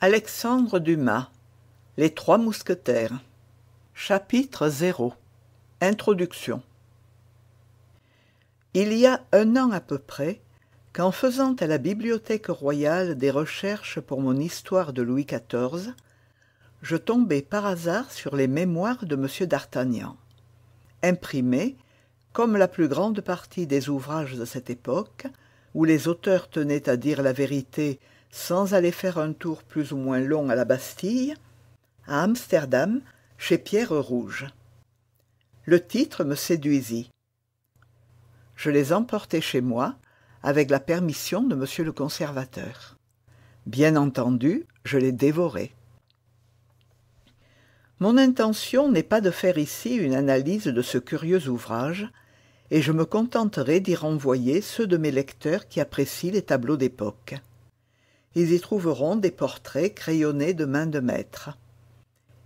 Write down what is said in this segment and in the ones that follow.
Alexandre Dumas Les Trois Mousquetaires Chapitre 0 Introduction Il y a un an à peu près qu'en faisant à la Bibliothèque royale des recherches pour mon histoire de Louis XIV, je tombai par hasard sur les mémoires de M. d'Artagnan. Imprimés, comme la plus grande partie des ouvrages de cette époque, où les auteurs tenaient à dire la vérité sans aller faire un tour plus ou moins long à la Bastille, à Amsterdam, chez Pierre Rouge. Le titre me séduisit. Je les emportai chez moi, avec la permission de monsieur le conservateur. Bien entendu, je les dévorai. Mon intention n'est pas de faire ici une analyse de ce curieux ouvrage, et je me contenterai d'y renvoyer ceux de mes lecteurs qui apprécient les tableaux d'époque. Ils y trouveront des portraits crayonnés de mains de maître.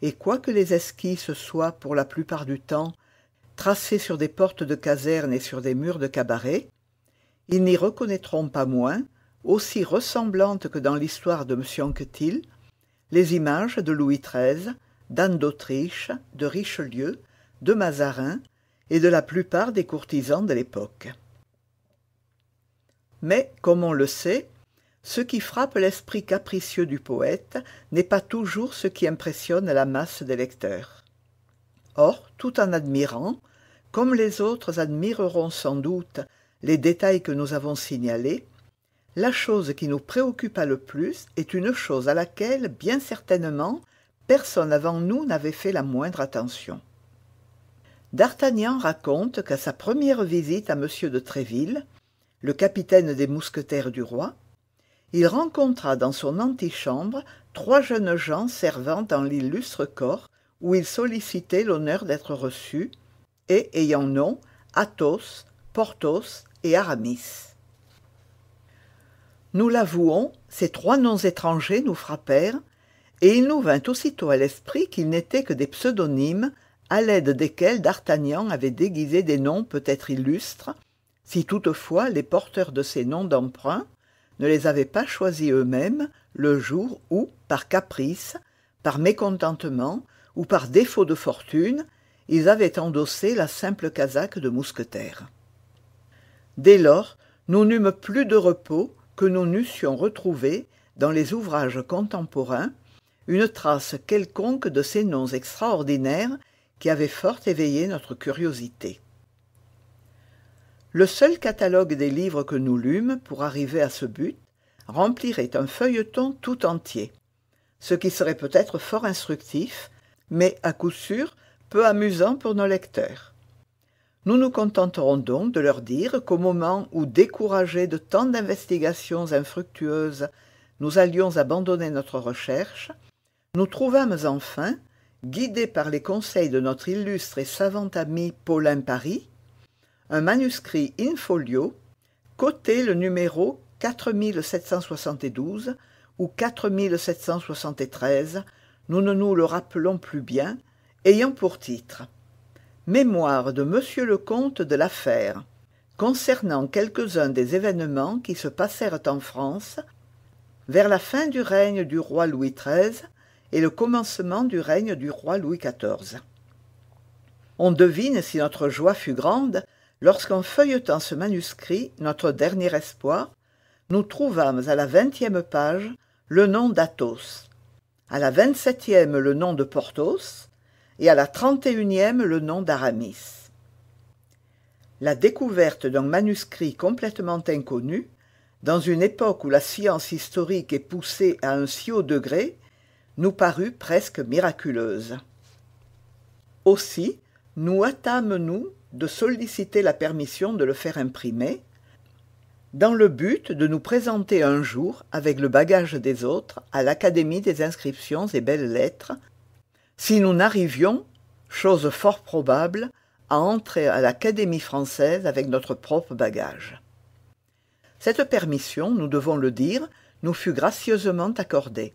Et quoique les esquisses soient, pour la plupart du temps, tracées sur des portes de caserne et sur des murs de cabaret, ils n'y reconnaîtront pas moins, aussi ressemblantes que dans l'histoire de M. Anquetil, les images de Louis XIII, d'Anne d'Autriche, de Richelieu, de Mazarin et de la plupart des courtisans de l'époque. Mais, comme on le sait, ce qui frappe l'esprit capricieux du poète n'est pas toujours ce qui impressionne la masse des lecteurs. Or, tout en admirant, comme les autres admireront sans doute les détails que nous avons signalés, la chose qui nous préoccupa le plus est une chose à laquelle, bien certainement, personne avant nous n'avait fait la moindre attention. D'Artagnan raconte qu'à sa première visite à M. de Tréville, le capitaine des mousquetaires du roi, il rencontra dans son antichambre trois jeunes gens servant dans l'illustre corps où il sollicitait l'honneur d'être reçu et ayant nom athos porthos et aramis nous l'avouons ces trois noms étrangers nous frappèrent et il nous vint aussitôt à l'esprit qu'ils n'étaient que des pseudonymes à l'aide desquels d'artagnan avait déguisé des noms peut-être illustres si toutefois les porteurs de ces noms d'emprunt ne les avaient pas choisis eux-mêmes le jour où par caprice par mécontentement ou par défaut de fortune ils avaient endossé la simple casaque de mousquetaire dès lors nous n'eûmes plus de repos que nous n'eussions retrouvé dans les ouvrages contemporains une trace quelconque de ces noms extraordinaires qui avaient fort éveillé notre curiosité le seul catalogue des livres que nous lûmes pour arriver à ce but remplirait un feuilleton tout entier ce qui serait peut-être fort instructif mais à coup sûr peu amusant pour nos lecteurs nous nous contenterons donc de leur dire qu'au moment où découragés de tant d'investigations infructueuses nous allions abandonner notre recherche nous trouvâmes enfin guidés par les conseils de notre illustre et savant ami paulin paris un manuscrit in-folio, coté le numéro 4772 ou 4773, nous ne nous le rappelons plus bien, ayant pour titre Mémoire de Monsieur le Comte de l'affaire concernant quelques-uns des événements qui se passèrent en France vers la fin du règne du roi Louis XIII et le commencement du règne du roi Louis XIV. On devine si notre joie fut grande lorsqu'en feuilletant ce manuscrit notre dernier espoir nous trouvâmes à la vingtième page le nom d'athos à la vingt-septième le nom de porthos et à la trente et unième le nom d'aramis la découverte d'un manuscrit complètement inconnu dans une époque où la science historique est poussée à un si haut degré nous parut presque miraculeuse aussi nous hâtâmes nous de solliciter la permission de le faire imprimer, dans le but de nous présenter un jour, avec le bagage des autres, à l'Académie des inscriptions et belles-lettres, si nous n'arrivions, chose fort probable, à entrer à l'Académie française avec notre propre bagage. Cette permission, nous devons le dire, nous fut gracieusement accordée.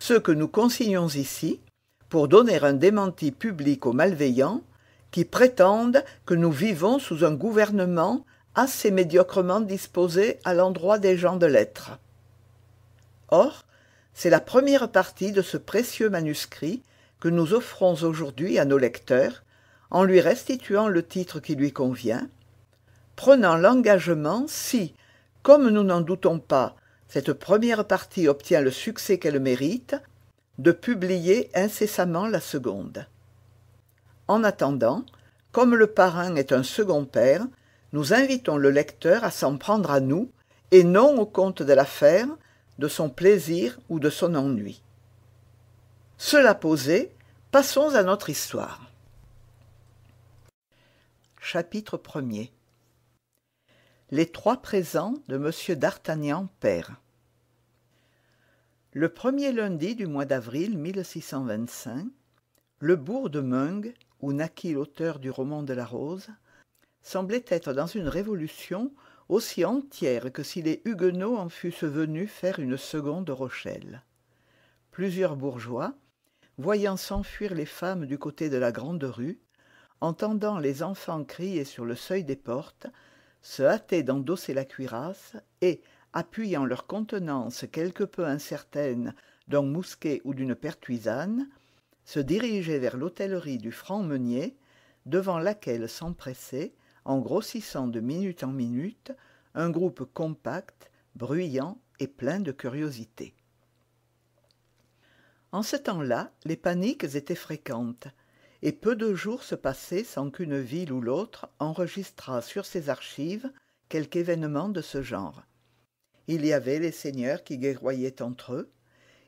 Ce que nous consignons ici, pour donner un démenti public aux malveillants, qui prétendent que nous vivons sous un gouvernement assez médiocrement disposé à l'endroit des gens de lettres. Or, c'est la première partie de ce précieux manuscrit que nous offrons aujourd'hui à nos lecteurs en lui restituant le titre qui lui convient, prenant l'engagement si, comme nous n'en doutons pas, cette première partie obtient le succès qu'elle mérite, de publier incessamment la seconde. En attendant, comme le parrain est un second père, nous invitons le lecteur à s'en prendre à nous, et non au compte de l'affaire, de son plaisir ou de son ennui. Cela posé, passons à notre histoire. Chapitre 1er Les trois présents de M. d'Artagnan père Le premier lundi du mois d'avril 1625, le bourg de Meung où naquit l'auteur du roman de la rose, semblait être dans une révolution aussi entière que si les Huguenots en fussent venus faire une seconde Rochelle. Plusieurs bourgeois, voyant s'enfuir les femmes du côté de la grande rue, entendant les enfants crier sur le seuil des portes, se hâtaient d'endosser la cuirasse et, appuyant leur contenance quelque peu incertaine d'un mousquet ou d'une pertuisane, se dirigeait vers l'hôtellerie du franc meunier devant laquelle s'empressait en grossissant de minute en minute un groupe compact bruyant et plein de curiosité en ce temps-là les paniques étaient fréquentes et peu de jours se passaient sans qu'une ville ou l'autre enregistrât sur ses archives quelque événement de ce genre il y avait les seigneurs qui guerroyaient entre eux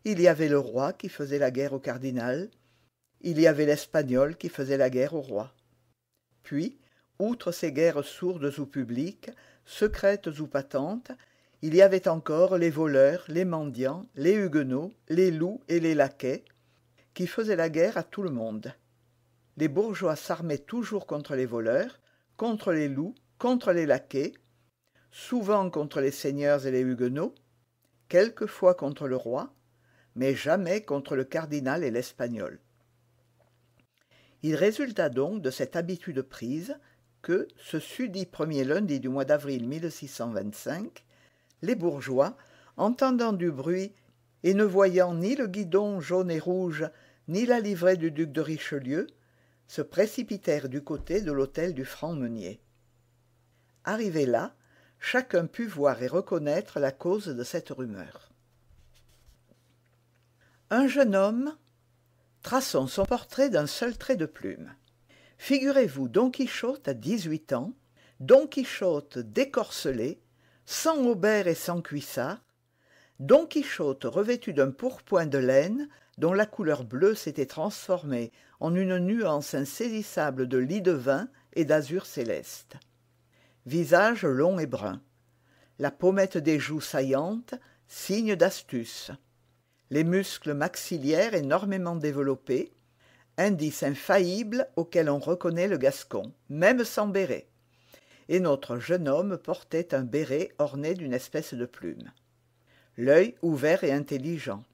il y avait le roi qui faisait la guerre au cardinal il y avait l'espagnol qui faisait la guerre au roi puis outre ces guerres sourdes ou publiques secrètes ou patentes il y avait encore les voleurs les mendiants les huguenots les loups et les laquais qui faisaient la guerre à tout le monde les bourgeois s'armaient toujours contre les voleurs contre les loups contre les laquais souvent contre les seigneurs et les huguenots quelquefois contre le roi mais jamais contre le cardinal et l'espagnol il résulta donc de cette habitude prise que ce sudit premier lundi du mois d'avril 1625, les bourgeois entendant du bruit et ne voyant ni le guidon jaune et rouge ni la livrée du duc de richelieu se précipitèrent du côté de l'hôtel du franc meunier arrivé là chacun put voir et reconnaître la cause de cette rumeur un jeune homme Traçons son portrait d'un seul trait de plume. Figurez-vous Don Quichotte à dix-huit ans, Don Quichotte décorcelé, sans aubert et sans cuissard, Don Quichotte revêtu d'un pourpoint de laine dont la couleur bleue s'était transformée en une nuance insaisissable de lit de vin et d'azur céleste. Visage long et brun. La pommette des joues saillante, signe d'astuce les muscles maxillaires énormément développés indice infaillible auquel on reconnaît le gascon même sans béret et notre jeune homme portait un béret orné d'une espèce de plume l'œil ouvert et intelligent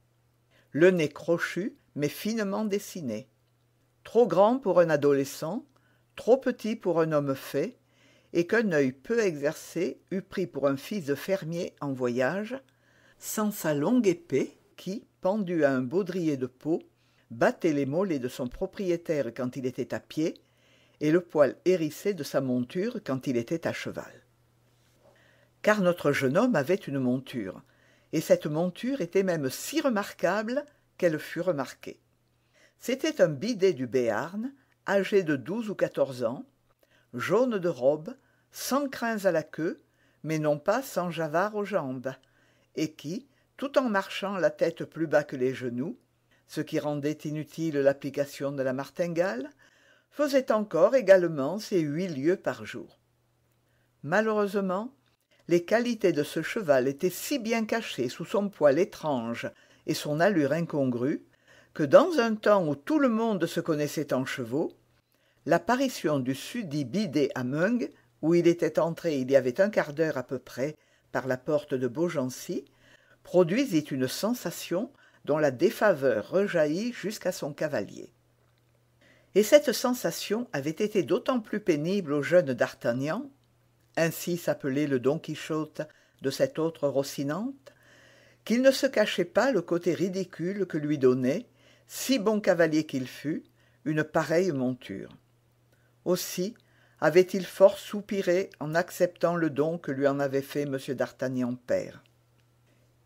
le nez crochu mais finement dessiné trop grand pour un adolescent trop petit pour un homme fait et qu'un œil peu exercé eût pris pour un fils de fermier en voyage sans sa longue épée qui, pendu à un baudrier de peau, battait les mollets de son propriétaire quand il était à pied et le poil hérissé de sa monture quand il était à cheval. Car notre jeune homme avait une monture, et cette monture était même si remarquable qu'elle fut remarquée. C'était un bidet du Béarn, âgé de douze ou quatorze ans, jaune de robe, sans crins à la queue, mais non pas sans javard aux jambes, et qui, tout en marchant la tête plus bas que les genoux ce qui rendait inutile l'application de la martingale faisait encore également ses huit lieues par jour malheureusement les qualités de ce cheval étaient si bien cachées sous son poil étrange et son allure incongrue que dans un temps où tout le monde se connaissait en chevaux l'apparition du susdit bidé à meung où il était entré il y avait un quart d'heure à peu près par la porte de beaugency produisit une sensation dont la défaveur rejaillit jusqu'à son cavalier et cette sensation avait été d'autant plus pénible au jeune d'artagnan ainsi s'appelait le don quichotte de cette autre rossinante, qu'il ne se cachait pas le côté ridicule que lui donnait si bon cavalier qu'il fût une pareille monture aussi avait-il fort soupiré en acceptant le don que lui en avait fait m d'artagnan père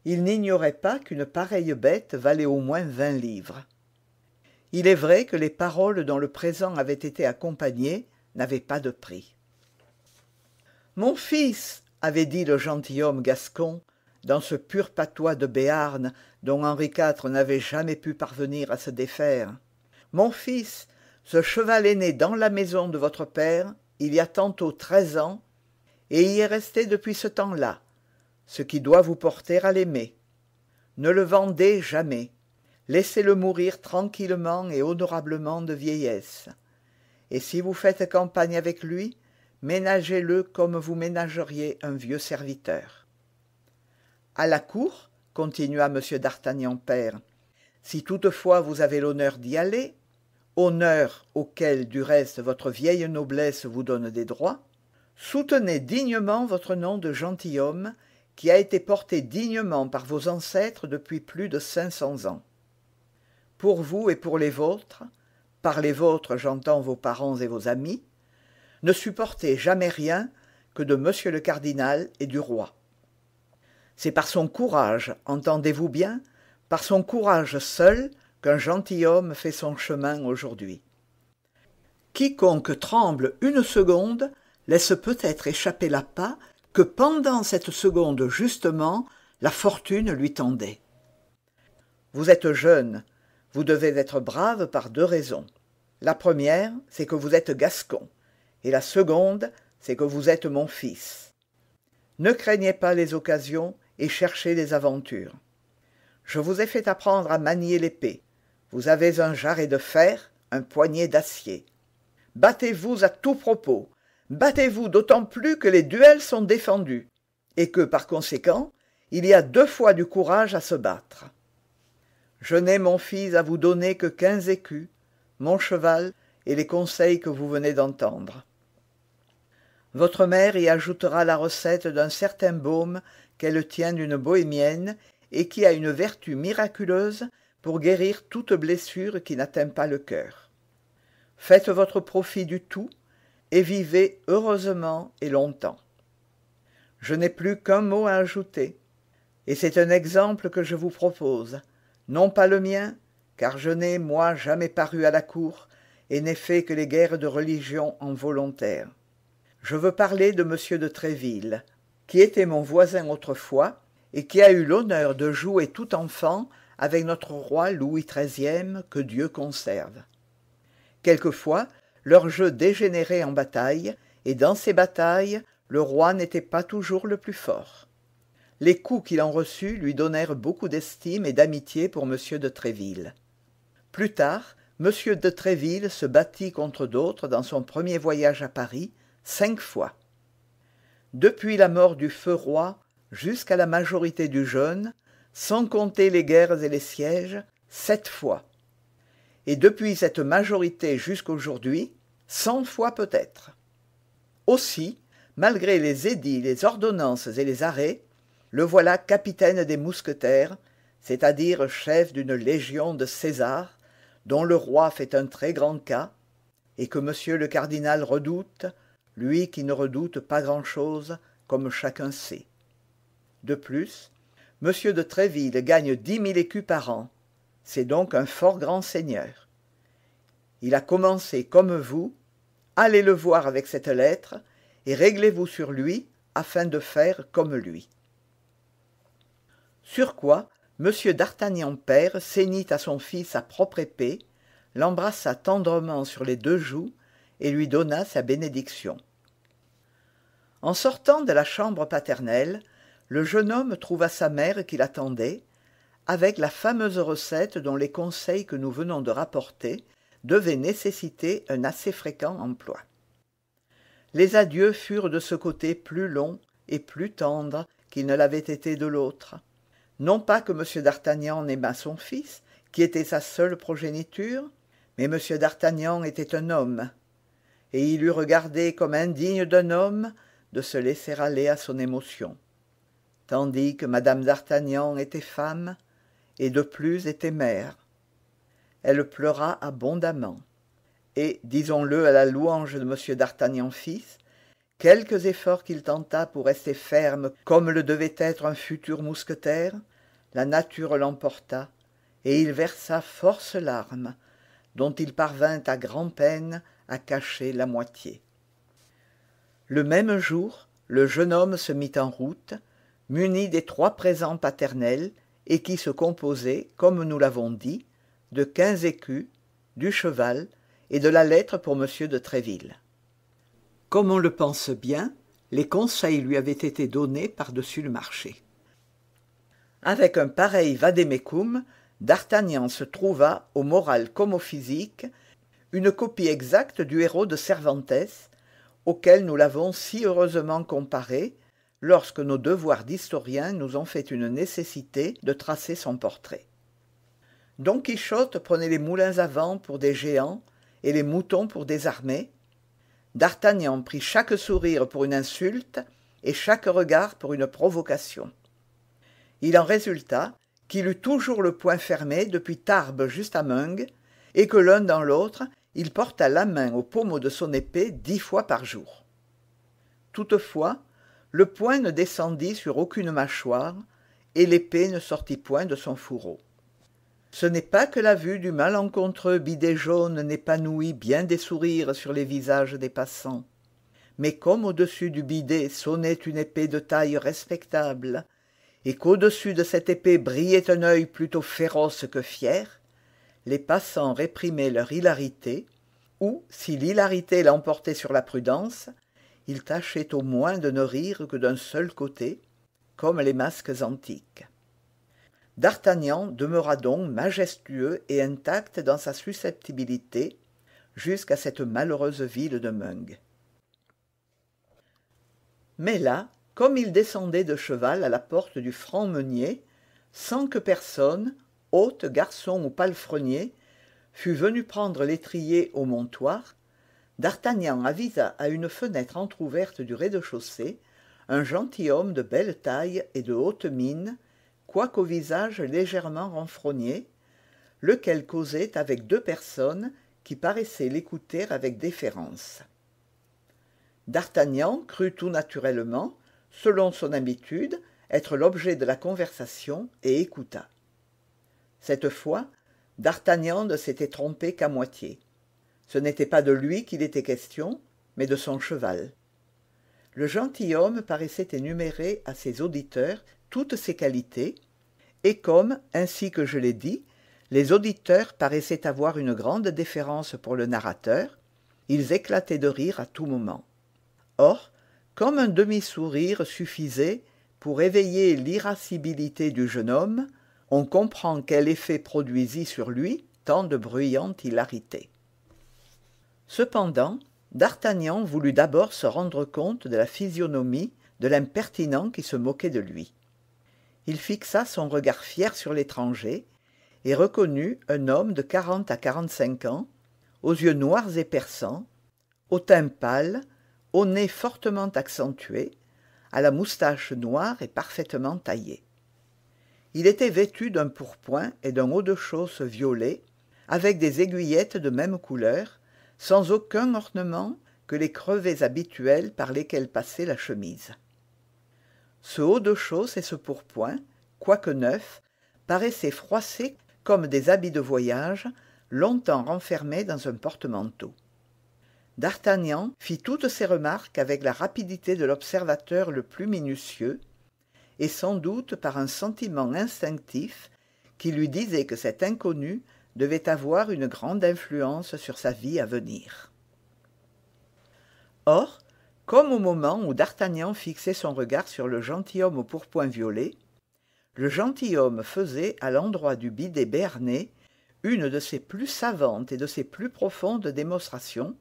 il n'ignorait pas qu'une pareille bête valait au moins vingt livres il est vrai que les paroles dont le présent avait été accompagné n'avaient pas de prix mon fils avait dit le gentilhomme gascon dans ce pur patois de béarn dont henri iv n'avait jamais pu parvenir à se défaire mon fils ce cheval est né dans la maison de votre père il y a tantôt treize ans et y est resté depuis ce temps-là ce qui doit vous porter à l'aimer. Ne le vendez jamais. Laissez-le mourir tranquillement et honorablement de vieillesse. Et si vous faites campagne avec lui, ménagez-le comme vous ménageriez un vieux serviteur. À la cour, continua M. d'Artagnan père, si toutefois vous avez l'honneur d'y aller, honneur auquel du reste votre vieille noblesse vous donne des droits, soutenez dignement votre nom de gentilhomme qui a été porté dignement par vos ancêtres depuis plus de cinq cents ans. Pour vous et pour les vôtres, par les vôtres j'entends vos parents et vos amis, ne supportez jamais rien que de monsieur le cardinal et du roi. C'est par son courage, entendez-vous bien, par son courage seul qu'un gentilhomme fait son chemin aujourd'hui. Quiconque tremble une seconde laisse peut-être échapper la l'appât que pendant cette seconde justement la fortune lui tendait vous êtes jeune vous devez être brave par deux raisons la première c'est que vous êtes gascon et la seconde c'est que vous êtes mon fils ne craignez pas les occasions et cherchez les aventures je vous ai fait apprendre à manier l'épée vous avez un jarret de fer un poignet d'acier battez-vous à tout propos battez-vous d'autant plus que les duels sont défendus et que par conséquent il y a deux fois du courage à se battre je n'ai mon fils à vous donner que quinze écus mon cheval et les conseils que vous venez d'entendre votre mère y ajoutera la recette d'un certain baume qu'elle tient d'une bohémienne et qui a une vertu miraculeuse pour guérir toute blessure qui n'atteint pas le cœur faites votre profit du tout et vivez heureusement et longtemps. Je n'ai plus qu'un mot à ajouter, et c'est un exemple que je vous propose, non pas le mien, car je n'ai, moi, jamais paru à la cour, et n'ai fait que les guerres de religion en volontaire. Je veux parler de M. de Tréville, qui était mon voisin autrefois, et qui a eu l'honneur de jouer tout enfant avec notre roi Louis XIII que Dieu conserve. Quelquefois, leur jeu dégénérait en bataille et dans ces batailles le roi n'était pas toujours le plus fort les coups qu'il en reçut lui donnèrent beaucoup d'estime et d'amitié pour m de tréville plus tard m de tréville se battit contre d'autres dans son premier voyage à paris cinq fois depuis la mort du feu roi jusqu'à la majorité du jeune sans compter les guerres et les sièges sept fois et depuis cette majorité jusqu'aujourd'hui cent fois peut-être aussi malgré les édits les ordonnances et les arrêts le voilà capitaine des mousquetaires c'est-à-dire chef d'une légion de césar dont le roi fait un très grand cas et que Monsieur le cardinal redoute lui qui ne redoute pas grand-chose, comme chacun sait de plus m de tréville gagne dix mille écus par an c'est donc un fort grand seigneur. Il a commencé comme vous, allez le voir avec cette lettre, et réglez-vous sur lui, afin de faire comme lui. Sur quoi, M. d'Artagnan père ceignit à son fils sa propre épée, l'embrassa tendrement sur les deux joues et lui donna sa bénédiction. En sortant de la chambre paternelle, le jeune homme trouva sa mère qui l'attendait, avec la fameuse recette dont les conseils que nous venons de rapporter devaient nécessiter un assez fréquent emploi les adieux furent de ce côté plus longs et plus tendres qu'ils ne l'avaient été de l'autre non pas que m d'artagnan n'aimât son fils qui était sa seule progéniture mais m d'artagnan était un homme et il eût regardé comme indigne d'un homme de se laisser aller à son émotion tandis que mme d'artagnan était femme et de plus était mère elle pleura abondamment et disons-le à la louange de m d'artagnan fils quelques efforts qu'il tenta pour rester ferme comme le devait être un futur mousquetaire la nature l'emporta et il versa force larmes dont il parvint à peine à cacher la moitié le même jour le jeune homme se mit en route muni des trois présents paternels et qui se composait, comme nous l'avons dit, de quinze écus, du cheval et de la lettre pour m de tréville comme on le pense bien les conseils lui avaient été donnés par-dessus le marché avec un pareil vademecum d'artagnan se trouva au moral comme au physique une copie exacte du héros de cervantes auquel nous l'avons si heureusement comparé lorsque nos devoirs d'historiens nous ont fait une nécessité de tracer son portrait don quichotte prenait les moulins à vent pour des géants et les moutons pour des armées d'artagnan prit chaque sourire pour une insulte et chaque regard pour une provocation il en résulta qu'il eut toujours le poing fermé depuis tarbes jusqu'à meung et que l'un dans l'autre il porta la main au pommeau de son épée dix fois par jour toutefois le poing ne descendit sur aucune mâchoire et l'épée ne sortit point de son fourreau ce n'est pas que la vue du malencontreux bidet jaune n'épanouit bien des sourires sur les visages des passants mais comme au-dessus du bidet sonnait une épée de taille respectable et qu'au-dessus de cette épée brillait un œil plutôt féroce que fier les passants réprimaient leur hilarité ou si l'hilarité l'emportait sur la prudence il tâchait au moins de ne rire que d'un seul côté comme les masques antiques d'artagnan demeura donc majestueux et intact dans sa susceptibilité jusqu'à cette malheureuse ville de meung mais là comme il descendait de cheval à la porte du franc meunier sans que personne hôte garçon ou palefrenier fût venu prendre l'étrier au montoir d'artagnan avisa à une fenêtre entr'ouverte du rez-de-chaussée un gentilhomme de belle taille et de haute mine quoique au visage légèrement renfrogné lequel causait avec deux personnes qui paraissaient l'écouter avec déférence d'artagnan crut tout naturellement selon son habitude être l'objet de la conversation et écouta cette fois d'artagnan ne s'était trompé qu'à moitié ce n'était pas de lui qu'il était question mais de son cheval le gentilhomme paraissait énumérer à ses auditeurs toutes ses qualités et comme ainsi que je l'ai dit les auditeurs paraissaient avoir une grande déférence pour le narrateur ils éclataient de rire à tout moment or comme un demi-sourire suffisait pour éveiller l'irascibilité du jeune homme on comprend quel effet produisit sur lui tant de bruyante hilarité cependant d'artagnan voulut d'abord se rendre compte de la physionomie de l'impertinent qui se moquait de lui il fixa son regard fier sur l'étranger et reconnut un homme de quarante à quarante-cinq ans aux yeux noirs et perçants au teint pâle au nez fortement accentué à la moustache noire et parfaitement taillée il était vêtu d'un pourpoint et d'un haut de chausse violet avec des aiguillettes de même couleur sans aucun ornement que les crevés habituels par lesquels passait la chemise ce haut de chausse et ce pourpoint quoique neufs paraissaient froissés comme des habits de voyage longtemps renfermés dans un porte-manteau d'artagnan fit toutes ces remarques avec la rapidité de l'observateur le plus minutieux et sans doute par un sentiment instinctif qui lui disait que cet inconnu devait avoir une grande influence sur sa vie à venir or comme au moment où d'artagnan fixait son regard sur le gentilhomme au pourpoint violet le gentilhomme faisait à l'endroit du bidet béarnais une de ses plus savantes et de ses plus profondes démonstrations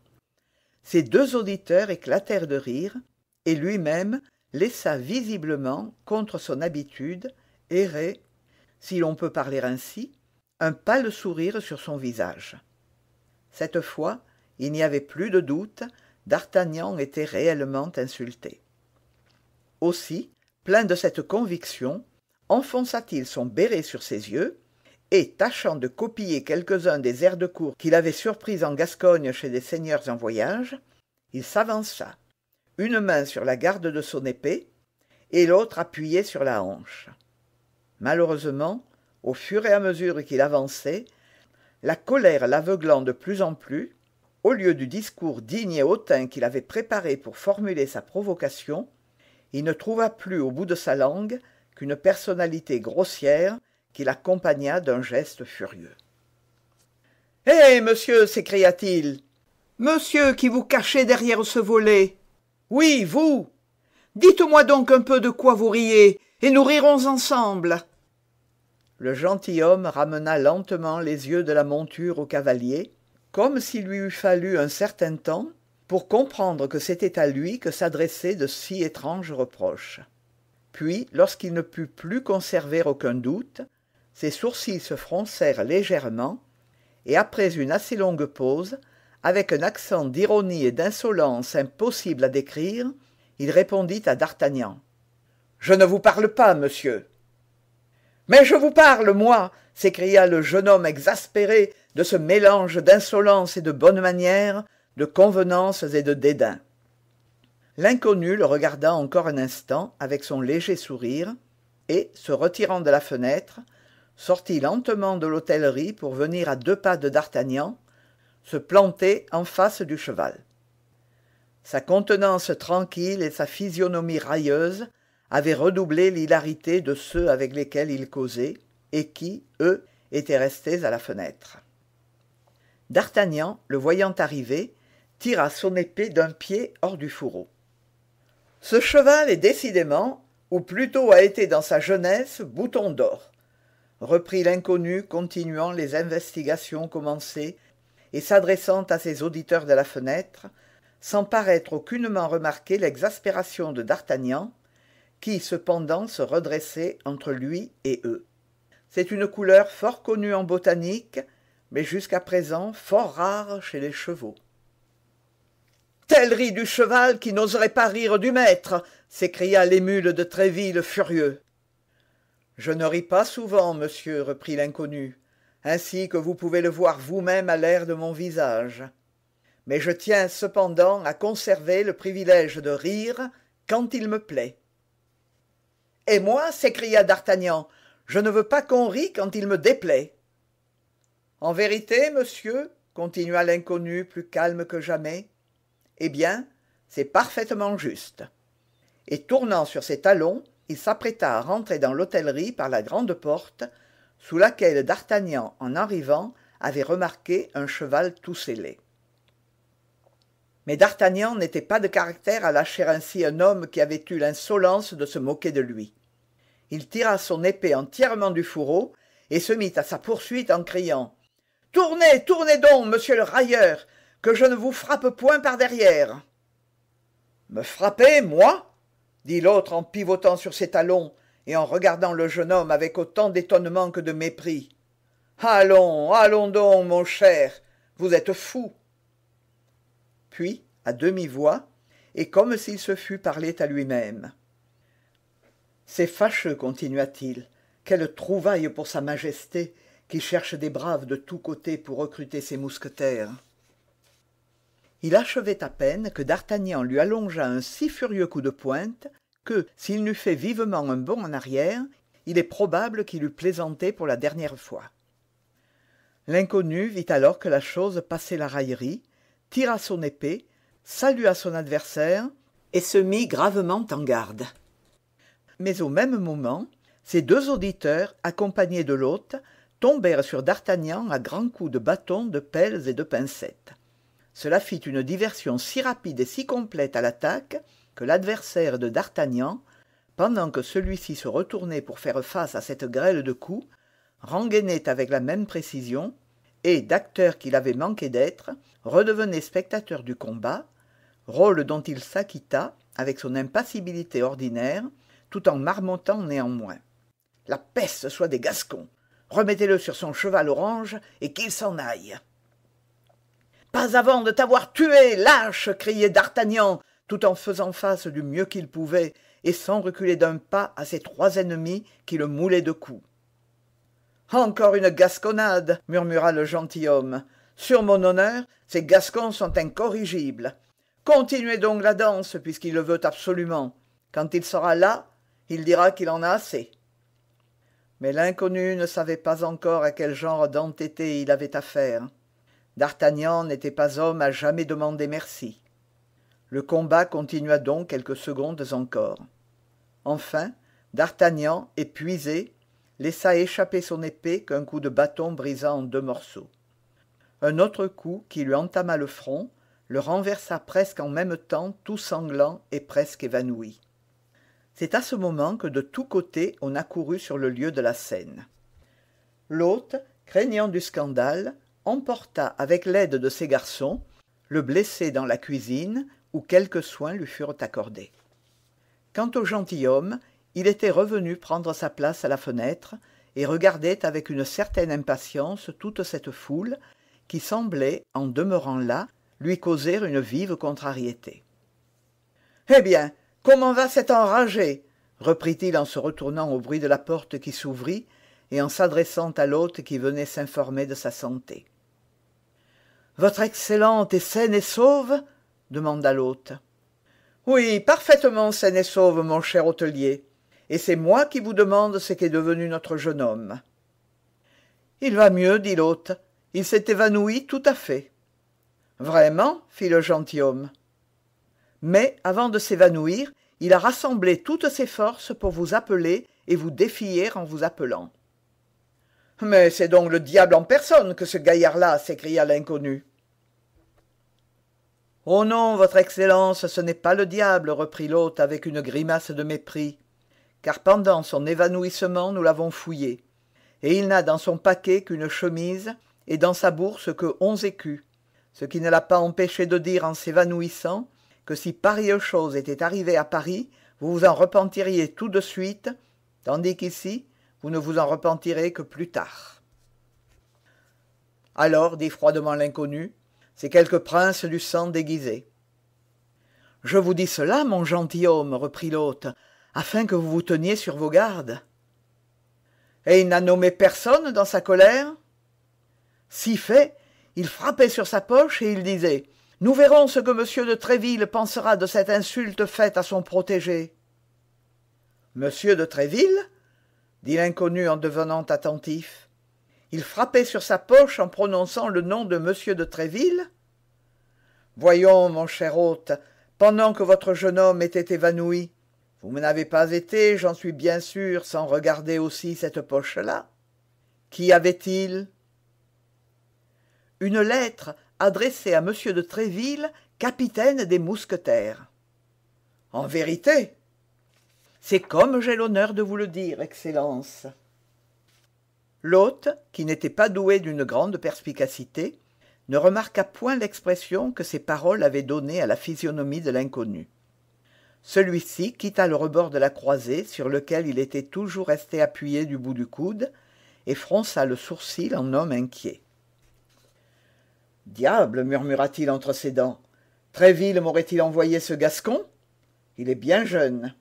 ses deux auditeurs éclatèrent de rire et lui-même laissa visiblement contre son habitude errer si l'on peut parler ainsi un pâle sourire sur son visage cette fois il n'y avait plus de doute d'artagnan était réellement insulté aussi plein de cette conviction enfonça t il son béret sur ses yeux et tâchant de copier quelques-uns des airs de cour qu'il avait surpris en gascogne chez des seigneurs en voyage il s'avança une main sur la garde de son épée et l'autre appuyée sur la hanche malheureusement au fur et à mesure qu'il avançait la colère l'aveuglant de plus en plus au lieu du discours digne et hautain qu'il avait préparé pour formuler sa provocation il ne trouva plus au bout de sa langue qu'une personnalité grossière qui l'accompagna d'un geste furieux eh monsieur s'écria-t-il monsieur qui vous cachez derrière ce volet oui vous dites-moi donc un peu de quoi vous riez et nous rirons ensemble le gentilhomme ramena lentement les yeux de la monture au cavalier comme s'il lui eût fallu un certain temps pour comprendre que c'était à lui que s'adressaient de si étranges reproches puis lorsqu'il ne put plus conserver aucun doute ses sourcils se froncèrent légèrement et après une assez longue pause avec un accent d'ironie et d'insolence impossible à décrire il répondit à d'artagnan je ne vous parle pas monsieur mais je vous parle moi s'écria le jeune homme exaspéré de ce mélange d'insolence et de bonnes manières de convenances et de dédain l'inconnu le regarda encore un instant avec son léger sourire et se retirant de la fenêtre sortit lentement de l'hôtellerie pour venir à deux pas de d'artagnan se planter en face du cheval sa contenance tranquille et sa physionomie railleuse avait redoublé l'hilarité de ceux avec lesquels il causait et qui eux étaient restés à la fenêtre d'artagnan le voyant arriver tira son épée d'un pied hors du fourreau ce cheval est décidément ou plutôt a été dans sa jeunesse bouton d'or reprit l'inconnu continuant les investigations commencées et s'adressant à ses auditeurs de la fenêtre sans paraître aucunement remarquer l'exaspération de d'artagnan qui cependant se redressait entre lui et eux. C'est une couleur fort connue en botanique, mais jusqu'à présent fort rare chez les chevaux. Tel rit du cheval qui n'oserait pas rire du maître s'écria l'émule de Tréville furieux. Je ne ris pas souvent, monsieur, reprit l'inconnu, ainsi que vous pouvez le voir vous-même à l'air de mon visage. Mais je tiens cependant à conserver le privilège de rire quand il me plaît et moi s'écria d'artagnan je ne veux pas qu'on rit quand il me déplaît en vérité monsieur continua l'inconnu plus calme que jamais eh bien c'est parfaitement juste et tournant sur ses talons il s'apprêta à rentrer dans l'hôtellerie par la grande porte sous laquelle d'artagnan en arrivant avait remarqué un cheval tout mais d'artagnan n'était pas de caractère à lâcher ainsi un homme qui avait eu l'insolence de se moquer de lui il tira son épée entièrement du fourreau et se mit à sa poursuite en criant tournez tournez donc monsieur le railleur que je ne vous frappe point par derrière me frapper moi dit l'autre en pivotant sur ses talons et en regardant le jeune homme avec autant d'étonnement que de mépris allons allons donc mon cher vous êtes fou puis à demi-voix et comme s'il se fût parlé à lui-même c'est fâcheux continua-t-il quelle trouvaille pour sa majesté qui cherche des braves de tous côtés pour recruter ses mousquetaires il achevait à peine que d'artagnan lui allongea un si furieux coup de pointe que s'il n'eût fait vivement un bond en arrière il est probable qu'il eût plaisanté pour la dernière fois l'inconnu vit alors que la chose passait la raillerie tira son épée salua son adversaire et se mit gravement en garde mais au même moment ses deux auditeurs accompagnés de l'hôte tombèrent sur d'artagnan à grands coups de bâton de pelles et de pincettes cela fit une diversion si rapide et si complète à l'attaque que l'adversaire de d'artagnan pendant que celui-ci se retournait pour faire face à cette grêle de coups rengainait avec la même précision et d'acteur qu'il avait manqué d'être redevenait spectateur du combat rôle dont il s'acquitta avec son impassibilité ordinaire tout en marmottant néanmoins la peste soit des gascons remettez le sur son cheval orange et qu'il s'en aille pas avant de t'avoir tué lâche criait d'artagnan tout en faisant face du mieux qu'il pouvait et sans reculer d'un pas à ses trois ennemis qui le moulaient de coups encore une gasconnade murmura le gentilhomme sur mon honneur ces gascons sont incorrigibles continuez donc la danse puisqu'il le veut absolument quand il sera là il dira qu'il en a assez mais l'inconnu ne savait pas encore à quel genre d'entêté il avait affaire d'artagnan n'était pas homme à jamais demander merci le combat continua donc quelques secondes encore enfin d'artagnan épuisé laissa échapper son épée qu'un coup de bâton brisa en deux morceaux un autre coup qui lui entama le front le renversa presque en même temps tout sanglant et presque évanoui c'est à ce moment que de tous côtés on accourut sur le lieu de la scène l'hôte craignant du scandale emporta avec l'aide de ses garçons le blessé dans la cuisine où quelques soins lui furent accordés quant au gentilhomme il était revenu prendre sa place à la fenêtre et regardait avec une certaine impatience toute cette foule qui semblait en demeurant là lui causer une vive contrariété eh bien comment va cet enragé reprit-il en se retournant au bruit de la porte qui s'ouvrit et en s'adressant à l'hôte qui venait s'informer de sa santé votre excellente est saine et sauve demanda l'hôte oui parfaitement saine et sauve mon cher hôtelier et c'est moi qui vous demande ce qu'est devenu notre jeune homme il va mieux dit l'hôte il s'est évanoui tout à fait vraiment fit le gentilhomme mais avant de s'évanouir il a rassemblé toutes ses forces pour vous appeler et vous défier en vous appelant mais c'est donc le diable en personne que ce gaillard-là s'écria l'inconnu oh non votre excellence ce n'est pas le diable reprit l'hôte avec une grimace de mépris car pendant son évanouissement nous l'avons fouillé et il n'a dans son paquet qu'une chemise et dans sa bourse que onze écus ce qui ne l'a pas empêché de dire en s'évanouissant que si pareille chose était arrivée à paris vous vous en repentiriez tout de suite tandis qu'ici vous ne vous en repentirez que plus tard alors dit froidement l'inconnu c'est quelque prince du sang déguisé je vous dis cela mon gentilhomme reprit l'hôte afin que vous vous teniez sur vos gardes et il n'a nommé personne dans sa colère si fait il frappait sur sa poche et il disait nous verrons ce que m de tréville pensera de cette insulte faite à son protégé m de tréville dit l'inconnu en devenant attentif il frappait sur sa poche en prononçant le nom de m de tréville voyons mon cher hôte pendant que votre jeune homme était évanoui vous n'avez pas été j'en suis bien sûr sans regarder aussi cette poche là Qui avait-il une lettre adressée à m de tréville capitaine des mousquetaires en vérité c'est comme j'ai l'honneur de vous le dire excellence l'hôte qui n'était pas doué d'une grande perspicacité ne remarqua point l'expression que ces paroles avaient donnée à la physionomie de l'inconnu celui-ci quitta le rebord de la croisée sur lequel il était toujours resté appuyé du bout du coude et fronça le sourcil en homme inquiet diable murmura-t-il entre ses dents tréville m'aurait-il envoyé ce gascon il est bien jeune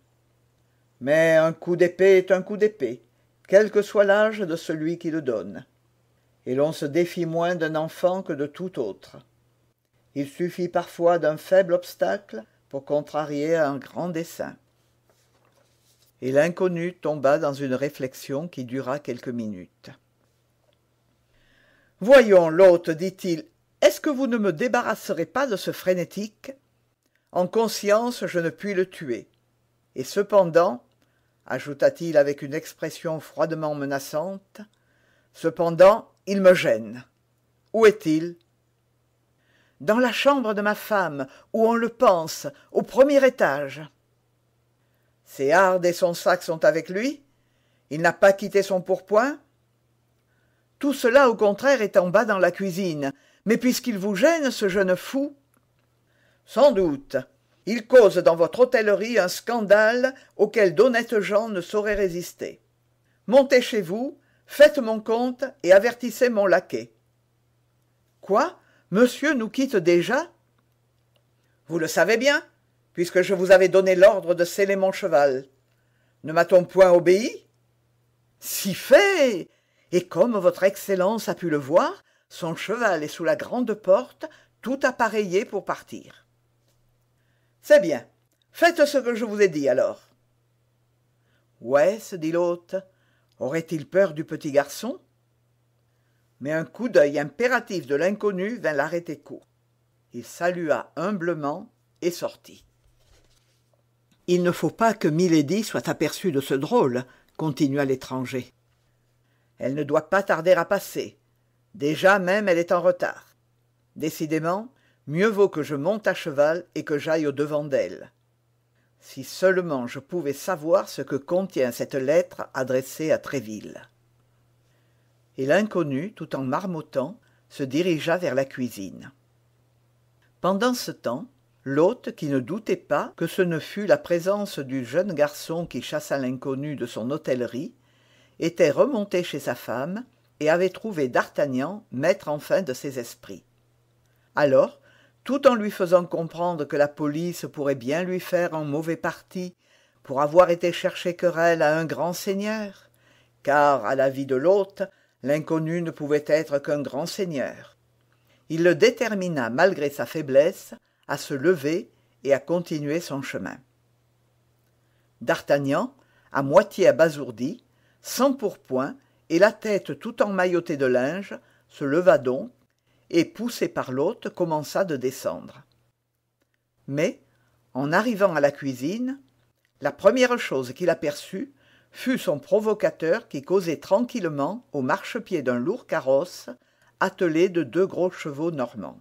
mais un coup d'épée est un coup d'épée quel que soit l'âge de celui qui le donne et l'on se défie moins d'un enfant que de tout autre il suffit parfois d'un faible obstacle pour contrarier un grand dessein. Et l'inconnu tomba dans une réflexion qui dura quelques minutes. Voyons, l'hôte, dit-il, est-ce que vous ne me débarrasserez pas de ce frénétique En conscience, je ne puis le tuer. Et cependant, ajouta-t-il avec une expression froidement menaçante, cependant, il me gêne. Où est-il dans la chambre de ma femme où on le pense au premier étage ses hardes et son sac sont avec lui il n'a pas quitté son pourpoint tout cela au contraire est en bas dans la cuisine mais puisqu'il vous gêne ce jeune fou sans doute il cause dans votre hôtellerie un scandale auquel d'honnêtes gens ne sauraient résister montez chez vous faites mon compte et avertissez mon laquais quoi monsieur nous quitte déjà vous le savez bien puisque je vous avais donné l'ordre de seller mon cheval ne m'a-t-on point obéi si fait et comme votre excellence a pu le voir son cheval est sous la grande porte tout appareillé pour partir c'est bien faites ce que je vous ai dit alors ouais se dit l'hôte aurait-il peur du petit garçon mais un coup d'œil impératif de l'inconnu vint l'arrêter court il salua humblement et sortit il ne faut pas que milady soit aperçue de ce drôle continua l'étranger elle ne doit pas tarder à passer déjà même elle est en retard décidément mieux vaut que je monte à cheval et que j'aille au-devant d'elle si seulement je pouvais savoir ce que contient cette lettre adressée à tréville et l'inconnu tout en marmottant se dirigea vers la cuisine pendant ce temps l'hôte qui ne doutait pas que ce ne fût la présence du jeune garçon qui chassa l'inconnu de son hôtellerie était remonté chez sa femme et avait trouvé d'artagnan maître enfin de ses esprits alors tout en lui faisant comprendre que la police pourrait bien lui faire un mauvais parti pour avoir été chercher querelle à un grand seigneur car à l'avis de l'hôte l'inconnu ne pouvait être qu'un grand seigneur il le détermina malgré sa faiblesse à se lever et à continuer son chemin d'artagnan à moitié abasourdi sans pourpoint et la tête tout emmaillotée de linge se leva donc et poussé par l'hôte commença de descendre mais en arrivant à la cuisine la première chose qu'il aperçut fut son provocateur qui causait tranquillement au marchepied d'un lourd carrosse attelé de deux gros chevaux normands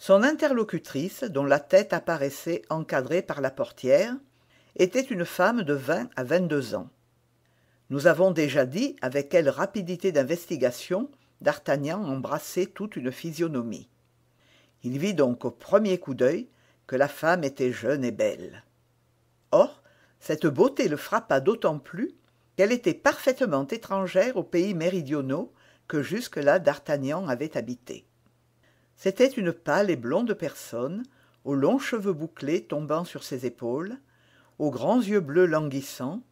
son interlocutrice dont la tête apparaissait encadrée par la portière était une femme de vingt à vingt-deux ans nous avons déjà dit avec quelle rapidité d'investigation d'artagnan embrassait toute une physionomie il vit donc au premier coup d'œil que la femme était jeune et belle or cette beauté le frappa d'autant plus qu'elle était parfaitement étrangère aux pays méridionaux que jusque-là d'artagnan avait habité. c'était une pâle et blonde personne aux longs cheveux bouclés tombant sur ses épaules aux grands yeux bleus languissants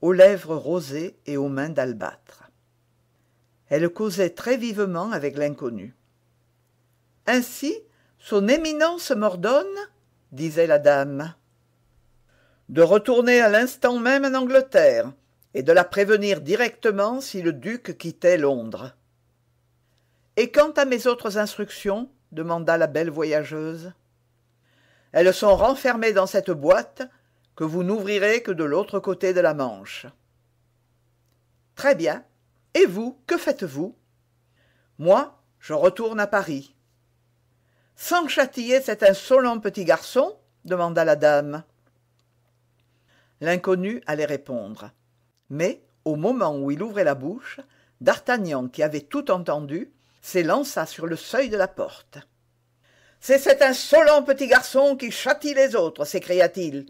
aux lèvres rosées et aux mains d'albâtre elle causait très vivement avec l'inconnu ainsi son éminence m'ordonne disait la dame de retourner à l'instant même en angleterre et de la prévenir directement si le duc quittait londres et quant à mes autres instructions demanda la belle voyageuse elles sont renfermées dans cette boîte que vous n'ouvrirez que de l'autre côté de la manche très bien et vous que faites-vous moi je retourne à paris sans châtiller cet insolent petit garçon demanda la dame l'inconnu allait répondre mais au moment où il ouvrait la bouche d'artagnan qui avait tout entendu s'élança sur le seuil de la porte c'est cet insolent petit garçon qui châtie les autres s'écria-t-il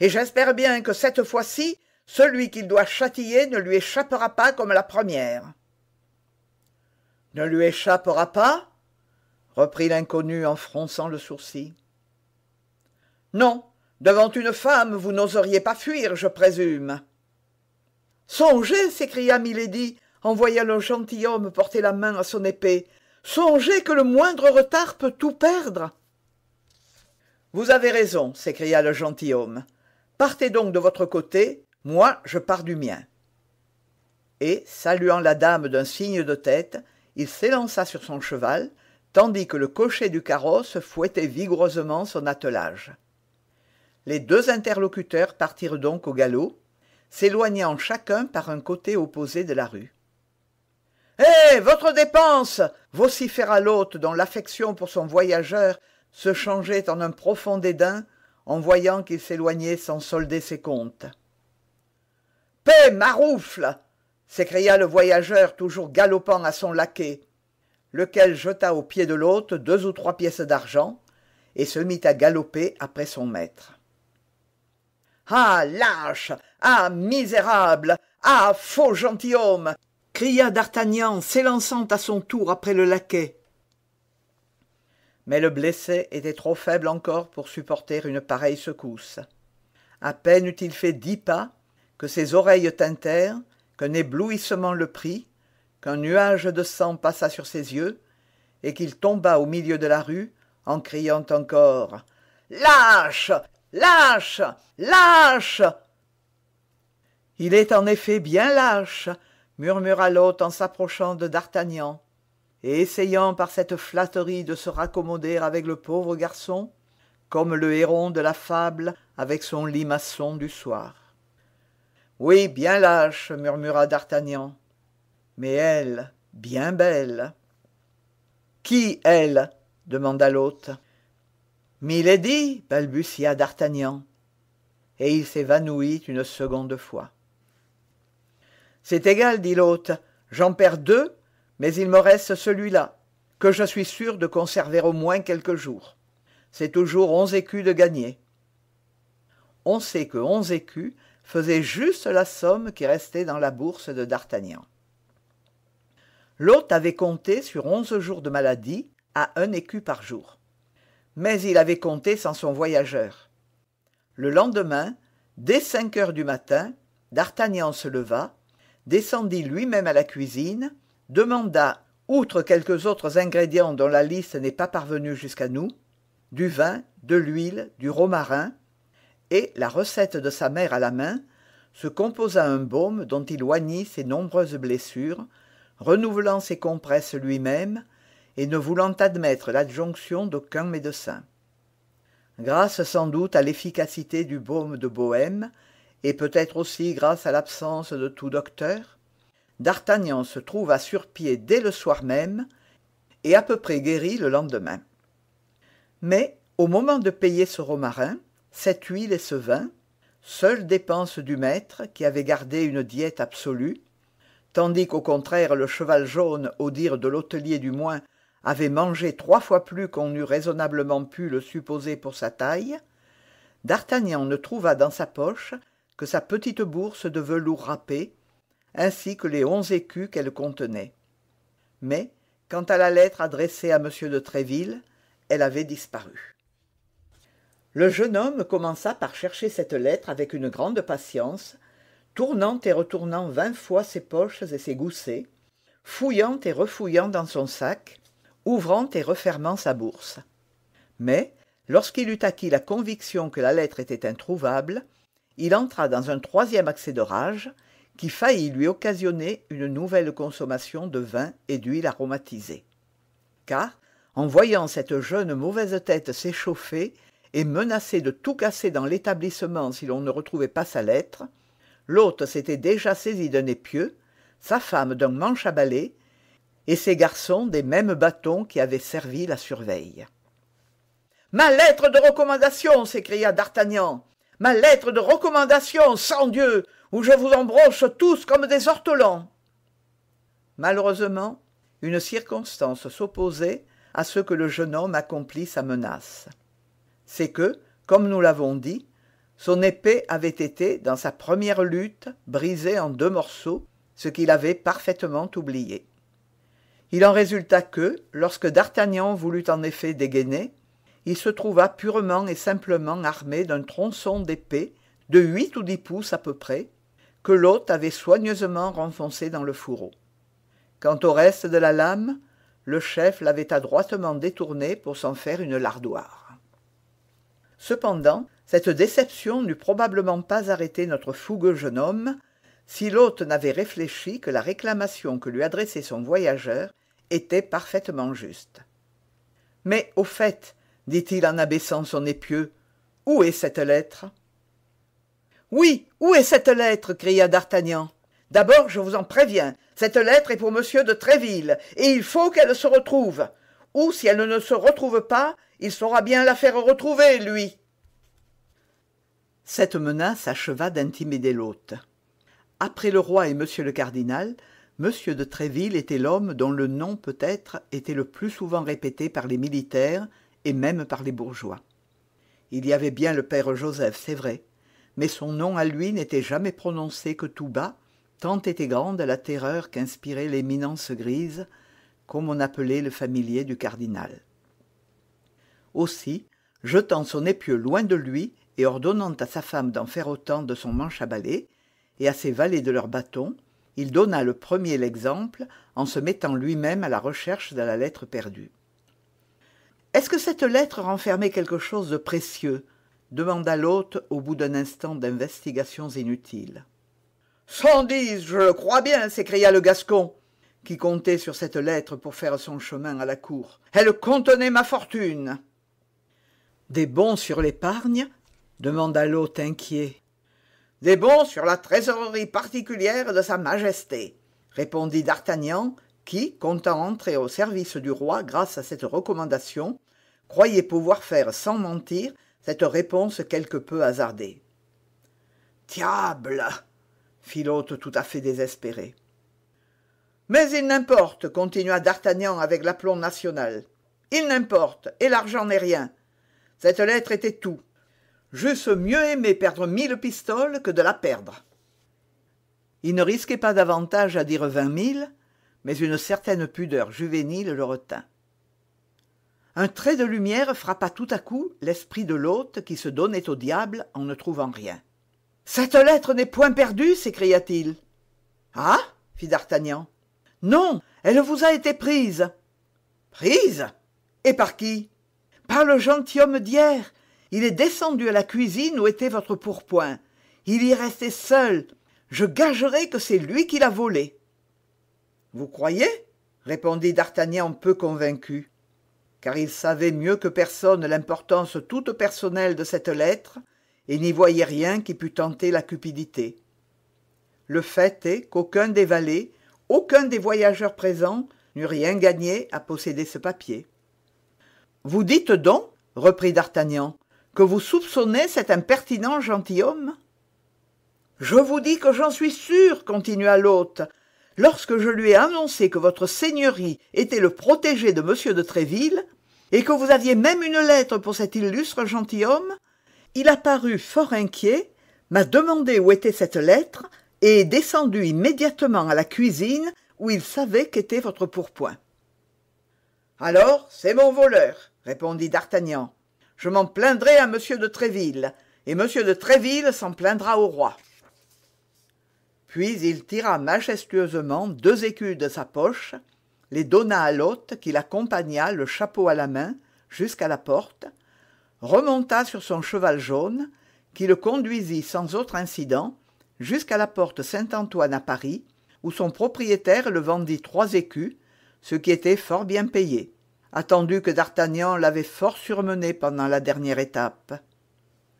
et j'espère bien que cette fois-ci celui qu'il doit châtier ne lui échappera pas comme la première ne lui échappera pas reprit l'inconnu en fronçant le sourcil non devant une femme vous n'oseriez pas fuir je présume songez s'écria milady en voyant le gentilhomme porter la main à son épée songez que le moindre retard peut tout perdre vous avez raison s'écria le gentilhomme partez donc de votre côté moi je pars du mien et saluant la dame d'un signe de tête il s'élança sur son cheval tandis que le cocher du carrosse fouettait vigoureusement son attelage les deux interlocuteurs partirent donc au galop s'éloignant chacun par un côté opposé de la rue eh votre dépense vociféra l'hôte dont l'affection pour son voyageur se changeait en un profond dédain en voyant qu'il s'éloignait sans solder ses comptes paix maroufle s'écria le voyageur toujours galopant à son laquais lequel jeta aux pieds de l'hôte deux ou trois pièces d'argent et se mit à galoper après son maître ah lâche ah misérable ah faux gentilhomme cria d'artagnan s'élançant à son tour après le laquais mais le blessé était trop faible encore pour supporter une pareille secousse à peine eut-il fait dix pas que ses oreilles tintèrent qu'un éblouissement le prit qu'un nuage de sang passa sur ses yeux et qu'il tomba au milieu de la rue en criant encore lâche lâche lâche il est en effet bien lâche murmura l'hôte en s'approchant de d'artagnan et essayant par cette flatterie de se raccommoder avec le pauvre garçon comme le héron de la fable avec son limaçon du soir oui bien lâche murmura d'artagnan mais elle bien belle qui elle demanda l'hôte milady balbutia d'artagnan et il s'évanouit une seconde fois c'est égal dit l'hôte j'en perds deux mais il me reste celui-là que je suis sûr de conserver au moins quelques jours c'est toujours onze écus de gagner. on sait que onze écus faisaient juste la somme qui restait dans la bourse de d'artagnan l'hôte avait compté sur onze jours de maladie à un écu par jour mais il avait compté sans son voyageur. Le lendemain, dès cinq heures du matin, d'Artagnan se leva, descendit lui-même à la cuisine, demanda, outre quelques autres ingrédients dont la liste n'est pas parvenue jusqu'à nous, du vin, de l'huile, du romarin, et, la recette de sa mère à la main, se composa un baume dont il oignit ses nombreuses blessures, renouvelant ses compresses lui-même, et ne voulant admettre l'adjonction d'aucun médecin grâce sans doute à l'efficacité du baume de bohème et peut-être aussi grâce à l'absence de tout docteur d'artagnan se trouva sur pied dès le soir même et à peu près guéri le lendemain mais au moment de payer ce romarin cette huile et ce vin seule dépense du maître qui avait gardé une diète absolue tandis qu'au contraire le cheval jaune au dire de l'hôtelier du moins avait mangé trois fois plus qu'on eût raisonnablement pu le supposer pour sa taille d'artagnan ne trouva dans sa poche que sa petite bourse de velours râpé ainsi que les onze écus qu'elle contenait mais quant à la lettre adressée à m de tréville elle avait disparu le jeune homme commença par chercher cette lettre avec une grande patience tournant et retournant vingt fois ses poches et ses goussets fouillant et refouillant dans son sac ouvrant et refermant sa bourse mais lorsqu'il eut acquis la conviction que la lettre était introuvable il entra dans un troisième accès de rage qui faillit lui occasionner une nouvelle consommation de vin et d'huile aromatisée car en voyant cette jeune mauvaise tête s'échauffer et menacer de tout casser dans l'établissement si l'on ne retrouvait pas sa lettre l'hôte s'était déjà saisi d'un épieu sa femme d'un manche à balai et ses garçons des mêmes bâtons qui avaient servi la surveille ma lettre de recommandation s'écria d'artagnan ma lettre de recommandation sans dieu ou je vous embroche tous comme des ortolans malheureusement une circonstance s'opposait à ce que le jeune homme accomplît sa menace c'est que comme nous l'avons dit son épée avait été dans sa première lutte brisée en deux morceaux ce qu'il avait parfaitement oublié il en résulta que lorsque d'artagnan voulut en effet dégainer il se trouva purement et simplement armé d'un tronçon d'épée de huit ou dix pouces à peu près que l'hôte avait soigneusement renfoncé dans le fourreau quant au reste de la lame le chef l'avait adroitement détournée pour s'en faire une lardoire cependant cette déception n'eût probablement pas arrêté notre fougueux jeune homme si l'hôte n'avait réfléchi que la réclamation que lui adressait son voyageur était parfaitement juste mais au fait dit-il en abaissant son épieu où est cette lettre oui où est cette lettre cria d'artagnan d'abord je vous en préviens cette lettre est pour m de tréville et il faut qu'elle se retrouve ou si elle ne se retrouve pas il saura bien la faire retrouver lui cette menace acheva d'intimider l'hôte après le roi et m le cardinal m de tréville était l'homme dont le nom peut-être était le plus souvent répété par les militaires et même par les bourgeois il y avait bien le père joseph c'est vrai mais son nom à lui n'était jamais prononcé que tout bas tant était grande la terreur qu'inspirait l'éminence grise comme on appelait le familier du cardinal aussi jetant son épieu loin de lui et ordonnant à sa femme d'en faire autant de son manche à balai et à ses valets de leurs bâtons il donna le premier l'exemple en se mettant lui-même à la recherche de la lettre perdue est-ce que cette lettre renfermait quelque chose de précieux demanda l'hôte au bout d'un instant d'investigations inutiles cent dix je le crois bien s'écria le gascon qui comptait sur cette lettre pour faire son chemin à la cour elle contenait ma fortune des bons sur l'épargne demanda l'hôte inquiet des bons sur la trésorerie particulière de sa majesté répondit d'artagnan qui comptant entrer au service du roi grâce à cette recommandation croyait pouvoir faire sans mentir cette réponse quelque peu hasardée diable fit l'hôte tout à fait désespéré mais il n'importe continua d'artagnan avec l'aplomb national il n'importe et l'argent n'est rien cette lettre était tout j'eusse mieux aimé perdre mille pistoles que de la perdre il ne risquait pas davantage à dire vingt mille mais une certaine pudeur juvénile le retint un trait de lumière frappa tout à coup l'esprit de l'hôte qui se donnait au diable en ne trouvant rien cette lettre n'est point perdue s'écria-t-il ah fit d'artagnan non elle vous a été prise prise et par qui par le gentilhomme d'hier il est descendu à la cuisine où était votre pourpoint il y restait seul je gagerais que c'est lui qui l'a volé vous croyez répondit d'artagnan peu convaincu car il savait mieux que personne l'importance toute personnelle de cette lettre et n'y voyait rien qui pût tenter la cupidité le fait est qu'aucun des valets aucun des voyageurs présents n'eût rien gagné à posséder ce papier vous dites donc reprit d'artagnan que vous soupçonnez cet impertinent gentilhomme Je vous dis que j'en suis sûr, continua l'hôte. Lorsque je lui ai annoncé que votre seigneurie était le protégé de M. de Tréville, et que vous aviez même une lettre pour cet illustre gentilhomme, il apparut fort inquiet, m'a demandé où était cette lettre, et est descendu immédiatement à la cuisine où il savait qu'était votre pourpoint. Alors, c'est mon voleur, répondit D'Artagnan je m'en plaindrai à m de tréville et m de tréville s'en plaindra au roi puis il tira majestueusement deux écus de sa poche les donna à l'hôte qui l'accompagna le chapeau à la main jusqu'à la porte remonta sur son cheval jaune qui le conduisit sans autre incident jusqu'à la porte Saint-Antoine à Paris, où son propriétaire le vendit trois écus, ce qui était fort bien payé attendu que d'artagnan l'avait fort surmené pendant la dernière étape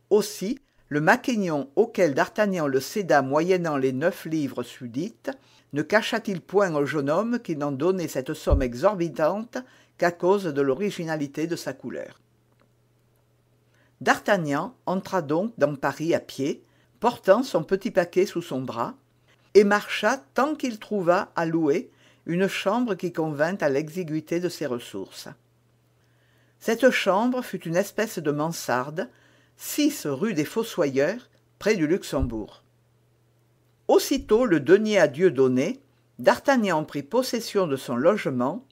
aussi le maquignon auquel d'artagnan le céda moyennant les neuf livres susdites ne cacha t il point au jeune homme qui n'en donnait cette somme exorbitante qu'à cause de l'originalité de sa couleur d'artagnan entra donc dans paris à pied portant son petit paquet sous son bras et marcha tant qu'il trouva à louer une chambre qui convint à l'exiguïté de ses ressources. Cette chambre fut une espèce de mansarde, six rue des Fossoyeurs, près du Luxembourg. Aussitôt le denier à Dieu donné, D'Artagnan prit possession de son logement,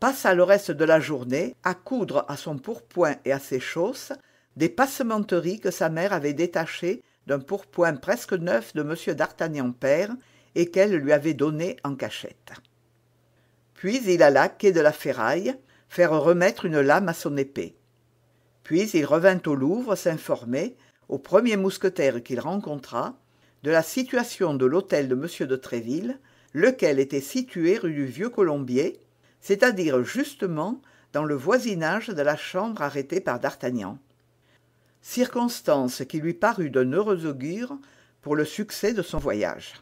passa le reste de la journée à coudre à son pourpoint et à ses chausses des passementeries que sa mère avait détachées d'un pourpoint presque neuf de M. d'Artagnan père et qu'elle lui avait donné en cachette puis il alla quai de la ferraille faire remettre une lame à son épée puis il revint au louvre s'informer au premier mousquetaire qu'il rencontra de la situation de l'hôtel de m de tréville lequel était situé rue du vieux colombier c'est-à-dire justement dans le voisinage de la chambre arrêtée par d'artagnan circonstance qui lui parut d'un heureux augure pour le succès de son voyage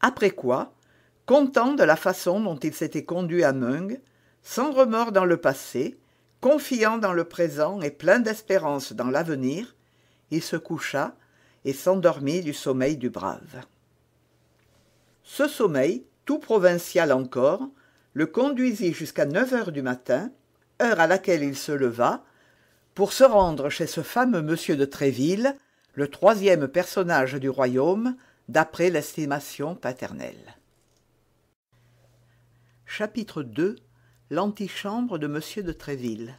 après quoi content de la façon dont il s'était conduit à meung sans remords dans le passé confiant dans le présent et plein d'espérance dans l'avenir il se coucha et s'endormit du sommeil du brave ce sommeil tout provincial encore le conduisit jusqu'à neuf heures du matin heure à laquelle il se leva pour se rendre chez ce fameux monsieur de tréville le troisième personnage du royaume d'après l'estimation paternelle Chapitre II. L'antichambre de M. de Tréville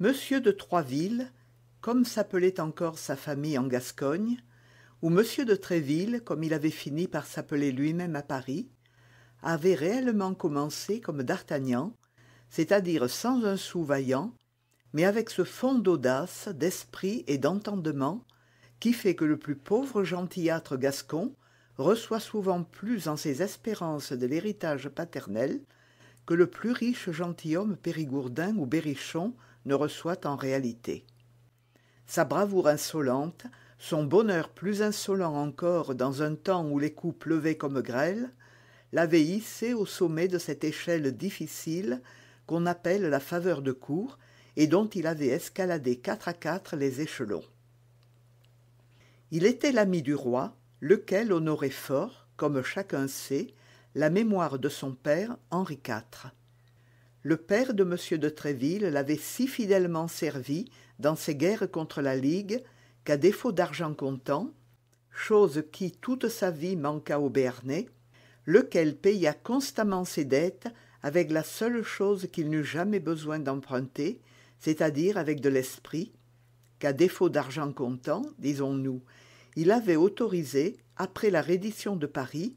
M. de Troisville, comme s'appelait encore sa famille en Gascogne, ou M. de Tréville, comme il avait fini par s'appeler lui-même à Paris, avait réellement commencé comme d'Artagnan, c'est-à-dire sans un sou vaillant, mais avec ce fond d'audace, d'esprit et d'entendement qui fait que le plus pauvre gentillâtre gascon reçoit souvent plus en ses espérances de l'héritage paternel que le plus riche gentilhomme périgourdin ou berrichon ne reçoit en réalité. Sa bravoure insolente, son bonheur plus insolent encore dans un temps où les coups pleuvaient comme grêle, l'avait hissé au sommet de cette échelle difficile qu'on appelle la faveur de cour et dont il avait escaladé quatre à quatre les échelons. Il était l'ami du roi, lequel honorait fort, comme chacun sait, la mémoire de son père Henri IV. Le père de M. de Tréville l'avait si fidèlement servi dans ses guerres contre la Ligue qu'à défaut d'argent comptant, chose qui toute sa vie manqua au Béarnais, lequel paya constamment ses dettes avec la seule chose qu'il n'eût jamais besoin d'emprunter, c'est-à-dire avec de l'esprit, qu'à défaut d'argent comptant, disons-nous, il avait autorisé, après la reddition de Paris,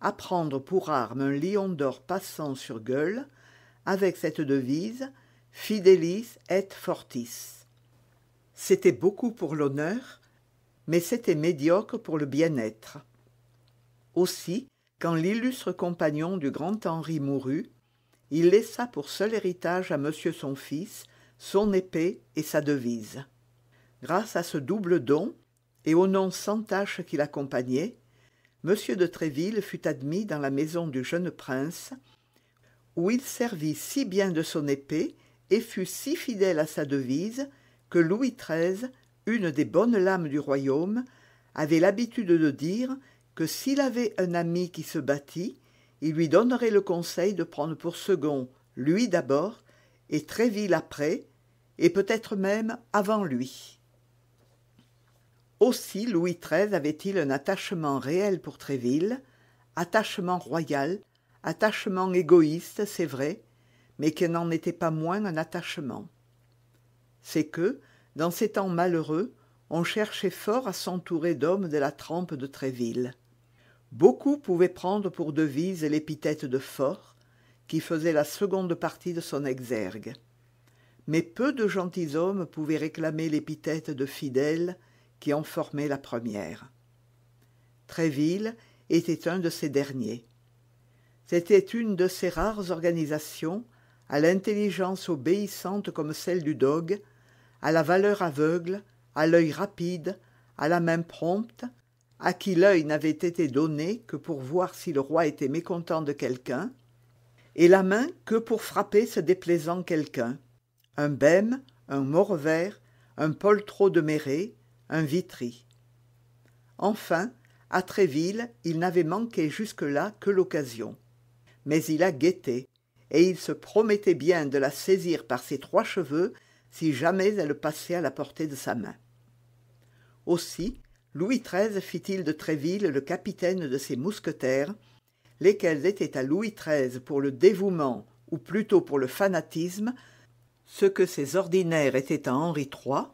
à prendre pour arme un lion d'or passant sur gueule, avec cette devise Fidelis et fortis. C'était beaucoup pour l'honneur, mais c'était médiocre pour le bien-être. Aussi, quand l'illustre compagnon du grand Henri mourut, il laissa pour seul héritage à monsieur son fils son épée et sa devise. Grâce à ce double don, et au nom sans tache qui l'accompagnait, M. de Tréville fut admis dans la maison du jeune prince, où il servit si bien de son épée et fut si fidèle à sa devise que Louis XIII, une des bonnes lames du royaume, avait l'habitude de dire que s'il avait un ami qui se battît, il lui donnerait le conseil de prendre pour second lui d'abord, et Tréville après, et peut-être même avant lui aussi louis xiii avait-il un attachement réel pour tréville attachement royal attachement égoïste c'est vrai mais qui n'en était pas moins un attachement c'est que dans ces temps malheureux on cherchait fort à s'entourer d'hommes de la trempe de tréville beaucoup pouvaient prendre pour devise l'épithète de fort qui faisait la seconde partie de son exergue mais peu de gentilshommes pouvaient réclamer l'épithète de fidèle qui en formait la première. Tréville était un de ces derniers. C'était une de ces rares organisations, à l'intelligence obéissante comme celle du dogue, à la valeur aveugle, à l'œil rapide, à la main prompte, à qui l'œil n'avait été donné que pour voir si le roi était mécontent de quelqu'un, et la main que pour frapper ce déplaisant quelqu'un. Un bême, un morvert, un poltrot de Méré, un Enfin, à Tréville, il n'avait manqué jusque-là que l'occasion. Mais il a guetté, et il se promettait bien de la saisir par ses trois cheveux si jamais elle passait à la portée de sa main. Aussi, Louis XIII fit-il de Tréville le capitaine de ses mousquetaires, lesquels étaient à Louis XIII pour le dévouement, ou plutôt pour le fanatisme, ce que ses ordinaires étaient à Henri III,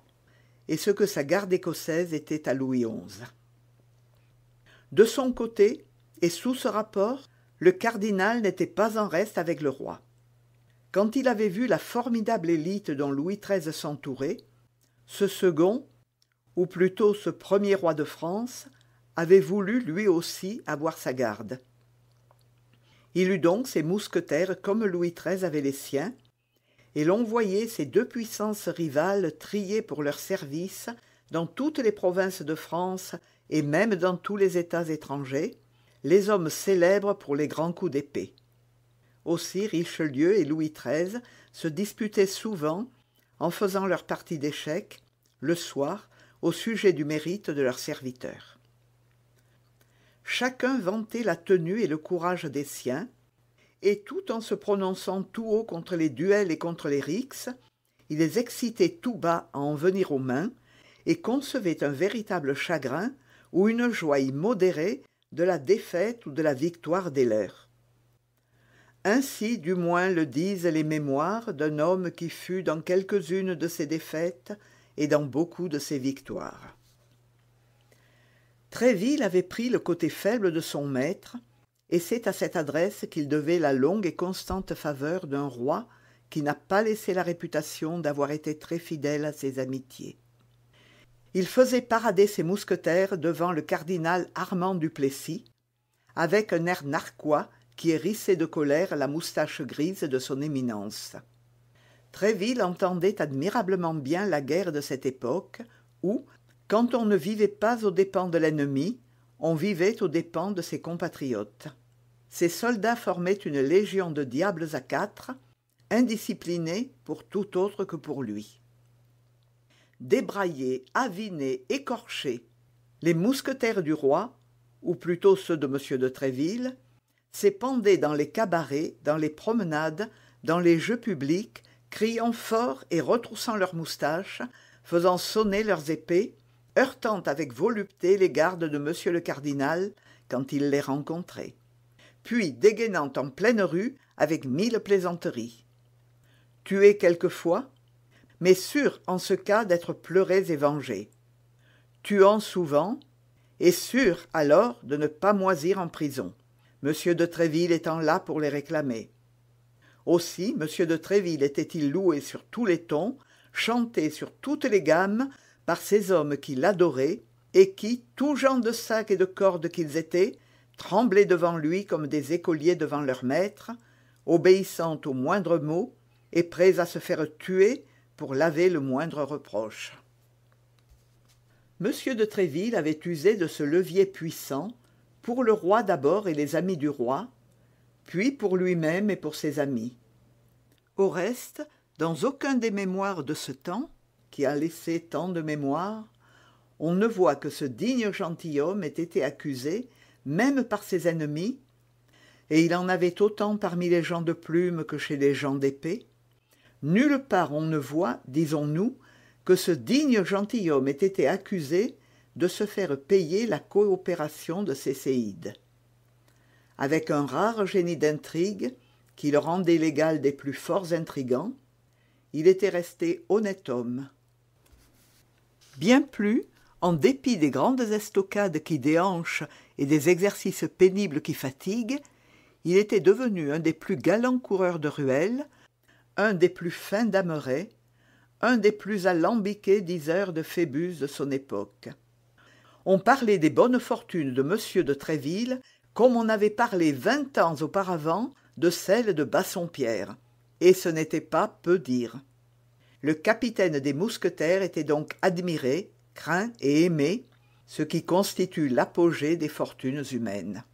et ce que sa garde écossaise était à Louis XI. De son côté, et sous ce rapport, le cardinal n'était pas en reste avec le roi. Quand il avait vu la formidable élite dont Louis XIII s'entourait, ce second, ou plutôt ce premier roi de France, avait voulu lui aussi avoir sa garde. Il eut donc ses mousquetaires comme Louis XIII avait les siens, et l'on voyait ces deux puissances rivales triées pour leurs services dans toutes les provinces de France et même dans tous les États étrangers, les hommes célèbres pour les grands coups d'épée. Aussi Richelieu et Louis XIII se disputaient souvent, en faisant leur partie d'échecs, le soir, au sujet du mérite de leurs serviteurs. Chacun vantait la tenue et le courage des siens, et tout en se prononçant tout haut contre les duels et contre les rixes, il les excitait tout bas à en venir aux mains, et concevait un véritable chagrin ou une joie immodérée de la défaite ou de la victoire des leurs. Ainsi du moins le disent les mémoires d'un homme qui fut dans quelques-unes de ses défaites et dans beaucoup de ses victoires. Tréville avait pris le côté faible de son maître, et c'est à cette adresse qu'il devait la longue et constante faveur d'un roi qui n'a pas laissé la réputation d'avoir été très fidèle à ses amitiés. Il faisait parader ses mousquetaires devant le cardinal Armand Plessis, avec un air narquois qui hérissait de colère la moustache grise de son éminence. Tréville entendait admirablement bien la guerre de cette époque, où, quand on ne vivait pas aux dépens de l'ennemi, on vivait aux dépens de ses compatriotes. Ces soldats formaient une légion de diables à quatre, indisciplinés pour tout autre que pour lui. Débraillés, avinés, écorchés, les mousquetaires du roi, ou plutôt ceux de M. de Tréville, s'épandaient dans les cabarets, dans les promenades, dans les jeux publics, criant fort et retroussant leurs moustaches, faisant sonner leurs épées, heurtant avec volupté les gardes de M. le cardinal quand il les rencontrait puis dégainant en pleine rue avec mille plaisanteries tués quelquefois mais sûr en ce cas d'être pleurés et vengés tuant souvent et sûr alors de ne pas moisir en prison m de tréville étant là pour les réclamer aussi m de tréville était-il loué sur tous les tons chanté sur toutes les gammes par ces hommes qui l'adoraient et qui tout gens de sac et de corde qu'ils étaient tremblaient devant lui comme des écoliers devant leur maître obéissant au moindre mot et prêts à se faire tuer pour laver le moindre reproche m de tréville avait usé de ce levier puissant pour le roi d'abord et les amis du roi puis pour lui-même et pour ses amis au reste dans aucun des mémoires de ce temps qui a laissé tant de mémoires on ne voit que ce digne gentilhomme ait été accusé même par ses ennemis, et il en avait autant parmi les gens de plume que chez les gens d'épée, nulle part on ne voit, disons-nous, que ce digne gentilhomme ait été accusé de se faire payer la coopération de ses séides. Avec un rare génie d'intrigue, qui le rendait l'égal des plus forts intrigants, il était resté honnête homme. Bien plus, en dépit des grandes estocades qui déhanchent et des exercices pénibles qui fatiguent, il était devenu un des plus galants coureurs de ruelles, un des plus fins damerets, un des plus alambiqués diseurs de Phébus de son époque. On parlait des bonnes fortunes de M. de Tréville comme on avait parlé vingt ans auparavant de celles de Bassompierre, et ce n'était pas peu dire. Le capitaine des mousquetaires était donc admiré, craint et aimé, ce qui constitue l'apogée des fortunes humaines.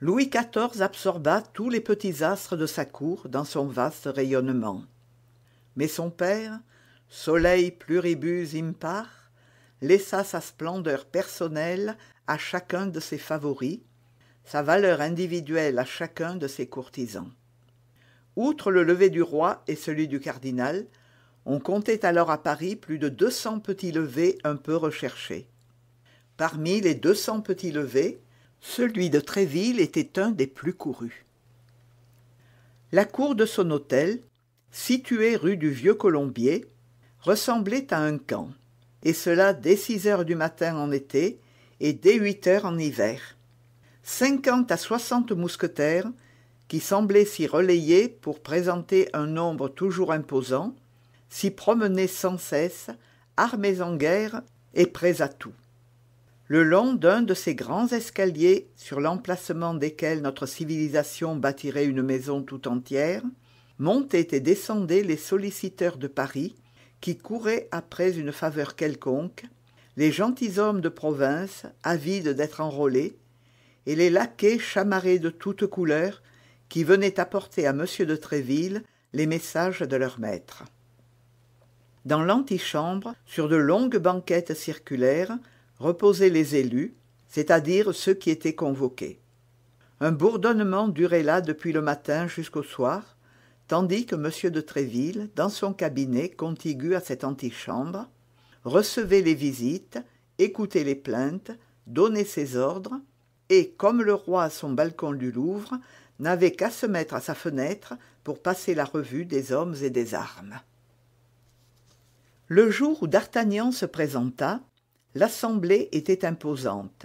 Louis XIV absorba tous les petits astres de sa cour dans son vaste rayonnement. Mais son père, soleil pluribus impar, laissa sa splendeur personnelle à chacun de ses favoris, sa valeur individuelle à chacun de ses courtisans. Outre le lever du roi et celui du cardinal, on comptait alors à Paris plus de deux cents petits levés un peu recherchés. Parmi les deux cents petits levés, celui de Tréville était un des plus courus. La cour de son hôtel, située rue du Vieux Colombier, ressemblait à un camp, et cela dès six heures du matin en été et dès huit heures en hiver. Cinquante à soixante mousquetaires qui semblaient s'y relayer pour présenter un nombre toujours imposant, s'y promenaient sans cesse armés en guerre et prêts à tout le long d'un de ces grands escaliers sur l'emplacement desquels notre civilisation bâtirait une maison tout entière montaient et descendaient les solliciteurs de paris qui couraient après une faveur quelconque les gentilshommes de province avides d'être enrôlés et les laquais chamarrés de toutes couleurs qui venaient apporter à m de tréville les messages de leur maître dans l'antichambre, sur de longues banquettes circulaires, reposaient les élus, c'est-à-dire ceux qui étaient convoqués. Un bourdonnement durait là depuis le matin jusqu'au soir, tandis que M. de Tréville, dans son cabinet contigu à cette antichambre, recevait les visites, écoutait les plaintes, donnait ses ordres, et, comme le roi à son balcon du Louvre, n'avait qu'à se mettre à sa fenêtre pour passer la revue des hommes et des armes le jour où d'artagnan se présenta l'assemblée était imposante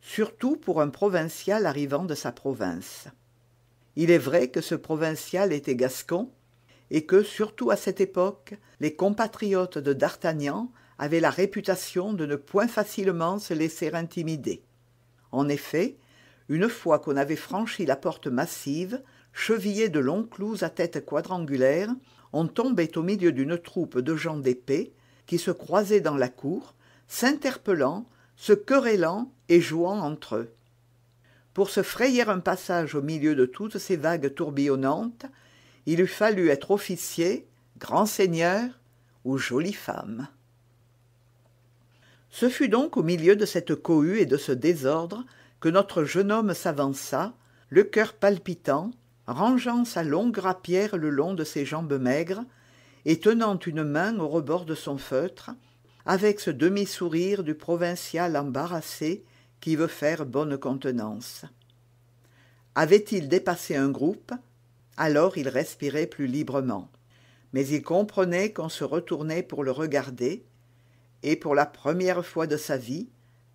surtout pour un provincial arrivant de sa province il est vrai que ce provincial était gascon et que surtout à cette époque les compatriotes de d'artagnan avaient la réputation de ne point facilement se laisser intimider en effet une fois qu'on avait franchi la porte massive chevillée de longs clous à tête quadrangulaire on tombait au milieu d'une troupe de gens d'épée qui se croisaient dans la cour s'interpellant se querellant et jouant entre eux pour se frayer un passage au milieu de toutes ces vagues tourbillonnantes il eût fallu être officier grand seigneur ou jolie femme ce fut donc au milieu de cette cohue et de ce désordre que notre jeune homme s'avança le cœur palpitant rangeant sa longue rapière le long de ses jambes maigres et tenant une main au rebord de son feutre, avec ce demi-sourire du provincial embarrassé qui veut faire bonne contenance. Avait-il dépassé un groupe Alors il respirait plus librement. Mais il comprenait qu'on se retournait pour le regarder, et pour la première fois de sa vie,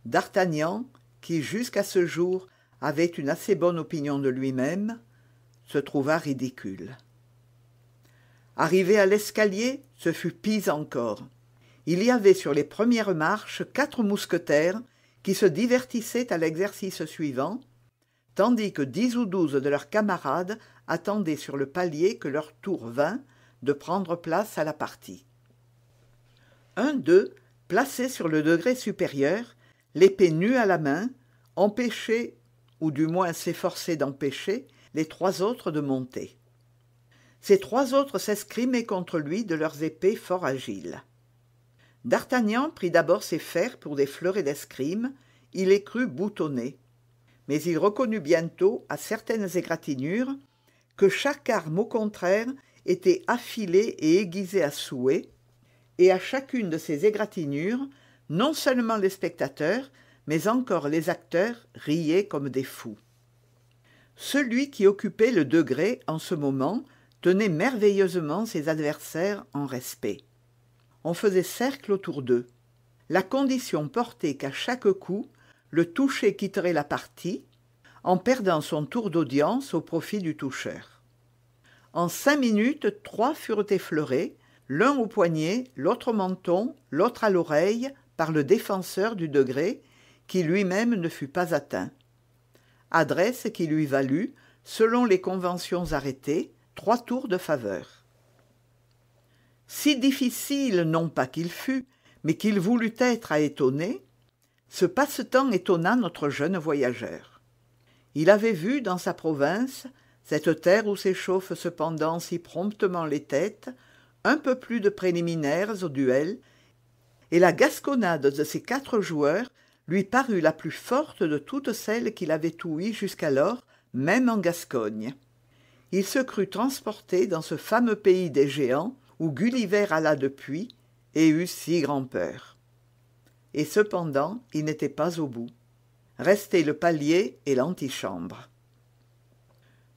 D'Artagnan, qui jusqu'à ce jour avait une assez bonne opinion de lui-même, se trouva ridicule. Arrivé à l'escalier, ce fut pis encore. Il y avait sur les premières marches quatre mousquetaires qui se divertissaient à l'exercice suivant, tandis que dix ou douze de leurs camarades attendaient sur le palier que leur tour vint de prendre place à la partie. Un d'eux, placé sur le degré supérieur, l'épée nue à la main, empêchait, ou du moins s'efforçait d'empêcher, les trois autres de monter ces trois autres s'escrimaient contre lui de leurs épées fort agiles d'artagnan prit d'abord ses fers pour des fleurets d'escrime il les crut boutonnés mais il reconnut bientôt à certaines égratignures que chaque arme au contraire était affilée et aiguisée à souhait et à chacune de ces égratignures non seulement les spectateurs mais encore les acteurs riaient comme des fous celui qui occupait le degré en ce moment tenait merveilleusement ses adversaires en respect on faisait cercle autour d'eux la condition portait qu'à chaque coup le touché quitterait la partie en perdant son tour d'audience au profit du toucheur en cinq minutes trois furent effleurés l'un au poignet l'autre au menton l'autre à l'oreille par le défenseur du degré qui lui-même ne fut pas atteint adresse qui lui valut, selon les conventions arrêtées, trois tours de faveur. Si difficile non pas qu'il fût, mais qu'il voulut être à étonner, ce passe-temps étonna notre jeune voyageur. Il avait vu dans sa province, cette terre où s'échauffent cependant si promptement les têtes, un peu plus de préliminaires au duel, et la gasconnade de ces quatre joueurs lui parut la plus forte de toutes celles qu'il avait ouïes jusqu'alors, même en Gascogne. Il se crut transporté dans ce fameux pays des géants où Gulliver alla depuis et eut si grand-peur. Et cependant, il n'était pas au bout. Restaient le palier et l'antichambre.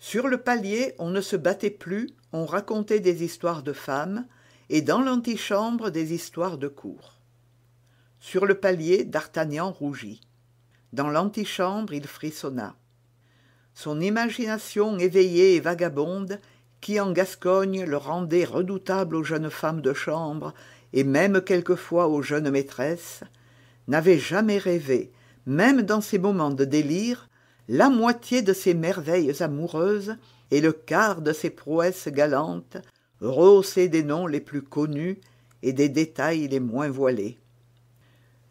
Sur le palier, on ne se battait plus, on racontait des histoires de femmes, et dans l'antichambre des histoires de cour. Sur le palier, D'Artagnan rougit. Dans l'antichambre, il frissonna. Son imagination éveillée et vagabonde, qui en Gascogne le rendait redoutable aux jeunes femmes de chambre et même quelquefois aux jeunes maîtresses, n'avait jamais rêvé, même dans ses moments de délire, la moitié de ses merveilles amoureuses et le quart de ses prouesses galantes, rehaussées des noms les plus connus et des détails les moins voilés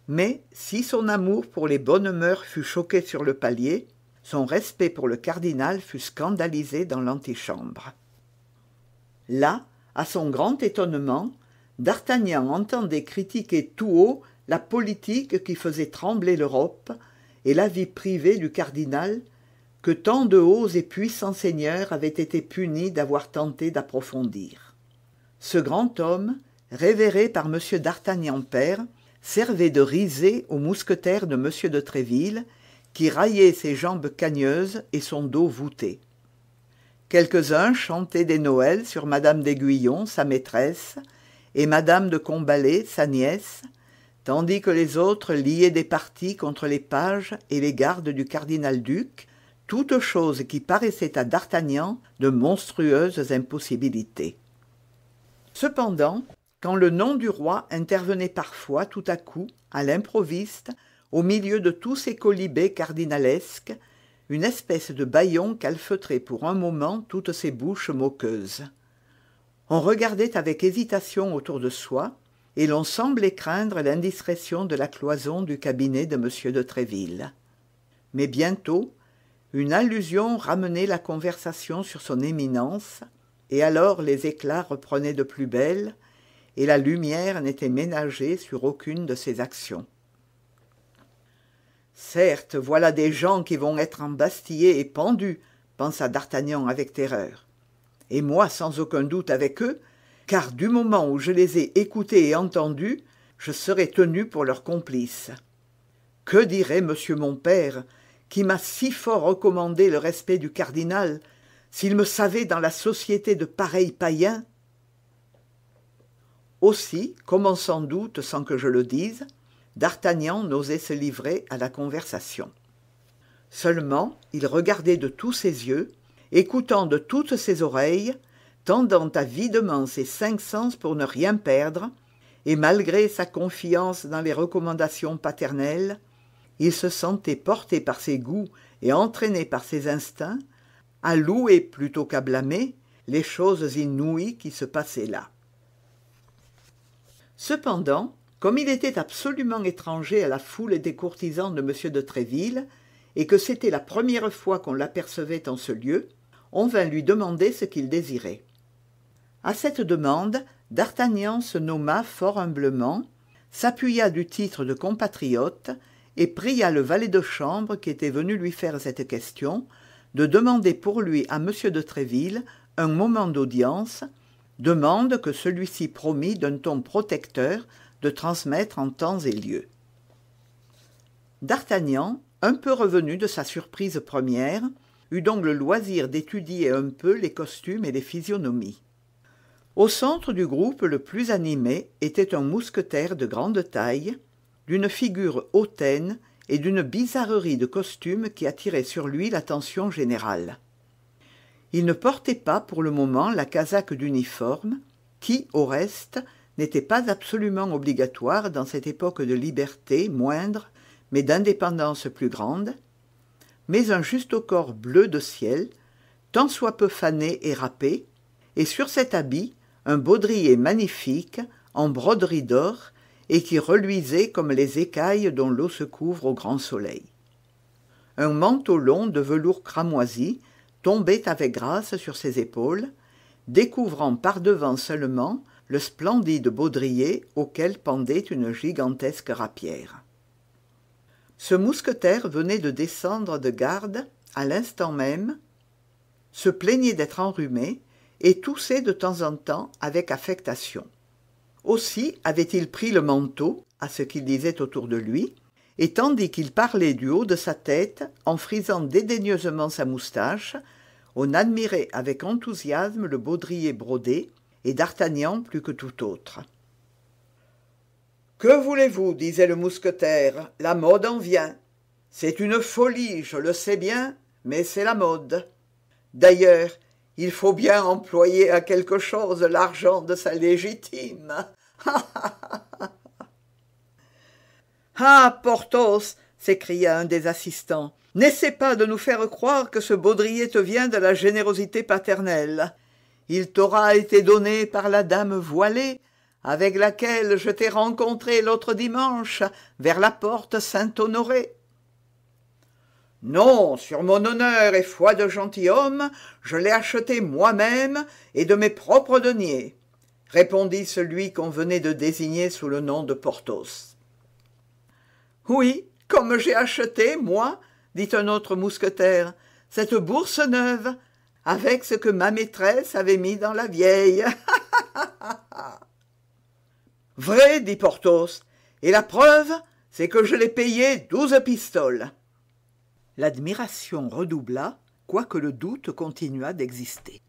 mais si son amour pour les bonnes mœurs fut choqué sur le palier son respect pour le cardinal fut scandalisé dans l'antichambre là à son grand étonnement d'artagnan entendait critiquer tout haut la politique qui faisait trembler l'europe et la vie privée du cardinal que tant de hauts et puissants seigneurs avaient été punis d'avoir tenté d'approfondir ce grand homme révéré par m d'artagnan père servait de risée aux mousquetaires de m de tréville qui raillaient ses jambes cagneuses et son dos voûté quelques-uns chantaient des noëls sur mme d'aiguillon sa maîtresse et mme de combalet sa nièce tandis que les autres liaient des parties contre les pages et les gardes du cardinal duc toutes choses qui paraissaient à d'artagnan de monstrueuses impossibilités cependant quand le nom du roi intervenait parfois tout à coup à l'improviste au milieu de tous ces colibés cardinalesques une espèce de bâillon calfeutrait pour un moment toutes ces bouches moqueuses on regardait avec hésitation autour de soi et l'on semblait craindre l'indiscrétion de la cloison du cabinet de m de tréville mais bientôt une allusion ramenait la conversation sur son éminence et alors les éclats reprenaient de plus belle et la lumière n'était ménagée sur aucune de ses actions. Certes, voilà des gens qui vont être embastillés et pendus, pensa D'Artagnan avec terreur. Et moi sans aucun doute avec eux, car du moment où je les ai écoutés et entendus, je serai tenu pour leur complice. Que dirait monsieur mon père, qui m'a si fort recommandé le respect du cardinal, s'il me savait dans la société de pareils païens aussi on sans doute sans que je le dise d'artagnan n'osait se livrer à la conversation seulement il regardait de tous ses yeux écoutant de toutes ses oreilles tendant avidement ses cinq sens pour ne rien perdre et malgré sa confiance dans les recommandations paternelles il se sentait porté par ses goûts et entraîné par ses instincts à louer plutôt qu'à blâmer les choses inouïes qui se passaient là cependant comme il était absolument étranger à la foule des courtisans de m de tréville et que c'était la première fois qu'on l'apercevait en ce lieu on vint lui demander ce qu'il désirait À cette demande d'artagnan se nomma fort humblement s'appuya du titre de compatriote et pria le valet de chambre qui était venu lui faire cette question de demander pour lui à m de tréville un moment d'audience demande que celui-ci promit d'un ton protecteur de transmettre en temps et lieu. D'Artagnan, un peu revenu de sa surprise première, eut donc le loisir d'étudier un peu les costumes et les physionomies. Au centre du groupe le plus animé était un mousquetaire de grande taille, d'une figure hautaine et d'une bizarrerie de costume qui attirait sur lui l'attention générale. Il ne portait pas pour le moment la casaque d'uniforme, qui, au reste, n'était pas absolument obligatoire dans cette époque de liberté moindre, mais d'indépendance plus grande, mais un juste corps bleu de ciel, tant soit peu fané et râpé, et sur cet habit un baudrier magnifique, en broderie d'or, et qui reluisait comme les écailles dont l'eau se couvre au grand soleil. Un manteau long de velours cramoisi tombait avec grâce sur ses épaules, découvrant par-devant seulement le splendide baudrier auquel pendait une gigantesque rapière. Ce mousquetaire venait de descendre de garde à l'instant même, se plaignait d'être enrhumé et toussait de temps en temps avec affectation. Aussi avait-il pris le manteau, à ce qu'il disait autour de lui, et tandis qu'il parlait du haut de sa tête, en frisant dédaigneusement sa moustache, on admirait avec enthousiasme le baudrier brodé et d'artagnan plus que tout autre que voulez-vous disait le mousquetaire la mode en vient c'est une folie je le sais bien mais c'est la mode d'ailleurs il faut bien employer à quelque chose l'argent de sa légitime ah porthos s'écria un des assistants N'essaie pas de nous faire croire que ce baudrier te vient de la générosité paternelle. Il t'aura été donné par la dame voilée, avec laquelle je t'ai rencontré l'autre dimanche, vers la porte Saint-Honoré. Non, sur mon honneur et foi de gentilhomme, je l'ai acheté moi-même et de mes propres deniers, répondit celui qu'on venait de désigner sous le nom de Porthos. Oui, comme j'ai acheté, moi, dit un autre mousquetaire cette bourse neuve avec ce que ma maîtresse avait mis dans la vieille vrai dit porthos et la preuve c'est que je l'ai payé douze pistoles l'admiration redoubla quoique le doute continuât d'exister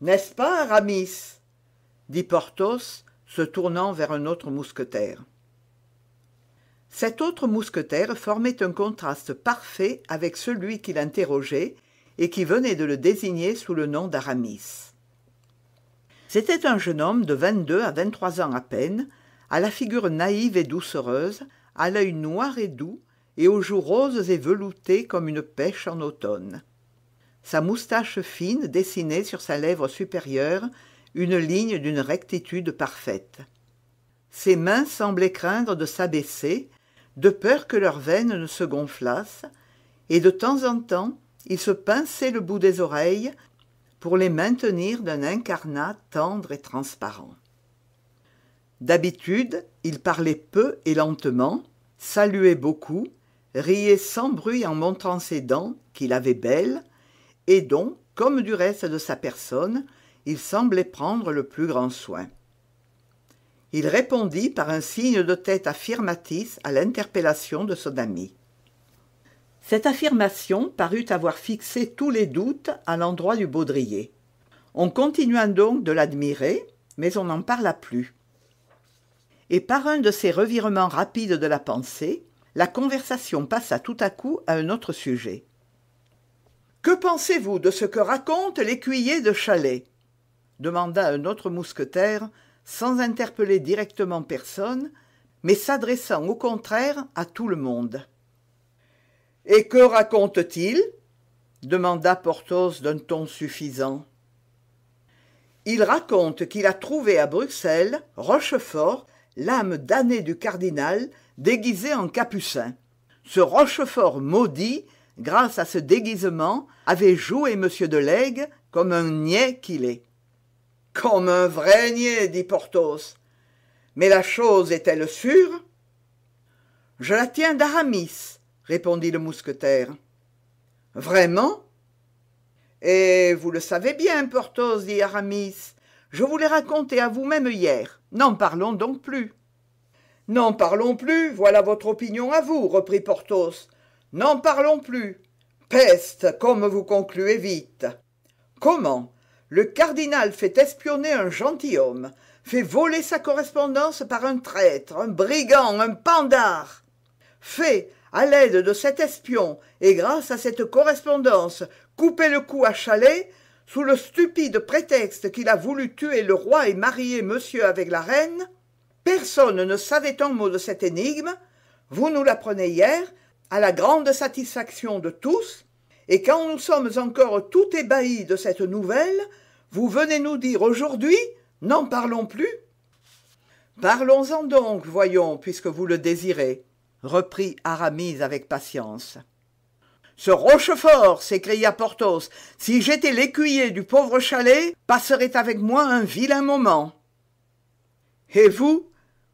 n'est-ce pas aramis dit porthos se tournant vers un autre mousquetaire cet autre mousquetaire formait un contraste parfait avec celui qui l'interrogeait et qui venait de le désigner sous le nom d'Aramis. C'était un jeune homme de vingt-deux à vingt-trois ans à peine, à la figure naïve et doucereuse, à l'œil noir et doux, et aux joues roses et veloutées comme une pêche en automne. Sa moustache fine dessinait sur sa lèvre supérieure une ligne d'une rectitude parfaite. Ses mains semblaient craindre de s'abaisser, de peur que leurs veines ne se gonflassent, et de temps en temps il se pinçait le bout des oreilles pour les maintenir d'un incarnat tendre et transparent. D'habitude, il parlait peu et lentement, saluait beaucoup, riait sans bruit en montrant ses dents, qu'il avait belles, et dont, comme du reste de sa personne, il semblait prendre le plus grand soin. Il répondit par un signe de tête affirmatif à l'interpellation de son ami. Cette affirmation parut avoir fixé tous les doutes à l'endroit du baudrier. On continua donc de l'admirer, mais on n'en parla plus. Et par un de ces revirements rapides de la pensée, la conversation passa tout à coup à un autre sujet. Que pensez-vous de ce que raconte l'écuyer de Chalais demanda un autre mousquetaire sans interpeller directement personne, mais s'adressant au contraire à tout le monde. Et que raconte-t-il demanda Porthos d'un ton suffisant. Il raconte qu'il a trouvé à Bruxelles, Rochefort, l'âme damnée du cardinal déguisée en capucin. Ce Rochefort maudit, grâce à ce déguisement, avait joué M. de Lègue comme un niais qu'il est. Comme un vrai niais, dit Porthos. Mais la chose est-elle sûre Je la tiens d'Aramis, répondit le mousquetaire. Vraiment Et vous le savez bien, Porthos, dit Aramis. Je vous l'ai raconté à vous-même hier. N'en parlons donc plus. N'en parlons plus, voilà votre opinion à vous, reprit Porthos. N'en parlons plus. Peste, comme vous concluez vite. Comment le cardinal fait espionner un gentilhomme fait voler sa correspondance par un traître un brigand un pendard fait à l'aide de cet espion et grâce à cette correspondance couper le cou à Chalais sous le stupide prétexte qu'il a voulu tuer le roi et marier monsieur avec la reine personne ne savait un mot de cette énigme vous nous l'apprenez hier à la grande satisfaction de tous et quand nous sommes encore tout ébahis de cette nouvelle vous venez nous dire aujourd'hui n'en parlons plus parlons-en donc voyons puisque vous le désirez reprit aramis avec patience ce rochefort s'écria porthos si j'étais l'écuyer du pauvre chalet passerait avec moi un vilain moment et vous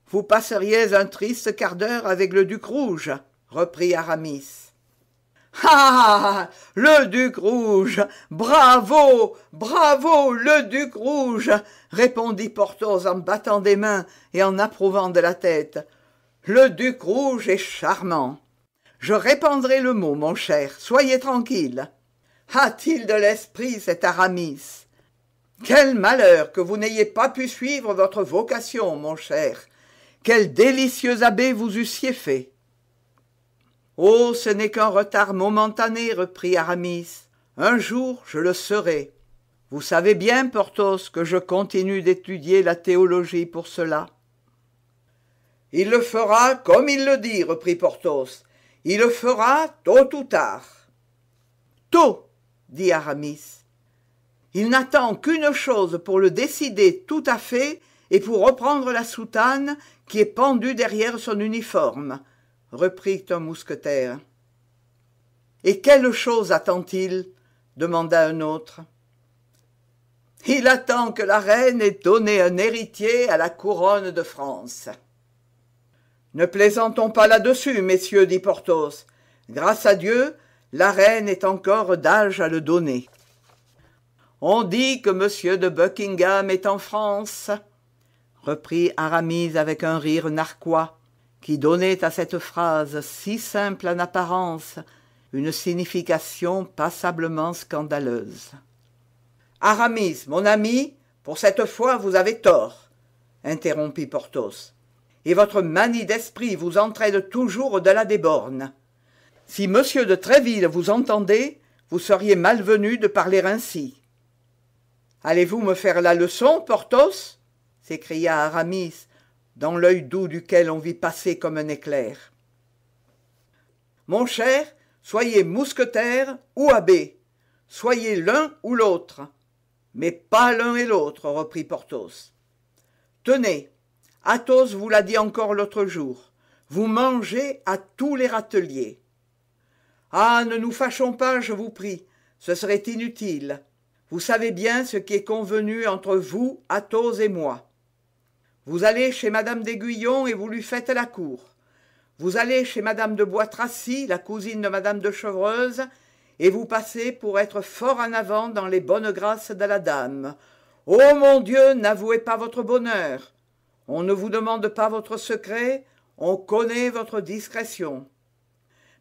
vous passeriez un triste quart d'heure avec le duc rouge reprit aramis Ah, ah, ah, ah le duc rouge bravo bravo le duc rouge répondit porthos en battant des mains et en approuvant de la tête le duc rouge est charmant je répandrai le mot mon cher soyez tranquille a-t-il de l'esprit cet aramis quel malheur que vous n'ayez pas pu suivre votre vocation mon cher quel délicieux abbé vous eussiez fait oh ce n'est qu'un retard momentané reprit aramis un jour je le serai vous savez bien porthos que je continue d'étudier la théologie pour cela il le fera comme il le dit reprit porthos il le fera tôt ou tard tôt dit aramis il n'attend qu'une chose pour le décider tout à fait et pour reprendre la soutane qui est pendue derrière son uniforme reprit un mousquetaire et quelle chose attend-il demanda un autre il attend que la reine ait donné un héritier à la couronne de france ne plaisantons pas là-dessus messieurs dit porthos grâce à dieu la reine est encore d'âge à le donner on dit que monsieur de buckingham est en france reprit aramis avec un rire narquois qui donnait à cette phrase si simple en apparence une signification passablement scandaleuse. Aramis, mon ami, pour cette fois vous avez tort, interrompit Porthos, et votre manie d'esprit vous entraîne toujours au-delà des bornes. Si monsieur de Tréville vous entendait, vous seriez malvenu de parler ainsi. Allez-vous me faire la leçon, Porthos s'écria Aramis dans l'œil doux duquel on vit passer comme un éclair mon cher soyez mousquetaire ou abbé soyez l'un ou l'autre mais pas l'un et l'autre reprit porthos tenez athos vous l'a dit encore l'autre jour vous mangez à tous les râteliers ah ne nous fâchons pas je vous prie ce serait inutile vous savez bien ce qui est convenu entre vous athos et moi vous allez chez madame d'Aiguillon et vous lui faites la cour. Vous allez chez madame de Bois-Tracy, la cousine de madame de Chevreuse, et vous passez pour être fort en avant dans les bonnes grâces de la dame. Ô oh mon Dieu, n'avouez pas votre bonheur. On ne vous demande pas votre secret, on connaît votre discrétion.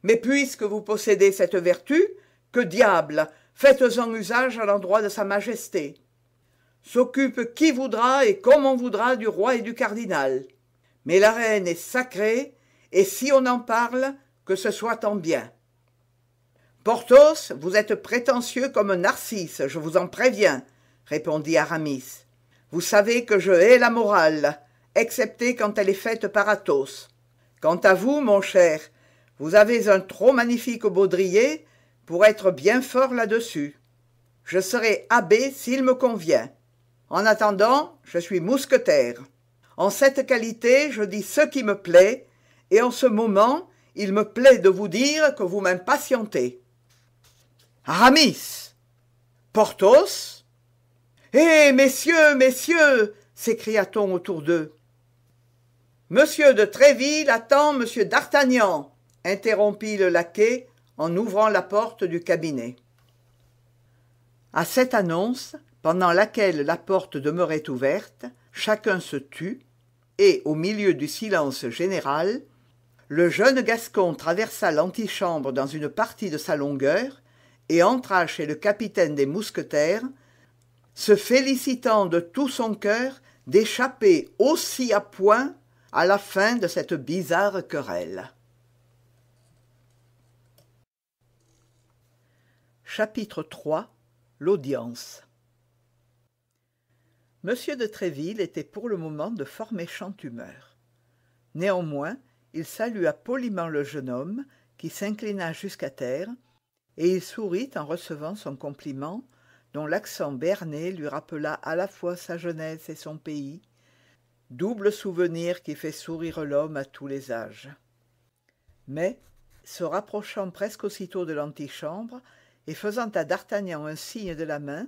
Mais puisque vous possédez cette vertu, que diable, faites-en usage à l'endroit de Sa Majesté s'occupe qui voudra et comme on voudra du roi et du cardinal. Mais la reine est sacrée, et si on en parle, que ce soit en bien. Porthos, vous êtes prétentieux comme un narcisse, je vous en préviens, répondit Aramis. Vous savez que je hais la morale, excepté quand elle est faite par Athos. Quant à vous, mon cher, vous avez un trop magnifique baudrier pour être bien fort là-dessus. Je serai abbé s'il me convient. En attendant, je suis mousquetaire. En cette qualité, je dis ce qui me plaît, et en ce moment, il me plaît de vous dire que vous m'impatientez. Aramis Porthos Eh, messieurs, messieurs s'écria-t-on autour d'eux. Monsieur de Tréville attend monsieur d'Artagnan, interrompit le laquais en ouvrant la porte du cabinet. À cette annonce, pendant laquelle la porte demeurait ouverte chacun se tut et au milieu du silence général le jeune gascon traversa l'antichambre dans une partie de sa longueur et entra chez le capitaine des mousquetaires se félicitant de tout son cœur d'échapper aussi à point à la fin de cette bizarre querelle. Chapitre 3 L'audience m de tréville était pour le moment de fort méchante humeur néanmoins il salua poliment le jeune homme qui s'inclina jusqu'à terre et il sourit en recevant son compliment dont l'accent berné lui rappela à la fois sa jeunesse et son pays double souvenir qui fait sourire l'homme à tous les âges mais se rapprochant presque aussitôt de l'antichambre et faisant à d'artagnan un signe de la main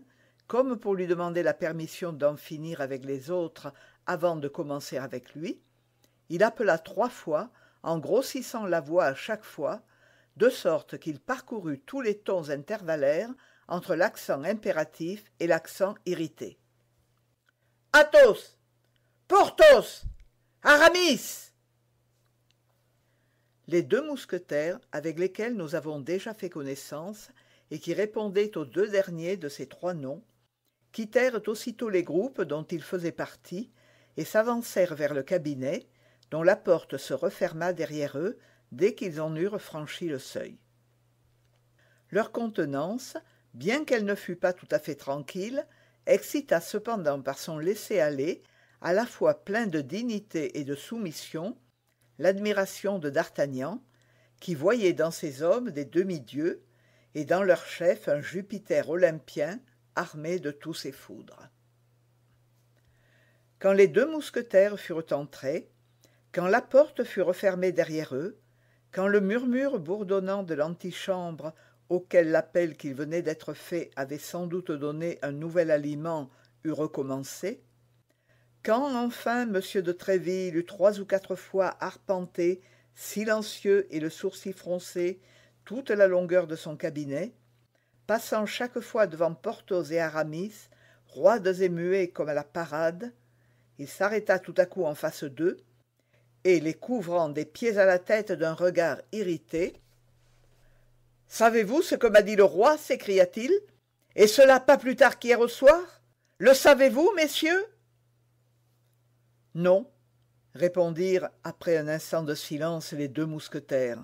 comme pour lui demander la permission d'en finir avec les autres avant de commencer avec lui il appela trois fois en grossissant la voix à chaque fois de sorte qu'il parcourut tous les tons intervallaires entre l'accent impératif et l'accent irrité athos porthos aramis les deux mousquetaires avec lesquels nous avons déjà fait connaissance et qui répondaient aux deux derniers de ces trois noms quittèrent aussitôt les groupes dont ils faisaient partie et s'avancèrent vers le cabinet dont la porte se referma derrière eux dès qu'ils en eurent franchi le seuil leur contenance bien qu'elle ne fût pas tout à fait tranquille excita cependant par son laisser-aller à la fois plein de dignité et de soumission l'admiration de d'artagnan qui voyait dans ces hommes des demi-dieux et dans leur chef un jupiter olympien armé de tous ses foudres quand les deux mousquetaires furent entrés quand la porte fut refermée derrière eux quand le murmure bourdonnant de l'antichambre auquel l'appel qu'il venait d'être fait avait sans doute donné un nouvel aliment eut recommencé quand enfin m de tréville eut trois ou quatre fois arpenté silencieux et le sourcil froncé toute la longueur de son cabinet passant chaque fois devant porthos et aramis roides et muets comme à la parade il s'arrêta tout à coup en face d'eux et les couvrant des pieds à la tête d'un regard irrité savez-vous ce que m'a dit le roi s'écria-t-il et cela pas plus tard qu'hier au soir le savez-vous messieurs non répondirent après un instant de silence les deux mousquetaires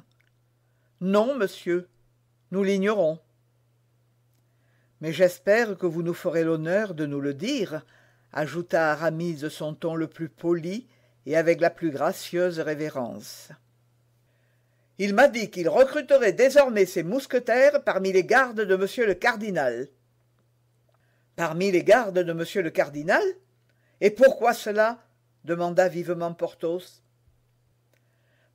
non monsieur nous l'ignorons mais j'espère que vous nous ferez l'honneur de nous le dire ajouta aramis de son ton le plus poli et avec la plus gracieuse révérence il m'a dit qu'il recruterait désormais ses mousquetaires parmi les gardes de m le cardinal parmi les gardes de m le cardinal et pourquoi cela demanda vivement porthos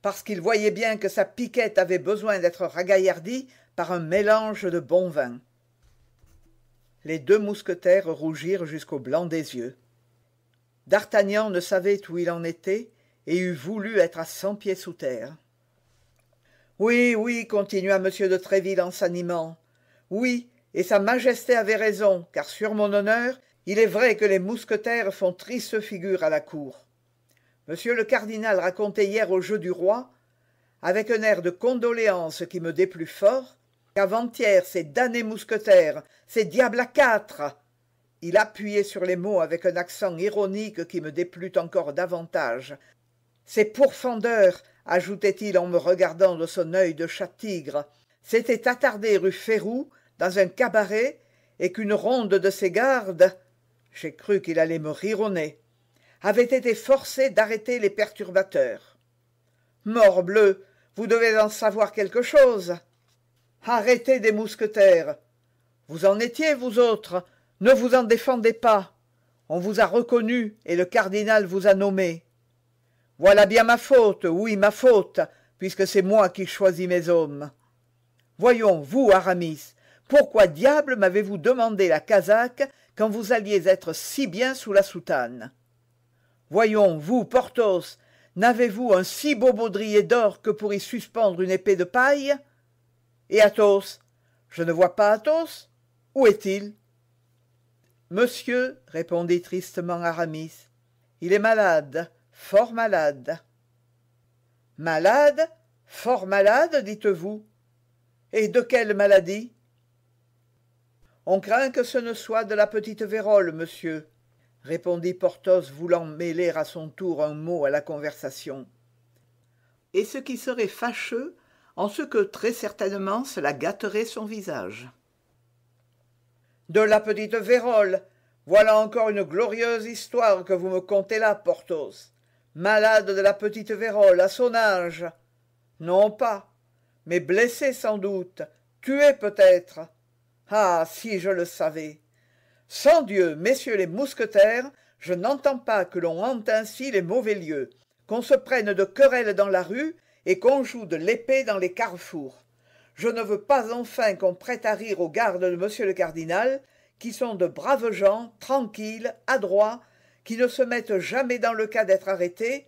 parce qu'il voyait bien que sa piquette avait besoin d'être ragaillardie par un mélange de bon vin les deux mousquetaires rougirent jusqu'au blanc des yeux d'artagnan ne savait où il en était et eût voulu être à cent pieds sous terre oui oui continua m de tréville en s'animant oui et sa majesté avait raison car sur mon honneur il est vrai que les mousquetaires font triste figure à la cour monsieur le cardinal racontait hier au jeu du roi avec un air de condoléance qui me déplut fort avant-hier, ces damnés mousquetaires, ces diables à quatre Il appuyait sur les mots avec un accent ironique qui me déplut encore davantage. Ces pourfendeurs, ajoutait-il en me regardant de son œil de chat tigre, s'étaient attardés rue Férou, dans un cabaret, et qu'une ronde de ses gardes j'ai cru qu'il allait me rire avait été forcée d'arrêter les perturbateurs. Morbleu, vous devez en savoir quelque chose arrêtez des mousquetaires vous en étiez vous autres ne vous en défendez pas on vous a reconnu et le cardinal vous a nommé. voilà bien ma faute oui ma faute puisque c'est moi qui choisis mes hommes voyons vous aramis pourquoi diable m'avez-vous demandé la casaque quand vous alliez être si bien sous la soutane voyons vous porthos n'avez-vous un si beau baudrier d'or que pour y suspendre une épée de paille et Athos Je ne vois pas Athos. Où est-il Monsieur, répondit tristement Aramis, il est malade, fort malade. Malade Fort malade, dites-vous Et de quelle maladie On craint que ce ne soit de la petite vérole, monsieur, répondit Porthos, voulant mêler à son tour un mot à la conversation. Et ce qui serait fâcheux, en ce que très certainement cela gâterait son visage de la petite vérole voilà encore une glorieuse histoire que vous me contez là porthos malade de la petite vérole à son âge non pas mais blessé sans doute tué peut-être ah si je le savais sans dieu messieurs les mousquetaires je n'entends pas que l'on hante ainsi les mauvais lieux qu'on se prenne de querelles dans la rue et qu'on joue de l'épée dans les carrefours je ne veux pas enfin qu'on prête à rire aux gardes de Monsieur le cardinal qui sont de braves gens tranquilles adroits qui ne se mettent jamais dans le cas d'être arrêtés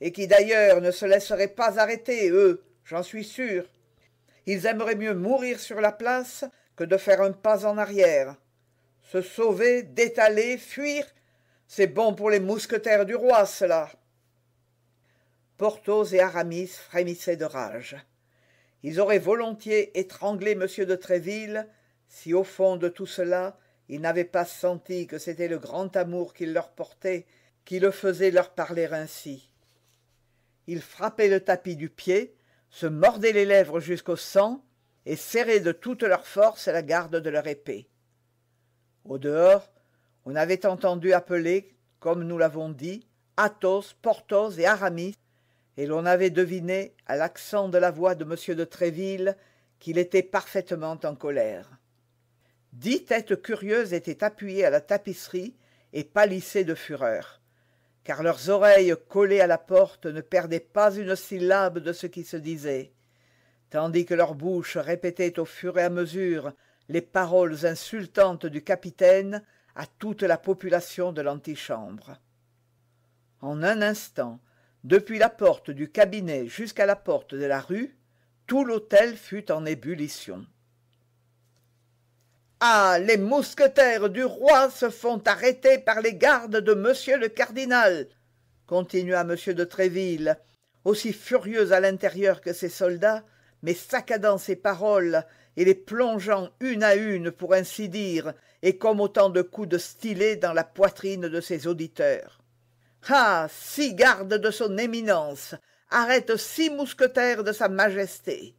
et qui d'ailleurs ne se laisseraient pas arrêter eux j'en suis sûr ils aimeraient mieux mourir sur la place que de faire un pas en arrière se sauver détaler fuir c'est bon pour les mousquetaires du roi cela porthos et aramis frémissaient de rage ils auraient volontiers étranglé m de tréville si au fond de tout cela ils n'avaient pas senti que c'était le grand amour qu'il leur portait qui le faisait leur parler ainsi ils frappaient le tapis du pied se mordaient les lèvres jusqu'au sang et serraient de toute leur force la garde de leur épée au dehors on avait entendu appeler comme nous l'avons dit athos porthos et aramis et l'on avait deviné, à l'accent de la voix de m de tréville, qu'il était parfaitement en colère dix têtes curieuses étaient appuyées à la tapisserie et pâlissaient de fureur car leurs oreilles collées à la porte ne perdaient pas une syllabe de ce qui se disait tandis que leurs bouches répétaient au fur et à mesure les paroles insultantes du capitaine à toute la population de l'antichambre en un instant depuis la porte du cabinet jusqu'à la porte de la rue tout l'hôtel fut en ébullition ah les mousquetaires du roi se font arrêter par les gardes de monsieur le cardinal continua m de tréville aussi furieux à l'intérieur que ses soldats mais saccadant ses paroles et les plongeant une à une pour ainsi dire et comme autant de coups de stylet dans la poitrine de ses auditeurs ah six gardes de son éminence arrête six mousquetaires de sa majesté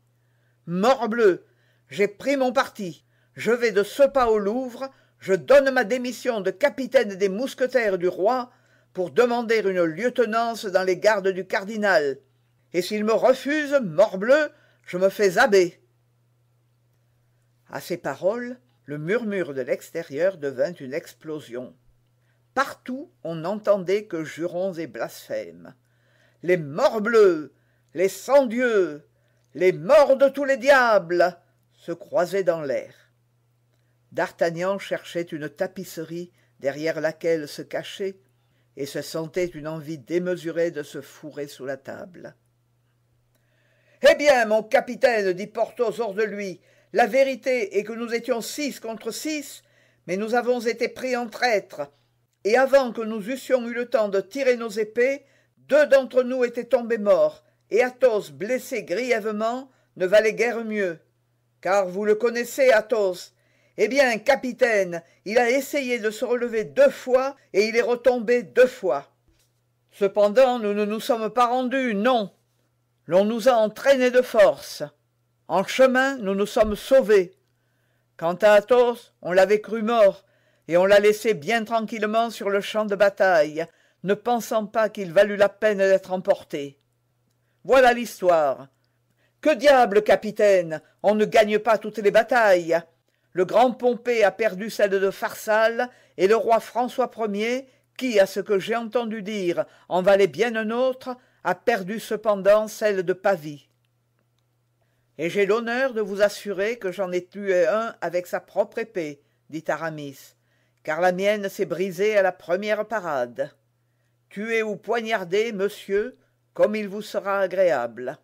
morbleu j'ai pris mon parti je vais de ce pas au louvre je donne ma démission de capitaine des mousquetaires du roi pour demander une lieutenance dans les gardes du cardinal et s'il me refuse morbleu je me fais abbé à ces paroles le murmure de l'extérieur devint une explosion partout on n'entendait que jurons et blasphèmes les bleus, les sans dieux les morts de tous les diables se croisaient dans l'air d'artagnan cherchait une tapisserie derrière laquelle se cacher et se sentait une envie démesurée de se fourrer sous la table eh bien mon capitaine dit porthos hors de lui la vérité est que nous étions six contre six mais nous avons été pris en traître et avant que nous eussions eu le temps de tirer nos épées deux d'entre nous étaient tombés morts et athos blessé grièvement ne valait guère mieux car vous le connaissez athos eh bien capitaine il a essayé de se relever deux fois et il est retombé deux fois cependant nous ne nous sommes pas rendus non l'on nous a entraînés de force en chemin nous nous sommes sauvés quant à athos on l'avait cru mort et on la laissé bien tranquillement sur le champ de bataille, ne pensant pas qu'il valût la peine d'être emporté. Voilà l'histoire. Que diable, capitaine On ne gagne pas toutes les batailles. Le grand Pompée a perdu celle de Farsal, et le roi François Ier, qui, à ce que j'ai entendu dire, en valait bien un autre, a perdu cependant celle de Pavie. Et j'ai l'honneur de vous assurer que j'en ai tué un avec sa propre épée, dit Aramis car la mienne s'est brisée à la première parade tuez ou poignardez monsieur comme il vous sera agréable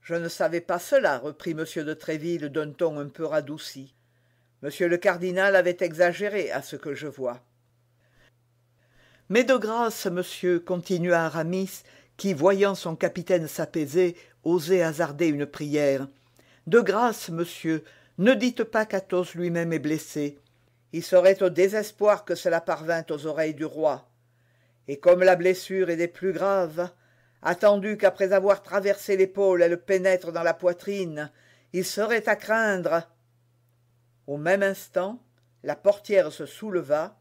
je ne savais pas cela reprit m de tréville d'un ton un peu radouci monsieur le cardinal avait exagéré à ce que je vois mais de grâce monsieur continua aramis qui voyant son capitaine s'apaiser osait hasarder une prière de grâce monsieur ne dites pas qu'athos lui-même est blessé il serait au désespoir que cela parvint aux oreilles du roi et comme la blessure est des plus graves attendu qu'après avoir traversé l'épaule elle pénètre dans la poitrine il serait à craindre au même instant la portière se souleva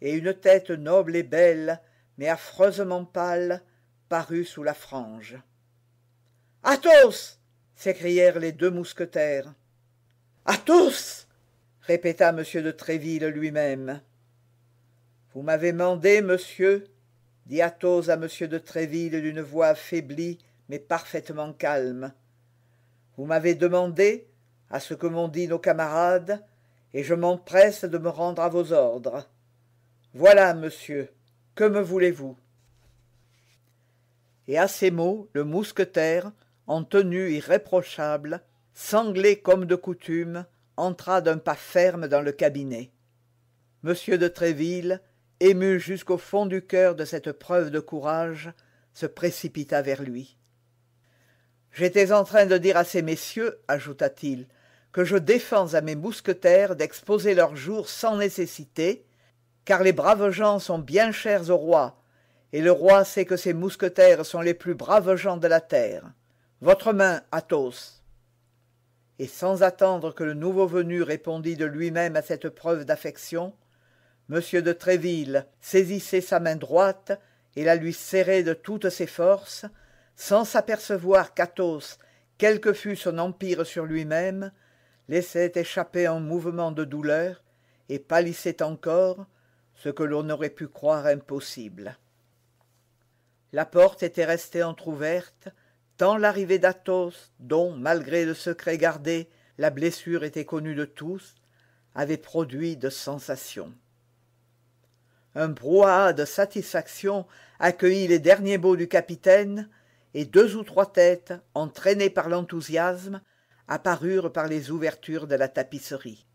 et une tête noble et belle mais affreusement pâle parut sous la frange athos s'écrièrent les deux mousquetaires athos répéta m de tréville lui-même vous m'avez mandé monsieur dit athos à m de tréville d'une voix affaiblie mais parfaitement calme vous m'avez demandé à ce que m'ont dit nos camarades et je m'empresse de me rendre à vos ordres voilà monsieur que me voulez-vous et à ces mots le mousquetaire en tenue irréprochable sanglé comme de coutume entra d'un pas ferme dans le cabinet m de tréville ému jusqu'au fond du cœur de cette preuve de courage se précipita vers lui j'étais en train de dire à ces messieurs ajouta-t-il que je défends à mes mousquetaires d'exposer leurs jours sans nécessité car les braves gens sont bien chers au roi et le roi sait que ses mousquetaires sont les plus braves gens de la terre votre main athos et sans attendre que le nouveau venu répondît de lui-même à cette preuve d'affection m de tréville saisissait sa main droite et la lui serrait de toutes ses forces sans s'apercevoir qu'athos quel que fût son empire sur lui-même laissait échapper un mouvement de douleur et pâlissait encore ce que l'on aurait pu croire impossible la porte était restée entr'ouverte l'arrivée d'athos dont malgré le secret gardé la blessure était connue de tous avait produit de sensations un brouhaha de satisfaction accueillit les derniers mots du capitaine et deux ou trois têtes entraînées par l'enthousiasme apparurent par les ouvertures de la tapisserie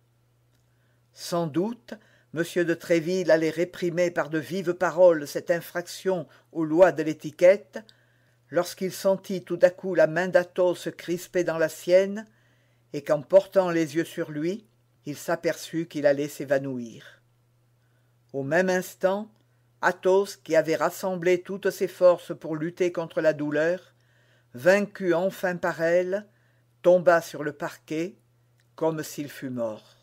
sans doute m de tréville allait réprimer par de vives paroles cette infraction aux lois de l'étiquette lorsqu'il sentit tout à coup la main d'athos crisper dans la sienne et qu'en portant les yeux sur lui il s'aperçut qu'il allait s'évanouir au même instant athos qui avait rassemblé toutes ses forces pour lutter contre la douleur vaincu enfin par elle tomba sur le parquet comme s'il fût mort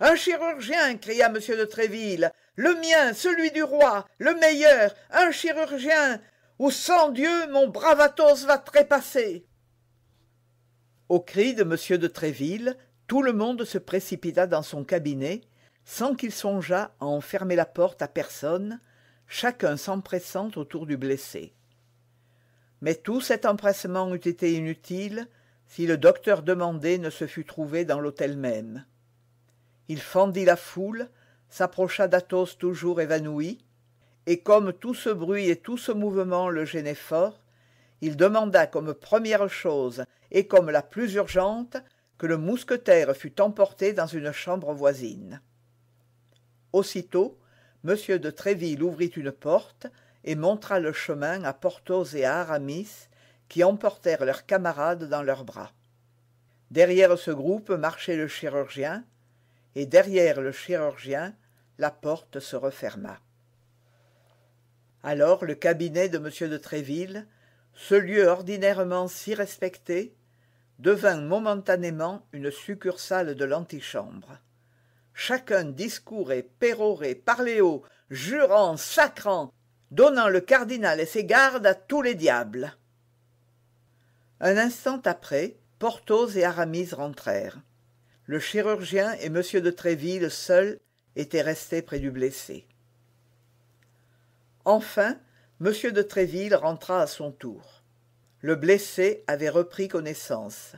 un chirurgien cria m de tréville le mien celui du roi le meilleur un chirurgien ou sans Dieu mon brave Athos va trépasser au cri de m de tréville tout le monde se précipita dans son cabinet sans qu'il songeât à en fermer la porte à personne chacun s'empressant autour du blessé mais tout cet empressement eût été inutile si le docteur demandé ne se fût trouvé dans l'hôtel même il fendit la foule s'approcha d'athos toujours évanoui et comme tout ce bruit et tout ce mouvement le gênaient fort, il demanda comme première chose et comme la plus urgente que le mousquetaire fût emporté dans une chambre voisine. Aussitôt, M. de Tréville ouvrit une porte et montra le chemin à Porthos et à Aramis, qui emportèrent leurs camarades dans leurs bras. Derrière ce groupe marchait le chirurgien, et derrière le chirurgien, la porte se referma alors le cabinet de m de tréville ce lieu ordinairement si respecté devint momentanément une succursale de l'antichambre chacun discourait pérorait parlait haut jurant sacrant donnant le cardinal et ses gardes à tous les diables un instant après porthos et aramis rentrèrent le chirurgien et m de tréville seuls étaient restés près du blessé enfin m de tréville rentra à son tour le blessé avait repris connaissance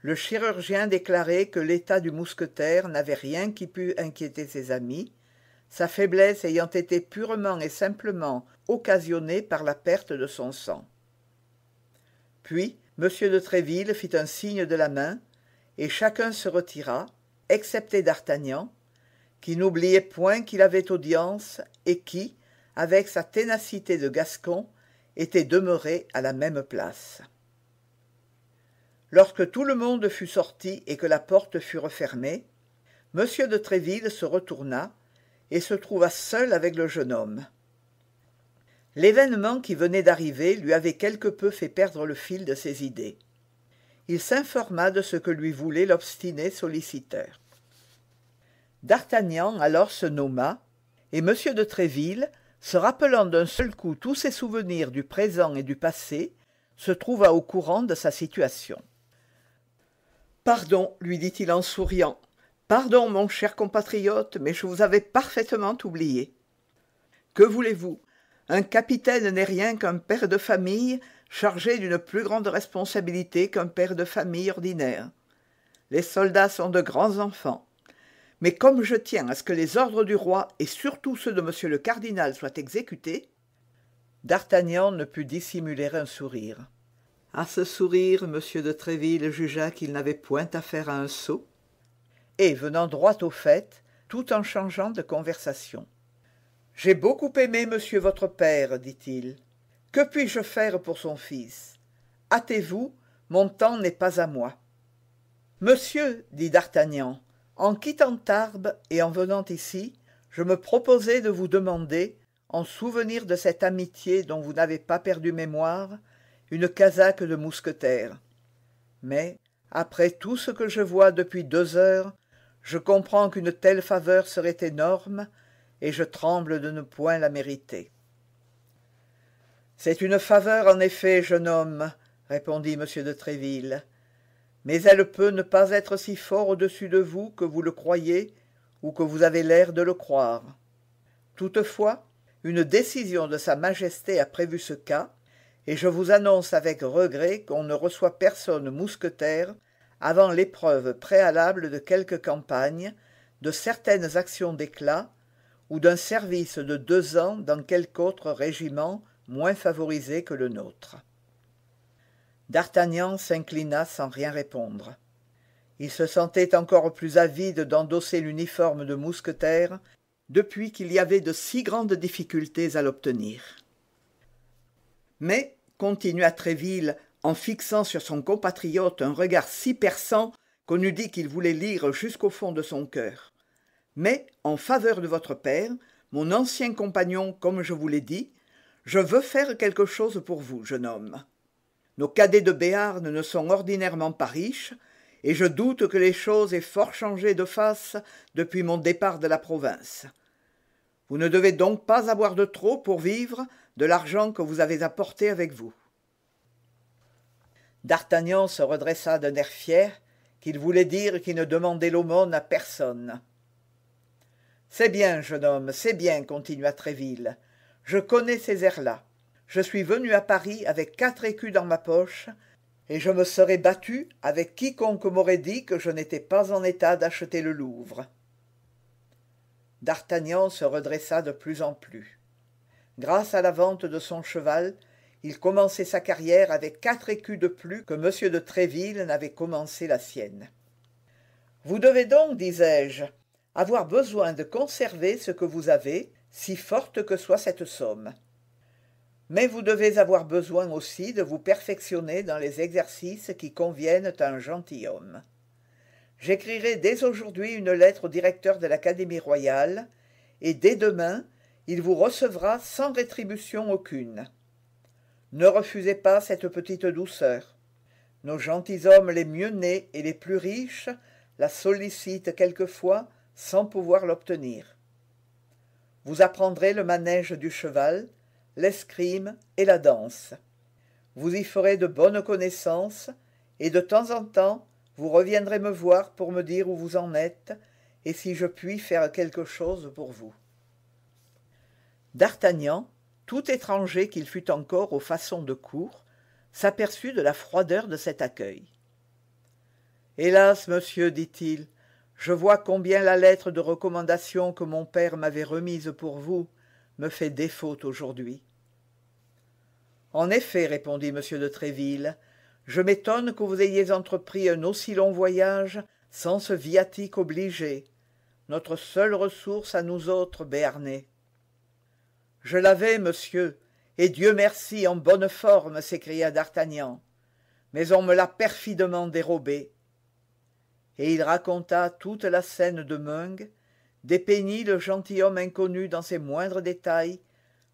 le chirurgien déclarait que l'état du mousquetaire n'avait rien qui pût inquiéter ses amis sa faiblesse ayant été purement et simplement occasionnée par la perte de son sang puis m de tréville fit un signe de la main et chacun se retira excepté d'artagnan qui n'oubliait point qu'il avait audience et qui avec sa ténacité de gascon était demeuré à la même place lorsque tout le monde fut sorti et que la porte fut refermée m de tréville se retourna et se trouva seul avec le jeune homme l'événement qui venait d'arriver lui avait quelque peu fait perdre le fil de ses idées il s'informa de ce que lui voulait l'obstiné solliciteur d'artagnan alors se nomma et m de tréville se rappelant d'un seul coup tous ses souvenirs du présent et du passé se trouva au courant de sa situation pardon lui dit-il en souriant pardon mon cher compatriote mais je vous avais parfaitement oublié que voulez-vous un capitaine n'est rien qu'un père de famille chargé d'une plus grande responsabilité qu'un père de famille ordinaire. Les soldats sont de grands enfants mais comme je tiens à ce que les ordres du roi et surtout ceux de m le cardinal soient exécutés d'artagnan ne put dissimuler un sourire à ce sourire m de tréville jugea qu'il n'avait point affaire à un sot et venant droit au fait tout en changeant de conversation j'ai beaucoup aimé monsieur votre père dit-il que puis-je faire pour son fils hâtez-vous mon temps n'est pas à moi monsieur dit d'artagnan en quittant Tarbes et en venant ici, je me proposais de vous demander, en souvenir de cette amitié dont vous n'avez pas perdu mémoire, une casaque de mousquetaire. Mais, après tout ce que je vois depuis deux heures, je comprends qu'une telle faveur serait énorme, et je tremble de ne point la mériter. C'est une faveur, en effet, jeune homme, répondit M. de Tréville mais elle peut ne pas être si fort au-dessus de vous que vous le croyez ou que vous avez l'air de le croire. Toutefois, une décision de Sa Majesté a prévu ce cas, et je vous annonce avec regret qu'on ne reçoit personne mousquetaire avant l'épreuve préalable de quelques campagnes, de certaines actions d'éclat, ou d'un service de deux ans dans quelque autre régiment moins favorisé que le nôtre d'artagnan s'inclina sans rien répondre il se sentait encore plus avide d'endosser l'uniforme de mousquetaire depuis qu'il y avait de si grandes difficultés à l'obtenir mais continua tréville en fixant sur son compatriote un regard si perçant qu'on eût dit qu'il voulait lire jusqu'au fond de son cœur mais en faveur de votre père mon ancien compagnon comme je vous l'ai dit je veux faire quelque chose pour vous jeune homme nos cadets de Béarn ne sont ordinairement pas riches, et je doute que les choses aient fort changé de face depuis mon départ de la province. Vous ne devez donc pas avoir de trop pour vivre de l'argent que vous avez apporté avec vous. D'Artagnan se redressa d'un air fier, qu'il voulait dire qu'il ne demandait l'aumône à personne. C'est bien, jeune homme, c'est bien, continua Tréville. Je connais ces airs-là je suis venu à paris avec quatre écus dans ma poche et je me serais battu avec quiconque m'aurait dit que je n'étais pas en état d'acheter le louvre d'artagnan se redressa de plus en plus grâce à la vente de son cheval il commençait sa carrière avec quatre écus de plus que m de tréville n'avait commencé la sienne vous devez donc disais-je avoir besoin de conserver ce que vous avez si forte que soit cette somme mais vous devez avoir besoin aussi de vous perfectionner dans les exercices qui conviennent à un gentilhomme. J'écrirai dès aujourd'hui une lettre au directeur de l'Académie royale, et dès demain, il vous recevra sans rétribution aucune. Ne refusez pas cette petite douceur. Nos gentilshommes les mieux nés et les plus riches la sollicitent quelquefois sans pouvoir l'obtenir. Vous apprendrez le manège du cheval, l'escrime et la danse. Vous y ferez de bonnes connaissances, et de temps en temps vous reviendrez me voir pour me dire où vous en êtes, et si je puis faire quelque chose pour vous. D'Artagnan, tout étranger qu'il fût encore aux façons de cour, s'aperçut de la froideur de cet accueil. Hélas, monsieur, dit-il, je vois combien la lettre de recommandation que mon père m'avait remise pour vous me fait défaut aujourd'hui en effet répondit m de tréville je m'étonne que vous ayez entrepris un aussi long voyage sans ce viatique obligé notre seule ressource à nous autres béarnais je l'avais monsieur et dieu merci en bonne forme s'écria d'artagnan mais on me l'a perfidement dérobé. » et il raconta toute la scène de meung dépeignit le gentilhomme inconnu dans ses moindres détails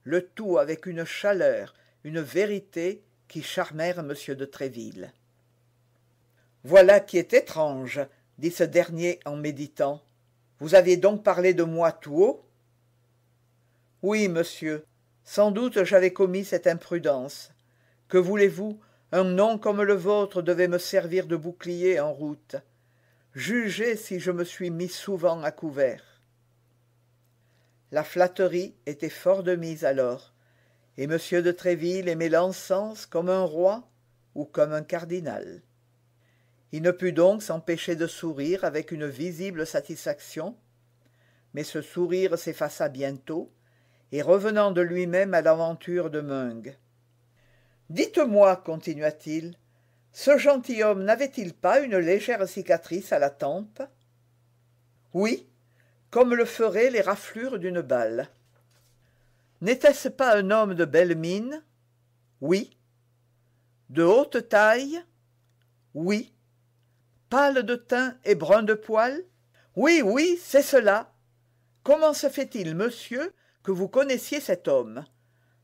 le tout avec une chaleur une vérité qui charmèrent m de tréville voilà qui est étrange dit ce dernier en méditant vous aviez donc parlé de moi tout haut oui monsieur sans doute j'avais commis cette imprudence que voulez-vous un nom comme le vôtre devait me servir de bouclier en route jugez si je me suis mis souvent à couvert la flatterie était fort de mise alors et m de tréville aimait l'encens comme un roi ou comme un cardinal il ne put donc s'empêcher de sourire avec une visible satisfaction mais ce sourire s'effaça bientôt et revenant de lui-même à l'aventure de meung dites-moi continua-t-il ce gentilhomme n'avait-il pas une légère cicatrice à la tempe oui comme le feraient les raflures d'une balle n'était-ce pas un homme de belle mine oui de haute taille oui pâle de teint et brun de poil oui oui c'est cela comment se fait-il monsieur que vous connaissiez cet homme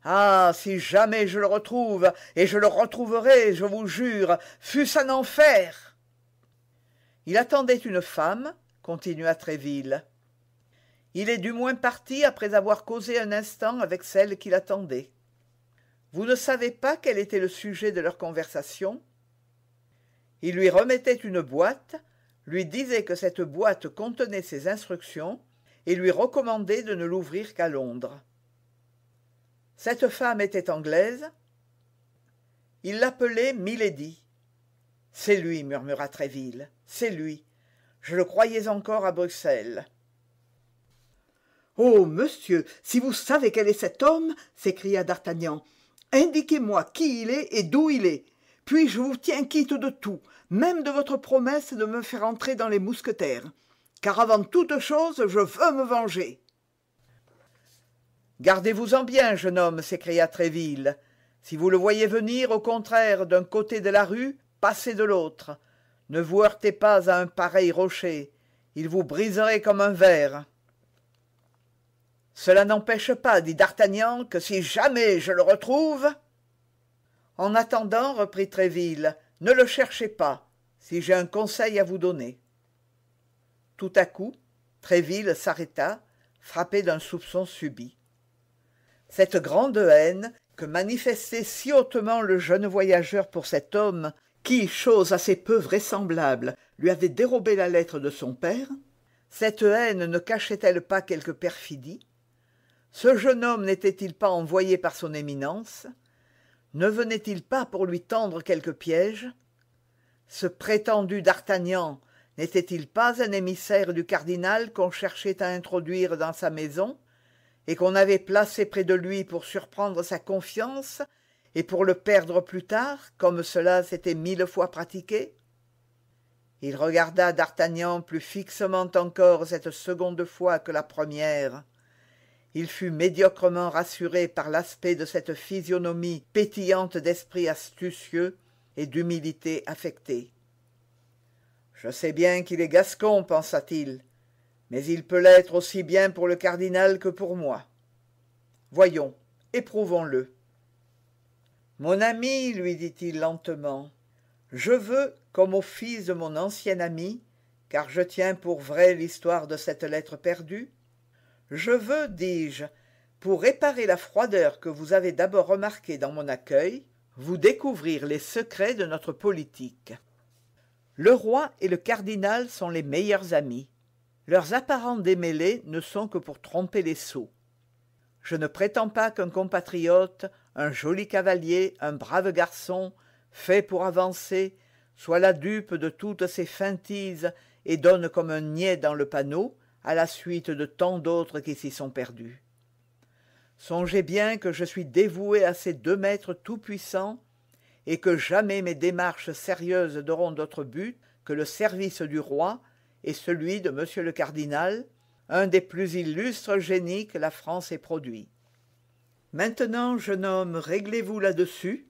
ah si jamais je le retrouve et je le retrouverai je vous jure fût-ce un enfer il attendait une femme continua tréville il est du moins parti après avoir causé un instant avec celle qui l'attendait vous ne savez pas quel était le sujet de leur conversation il lui remettait une boîte lui disait que cette boîte contenait ses instructions et lui recommandait de ne l'ouvrir qu'à londres cette femme était anglaise il l'appelait milady c'est lui murmura tréville c'est lui je le croyais encore à bruxelles oh monsieur si vous savez quel est cet homme s'écria d'artagnan indiquez-moi qui il est et d'où il est puis je vous tiens quitte de tout même de votre promesse de me faire entrer dans les mousquetaires car avant toute chose je veux me venger gardez-vous-en bien jeune homme s'écria tréville si vous le voyez venir au contraire d'un côté de la rue passez de l'autre ne vous heurtez pas à un pareil rocher il vous briserait comme un verre cela n'empêche pas dit d'artagnan que si jamais je le retrouve en attendant reprit tréville ne le cherchez pas si j'ai un conseil à vous donner tout à coup tréville s'arrêta frappé d'un soupçon subit cette grande haine que manifestait si hautement le jeune voyageur pour cet homme qui chose assez peu vraisemblable lui avait dérobé la lettre de son père cette haine ne cachait elle pas quelque perfidie ce jeune homme n'était-il pas envoyé par son éminence ne venait-il pas pour lui tendre quelque piège ce prétendu d'artagnan n'était-il pas un émissaire du cardinal qu'on cherchait à introduire dans sa maison et qu'on avait placé près de lui pour surprendre sa confiance et pour le perdre plus tard comme cela s'était mille fois pratiqué il regarda d'artagnan plus fixement encore cette seconde fois que la première il fut médiocrement rassuré par l'aspect de cette physionomie pétillante d'esprit astucieux et d'humilité affectée je sais bien qu'il est gascon pensa-t-il mais il peut l'être aussi bien pour le cardinal que pour moi voyons éprouvons le mon ami lui dit-il lentement je veux comme au fils de mon ancien ami car je tiens pour vrai l'histoire de cette lettre perdue je veux dis-je pour réparer la froideur que vous avez d'abord remarquée dans mon accueil vous découvrir les secrets de notre politique le roi et le cardinal sont les meilleurs amis leurs apparents démêlés ne sont que pour tromper les sots je ne prétends pas qu'un compatriote un joli cavalier un brave garçon fait pour avancer soit la dupe de toutes ces feintises et donne comme un niais dans le panneau à la suite de tant d'autres qui s'y sont perdus. Songez bien que je suis dévoué à ces deux maîtres tout-puissants et que jamais mes démarches sérieuses n'auront d'autre but que le service du roi et celui de M. le cardinal, un des plus illustres génies que la France ait produit. Maintenant, jeune homme, réglez-vous là-dessus,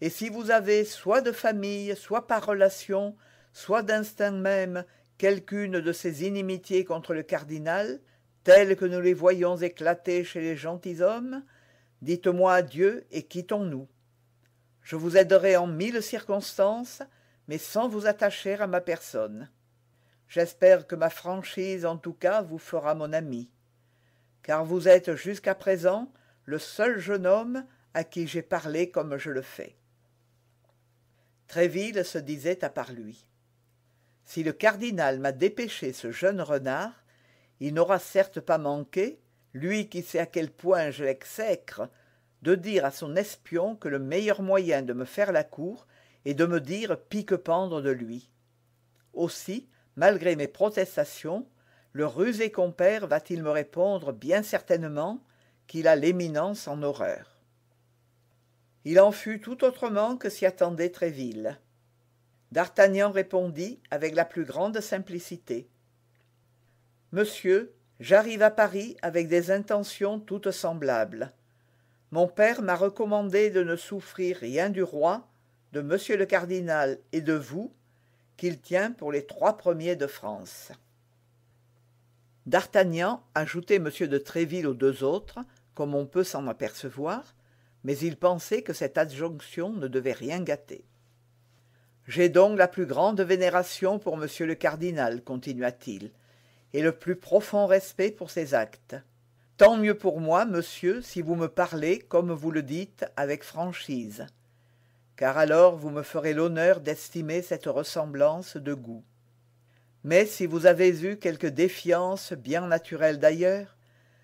et si vous avez soit de famille, soit par relation, soit d'instinct même, quelqu'une de ces inimitiés contre le cardinal telles que nous les voyons éclater chez les gentilshommes dites-moi adieu et quittons-nous je vous aiderai en mille circonstances mais sans vous attacher à ma personne j'espère que ma franchise en tout cas vous fera mon ami car vous êtes jusqu'à présent le seul jeune homme à qui j'ai parlé comme je le fais. Tréville se disait à part lui si le cardinal m'a dépêché ce jeune renard il n'aura certes pas manqué lui qui sait à quel point je l'exècre de dire à son espion que le meilleur moyen de me faire la cour est de me dire pique-pendre de lui aussi malgré mes protestations le rusé compère va-t-il me répondre bien certainement qu'il a l'éminence en horreur il en fut tout autrement que s'y attendait tréville d'artagnan répondit avec la plus grande simplicité monsieur j'arrive à paris avec des intentions toutes semblables mon père m'a recommandé de ne souffrir rien du roi de Monsieur le cardinal et de vous qu'il tient pour les trois premiers de france d'artagnan ajoutait Monsieur de tréville aux deux autres comme on peut s'en apercevoir mais il pensait que cette adjonction ne devait rien gâter j'ai donc la plus grande vénération pour monsieur le cardinal continua-t-il et le plus profond respect pour ses actes tant mieux pour moi monsieur si vous me parlez comme vous le dites avec franchise car alors vous me ferez l'honneur d'estimer cette ressemblance de goût mais si vous avez eu quelque défiance bien naturelle d'ailleurs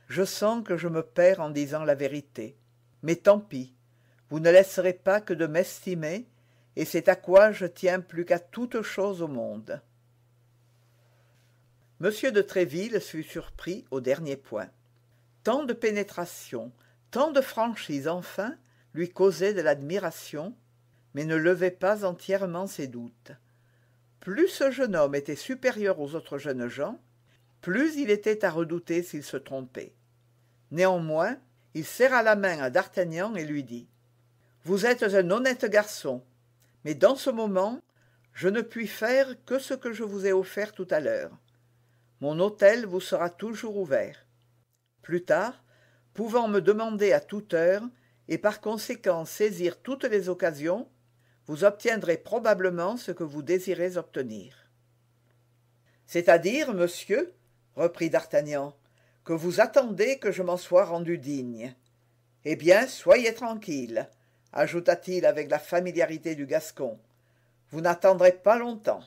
je sens que je me perds en disant la vérité mais tant pis vous ne laisserez pas que de m'estimer et c'est à quoi je tiens plus qu'à toute chose au monde m de tréville fut surpris au dernier point tant de pénétration tant de franchise enfin lui causait de l'admiration mais ne levait pas entièrement ses doutes plus ce jeune homme était supérieur aux autres jeunes gens plus il était à redouter s'il se trompait néanmoins il serra la main à d'artagnan et lui dit vous êtes un honnête garçon mais dans ce moment je ne puis faire que ce que je vous ai offert tout à l'heure mon hôtel vous sera toujours ouvert plus tard pouvant me demander à toute heure et par conséquent saisir toutes les occasions vous obtiendrez probablement ce que vous désirez obtenir c'est-à-dire monsieur reprit d'artagnan que vous attendez que je m'en sois rendu digne eh bien soyez tranquille ajouta-t-il avec la familiarité du gascon vous n'attendrez pas longtemps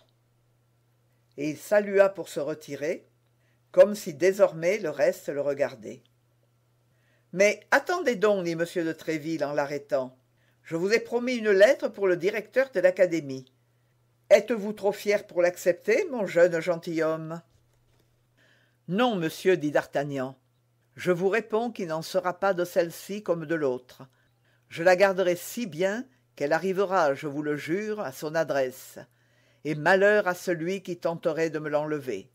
et il salua pour se retirer comme si désormais le reste le regardait mais attendez donc dit m de tréville en l'arrêtant je vous ai promis une lettre pour le directeur de l'académie êtes-vous trop fier pour l'accepter mon jeune gentilhomme non monsieur dit d'artagnan je vous réponds qu'il n'en sera pas de celle-ci comme de l'autre je la garderai si bien qu'elle arrivera je vous le jure à son adresse et malheur à celui qui tenterait de me l'enlever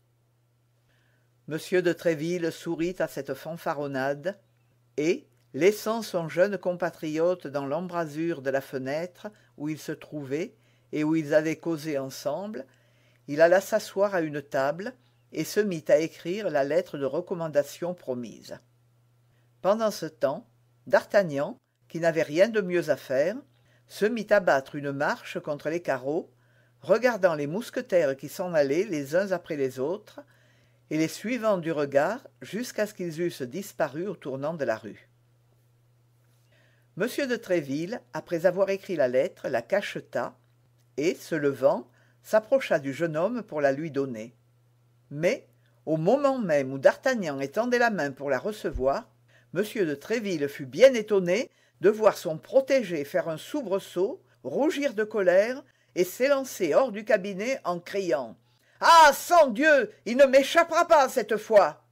m de tréville sourit à cette fanfaronnade et laissant son jeune compatriote dans l'embrasure de la fenêtre où ils se trouvaient et où ils avaient causé ensemble il alla s'asseoir à une table et se mit à écrire la lettre de recommandation promise pendant ce temps d'artagnan qui n'avait rien de mieux à faire se mit à battre une marche contre les carreaux regardant les mousquetaires qui s'en allaient les uns après les autres et les suivant du regard jusqu'à ce qu'ils eussent disparu au tournant de la rue m de tréville après avoir écrit la lettre la cacheta et se levant s'approcha du jeune homme pour la lui donner mais au moment même où d'artagnan étendait la main pour la recevoir m de tréville fut bien étonné de voir son protégé faire un soubresaut rougir de colère et s'élancer hors du cabinet en criant ah sang dieu il ne m'échappera pas cette fois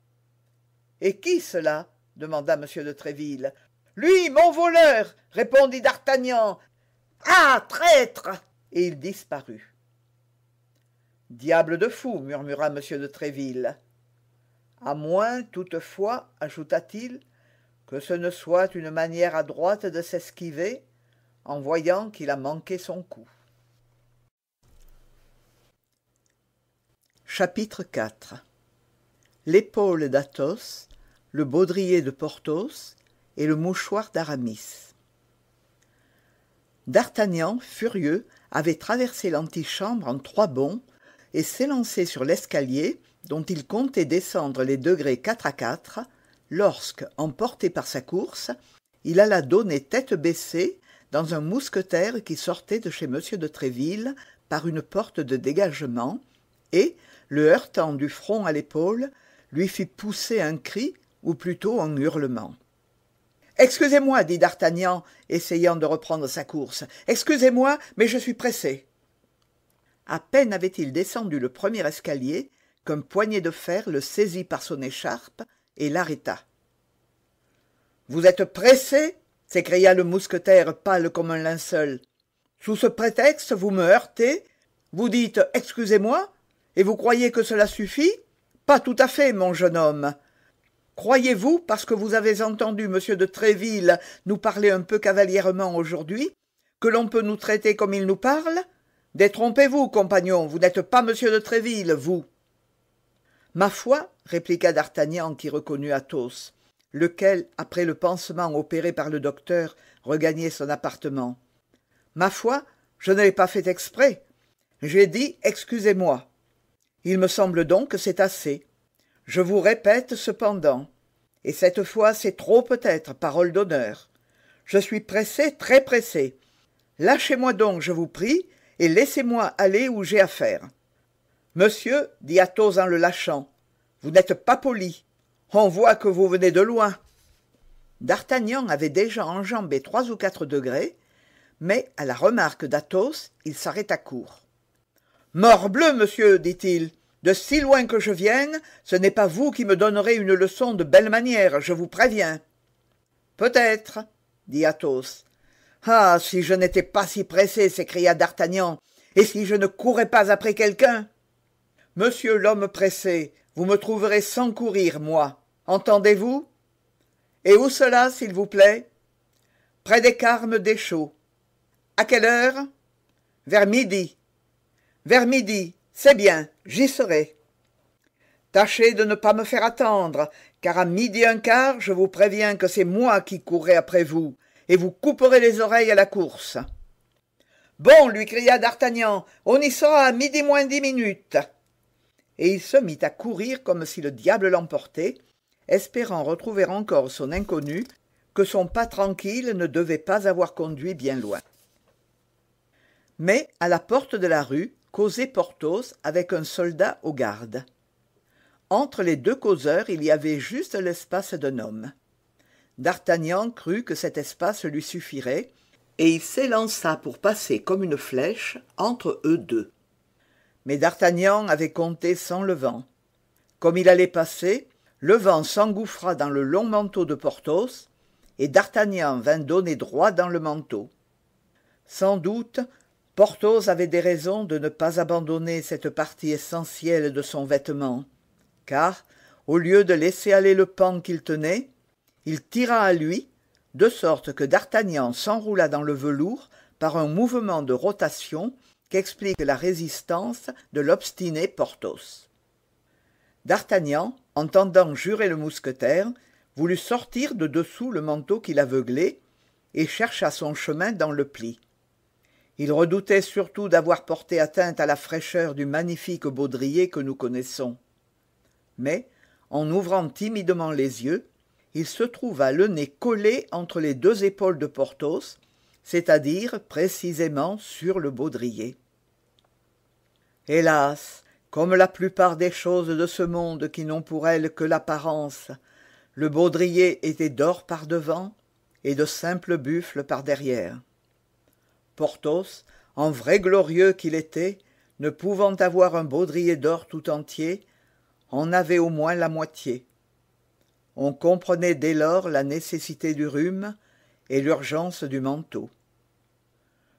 et qui cela demanda m de tréville lui mon voleur répondit d'artagnan ah traître et il disparut diable de fou murmura m de tréville à moins toutefois ajouta-t-il que ce ne soit une manière adroite de s'esquiver en voyant qu'il a manqué son coup. Chapitre 4 L'épaule d'Athos, le baudrier de Porthos et le mouchoir d'Aramis. D'Artagnan, furieux, avait traversé l'antichambre en trois bonds et s'élançait sur l'escalier dont il comptait descendre les degrés quatre à quatre lorsque emporté par sa course il alla donner tête baissée dans un mousquetaire qui sortait de chez m de tréville par une porte de dégagement et le heurtant du front à l'épaule lui fit pousser un cri ou plutôt un hurlement excusez-moi dit d'artagnan essayant de reprendre sa course excusez-moi mais je suis pressé à peine avait-il descendu le premier escalier qu'un poignet de fer le saisit par son écharpe et l'arrêta vous êtes pressé s'écria le mousquetaire pâle comme un linceul sous ce prétexte vous me heurtez vous dites excusez-moi et vous croyez que cela suffit pas tout à fait mon jeune homme croyez-vous parce que vous avez entendu m de tréville nous parler un peu cavalièrement aujourd'hui que l'on peut nous traiter comme il nous parle détrompez-vous compagnon vous n'êtes pas m de tréville vous ma foi répliqua d'artagnan qui reconnut athos lequel après le pansement opéré par le docteur regagnait son appartement ma foi je ne l'ai pas fait exprès j'ai dit excusez-moi il me semble donc que c'est assez je vous répète cependant et cette fois c'est trop peut-être parole d'honneur je suis pressé très pressé lâchez-moi donc je vous prie et laissez-moi aller où j'ai affaire monsieur dit athos en le lâchant vous n'êtes pas poli on voit que vous venez de loin d'artagnan avait déjà enjambé trois ou quatre degrés mais à la remarque d'athos il s'arrêta court morbleu monsieur dit-il de si loin que je vienne ce n'est pas vous qui me donnerez une leçon de belle manière je vous préviens peut-être dit athos ah si je n'étais pas si pressé s'écria d'artagnan et si je ne courais pas après quelqu'un monsieur l'homme pressé vous me trouverez sans courir, moi. Entendez-vous Et où cela, s'il vous plaît Près des carmes des chaux. À quelle heure Vers midi. Vers midi, c'est bien, j'y serai. Tâchez de ne pas me faire attendre, car à midi un quart, je vous préviens que c'est moi qui courrai après vous, et vous couperez les oreilles à la course. Bon, lui cria d'Artagnan, on y sera à midi moins dix minutes et il se mit à courir comme si le diable l'emportait espérant retrouver encore son inconnu que son pas tranquille ne devait pas avoir conduit bien loin mais à la porte de la rue causait porthos avec un soldat aux gardes entre les deux causeurs il y avait juste l'espace d'un homme d'artagnan crut que cet espace lui suffirait et il s'élança pour passer comme une flèche entre eux deux mais d'artagnan avait compté sans le vent comme il allait passer le vent s'engouffra dans le long manteau de porthos et d'artagnan vint donner droit dans le manteau sans doute porthos avait des raisons de ne pas abandonner cette partie essentielle de son vêtement car au lieu de laisser aller le pan qu'il tenait il tira à lui de sorte que d'artagnan s'enroula dans le velours par un mouvement de rotation Explique la résistance de l'obstiné porthos d'artagnan entendant jurer le mousquetaire voulut sortir de dessous le manteau qu'il aveuglait et chercha son chemin dans le pli il redoutait surtout d'avoir porté atteinte à la fraîcheur du magnifique baudrier que nous connaissons mais en ouvrant timidement les yeux il se trouva le nez collé entre les deux épaules de porthos c'est-à-dire précisément sur le baudrier hélas comme la plupart des choses de ce monde qui n'ont pour elles que l'apparence le baudrier était d'or par devant et de simples buffles par derrière porthos en vrai glorieux qu'il était ne pouvant avoir un baudrier d'or tout entier en avait au moins la moitié on comprenait dès lors la nécessité du rhume et l'urgence du manteau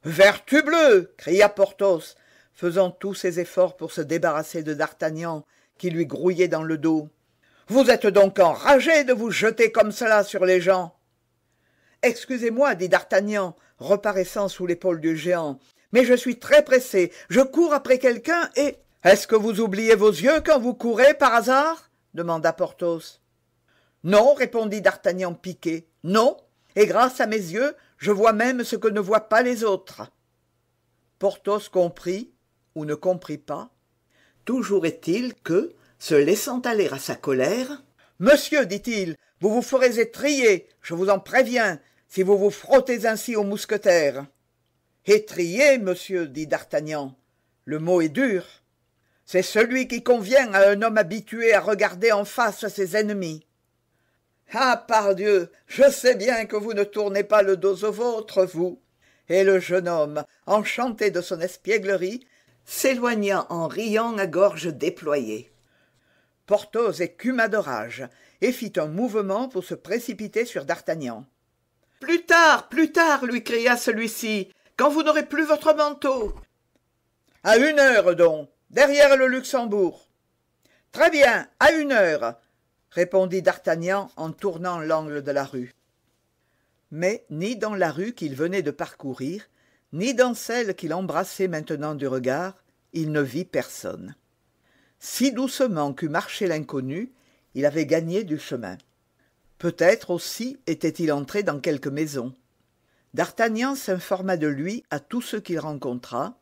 vertu bleu !» cria porthos faisant tous ses efforts pour se débarrasser de d'artagnan qui lui grouillait dans le dos vous êtes donc enragé de vous jeter comme cela sur les gens excusez-moi dit d'artagnan reparaissant sous l'épaule du géant mais je suis très pressé je cours après quelqu'un et est-ce que vous oubliez vos yeux quand vous courez par hasard demanda porthos non répondit d'artagnan piqué non et grâce à mes yeux je vois même ce que ne voient pas les autres porthos comprit ou ne comprit pas toujours est-il que se laissant aller à sa colère monsieur dit-il vous vous ferez étrier, je vous en préviens si vous vous frottez ainsi aux mousquetaires Étrier, monsieur dit d'artagnan le mot est dur c'est celui qui convient à un homme habitué à regarder en face ses ennemis ah pardieu je sais bien que vous ne tournez pas le dos au vôtre vous et le jeune homme enchanté de son espièglerie s'éloigna en riant à gorge déployée porthos écuma de rage et fit un mouvement pour se précipiter sur d'artagnan plus tard plus tard lui cria celui-ci quand vous n'aurez plus votre manteau à une heure donc derrière le luxembourg très bien à une heure répondit d'artagnan en tournant l'angle de la rue mais ni dans la rue qu'il venait de parcourir ni dans celle qu'il embrassait maintenant du regard il ne vit personne si doucement qu'eût marché l'inconnu il avait gagné du chemin peut-être aussi était-il entré dans quelque maison d'artagnan s'informa de lui à tous ceux qu'il rencontra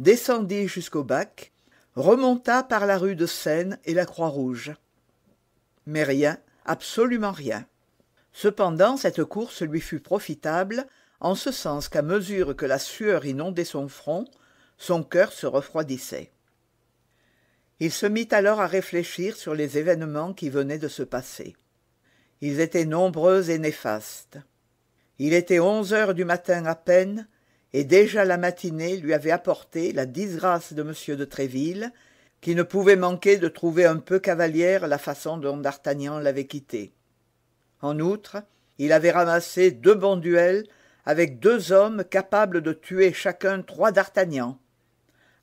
descendit jusqu'au bac remonta par la rue de seine et la croix-rouge mais rien absolument rien cependant cette course lui fut profitable en ce sens qu'à mesure que la sueur inondait son front son cœur se refroidissait il se mit alors à réfléchir sur les événements qui venaient de se passer ils étaient nombreux et néfastes il était onze heures du matin à peine et déjà la matinée lui avait apporté la disgrâce de m de tréville qui ne pouvait manquer de trouver un peu cavalière la façon dont d'artagnan l'avait quitté en outre il avait ramassé deux bons duels avec deux hommes capables de tuer chacun trois d'artagnan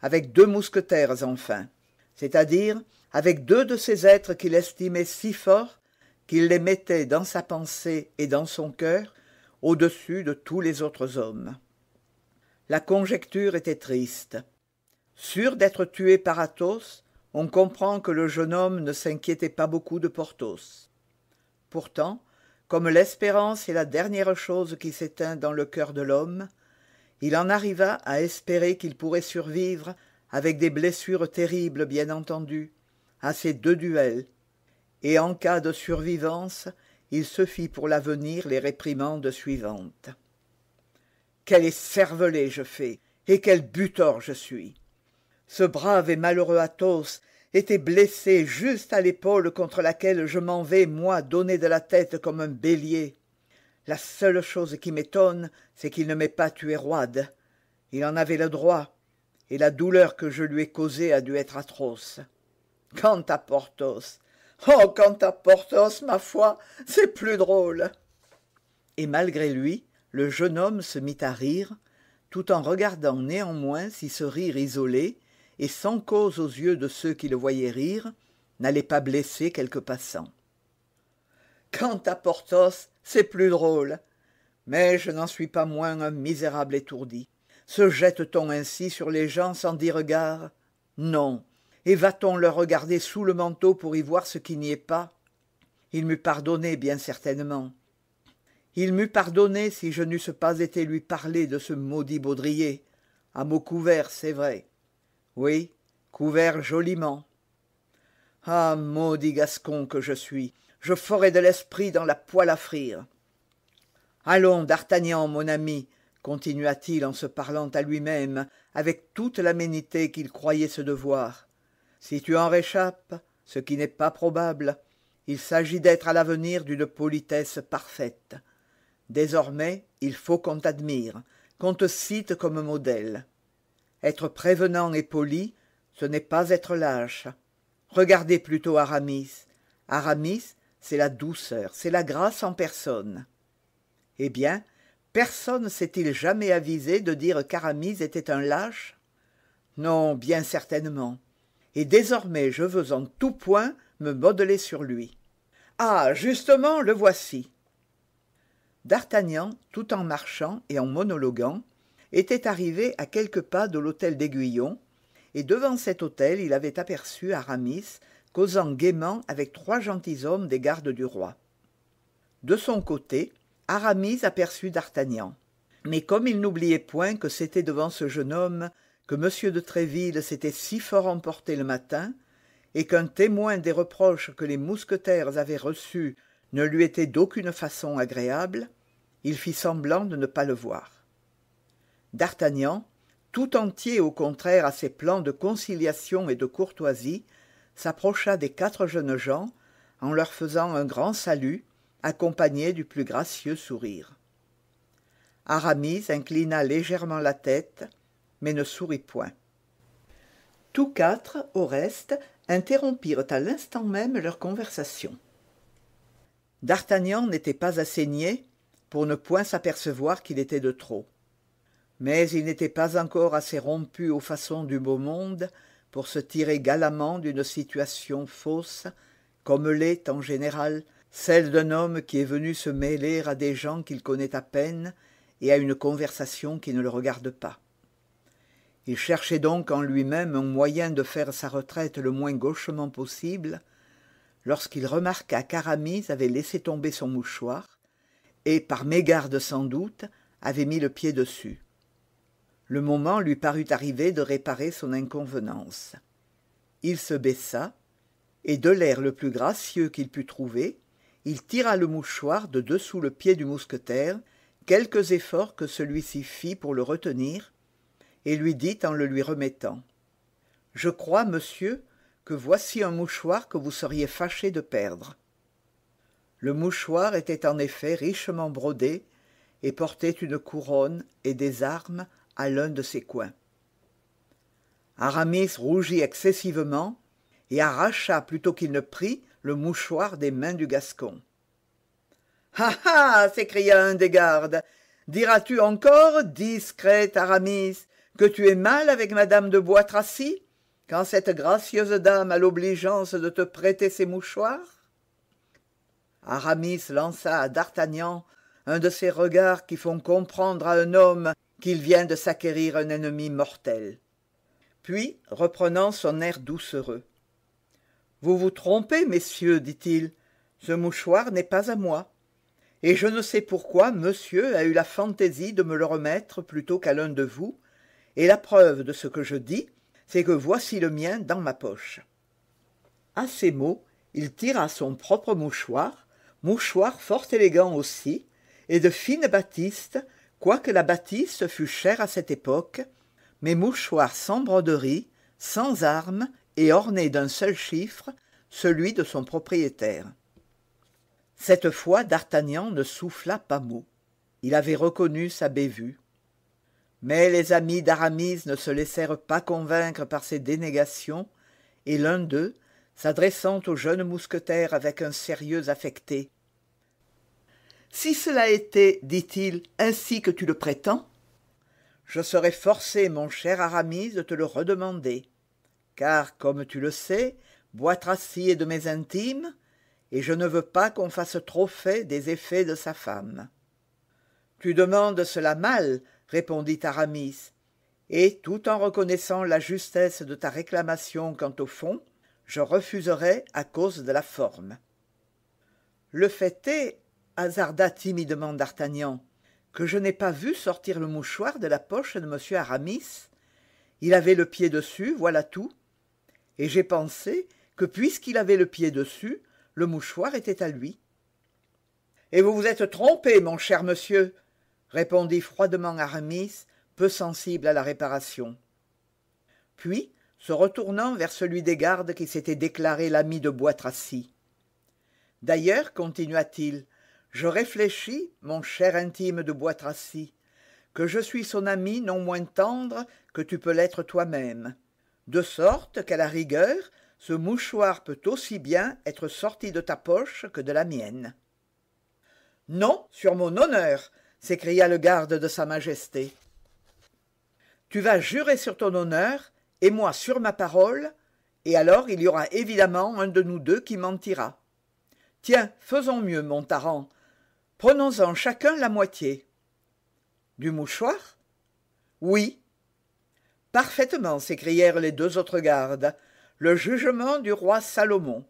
avec deux mousquetaires enfin c'est-à-dire avec deux de ces êtres qu'il estimait si forts qu'il les mettait dans sa pensée et dans son cœur au-dessus de tous les autres hommes la conjecture était triste sûr d'être tué par athos on comprend que le jeune homme ne s'inquiétait pas beaucoup de porthos pourtant comme l'espérance est la dernière chose qui s'éteint dans le cœur de l'homme il en arriva à espérer qu'il pourrait survivre avec des blessures terribles bien entendu à ces deux duels et en cas de survivance il se fit pour l'avenir les réprimandes suivantes quel écervelé je fais et quel butor je suis ce brave et malheureux athos était blessé juste à l'épaule contre laquelle je m'en vais, moi, donner de la tête comme un bélier. La seule chose qui m'étonne, c'est qu'il ne m'ait pas tué roide. Il en avait le droit, et la douleur que je lui ai causée a dû être atroce. Quant à Porthos, oh, quant à Porthos, ma foi, c'est plus drôle. Et malgré lui, le jeune homme se mit à rire, tout en regardant néanmoins si ce rire isolé, et sans cause aux yeux de ceux qui le voyaient rire n'allait pas blesser quelque passant quant à porthos c'est plus drôle mais je n'en suis pas moins un misérable étourdi se jette t on ainsi sur les gens sans dire regards non et va-t-on leur regarder sous le manteau pour y voir ce qui n'y est pas il m'eût pardonné bien certainement il m'eût pardonné si je n'eusse pas été lui parler de ce maudit baudrier à mots couverts c'est vrai oui couvert joliment ah maudit gascon que je suis je ferai de l'esprit dans la poêle à frire allons d'artagnan mon ami continua-t-il en se parlant à lui-même avec toute l'aménité qu'il croyait se devoir si tu en réchappes ce qui n'est pas probable il s'agit d'être à l'avenir d'une politesse parfaite désormais il faut qu'on t'admire qu'on te cite comme modèle être prévenant et poli ce n'est pas être lâche regardez plutôt aramis aramis c'est la douceur c'est la grâce en personne eh bien personne s'est-il jamais avisé de dire qu'aramis était un lâche non bien certainement et désormais je veux en tout point me modeler sur lui ah justement le voici d'artagnan tout en marchant et en monologuant était arrivé à quelques pas de l'hôtel d'aiguillon et devant cet hôtel il avait aperçu aramis causant gaiement avec trois gentilshommes des gardes du roi de son côté aramis aperçut d'artagnan mais comme il n'oubliait point que c'était devant ce jeune homme que m de tréville s'était si fort emporté le matin et qu'un témoin des reproches que les mousquetaires avaient reçus ne lui était d'aucune façon agréable il fit semblant de ne pas le voir d'artagnan tout entier au contraire à ses plans de conciliation et de courtoisie s'approcha des quatre jeunes gens en leur faisant un grand salut accompagné du plus gracieux sourire aramis inclina légèrement la tête mais ne sourit point tous quatre au reste interrompirent à l'instant même leur conversation d'artagnan n'était pas assez pour ne point s'apercevoir qu'il était de trop mais il n'était pas encore assez rompu aux façons du beau monde pour se tirer galamment d'une situation fausse, comme l'est en général celle d'un homme qui est venu se mêler à des gens qu'il connaît à peine et à une conversation qui ne le regarde pas. Il cherchait donc en lui-même un moyen de faire sa retraite le moins gauchement possible, lorsqu'il remarqua qu'Aramis avait laissé tomber son mouchoir, et, par mégarde sans doute, avait mis le pied dessus le moment lui parut arrivé de réparer son inconvenance il se baissa et de l'air le plus gracieux qu'il put trouver il tira le mouchoir de dessous le pied du mousquetaire quelques efforts que celui-ci fit pour le retenir et lui dit en le lui remettant je crois monsieur que voici un mouchoir que vous seriez fâché de perdre le mouchoir était en effet richement brodé et portait une couronne et des armes à l'un de ses coins aramis rougit excessivement et arracha plutôt qu'il ne prit le mouchoir des mains du gascon ah ah s'écria un des gardes diras-tu encore discret aramis que tu es mal avec Madame de bois tracy quand cette gracieuse dame a l'obligeance de te prêter ses mouchoirs aramis lança à d'artagnan un de ces regards qui font comprendre à un homme qu'il vient de s'acquérir un ennemi mortel puis reprenant son air doucereux vous vous trompez messieurs dit-il ce mouchoir n'est pas à moi et je ne sais pourquoi monsieur a eu la fantaisie de me le remettre plutôt qu'à l'un de vous et la preuve de ce que je dis c'est que voici le mien dans ma poche à ces mots il tira son propre mouchoir mouchoir fort élégant aussi et de fine batiste quoique la bâtisse fût chère à cette époque mes mouchoirs sans broderie sans armes et ornés d'un seul chiffre celui de son propriétaire cette fois d'artagnan ne souffla pas mot il avait reconnu sa bévue mais les amis d'aramis ne se laissèrent pas convaincre par ces dénégations et l'un d'eux s'adressant au jeune mousquetaire avec un sérieux affecté si cela était, dit-il, ainsi que tu le prétends, je serais forcé, mon cher Aramis, de te le redemander, car, comme tu le sais, Boitracy est de mes intimes, et je ne veux pas qu'on fasse trop fait des effets de sa femme. Tu demandes cela mal, répondit Aramis, et tout en reconnaissant la justesse de ta réclamation quant au fond, je refuserai à cause de la forme. Le fait est, hasarda timidement d'artagnan que je n'ai pas vu sortir le mouchoir de la poche de m aramis il avait le pied dessus voilà tout et j'ai pensé que puisqu'il avait le pied dessus le mouchoir était à lui et vous vous êtes trompé mon cher monsieur répondit froidement aramis peu sensible à la réparation puis se retournant vers celui des gardes qui s'était déclaré l'ami de bois tracy d'ailleurs continua-t-il je réfléchis mon cher intime de bois tracy que je suis son ami non moins tendre que tu peux l'être toi-même de sorte qu'à la rigueur ce mouchoir peut aussi bien être sorti de ta poche que de la mienne non sur mon honneur s'écria le garde de sa majesté tu vas jurer sur ton honneur et moi sur ma parole et alors il y aura évidemment un de nous deux qui mentira tiens faisons mieux mon Prenons-en chacun la moitié. Du mouchoir Oui. Parfaitement, s'écrièrent les deux autres gardes. Le jugement du roi Salomon.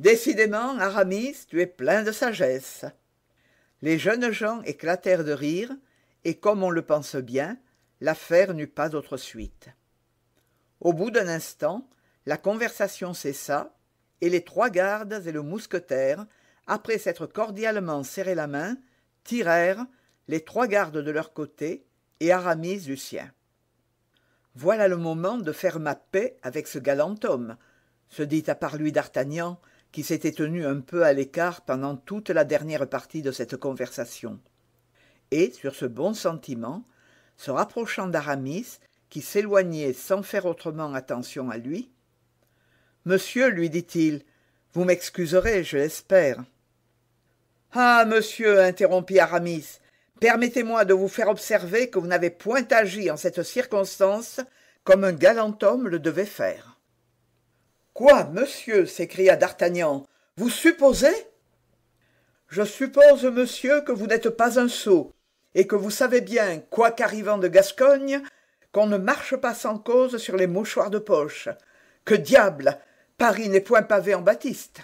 Décidément, Aramis, tu es plein de sagesse. Les jeunes gens éclatèrent de rire, et comme on le pense bien, l'affaire n'eut pas d'autre suite. Au bout d'un instant, la conversation cessa, et les trois gardes et le mousquetaire après s'être cordialement serré la main tirèrent les trois gardes de leur côté et aramis du sien voilà le moment de faire ma paix avec ce galant homme se dit à part lui d'artagnan qui s'était tenu un peu à l'écart pendant toute la dernière partie de cette conversation et sur ce bon sentiment se rapprochant d'aramis qui s'éloignait sans faire autrement attention à lui monsieur lui dit-il vous m'excuserez, je l'espère. Ah, monsieur, interrompit Aramis, permettez-moi de vous faire observer que vous n'avez point agi en cette circonstance comme un galant homme le devait faire. Quoi, monsieur s'écria d'Artagnan, vous supposez Je suppose, monsieur, que vous n'êtes pas un sot, et que vous savez bien, quoiqu'arrivant de Gascogne, qu'on ne marche pas sans cause sur les mouchoirs de poche. Que diable paris n'est point pavé en baptiste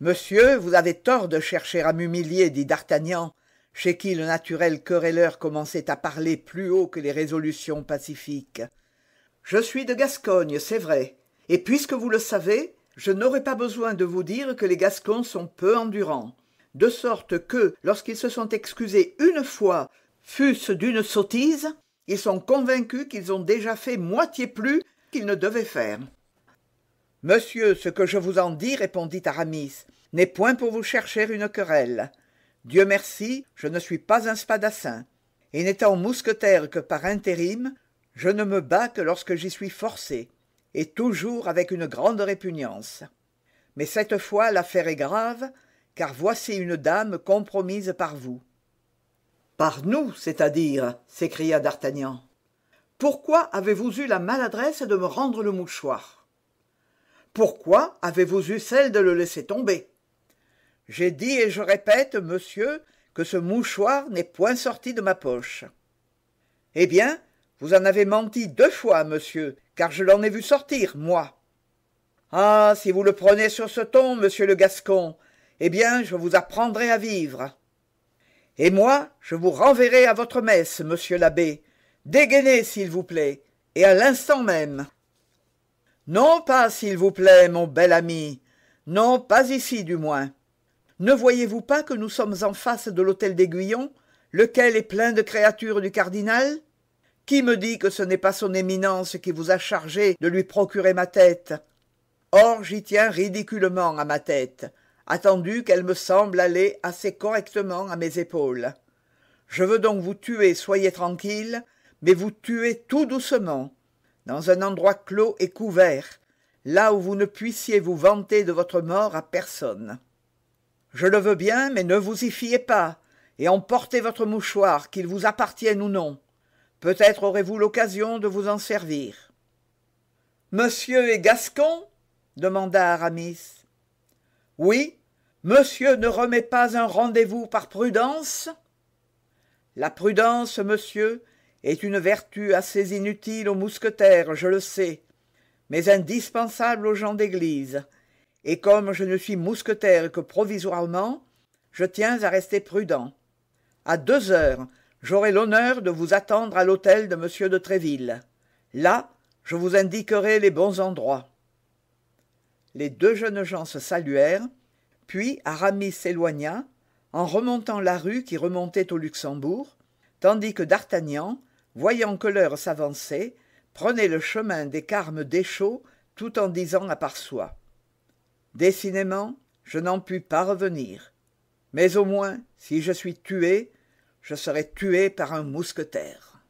monsieur vous avez tort de chercher à m'humilier dit d'artagnan chez qui le naturel querelleur commençait à parler plus haut que les résolutions pacifiques je suis de gascogne c'est vrai et puisque vous le savez je n'aurais pas besoin de vous dire que les gascons sont peu endurants de sorte que lorsqu'ils se sont excusés une fois fût-ce d'une sottise ils sont convaincus qu'ils ont déjà fait moitié plus qu'ils ne devaient faire monsieur ce que je vous en dis répondit aramis n'est point pour vous chercher une querelle dieu merci je ne suis pas un spadassin et n'étant mousquetaire que par intérim je ne me bats que lorsque j'y suis forcé et toujours avec une grande répugnance mais cette fois l'affaire est grave car voici une dame compromise par vous par nous c'est-à-dire s'écria d'artagnan pourquoi avez-vous eu la maladresse de me rendre le mouchoir pourquoi avez-vous eu celle de le laisser tomber j'ai dit et je répète monsieur que ce mouchoir n'est point sorti de ma poche eh bien vous en avez menti deux fois monsieur car je l'en ai vu sortir moi ah si vous le prenez sur ce ton monsieur le gascon eh bien je vous apprendrai à vivre et moi je vous renverrai à votre messe monsieur l'abbé dégainez s'il vous plaît et à l'instant même non pas s'il vous plaît mon bel ami non pas ici du moins ne voyez-vous pas que nous sommes en face de l'hôtel d'aiguillon lequel est plein de créatures du cardinal qui me dit que ce n'est pas son éminence qui vous a chargé de lui procurer ma tête or j'y tiens ridiculement à ma tête attendu qu'elle me semble aller assez correctement à mes épaules je veux donc vous tuer soyez tranquille mais vous tuer tout doucement dans un endroit clos et couvert, là où vous ne puissiez vous vanter de votre mort à personne. Je le veux bien, mais ne vous y fiez pas, et emportez votre mouchoir, qu'il vous appartienne ou non. Peut-être aurez-vous l'occasion de vous en servir. Monsieur est gascon demanda Aramis. Oui, monsieur ne remet pas un rendez-vous par prudence La prudence, monsieur, est une vertu assez inutile aux mousquetaires, je le sais, mais indispensable aux gens d'église. Et comme je ne suis mousquetaire que provisoirement, je tiens à rester prudent. À deux heures, j'aurai l'honneur de vous attendre à l'hôtel de M. de Tréville. Là, je vous indiquerai les bons endroits. Les deux jeunes gens se saluèrent, puis Aramis s'éloigna, en remontant la rue qui remontait au Luxembourg, tandis que D'Artagnan, voyant que l'heure s'avançait prenait le chemin des carmes déchauds tout en disant à part soi décidément je n'en puis pas revenir mais au moins si je suis tué je serai tué par un mousquetaire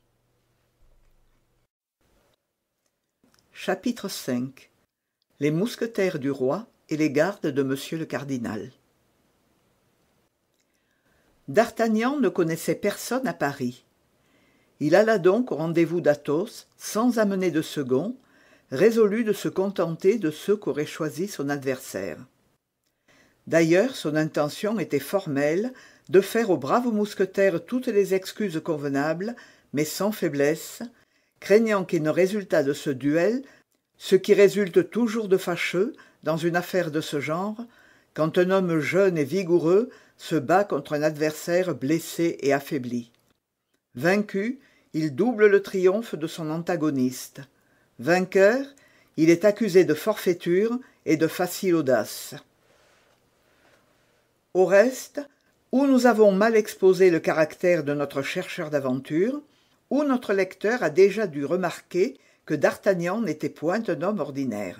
chapitre v les mousquetaires du roi et les gardes de Monsieur le cardinal d'artagnan ne connaissait personne à paris il alla donc au rendez-vous d'athos sans amener de second résolu de se contenter de ceux qu'aurait choisi son adversaire d'ailleurs son intention était formelle de faire au brave mousquetaire toutes les excuses convenables mais sans faiblesse craignant qu'il ne résultât de ce duel ce qui résulte toujours de fâcheux dans une affaire de ce genre quand un homme jeune et vigoureux se bat contre un adversaire blessé et affaibli vaincu il double le triomphe de son antagoniste. Vainqueur, il est accusé de forfaiture et de facile audace. Au reste, où nous avons mal exposé le caractère de notre chercheur d'aventure, où notre lecteur a déjà dû remarquer que d'Artagnan n'était point un homme ordinaire.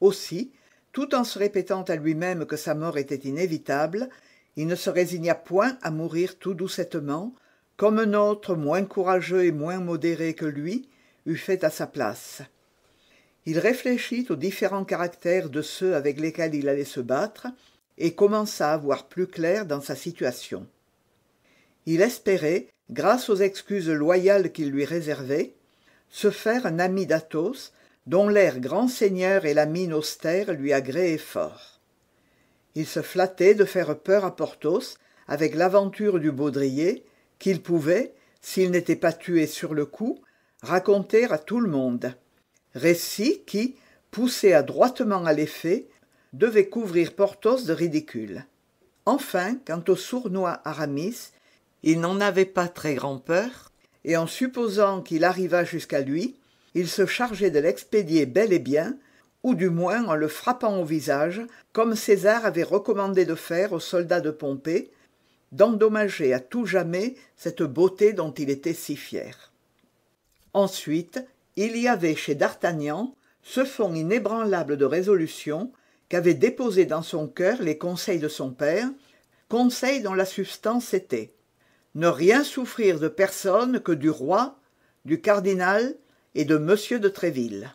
Aussi, tout en se répétant à lui-même que sa mort était inévitable, il ne se résigna point à mourir tout doucettement, comme un autre moins courageux et moins modéré que lui eût fait à sa place il réfléchit aux différents caractères de ceux avec lesquels il allait se battre et commença à voir plus clair dans sa situation il espérait grâce aux excuses loyales qu'il lui réservait se faire un ami d'athos dont l'air grand seigneur et la mine austère lui agréaient fort il se flattait de faire peur à porthos avec l'aventure du baudrier qu'il pouvait, s'il n'était pas tué sur le coup, raconter à tout le monde. Récit qui, poussé adroitement à l'effet, devait couvrir Porthos de ridicule. Enfin, quant au sournois Aramis, il n'en avait pas très grand peur, et en supposant qu'il arrivât jusqu'à lui, il se chargeait de l'expédier bel et bien, ou du moins en le frappant au visage, comme César avait recommandé de faire aux soldats de Pompée, d'endommager à tout jamais cette beauté dont il était si fier ensuite il y avait chez d'artagnan ce fond inébranlable de résolution qu'avaient déposé dans son cœur les conseils de son père conseils dont la substance était ne rien souffrir de personne que du roi du cardinal et de monsieur de tréville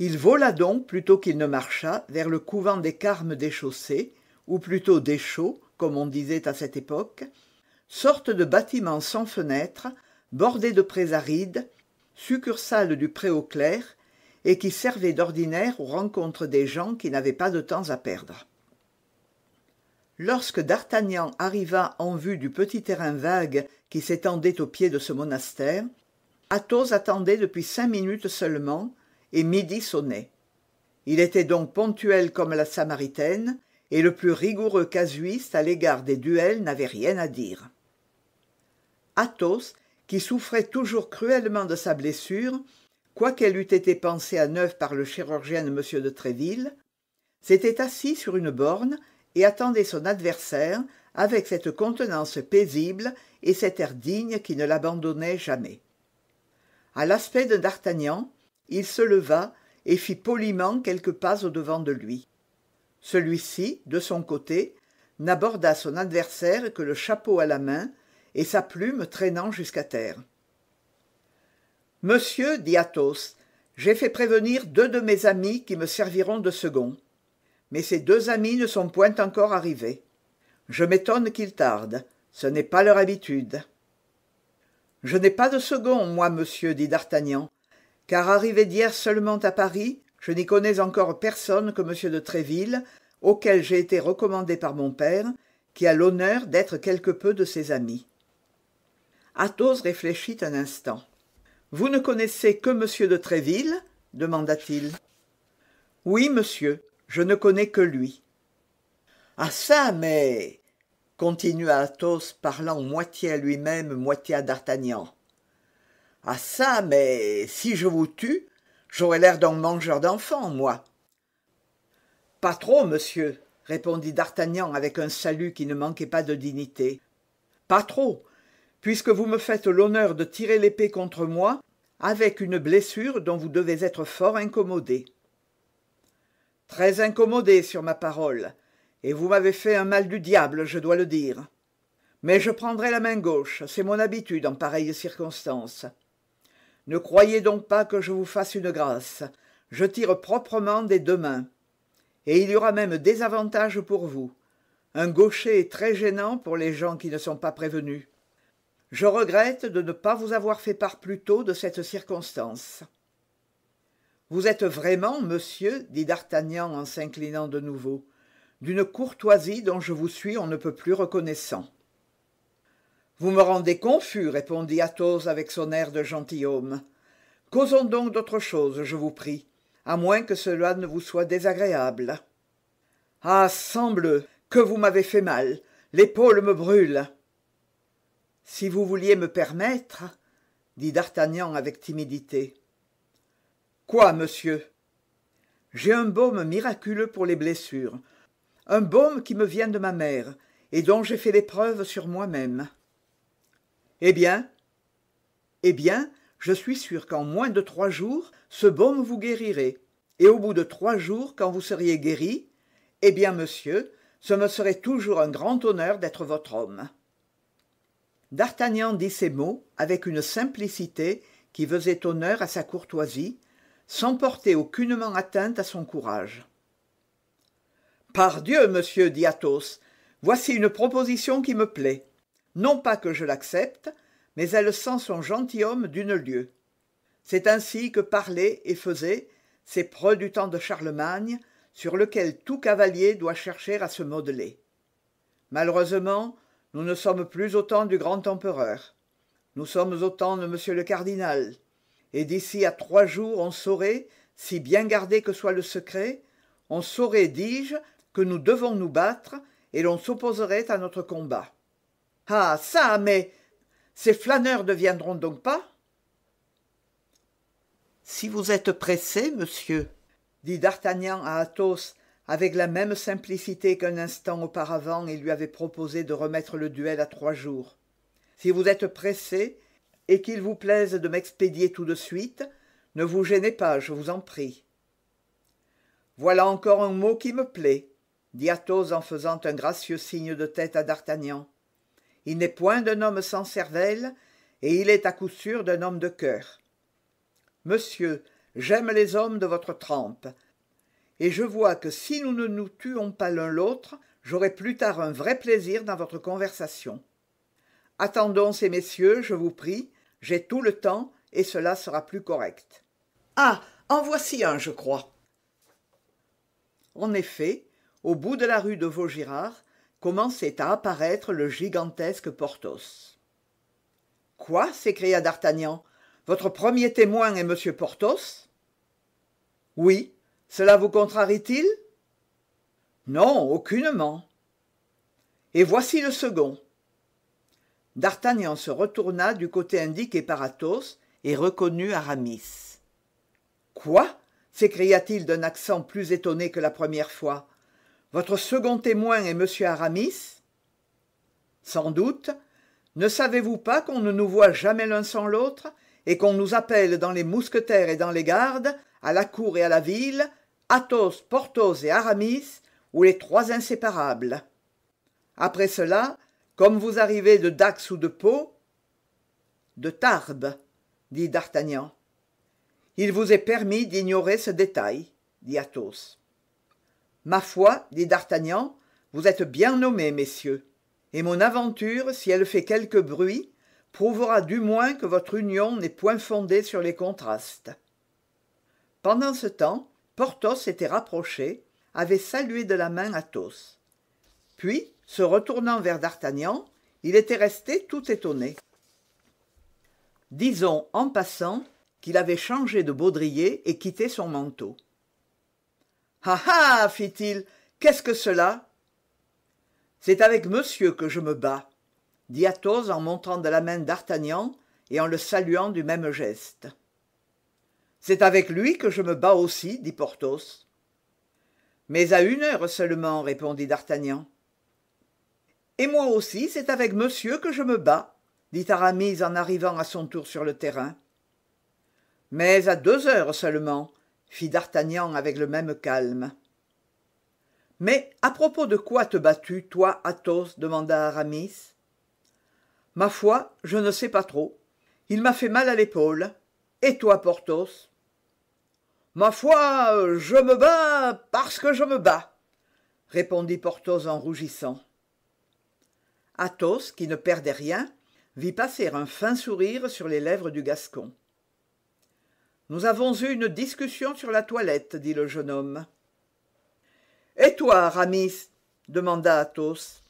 il vola donc plutôt qu'il ne marcha vers le couvent des carmes déchaussés ou plutôt des chaux comme on disait à cette époque sorte de bâtiment sans fenêtres bordé de prés arides succursale du pré aux et qui servait d'ordinaire aux rencontres des gens qui n'avaient pas de temps à perdre lorsque d'artagnan arriva en vue du petit terrain vague qui s'étendait au pied de ce monastère athos attendait depuis cinq minutes seulement et midi sonnait il était donc ponctuel comme la samaritaine et le plus rigoureux casuiste à l'égard des duels n'avait rien à dire athos qui souffrait toujours cruellement de sa blessure quoiqu'elle eût été pensée à neuf par le chirurgien de m de tréville s'était assis sur une borne et attendait son adversaire avec cette contenance paisible et cet air digne qui ne l'abandonnait jamais à l'aspect de d'artagnan il se leva et fit poliment quelques pas au-devant de lui celui-ci de son côté n'aborda son adversaire que le chapeau à la main et sa plume traînant jusqu'à terre monsieur dit athos j'ai fait prévenir deux de mes amis qui me serviront de second. mais ces deux amis ne sont point encore arrivés je m'étonne qu'ils tardent ce n'est pas leur habitude je n'ai pas de second moi monsieur dit d'artagnan car arrivé d'hier seulement à paris je n'y connais encore personne que M. de Tréville, auquel j'ai été recommandé par mon père, qui a l'honneur d'être quelque peu de ses amis. Athos réfléchit un instant. Vous ne connaissez que M. de Tréville demanda-t-il. Oui, monsieur, je ne connais que lui. Ah ça, mais continua Athos, parlant moitié à lui-même, moitié à D'Artagnan. Ah ça, mais si je vous tue, J'aurais l'air d'un mangeur d'enfants, moi. Pas trop, monsieur, répondit d'Artagnan avec un salut qui ne manquait pas de dignité. Pas trop, puisque vous me faites l'honneur de tirer l'épée contre moi, avec une blessure dont vous devez être fort incommodé. Très incommodé, sur ma parole, et vous m'avez fait un mal du diable, je dois le dire. Mais je prendrai la main gauche, c'est mon habitude en pareille circonstance ne croyez donc pas que je vous fasse une grâce je tire proprement des deux mains et il y aura même des avantages pour vous un gaucher est très gênant pour les gens qui ne sont pas prévenus je regrette de ne pas vous avoir fait part plus tôt de cette circonstance vous êtes vraiment monsieur dit d'artagnan en s'inclinant de nouveau d'une courtoisie dont je vous suis on ne peut plus reconnaissant vous me rendez confus répondit athos avec son air de gentilhomme causons donc d'autre chose je vous prie à moins que cela ne vous soit désagréable ah semble que vous m'avez fait mal l'épaule me brûle si vous vouliez me permettre dit d'artagnan avec timidité quoi monsieur j'ai un baume miraculeux pour les blessures un baume qui me vient de ma mère et dont j'ai fait l'épreuve sur moi-même eh bien eh bien je suis sûr qu'en moins de trois jours ce baume vous guérirait et au bout de trois jours quand vous seriez guéri eh bien monsieur ce me serait toujours un grand honneur d'être votre homme d'artagnan dit ces mots avec une simplicité qui faisait honneur à sa courtoisie sans porter aucunement atteinte à son courage pardieu monsieur dit athos voici une proposition qui me plaît non pas que je l'accepte mais elle sent son gentilhomme d'une lieue c'est ainsi que parlaient et faisaient ces preux du temps de charlemagne sur lequel tout cavalier doit chercher à se modeler malheureusement nous ne sommes plus au temps du grand empereur nous sommes au temps de monsieur le cardinal et d'ici à trois jours on saurait si bien gardé que soit le secret on saurait dis-je que nous devons nous battre et l'on s'opposerait à notre combat ah ça, mais ces flâneurs ne viendront donc pas si vous êtes pressé monsieur dit d'artagnan à athos avec la même simplicité qu'un instant auparavant il lui avait proposé de remettre le duel à trois jours si vous êtes pressé et qu'il vous plaise de m'expédier tout de suite ne vous gênez pas je vous en prie voilà encore un mot qui me plaît dit athos en faisant un gracieux signe de tête à d'artagnan il n'est point d'un homme sans cervelle, et il est à coup sûr d'un homme de cœur. Monsieur, j'aime les hommes de votre trempe, et je vois que si nous ne nous tuons pas l'un l'autre, j'aurai plus tard un vrai plaisir dans votre conversation. Attendons ces messieurs, je vous prie, j'ai tout le temps, et cela sera plus correct. Ah. En voici un, je crois. En effet, au bout de la rue de Vaugirard, commençait à apparaître le gigantesque porthos quoi s'écria d'artagnan votre premier témoin est m porthos oui cela vous contrarie t il non aucunement et voici le second d'artagnan se retourna du côté indiqué par athos et reconnut aramis quoi s'écria-t-il d'un accent plus étonné que la première fois votre second témoin est m aramis sans doute ne savez-vous pas qu'on ne nous voit jamais l'un sans l'autre et qu'on nous appelle dans les mousquetaires et dans les gardes à la cour et à la ville athos porthos et aramis ou les trois inséparables après cela comme vous arrivez de dax ou de pau de tarbes dit d'artagnan il vous est permis d'ignorer ce détail dit athos ma foi dit d'artagnan vous êtes bien nommés messieurs et mon aventure si elle fait quelque bruit prouvera du moins que votre union n'est point fondée sur les contrastes pendant ce temps porthos s'était rapproché avait salué de la main athos puis se retournant vers d'artagnan il était resté tout étonné disons en passant qu'il avait changé de baudrier et quitté son manteau ha ah, ah, fit-il qu'est-ce que cela c'est avec monsieur que je me bats dit athos en montrant de la main d'artagnan et en le saluant du même geste c'est avec lui que je me bats aussi dit porthos mais à une heure seulement répondit d'artagnan et moi aussi c'est avec monsieur que je me bats dit aramis en arrivant à son tour sur le terrain mais à deux heures seulement fit d'artagnan avec le même calme mais à propos de quoi te bats-tu toi athos demanda aramis ma foi je ne sais pas trop il m'a fait mal à l'épaule et toi porthos ma foi je me bats parce que je me bats répondit porthos en rougissant athos qui ne perdait rien vit passer un fin sourire sur les lèvres du gascon nous avons eu une discussion sur la toilette dit le jeune homme et toi aramis demanda athos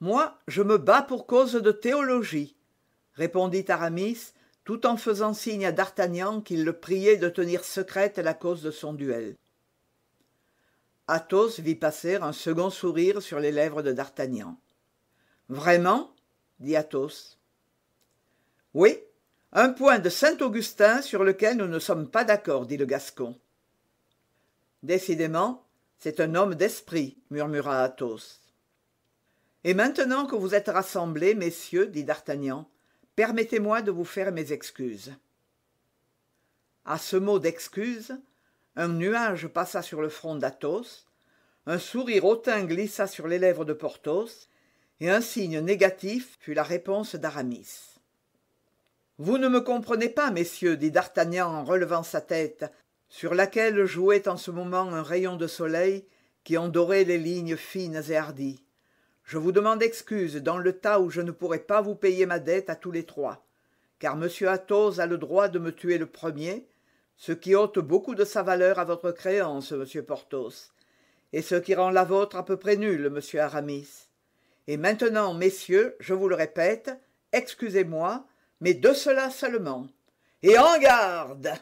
moi je me bats pour cause de théologie répondit aramis tout en faisant signe à d'artagnan qu'il le priait de tenir secrète la cause de son duel athos vit passer un second sourire sur les lèvres de d'artagnan vraiment dit athos oui un point de saint augustin sur lequel nous ne sommes pas d'accord dit le gascon décidément c'est un homme d'esprit murmura athos et maintenant que vous êtes rassemblés messieurs dit d'artagnan permettez-moi de vous faire mes excuses à ce mot d'excuse, un nuage passa sur le front d'athos un sourire hautain glissa sur les lèvres de porthos et un signe négatif fut la réponse d'aramis vous ne me comprenez pas messieurs dit d'artagnan en relevant sa tête sur laquelle jouait en ce moment un rayon de soleil qui endorait les lignes fines et hardies je vous demande excuse dans le tas où je ne pourrai pas vous payer ma dette à tous les trois car m athos a le droit de me tuer le premier ce qui ôte beaucoup de sa valeur à votre créance monsieur porthos et ce qui rend la vôtre à peu près nulle monsieur aramis et maintenant messieurs je vous le répète excusez-moi mais de cela seulement et en garde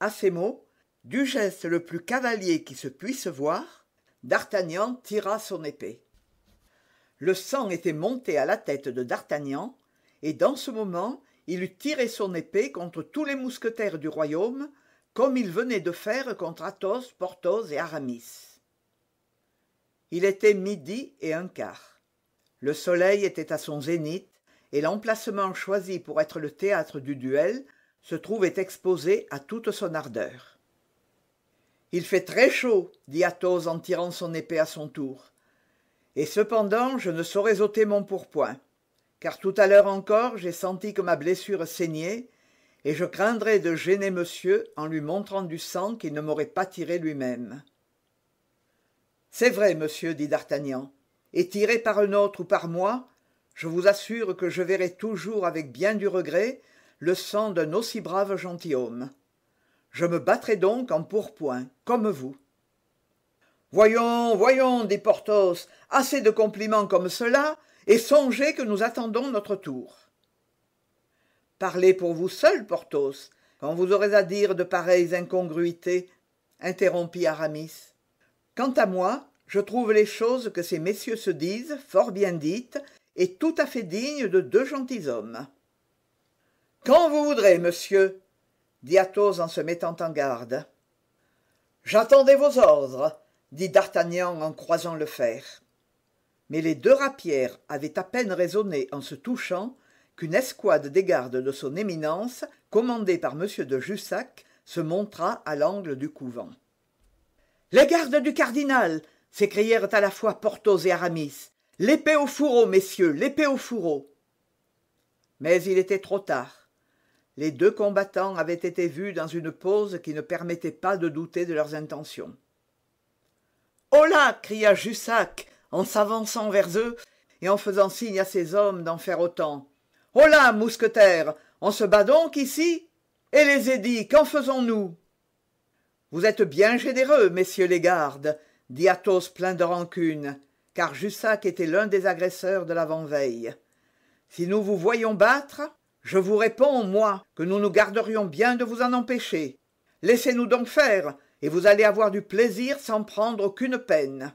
à ces mots du geste le plus cavalier qui se puisse voir d'artagnan tira son épée le sang était monté à la tête de d'artagnan et dans ce moment il eût tiré son épée contre tous les mousquetaires du royaume comme il venait de faire contre athos porthos et aramis il était midi et un quart le soleil était à son zénith et l'emplacement choisi pour être le théâtre du duel se trouvait exposé à toute son ardeur il fait très chaud dit athos en tirant son épée à son tour et cependant je ne saurais ôter mon pourpoint car tout à l'heure encore j'ai senti que ma blessure saignait et je craindrais de gêner monsieur en lui montrant du sang qu'il ne m'aurait pas tiré lui-même c'est vrai monsieur dit d'artagnan et tiré par un autre ou par moi je vous assure que je verrai toujours avec bien du regret le sang d'un aussi brave gentilhomme je me battrai donc en pourpoint comme vous voyons voyons dit porthos assez de compliments comme cela et songez que nous attendons notre tour parlez pour vous seul porthos quand vous aurez à dire de pareilles incongruités interrompit aramis quant à moi je trouve les choses que ces messieurs se disent fort bien dites et tout à fait digne de deux gentilshommes quand vous voudrez monsieur dit athos en se mettant en garde j'attendais vos ordres dit d'artagnan en croisant le fer mais les deux rapières avaient à peine résonné en se touchant qu'une escouade des gardes de son éminence commandée par m de jussac se montra à l'angle du couvent les gardes du cardinal s'écrièrent à la fois porthos et aramis l'épée au fourreau messieurs l'épée au fourreau mais il était trop tard les deux combattants avaient été vus dans une pose qui ne permettait pas de douter de leurs intentions holà cria jussac en s'avançant vers eux et en faisant signe à ses hommes d'en faire autant holà mousquetaires on se bat donc ici et les édits qu'en faisons-nous vous êtes bien généreux messieurs les gardes dit athos plein de rancune car jussac était l'un des agresseurs de l'avant-veille si nous vous voyons battre je vous réponds moi que nous nous garderions bien de vous en empêcher laissez-nous donc faire et vous allez avoir du plaisir sans prendre aucune peine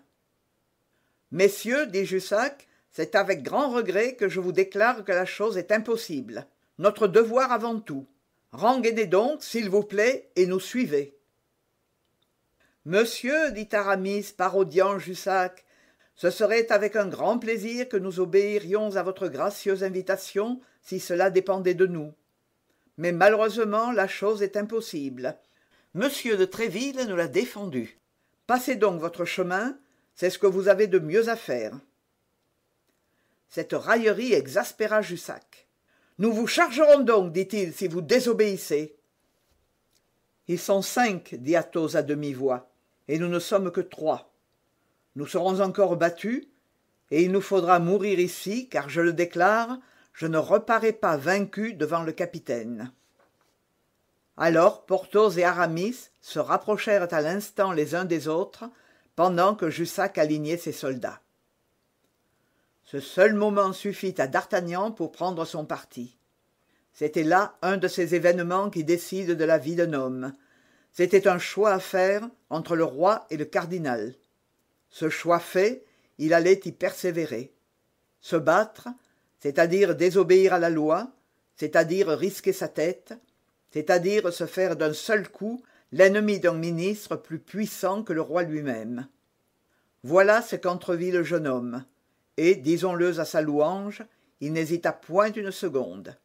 messieurs dit jussac c'est avec grand regret que je vous déclare que la chose est impossible notre devoir avant tout rengainez donc s'il vous plaît et nous suivez monsieur dit aramis parodiant jussac ce serait avec un grand plaisir que nous obéirions à votre gracieuse invitation si cela dépendait de nous mais malheureusement la chose est impossible Monsieur de tréville nous l'a défendu passez donc votre chemin c'est ce que vous avez de mieux à faire cette raillerie exaspéra jussac nous vous chargerons donc dit-il si vous désobéissez ils sont cinq dit athos à demi-voix et nous ne sommes que trois nous serons encore battus et il nous faudra mourir ici car je le déclare je ne reparais pas vaincu devant le capitaine alors porthos et aramis se rapprochèrent à l'instant les uns des autres pendant que jussac alignait ses soldats ce seul moment suffit à d'artagnan pour prendre son parti c'était là un de ces événements qui décident de la vie d'un homme c'était un choix à faire entre le roi et le cardinal ce choix fait il allait y persévérer se battre c'est-à-dire désobéir à la loi c'est-à-dire risquer sa tête c'est-à-dire se faire d'un seul coup l'ennemi d'un ministre plus puissant que le roi lui-même voilà ce qu'entrevit le jeune homme et disons-le à sa louange il n'hésita point une seconde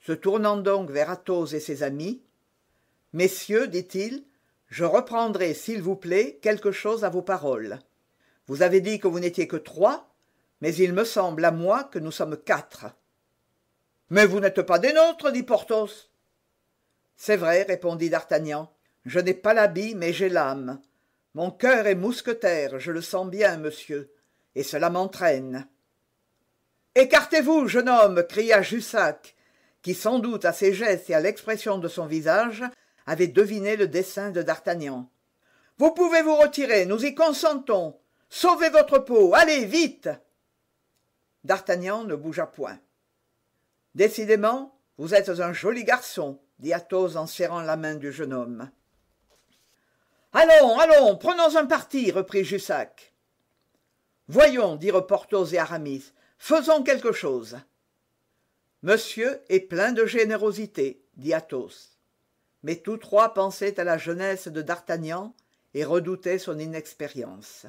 se tournant donc vers athos et ses amis messieurs dit-il je reprendrai s'il vous plaît quelque chose à vos paroles vous avez dit que vous n'étiez que trois mais il me semble à moi que nous sommes quatre mais vous n'êtes pas des nôtres dit porthos c'est vrai répondit d'artagnan je n'ai pas l'habit mais j'ai l'âme mon cœur est mousquetaire je le sens bien monsieur et cela m'entraîne écartez-vous jeune homme cria jussac qui sans doute à ses gestes et à l'expression de son visage avait deviné le dessein de d'artagnan vous pouvez vous retirer nous y consentons sauvez votre peau allez vite d'artagnan ne bougea point décidément vous êtes un joli garçon dit athos en serrant la main du jeune homme allons allons prenons un parti reprit jussac voyons dirent porthos et aramis faisons quelque chose monsieur est plein de générosité dit athos mais tous trois pensaient à la jeunesse de d'artagnan et redoutaient son inexpérience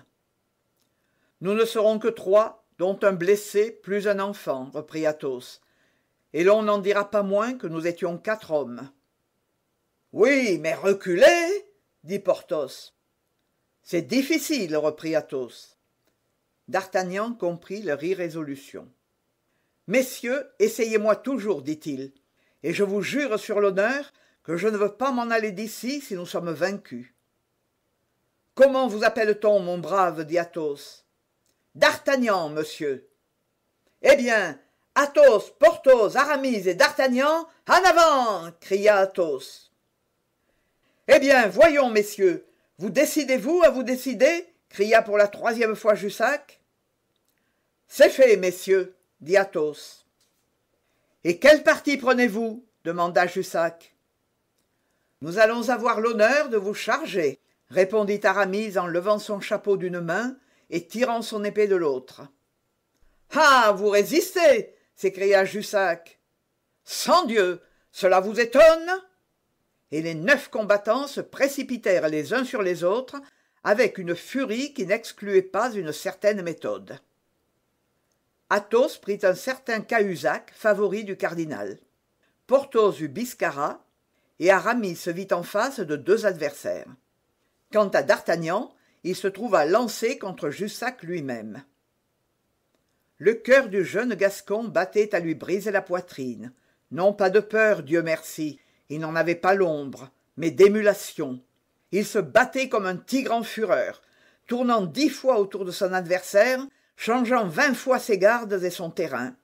nous ne serons que trois dont un blessé plus un enfant reprit athos et l'on n'en dira pas moins que nous étions quatre hommes oui mais reculer dit porthos c'est difficile reprit athos d'artagnan comprit leur irrésolution messieurs essayez-moi toujours dit-il et je vous jure sur l'honneur que je ne veux pas m'en aller d'ici si nous sommes vaincus comment vous appelle-t-on mon brave dit athos d'artagnan monsieur eh bien athos porthos aramis et d'artagnan en avant cria athos eh bien voyons messieurs vous décidez-vous à vous décider cria pour la troisième fois jussac c'est fait messieurs dit athos et quel parti prenez-vous demanda jussac nous allons avoir l'honneur de vous charger répondit aramis en levant son chapeau d'une main et tirant son épée de l'autre. Ah vous résistez s'écria Jussac. Sans Dieu Cela vous étonne Et les neuf combattants se précipitèrent les uns sur les autres avec une furie qui n'excluait pas une certaine méthode. Athos prit un certain Cahusac, favori du cardinal. Porthos eut Biscara, et Aramis se vit en face de deux adversaires. Quant à D'Artagnan, il se trouva lancé contre jussac lui-même le cœur du jeune gascon battait à lui briser la poitrine non pas de peur dieu merci il n'en avait pas l'ombre mais d'émulation il se battait comme un tigre en fureur tournant dix fois autour de son adversaire changeant vingt fois ses gardes et son terrain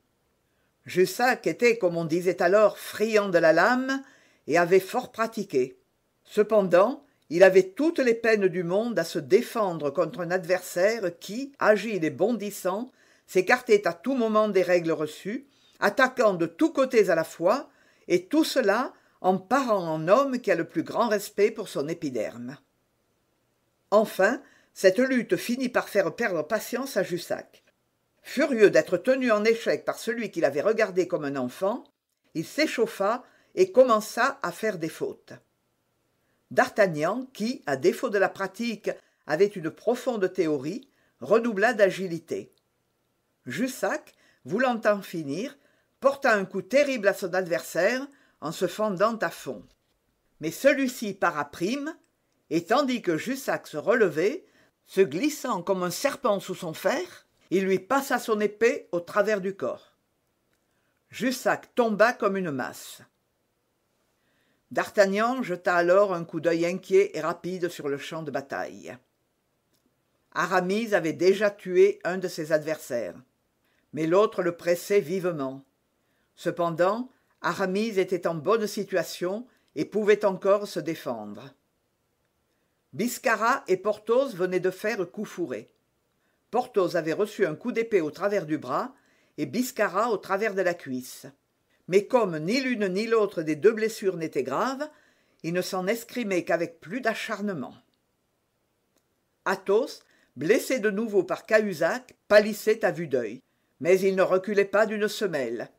jussac était comme on disait alors friand de la lame et avait fort pratiqué cependant il avait toutes les peines du monde à se défendre contre un adversaire qui agile et bondissant s'écartait à tout moment des règles reçues attaquant de tous côtés à la fois et tout cela en parant en homme qui a le plus grand respect pour son épiderme enfin cette lutte finit par faire perdre patience à Jussac. Furieux d'être tenu en échec par celui qu'il avait regardé comme un enfant, il s'échauffa et commença à faire des fautes d'artagnan qui à défaut de la pratique avait une profonde théorie redoubla d'agilité jussac voulant en finir porta un coup terrible à son adversaire en se fendant à fond mais celui-ci para prime et tandis que jussac se relevait se glissant comme un serpent sous son fer il lui passa son épée au travers du corps jussac tomba comme une masse d'artagnan jeta alors un coup d'œil inquiet et rapide sur le champ de bataille aramis avait déjà tué un de ses adversaires mais l'autre le pressait vivement cependant aramis était en bonne situation et pouvait encore se défendre Biscara et porthos venaient de faire coup fourré porthos avait reçu un coup d'épée au travers du bras et Biscara au travers de la cuisse mais comme ni l'une ni l'autre des deux blessures n'était grave il ne s'en escrimait qu'avec plus d'acharnement athos blessé de nouveau par cahusac pâlissait à vue d'œil mais il ne reculait pas d'une semelle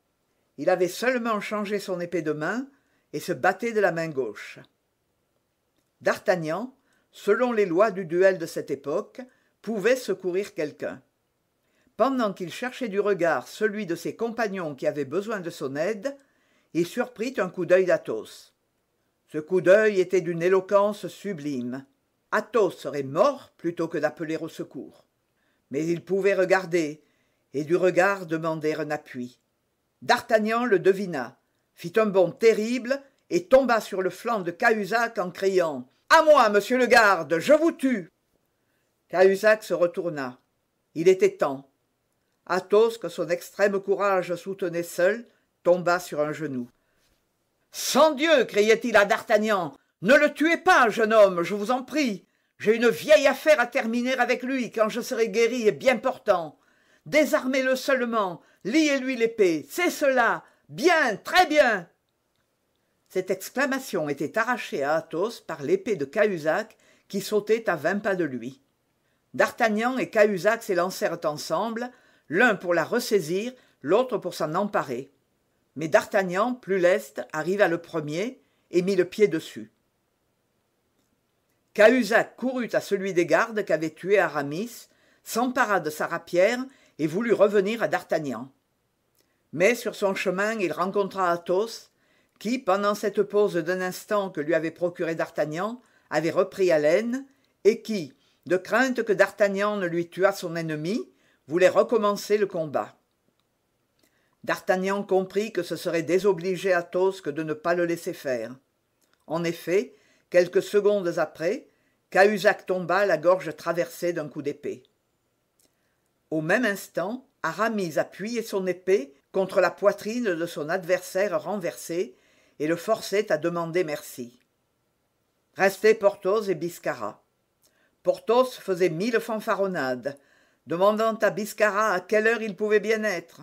il avait seulement changé son épée de main et se battait de la main gauche d'artagnan selon les lois du duel de cette époque pouvait secourir quelqu'un pendant qu'il cherchait du regard celui de ses compagnons qui avaient besoin de son aide il surprit un coup d'œil d'athos ce coup d'œil était d'une éloquence sublime athos serait mort plutôt que d'appeler au secours mais il pouvait regarder et du regard demander un appui d'artagnan le devina fit un bond terrible et tomba sur le flanc de cahusac en criant à moi monsieur le garde je vous tue cahusac se retourna il était temps athos que son extrême courage soutenait seul tomba sur un genou Sans dieu criait-il à d'artagnan ne le tuez pas jeune homme je vous en prie j'ai une vieille affaire à terminer avec lui quand je serai guéri et bien portant désarmez le seulement liez lui l'épée c'est cela bien très bien cette exclamation était arrachée à athos par l'épée de cahusac qui sautait à vingt pas de lui d'artagnan et cahusac s'élancèrent ensemble l'un pour la ressaisir l'autre pour s'en emparer mais d'artagnan plus leste arriva le premier et mit le pied dessus cahusac courut à celui des gardes qu'avait tué aramis s'empara de sa rapière et voulut revenir à d'artagnan mais sur son chemin il rencontra athos qui pendant cette pause d'un instant que lui avait procuré d'artagnan avait repris haleine et qui de crainte que d'artagnan ne lui tuât son ennemi voulait recommencer le combat d'artagnan comprit que ce serait désobliger athos que de ne pas le laisser faire en effet quelques secondes après cahusac tomba la gorge traversée d'un coup d'épée au même instant aramis appuyait son épée contre la poitrine de son adversaire renversé et le forçait à demander merci restaient porthos et Biscara. porthos faisait mille fanfaronnades demandant à Biscara à quelle heure il pouvait bien être.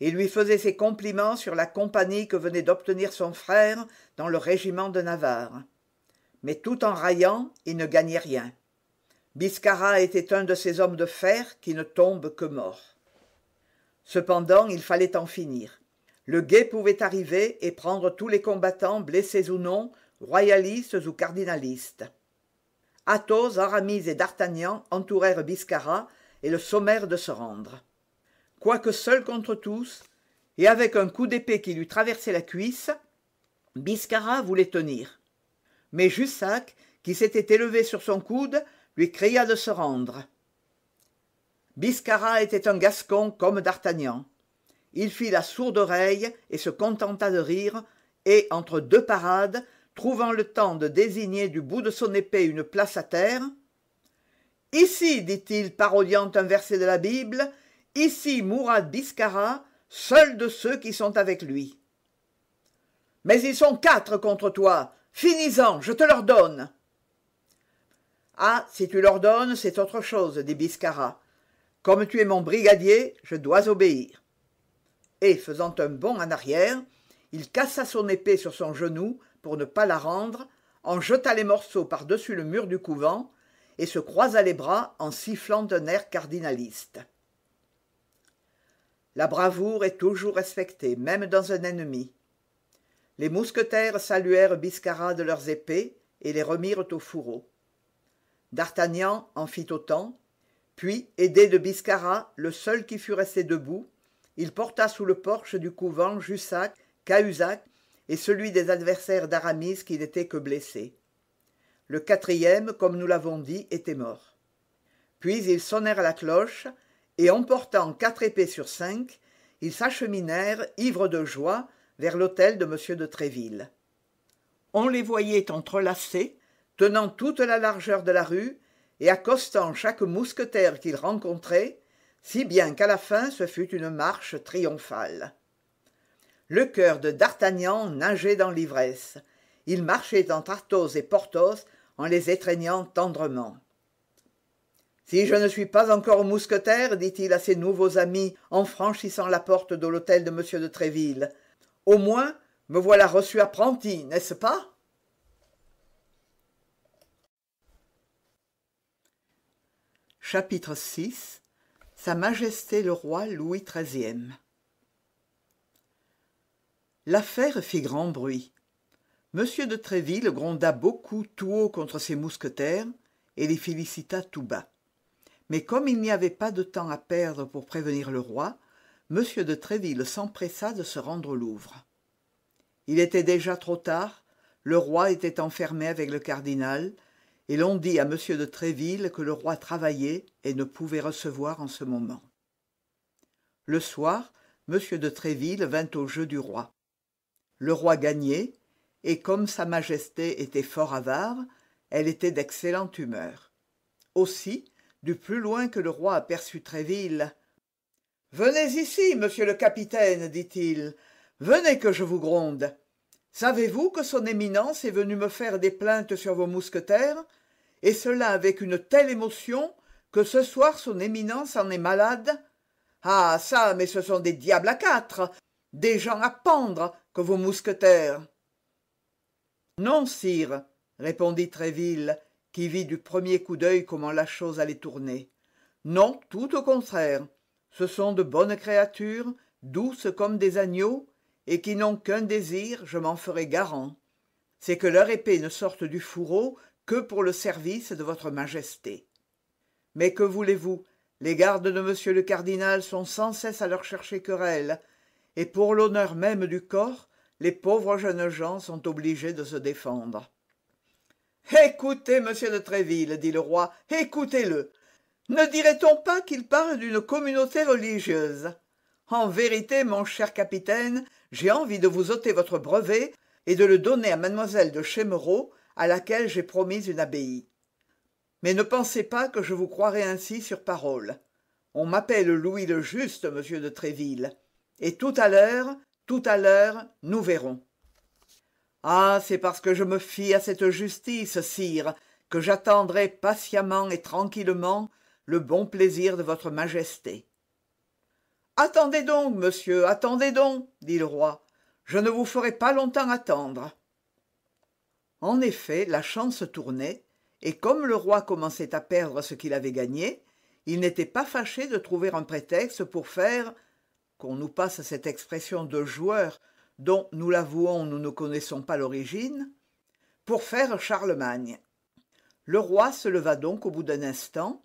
Il lui faisait ses compliments sur la compagnie que venait d'obtenir son frère dans le régiment de Navarre. Mais tout en raillant, il ne gagnait rien. Biscara était un de ces hommes de fer qui ne tombent que morts. Cependant, il fallait en finir. Le guet pouvait arriver et prendre tous les combattants, blessés ou non, royalistes ou cardinalistes. Athos, Aramis et D'Artagnan entourèrent Biscara et le sommaire de se rendre quoique seul contre tous et avec un coup d'épée qui lui traversait la cuisse Biscara voulait tenir mais jussac qui s'était élevé sur son coude lui cria de se rendre Biscara était un gascon comme d'artagnan il fit la sourde oreille et se contenta de rire et entre deux parades trouvant le temps de désigner du bout de son épée une place à terre Ici, dit-il, parodiant un verset de la Bible, ici mourra Biscara, seul de ceux qui sont avec lui. Mais ils sont quatre contre toi. Finis-en, je te l'ordonne. Ah, si tu l'ordonnes, c'est autre chose, dit Biscara. Comme tu es mon brigadier, je dois obéir. Et, faisant un bond en arrière, il cassa son épée sur son genou pour ne pas la rendre, en jeta les morceaux par-dessus le mur du couvent, et se croisa les bras en sifflant d'un air cardinaliste la bravoure est toujours respectée même dans un ennemi les mousquetaires saluèrent Biscara de leurs épées et les remirent au fourreau d'artagnan en fit autant puis aidé de Biscara, le seul qui fût resté debout il porta sous le porche du couvent jussac cahusac et celui des adversaires d'aramis qui n'était que blessé le quatrième comme nous l'avons dit était mort puis ils sonnèrent à la cloche et emportant quatre épées sur cinq ils s'acheminèrent ivres de joie vers l'hôtel de m de tréville on les voyait entrelacés tenant toute la largeur de la rue et accostant chaque mousquetaire qu'ils rencontraient si bien qu'à la fin ce fut une marche triomphale le cœur de d'artagnan nageait dans l'ivresse il marchait entre athos et porthos en les étreignant tendrement si je ne suis pas encore mousquetaire dit-il à ses nouveaux amis en franchissant la porte de l'hôtel de m de tréville au moins me voilà reçu apprenti n'est-ce pas chapitre vi sa majesté le roi louis xiii l'affaire fit grand bruit m de tréville gronda beaucoup tout haut contre ses mousquetaires et les félicita tout bas mais comme il n'y avait pas de temps à perdre pour prévenir le roi m de tréville s'empressa de se rendre au louvre il était déjà trop tard le roi était enfermé avec le cardinal et l'on dit à m de tréville que le roi travaillait et ne pouvait recevoir en ce moment le soir m de tréville vint au jeu du roi le roi gagnait et comme sa majesté était fort avare elle était d'excellente humeur aussi du plus loin que le roi aperçut tréville venez ici monsieur le capitaine dit-il venez que je vous gronde savez-vous que son éminence est venue me faire des plaintes sur vos mousquetaires et cela avec une telle émotion que ce soir son éminence en est malade ah ça mais ce sont des diables à quatre des gens à pendre que vos mousquetaires non sire répondit tréville qui vit du premier coup d'œil comment la chose allait tourner non tout au contraire ce sont de bonnes créatures douces comme des agneaux et qui n'ont qu'un désir je m'en ferai garant c'est que leur épée ne sorte du fourreau que pour le service de votre majesté mais que voulez-vous les gardes de m le cardinal sont sans cesse à leur chercher querelle et pour l'honneur même du corps les pauvres jeunes gens sont obligés de se défendre écoutez monsieur de tréville dit le roi écoutez-le ne dirait-on pas qu'il parle d'une communauté religieuse en vérité mon cher capitaine j'ai envie de vous ôter votre brevet et de le donner à mademoiselle de chémerault à laquelle j'ai promis une abbaye mais ne pensez pas que je vous croirai ainsi sur parole on m'appelle louis le juste monsieur de tréville et tout à l'heure tout à l'heure nous verrons ah c'est parce que je me fie à cette justice sire que j'attendrai patiemment et tranquillement le bon plaisir de votre majesté attendez donc monsieur attendez donc dit le roi je ne vous ferai pas longtemps attendre en effet la chance tournait et comme le roi commençait à perdre ce qu'il avait gagné il n'était pas fâché de trouver un prétexte pour faire qu'on nous passe cette expression de joueur dont, nous l'avouons, nous ne connaissons pas l'origine, pour faire Charlemagne. Le roi se leva donc au bout d'un instant,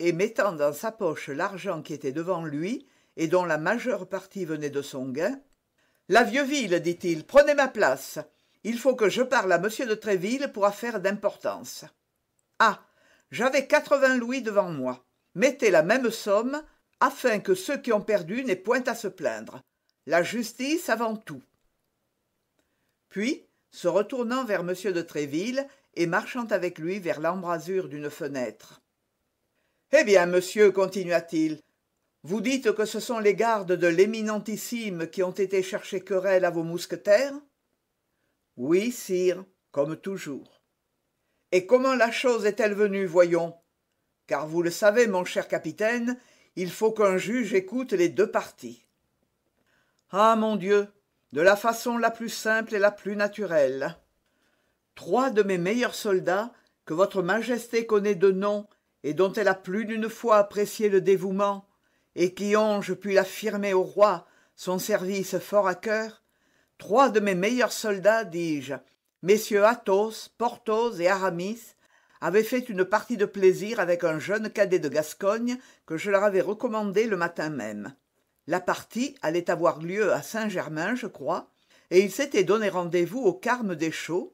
et mettant dans sa poche l'argent qui était devant lui, et dont la majeure partie venait de son gain, La vieux ville, dit-il, prenez ma place. Il faut que je parle à monsieur de Tréville pour affaire d'importance. Ah j'avais quatre-vingts louis devant moi. Mettez la même somme afin que ceux qui ont perdu n'aient point à se plaindre la justice avant tout puis se retournant vers m de tréville et marchant avec lui vers l'embrasure d'une fenêtre eh bien monsieur continua-t-il vous dites que ce sont les gardes de l'éminentissime qui ont été chercher querelle à vos mousquetaires oui sire comme toujours et comment la chose est-elle venue voyons car vous le savez mon cher capitaine il faut qu'un juge écoute les deux parties ah mon dieu de la façon la plus simple et la plus naturelle trois de mes meilleurs soldats que votre majesté connaît de nom et dont elle a plus d'une fois apprécié le dévouement et qui ont je puis l'affirmer au roi son service fort à cœur trois de mes meilleurs soldats dis-je messieurs athos porthos et aramis avait fait une partie de plaisir avec un jeune cadet de gascogne que je leur avais recommandé le matin même la partie allait avoir lieu à saint-germain je crois et ils s'étaient donné rendez-vous au carme des Chaux,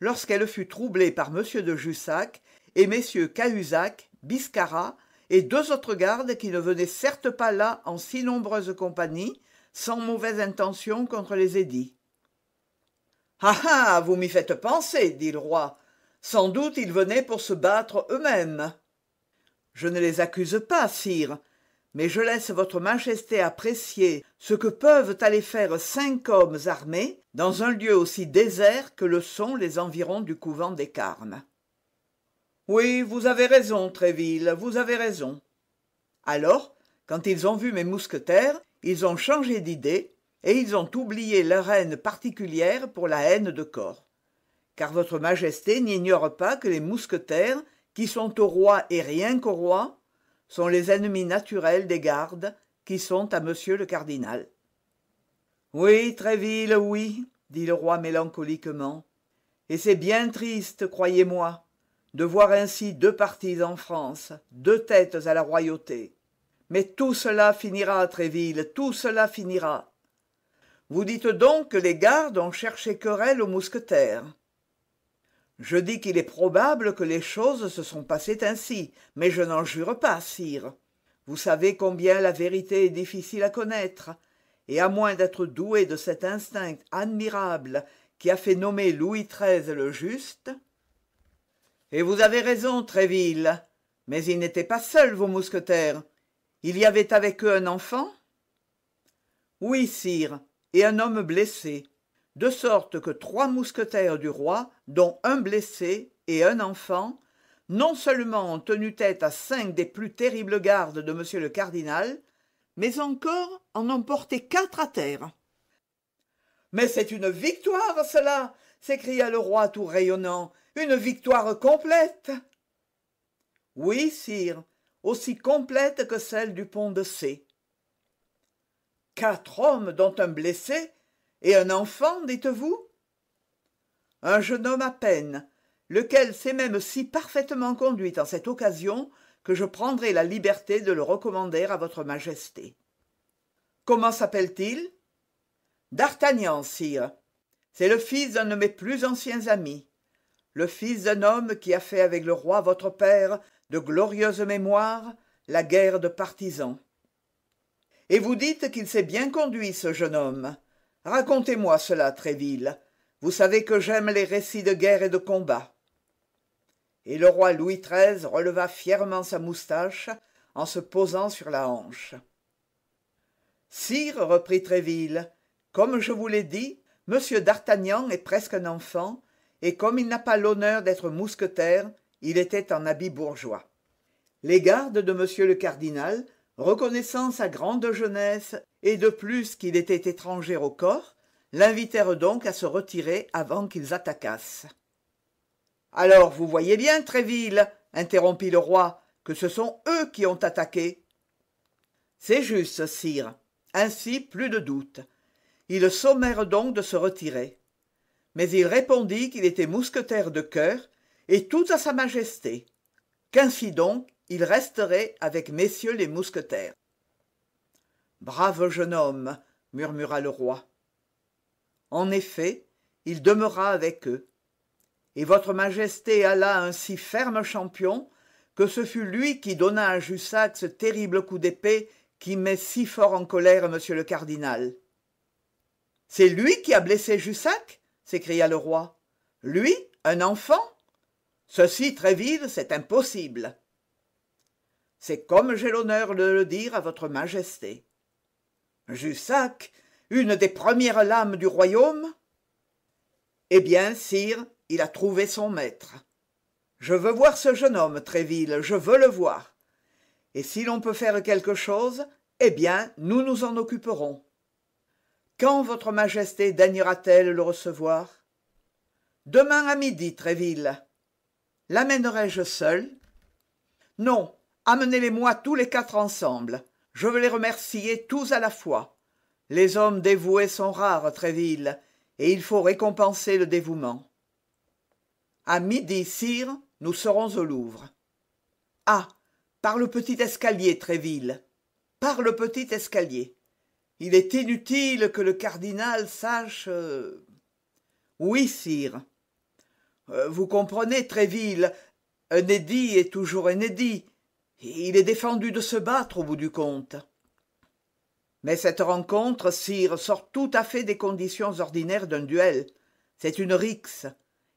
lorsqu'elle fut troublée par m de jussac et Messieurs cahusac Biscara et deux autres gardes qui ne venaient certes pas là en si nombreuse compagnie sans mauvaise intention contre les édits ah ah vous m'y faites penser dit le roi sans doute ils venaient pour se battre eux-mêmes je ne les accuse pas sire mais je laisse votre majesté apprécier ce que peuvent aller faire cinq hommes armés dans un lieu aussi désert que le sont les environs du couvent des carmes oui vous avez raison tréville vous avez raison alors quand ils ont vu mes mousquetaires ils ont changé d'idée et ils ont oublié leur haine particulière pour la haine de corps car votre majesté n'ignore pas que les mousquetaires qui sont au roi et rien qu'au roi sont les ennemis naturels des gardes qui sont à monsieur le cardinal oui tréville oui dit le roi mélancoliquement et c'est bien triste croyez-moi de voir ainsi deux partis en france deux têtes à la royauté mais tout cela finira tréville tout cela finira vous dites donc que les gardes ont cherché querelle aux mousquetaires je dis qu'il est probable que les choses se sont passées ainsi mais je n'en jure pas sire vous savez combien la vérité est difficile à connaître et à moins d'être doué de cet instinct admirable qui a fait nommer louis xiii le juste et vous avez raison tréville mais ils n'étaient pas seuls vos mousquetaires il y avait avec eux un enfant oui sire et un homme blessé de sorte que trois mousquetaires du roi dont un blessé et un enfant non seulement ont tenu tête à cinq des plus terribles gardes de m le cardinal mais encore en ont porté quatre à terre mais c'est une victoire cela s'écria le roi tout rayonnant une victoire complète oui sire aussi complète que celle du pont de c quatre hommes dont un blessé et un enfant dites-vous un jeune homme à peine lequel s'est même si parfaitement conduit en cette occasion que je prendrai la liberté de le recommander à votre majesté comment s'appelle-t-il d'artagnan sire c'est le fils d'un de mes plus anciens amis le fils d'un homme qui a fait avec le roi votre père de glorieuses mémoires, la guerre de partisans et vous dites qu'il s'est bien conduit ce jeune homme racontez-moi cela tréville vous savez que j'aime les récits de guerre et de combat et le roi louis xiii releva fièrement sa moustache en se posant sur la hanche sire reprit tréville comme je vous l'ai dit m d'artagnan est presque un enfant et comme il n'a pas l'honneur d'être mousquetaire il était en habit bourgeois les gardes de m le cardinal reconnaissant sa grande jeunesse et de plus qu'il était étranger au corps l'invitèrent donc à se retirer avant qu'ils attaquassent alors vous voyez bien tréville interrompit le roi que ce sont eux qui ont attaqué c'est juste sire ainsi plus de doute ils sommèrent donc de se retirer mais il répondit qu'il était mousquetaire de cœur et tout à sa majesté qu'ainsi donc il resterait avec messieurs les mousquetaires brave jeune homme murmura le roi en effet il demeura avec eux et votre majesté alla un si ferme champion que ce fut lui qui donna à jussac ce terrible coup d'épée qui met si fort en colère m le cardinal c'est lui qui a blessé jussac s'écria le roi lui un enfant ceci très vive c'est impossible c'est comme j'ai l'honneur de le dire à votre majesté jussac une des premières lames du royaume eh bien sire il a trouvé son maître je veux voir ce jeune homme tréville je veux le voir et si l'on peut faire quelque chose eh bien nous nous en occuperons quand votre majesté daignera t elle le recevoir demain à midi tréville lamènerai je seul non amenez les moi tous les quatre ensemble je veux les remercier tous à la fois les hommes dévoués sont rares tréville et il faut récompenser le dévouement À midi sire nous serons au louvre ah par le petit escalier tréville par le petit escalier il est inutile que le cardinal sache euh, oui sire euh, vous comprenez tréville un édit est toujours un il est défendu de se battre au bout du compte mais cette rencontre sire sort tout à fait des conditions ordinaires d'un duel c'est une rixe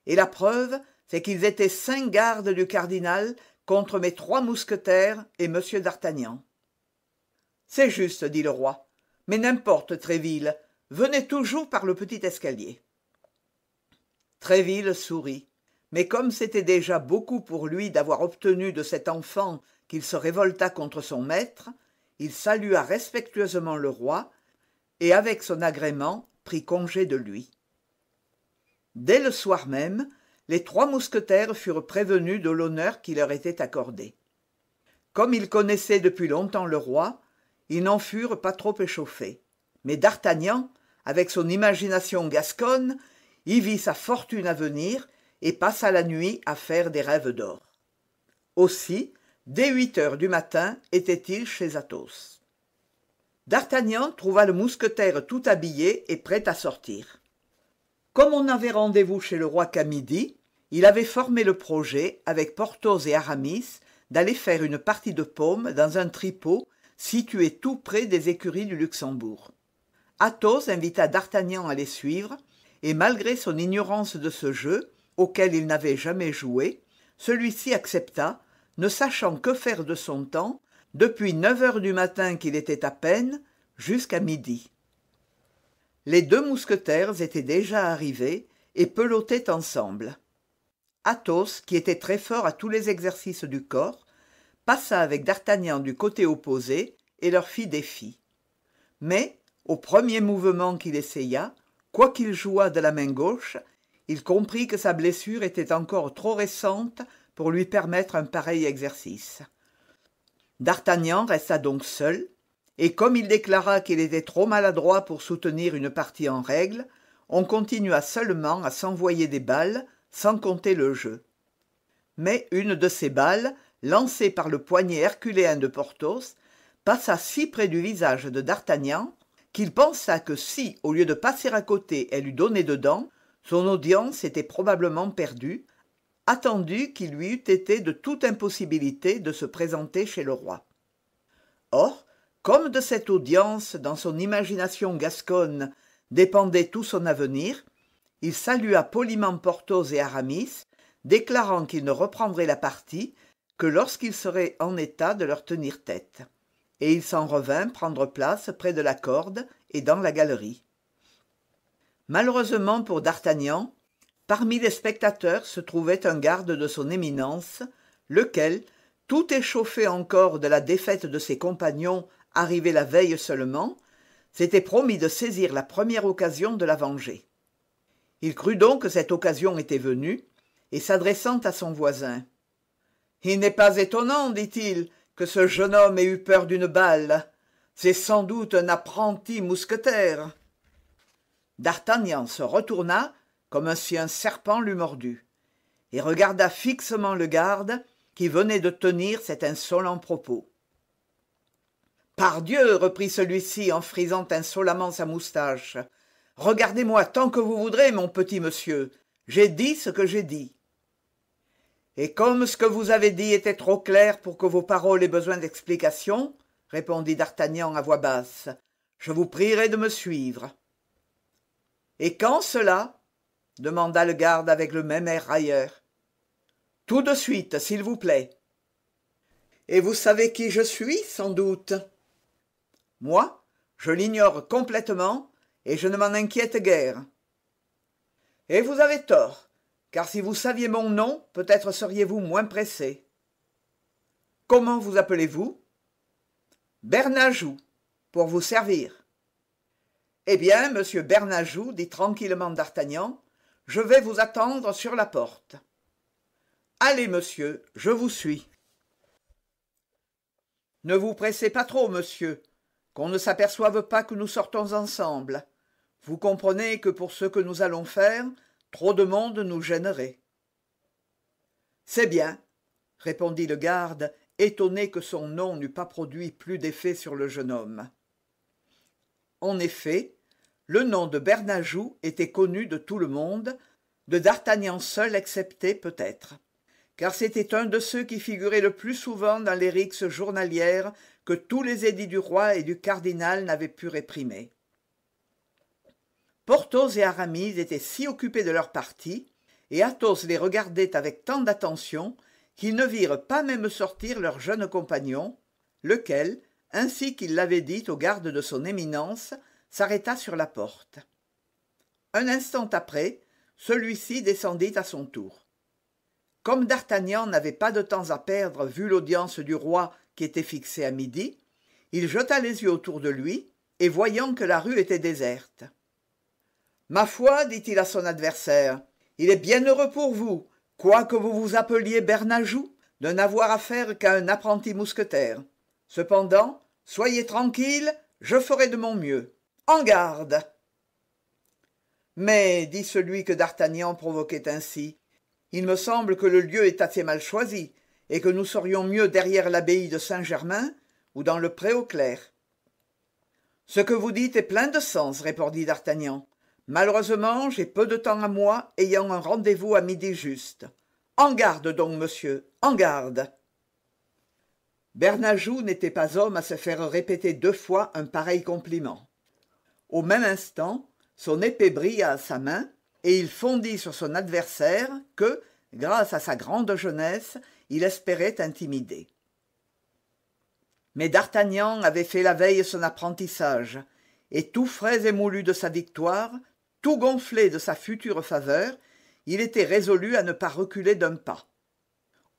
et la preuve c'est qu'ils étaient cinq gardes du cardinal contre mes trois mousquetaires et m d'artagnan c'est juste dit le roi mais n'importe tréville venez toujours par le petit escalier tréville sourit mais comme c'était déjà beaucoup pour lui d'avoir obtenu de cet enfant qu'il se révolta contre son maître il salua respectueusement le roi et avec son agrément prit congé de lui dès le soir même les trois mousquetaires furent prévenus de l'honneur qui leur était accordé comme ils connaissaient depuis longtemps le roi ils n'en furent pas trop échauffés mais d'artagnan avec son imagination gasconne y vit sa fortune à venir et passa la nuit à faire des rêves d'or aussi dès huit heures du matin était-il chez athos d'artagnan trouva le mousquetaire tout habillé et prêt à sortir comme on avait rendez-vous chez le roi qu'à midi il avait formé le projet avec porthos et aramis d'aller faire une partie de paume dans un tripot situé tout près des écuries du luxembourg athos invita d'artagnan à les suivre et malgré son ignorance de ce jeu auquel il n'avait jamais joué celui-ci accepta ne sachant que faire de son temps depuis neuf heures du matin qu'il était à peine jusqu'à midi les deux mousquetaires étaient déjà arrivés et pelotaient ensemble athos qui était très fort à tous les exercices du corps passa avec d'artagnan du côté opposé et leur fit défi mais au premier mouvement qu'il essaya quoiqu'il jouât de la main gauche il comprit que sa blessure était encore trop récente pour lui permettre un pareil exercice d'artagnan resta donc seul et comme il déclara qu'il était trop maladroit pour soutenir une partie en règle on continua seulement à s'envoyer des balles sans compter le jeu mais une de ces balles lancée par le poignet herculéen de porthos passa si près du visage de d'artagnan qu'il pensa que si au lieu de passer à côté elle eût donné dedans son audience était probablement perdue attendu qu'il lui eût été de toute impossibilité de se présenter chez le roi or comme de cette audience dans son imagination gasconne dépendait tout son avenir il salua poliment porthos et aramis déclarant qu'il ne reprendrait la partie que lorsqu'il serait en état de leur tenir tête et il s'en revint prendre place près de la corde et dans la galerie malheureusement pour d'artagnan parmi les spectateurs se trouvait un garde de son éminence lequel tout échauffé encore de la défaite de ses compagnons arrivés la veille seulement s'était promis de saisir la première occasion de la venger il crut donc que cette occasion était venue et s'adressant à son voisin il n'est pas étonnant dit-il que ce jeune homme ait eu peur d'une balle c'est sans doute un apprenti mousquetaire d'artagnan se retourna comme si un serpent l'eût mordu et regarda fixement le garde qui venait de tenir cet insolent propos pardieu reprit celui-ci en frisant insolemment sa moustache regardez-moi tant que vous voudrez mon petit monsieur j'ai dit ce que j'ai dit et comme ce que vous avez dit était trop clair pour que vos paroles aient besoin d'explication répondit d'artagnan à voix basse je vous prierai de me suivre et quand cela demanda le garde avec le même air railleur tout de suite s'il vous plaît et vous savez qui je suis sans doute moi je l'ignore complètement et je ne m'en inquiète guère et vous avez tort car si vous saviez mon nom peut-être seriez-vous moins pressé comment vous appelez-vous bernajoux pour vous servir eh bien monsieur bernajoux dit tranquillement d'artagnan je vais vous attendre sur la porte allez monsieur je vous suis ne vous pressez pas trop monsieur qu'on ne s'aperçoive pas que nous sortons ensemble vous comprenez que pour ce que nous allons faire trop de monde nous gênerait c'est bien répondit le garde étonné que son nom n'eût pas produit plus d'effet sur le jeune homme en effet le nom de bernajoux était connu de tout le monde de d'artagnan seul excepté peut-être car c'était un de ceux qui figuraient le plus souvent dans les rixes journalières que tous les édits du roi et du cardinal n'avaient pu réprimer porthos et aramis étaient si occupés de leur partie et athos les regardait avec tant d'attention qu'ils ne virent pas même sortir leur jeune compagnon lequel ainsi qu'il l'avait dit au garde de son éminence s'arrêta sur la porte un instant après celui-ci descendit à son tour comme d'artagnan n'avait pas de temps à perdre vu l'audience du roi qui était fixée à midi il jeta les yeux autour de lui et voyant que la rue était déserte ma foi dit-il à son adversaire il est bien heureux pour vous quoique vous vous appeliez bernajoux de n'avoir affaire qu'à un apprenti mousquetaire cependant soyez tranquille je ferai de mon mieux en garde mais dit celui que d'artagnan provoquait ainsi il me semble que le lieu est assez mal choisi et que nous serions mieux derrière l'abbaye de saint-germain ou dans le pré aux ce que vous dites est plein de sens répondit d'artagnan malheureusement j'ai peu de temps à moi ayant un rendez-vous à midi juste en garde donc monsieur en garde bernajoux n'était pas homme à se faire répéter deux fois un pareil compliment au même instant son épée brilla à sa main et il fondit sur son adversaire que grâce à sa grande jeunesse il espérait intimider mais d'artagnan avait fait la veille son apprentissage et tout frais émoulu de sa victoire tout gonflé de sa future faveur il était résolu à ne pas reculer d'un pas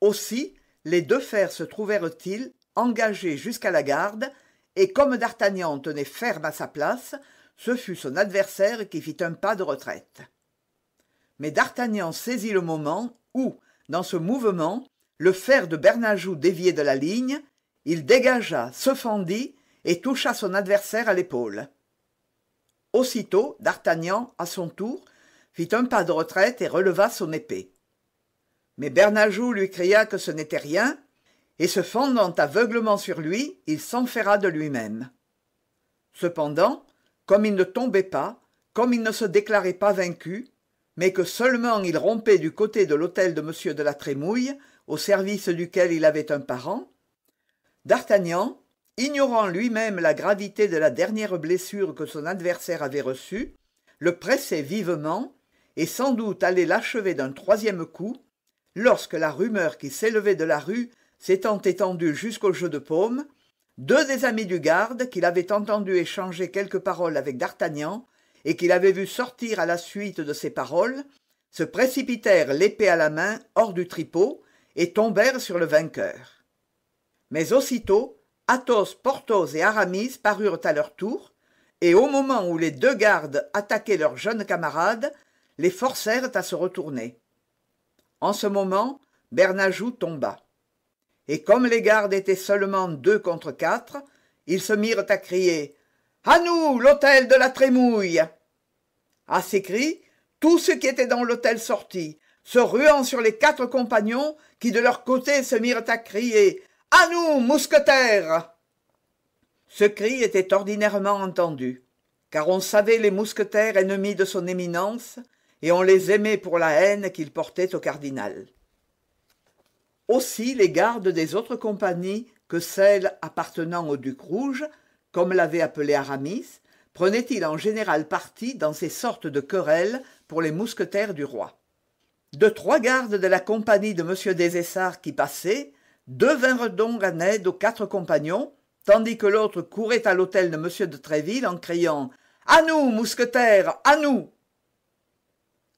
aussi les deux fers se trouvèrent-ils engagés jusqu'à la garde et comme d'artagnan tenait ferme à sa place ce fut son adversaire qui fit un pas de retraite mais d'artagnan saisit le moment où dans ce mouvement le fer de bernajoux dévié de la ligne il dégagea se fendit et toucha son adversaire à l'épaule aussitôt d'artagnan à son tour fit un pas de retraite et releva son épée mais bernajoux lui cria que ce n'était rien et se fendant aveuglement sur lui il s'enferra de lui-même cependant comme il ne tombait pas comme il ne se déclarait pas vaincu mais que seulement il rompait du côté de l'hôtel de m de la trémouille au service duquel il avait un parent d'artagnan ignorant lui-même la gravité de la dernière blessure que son adversaire avait reçue le pressait vivement et sans doute allait l'achever d'un troisième coup lorsque la rumeur qui s'élevait de la rue s'étant étendue jusqu'au jeu de paume deux des amis du garde qu'il avait entendu échanger quelques paroles avec d'artagnan et qu'il avait vu sortir à la suite de ces paroles se précipitèrent l'épée à la main hors du tripot et tombèrent sur le vainqueur mais aussitôt athos porthos et aramis parurent à leur tour et au moment où les deux gardes attaquaient leurs jeunes camarades les forcèrent à se retourner en ce moment bernajoux tomba et comme les gardes étaient seulement deux contre quatre ils se mirent à crier À nous l'hôtel de la trémouille À ces cris tout ce qui était dans l'hôtel sortit se ruant sur les quatre compagnons qui de leur côté se mirent à crier à nous mousquetaires ce cri était ordinairement entendu car on savait les mousquetaires ennemis de son éminence et on les aimait pour la haine qu'ils portaient au cardinal aussi les gardes des autres compagnies que celles appartenant au duc rouge comme l'avait appelé aramis prenaient-ils en général parti dans ces sortes de querelles pour les mousquetaires du roi de trois gardes de la compagnie de m des essarts qui passaient deux vinrent donc en aide aux quatre compagnons tandis que l'autre courait à l'hôtel de m de tréville en criant à nous mousquetaires à nous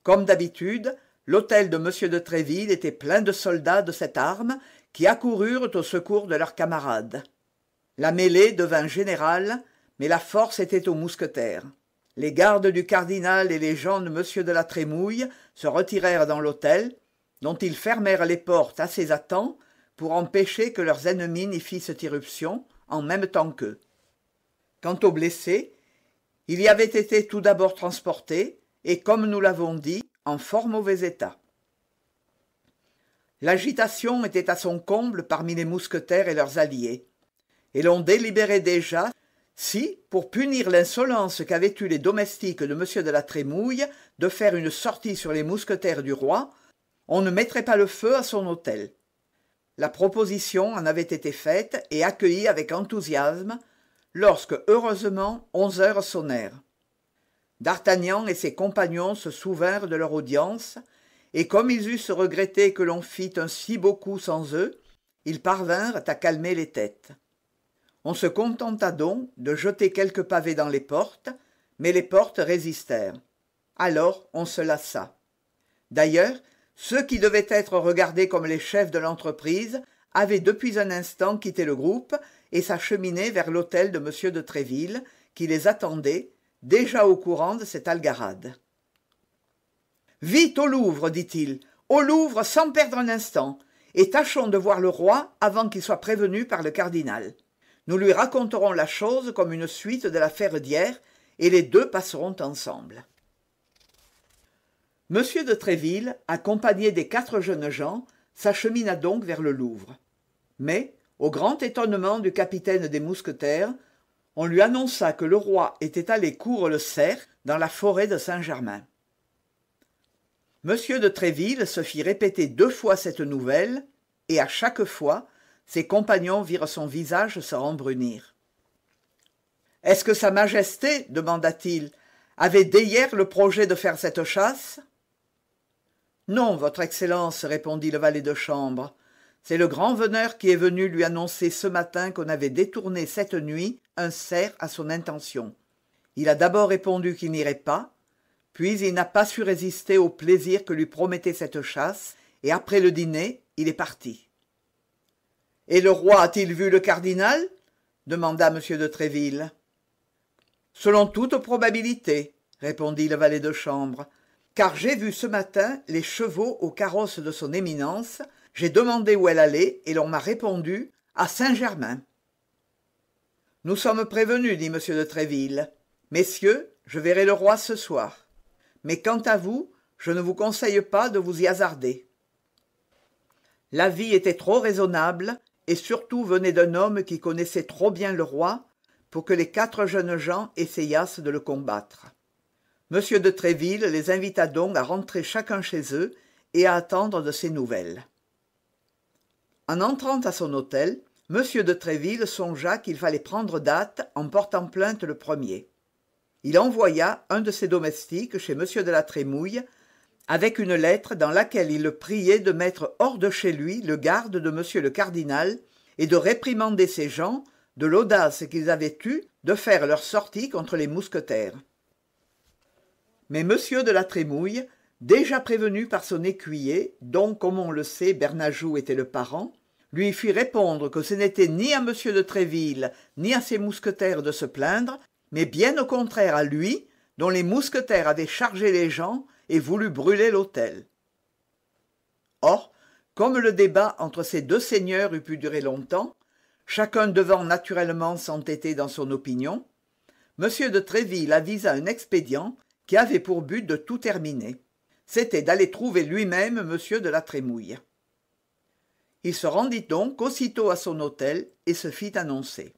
comme d'habitude l'hôtel de m de tréville était plein de soldats de cette arme qui accoururent au secours de leurs camarades la mêlée devint générale mais la force était aux mousquetaires les gardes du cardinal et les gens de m de la trémouille se retirèrent dans l'hôtel dont ils fermèrent les portes assez à temps pour empêcher que leurs ennemis n'y fissent irruption en même temps qu'eux quant aux blessés il y avait été tout d'abord transportés et comme nous l'avons dit en fort mauvais état l'agitation était à son comble parmi les mousquetaires et leurs alliés et l'on délibérait déjà si pour punir l'insolence qu'avaient eue les domestiques de m de la trémouille de faire une sortie sur les mousquetaires du roi on ne mettrait pas le feu à son hôtel la proposition en avait été faite et accueillie avec enthousiasme lorsque heureusement onze heures sonnèrent d'artagnan et ses compagnons se souvinrent de leur audience et comme ils eussent regretté que l'on fît un si beau coup sans eux ils parvinrent à calmer les têtes on se contenta donc de jeter quelques pavés dans les portes mais les portes résistèrent alors on se lassa d'ailleurs ceux qui devaient être regardés comme les chefs de l'entreprise avaient depuis un instant quitté le groupe et s'acheminaient vers l'hôtel de m de tréville qui les attendait déjà au courant de cette algarade vite au louvre dit-il au louvre sans perdre un instant et tâchons de voir le roi avant qu'il soit prévenu par le cardinal nous lui raconterons la chose comme une suite de l'affaire d'hier et les deux passeront ensemble m de tréville accompagné des quatre jeunes gens s'achemina donc vers le louvre mais au grand étonnement du capitaine des mousquetaires on lui annonça que le roi était allé courre le cerf dans la forêt de saint-germain m de tréville se fit répéter deux fois cette nouvelle et à chaque fois ses compagnons virent son visage se rembrunir est-ce que sa majesté demanda-t-il avait dès hier le projet de faire cette chasse non votre excellence répondit le valet de chambre c'est le grand veneur qui est venu lui annoncer ce matin qu'on avait détourné cette nuit un cerf à son intention il a d'abord répondu qu'il n'irait pas puis il n'a pas su résister au plaisir que lui promettait cette chasse et après le dîner il est parti et le roi a-t-il vu le cardinal demanda m de tréville selon toute probabilité répondit le valet de chambre car j'ai vu ce matin les chevaux aux carrosse de son éminence j'ai demandé où elle allait et l'on m'a répondu à saint-germain nous sommes prévenus dit m de tréville messieurs je verrai le roi ce soir mais quant à vous je ne vous conseille pas de vous y hasarder l'avis était trop raisonnable et surtout venait d'un homme qui connaissait trop bien le roi pour que les quatre jeunes gens essayassent de le combattre m de tréville les invita donc à rentrer chacun chez eux et à attendre de ses nouvelles en entrant à son hôtel m de tréville songea qu'il fallait prendre date en portant plainte le premier il envoya un de ses domestiques chez m de la trémouille avec une lettre dans laquelle il le priait de mettre hors de chez lui le garde de m le cardinal et de réprimander ses gens de l'audace qu'ils avaient eue de faire leur sortie contre les mousquetaires mais m de la trémouille déjà prévenu par son écuyer dont comme on le sait bernajoux était le parent lui fit répondre que ce n'était ni à m de tréville ni à ses mousquetaires de se plaindre mais bien au contraire à lui dont les mousquetaires avaient chargé les gens et voulu brûler l'hôtel or comme le débat entre ces deux seigneurs eût pu durer longtemps chacun devant naturellement s'entêter dans son opinion m de tréville avisa un expédient qui avait pour but de tout terminer c'était d'aller trouver lui-même m de la trémouille il se rendit donc aussitôt à son hôtel et se fit annoncer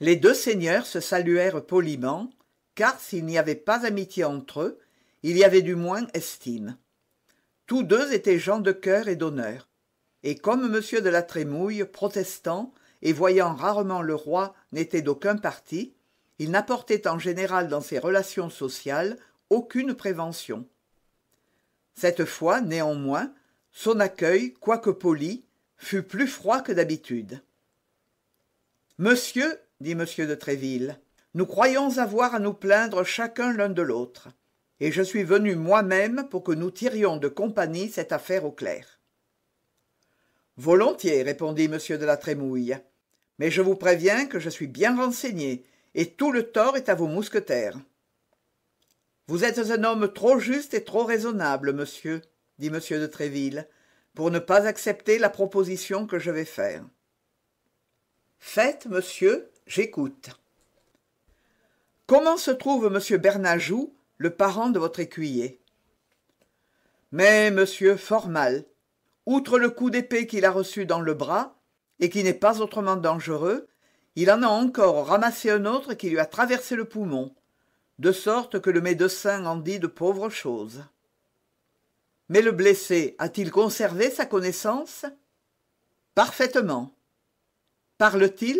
les deux seigneurs se saluèrent poliment car s'il n'y avait pas amitié entre eux il y avait du moins estime tous deux étaient gens de cœur et d'honneur et comme m de la trémouille protestant et voyant rarement le roi n'était d'aucun parti il n'apportait en général dans ses relations sociales aucune prévention cette fois néanmoins son accueil quoique poli fut plus froid que d'habitude monsieur dit m de tréville nous croyons avoir à nous plaindre chacun l'un de l'autre et je suis venu moi-même pour que nous tirions de compagnie cette affaire au clair volontiers répondit m de la trémouille mais je vous préviens que je suis bien renseigné et tout le tort est à vos mousquetaires vous êtes un homme trop juste et trop raisonnable monsieur dit m de tréville pour ne pas accepter la proposition que je vais faire faites monsieur j'écoute comment se trouve m bernajoux le parent de votre écuyer mais monsieur fort mal outre le coup d'épée qu'il a reçu dans le bras et qui n'est pas autrement dangereux il en a encore ramassé un autre qui lui a traversé le poumon de sorte que le médecin en dit de pauvres choses mais le blessé a-t-il conservé sa connaissance parfaitement parle-t-il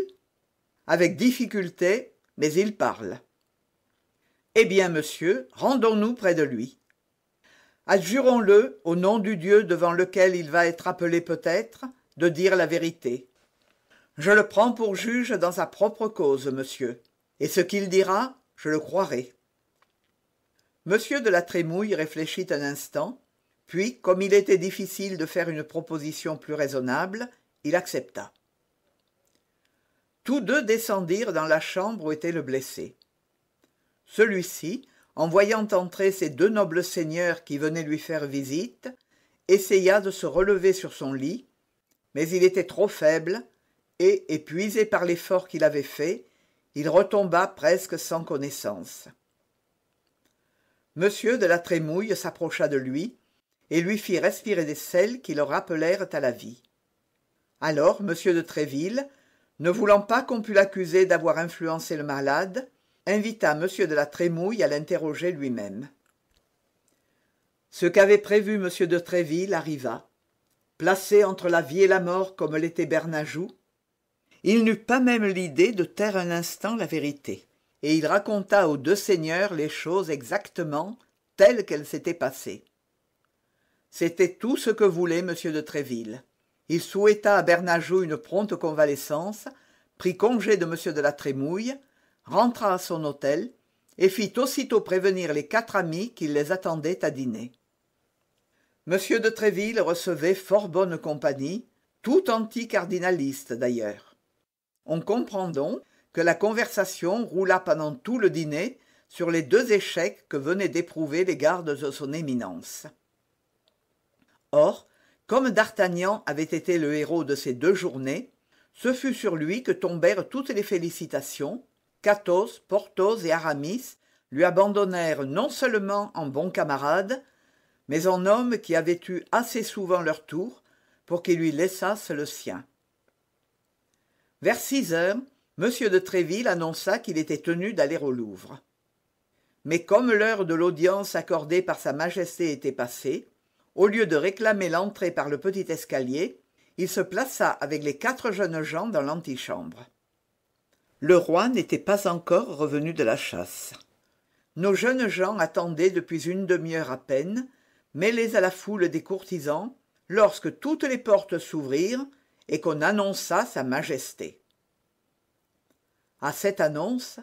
avec difficulté mais il parle eh bien monsieur rendons-nous près de lui adjurons le au nom du dieu devant lequel il va être appelé peut-être de dire la vérité je le prends pour juge dans sa propre cause monsieur et ce qu'il dira je le croirai Monsieur de la trémouille réfléchit un instant puis comme il était difficile de faire une proposition plus raisonnable il accepta tous deux descendirent dans la chambre où était le blessé celui-ci en voyant entrer ces deux nobles seigneurs qui venaient lui faire visite essaya de se relever sur son lit mais il était trop faible et épuisé par l'effort qu'il avait fait il retomba presque sans connaissance Monsieur de la trémouille s'approcha de lui et lui fit respirer des sels qui le rappelèrent à la vie alors m de tréville ne voulant pas qu'on pût l'accuser d'avoir influencé le malade invita m de la trémouille à l'interroger lui-même ce qu'avait prévu m de tréville arriva placé entre la vie et la mort comme l'était bernajoux il n'eut pas même l'idée de taire un instant la vérité et il raconta aux deux seigneurs les choses exactement telles qu'elles s'étaient passées c'était tout ce que voulait m de tréville il souhaita à bernajoux une prompte convalescence prit congé de m de la trémouille rentra à son hôtel et fit aussitôt prévenir les quatre amis qu'il les attendait à dîner m de tréville recevait fort bonne compagnie tout anticardinaliste d'ailleurs on comprend donc que la conversation roula pendant tout le dîner sur les deux échecs que venaient d'éprouver les gardes de son éminence or comme d'artagnan avait été le héros de ces deux journées ce fut sur lui que tombèrent toutes les félicitations qu'Athos, porthos et aramis lui abandonnèrent non seulement en bons camarades mais en hommes qui avaient eu assez souvent leur tour pour qu'ils lui laissassent le sien vers six heures m de tréville annonça qu'il était tenu d'aller au louvre mais comme l'heure de l'audience accordée par sa majesté était passée au lieu de réclamer l'entrée par le petit escalier il se plaça avec les quatre jeunes gens dans l'antichambre le roi n'était pas encore revenu de la chasse nos jeunes gens attendaient depuis une demi-heure à peine mêlés à la foule des courtisans lorsque toutes les portes s'ouvrirent et qu'on annonça sa majesté à cette annonce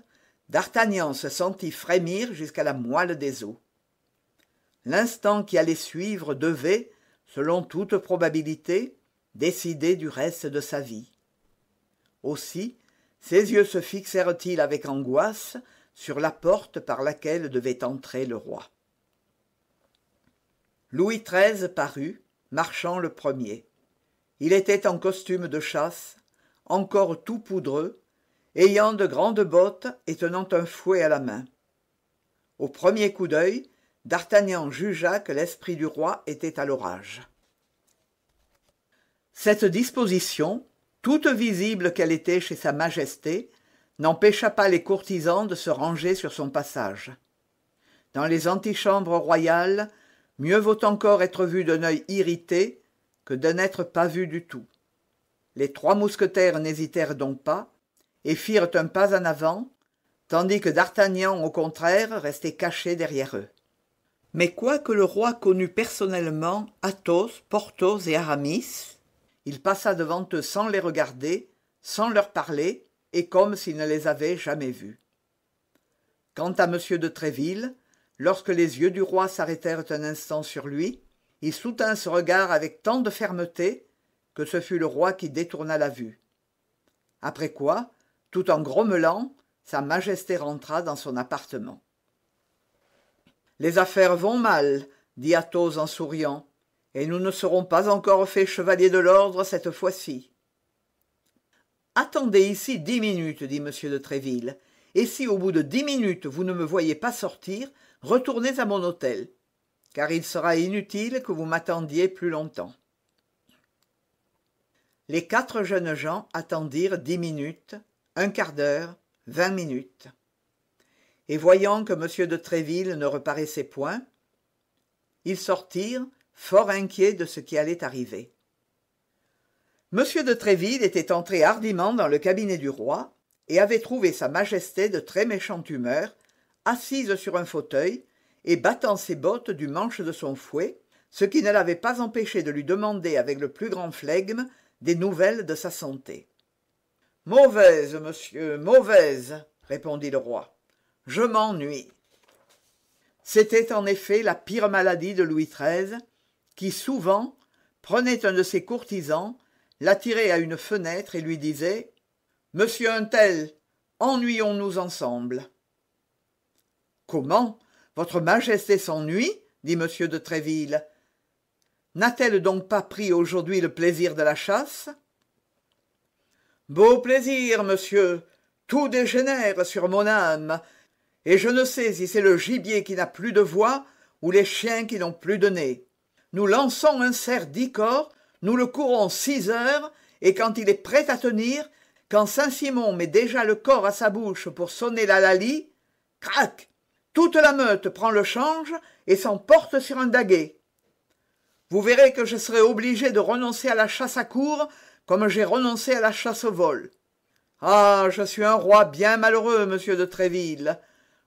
d'artagnan se sentit frémir jusqu'à la moelle des os l'instant qui allait suivre devait selon toute probabilité décider du reste de sa vie aussi ses yeux se fixèrent ils avec angoisse sur la porte par laquelle devait entrer le roi louis xiii parut marchant le premier il était en costume de chasse encore tout poudreux ayant de grandes bottes et tenant un fouet à la main au premier coup d'œil d'artagnan jugea que l'esprit du roi était à l'orage cette disposition toute visible qu'elle était chez sa majesté n'empêcha pas les courtisans de se ranger sur son passage dans les antichambres royales mieux vaut encore être vu d'un œil irrité que de n'être pas vu du tout les trois mousquetaires n'hésitèrent donc pas et firent un pas en avant tandis que d'artagnan au contraire restait caché derrière eux mais quoique le roi connût personnellement Athos, Porthos et Aramis, il passa devant eux sans les regarder, sans leur parler, et comme s'il ne les avait jamais vus. Quant à M. de Tréville, lorsque les yeux du roi s'arrêtèrent un instant sur lui, il soutint ce regard avec tant de fermeté que ce fut le roi qui détourna la vue. Après quoi, tout en grommelant, Sa Majesté rentra dans son appartement les affaires vont mal dit athos en souriant et nous ne serons pas encore faits chevaliers de l'ordre cette fois-ci attendez ici dix minutes dit m de tréville et si au bout de dix minutes vous ne me voyez pas sortir retournez à mon hôtel car il sera inutile que vous m'attendiez plus longtemps les quatre jeunes gens attendirent dix minutes un quart d'heure vingt minutes et voyant que m de tréville ne reparaissait point ils sortirent fort inquiets de ce qui allait arriver m de tréville était entré hardiment dans le cabinet du roi et avait trouvé sa majesté de très méchante humeur assise sur un fauteuil et battant ses bottes du manche de son fouet ce qui ne l'avait pas empêché de lui demander avec le plus grand flegme des nouvelles de sa santé mauvaise monsieur mauvaise répondit le roi je m'ennuie c'était en effet la pire maladie de louis xiii qui souvent prenait un de ses courtisans l'attirait à une fenêtre et lui disait monsieur un tel ennuyons-nous ensemble comment votre majesté s'ennuie dit m de tréville n'a-t-elle donc pas pris aujourd'hui le plaisir de la chasse beau plaisir monsieur tout dégénère sur mon âme et je ne sais si c'est le gibier qui n'a plus de voix ou les chiens qui n'ont plus de nez. Nous lançons un cerf dix-corps, nous le courons six heures, et quand il est prêt à tenir, quand Saint-Simon met déjà le corps à sa bouche pour sonner la lalie, crac Toute la meute prend le change et s'emporte sur un daguet. Vous verrez que je serai obligé de renoncer à la chasse à cour comme j'ai renoncé à la chasse au vol. Ah, je suis un roi bien malheureux, monsieur de Tréville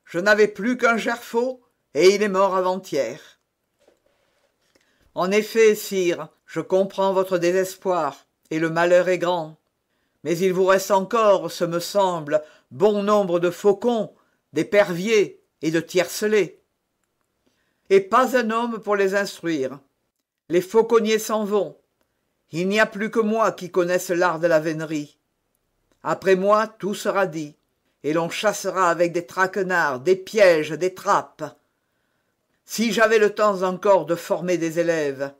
je n'avais plus qu'un gerfaut et il est mort avant-hier en effet sire je comprends votre désespoir et le malheur est grand mais il vous reste encore ce me semble bon nombre de faucons d'éperviers et de tiercelés. et pas un homme pour les instruire les fauconniers s'en vont il n'y a plus que moi qui connaisse l'art de la vénerie après moi tout sera dit et l'on chassera avec des traquenards des pièges des trappes si j'avais le temps encore de former des élèves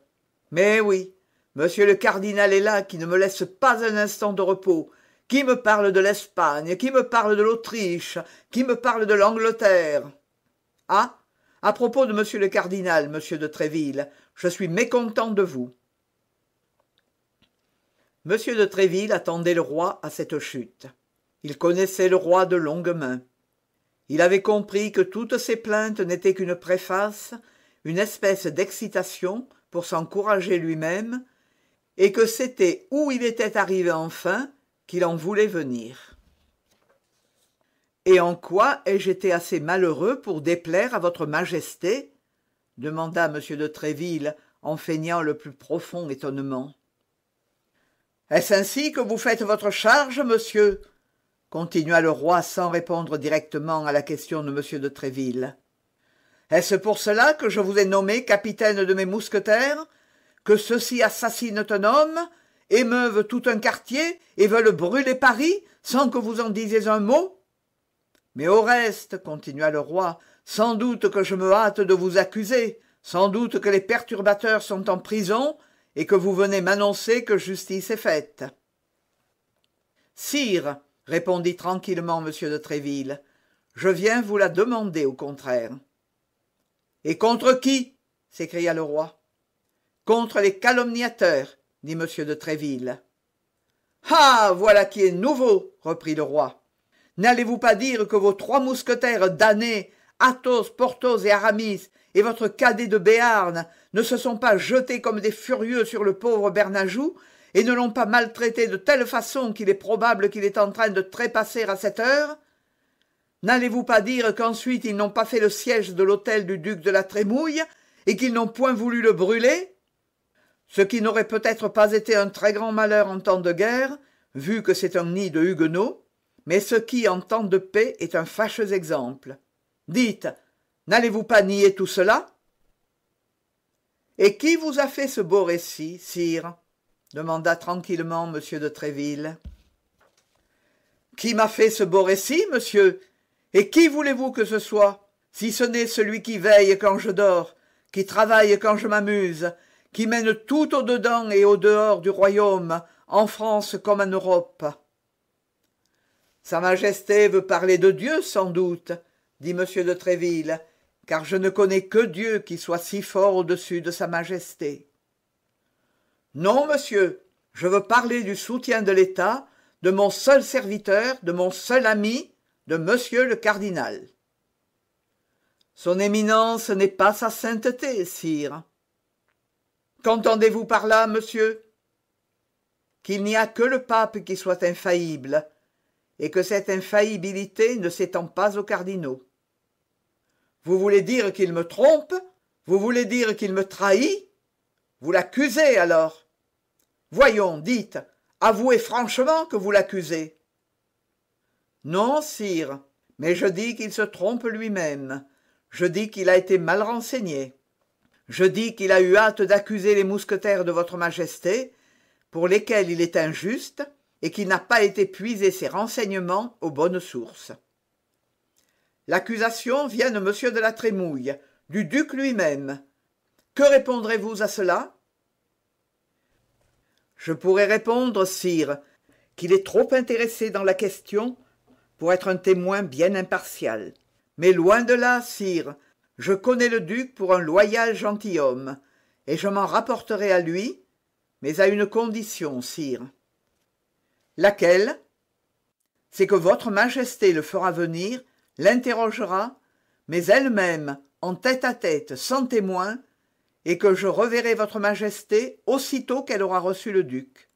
mais oui monsieur le cardinal est là qui ne me laisse pas un instant de repos qui me parle de l'espagne qui me parle de l'autriche qui me parle de l'angleterre ah à propos de monsieur le cardinal monsieur de tréville je suis mécontent de vous m de tréville attendait le roi à cette chute il connaissait le roi de longue main. Il avait compris que toutes ses plaintes n'étaient qu'une préface, une espèce d'excitation pour s'encourager lui-même, et que c'était où il était arrivé enfin qu'il en voulait venir. Et en quoi ai-je été assez malheureux pour déplaire à votre majesté demanda m de Tréville en feignant le plus profond étonnement. Est-ce ainsi que vous faites votre charge, monsieur continua le roi sans répondre directement à la question de m de tréville est-ce pour cela que je vous ai nommé capitaine de mes mousquetaires que ceux-ci assassinent un homme émeuvent tout un quartier et veulent brûler paris sans que vous en disiez un mot mais au reste continua le roi sans doute que je me hâte de vous accuser sans doute que les perturbateurs sont en prison et que vous venez m'annoncer que justice est faite sire répondit tranquillement m de tréville je viens vous la demander au contraire et contre qui s'écria le roi contre les calomniateurs dit m de tréville ah voilà qui est nouveau reprit le roi n'allez-vous pas dire que vos trois mousquetaires damnés athos porthos et aramis et votre cadet de béarn ne se sont pas jetés comme des furieux sur le pauvre bernajoux et ne l'ont pas maltraité de telle façon qu'il est probable qu'il est en train de trépasser à cette heure N'allez-vous pas dire qu'ensuite ils n'ont pas fait le siège de l'hôtel du duc de la Trémouille et qu'ils n'ont point voulu le brûler Ce qui n'aurait peut-être pas été un très grand malheur en temps de guerre, vu que c'est un nid de huguenots, mais ce qui, en temps de paix, est un fâcheux exemple. Dites, n'allez-vous pas nier tout cela Et qui vous a fait ce beau récit, sire demanda tranquillement m de tréville qui m'a fait ce beau récit monsieur et qui voulez-vous que ce soit si ce n'est celui qui veille quand je dors qui travaille quand je m'amuse qui mène tout au dedans et au dehors du royaume en france comme en europe sa majesté veut parler de dieu sans doute dit m de tréville car je ne connais que dieu qui soit si fort au-dessus de sa majesté non monsieur je veux parler du soutien de l'état de mon seul serviteur de mon seul ami de monsieur le cardinal son éminence n'est pas sa sainteté sire qu'entendez-vous par là monsieur qu'il n'y a que le pape qui soit infaillible et que cette infaillibilité ne s'étend pas aux cardinaux vous voulez dire qu'il me trompe vous voulez dire qu'il me trahit vous l'accusez alors voyons dites avouez franchement que vous l'accusez non sire mais je dis qu'il se trompe lui-même je dis qu'il a été mal renseigné je dis qu'il a eu hâte d'accuser les mousquetaires de votre majesté pour lesquels il est injuste et qu'il n'a pas été puiser ses renseignements aux bonnes sources l'accusation vient de m de la trémouille du duc lui-même que répondrez-vous à cela je pourrais répondre sire qu'il est trop intéressé dans la question pour être un témoin bien impartial mais loin de là sire je connais le duc pour un loyal gentilhomme et je m'en rapporterai à lui mais à une condition sire laquelle c'est que votre majesté le fera venir l'interrogera mais elle-même en tête-à-tête sans témoin et que je reverrai votre majesté aussitôt qu'elle aura reçu le duc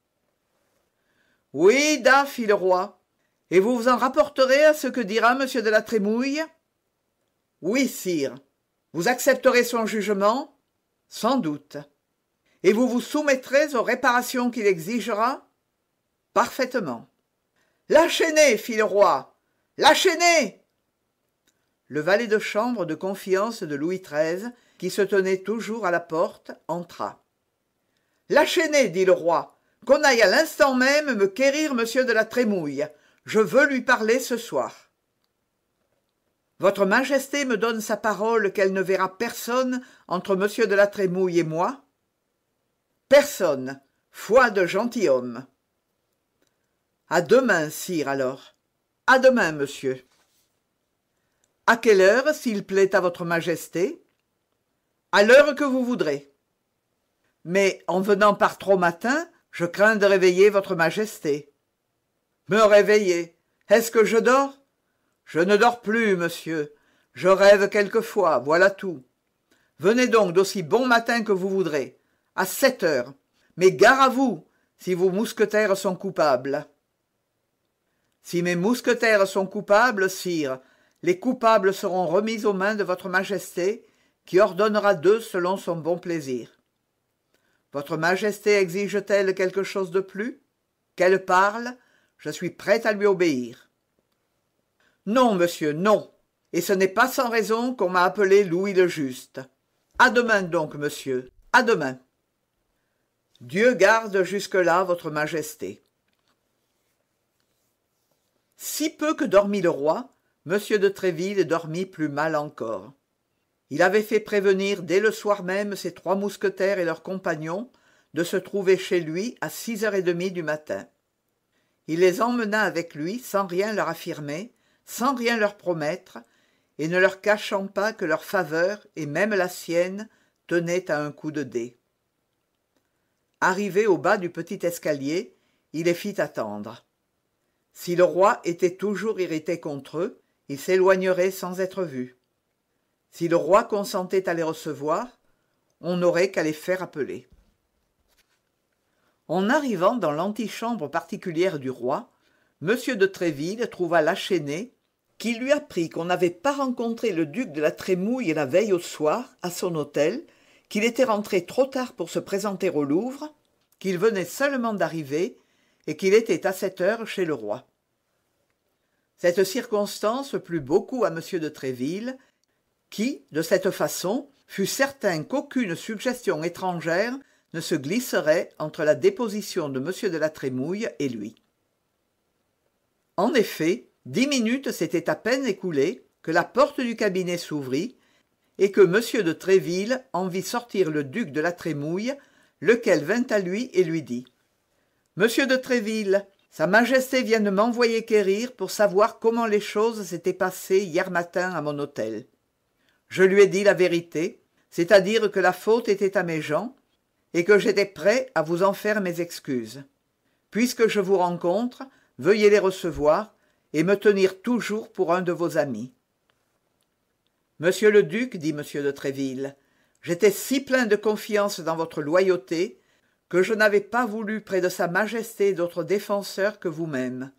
oui da fit le roi et vous vous en rapporterez à ce que dira m de la trémouille oui sire vous accepterez son jugement sans doute et vous vous soumettrez aux réparations qu'il exigera parfaitement La fit le roi La le valet de chambre de confiance de louis XIII, qui se tenait toujours à la porte entra la chesnaye dit le roi qu'on aille à l'instant même me quérir m de la trémouille je veux lui parler ce soir votre majesté me donne sa parole qu'elle ne verra personne entre m de la trémouille et moi personne foi de gentilhomme à demain sire alors à demain monsieur à quelle heure s'il plaît à votre majesté à l'heure que vous voudrez mais en venant par trop matin je crains de réveiller votre majesté me réveiller est-ce que je dors je ne dors plus monsieur je rêve quelquefois voilà tout venez donc d'aussi bon matin que vous voudrez à sept heures mais gare à vous si vos mousquetaires sont coupables si mes mousquetaires sont coupables sire les coupables seront remis aux mains de votre majesté qui ordonnera d'eux selon son bon plaisir votre majesté exige t elle quelque chose de plus qu'elle parle je suis prête à lui obéir non monsieur non et ce n'est pas sans raison qu'on m'a appelé louis le juste à demain donc monsieur à demain dieu garde jusque-là votre majesté si peu que dormit le roi monsieur de tréville dormit plus mal encore il avait fait prévenir dès le soir même ses trois mousquetaires et leurs compagnons de se trouver chez lui à six heures et demie du matin il les emmena avec lui sans rien leur affirmer sans rien leur promettre et ne leur cachant pas que leur faveur et même la sienne tenait à un coup de dé arrivé au bas du petit escalier il les fit attendre si le roi était toujours irrité contre eux il s'éloignerait sans être vu si le roi consentait à les recevoir on n'aurait qu'à les faire appeler en arrivant dans l'antichambre particulière du roi m de tréville trouva chesnaye qui lui apprit qu'on n'avait pas rencontré le duc de la trémouille la veille au soir à son hôtel qu'il était rentré trop tard pour se présenter au louvre qu'il venait seulement d'arriver et qu'il était à cette heure chez le roi cette circonstance plut beaucoup à m de tréville qui de cette façon fut certain qu'aucune suggestion étrangère ne se glisserait entre la déposition de m de la trémouille et lui en effet dix minutes s'étaient à peine écoulées que la porte du cabinet s'ouvrit et que m de tréville en vit sortir le duc de la trémouille lequel vint à lui et lui dit monsieur de tréville sa majesté vient de m'envoyer quérir pour savoir comment les choses s'étaient passées hier matin à mon hôtel je lui ai dit la vérité c'est-à-dire que la faute était à mes gens et que j'étais prêt à vous en faire mes excuses puisque je vous rencontre veuillez les recevoir et me tenir toujours pour un de vos amis monsieur le duc dit m de tréville j'étais si plein de confiance dans votre loyauté que je n'avais pas voulu près de sa majesté d'autres défenseurs que vous-même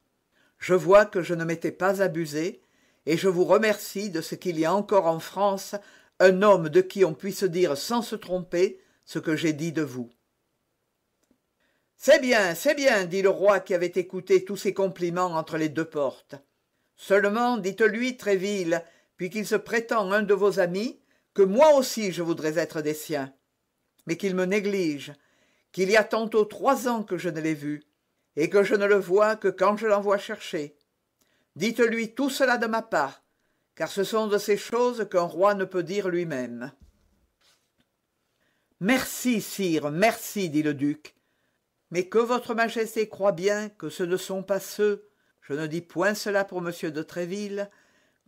je vois que je ne m'étais pas abusé et je vous remercie de ce qu'il y a encore en france un homme de qui on puisse dire sans se tromper ce que j'ai dit de vous c'est bien c'est bien dit le roi qui avait écouté tous ces compliments entre les deux portes seulement dites-lui tréville puisqu'il se prétend un de vos amis que moi aussi je voudrais être des siens mais qu'il me néglige qu'il y a tantôt trois ans que je ne l'ai vu et que je ne le vois que quand je l'envoie chercher dites-lui tout cela de ma part car ce sont de ces choses qu'un roi ne peut dire lui-même merci sire merci dit le duc mais que votre majesté croit bien que ce ne sont pas ceux je ne dis point cela pour m de tréville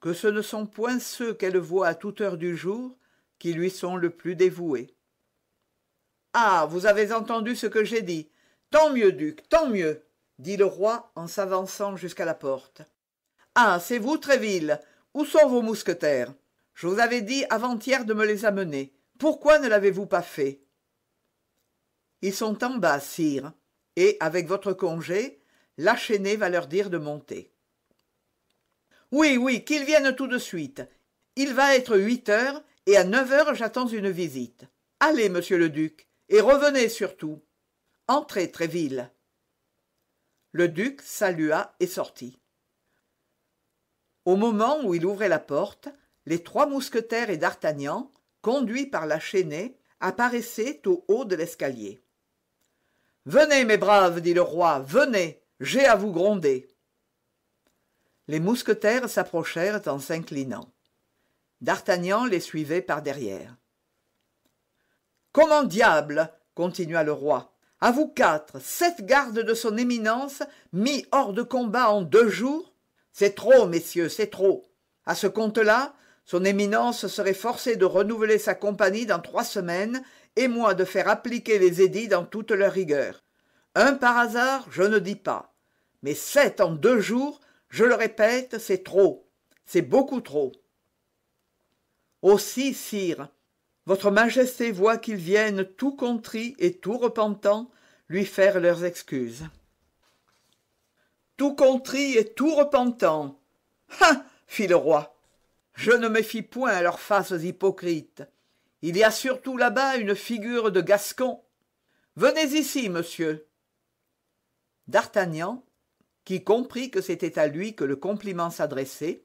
que ce ne sont point ceux qu'elle voit à toute heure du jour qui lui sont le plus dévoués ah vous avez entendu ce que j'ai dit tant mieux duc tant mieux dit le roi en s'avançant jusqu'à la porte ah c'est vous tréville où sont vos mousquetaires je vous avais dit avant-hier de me les amener pourquoi ne l'avez-vous pas fait ils sont en bas sire et avec votre congé lachaînée va leur dire de monter oui oui qu'ils viennent tout de suite il va être huit heures et à neuf heures j'attends une visite allez monsieur le duc et revenez surtout entrez tréville le duc salua et sortit au moment où il ouvrait la porte les trois mousquetaires et d'artagnan conduits par la chaînée, apparaissaient au haut de l'escalier venez mes braves dit le roi venez j'ai à vous gronder les mousquetaires s'approchèrent en s'inclinant d'artagnan les suivait par derrière comment diable continua le roi à vous quatre sept gardes de son éminence mis hors de combat en deux jours c'est trop messieurs c'est trop à ce compte-là son éminence serait forcée de renouveler sa compagnie dans trois semaines et moi de faire appliquer les édits dans toute leur rigueur un par hasard je ne dis pas mais sept en deux jours je le répète c'est trop c'est beaucoup trop aussi sire votre majesté voit qu'ils viennent tout contris et tout repentants lui faire leurs excuses tout contrit et tout repentant Ha !» fit le roi je ne méfie point à leurs faces hypocrites il y a surtout là-bas une figure de gascon venez ici monsieur d'artagnan qui comprit que c'était à lui que le compliment s'adressait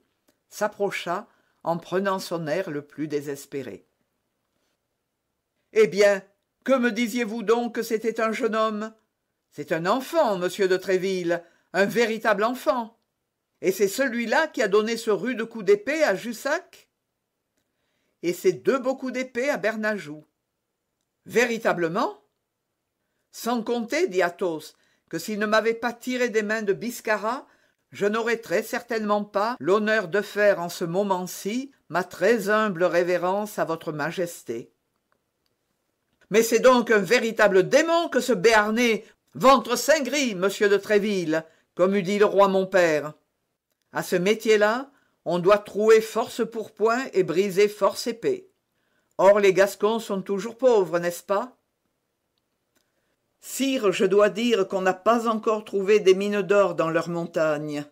s'approcha en prenant son air le plus désespéré eh bien que me disiez-vous donc que c'était un jeune homme c'est un enfant monsieur de tréville un véritable enfant et c'est celui-là qui a donné ce rude coup d'épée à jussac et ces deux beaux coups d'épée à bernajoux véritablement sans compter dit athos que s'il ne m'avait pas tiré des mains de Biscara, je n'aurais très certainement pas l'honneur de faire en ce moment-ci ma très humble révérence à votre majesté mais c'est donc un véritable démon que ce béarnais ventre saint gris monsieur de tréville comme eût dit le roi mon père à ce métier-là on doit trouer force point et briser force épée. or les gascons sont toujours pauvres n'est-ce pas sire je dois dire qu'on n'a pas encore trouvé des mines d'or dans leurs montagnes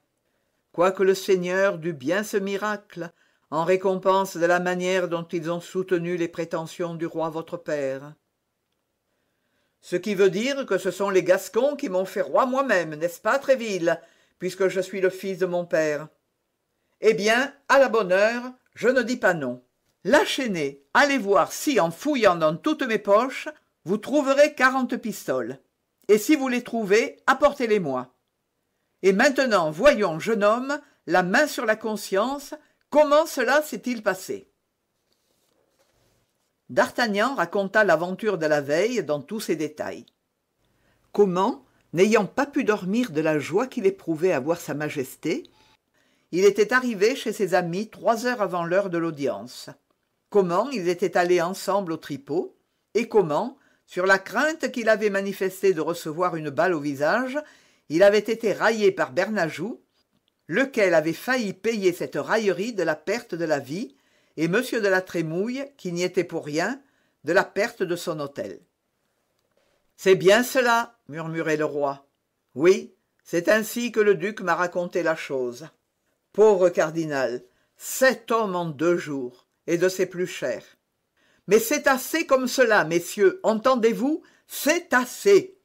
quoique le seigneur dût bien ce miracle en récompense de la manière dont ils ont soutenu les prétentions du roi votre père ce qui veut dire que ce sont les gascons qui m'ont fait roi moi-même n'est-ce pas tréville puisque je suis le fils de mon père eh bien à la bonne heure je ne dis pas non lâchez-nez allez voir si en fouillant dans toutes mes poches vous trouverez quarante pistoles et si vous les trouvez apportez-les moi et maintenant voyons jeune homme la main sur la conscience comment cela s'est-il passé d'artagnan raconta l'aventure de la veille dans tous ses détails comment n'ayant pas pu dormir de la joie qu'il éprouvait à voir sa majesté il était arrivé chez ses amis trois heures avant l'heure de l'audience comment ils étaient allés ensemble au tripot et comment sur la crainte qu'il avait manifestée de recevoir une balle au visage il avait été raillé par bernajoux lequel avait failli payer cette raillerie de la perte de la vie et m de la trémouille qui n'y était pour rien de la perte de son hôtel c'est bien cela murmurait le roi oui c'est ainsi que le duc m'a raconté la chose pauvre cardinal sept hommes en deux jours et de ses plus chers mais c'est assez comme cela messieurs entendez-vous c'est assez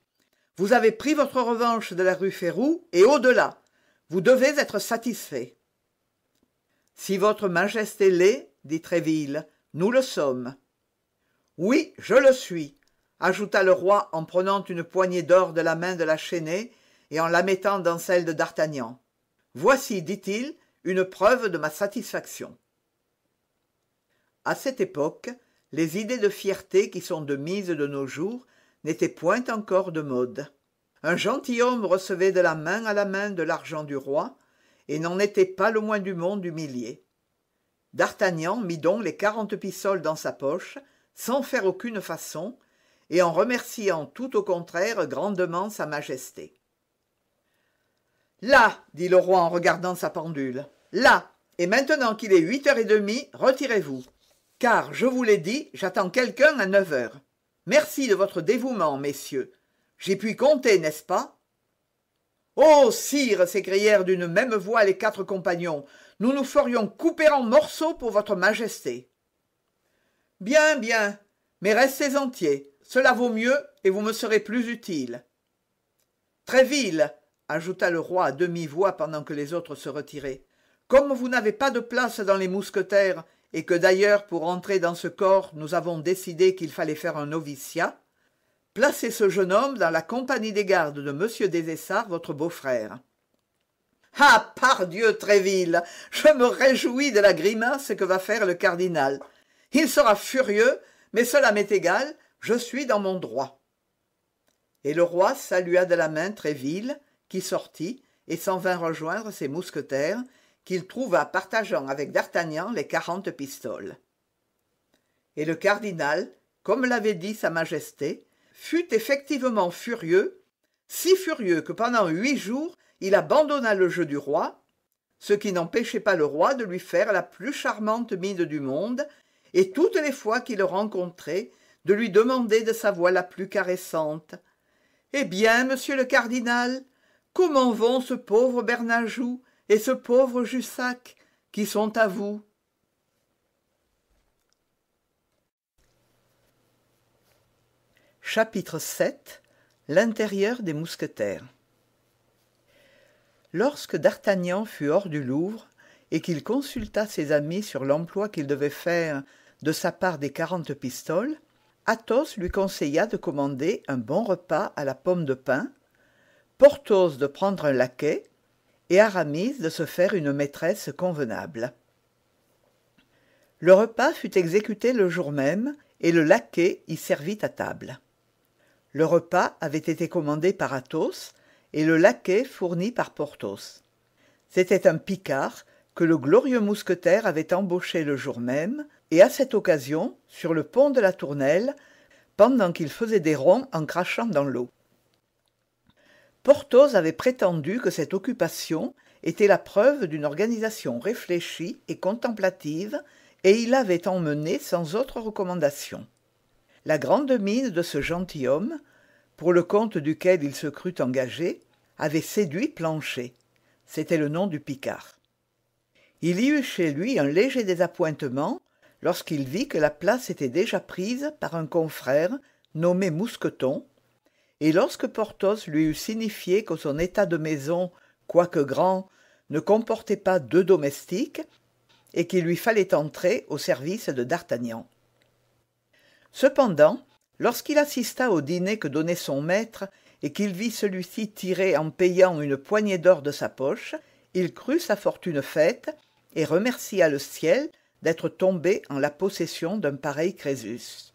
vous avez pris votre revanche de la rue Férou et au-delà vous devez être satisfait. si votre majesté l'est dit tréville nous le sommes oui je le suis ajouta le roi en prenant une poignée d'or de la main de la chaînée et en la mettant dans celle de d'artagnan voici dit-il une preuve de ma satisfaction à cette époque les idées de fierté qui sont de mise de nos jours n'étaient point encore de mode un gentilhomme recevait de la main à la main de l'argent du roi et n'en était pas le moins du monde humilié d'artagnan mit donc les quarante pistoles dans sa poche sans faire aucune façon et en remerciant tout au contraire grandement sa majesté là dit le roi en regardant sa pendule là et maintenant qu'il est huit heures et demie retirez-vous car je vous l'ai dit j'attends quelqu'un à neuf heures merci de votre dévouement messieurs j'y puis compter n'est-ce pas oh sire s'écrièrent d'une même voix les quatre compagnons nous nous ferions couper en morceaux pour votre majesté bien bien mais restez entiers cela vaut mieux et vous me serez plus utile tréville ajouta le roi à demi-voix pendant que les autres se retiraient comme vous n'avez pas de place dans les mousquetaires et que d'ailleurs pour entrer dans ce corps nous avons décidé qu'il fallait faire un noviciat placez ce jeune homme dans la compagnie des gardes de m des essarts votre beau-frère ah pardieu tréville je me réjouis de la grimace que va faire le cardinal il sera furieux mais cela m'est égal je suis dans mon droit et le roi salua de la main tréville qui sortit et s'en vint rejoindre ses mousquetaires qu'il trouva partageant avec d'artagnan les quarante pistoles et le cardinal comme l'avait dit sa majesté fut effectivement furieux si furieux que pendant huit jours il abandonna le jeu du roi ce qui n'empêchait pas le roi de lui faire la plus charmante mine du monde et toutes les fois qu'il le rencontrait de lui demander de sa voix la plus caressante eh bien monsieur le cardinal comment vont ce pauvre bernajoux et ce pauvre jussac qui sont à vous chapitre vii l'intérieur des mousquetaires lorsque d'artagnan fut hors du louvre et qu'il consulta ses amis sur l'emploi qu'il devait faire de sa part des quarante pistoles athos lui conseilla de commander un bon repas à la pomme de pain, porthos de prendre un laquais et aramis de se faire une maîtresse convenable le repas fut exécuté le jour même et le laquais y servit à table le repas avait été commandé par athos et le laquais fourni par porthos c'était un picard que le glorieux mousquetaire avait embauché le jour même et à cette occasion sur le pont de la tournelle pendant qu'il faisait des ronds en crachant dans l'eau porthos avait prétendu que cette occupation était la preuve d'une organisation réfléchie et contemplative et il l'avait emmené sans autre recommandation la grande mine de ce gentilhomme pour le compte duquel il se crut engagé avait séduit planchet c'était le nom du picard il y eut chez lui un léger désappointement lorsqu'il vit que la place était déjà prise par un confrère nommé mousqueton et lorsque porthos lui eut signifié que son état de maison quoique grand ne comportait pas deux domestiques et qu'il lui fallait entrer au service de d'artagnan cependant lorsqu'il assista au dîner que donnait son maître et qu'il vit celui-ci tirer en payant une poignée d'or de sa poche, il crut sa fortune faite et remercia le ciel d'être tombé en la possession d'un pareil Crésus.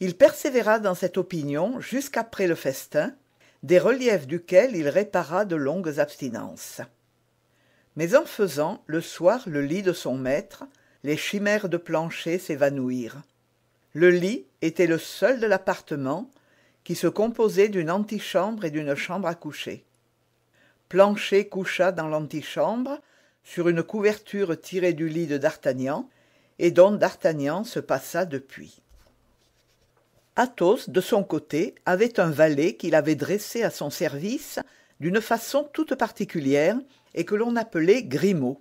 Il persévéra dans cette opinion jusqu'après le festin, des reliefs duquel il répara de longues abstinences. Mais en faisant, le soir, le lit de son maître, les chimères de plancher s'évanouirent. Le lit était le seul de l'appartement qui se composait d'une antichambre et d'une chambre à coucher. Planchet coucha dans l'antichambre, sur une couverture tirée du lit de d'Artagnan, et dont d'Artagnan se passa depuis. Athos, de son côté, avait un valet qu'il avait dressé à son service d'une façon toute particulière et que l'on appelait Grimaud.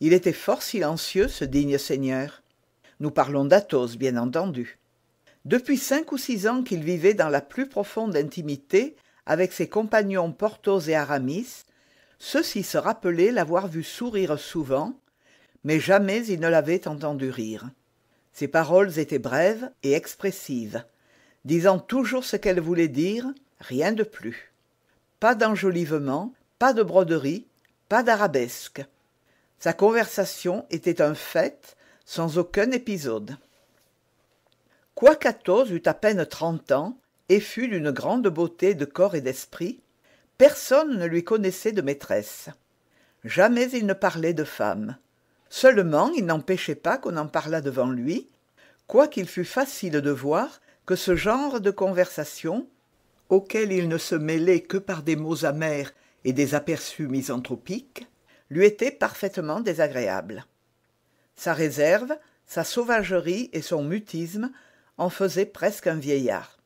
Il était fort silencieux, ce digne seigneur. Nous parlons d'Athos, bien entendu depuis cinq ou six ans qu'il vivait dans la plus profonde intimité avec ses compagnons porthos et aramis ceux-ci se rappelaient l'avoir vu sourire souvent mais jamais ils ne l'avaient entendu rire ses paroles étaient brèves et expressives disant toujours ce qu'elle voulait dire rien de plus pas d'enjolivement pas de broderie pas d'arabesque sa conversation était un fait sans aucun épisode Athos eût à peine trente ans et fût d'une grande beauté de corps et d'esprit personne ne lui connaissait de maîtresse jamais il ne parlait de femme seulement il n'empêchait pas qu'on en parlât devant lui quoiqu'il fût facile de voir que ce genre de conversation auquel il ne se mêlait que par des mots amers et des aperçus misanthropiques lui était parfaitement désagréable sa réserve sa sauvagerie et son mutisme en faisait presque un vieillard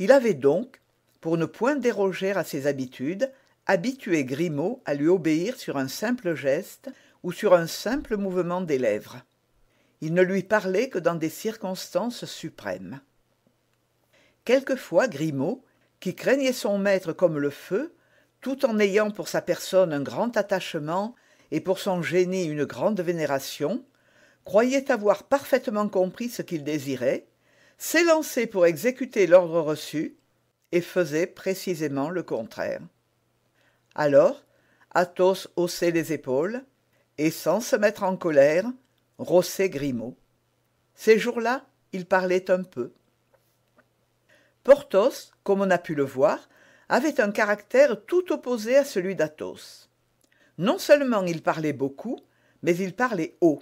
il avait donc pour ne point déroger à ses habitudes habitué grimaud à lui obéir sur un simple geste ou sur un simple mouvement des lèvres il ne lui parlait que dans des circonstances suprêmes quelquefois grimaud qui craignait son maître comme le feu tout en ayant pour sa personne un grand attachement et pour son génie une grande vénération croyait avoir parfaitement compris ce qu'il désirait, s'élançait pour exécuter l'ordre reçu et faisait précisément le contraire. Alors, Athos haussait les épaules et, sans se mettre en colère, rossait Grimaud. Ces jours-là, il parlait un peu. Porthos, comme on a pu le voir, avait un caractère tout opposé à celui d'Athos. Non seulement il parlait beaucoup, mais il parlait haut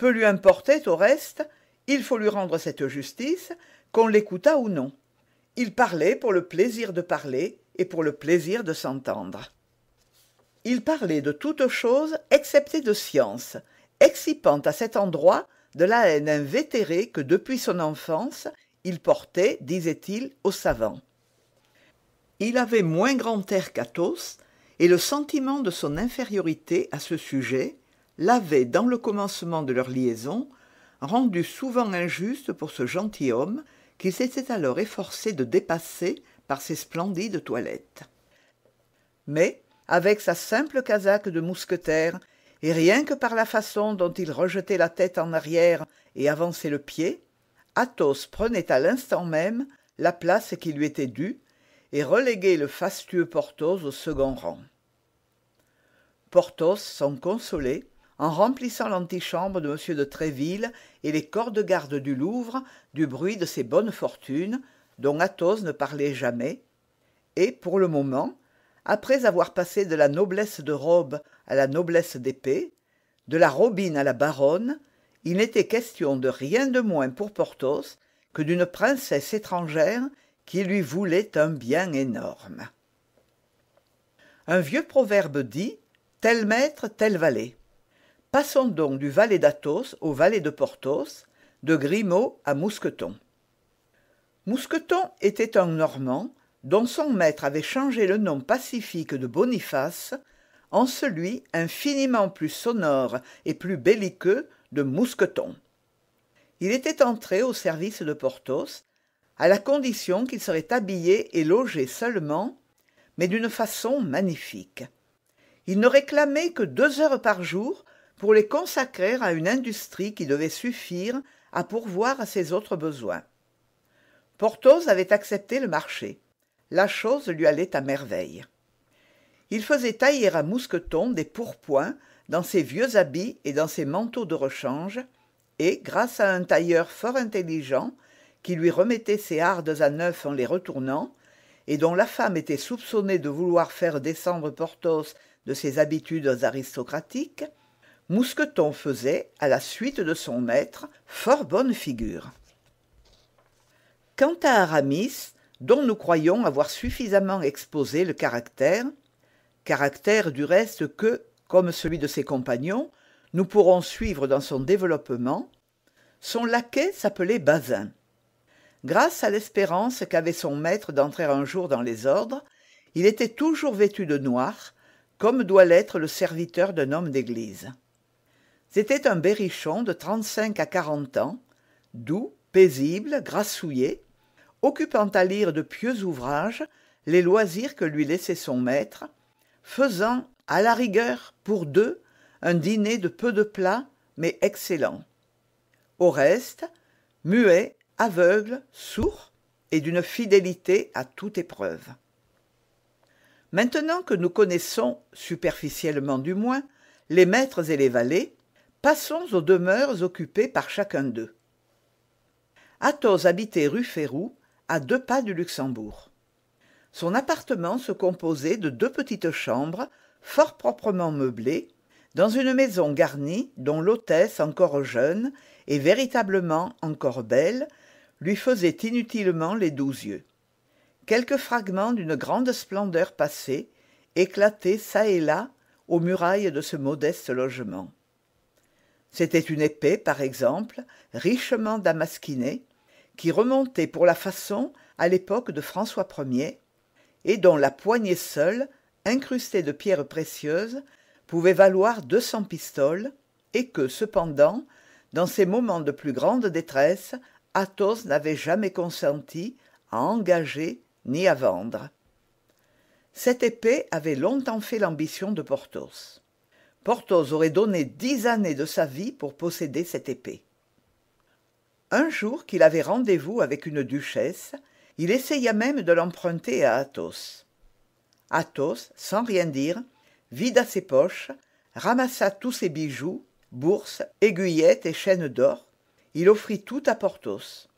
peu lui importait au reste il faut lui rendre cette justice qu'on l'écoutât ou non il parlait pour le plaisir de parler et pour le plaisir de s'entendre il parlait de toutes choses excepté de science excipant à cet endroit de la haine invétérée que depuis son enfance il portait disait-il aux savants il avait moins grand air qu'athos et le sentiment de son infériorité à ce sujet l'avait, dans le commencement de leur liaison, rendu souvent injuste pour ce gentilhomme qu'il s'était alors efforcé de dépasser par ses splendides toilettes. Mais, avec sa simple casaque de mousquetaire, et rien que par la façon dont il rejetait la tête en arrière et avançait le pied, Athos prenait à l'instant même la place qui lui était due et reléguait le fastueux Porthos au second rang. Porthos, sans consoler, en remplissant l'antichambre de m de tréville et les corps de garde du louvre du bruit de ses bonnes fortunes dont athos ne parlait jamais et pour le moment après avoir passé de la noblesse de robe à la noblesse d'épée de la robine à la baronne il n'était question de rien de moins pour porthos que d'une princesse étrangère qui lui voulait un bien énorme un vieux proverbe dit tel maître tel valet passons donc du valet d'athos au valet de porthos de grimaud à mousqueton mousqueton était un normand dont son maître avait changé le nom pacifique de boniface en celui infiniment plus sonore et plus belliqueux de mousqueton il était entré au service de porthos à la condition qu'il serait habillé et logé seulement mais d'une façon magnifique il ne réclamait que deux heures par jour pour les consacrer à une industrie qui devait suffire à pourvoir à ses autres besoins. Porthos avait accepté le marché. La chose lui allait à merveille. Il faisait tailler à Mousqueton des pourpoints dans ses vieux habits et dans ses manteaux de rechange, et, grâce à un tailleur fort intelligent, qui lui remettait ses hardes à neuf en les retournant, et dont la femme était soupçonnée de vouloir faire descendre Porthos de ses habitudes aristocratiques, mousqueton faisait à la suite de son maître fort bonne figure quant à aramis dont nous croyons avoir suffisamment exposé le caractère caractère du reste que comme celui de ses compagnons nous pourrons suivre dans son développement son laquais s'appelait bazin grâce à l'espérance qu'avait son maître d'entrer un jour dans les ordres il était toujours vêtu de noir comme doit l'être le serviteur d'un homme d'église c'était un berrichon de trente-cinq à quarante ans doux paisible grassouillé, occupant à lire de pieux ouvrages les loisirs que lui laissait son maître faisant à la rigueur pour deux un dîner de peu de plats mais excellent au reste muet aveugle sourd et d'une fidélité à toute épreuve maintenant que nous connaissons superficiellement du moins les maîtres et les valets Passons aux demeures occupées par chacun d'eux. Athos habitait rue Férou, à deux pas du Luxembourg. Son appartement se composait de deux petites chambres, fort proprement meublées, dans une maison garnie dont l'hôtesse encore jeune et véritablement encore belle lui faisait inutilement les doux yeux. Quelques fragments d'une grande splendeur passée éclataient çà et là aux murailles de ce modeste logement c'était une épée par exemple richement damasquinée qui remontait pour la façon à l'époque de françois ier et dont la poignée seule incrustée de pierres précieuses pouvait valoir deux cents pistoles et que cependant dans ses moments de plus grande détresse athos n'avait jamais consenti à engager ni à vendre cette épée avait longtemps fait l'ambition de porthos porthos aurait donné dix années de sa vie pour posséder cette épée un jour qu'il avait rendez-vous avec une duchesse il essaya même de l'emprunter à athos athos sans rien dire vida ses poches ramassa tous ses bijoux bourses aiguillettes et chaînes d'or il offrit tout à porthos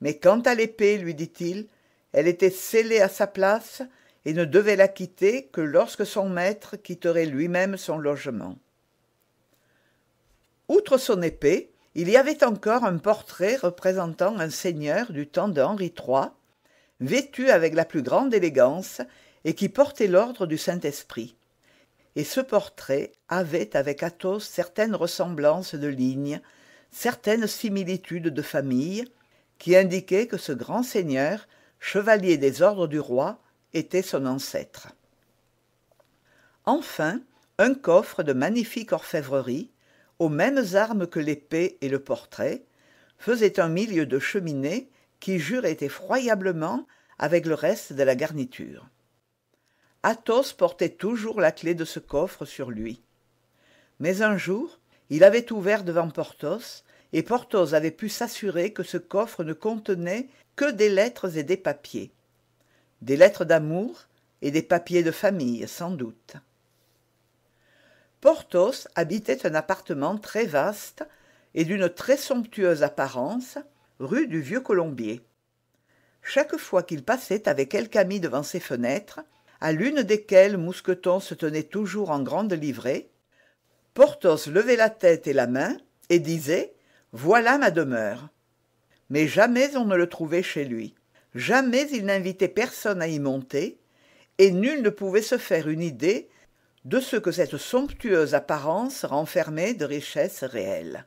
mais quant à l'épée lui dit-il elle était scellée à sa place et ne devait la quitter que lorsque son maître quitterait lui-même son logement. Outre son épée, il y avait encore un portrait représentant un seigneur du temps de Henri III, vêtu avec la plus grande élégance et qui portait l'ordre du Saint-Esprit. Et ce portrait avait avec Athos certaines ressemblances de lignes, certaines similitudes de famille, qui indiquaient que ce grand seigneur, chevalier des ordres du roi, était son ancêtre. Enfin, un coffre de magnifique orfèvrerie, aux mêmes armes que l'épée et le portrait, faisait un milieu de cheminée qui jurait effroyablement avec le reste de la garniture. Athos portait toujours la clé de ce coffre sur lui. Mais un jour, il avait ouvert devant Porthos, et Porthos avait pu s'assurer que ce coffre ne contenait que des lettres et des papiers des lettres d'amour et des papiers de famille sans doute porthos habitait un appartement très vaste et d'une très somptueuse apparence rue du vieux colombier chaque fois qu'il passait avec quelque ami devant ses fenêtres à l'une desquelles mousqueton se tenait toujours en grande livrée porthos levait la tête et la main et disait voilà ma demeure mais jamais on ne le trouvait chez lui jamais il n'invitait personne à y monter et nul ne pouvait se faire une idée de ce que cette somptueuse apparence renfermait de richesses réelles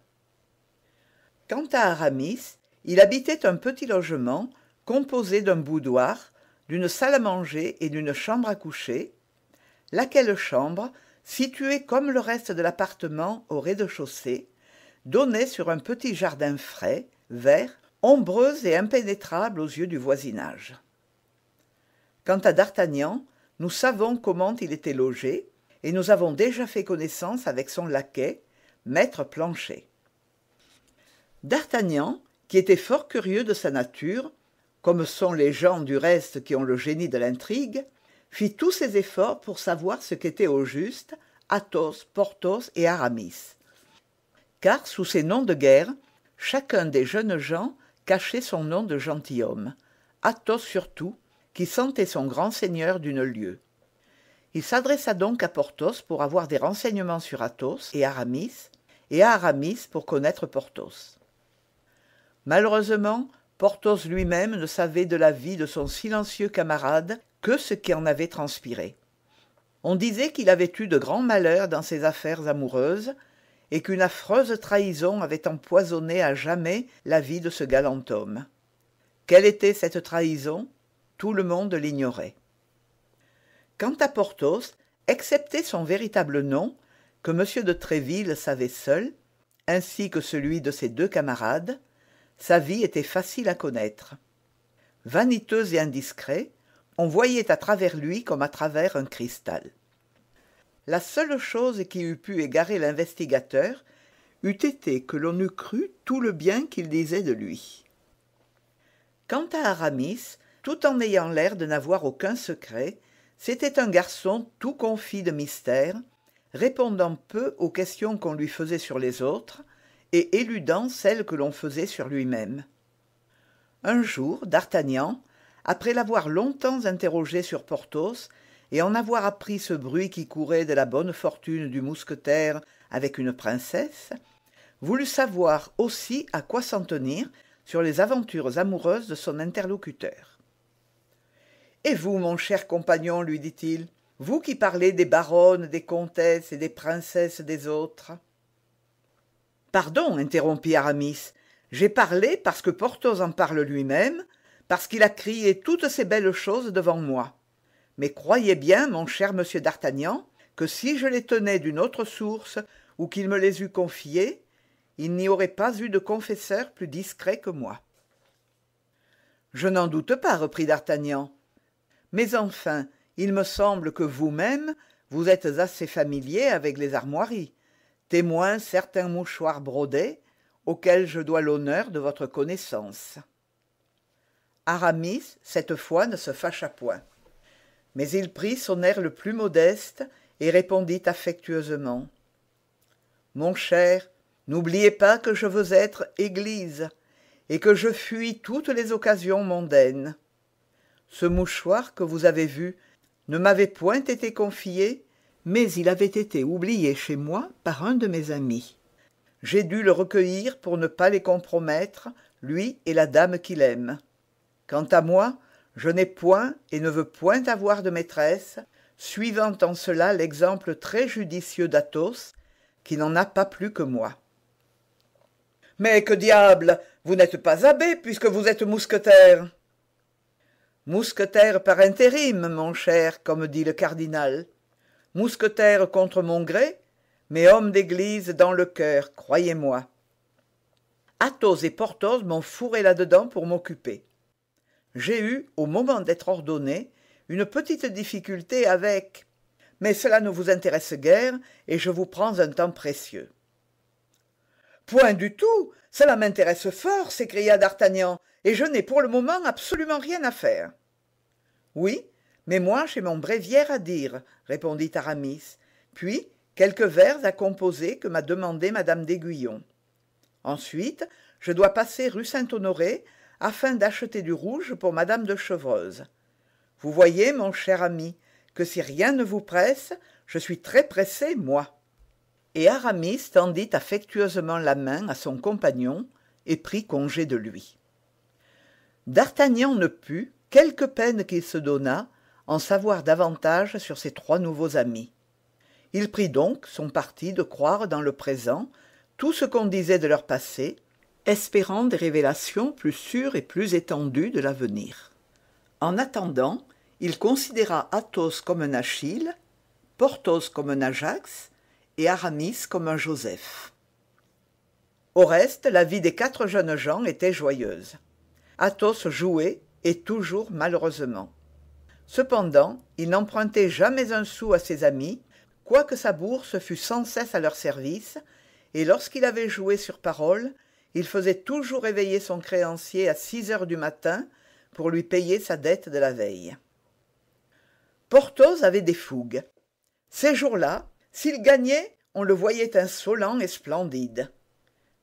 quant à aramis il habitait un petit logement composé d'un boudoir d'une salle à manger et d'une chambre à coucher laquelle chambre située comme le reste de l'appartement au rez-de-chaussée donnait sur un petit jardin frais vert ombreuse et impénétrable aux yeux du voisinage quant à d'artagnan nous savons comment il était logé et nous avons déjà fait connaissance avec son laquais maître planchet d'artagnan qui était fort curieux de sa nature comme sont les gens du reste qui ont le génie de l'intrigue fit tous ses efforts pour savoir ce qu'étaient au juste athos porthos et aramis car sous ces noms de guerre chacun des jeunes gens cachait son nom de gentilhomme athos surtout qui sentait son grand seigneur d'une lieue il s'adressa donc à porthos pour avoir des renseignements sur athos et aramis et à aramis pour connaître porthos malheureusement porthos lui-même ne savait de la vie de son silencieux camarade que ce qui en avait transpiré on disait qu'il avait eu de grands malheurs dans ses affaires amoureuses et qu'une affreuse trahison avait empoisonné à jamais la vie de ce galant homme quelle était cette trahison tout le monde l'ignorait quant à porthos excepté son véritable nom que m de tréville savait seul ainsi que celui de ses deux camarades sa vie était facile à connaître vaniteux et indiscret on voyait à travers lui comme à travers un cristal la seule chose qui eût pu égarer l'investigateur eût été que l'on eût cru tout le bien qu'il disait de lui quant à aramis tout en ayant l'air de n'avoir aucun secret c'était un garçon tout confit de mystères répondant peu aux questions qu'on lui faisait sur les autres et éludant celles que l'on faisait sur lui-même un jour d'artagnan après l'avoir longtemps interrogé sur porthos et en avoir appris ce bruit qui courait de la bonne fortune du mousquetaire avec une princesse voulut savoir aussi à quoi s'en tenir sur les aventures amoureuses de son interlocuteur et vous mon cher compagnon lui dit-il vous qui parlez des baronnes des comtesses et des princesses des autres pardon interrompit aramis j'ai parlé parce que porthos en parle lui-même parce qu'il a crié toutes ces belles choses devant moi mais croyez bien mon cher monsieur d'artagnan que si je les tenais d'une autre source ou qu'il me les eût confiés il n'y aurait pas eu de confesseur plus discret que moi je n'en doute pas reprit d'artagnan mais enfin il me semble que vous-même vous êtes assez familier avec les armoiries témoin certains mouchoirs brodés auxquels je dois l'honneur de votre connaissance aramis cette fois ne se fâcha point mais il prit son air le plus modeste et répondit affectueusement mon cher n'oubliez pas que je veux être église et que je fuis toutes les occasions mondaines ce mouchoir que vous avez vu ne m'avait point été confié mais il avait été oublié chez moi par un de mes amis j'ai dû le recueillir pour ne pas les compromettre lui et la dame qu'il aime quant à moi je n'ai point et ne veux point avoir de maîtresse suivant en cela l'exemple très judicieux d'athos qui n'en a pas plus que moi mais que diable vous n'êtes pas abbé puisque vous êtes mousquetaire mousquetaire par intérim mon cher comme dit le cardinal mousquetaire contre mon gré mais homme d'église dans le cœur croyez-moi athos et porthos m'ont fourré là-dedans pour m'occuper j'ai eu au moment d'être ordonné une petite difficulté avec mais cela ne vous intéresse guère et je vous prends un temps précieux point du tout cela m'intéresse fort s'écria d'artagnan et je n'ai pour le moment absolument rien à faire oui mais moi j'ai mon bréviaire à dire répondit aramis puis quelques vers à composer que m'a demandé Madame d'aiguillon ensuite je dois passer rue saint-honoré afin d'acheter du rouge pour mme de chevreuse vous voyez mon cher ami que si rien ne vous presse je suis très pressé moi et aramis tendit affectueusement la main à son compagnon et prit congé de lui d'artagnan ne put quelque peine qu'il se donnât en savoir davantage sur ses trois nouveaux amis il prit donc son parti de croire dans le présent tout ce qu'on disait de leur passé espérant des révélations plus sûres et plus étendues de l'avenir en attendant il considéra athos comme un achille porthos comme un ajax et aramis comme un joseph au reste la vie des quatre jeunes gens était joyeuse athos jouait et toujours malheureusement cependant il n'empruntait jamais un sou à ses amis quoique sa bourse fût sans cesse à leur service et lorsqu'il avait joué sur parole il faisait toujours éveiller son créancier à six heures du matin pour lui payer sa dette de la veille porthos avait des fougues ces jours-là s'il gagnait on le voyait insolent et splendide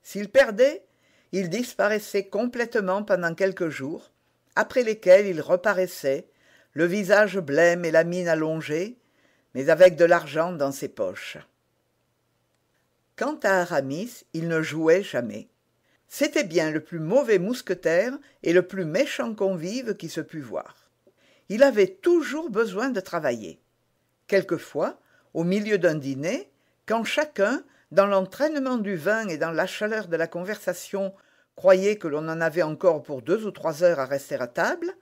s'il perdait il disparaissait complètement pendant quelques jours après lesquels il reparaissait le visage blême et la mine allongée mais avec de l'argent dans ses poches quant à aramis il ne jouait jamais c'était bien le plus mauvais mousquetaire et le plus méchant convive qui se pût voir il avait toujours besoin de travailler quelquefois au milieu d'un dîner quand chacun dans l'entraînement du vin et dans la chaleur de la conversation croyait que l'on en avait encore pour deux ou trois heures à rester à table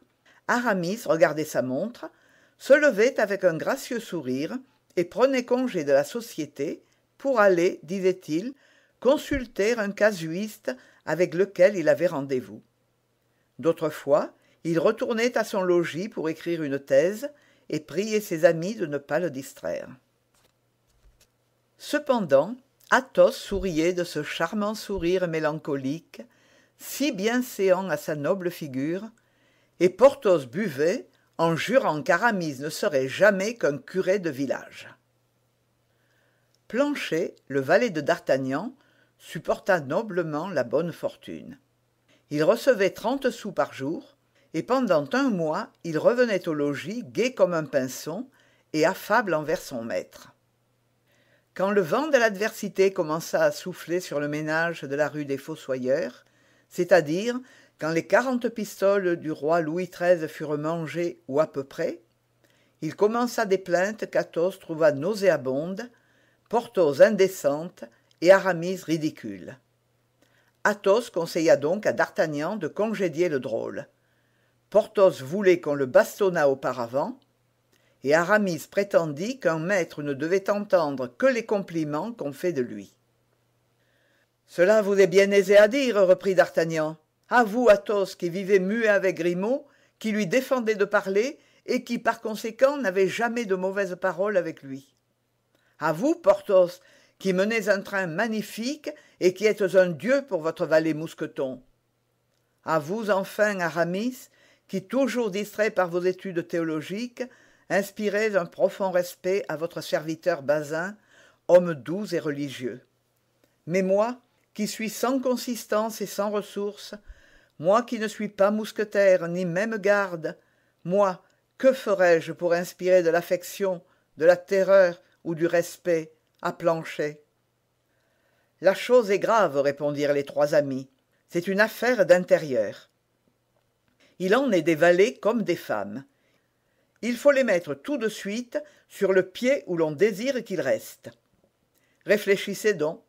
aramis regardait sa montre se levait avec un gracieux sourire et prenait congé de la société pour aller disait-il consulter un casuiste avec lequel il avait rendez-vous d'autres fois il retournait à son logis pour écrire une thèse et prier ses amis de ne pas le distraire cependant athos souriait de ce charmant sourire mélancolique si bien séant à sa noble figure et porthos buvait en jurant qu'aramis ne serait jamais qu'un curé de village planchet le valet de d'artagnan supporta noblement la bonne fortune il recevait trente sous par jour et pendant un mois il revenait au logis gai comme un pinson et affable envers son maître quand le vent de l'adversité commença à souffler sur le ménage de la rue des fossoyeurs c'est-à-dire quand les quarante pistoles du roi louis xiii furent mangées ou à peu près il commença des plaintes qu'athos trouva nauséabondes portos indécentes et aramis ridicule athos conseilla donc à d'artagnan de congédier le drôle porthos voulait qu'on le bastonnât auparavant et aramis prétendit qu'un maître ne devait entendre que les compliments qu'on fait de lui cela vous est bien aisé à dire reprit d'artagnan à vous athos qui vivez muet avec grimaud qui lui défendait de parler et qui par conséquent n'avait jamais de mauvaises paroles avec lui à vous porthos qui menez un train magnifique et qui êtes un dieu pour votre valet mousqueton à vous enfin aramis qui toujours distrait par vos études théologiques inspirez un profond respect à votre serviteur bazin homme doux et religieux mais moi qui suis sans consistance et sans ressources moi qui ne suis pas mousquetaire ni même garde moi que ferais-je pour inspirer de l'affection de la terreur ou du respect à planchet la chose est grave répondirent les trois amis c'est une affaire d'intérieur il en est des valets comme des femmes il faut les mettre tout de suite sur le pied où l'on désire qu'ils restent réfléchissez donc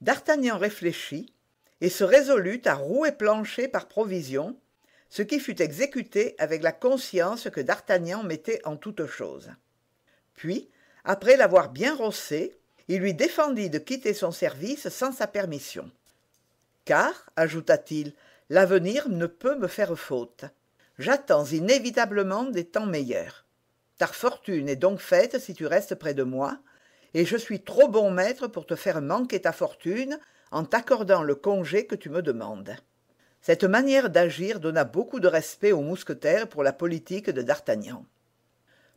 d'artagnan réfléchit et se résolut à rouer plancher par provision ce qui fut exécuté avec la conscience que d'artagnan mettait en toute chose puis après l'avoir bien rossé il lui défendit de quitter son service sans sa permission car ajouta-t-il l'avenir ne peut me faire faute j'attends inévitablement des temps meilleurs ta fortune est donc faite si tu restes près de moi et je suis trop bon maître pour te faire manquer ta fortune en t'accordant le congé que tu me demandes cette manière d'agir donna beaucoup de respect aux mousquetaires pour la politique de d'artagnan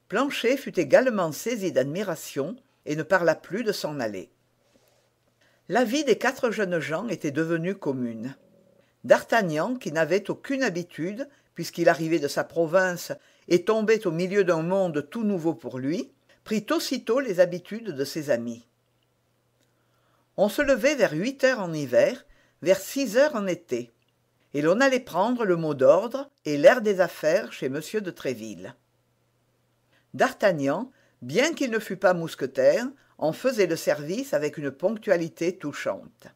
planchet fut également saisi d'admiration et ne parla plus de s'en aller la vie des quatre jeunes gens était devenue commune d'artagnan qui n'avait aucune habitude puisqu'il arrivait de sa province et tombait au milieu d'un monde tout nouveau pour lui prit aussitôt les habitudes de ses amis on se levait vers huit heures en hiver vers six heures en été et l'on allait prendre le mot d'ordre et l'air des affaires chez m de tréville d'artagnan bien qu'il ne fût pas mousquetaire en faisait le service avec une ponctualité touchante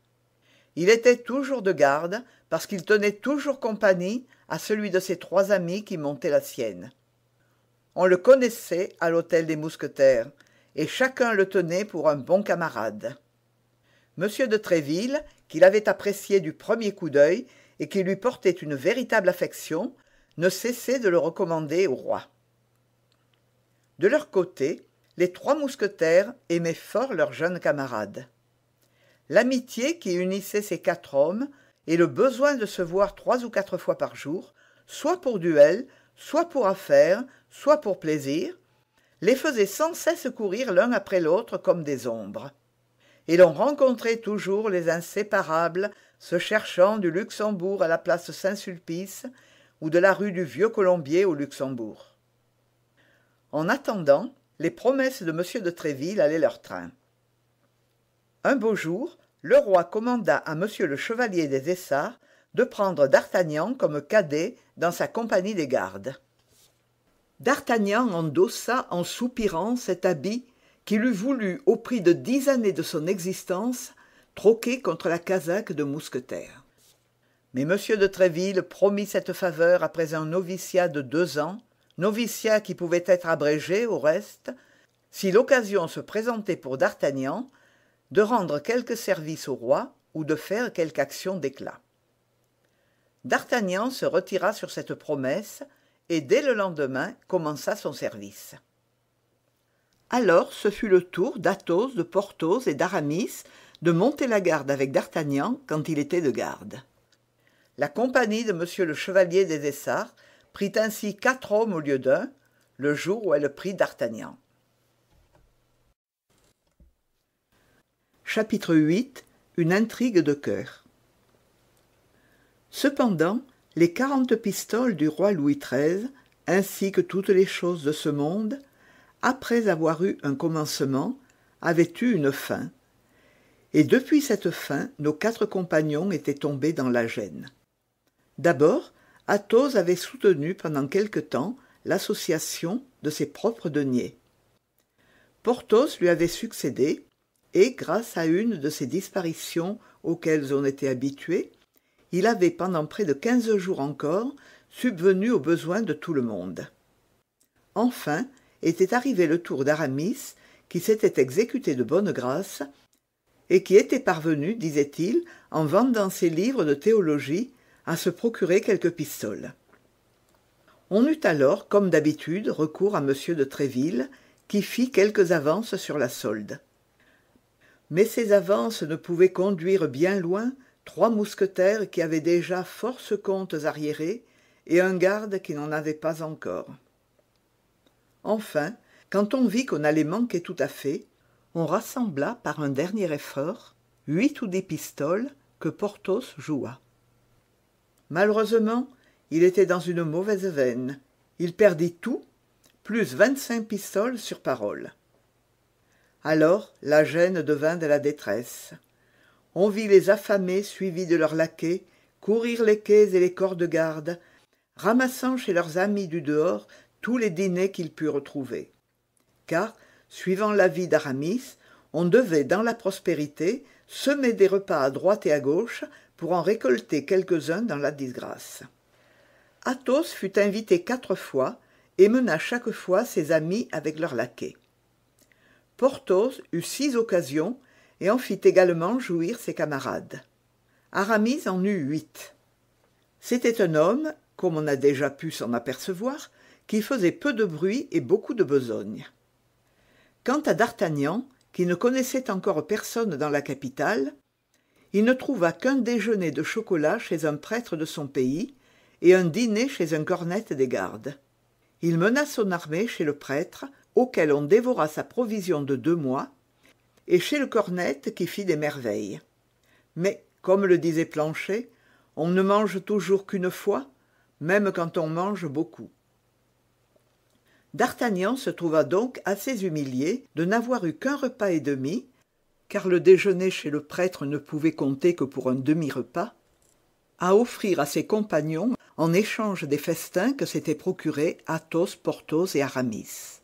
il était toujours de garde parce qu'il tenait toujours compagnie à celui de ses trois amis qui montaient la sienne on le connaissait à l'hôtel des mousquetaires et chacun le tenait pour un bon camarade m de tréville qui l'avait apprécié du premier coup d'œil et qui lui portait une véritable affection ne cessait de le recommander au roi de leur côté les trois mousquetaires aimaient fort leurs jeunes camarades. l'amitié qui unissait ces quatre hommes et le besoin de se voir trois ou quatre fois par jour soit pour duel soit pour affaires soit pour plaisir les faisait sans cesse courir l'un après l'autre comme des ombres et l'on rencontrait toujours les inséparables se cherchant du luxembourg à la place saint-sulpice ou de la rue du vieux colombier au luxembourg en attendant les promesses de m de tréville allaient leur train un beau jour le roi commanda à m le chevalier des essarts de prendre d'artagnan comme cadet dans sa compagnie des gardes d'artagnan endossa en soupirant cet habit qu'il eût voulu au prix de dix années de son existence troquer contre la casaque de mousquetaire mais m de tréville promit cette faveur après un noviciat de deux ans noviciat qui pouvait être abrégé au reste si l'occasion se présentait pour d'artagnan de rendre quelque service au roi ou de faire quelque action d'éclat d'artagnan se retira sur cette promesse et dès le lendemain commença son service alors ce fut le tour d'athos de porthos et d'aramis de monter la garde avec d'artagnan quand il était de garde la compagnie de m le chevalier des essarts prit ainsi quatre hommes au lieu d'un le jour où elle prit d'artagnan chapitre viii une intrigue de cœur cependant les quarante pistoles du roi louis xiii ainsi que toutes les choses de ce monde après avoir eu un commencement avaient eu une fin et depuis cette fin nos quatre compagnons étaient tombés dans la gêne d'abord Athos avait soutenu pendant quelque temps l'association de ses propres deniers. Porthos lui avait succédé, et grâce à une de ces disparitions auxquelles on était habitué, il avait pendant près de quinze jours encore subvenu aux besoins de tout le monde. Enfin était arrivé le tour d'Aramis, qui s'était exécuté de bonne grâce, et qui était parvenu, disait-il, en vendant ses livres de théologie à se procurer quelques pistoles on eut alors comme d'habitude recours à m de tréville qui fit quelques avances sur la solde mais ces avances ne pouvaient conduire bien loin trois mousquetaires qui avaient déjà force comptes arriérés et un garde qui n'en avait pas encore enfin quand on vit qu'on allait manquer tout à fait on rassembla par un dernier effort huit ou dix pistoles que porthos joua Malheureusement, il était dans une mauvaise veine. Il perdit tout, plus vingt-cinq pistoles sur parole. Alors la gêne devint de la détresse. On vit les affamés suivis de leurs laquais courir les quais et les corps de garde, ramassant chez leurs amis du dehors tous les dîners qu'ils purent retrouver. Car, suivant l'avis d'Aramis, on devait, dans la prospérité, semer des repas à droite et à gauche pour en récolter quelques-uns dans la disgrâce athos fut invité quatre fois et mena chaque fois ses amis avec leurs laquais porthos eut six occasions et en fit également jouir ses camarades aramis en eut huit c'était un homme comme on a déjà pu s'en apercevoir qui faisait peu de bruit et beaucoup de besogne quant à d'artagnan qui ne connaissait encore personne dans la capitale il ne trouva qu'un déjeuner de chocolat chez un prêtre de son pays et un dîner chez un cornette des gardes il mena son armée chez le prêtre auquel on dévora sa provision de deux mois et chez le cornette qui fit des merveilles mais comme le disait planchet on ne mange toujours qu'une fois même quand on mange beaucoup d'artagnan se trouva donc assez humilié de n'avoir eu qu'un repas et demi car le déjeuner chez le prêtre ne pouvait compter que pour un demi-repas, à offrir à ses compagnons en échange des festins que s'étaient procurés Athos, Porthos et Aramis.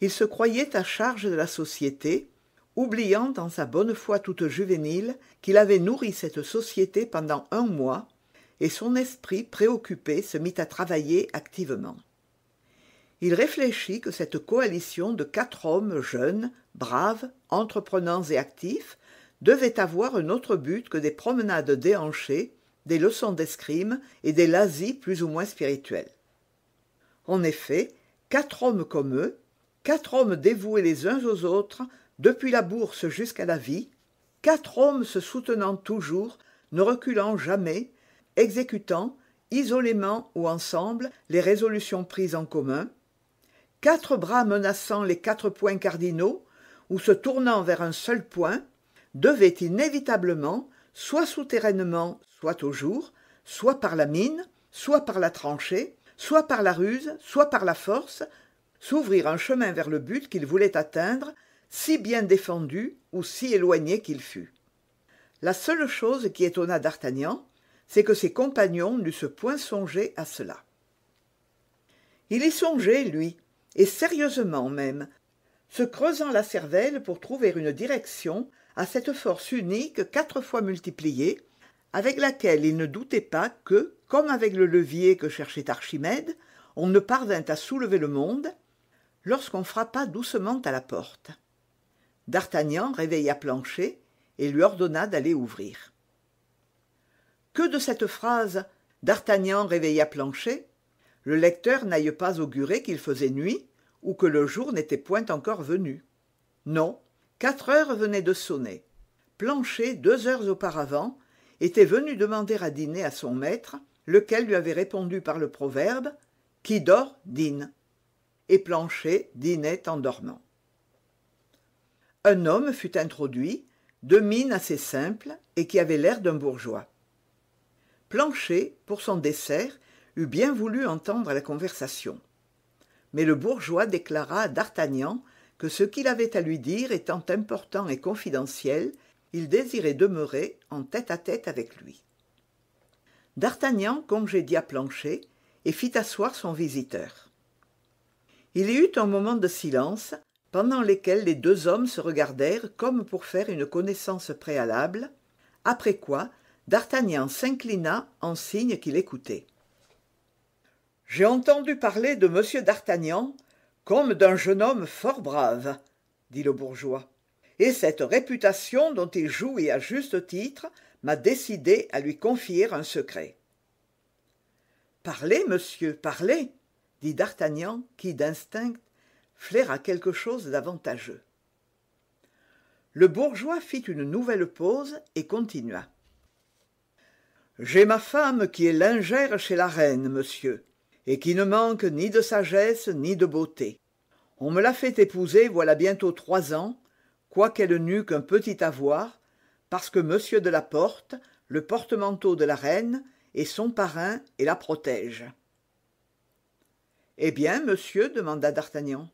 Il se croyait à charge de la société, oubliant dans sa bonne foi toute juvénile qu'il avait nourri cette société pendant un mois, et son esprit préoccupé se mit à travailler activement il réfléchit que cette coalition de quatre hommes jeunes braves entreprenants et actifs devait avoir un autre but que des promenades déhanchées des leçons d'escrime et des lazis plus ou moins spirituels en effet quatre hommes comme eux quatre hommes dévoués les uns aux autres depuis la bourse jusqu'à la vie quatre hommes se soutenant toujours ne reculant jamais exécutant isolément ou ensemble les résolutions prises en commun quatre bras menaçant les quatre points cardinaux ou se tournant vers un seul point devait inévitablement soit souterrainement soit au jour soit par la mine soit par la tranchée soit par la ruse soit par la force s'ouvrir un chemin vers le but qu'il voulait atteindre si bien défendu ou si éloigné qu'il fût la seule chose qui étonna d'artagnan c'est que ses compagnons n'eussent point songé à cela il y songeait lui et sérieusement même se creusant la cervelle pour trouver une direction à cette force unique quatre fois multipliée avec laquelle il ne doutait pas que comme avec le levier que cherchait archimède on ne parvint à soulever le monde lorsqu'on frappa doucement à la porte d'artagnan réveilla planchet et lui ordonna d'aller ouvrir que de cette phrase d'artagnan réveilla planchet le lecteur n'aille pas augurer qu'il faisait nuit ou que le jour n'était point encore venu non quatre heures venaient de sonner planchet deux heures auparavant était venu demander à dîner à son maître lequel lui avait répondu par le proverbe qui dort dîne et planchet dînait en dormant un homme fut introduit de mine assez simple et qui avait l'air d'un bourgeois planchet pour son dessert bien voulu entendre la conversation mais le bourgeois déclara à d'artagnan que ce qu'il avait à lui dire étant important et confidentiel il désirait demeurer en tête-à-tête avec lui d'artagnan congédia planchet et fit asseoir son visiteur il y eut un moment de silence pendant lesquels les deux hommes se regardèrent comme pour faire une connaissance préalable après quoi d'artagnan s'inclina en signe qu'il écoutait j'ai entendu parler de m d'artagnan comme d'un jeune homme fort brave dit le bourgeois et cette réputation dont il jouit à juste titre m'a décidé à lui confier un secret parlez monsieur parlez dit d'artagnan qui d'instinct flaira quelque chose d'avantageux le bourgeois fit une nouvelle pause et continua j'ai ma femme qui est lingère chez la reine monsieur et qui ne manque ni de sagesse ni de beauté on me l'a fait épouser voilà bientôt trois ans quoiqu'elle n'eût qu'un petit avoir parce que m de la porte le porte-manteau de la reine est son parrain et la protège eh bien monsieur demanda d'artagnan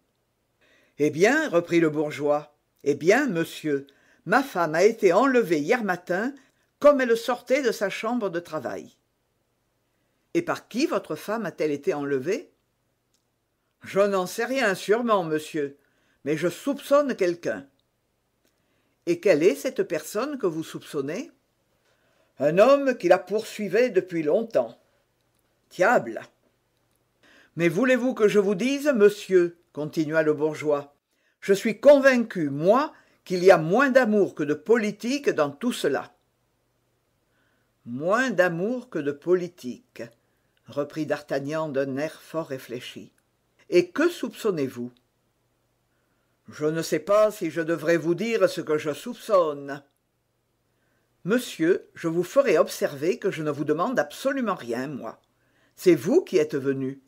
eh bien reprit le bourgeois eh bien monsieur ma femme a été enlevée hier matin comme elle sortait de sa chambre de travail et par qui votre femme a-t-elle été enlevée je n'en sais rien sûrement monsieur mais je soupçonne quelqu'un et quelle est cette personne que vous soupçonnez un homme qui la poursuivait depuis longtemps diable mais voulez-vous que je vous dise monsieur continua le bourgeois je suis convaincu moi qu'il y a moins d'amour que de politique dans tout cela moins d'amour que de politique reprit d'artagnan d'un air fort réfléchi et que soupçonnez-vous je ne sais pas si je devrais vous dire ce que je soupçonne monsieur je vous ferai observer que je ne vous demande absolument rien moi c'est vous qui êtes venu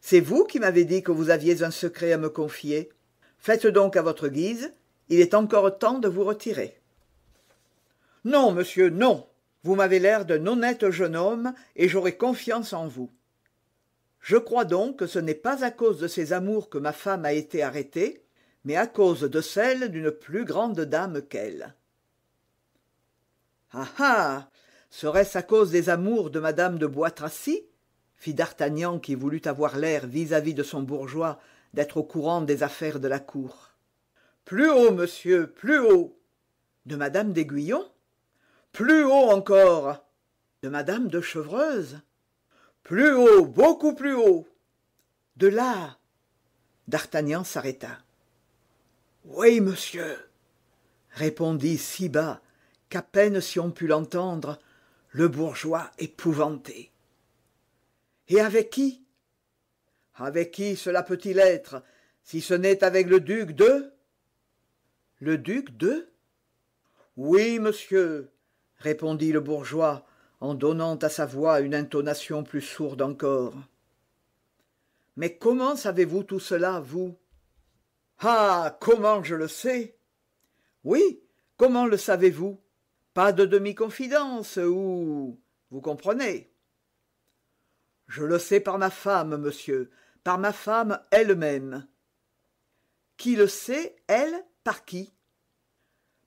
c'est vous qui m'avez dit que vous aviez un secret à me confier faites donc à votre guise il est encore temps de vous retirer non monsieur non vous m'avez l'air d'un honnête jeune homme et j'aurai confiance en vous je crois donc que ce n'est pas à cause de ses amours que ma femme a été arrêtée mais à cause de celles d'une plus grande dame qu'elle ah ah serait-ce à cause des amours de madame de bois tracy fit d'artagnan qui voulut avoir l'air vis-à-vis de son bourgeois d'être au courant des affaires de la cour plus haut monsieur plus haut de madame d'aiguillon plus haut encore de Madame de chevreuse plus haut beaucoup plus haut de là d'artagnan s'arrêta oui monsieur répondit si bas qu'à peine si on put l'entendre le bourgeois épouvanté et avec qui avec qui cela peut-il être si ce n'est avec le duc de le duc de oui monsieur répondit le bourgeois en donnant à sa voix une intonation plus sourde encore mais comment savez-vous tout cela vous ah comment je le sais oui comment le savez-vous pas de demi-confidence ou vous comprenez je le sais par ma femme monsieur par ma femme elle-même qui le sait elle par qui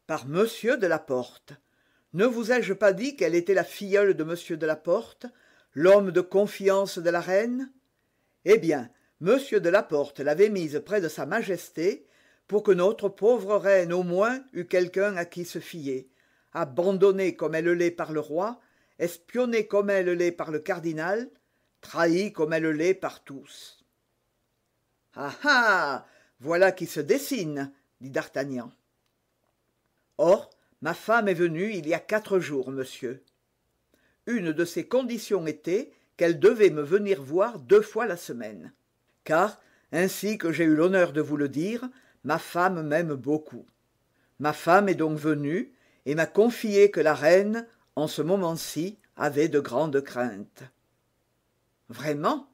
par monsieur de la porte ne vous ai-je pas dit qu'elle était la filleule de m de la porte l'homme de confiance de la reine eh bien m de la porte l'avait mise près de sa majesté pour que notre pauvre reine au moins eût quelqu'un à qui se fier abandonnée comme elle l'est par le roi espionnée comme elle l'est par le cardinal trahie comme elle l'est par tous ah ah voilà qui se dessine dit d'artagnan or ma femme est venue il y a quatre jours monsieur une de ses conditions était qu'elle devait me venir voir deux fois la semaine car ainsi que j'ai eu l'honneur de vous le dire ma femme m'aime beaucoup ma femme est donc venue et m'a confié que la reine en ce moment-ci avait de grandes craintes vraiment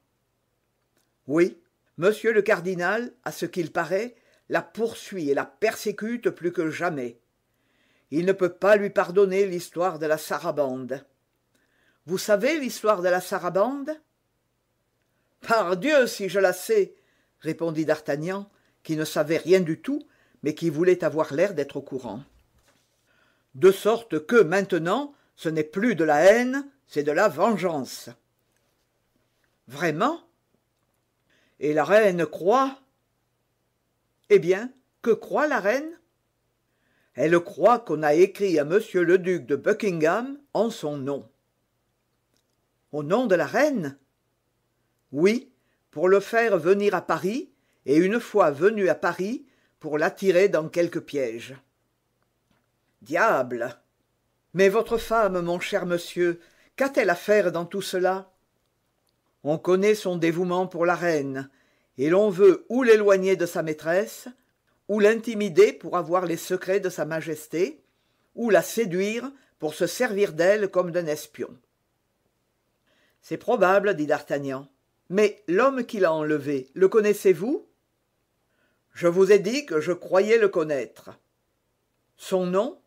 oui monsieur le cardinal à ce qu'il paraît la poursuit et la persécute plus que jamais il ne peut pas lui pardonner l'histoire de la sarabande vous savez l'histoire de la sarabande pardieu si je la sais répondit d'artagnan qui ne savait rien du tout mais qui voulait avoir l'air d'être au courant de sorte que maintenant ce n'est plus de la haine c'est de la vengeance vraiment et la reine croit eh bien que croit la reine elle croit qu'on a écrit à m le duc de buckingham en son nom au nom de la reine oui pour le faire venir à paris et une fois venu à paris pour l'attirer dans quelque piège diable mais votre femme mon cher monsieur qu'a-t-elle à faire dans tout cela on connaît son dévouement pour la reine et l'on veut ou l'éloigner de sa maîtresse ou l'intimider pour avoir les secrets de sa majesté ou la séduire pour se servir d'elle comme d'un espion c'est probable dit d'artagnan mais l'homme qui l'a enlevé le connaissez-vous je vous ai dit que je croyais le connaître son nom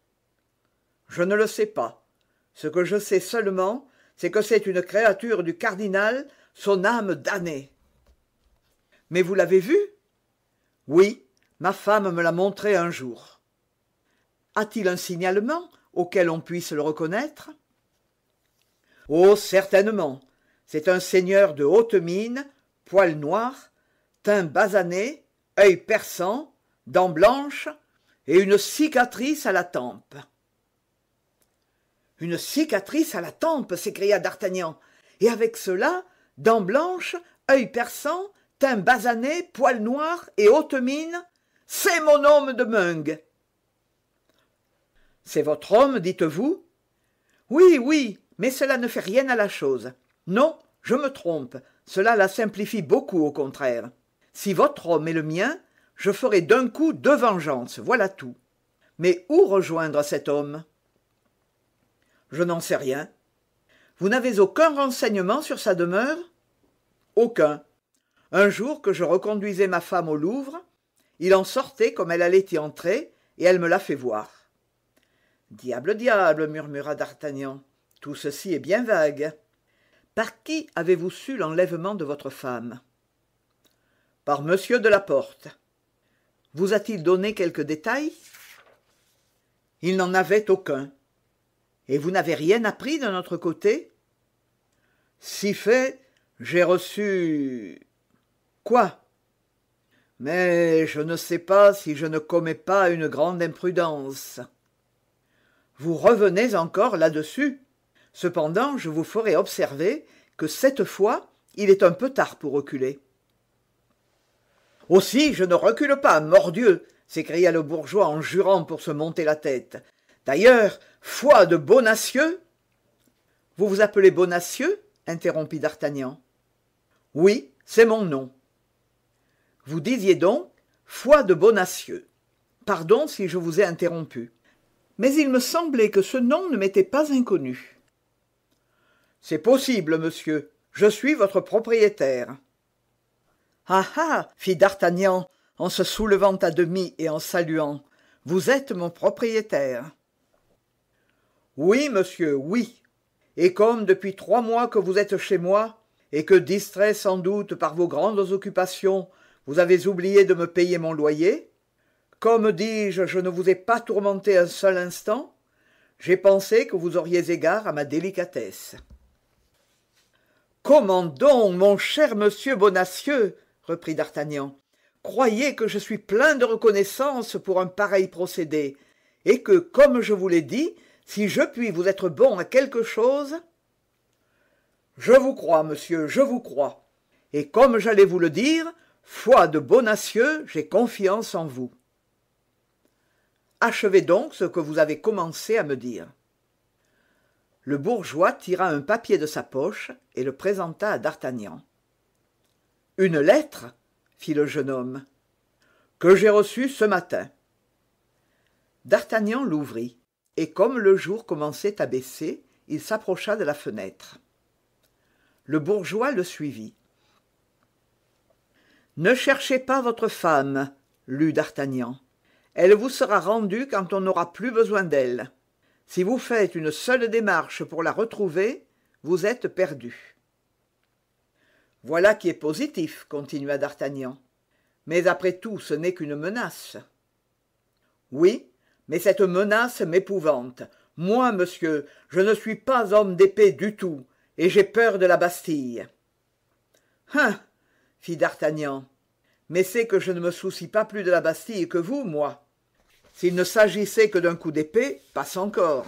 je ne le sais pas ce que je sais seulement c'est que c'est une créature du cardinal son âme damnée mais vous l'avez vu oui ma femme me l'a montré un jour a-t-il un signalement auquel on puisse le reconnaître oh certainement c'est un seigneur de haute mine poil noir teint basané œil perçant dents blanches et une cicatrice à la tempe une cicatrice à la tempe s'écria d'artagnan et avec cela dents blanches œil perçant teint basané poil noir et haute mine c'est mon homme de meung c'est votre homme dites-vous oui oui mais cela ne fait rien à la chose non je me trompe cela la simplifie beaucoup au contraire si votre homme est le mien je ferai d'un coup deux vengeances voilà tout mais où rejoindre cet homme je n'en sais rien vous n'avez aucun renseignement sur sa demeure aucun un jour que je reconduisais ma femme au louvre il en sortait comme elle allait y entrer et elle me l'a fait voir diable diable murmura d'artagnan tout ceci est bien vague par qui avez-vous su l'enlèvement de votre femme par monsieur de la porte vous a-t-il donné quelques détails il n'en avait aucun et vous n'avez rien appris de notre côté si fait j'ai reçu quoi mais je ne sais pas si je ne commets pas une grande imprudence. Vous revenez encore là-dessus. Cependant, je vous ferai observer que cette fois, il est un peu tard pour reculer. Aussi, je ne recule pas, mordieu s'écria le bourgeois en jurant pour se monter la tête. D'ailleurs, foi de Bonacieux Vous vous appelez Bonacieux interrompit d'Artagnan. Oui, c'est mon nom, vous disiez donc foi de bonacieux pardon si je vous ai interrompu mais il me semblait que ce nom ne m'était pas inconnu c'est possible monsieur je suis votre propriétaire ah ah fit d'artagnan en se soulevant à demi et en saluant vous êtes mon propriétaire oui monsieur oui et comme depuis trois mois que vous êtes chez moi et que distrait sans doute par vos grandes occupations vous avez oublié de me payer mon loyer comme dis-je je ne vous ai pas tourmenté un seul instant j'ai pensé que vous auriez égard à ma délicatesse comment donc mon cher monsieur bonacieux reprit d'artagnan croyez que je suis plein de reconnaissance pour un pareil procédé et que comme je vous l'ai dit si je puis vous être bon à quelque chose je vous crois monsieur je vous crois et comme j'allais vous le dire foi de bonacieux j'ai confiance en vous achevez donc ce que vous avez commencé à me dire le bourgeois tira un papier de sa poche et le présenta à d'artagnan une lettre fit le jeune homme que j'ai reçue ce matin d'artagnan l'ouvrit et comme le jour commençait à baisser il s'approcha de la fenêtre le bourgeois le suivit ne cherchez pas votre femme lut d'artagnan elle vous sera rendue quand on n'aura plus besoin d'elle si vous faites une seule démarche pour la retrouver vous êtes perdu voilà qui est positif continua d'artagnan mais après tout ce n'est qu'une menace oui mais cette menace m'épouvante moi monsieur je ne suis pas homme d'épée du tout et j'ai peur de la bastille hein fit d'artagnan mais c'est que je ne me soucie pas plus de la bastille que vous moi s'il ne s'agissait que d'un coup d'épée passe encore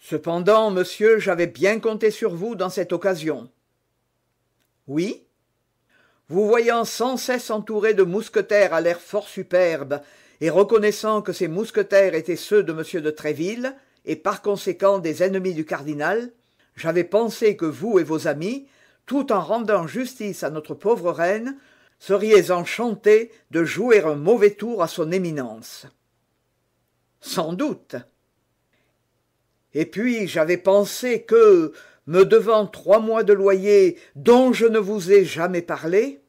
cependant monsieur j'avais bien compté sur vous dans cette occasion oui vous voyant sans cesse entouré de mousquetaires à l'air fort superbe et reconnaissant que ces mousquetaires étaient ceux de m de tréville et par conséquent des ennemis du cardinal j'avais pensé que vous et vos amis tout en rendant justice à notre pauvre reine seriez enchanté de jouer un mauvais tour à son éminence sans doute et puis j'avais pensé que me devant trois mois de loyer dont je ne vous ai jamais parlé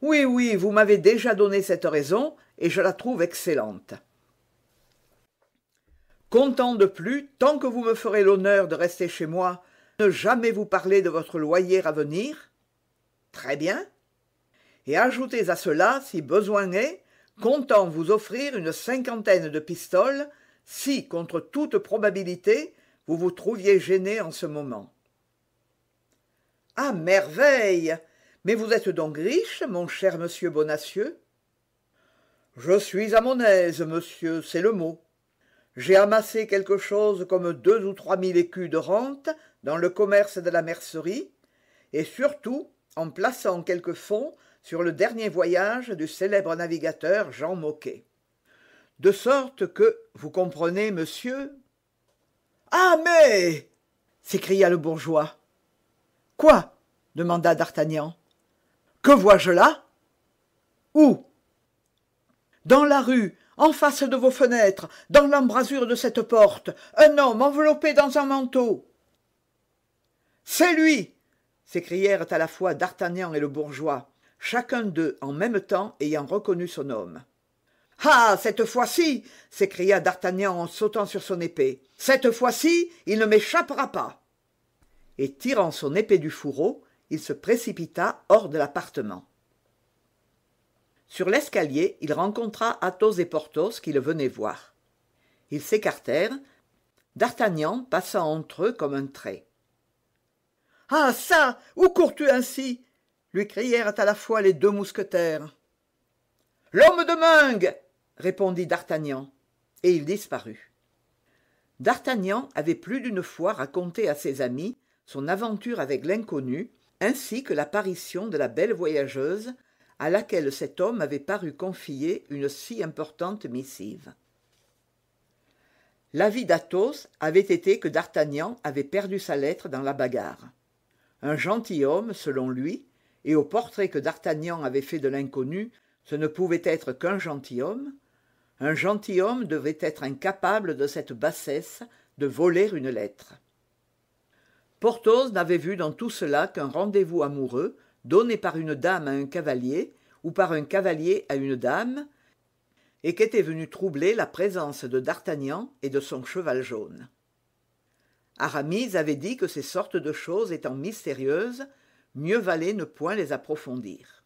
oui oui vous m'avez déjà donné cette raison et je la trouve excellente content de plus tant que vous me ferez l'honneur de rester chez moi ne jamais vous parler de votre loyer à venir très bien et ajoutez à cela si besoin est comptant vous offrir une cinquantaine de pistoles si contre toute probabilité vous vous trouviez gêné en ce moment Ah, merveille mais vous êtes donc riche mon cher monsieur bonacieux je suis à mon aise monsieur c'est le mot j'ai amassé quelque chose comme deux ou trois mille écus de rente dans le commerce de la mercerie et surtout en plaçant quelques fonds sur le dernier voyage du célèbre navigateur jean Moquet. de sorte que vous comprenez monsieur ah mais s'écria le bourgeois quoi demanda d'artagnan que vois-je là où dans la rue en face de vos fenêtres dans l'embrasure de cette porte un homme enveloppé dans un manteau c'est lui s'écrièrent à la fois d'artagnan et le bourgeois chacun d'eux en même temps ayant reconnu son homme ah cette fois-ci s'écria d'artagnan en sautant sur son épée cette fois-ci il ne m'échappera pas et tirant son épée du fourreau il se précipita hors de l'appartement sur l'escalier il rencontra athos et porthos qui le venaient voir ils s'écartèrent d'artagnan passa entre eux comme un trait ah çà où cours-tu ainsi lui crièrent à la fois les deux mousquetaires l'homme de meung répondit d'artagnan et il disparut d'artagnan avait plus d'une fois raconté à ses amis son aventure avec l'inconnu ainsi que l'apparition de la belle voyageuse à laquelle cet homme avait paru confier une si importante missive l'avis d'athos avait été que d'artagnan avait perdu sa lettre dans la bagarre un gentilhomme selon lui et au portrait que d'artagnan avait fait de l'inconnu ce ne pouvait être qu'un gentilhomme un gentilhomme devait être incapable de cette bassesse de voler une lettre porthos n'avait vu dans tout cela qu'un rendez-vous amoureux donné par une dame à un cavalier ou par un cavalier à une dame et qu'était venue troubler la présence de d'artagnan et de son cheval jaune aramis avait dit que ces sortes de choses étant mystérieuses mieux valait ne point les approfondir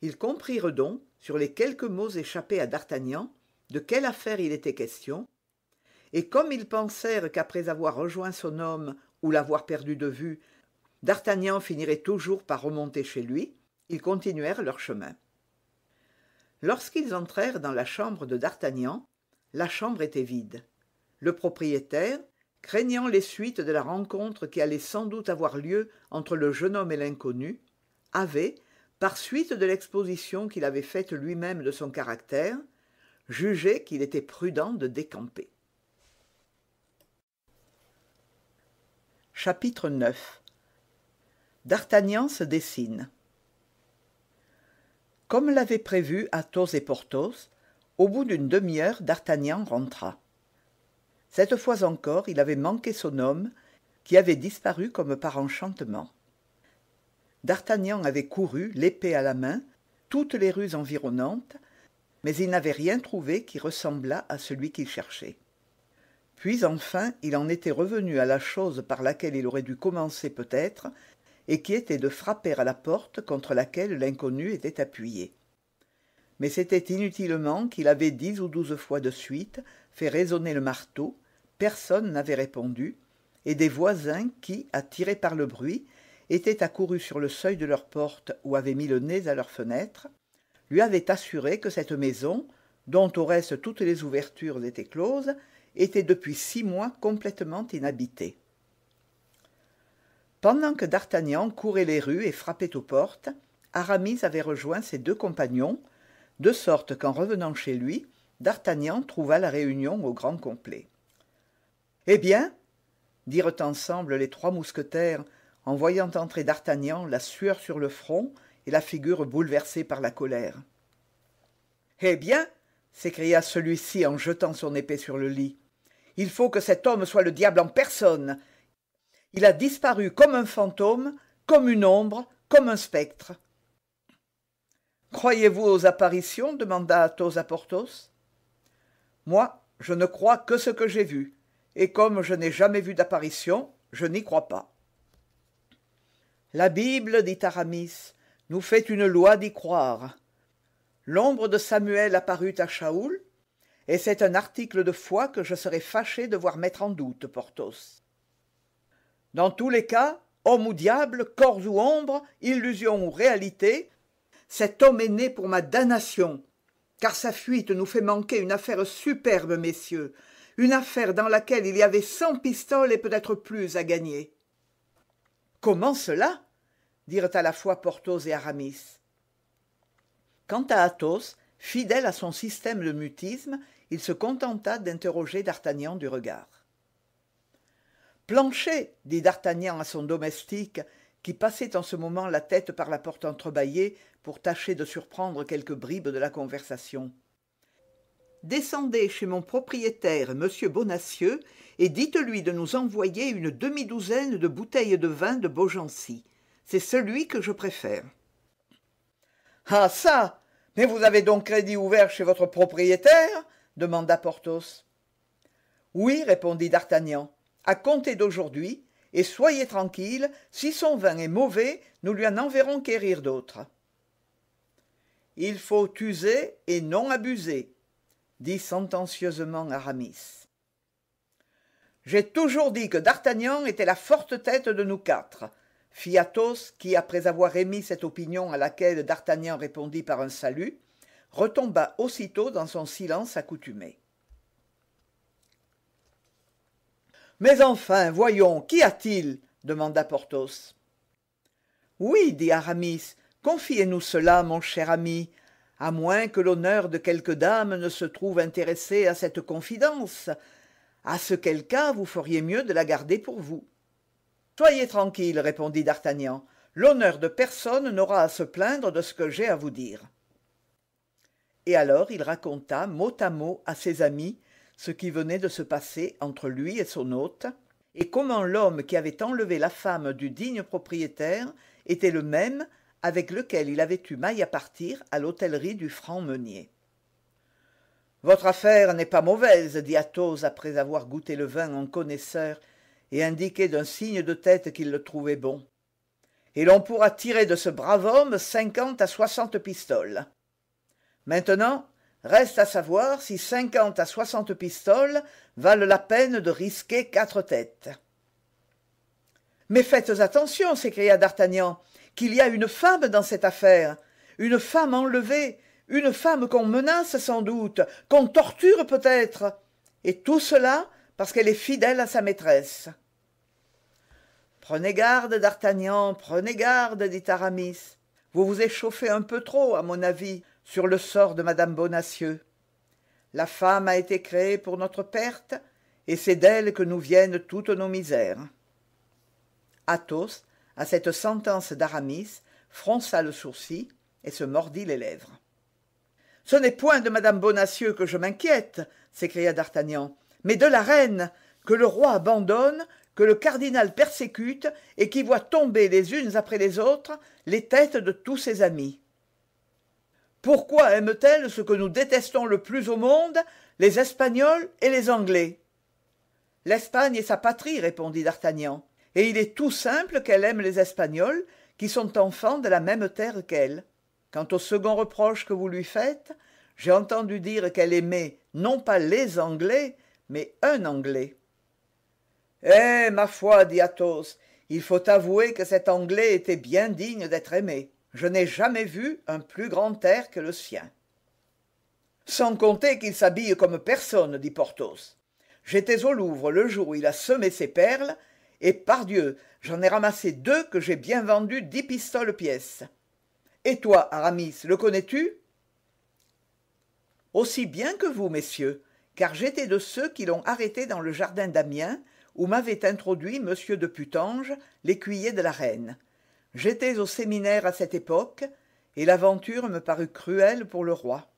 ils comprirent donc sur les quelques mots échappés à d'artagnan de quelle affaire il était question et comme ils pensèrent qu'après avoir rejoint son homme ou l'avoir perdu de vue d'artagnan finirait toujours par remonter chez lui ils continuèrent leur chemin lorsqu'ils entrèrent dans la chambre de d'artagnan la chambre était vide le propriétaire craignant les suites de la rencontre qui allait sans doute avoir lieu entre le jeune homme et l'inconnu avait par suite de l'exposition qu'il avait faite lui-même de son caractère jugé qu'il était prudent de décamper chapitre 9 d'artagnan se dessine comme l'avait prévu athos et porthos au bout d'une demi-heure d'artagnan rentra cette fois encore il avait manqué son homme qui avait disparu comme par enchantement d'artagnan avait couru l'épée à la main toutes les rues environnantes mais il n'avait rien trouvé qui ressemblât à celui qu'il cherchait puis enfin il en était revenu à la chose par laquelle il aurait dû commencer peut-être et qui était de frapper à la porte contre laquelle l'inconnu était appuyé mais c'était inutilement qu'il avait dix ou douze fois de suite fait résonner le marteau personne n'avait répondu et des voisins qui attirés par le bruit étaient accourus sur le seuil de leur porte ou avaient mis le nez à leur fenêtre, lui avaient assuré que cette maison dont au reste toutes les ouvertures étaient closes était depuis six mois complètement inhabitée pendant que d'artagnan courait les rues et frappait aux portes aramis avait rejoint ses deux compagnons de sorte qu'en revenant chez lui d'artagnan trouva la réunion au grand complet eh bien dirent ensemble les trois mousquetaires en voyant entrer d'artagnan la sueur sur le front et la figure bouleversée par la colère eh bien s'écria celui-ci en jetant son épée sur le lit il faut que cet homme soit le diable en personne il a disparu comme un fantôme comme une ombre comme un spectre croyez-vous aux apparitions demanda athos à porthos moi je ne crois que ce que j'ai vu et comme je n'ai jamais vu d'apparition je n'y crois pas la bible dit aramis nous fait une loi d'y croire l'ombre de samuel apparut à shaoul et c'est un article de foi que je serais fâché de voir mettre en doute porthos dans tous les cas homme ou diable corps ou ombre illusion ou réalité cet homme est né pour ma damnation car sa fuite nous fait manquer une affaire superbe messieurs une affaire dans laquelle il y avait cent pistoles et peut-être plus à gagner comment cela dirent à la fois porthos et aramis quant à athos fidèle à son système de mutisme il se contenta d'interroger d'artagnan du regard Plancher !» dit d'artagnan à son domestique qui passait en ce moment la tête par la porte entrebâillée pour tâcher de surprendre quelques bribes de la conversation descendez chez mon propriétaire m bonacieux et dites-lui de nous envoyer une demi-douzaine de bouteilles de vin de beaugency c'est celui que je préfère ah ça mais vous avez donc crédit ouvert chez votre propriétaire demanda porthos oui répondit d'artagnan à compter d'aujourd'hui et soyez tranquille si son vin est mauvais nous lui en enverrons quérir d'autres il faut user et non abuser dit sentencieusement aramis j'ai toujours dit que d'artagnan était la forte tête de nous quatre fit athos qui après avoir émis cette opinion à laquelle d'artagnan répondit par un salut retomba aussitôt dans son silence accoutumé mais enfin voyons qu'y a-t-il demanda porthos oui dit aramis confiez nous cela mon cher ami à moins que l'honneur de quelque dame ne se trouve intéressé à cette confidence à ce quel cas vous feriez mieux de la garder pour vous soyez tranquille répondit d'artagnan l'honneur de personne n'aura à se plaindre de ce que j'ai à vous dire et alors il raconta mot à mot à ses amis ce qui venait de se passer entre lui et son hôte et comment l'homme qui avait enlevé la femme du digne propriétaire était le même avec lequel il avait eu maille à partir à l'hôtellerie du franc meunier votre affaire n'est pas mauvaise dit athos après avoir goûté le vin en connaisseur et indiqué d'un signe de tête qu'il le trouvait bon et l'on pourra tirer de ce brave homme cinquante à soixante pistoles maintenant reste à savoir si cinquante à soixante pistoles valent la peine de risquer quatre têtes mais faites attention s'écria d'artagnan qu'il y a une femme dans cette affaire une femme enlevée une femme qu'on menace sans doute qu'on torture peut-être et tout cela parce qu'elle est fidèle à sa maîtresse prenez garde d'artagnan prenez garde dit aramis vous vous échauffez un peu trop à mon avis sur le sort de mme bonacieux la femme a été créée pour notre perte et c'est d'elle que nous viennent toutes nos misères athos à cette sentence d'aramis fronça le sourcil et se mordit les lèvres ce n'est point de Madame bonacieux que je m'inquiète s'écria d'artagnan mais de la reine que le roi abandonne que le cardinal persécute et qui voit tomber les unes après les autres les têtes de tous ses amis pourquoi aime-t-elle ce que nous détestons le plus au monde les espagnols et les anglais l'espagne est sa patrie répondit d'artagnan et il est tout simple qu'elle aime les espagnols qui sont enfants de la même terre qu'elle quant au second reproche que vous lui faites j'ai entendu dire qu'elle aimait non pas les anglais mais un anglais eh ma foi dit athos il faut avouer que cet anglais était bien digne d'être aimé je n'ai jamais vu un plus grand air que le sien sans compter qu'il s'habille comme personne dit porthos j'étais au louvre le jour où il a semé ses perles et pardieu j'en ai ramassé deux que j'ai bien vendus dix pistoles pièces. »« et toi aramis le connais-tu aussi bien que vous messieurs car j'étais de ceux qui l'ont arrêté dans le jardin d'amiens où m'avait introduit m de putange l'écuyer de la reine j'étais au séminaire à cette époque et l'aventure me parut cruelle pour le roi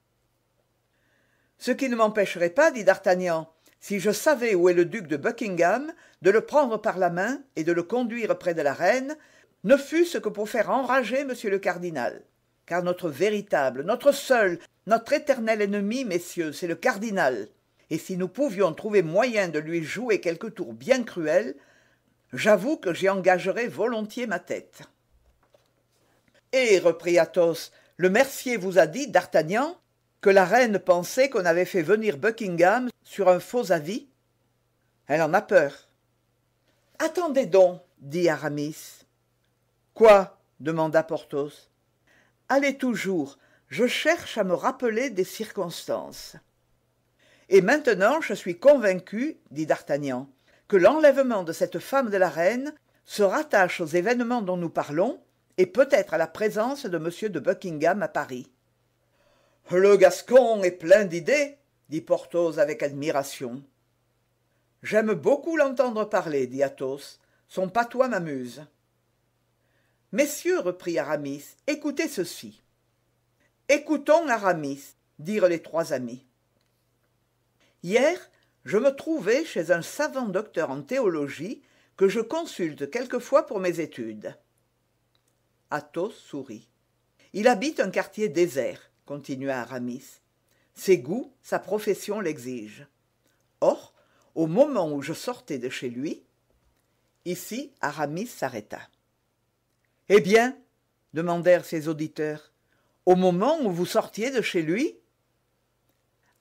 ce qui ne m'empêcherait pas dit d'artagnan si je savais où est le duc de buckingham de le prendre par la main et de le conduire près de la reine ne fût-ce que pour faire enrager m le cardinal car notre véritable notre seul notre éternel ennemi messieurs c'est le cardinal et si nous pouvions trouver moyen de lui jouer quelque tour bien cruel j'avoue que j'y engagerais volontiers ma tête et eh, reprit athos le mercier vous a dit d'artagnan que la reine pensait qu'on avait fait venir buckingham sur un faux avis elle en a peur attendez donc dit aramis quoi demanda porthos allez toujours je cherche à me rappeler des circonstances et maintenant je suis convaincu dit d'artagnan que l'enlèvement de cette femme de la reine se rattache aux événements dont nous parlons et peut-être à la présence de m de buckingham à paris le gascon est plein d'idées dit porthos avec admiration j'aime beaucoup l'entendre parler dit athos son patois m'amuse messieurs reprit aramis écoutez ceci écoutons aramis dirent les trois amis hier je me trouvai chez un savant docteur en théologie que je consulte quelquefois pour mes études athos sourit il habite un quartier désert continua aramis ses goûts sa profession l'exigent or au moment où je sortais de chez lui ici aramis s'arrêta eh bien demandèrent ses auditeurs au moment où vous sortiez de chez lui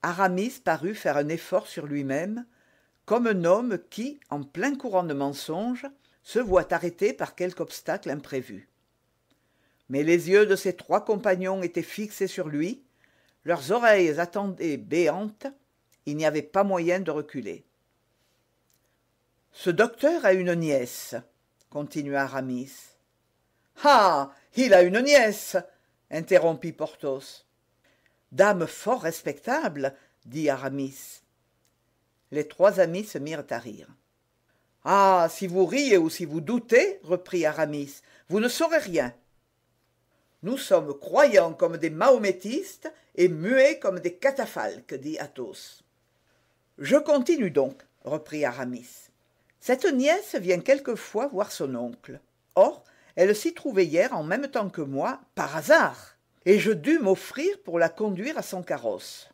aramis parut faire un effort sur lui-même comme un homme qui en plein courant de mensonges se voit arrêté par quelque obstacle imprévu mais les yeux de ses trois compagnons étaient fixés sur lui leurs oreilles attendaient béantes il n'y avait pas moyen de reculer ce docteur a une nièce continua aramis ah il a une nièce interrompit porthos dame fort respectable dit aramis les trois amis se mirent à rire ah si vous riez ou si vous doutez reprit aramis vous ne saurez rien nous sommes croyants comme des mahométistes et muets comme des catafalques dit athos je continue donc reprit aramis cette nièce vient quelquefois voir son oncle or elle s'y trouvait hier en même temps que moi par hasard et je dus m'offrir pour la conduire à son carrosse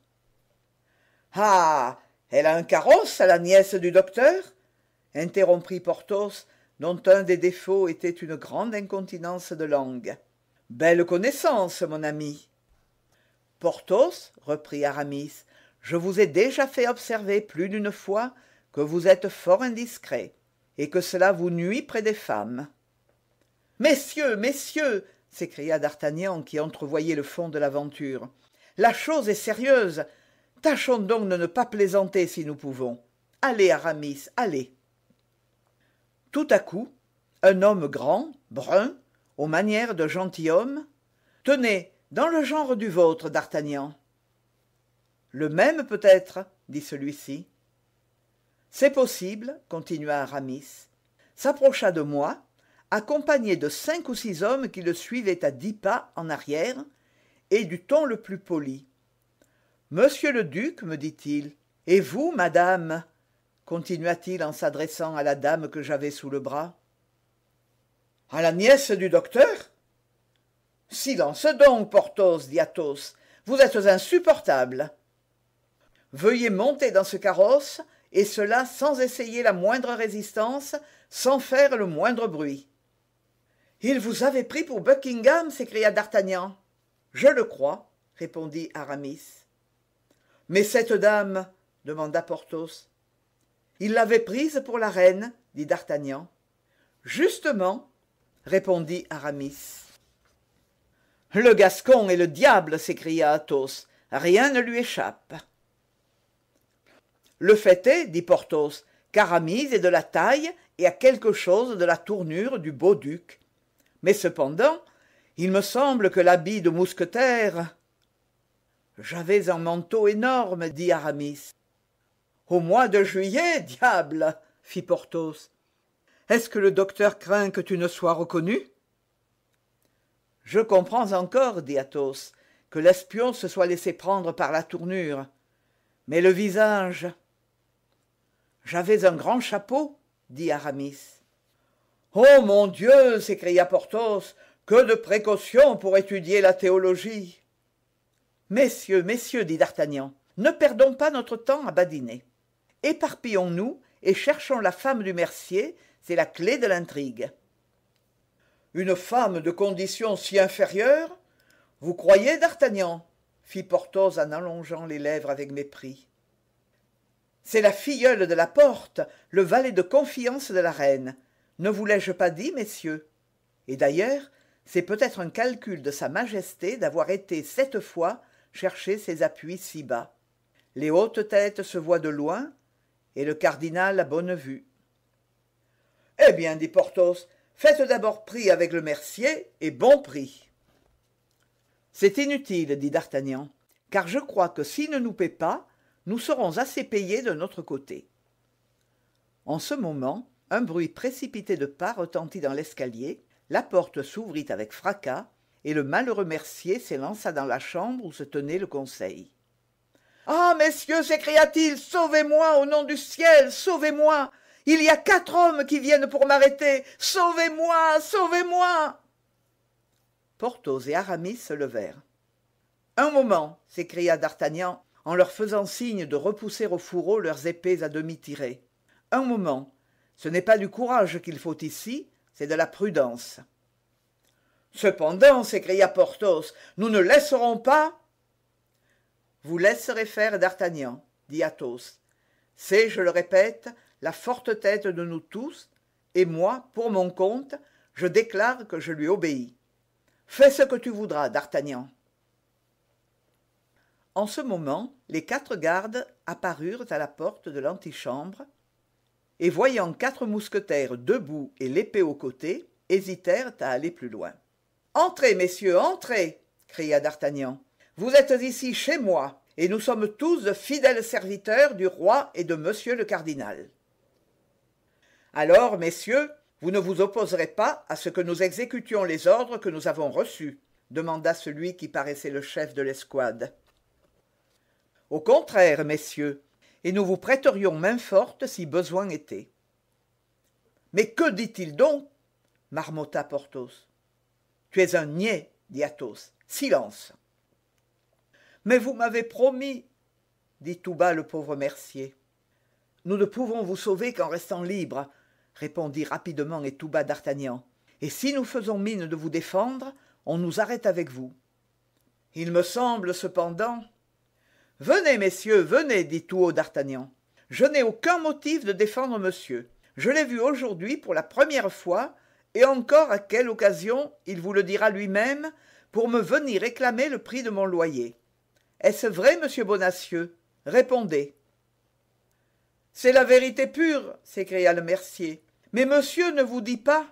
ah elle a un carrosse à la nièce du docteur interrompit porthos dont un des défauts était une grande incontinence de langue belle connaissance mon ami porthos reprit aramis je vous ai déjà fait observer plus d'une fois que vous êtes fort indiscret et que cela vous nuit près des femmes messieurs messieurs s'écria d'artagnan qui entrevoyait le fond de l'aventure la chose est sérieuse tâchons donc de ne pas plaisanter si nous pouvons allez aramis allez tout à coup un homme grand brun aux manières de gentilhomme tenez dans le genre du vôtre d'artagnan le même peut-être dit celui-ci c'est possible continua aramis s'approcha de moi accompagné de cinq ou six hommes qui le suivaient à dix pas en arrière et du ton le plus poli monsieur le duc me dit-il et vous madame continua-t-il en s'adressant à la dame que j'avais sous le bras à la nièce du docteur silence donc porthos dit athos vous êtes insupportable veuillez monter dans ce carrosse et cela sans essayer la moindre résistance sans faire le moindre bruit il vous avait pris pour buckingham s'écria d'artagnan je le crois répondit aramis mais cette dame demanda porthos il l'avait prise pour la reine dit d'artagnan justement répondit aramis le gascon est le diable s'écria athos rien ne lui échappe le fait est dit porthos qu'aramis est de la taille et a quelque chose de la tournure du beau duc mais cependant il me semble que l'habit de mousquetaire j'avais un manteau énorme dit aramis au mois de juillet diable fit porthos est-ce que le docteur craint que tu ne sois reconnu je comprends encore dit athos que l'espion se soit laissé prendre par la tournure mais le visage j'avais un grand chapeau dit aramis oh mon dieu s'écria porthos que de précautions pour étudier la théologie messieurs messieurs dit d'artagnan ne perdons pas notre temps à badiner éparpillons nous et cherchons la femme du mercier c'est la clé de l'intrigue une femme de condition si inférieure vous croyez d'artagnan fit porthos en allongeant les lèvres avec mépris c'est la filleule de la porte le valet de confiance de la reine ne vous l'ai-je pas dit messieurs et d'ailleurs c'est peut-être un calcul de sa majesté d'avoir été cette fois chercher ses appuis si bas les hautes têtes se voient de loin et le cardinal a bonne vue eh bien dit porthos faites d'abord prix avec le mercier et bon prix c'est inutile dit d'artagnan car je crois que s'il ne nous paie pas nous serons assez payés de notre côté en ce moment un bruit précipité de pas retentit dans l'escalier la porte s'ouvrit avec fracas et le malheureux mercier s'élança dans la chambre où se tenait le conseil ah messieurs s'écria-t-il sauvez-moi au nom du ciel sauvez-moi il y a quatre hommes qui viennent pour m'arrêter sauvez-moi sauvez-moi porthos et aramis se levèrent un moment s'écria d'artagnan en leur faisant signe de repousser au fourreau leurs épées à demi tirées un moment ce n'est pas du courage qu'il faut ici c'est de la prudence cependant s'écria porthos nous ne laisserons pas vous laisserez faire d'artagnan dit athos c'est je le répète la forte tête de nous tous et moi pour mon compte je déclare que je lui obéis fais ce que tu voudras d'artagnan en ce moment les quatre gardes apparurent à la porte de l'antichambre et voyant quatre mousquetaires debout et l'épée au côté hésitèrent à aller plus loin entrez messieurs entrez cria d'artagnan vous êtes ici chez moi et nous sommes tous fidèles serviteurs du roi et de monsieur le cardinal alors messieurs vous ne vous opposerez pas à ce que nous exécutions les ordres que nous avons reçus demanda celui qui paraissait le chef de l'escouade au contraire messieurs et nous vous prêterions main forte si besoin était mais que dit-il donc marmotta porthos tu es un niais dit athos silence mais vous m'avez promis dit tout bas le pauvre mercier nous ne pouvons vous sauver qu'en restant libres répondit rapidement et tout bas d'artagnan et si nous faisons mine de vous défendre on nous arrête avec vous il me semble cependant venez messieurs venez dit tout haut d'artagnan je n'ai aucun motif de défendre monsieur je l'ai vu aujourd'hui pour la première fois et encore à quelle occasion il vous le dira lui-même pour me venir réclamer le prix de mon loyer est-ce vrai monsieur bonacieux répondez c'est la vérité pure s'écria le mercier mais monsieur ne vous dit pas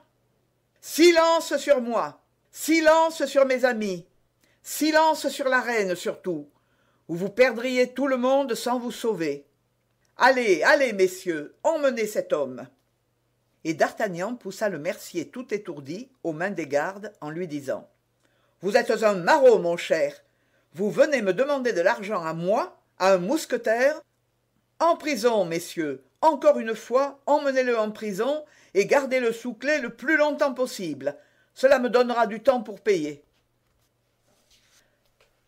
silence sur moi silence sur mes amis silence sur la reine surtout ou vous perdriez tout le monde sans vous sauver allez allez messieurs emmenez cet homme et d'artagnan poussa le mercier tout étourdi aux mains des gardes en lui disant vous êtes un maraud mon cher vous venez me demander de l'argent à moi à un mousquetaire en prison messieurs encore une fois emmenez le en prison et gardez le sous clé le plus longtemps possible cela me donnera du temps pour payer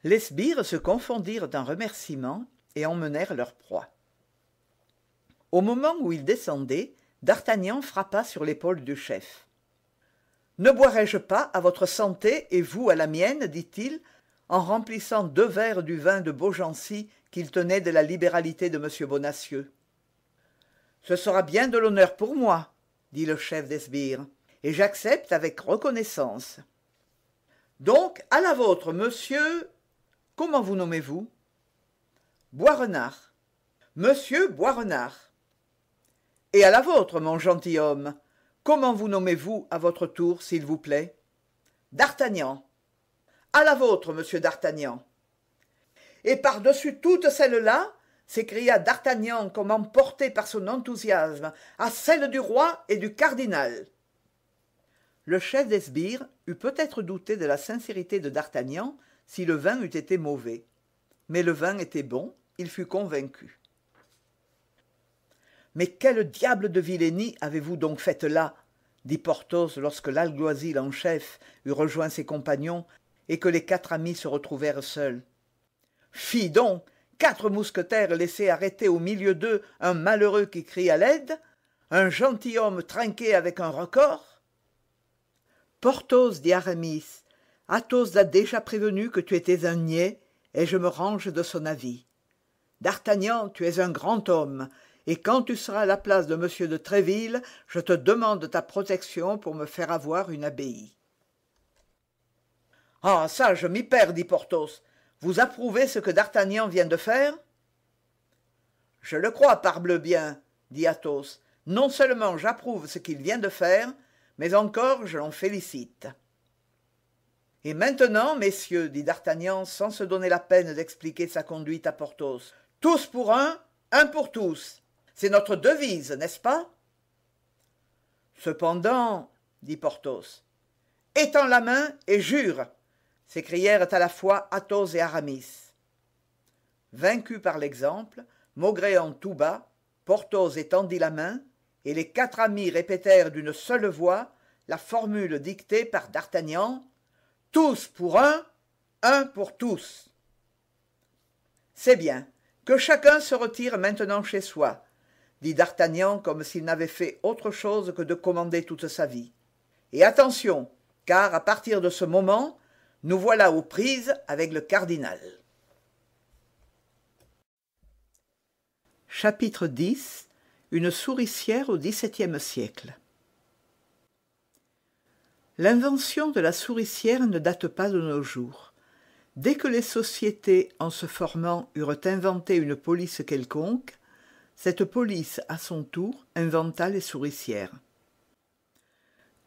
les sbires se confondirent d'un remerciement et emmenèrent leur proie au moment où ils descendaient d'artagnan frappa sur l'épaule du chef ne boirai-je pas à votre santé et vous à la mienne dit-il en remplissant deux verres du vin de beaugency qu'il tenait de la libéralité de m bonacieux ce sera bien de l'honneur pour moi dit le chef des sbires et j'accepte avec reconnaissance donc à la vôtre monsieur comment vous nommez-vous boisrenard monsieur boisrenard et à la vôtre mon gentilhomme comment vous nommez-vous à votre tour s'il vous plaît d'artagnan à la vôtre monsieur d'artagnan et par-dessus toutes celles-là s'écria d'artagnan comme emporté par son enthousiasme à celle du roi et du cardinal le chef des sbires eût peut-être douté de la sincérité de d'artagnan si le vin eût été mauvais mais le vin était bon il fut convaincu mais quel diable de vilenie avez-vous donc fait là dit porthos lorsque l'alguazil en chef eut rejoint ses compagnons et que les quatre amis se retrouvèrent seuls fi donc quatre mousquetaires laissés arrêter au milieu d'eux un malheureux qui crie à l'aide un gentilhomme trinqué avec un recors porthos dit aramis athos a déjà prévenu que tu étais un niais et je me range de son avis d'artagnan tu es un grand homme et quand tu seras à la place de m de tréville je te demande ta protection pour me faire avoir une abbaye ah ça je m'y perds dit porthos vous approuvez ce que d'artagnan vient de faire je le crois parbleu bien dit athos non seulement j'approuve ce qu'il vient de faire mais encore je l'en félicite et maintenant messieurs dit d'artagnan sans se donner la peine d'expliquer sa conduite à porthos tous pour un un pour tous c'est notre devise n'est-ce pas cependant dit porthos étends la main et jure s'écrièrent à la fois athos et aramis vaincus par l'exemple maugréant tout bas porthos étendit la main et les quatre amis répétèrent d'une seule voix la formule dictée par d'artagnan tous pour un un pour tous c'est bien que chacun se retire maintenant chez soi dit d'artagnan comme s'il n'avait fait autre chose que de commander toute sa vie et attention car à partir de ce moment nous voilà aux prises avec le cardinal chapitre x une souricière au xvIIe siècle l'invention de la souricière ne date pas de nos jours dès que les sociétés en se formant eurent inventé une police quelconque cette police à son tour inventa les souricières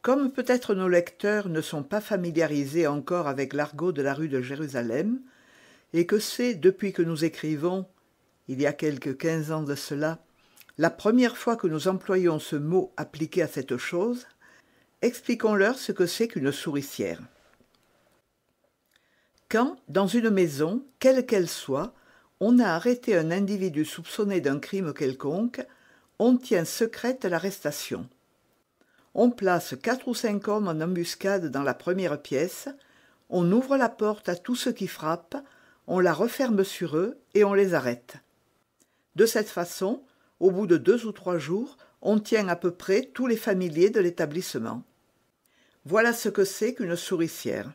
comme peut-être nos lecteurs ne sont pas familiarisés encore avec l'argot de la rue de Jérusalem, et que c'est, depuis que nous écrivons, il y a quelque quinze ans de cela, la première fois que nous employons ce mot appliqué à cette chose, expliquons-leur ce que c'est qu'une souricière. Quand, dans une maison, quelle qu'elle soit, on a arrêté un individu soupçonné d'un crime quelconque, on tient secrète l'arrestation. On place quatre ou cinq hommes en embuscade dans la première pièce, on ouvre la porte à tous ceux qui frappent, on la referme sur eux et on les arrête. De cette façon, au bout de deux ou trois jours, on tient à peu près tous les familiers de l'établissement. Voilà ce que c'est qu'une souricière.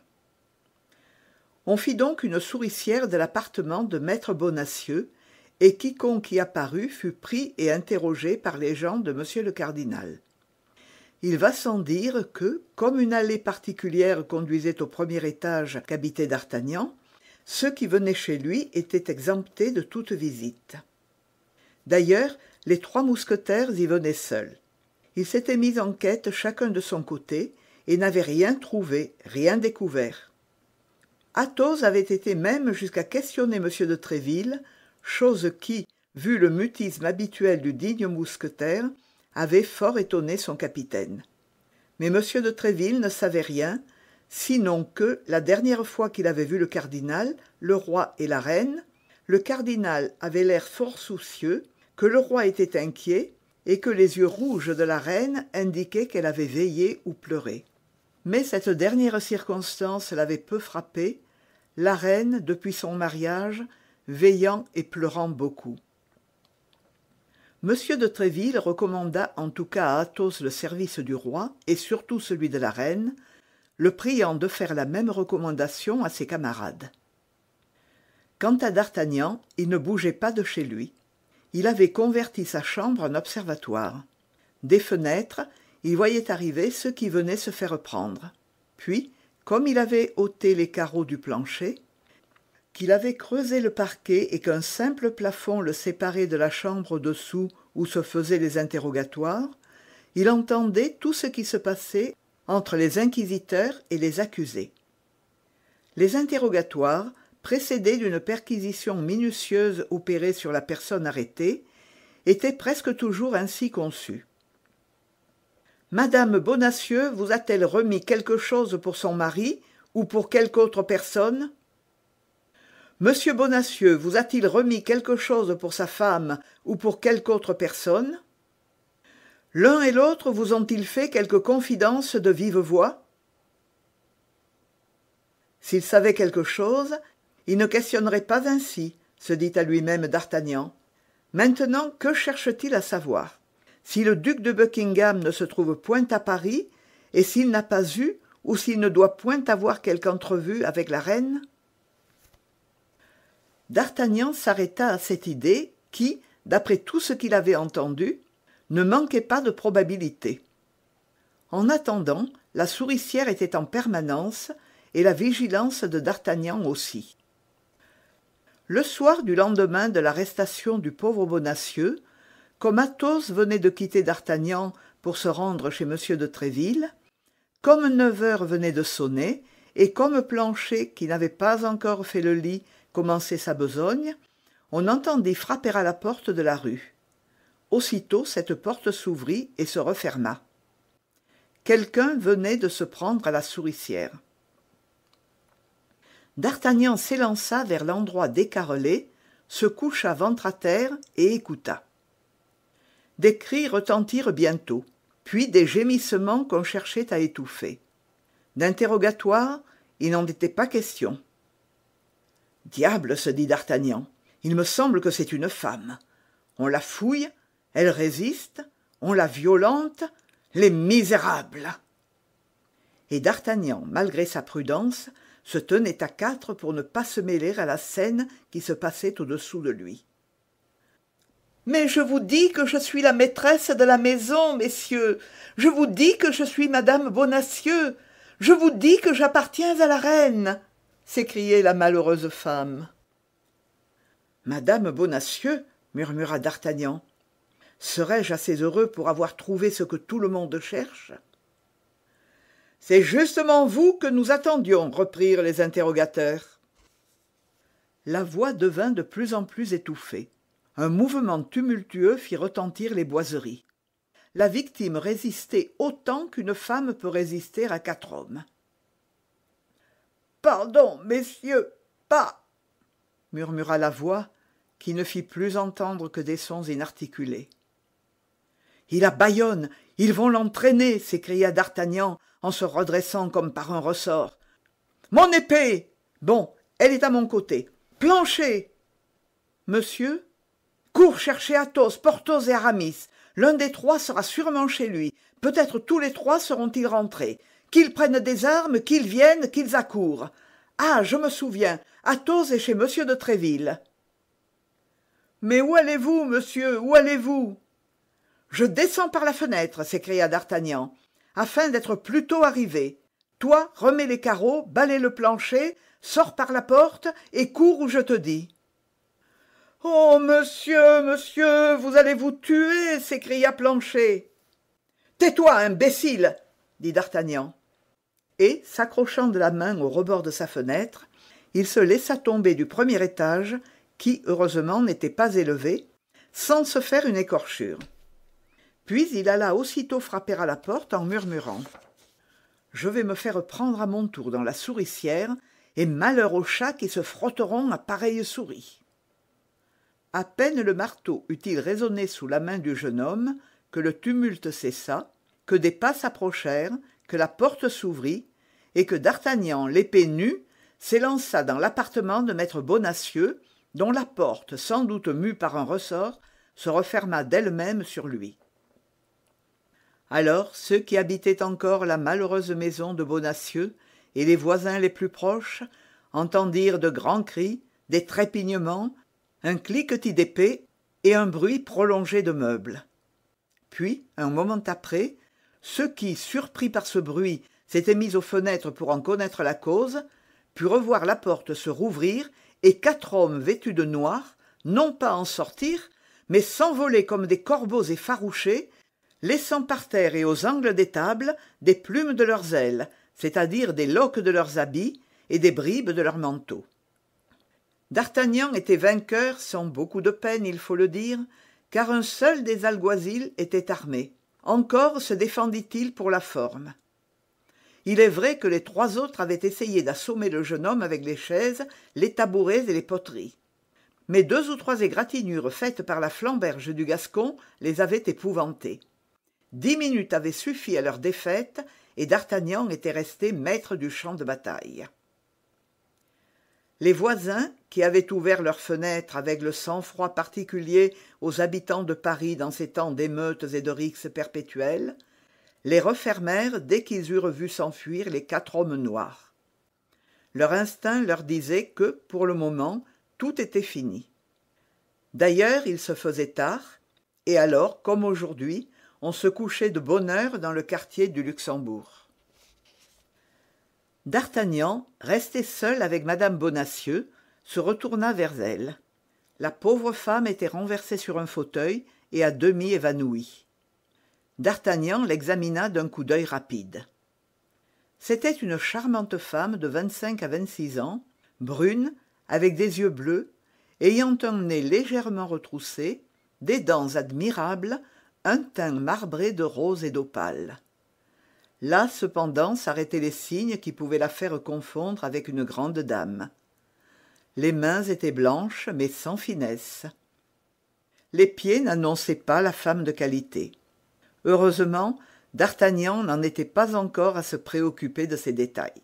On fit donc une souricière de l'appartement de maître Bonacieux, et quiconque y apparut fut pris et interrogé par les gens de monsieur le cardinal il va sans dire que comme une allée particulière conduisait au premier étage qu'habitait d'artagnan ceux qui venaient chez lui étaient exemptés de toute visite d'ailleurs les trois mousquetaires y venaient seuls ils s'étaient mis en quête chacun de son côté et n'avaient rien trouvé rien découvert athos avait été même jusqu'à questionner m de tréville chose qui vu le mutisme habituel du digne mousquetaire avait fort étonné son capitaine mais m de tréville ne savait rien sinon que la dernière fois qu'il avait vu le cardinal le roi et la reine le cardinal avait l'air fort soucieux que le roi était inquiet et que les yeux rouges de la reine indiquaient qu'elle avait veillé ou pleuré mais cette dernière circonstance l'avait peu frappé la reine depuis son mariage veillant et pleurant beaucoup m de tréville recommanda en tout cas à athos le service du roi et surtout celui de la reine le priant de faire la même recommandation à ses camarades quant à d'artagnan il ne bougeait pas de chez lui il avait converti sa chambre en observatoire des fenêtres il voyait arriver ceux qui venaient se faire prendre puis comme il avait ôté les carreaux du plancher qu'il avait creusé le parquet et qu'un simple plafond le séparait de la chambre au-dessous où se faisaient les interrogatoires, il entendait tout ce qui se passait entre les inquisiteurs et les accusés. Les interrogatoires, précédés d'une perquisition minutieuse opérée sur la personne arrêtée, étaient presque toujours ainsi conçus. Madame Bonacieux vous a-t-elle remis quelque chose pour son mari ou pour quelque autre personne « Monsieur bonacieux vous a-t-il remis quelque chose pour sa femme ou pour quelque autre personne l'un et l'autre vous ont-ils fait quelque confidence de vive voix s'il savait quelque chose il ne questionnerait pas ainsi se dit à lui-même d'artagnan maintenant que cherche-t-il à savoir si le duc de buckingham ne se trouve point à paris et s'il n'a pas eu ou s'il ne doit point avoir quelque entrevue avec la reine d'artagnan s'arrêta à cette idée qui d'après tout ce qu'il avait entendu ne manquait pas de probabilité en attendant la souricière était en permanence et la vigilance de d'artagnan aussi le soir du lendemain de l'arrestation du pauvre bonacieux comme athos venait de quitter d'artagnan pour se rendre chez m de tréville comme neuf heures venait de sonner et comme planchet qui n'avait pas encore fait le lit sa besogne, on entendit frapper à la porte de la rue. Aussitôt cette porte s'ouvrit et se referma. Quelqu'un venait de se prendre à la souricière. D'Artagnan s'élança vers l'endroit décarrelé, se coucha ventre à terre et écouta. Des cris retentirent bientôt, puis des gémissements qu'on cherchait à étouffer. D'interrogatoire, il n'en était pas question diable se dit d'artagnan il me semble que c'est une femme on la fouille elle résiste on la violente les misérables et d'artagnan malgré sa prudence se tenait à quatre pour ne pas se mêler à la scène qui se passait au-dessous de lui mais je vous dis que je suis la maîtresse de la maison messieurs je vous dis que je suis madame bonacieux je vous dis que j'appartiens à la reine s'écriait la malheureuse femme madame bonacieux murmura d'artagnan serais-je assez heureux pour avoir trouvé ce que tout le monde cherche c'est justement vous que nous attendions reprirent les interrogateurs la voix devint de plus en plus étouffée un mouvement tumultueux fit retentir les boiseries la victime résistait autant qu'une femme peut résister à quatre hommes pardon messieurs pas murmura la voix qui ne fit plus entendre que des sons inarticulés il la baïonne, ils vont l'entraîner s'écria d'artagnan en se redressant comme par un ressort mon épée bon elle est à mon côté planchet monsieur cours chercher athos porthos et aramis l'un des trois sera sûrement chez lui peut-être tous les trois seront-ils rentrés qu'ils prennent des armes qu'ils viennent qu'ils accourent ah je me souviens athos est chez m de tréville mais où allez-vous monsieur où allez-vous je descends par la fenêtre s'écria d'artagnan afin d'être plus tôt arrivé toi remets les carreaux balaie le plancher sors par la porte et cours où je te dis oh monsieur monsieur vous allez vous tuer s'écria planchet tais-toi imbécile dit d'artagnan et s'accrochant de la main au rebord de sa fenêtre il se laissa tomber du premier étage qui heureusement n'était pas élevé sans se faire une écorchure puis il alla aussitôt frapper à la porte en murmurant je vais me faire prendre à mon tour dans la souricière et malheur aux chats qui se frotteront à pareille souris à peine le marteau eut-il résonné sous la main du jeune homme que le tumulte cessa que des pas s'approchèrent que la porte s'ouvrit et que d'artagnan l'épée nue s'élança dans l'appartement de maître bonacieux dont la porte sans doute mue par un ressort se referma d'elle-même sur lui alors ceux qui habitaient encore la malheureuse maison de bonacieux et les voisins les plus proches entendirent de grands cris des trépignements un cliquetis d'épée et un bruit prolongé de meubles puis un moment après ceux qui surpris par ce bruit s'étaient mis aux fenêtres pour en connaître la cause purent revoir la porte se rouvrir et quatre hommes vêtus de noir non pas en sortir mais s'envoler comme des corbeaux effarouchés laissant par terre et aux angles des tables des plumes de leurs ailes c'est-à-dire des loques de leurs habits et des bribes de leurs manteaux d'artagnan était vainqueur sans beaucoup de peine il faut le dire car un seul des alguazils était armé encore se défendit-il pour la forme il est vrai que les trois autres avaient essayé d'assommer le jeune homme avec les chaises les tabourets et les poteries mais deux ou trois égratignures faites par la flamberge du gascon les avaient épouvantés dix minutes avaient suffi à leur défaite et d'artagnan était resté maître du champ de bataille les voisins qui avaient ouvert leurs fenêtres avec le sang-froid particulier aux habitants de Paris dans ces temps d'émeutes et de rixes perpétuelles, les refermèrent dès qu'ils eurent vu s'enfuir les quatre hommes noirs. Leur instinct leur disait que, pour le moment, tout était fini. D'ailleurs, il se faisait tard, et alors, comme aujourd'hui, on se couchait de bonne heure dans le quartier du Luxembourg. D'Artagnan, resté seul avec madame Bonacieux, se retourna vers elle la pauvre femme était renversée sur un fauteuil et à demi évanouie d'artagnan l'examina d'un coup d'œil rapide c'était une charmante femme de vingt-cinq à vingt-six ans brune avec des yeux bleus ayant un nez légèrement retroussé des dents admirables un teint marbré de rose et d'opale là cependant s'arrêtaient les signes qui pouvaient la faire confondre avec une grande dame les mains étaient blanches mais sans finesse les pieds n'annonçaient pas la femme de qualité heureusement d'artagnan n'en était pas encore à se préoccuper de ces détails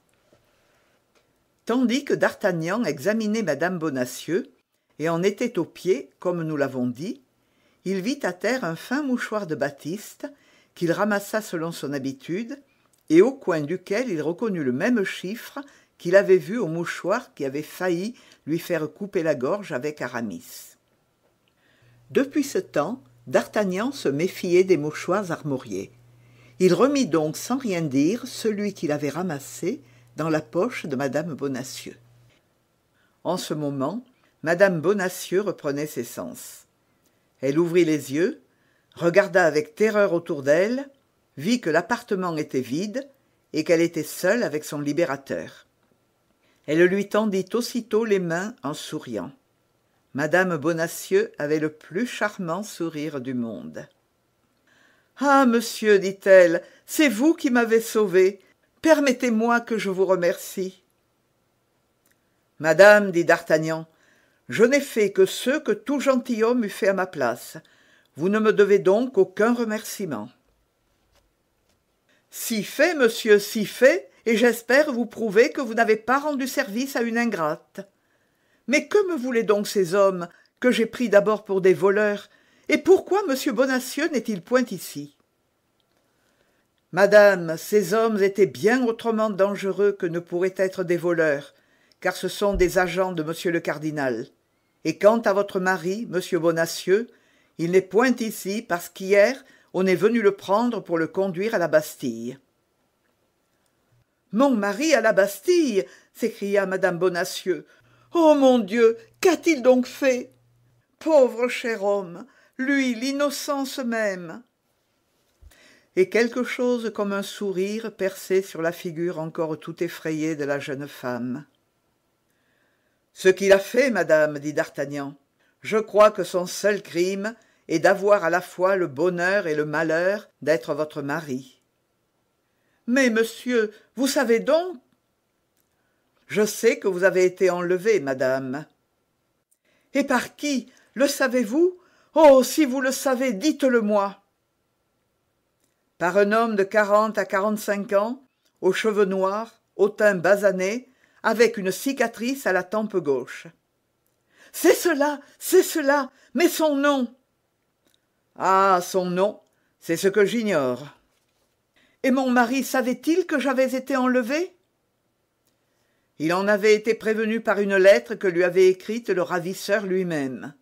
tandis que d'artagnan examinait mme bonacieux et en était aux pieds comme nous l'avons dit il vit à terre un fin mouchoir de batiste qu'il ramassa selon son habitude et au coin duquel il reconnut le même chiffre qu'il avait vu au mouchoir qui avait failli lui faire couper la gorge avec Aramis. Depuis ce temps, D'Artagnan se méfiait des mouchoirs armoriés. Il remit donc sans rien dire celui qu'il avait ramassé dans la poche de madame Bonacieux. En ce moment, madame Bonacieux reprenait ses sens. Elle ouvrit les yeux, regarda avec terreur autour d'elle, vit que l'appartement était vide et qu'elle était seule avec son libérateur elle lui tendit aussitôt les mains en souriant Madame bonacieux avait le plus charmant sourire du monde ah monsieur dit-elle c'est vous qui m'avez sauvée permettez-moi que je vous remercie madame dit d'artagnan je n'ai fait que ce que tout gentilhomme eût fait à ma place vous ne me devez donc aucun remerciement si fait monsieur si fait et j'espère vous prouver que vous n'avez pas rendu service à une ingrate mais que me voulaient donc ces hommes que j'ai pris d'abord pour des voleurs et pourquoi m bonacieux n'est-il point ici madame ces hommes étaient bien autrement dangereux que ne pourraient être des voleurs car ce sont des agents de m le cardinal et quant à votre mari m bonacieux il n'est point ici parce qu'hier on est venu le prendre pour le conduire à la bastille mon mari à la bastille s'écria mme bonacieux oh mon dieu qu'a-t-il donc fait pauvre cher homme lui l'innocence même et quelque chose comme un sourire perçait sur la figure encore tout effrayée de la jeune femme ce qu'il a fait madame dit d'artagnan je crois que son seul crime est d'avoir à la fois le bonheur et le malheur d'être votre mari mais monsieur vous savez donc je sais que vous avez été enlevé, madame et par qui le savez-vous oh si vous le savez dites-le moi par un homme de quarante à quarante-cinq ans aux cheveux noirs au teint basané avec une cicatrice à la tempe gauche c'est cela c'est cela mais son nom ah son nom c'est ce que j'ignore et mon mari savait-il que j'avais été enlevée Il en avait été prévenu par une lettre que lui avait écrite le ravisseur lui-même.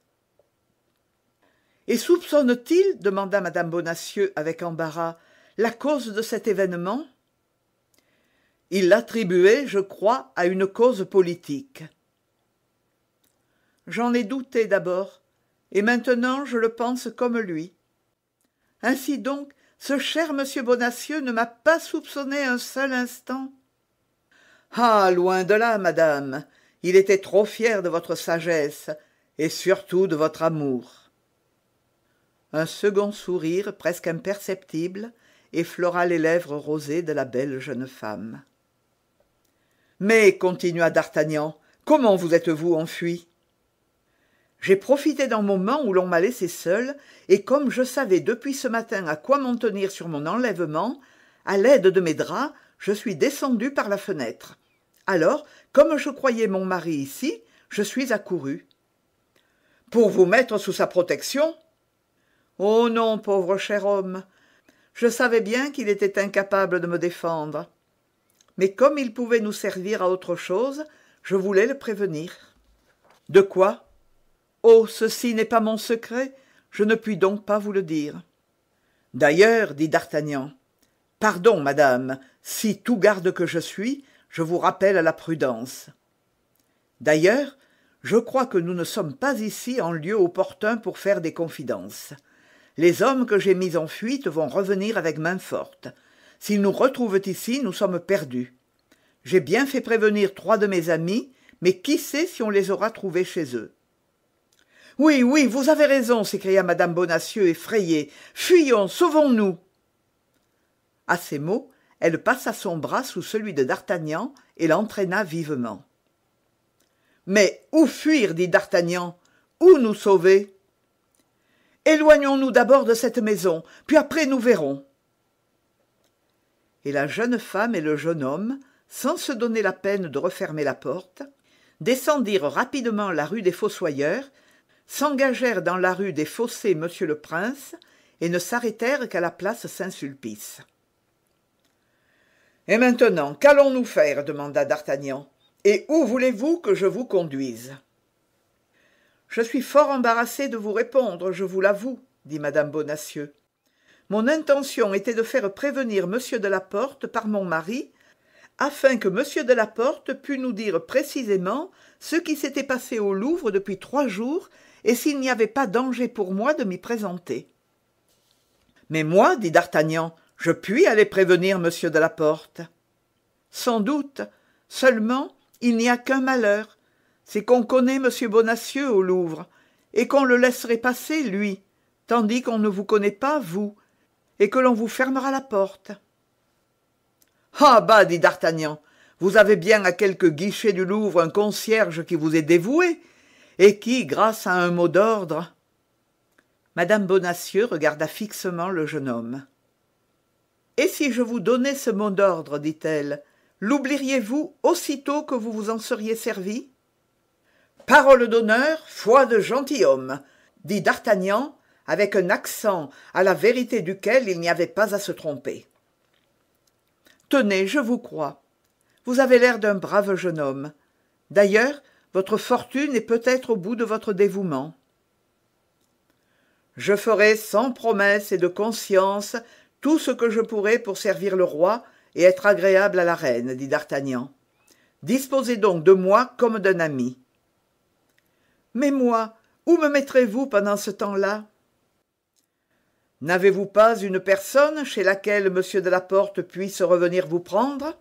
Et soupçonne-t-il demanda Madame Bonacieux avec embarras la cause de cet événement Il l'attribuait, je crois, à une cause politique. J'en ai douté d'abord, et maintenant je le pense comme lui. Ainsi donc, ce cher monsieur bonacieux ne m'a pas soupçonné un seul instant ah loin de là madame il était trop fier de votre sagesse et surtout de votre amour un second sourire presque imperceptible effleura les lèvres rosées de la belle jeune femme mais continua d'artagnan comment vous êtes-vous enfui j'ai profité d'un moment où l'on m'a laissée seule et comme je savais depuis ce matin à quoi m'en tenir sur mon enlèvement à l'aide de mes draps je suis descendue par la fenêtre alors comme je croyais mon mari ici je suis accourue pour vous mettre sous sa protection oh non pauvre cher homme je savais bien qu'il était incapable de me défendre mais comme il pouvait nous servir à autre chose je voulais le prévenir de quoi Oh, ceci n'est pas mon secret, je ne puis donc pas vous le dire. D'ailleurs, dit d'Artagnan, pardon, madame, si tout garde que je suis, je vous rappelle à la prudence. D'ailleurs, je crois que nous ne sommes pas ici en lieu opportun pour faire des confidences. Les hommes que j'ai mis en fuite vont revenir avec main forte. S'ils nous retrouvent ici, nous sommes perdus. J'ai bien fait prévenir trois de mes amis, mais qui sait si on les aura trouvés chez eux oui oui vous avez raison s'écria mme bonacieux effrayée fuyons sauvons-nous à ces mots elle passa son bras sous celui de d'artagnan et l'entraîna vivement mais où fuir dit d'artagnan où nous sauver éloignons-nous d'abord de cette maison puis après nous verrons et la jeune femme et le jeune homme sans se donner la peine de refermer la porte descendirent rapidement la rue des fossoyeurs s'engagèrent dans la rue des fossés monsieur le prince et ne s'arrêtèrent qu'à la place saint-sulpice et maintenant qu'allons-nous faire demanda d'artagnan et où voulez-vous que je vous conduise je suis fort embarrassé de vous répondre je vous l'avoue dit mme bonacieux mon intention était de faire prévenir m de la porte par mon mari afin que m de la porte pût nous dire précisément ce qui s'était passé au louvre depuis trois jours et s'il n'y avait pas danger pour moi de m'y présenter mais moi dit d'artagnan je puis aller prévenir m de la porte sans doute seulement il n'y a qu'un malheur c'est qu'on connaît m bonacieux au louvre et qu'on le laisserait passer lui tandis qu'on ne vous connaît pas vous et que l'on vous fermera la porte ah bah dit d'artagnan vous avez bien à quelque guichet du louvre un concierge qui vous est dévoué et qui, grâce à un mot d'ordre. Madame Bonacieux regarda fixement le jeune homme. Et si je vous donnais ce mot d'ordre, dit-elle, l'oublieriez-vous aussitôt que vous vous en seriez servi Parole d'honneur, foi de gentilhomme, dit D'Artagnan, avec un accent à la vérité duquel il n'y avait pas à se tromper. Tenez, je vous crois. Vous avez l'air d'un brave jeune homme. D'ailleurs, votre fortune est peut-être au bout de votre dévouement. Je ferai sans promesse et de conscience tout ce que je pourrai pour servir le roi et être agréable à la reine, dit d'Artagnan. Disposez donc de moi comme d'un ami. Mais moi, où me mettrez-vous pendant ce temps-là N'avez-vous pas une personne chez laquelle M. de la Porte puisse revenir vous prendre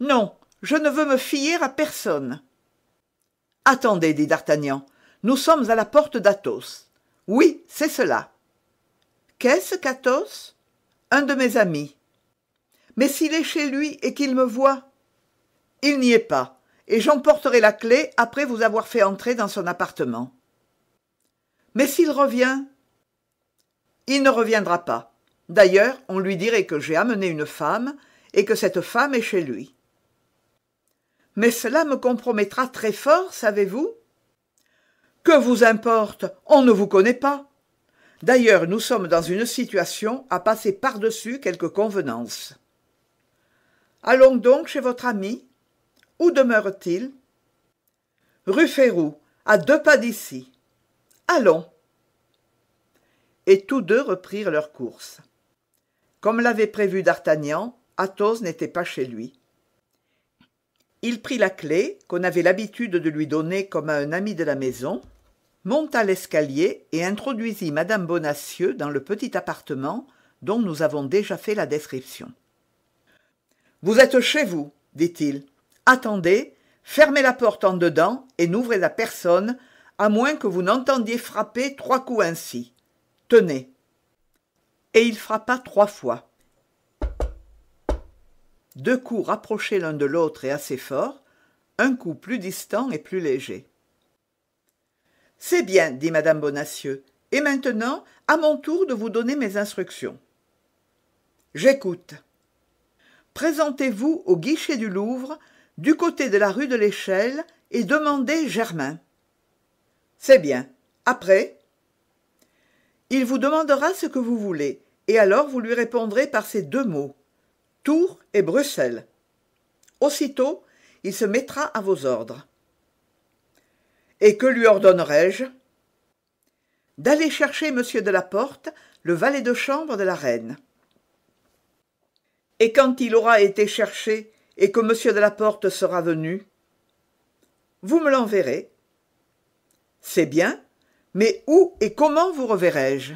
Non, je ne veux me fier à personne attendez dit d'artagnan nous sommes à la porte d'athos oui c'est cela qu'est-ce qu'athos un de mes amis mais s'il est chez lui et qu'il me voit il n'y est pas et j'emporterai la clef après vous avoir fait entrer dans son appartement mais s'il revient il ne reviendra pas d'ailleurs on lui dirait que j'ai amené une femme et que cette femme est chez lui mais cela me compromettra très fort savez-vous que vous importe on ne vous connaît pas d'ailleurs nous sommes dans une situation à passer par-dessus quelques convenances. »« allons donc chez votre ami où demeure-t-il rue Férou, à deux pas d'ici allons et tous deux reprirent leur course comme l'avait prévu d'artagnan athos n'était pas chez lui il prit la clef qu'on avait l'habitude de lui donner comme à un ami de la maison monta l'escalier et introduisit Madame bonacieux dans le petit appartement dont nous avons déjà fait la description vous êtes chez vous dit-il attendez fermez la porte en dedans et n'ouvrez à personne à moins que vous n'entendiez frapper trois coups ainsi tenez et il frappa trois fois deux coups rapprochés l'un de l'autre et assez forts un coup plus distant et plus léger c'est bien dit Madame bonacieux et maintenant à mon tour de vous donner mes instructions j'écoute présentez-vous au guichet du louvre du côté de la rue de l'échelle et demandez germain c'est bien après il vous demandera ce que vous voulez et alors vous lui répondrez par ces deux mots tours et bruxelles aussitôt il se mettra à vos ordres et que lui ordonnerai je d'aller chercher m de la porte le valet de chambre de la reine et quand il aura été cherché et que m de la porte sera venu vous me l'enverrez c'est bien mais où et comment vous reverrai-je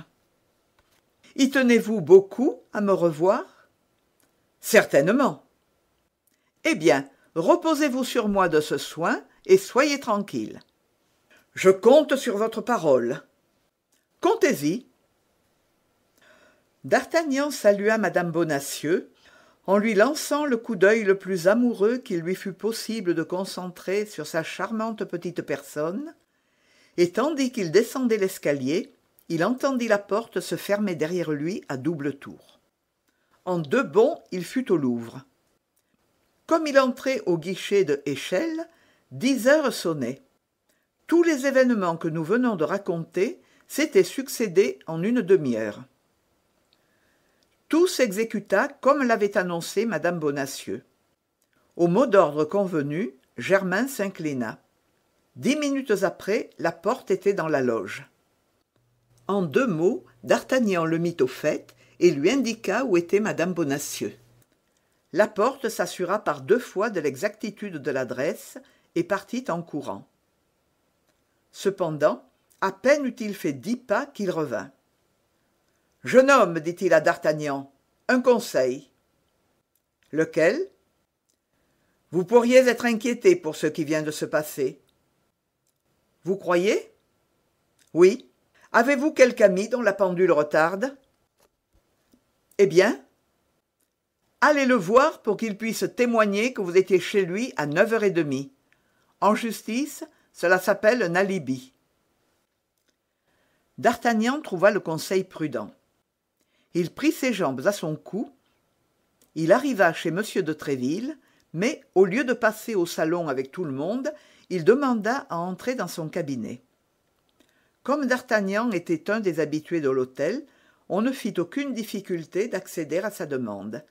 y tenez-vous beaucoup à me revoir certainement eh bien reposez-vous sur moi de ce soin et soyez tranquille je compte sur votre parole comptez-y d'artagnan salua Madame bonacieux en lui lançant le coup d'œil le plus amoureux qu'il lui fut possible de concentrer sur sa charmante petite personne, et tandis qu'il descendait l'escalier, il entendit la porte se fermer derrière lui à double tour en deux bonds il fut au louvre comme il entrait au guichet de Échelles, dix heures sonnaient tous les événements que nous venons de raconter s'étaient succédés en une demi-heure tout s'exécuta comme l'avait annoncé Madame bonacieux au mot d'ordre convenu germain s'inclina dix minutes après la porte était dans la loge en deux mots d'artagnan le mit au fait et lui indiqua où était mme bonacieux La porte s'assura par deux fois de l'exactitude de l'adresse et partit en courant cependant à peine eut-il fait dix pas qu'il revint jeune homme dit-il à d'artagnan un conseil lequel vous pourriez être inquiété pour ce qui vient de se passer vous croyez oui avez-vous quelque ami dont la pendule retarde eh bien allez le voir pour qu'il puisse témoigner que vous étiez chez lui à neuf heures et demie en justice cela s'appelle un alibi d'artagnan trouva le conseil prudent il prit ses jambes à son cou il arriva chez m de tréville mais au lieu de passer au salon avec tout le monde il demanda à entrer dans son cabinet comme d'artagnan était un des habitués de l'hôtel on ne fit aucune difficulté d'accéder à sa demande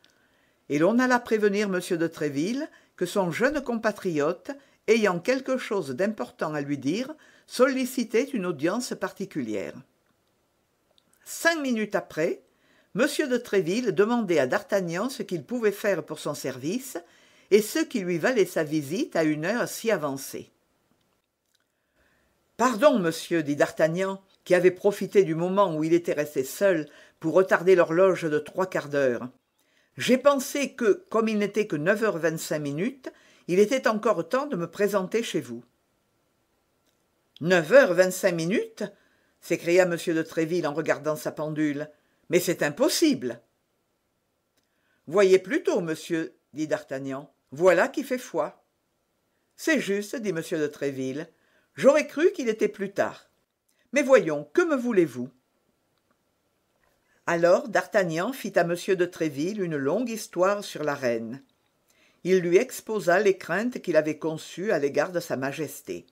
et l'on alla prévenir m de tréville que son jeune compatriote ayant quelque chose d'important à lui dire sollicitait une audience particulière cinq minutes après m de tréville demandait à d'artagnan ce qu'il pouvait faire pour son service et ce qui lui valait sa visite à une heure si avancée pardon monsieur dit d'artagnan qui avait profité du moment où il était resté seul pour retarder l'horloge de trois quarts d'heure. J'ai pensé que, comme il n'était que neuf heures vingt-cinq minutes, il était encore temps de me présenter chez vous. Neuf heures vingt-cinq minutes s'écria m de Tréville en regardant sa pendule. Mais c'est impossible. Voyez plutôt, monsieur, dit d'Artagnan. Voilà qui fait foi. C'est juste, dit m de Tréville. J'aurais cru qu'il était plus tard mais voyons que me voulez-vous alors d'artagnan fit à m de tréville une longue histoire sur la reine il lui exposa les craintes qu'il avait conçues à l'égard de sa majesté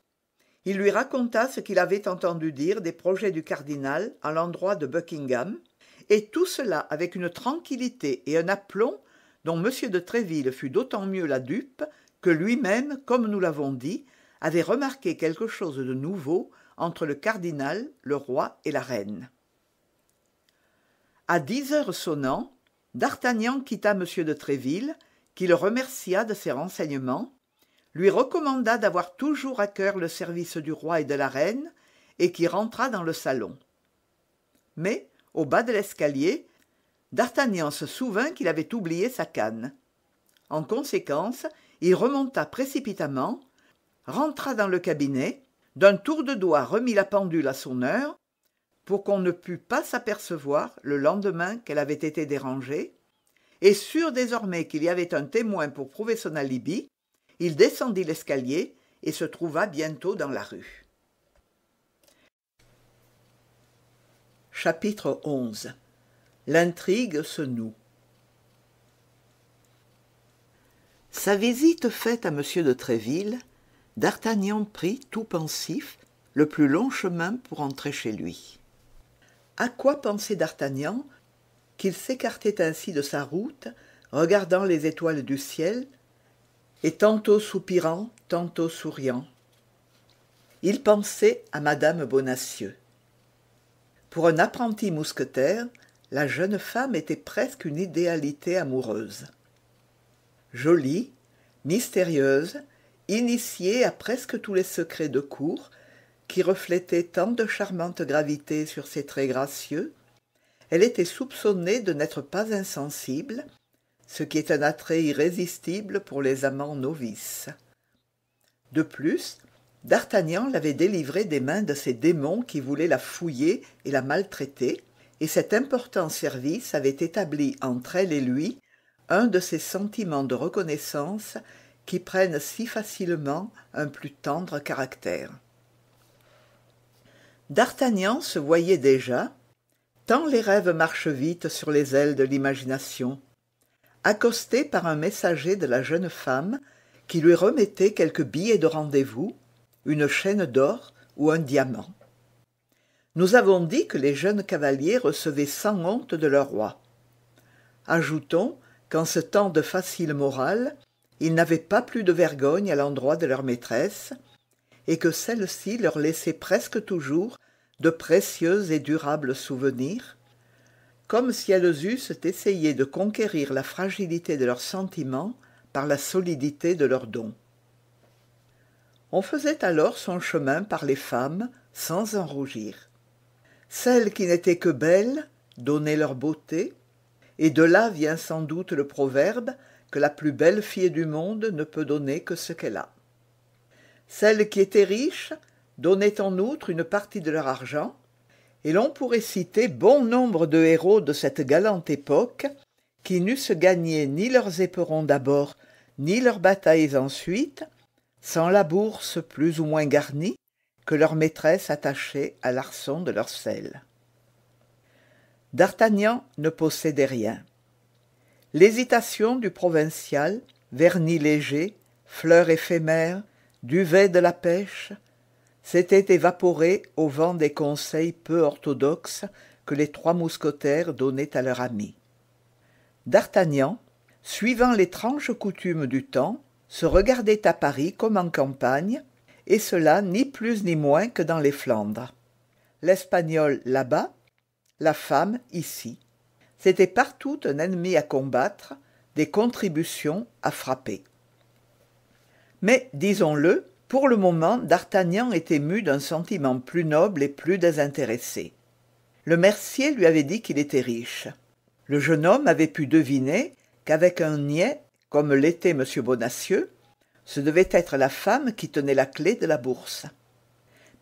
il lui raconta ce qu'il avait entendu dire des projets du cardinal à l'endroit de buckingham et tout cela avec une tranquillité et un aplomb dont m de tréville fut d'autant mieux la dupe que lui-même comme nous l'avons dit avait remarqué quelque chose de nouveau entre le cardinal le roi et la reine À dix heures sonnant d'artagnan quitta m de tréville qui le remercia de ses renseignements lui recommanda d'avoir toujours à cœur le service du roi et de la reine et qui rentra dans le salon mais au bas de l'escalier d'artagnan se souvint qu'il avait oublié sa canne en conséquence il remonta précipitamment rentra dans le cabinet d'un tour de doigt remit la pendule à son heure pour qu'on ne pût pas s'apercevoir le lendemain qu'elle avait été dérangée et sûr désormais qu'il y avait un témoin pour prouver son alibi il descendit l'escalier et se trouva bientôt dans la rue chapitre xi l'intrigue se noue sa visite faite à m de tréville d'artagnan prit tout pensif le plus long chemin pour entrer chez lui À quoi pensait d'artagnan qu'il s'écartait ainsi de sa route regardant les étoiles du ciel et tantôt soupirant tantôt souriant il pensait à Madame bonacieux pour un apprenti mousquetaire la jeune femme était presque une idéalité amoureuse jolie mystérieuse initiée à presque tous les secrets de cour qui reflétaient tant de charmante gravité sur ses traits gracieux elle était soupçonnée de n'être pas insensible ce qui est un attrait irrésistible pour les amants novices de plus d'artagnan l'avait délivrée des mains de ces démons qui voulaient la fouiller et la maltraiter et cet important service avait établi entre elle et lui un de ces sentiments de reconnaissance qui prennent si facilement un plus tendre caractère. D'Artagnan se voyait déjà, tant les rêves marchent vite sur les ailes de l'imagination, accosté par un messager de la jeune femme qui lui remettait quelques billets de rendez-vous, une chaîne d'or ou un diamant. Nous avons dit que les jeunes cavaliers recevaient sans honte de leur roi. Ajoutons qu'en ce temps de facile morale, ils n'avaient pas plus de vergogne à l'endroit de leur maîtresse et que celle-ci leur laissait presque toujours de précieux et durables souvenirs comme si elles eussent essayé de conquérir la fragilité de leurs sentiments par la solidité de leurs dons on faisait alors son chemin par les femmes sans en rougir celles qui n'étaient que belles donnaient leur beauté et de là vient sans doute le proverbe que la plus belle fille du monde ne peut donner que ce qu'elle a celles qui étaient riches donnaient en outre une partie de leur argent et l'on pourrait citer bon nombre de héros de cette galante époque qui n'eussent gagné ni leurs éperons d'abord, ni leurs batailles ensuite, sans la bourse plus ou moins garnie que leur maîtresse attachait à l'arçon de leur selle. D'Artagnan ne possédait rien l'hésitation du provincial vernis léger fleurs éphémère duvet de la pêche s'était évaporée au vent des conseils peu orthodoxes que les trois mousquetaires donnaient à leur ami d'artagnan suivant l'étrange coutume du temps se regardait à paris comme en campagne et cela ni plus ni moins que dans les flandres l'espagnol là-bas la femme ici c'était partout un ennemi à combattre des contributions à frapper mais disons-le pour le moment d'artagnan était mu d'un sentiment plus noble et plus désintéressé le mercier lui avait dit qu'il était riche le jeune homme avait pu deviner qu'avec un niais comme l'était m bonacieux ce devait être la femme qui tenait la clef de la bourse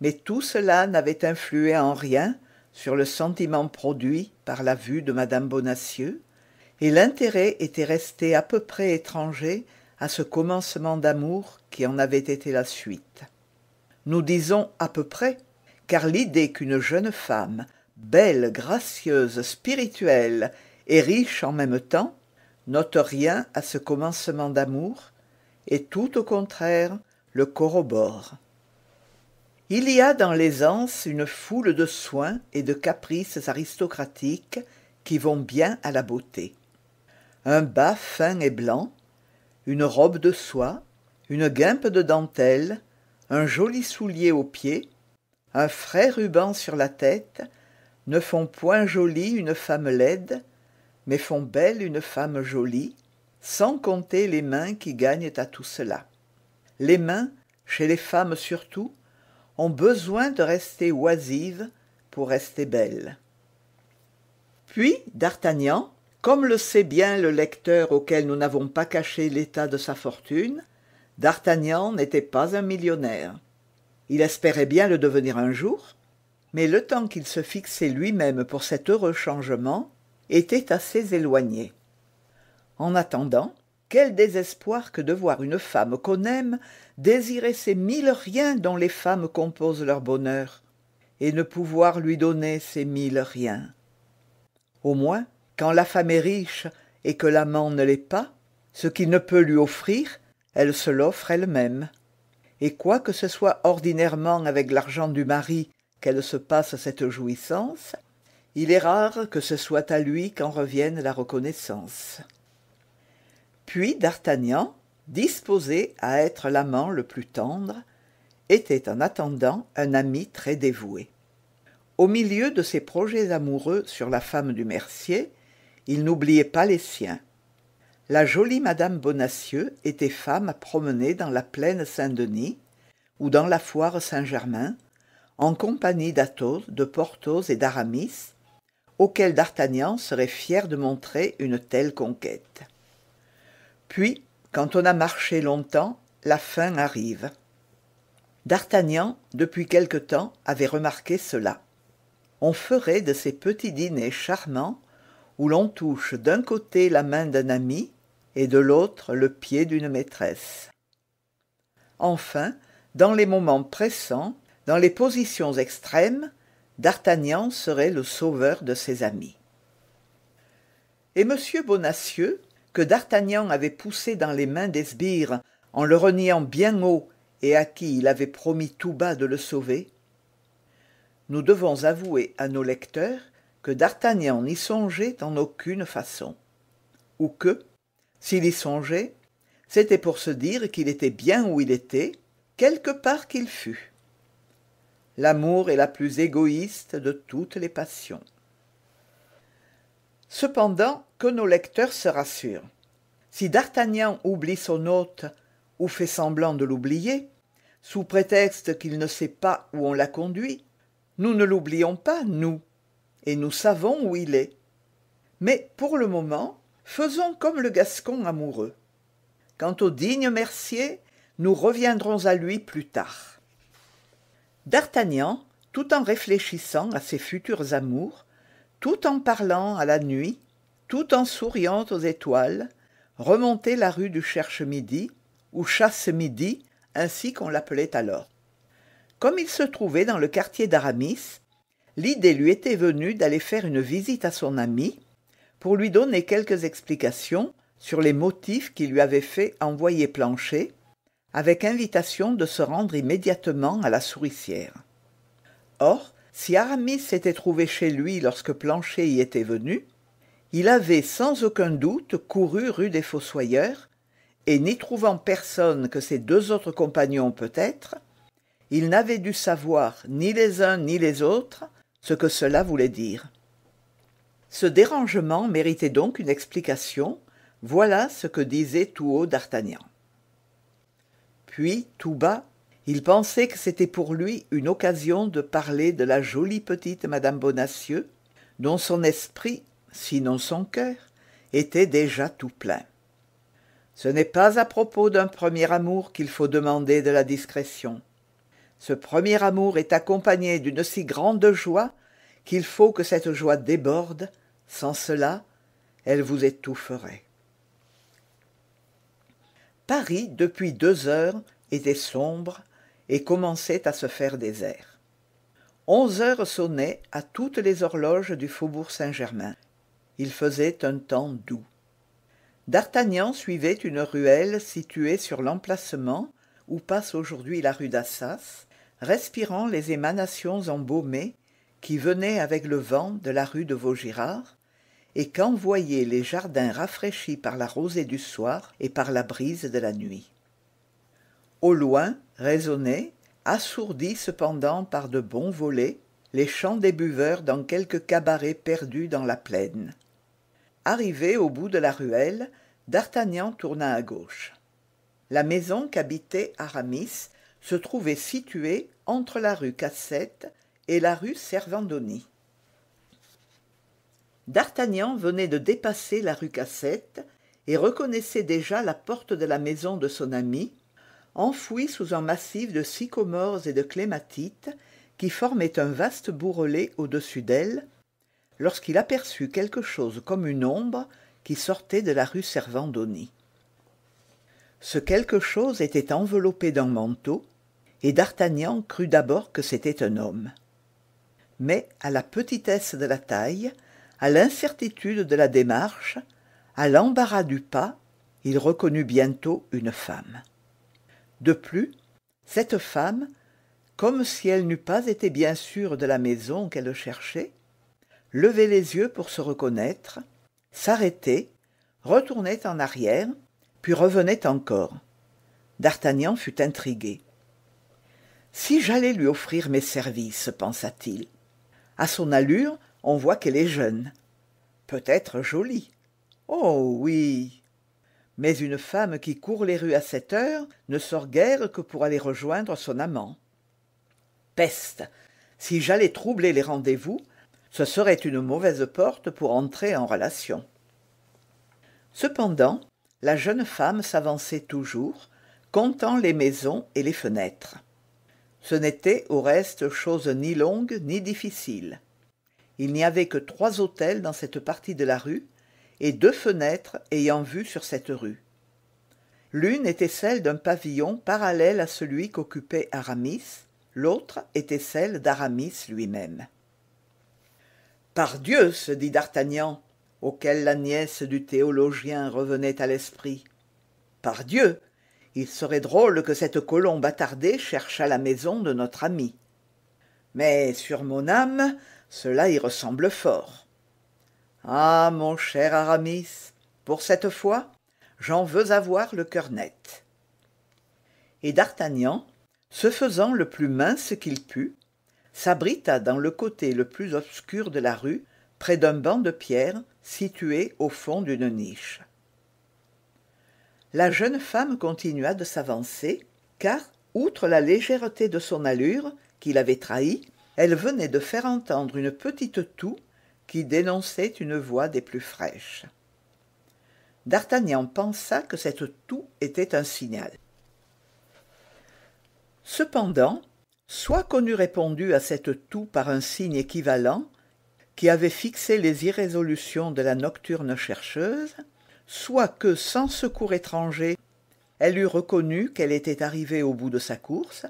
mais tout cela n'avait influé en rien sur le sentiment produit par la vue de Madame Bonacieux, et l'intérêt était resté à peu près étranger à ce commencement d'amour qui en avait été la suite. Nous disons à peu près, car l'idée qu'une jeune femme, belle, gracieuse, spirituelle et riche en même temps, note rien à ce commencement d'amour, et tout au contraire le corrobore il y a dans l'aisance une foule de soins et de caprices aristocratiques qui vont bien à la beauté un bas fin et blanc une robe de soie une guimpe de dentelle un joli soulier aux pieds un frais ruban sur la tête ne font point jolie une femme laide mais font belle une femme jolie sans compter les mains qui gagnent à tout cela les mains chez les femmes surtout ont besoin de rester oisives pour rester belles. Puis D'Artagnan, comme le sait bien le lecteur auquel nous n'avons pas caché l'état de sa fortune, D'Artagnan n'était pas un millionnaire. Il espérait bien le devenir un jour, mais le temps qu'il se fixait lui-même pour cet heureux changement était assez éloigné. En attendant, quel désespoir que de voir une femme qu'on aime désirer ces mille riens dont les femmes composent leur bonheur, et ne pouvoir lui donner ces mille riens. Au moins, quand la femme est riche et que l'amant ne l'est pas, ce qu'il ne peut lui offrir, elle se l'offre elle-même. Et quoique ce soit ordinairement avec l'argent du mari qu'elle se passe cette jouissance, il est rare que ce soit à lui qu'en revienne la reconnaissance puis d'artagnan disposé à être l'amant le plus tendre était en attendant un ami très dévoué au milieu de ses projets amoureux sur la femme du mercier il n'oubliait pas les siens la jolie madame bonacieux était femme à promener dans la plaine saint-denis ou dans la foire saint-germain en compagnie d'athos de porthos et d'aramis auxquels d'artagnan serait fier de montrer une telle conquête puis, quand on a marché longtemps, la faim arrive. D'Artagnan, depuis quelque temps, avait remarqué cela. On ferait de ces petits dîners charmants où l'on touche d'un côté la main d'un ami et de l'autre le pied d'une maîtresse. Enfin, dans les moments pressants, dans les positions extrêmes, D'Artagnan serait le sauveur de ses amis. Et M. Bonacieux, que d'artagnan avait poussé dans les mains des sbires en le reniant bien haut et à qui il avait promis tout bas de le sauver nous devons avouer à nos lecteurs que d'artagnan n'y songeait en aucune façon ou que s'il y songeait c'était pour se dire qu'il était bien où il était quelque part qu'il fût l'amour est la plus égoïste de toutes les passions cependant que nos lecteurs se rassurent. Si d'Artagnan oublie son hôte, ou fait semblant de l'oublier, sous prétexte qu'il ne sait pas où on l'a conduit, nous ne l'oublions pas, nous, et nous savons où il est. Mais pour le moment, faisons comme le gascon amoureux. Quant au digne mercier, nous reviendrons à lui plus tard. D'Artagnan, tout en réfléchissant à ses futurs amours, tout en parlant à la nuit, tout en souriant aux étoiles, remonter la rue du Cherche-Midi, ou Chasse-Midi, ainsi qu'on l'appelait alors. Comme il se trouvait dans le quartier d'Aramis, l'idée lui était venue d'aller faire une visite à son ami pour lui donner quelques explications sur les motifs qui lui avaient fait envoyer Planchet, avec invitation de se rendre immédiatement à la souricière. Or, si Aramis s'était trouvé chez lui lorsque Planchet y était venu, il avait sans aucun doute couru rue des fossoyeurs et n'y trouvant personne que ses deux autres compagnons peut-être il n'avait dû savoir ni les uns ni les autres ce que cela voulait dire ce dérangement méritait donc une explication voilà ce que disait tout haut d'artagnan puis tout bas il pensait que c'était pour lui une occasion de parler de la jolie petite madame bonacieux dont son esprit sinon son cœur, était déjà tout plein. Ce n'est pas à propos d'un premier amour qu'il faut demander de la discrétion. Ce premier amour est accompagné d'une si grande joie qu'il faut que cette joie déborde, sans cela, elle vous étoufferait. Paris, depuis deux heures, était sombre et commençait à se faire désert. Onze heures sonnaient à toutes les horloges du faubourg Saint-Germain il faisait un temps doux d'artagnan suivait une ruelle située sur l'emplacement où passe aujourd'hui la rue d'assas respirant les émanations embaumées qui venaient avec le vent de la rue de vaugirard et qu'envoyaient les jardins rafraîchis par la rosée du soir et par la brise de la nuit au loin résonnaient assourdis cependant par de bons volets les chants des buveurs dans quelques cabarets perdus dans la plaine arrivé au bout de la ruelle d'artagnan tourna à gauche la maison qu'habitait aramis se trouvait située entre la rue cassette et la rue servandoni d'artagnan venait de dépasser la rue cassette et reconnaissait déjà la porte de la maison de son ami enfouie sous un massif de sycomores et de clématites qui formaient un vaste bourrelet au-dessus d'elle lorsqu'il aperçut quelque chose comme une ombre qui sortait de la rue Servandoni. Ce quelque chose était enveloppé d'un manteau, et D'Artagnan crut d'abord que c'était un homme. Mais à la petitesse de la taille, à l'incertitude de la démarche, à l'embarras du pas, il reconnut bientôt une femme. De plus, cette femme, comme si elle n'eût pas été bien sûre de la maison qu'elle cherchait, levait les yeux pour se reconnaître, s'arrêtait, retournait en arrière, puis revenait encore. D'Artagnan fut intrigué. Si j'allais lui offrir mes services, pensa-t-il. À son allure, on voit qu'elle est jeune. Peut-être jolie. Oh oui. Mais une femme qui court les rues à cette heure ne sort guère que pour aller rejoindre son amant. Peste. Si j'allais troubler les rendez-vous, ce serait une mauvaise porte pour entrer en relation cependant la jeune femme s'avançait toujours comptant les maisons et les fenêtres ce n'était au reste chose ni longue ni difficile il n'y avait que trois hôtels dans cette partie de la rue et deux fenêtres ayant vue sur cette rue l'une était celle d'un pavillon parallèle à celui qu'occupait aramis l'autre était celle d'aramis lui-même pardieu se dit d'artagnan auquel la nièce du théologien revenait à l'esprit pardieu il serait drôle que cette colombe attardée cherchât la maison de notre ami mais sur mon âme cela y ressemble fort ah mon cher aramis pour cette fois j'en veux avoir le cœur net et d'artagnan se faisant le plus mince qu'il put s'abrita dans le côté le plus obscur de la rue près d'un banc de pierre situé au fond d'une niche la jeune femme continua de s'avancer car outre la légèreté de son allure qui l'avait trahie elle venait de faire entendre une petite toux qui dénonçait une voix des plus fraîches d'artagnan pensa que cette toux était un signal cependant soit qu'on eût répondu à cette toux par un signe équivalent qui avait fixé les irrésolutions de la nocturne chercheuse, soit que, sans secours étranger, elle eût reconnu qu'elle était arrivée au bout de sa course,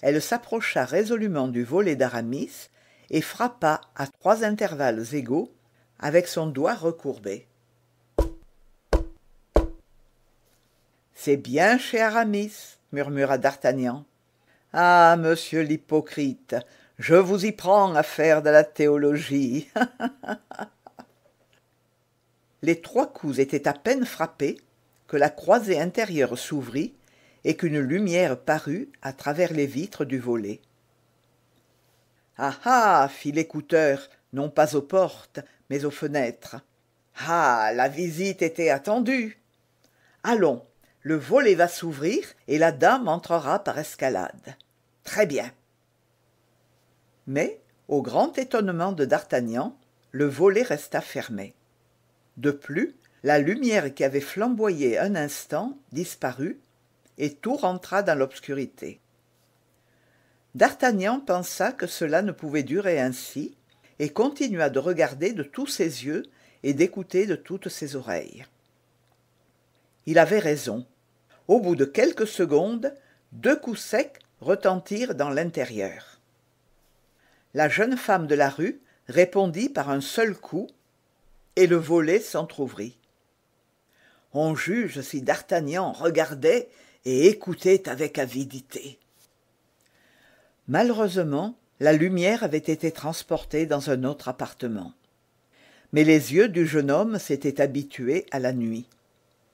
elle s'approcha résolument du volet d'Aramis et frappa à trois intervalles égaux avec son doigt recourbé. C'est bien chez Aramis, murmura d'Artagnan. Ah, monsieur l'hypocrite, je vous y prends à faire de la théologie. Les trois coups étaient à peine frappés que la croisée intérieure s'ouvrit et qu'une lumière parut à travers les vitres du volet. Ah ah fit l'écouteur, non pas aux portes, mais aux fenêtres. Ah la visite était attendue. Allons, le volet va s'ouvrir et la dame entrera par escalade très bien mais au grand étonnement de d'artagnan le volet resta fermé de plus la lumière qui avait flamboyé un instant disparut et tout rentra dans l'obscurité d'artagnan pensa que cela ne pouvait durer ainsi et continua de regarder de tous ses yeux et d'écouter de toutes ses oreilles il avait raison au bout de quelques secondes deux coups secs retentirent dans l'intérieur la jeune femme de la rue répondit par un seul coup et le volet s'entr'ouvrit on juge si d'artagnan regardait et écoutait avec avidité malheureusement la lumière avait été transportée dans un autre appartement mais les yeux du jeune homme s'étaient habitués à la nuit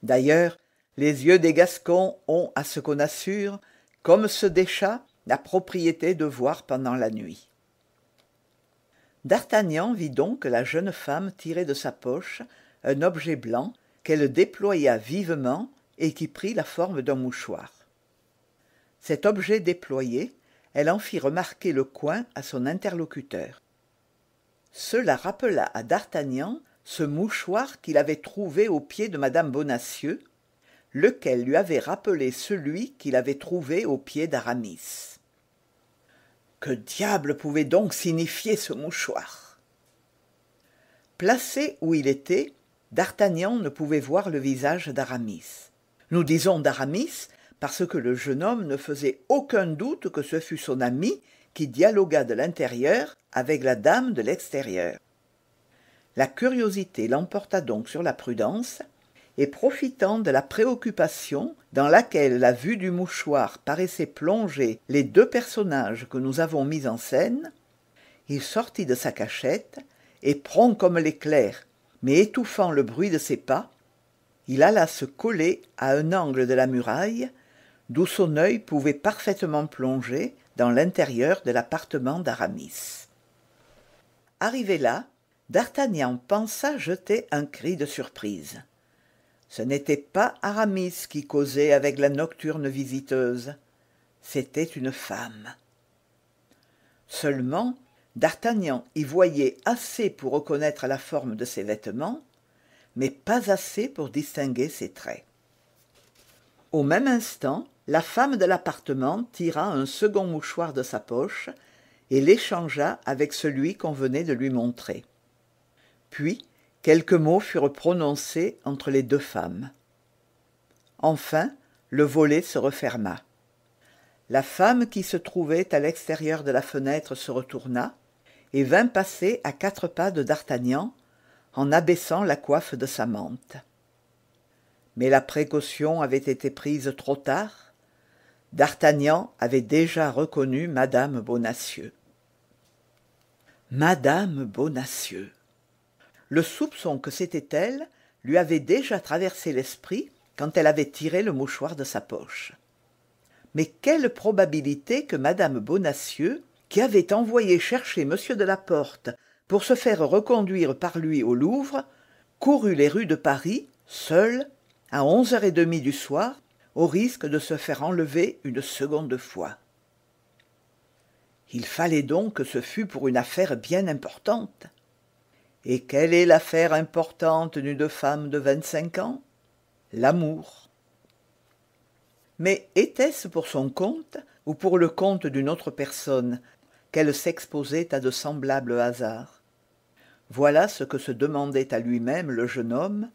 d'ailleurs les yeux des Gascons ont, à ce qu'on assure, comme ceux des chats, la propriété de voir pendant la nuit. D'Artagnan vit donc la jeune femme tirer de sa poche un objet blanc qu'elle déploya vivement et qui prit la forme d'un mouchoir. Cet objet déployé, elle en fit remarquer le coin à son interlocuteur. Cela rappela à D'Artagnan ce mouchoir qu'il avait trouvé aux pieds de madame Bonacieux, lequel lui avait rappelé celui qu'il avait trouvé au pied d'aramis que diable pouvait donc signifier ce mouchoir placé où il était d'artagnan ne pouvait voir le visage d'aramis nous disons d'aramis parce que le jeune homme ne faisait aucun doute que ce fût son ami qui dialogua de l'intérieur avec la dame de l'extérieur la curiosité l'emporta donc sur la prudence et profitant de la préoccupation dans laquelle la vue du mouchoir paraissait plonger les deux personnages que nous avons mis en scène, il sortit de sa cachette et prompt comme l'éclair, mais étouffant le bruit de ses pas, il alla se coller à un angle de la muraille, d'où son œil pouvait parfaitement plonger dans l'intérieur de l'appartement d'Aramis. Arrivé là, D'Artagnan pensa jeter un cri de surprise ce n'était pas aramis qui causait avec la nocturne visiteuse c'était une femme seulement d'artagnan y voyait assez pour reconnaître la forme de ses vêtements mais pas assez pour distinguer ses traits au même instant la femme de l'appartement tira un second mouchoir de sa poche et l'échangea avec celui qu'on venait de lui montrer puis Quelques mots furent prononcés entre les deux femmes. Enfin, le volet se referma. La femme qui se trouvait à l'extérieur de la fenêtre se retourna et vint passer à quatre pas de D'Artagnan en abaissant la coiffe de sa mante. Mais la précaution avait été prise trop tard. D'Artagnan avait déjà reconnu Madame Bonacieux. Madame Bonacieux le soupçon que c'était elle lui avait déjà traversé l'esprit quand elle avait tiré le mouchoir de sa poche mais quelle probabilité que mme bonacieux qui avait envoyé chercher m de la porte pour se faire reconduire par lui au louvre courut les rues de paris seule à onze heures et demie du soir au risque de se faire enlever une seconde fois il fallait donc que ce fût pour une affaire bien importante et quelle est l'affaire importante d'une femme de vingt-cinq ans L'amour. Mais était-ce pour son compte ou pour le compte d'une autre personne qu'elle s'exposait à de semblables hasards Voilà ce que se demandait à lui-même le jeune homme,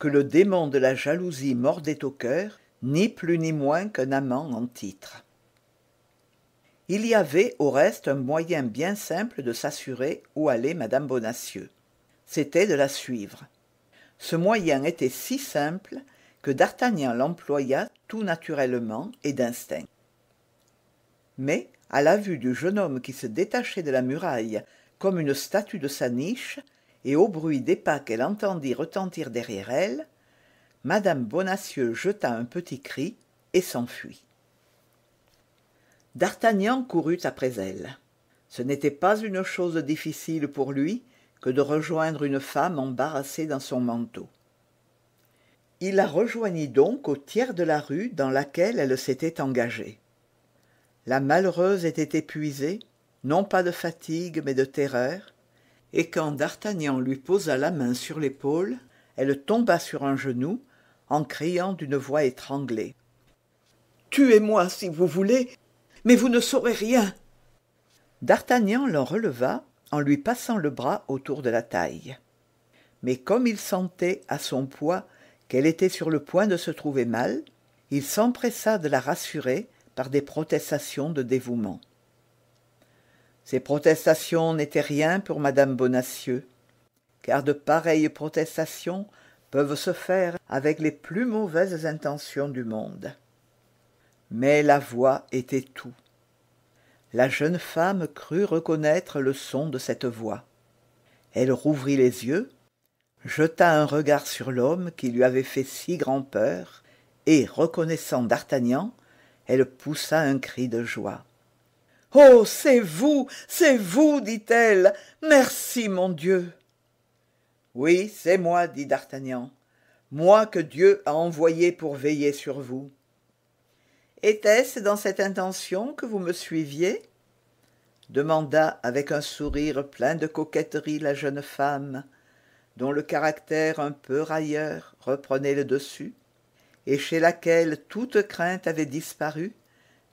que le démon de la jalousie mordait au cœur, ni plus ni moins qu'un amant en titre il y avait au reste un moyen bien simple de s'assurer où allait Madame bonacieux c'était de la suivre ce moyen était si simple que d'artagnan l'employa tout naturellement et d'instinct mais à la vue du jeune homme qui se détachait de la muraille comme une statue de sa niche et au bruit des pas qu'elle entendit retentir derrière elle Madame bonacieux jeta un petit cri et s'enfuit d'artagnan courut après elle ce n'était pas une chose difficile pour lui que de rejoindre une femme embarrassée dans son manteau il la rejoignit donc au tiers de la rue dans laquelle elle s'était engagée la malheureuse était épuisée non pas de fatigue mais de terreur et quand d'artagnan lui posa la main sur l'épaule elle tomba sur un genou en criant d'une voix étranglée tuez-moi si vous voulez mais vous ne saurez rien d'artagnan l'en releva en lui passant le bras autour de la taille mais comme il sentait à son poids qu'elle était sur le point de se trouver mal il s'empressa de la rassurer par des protestations de dévouement ces protestations n'étaient rien pour Madame bonacieux car de pareilles protestations peuvent se faire avec les plus mauvaises intentions du monde mais la voix était tout. La jeune femme crut reconnaître le son de cette voix. Elle rouvrit les yeux, jeta un regard sur l'homme qui lui avait fait si grand peur, et, reconnaissant d'Artagnan, elle poussa un cri de joie. Oh. C'est vous. C'est vous. dit elle. Merci, mon Dieu. Oui, c'est moi, dit d'Artagnan, moi que Dieu a envoyé pour veiller sur vous était-ce dans cette intention que vous me suiviez demanda avec un sourire plein de coquetterie la jeune femme dont le caractère un peu railleur reprenait le dessus et chez laquelle toute crainte avait disparu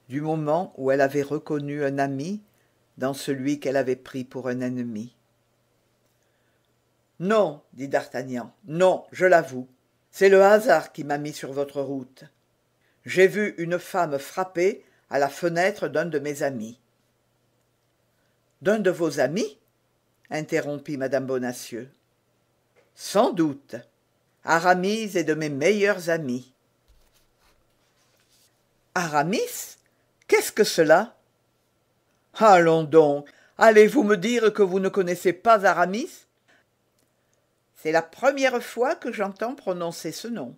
du moment où elle avait reconnu un ami dans celui qu'elle avait pris pour un ennemi. Non, dit d'Artagnan, non, je l'avoue, c'est le hasard qui m'a mis sur votre route j'ai vu une femme frapper à la fenêtre d'un de mes amis d'un de vos amis interrompit mme bonacieux sans doute aramis est de mes meilleurs amis aramis qu'est-ce que cela allons donc allez-vous me dire que vous ne connaissez pas aramis c'est la première fois que j'entends prononcer ce nom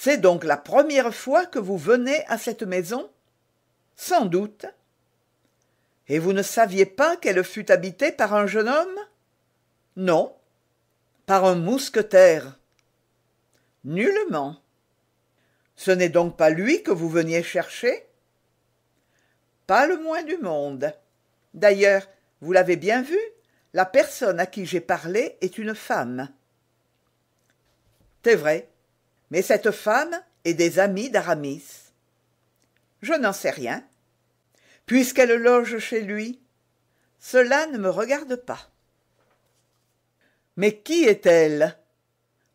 c'est donc la première fois que vous venez à cette maison sans doute et vous ne saviez pas qu'elle fut habitée par un jeune homme non par un mousquetaire nullement ce n'est donc pas lui que vous veniez chercher pas le moins du monde d'ailleurs vous l'avez bien vu la personne à qui j'ai parlé est une femme c'est vrai mais cette femme est des amies d'aramis je n'en sais rien puisqu'elle loge chez lui cela ne me regarde pas mais qui est-elle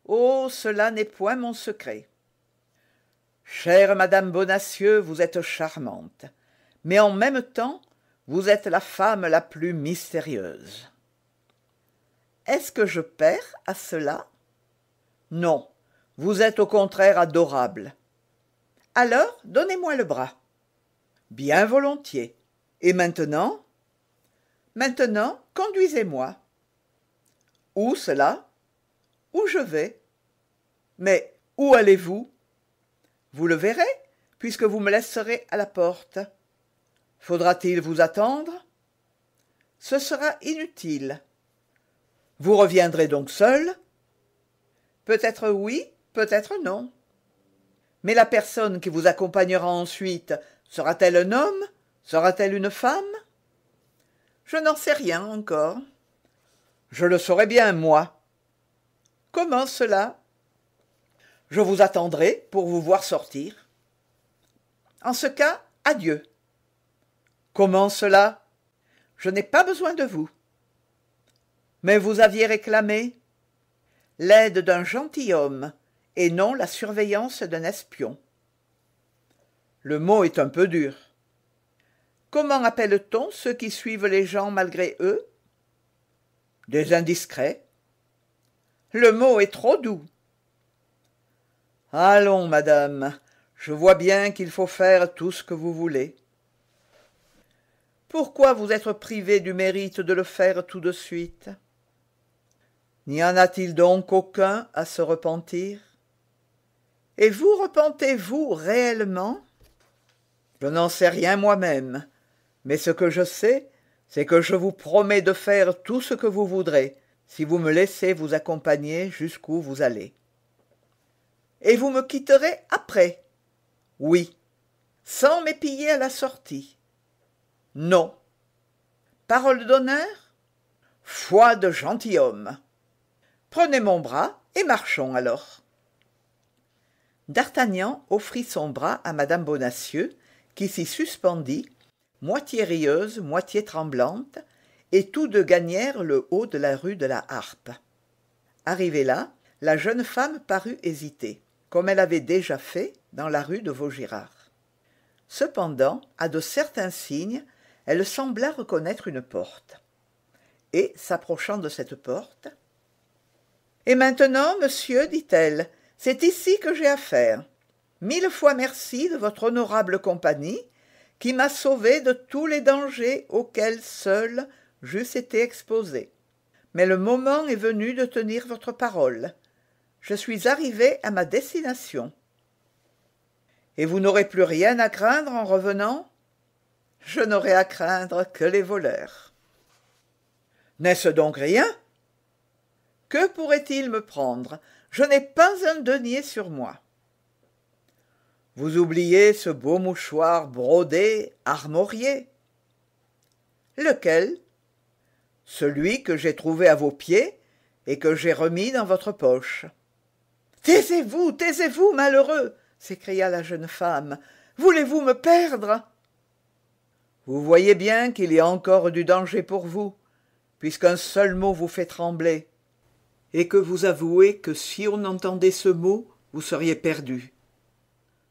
oh cela n'est point mon secret chère madame bonacieux vous êtes charmante mais en même temps vous êtes la femme la plus mystérieuse est-ce que je perds à cela non vous êtes au contraire adorable alors donnez-moi le bras bien volontiers et maintenant maintenant conduisez-moi où cela où je vais mais où allez-vous vous le verrez puisque vous me laisserez à la porte faudra-t-il vous attendre ce sera inutile vous reviendrez donc seul peut-être oui peut-être non mais la personne qui vous accompagnera ensuite sera-t-elle un homme sera-t-elle une femme je n'en sais rien encore je le saurai bien moi comment cela je vous attendrai pour vous voir sortir en ce cas adieu comment cela je n'ai pas besoin de vous mais vous aviez réclamé l'aide d'un gentilhomme et non la surveillance d'un espion. Le mot est un peu dur. Comment appelle-t-on ceux qui suivent les gens malgré eux Des indiscrets. Le mot est trop doux. Allons, madame, je vois bien qu'il faut faire tout ce que vous voulez. Pourquoi vous être privé du mérite de le faire tout de suite N'y en a-t-il donc aucun à se repentir et vous repentez-vous réellement je n'en sais rien moi-même mais ce que je sais c'est que je vous promets de faire tout ce que vous voudrez si vous me laissez vous accompagner jusqu'où vous allez et vous me quitterez après oui sans m'épiller à la sortie non parole d'honneur foi de gentilhomme prenez mon bras et marchons alors d'artagnan offrit son bras à mme bonacieux qui s'y suspendit moitié rieuse moitié tremblante et tous deux gagnèrent le haut de la rue de la harpe Arrivée là la jeune femme parut hésiter comme elle avait déjà fait dans la rue de vaugirard cependant à de certains signes elle sembla reconnaître une porte et s'approchant de cette porte et maintenant monsieur dit-elle c'est ici que j'ai affaire mille fois merci de votre honorable compagnie qui m'a sauvé de tous les dangers auxquels seul j'eusse été exposé mais le moment est venu de tenir votre parole je suis arrivé à ma destination et vous n'aurez plus rien à craindre en revenant je n'aurai à craindre que les voleurs n'est-ce donc rien que pourrait-il me prendre je n'ai pas un denier sur moi vous oubliez ce beau mouchoir brodé armorié lequel celui que j'ai trouvé à vos pieds et que j'ai remis dans votre poche taisez-vous taisez-vous malheureux s'écria la jeune femme voulez-vous me perdre vous voyez bien qu'il y a encore du danger pour vous puisqu'un seul mot vous fait trembler et que vous avouez que si on entendait ce mot, vous seriez perdu.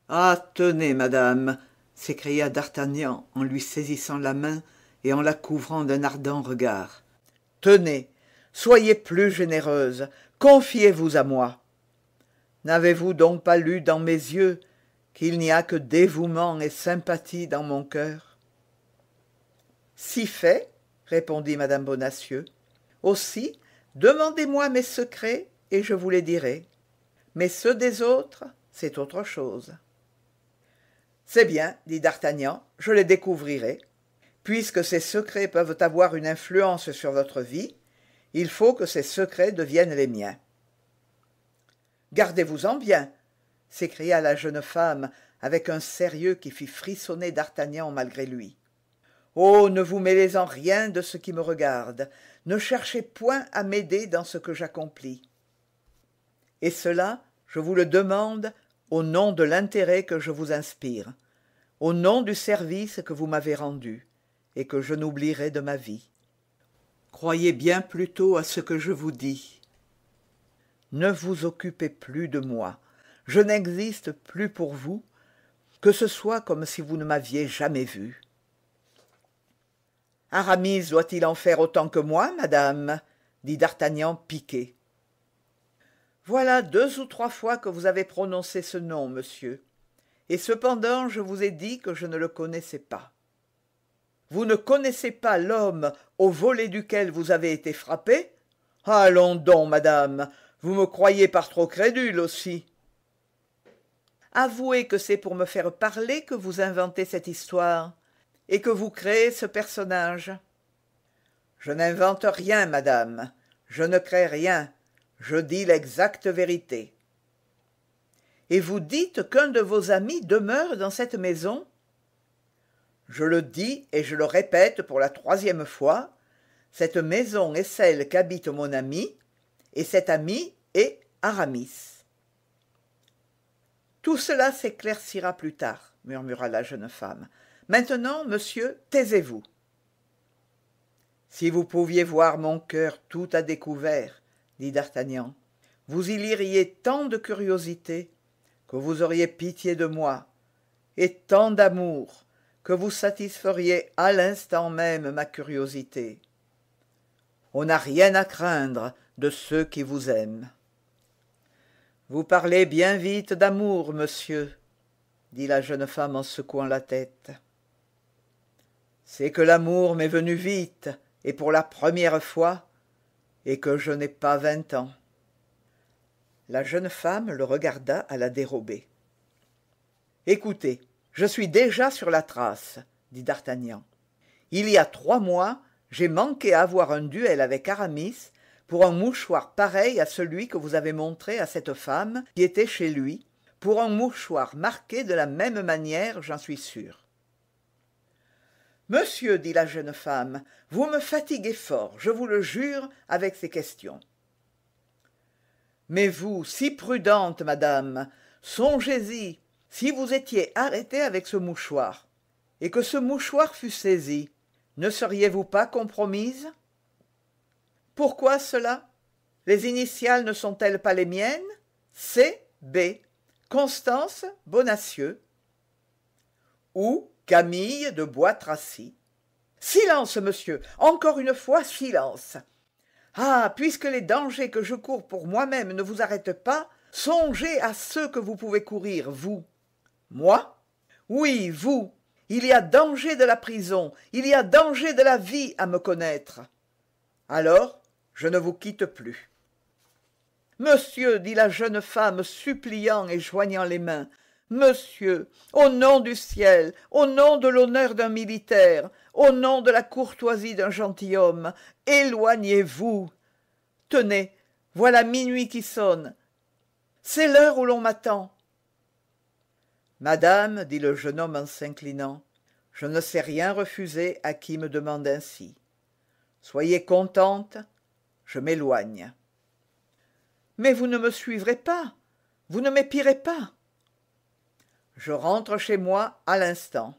Ah. Tenez, madame. s'écria d'Artagnan en lui saisissant la main et en la couvrant d'un ardent regard. Tenez. Soyez plus généreuse. Confiez vous à moi. N'avez vous donc pas lu dans mes yeux qu'il n'y a que dévouement et sympathie dans mon cœur. Si fait, répondit madame Bonacieux. Aussi Demandez-moi mes secrets et je vous les dirai. Mais ceux des autres, c'est autre chose. C'est bien, dit D'Artagnan, je les découvrirai. Puisque ces secrets peuvent avoir une influence sur votre vie, il faut que ces secrets deviennent les miens. Gardez-vous-en bien, s'écria la jeune femme avec un sérieux qui fit frissonner D'Artagnan malgré lui. Oh, ne vous mêlez en rien de ce qui me regarde ne cherchez point à m'aider dans ce que j'accomplis et cela je vous le demande au nom de l'intérêt que je vous inspire au nom du service que vous m'avez rendu et que je n'oublierai de ma vie croyez bien plutôt à ce que je vous dis ne vous occupez plus de moi je n'existe plus pour vous que ce soit comme si vous ne m'aviez jamais vu aramis doit-il en faire autant que moi madame dit d'artagnan piqué voilà deux ou trois fois que vous avez prononcé ce nom monsieur et cependant je vous ai dit que je ne le connaissais pas vous ne connaissez pas l'homme au volet duquel vous avez été frappé allons donc madame vous me croyez par trop crédule aussi avouez que c'est pour me faire parler que vous inventez cette histoire et que vous créez ce personnage je n'invente rien madame je ne crée rien je dis l'exacte vérité et vous dites qu'un de vos amis demeure dans cette maison je le dis et je le répète pour la troisième fois cette maison est celle qu'habite mon ami et cet ami est aramis tout cela s'éclaircira plus tard murmura la jeune femme maintenant monsieur taisez-vous si vous pouviez voir mon cœur tout à découvert dit d'artagnan vous y liriez tant de curiosité que vous auriez pitié de moi et tant d'amour que vous satisferiez à l'instant même ma curiosité on n'a rien à craindre de ceux qui vous aiment vous parlez bien vite d'amour monsieur dit la jeune femme en secouant la tête c'est que l'amour m'est venu vite et pour la première fois et que je n'ai pas vingt ans la jeune femme le regarda à la dérobée écoutez je suis déjà sur la trace dit d'artagnan il y a trois mois j'ai manqué à avoir un duel avec aramis pour un mouchoir pareil à celui que vous avez montré à cette femme qui était chez lui pour un mouchoir marqué de la même manière j'en suis sûr monsieur dit la jeune femme vous me fatiguez fort je vous le jure avec ces questions mais vous si prudente madame songez-y si vous étiez arrêtée avec ce mouchoir et que ce mouchoir fût saisi ne seriez-vous pas compromise pourquoi cela les initiales ne sont-elles pas les miennes c b constance bonacieux ou camille de bois tracy silence monsieur encore une fois silence ah puisque les dangers que je cours pour moi-même ne vous arrêtent pas songez à ceux que vous pouvez courir vous moi oui vous il y a danger de la prison il y a danger de la vie à me connaître alors je ne vous quitte plus monsieur dit la jeune femme suppliant et joignant les mains monsieur au nom du ciel au nom de l'honneur d'un militaire au nom de la courtoisie d'un gentilhomme éloignez-vous tenez voilà minuit qui sonne c'est l'heure où l'on m'attend madame dit le jeune homme en s'inclinant je ne sais rien refuser à qui me demande ainsi soyez contente je m'éloigne mais vous ne me suivrez pas vous ne m'épirez pas je rentre chez moi à l'instant.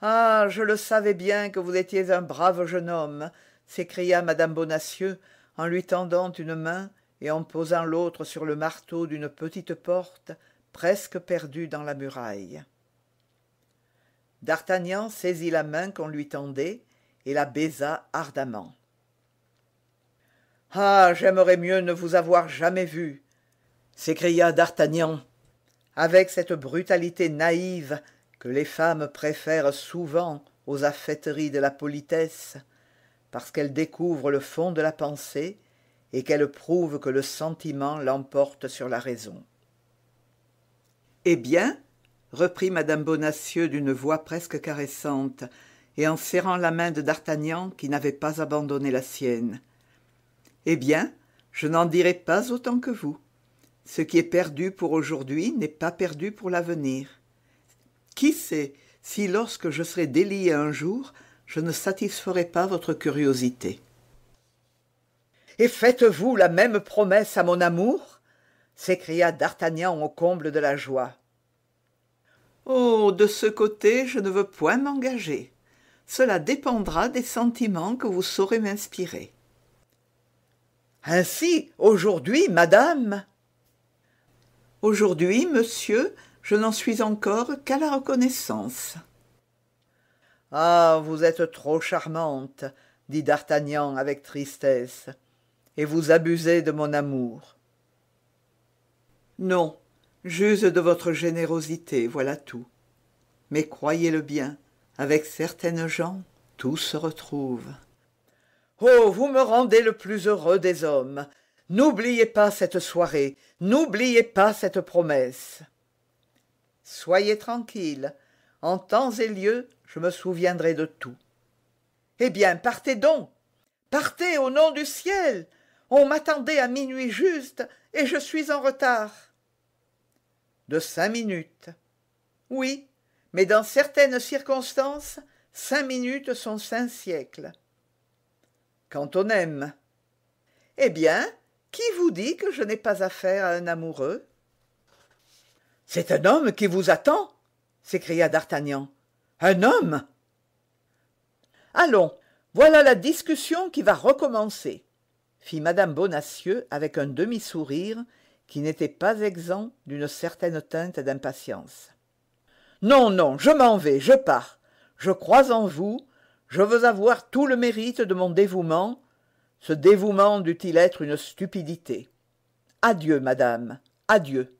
Ah. Je le savais bien que vous étiez un brave jeune homme, s'écria madame Bonacieux en lui tendant une main et en posant l'autre sur le marteau d'une petite porte presque perdue dans la muraille. D'Artagnan saisit la main qu'on lui tendait et la baisa ardemment. Ah. J'aimerais mieux ne vous avoir jamais vu. s'écria D'Artagnan avec cette brutalité naïve que les femmes préfèrent souvent aux affêteries de la politesse, parce qu'elles découvrent le fond de la pensée et qu'elles prouvent que le sentiment l'emporte sur la raison. Eh bien, reprit madame Bonacieux d'une voix presque caressante, et en serrant la main de d'Artagnan qui n'avait pas abandonné la sienne. Eh bien, je n'en dirai pas autant que vous. Ce qui est perdu pour aujourd'hui n'est pas perdu pour l'avenir. Qui sait si lorsque je serai délié un jour, je ne satisferai pas votre curiosité. Et faites-vous la même promesse à mon amour s'écria d'Artagnan au comble de la joie. Oh, de ce côté, je ne veux point m'engager. Cela dépendra des sentiments que vous saurez m'inspirer. Ainsi, aujourd'hui, madame, Aujourd'hui, monsieur, je n'en suis encore qu'à la reconnaissance. Ah. Vous êtes trop charmante, dit d'Artagnan avec tristesse, et vous abusez de mon amour. Non, j'use de votre générosité, voilà tout. Mais croyez-le bien, avec certaines gens, tout se retrouve. Oh. Vous me rendez le plus heureux des hommes. N'oubliez pas cette soirée, n'oubliez pas cette promesse. Soyez tranquille, en temps et lieu, je me souviendrai de tout. Eh bien, partez donc, partez au nom du ciel. On m'attendait à minuit juste, et je suis en retard. De cinq minutes. Oui, mais dans certaines circonstances, cinq minutes sont cinq siècles. Quand on aime. Eh bien, qui vous dit que je n'ai pas affaire à un amoureux c'est un homme qui vous attend s'écria d'artagnan un homme allons voilà la discussion qui va recommencer fit mme bonacieux avec un demi-sourire qui n'était pas exempt d'une certaine teinte d'impatience non non je m'en vais je pars je crois en vous je veux avoir tout le mérite de mon dévouement ce dévouement dut-il être une stupidité adieu madame adieu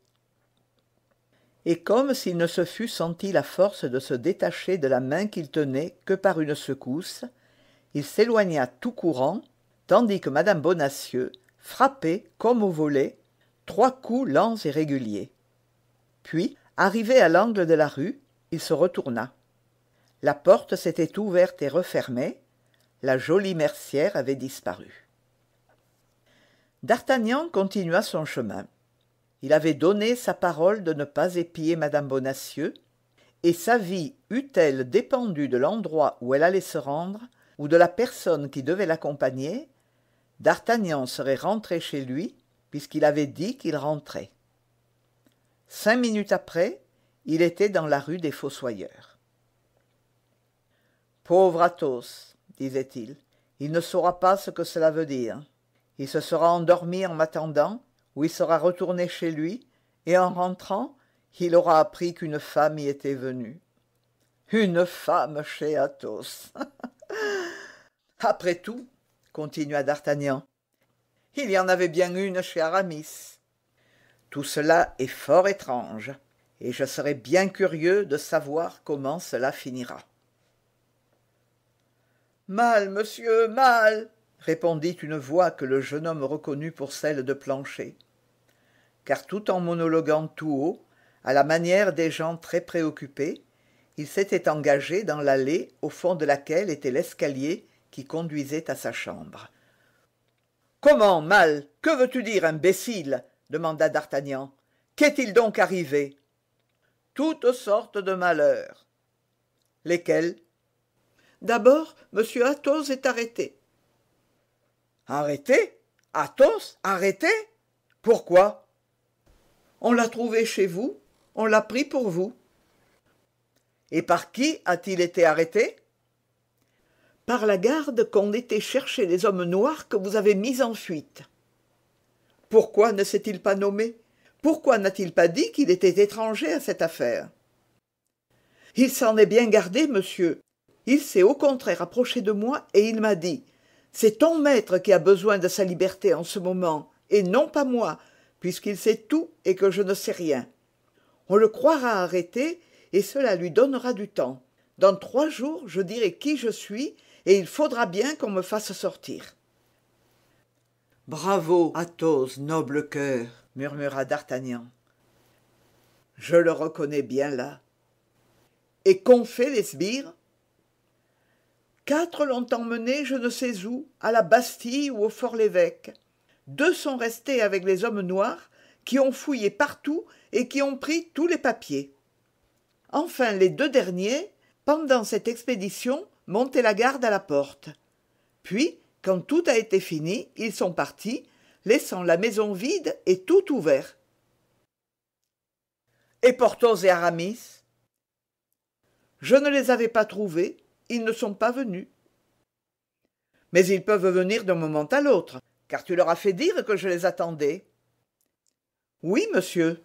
et comme s'il ne se fût senti la force de se détacher de la main qu'il tenait que par une secousse il s'éloigna tout courant tandis que mme bonacieux frappait comme au volet trois coups lents et réguliers puis arrivé à l'angle de la rue il se retourna la porte s'était ouverte et refermée la jolie mercière avait disparu d'artagnan continua son chemin il avait donné sa parole de ne pas épier Madame bonacieux et sa vie eût-elle dépendu de l'endroit où elle allait se rendre ou de la personne qui devait l'accompagner d'artagnan serait rentré chez lui puisqu'il avait dit qu'il rentrait cinq minutes après il était dans la rue des fossoyeurs pauvre athos disait-il il ne saura pas ce que cela veut dire il se sera endormi en m'attendant ou il sera retourné chez lui et en rentrant il aura appris qu'une femme y était venue une femme chez athos après tout continua d'artagnan il y en avait bien une chez aramis tout cela est fort étrange et je serai bien curieux de savoir comment cela finira mal monsieur mal répondit une voix que le jeune homme reconnut pour celle de planchet car tout en monologuant tout haut à la manière des gens très préoccupés il s'était engagé dans l'allée au fond de laquelle était l'escalier qui conduisait à sa chambre comment mal que veux-tu dire imbécile demanda d'artagnan qu'est-il donc arrivé toutes sortes de malheurs lesquels D'abord, monsieur Athos est arrêté. Arrêté Athos Arrêté Pourquoi On l'a trouvé chez vous, on l'a pris pour vous. Et par qui a-t-il été arrêté Par la garde qu'on était chercher les hommes noirs que vous avez mis en fuite. Pourquoi ne s'est-il pas nommé Pourquoi n'a-t-il pas dit qu'il était étranger à cette affaire Il s'en est bien gardé, monsieur il s'est au contraire approché de moi et il m'a dit c'est ton maître qui a besoin de sa liberté en ce moment et non pas moi puisqu'il sait tout et que je ne sais rien on le croira arrêté et cela lui donnera du temps dans trois jours je dirai qui je suis et il faudra bien qu'on me fasse sortir bravo athos noble cœur murmura d'artagnan je le reconnais bien là et qu'ont fait les sbires quatre l'ont emmené je ne sais où à la bastille ou au fort lévêque deux sont restés avec les hommes noirs qui ont fouillé partout et qui ont pris tous les papiers enfin les deux derniers pendant cette expédition montaient la garde à la porte puis quand tout a été fini ils sont partis laissant la maison vide et tout ouvert et porthos et aramis je ne les avais pas trouvés ils ne sont pas venus mais ils peuvent venir d'un moment à l'autre car tu leur as fait dire que je les attendais oui monsieur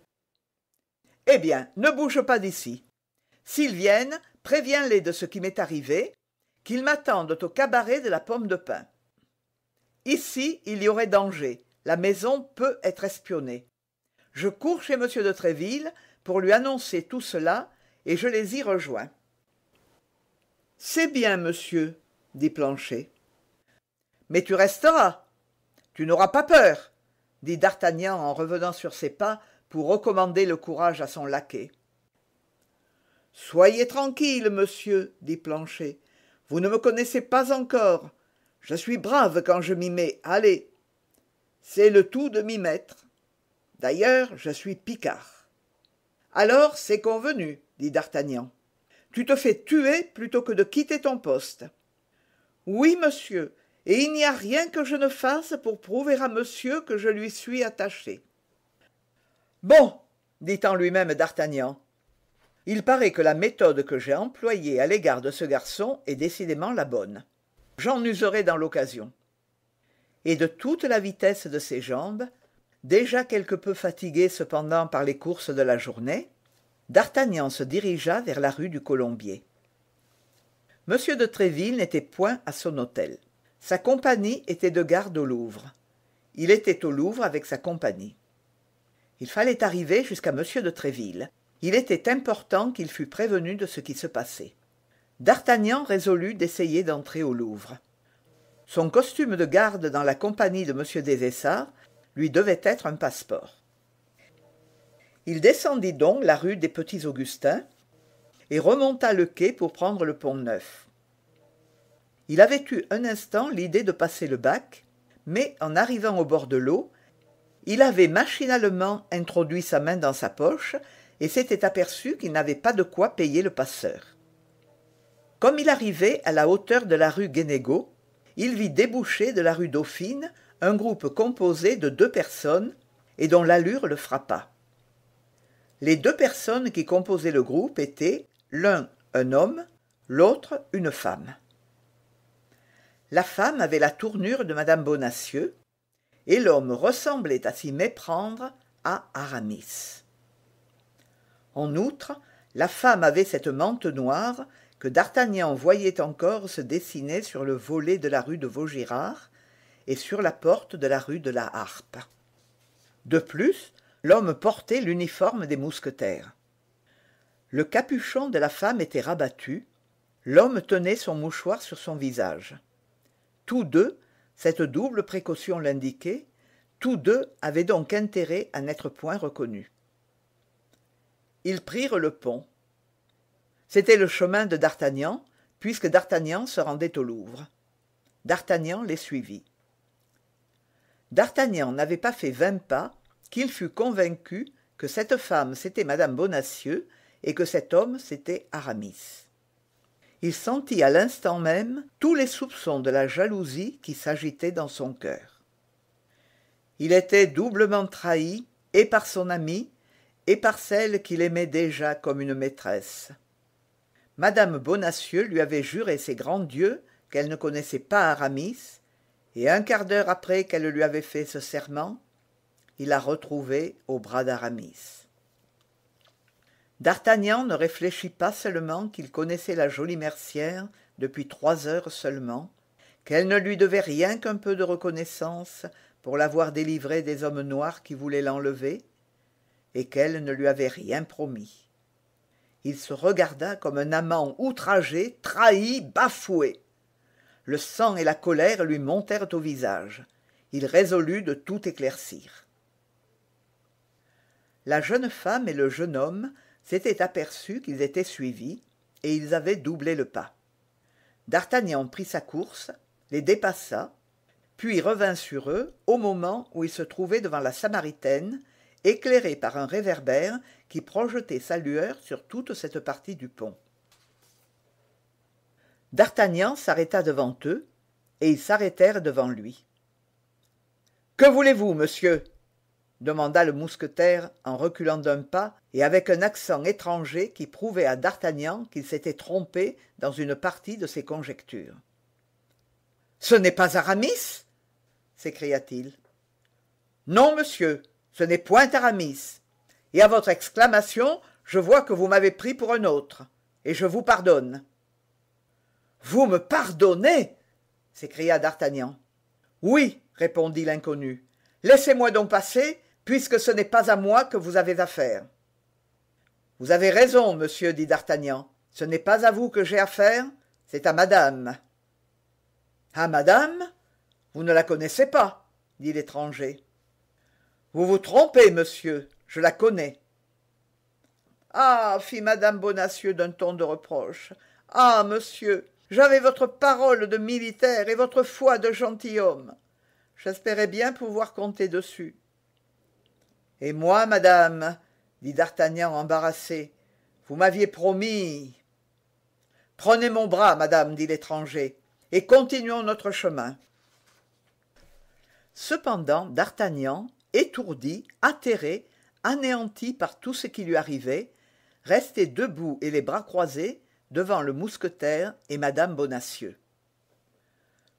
eh bien ne bouge pas d'ici s'ils viennent préviens les de ce qui m'est arrivé qu'ils m'attendent au cabaret de la pomme de pin ici il y aurait danger la maison peut être espionnée je cours chez monsieur de tréville pour lui annoncer tout cela et je les y rejoins c'est bien monsieur dit planchet mais tu resteras tu n'auras pas peur dit d'artagnan en revenant sur ses pas pour recommander le courage à son laquais soyez tranquille monsieur dit planchet vous ne me connaissez pas encore je suis brave quand je m'y mets allez c'est le tout de m'y mettre d'ailleurs je suis picard alors c'est convenu dit d'artagnan tu te fais tuer plutôt que de quitter ton poste. Oui, monsieur, et il n'y a rien que je ne fasse pour prouver à monsieur que je lui suis attaché. Bon, dit en lui-même d'Artagnan. Il paraît que la méthode que j'ai employée à l'égard de ce garçon est décidément la bonne. J'en userai dans l'occasion. Et de toute la vitesse de ses jambes, déjà quelque peu fatiguée cependant par les courses de la journée, d'artagnan se dirigea vers la rue du colombier m de tréville n'était point à son hôtel sa compagnie était de garde au louvre il était au louvre avec sa compagnie il fallait arriver jusqu'à m de tréville il était important qu'il fût prévenu de ce qui se passait d'artagnan résolut d'essayer d'entrer au louvre son costume de garde dans la compagnie de m des essarts lui devait être un passeport il descendit donc la rue des petits augustins et remonta le quai pour prendre le pont-neuf il avait eu un instant l'idée de passer le bac mais en arrivant au bord de l'eau il avait machinalement introduit sa main dans sa poche et s'était aperçu qu'il n'avait pas de quoi payer le passeur comme il arrivait à la hauteur de la rue Guénégaud, il vit déboucher de la rue Dauphine un groupe composé de deux personnes et dont l'allure le frappa les deux personnes qui composaient le groupe étaient l'un un homme l'autre une femme la femme avait la tournure de Madame bonacieux et l'homme ressemblait à s'y méprendre à aramis en outre la femme avait cette mante noire que d'artagnan voyait encore se dessiner sur le volet de la rue de vaugirard et sur la porte de la rue de la harpe de plus l'homme portait l'uniforme des mousquetaires le capuchon de la femme était rabattu l'homme tenait son mouchoir sur son visage tous deux cette double précaution l'indiquait tous deux avaient donc intérêt à n'être point reconnus ils prirent le pont c'était le chemin de d'artagnan puisque d'artagnan se rendait au louvre d'artagnan les suivit d'artagnan n'avait pas fait vingt pas qu'il fut convaincu que cette femme c'était Madame bonacieux et que cet homme c'était aramis il sentit à l'instant même tous les soupçons de la jalousie qui s'agitaient dans son cœur il était doublement trahi et par son amie et par celle qu'il aimait déjà comme une maîtresse Madame bonacieux lui avait juré ses grands dieux qu'elle ne connaissait pas aramis et un quart d'heure après qu'elle lui avait fait ce serment il la retrouvait au bras d'aramis d'artagnan ne réfléchit pas seulement qu'il connaissait la jolie mercière depuis trois heures seulement qu'elle ne lui devait rien qu'un peu de reconnaissance pour l'avoir délivrée des hommes noirs qui voulaient l'enlever et qu'elle ne lui avait rien promis il se regarda comme un amant outragé trahi bafoué le sang et la colère lui montèrent au visage il résolut de tout éclaircir la jeune femme et le jeune homme s'étaient aperçus qu'ils étaient suivis et ils avaient doublé le pas d'artagnan prit sa course les dépassa puis revint sur eux au moment où ils se trouvaient devant la samaritaine éclairée par un réverbère qui projetait sa lueur sur toute cette partie du pont d'artagnan s'arrêta devant eux et ils s'arrêtèrent devant lui que voulez-vous monsieur demanda le mousquetaire en reculant d'un pas et avec un accent étranger qui prouvait à d'artagnan qu'il s'était trompé dans une partie de ses conjectures ce n'est pas aramis s'écria-t-il non monsieur ce n'est point aramis et à votre exclamation je vois que vous m'avez pris pour un autre et je vous pardonne vous me pardonnez s'écria d'artagnan oui répondit l'inconnu laissez-moi donc passer puisque ce n'est pas à moi que vous avez affaire vous avez raison monsieur dit d'artagnan ce n'est pas à vous que j'ai affaire c'est à madame à madame vous ne la connaissez pas dit l'étranger vous vous trompez monsieur je la connais ah fit madame bonacieux d'un ton de reproche ah monsieur j'avais votre parole de militaire et votre foi de gentilhomme j'espérais bien pouvoir compter dessus et moi madame dit d'artagnan embarrassé vous m'aviez promis prenez mon bras madame dit l'étranger et continuons notre chemin cependant d'artagnan étourdi atterré anéanti par tout ce qui lui arrivait restait debout et les bras croisés devant le mousquetaire et madame bonacieux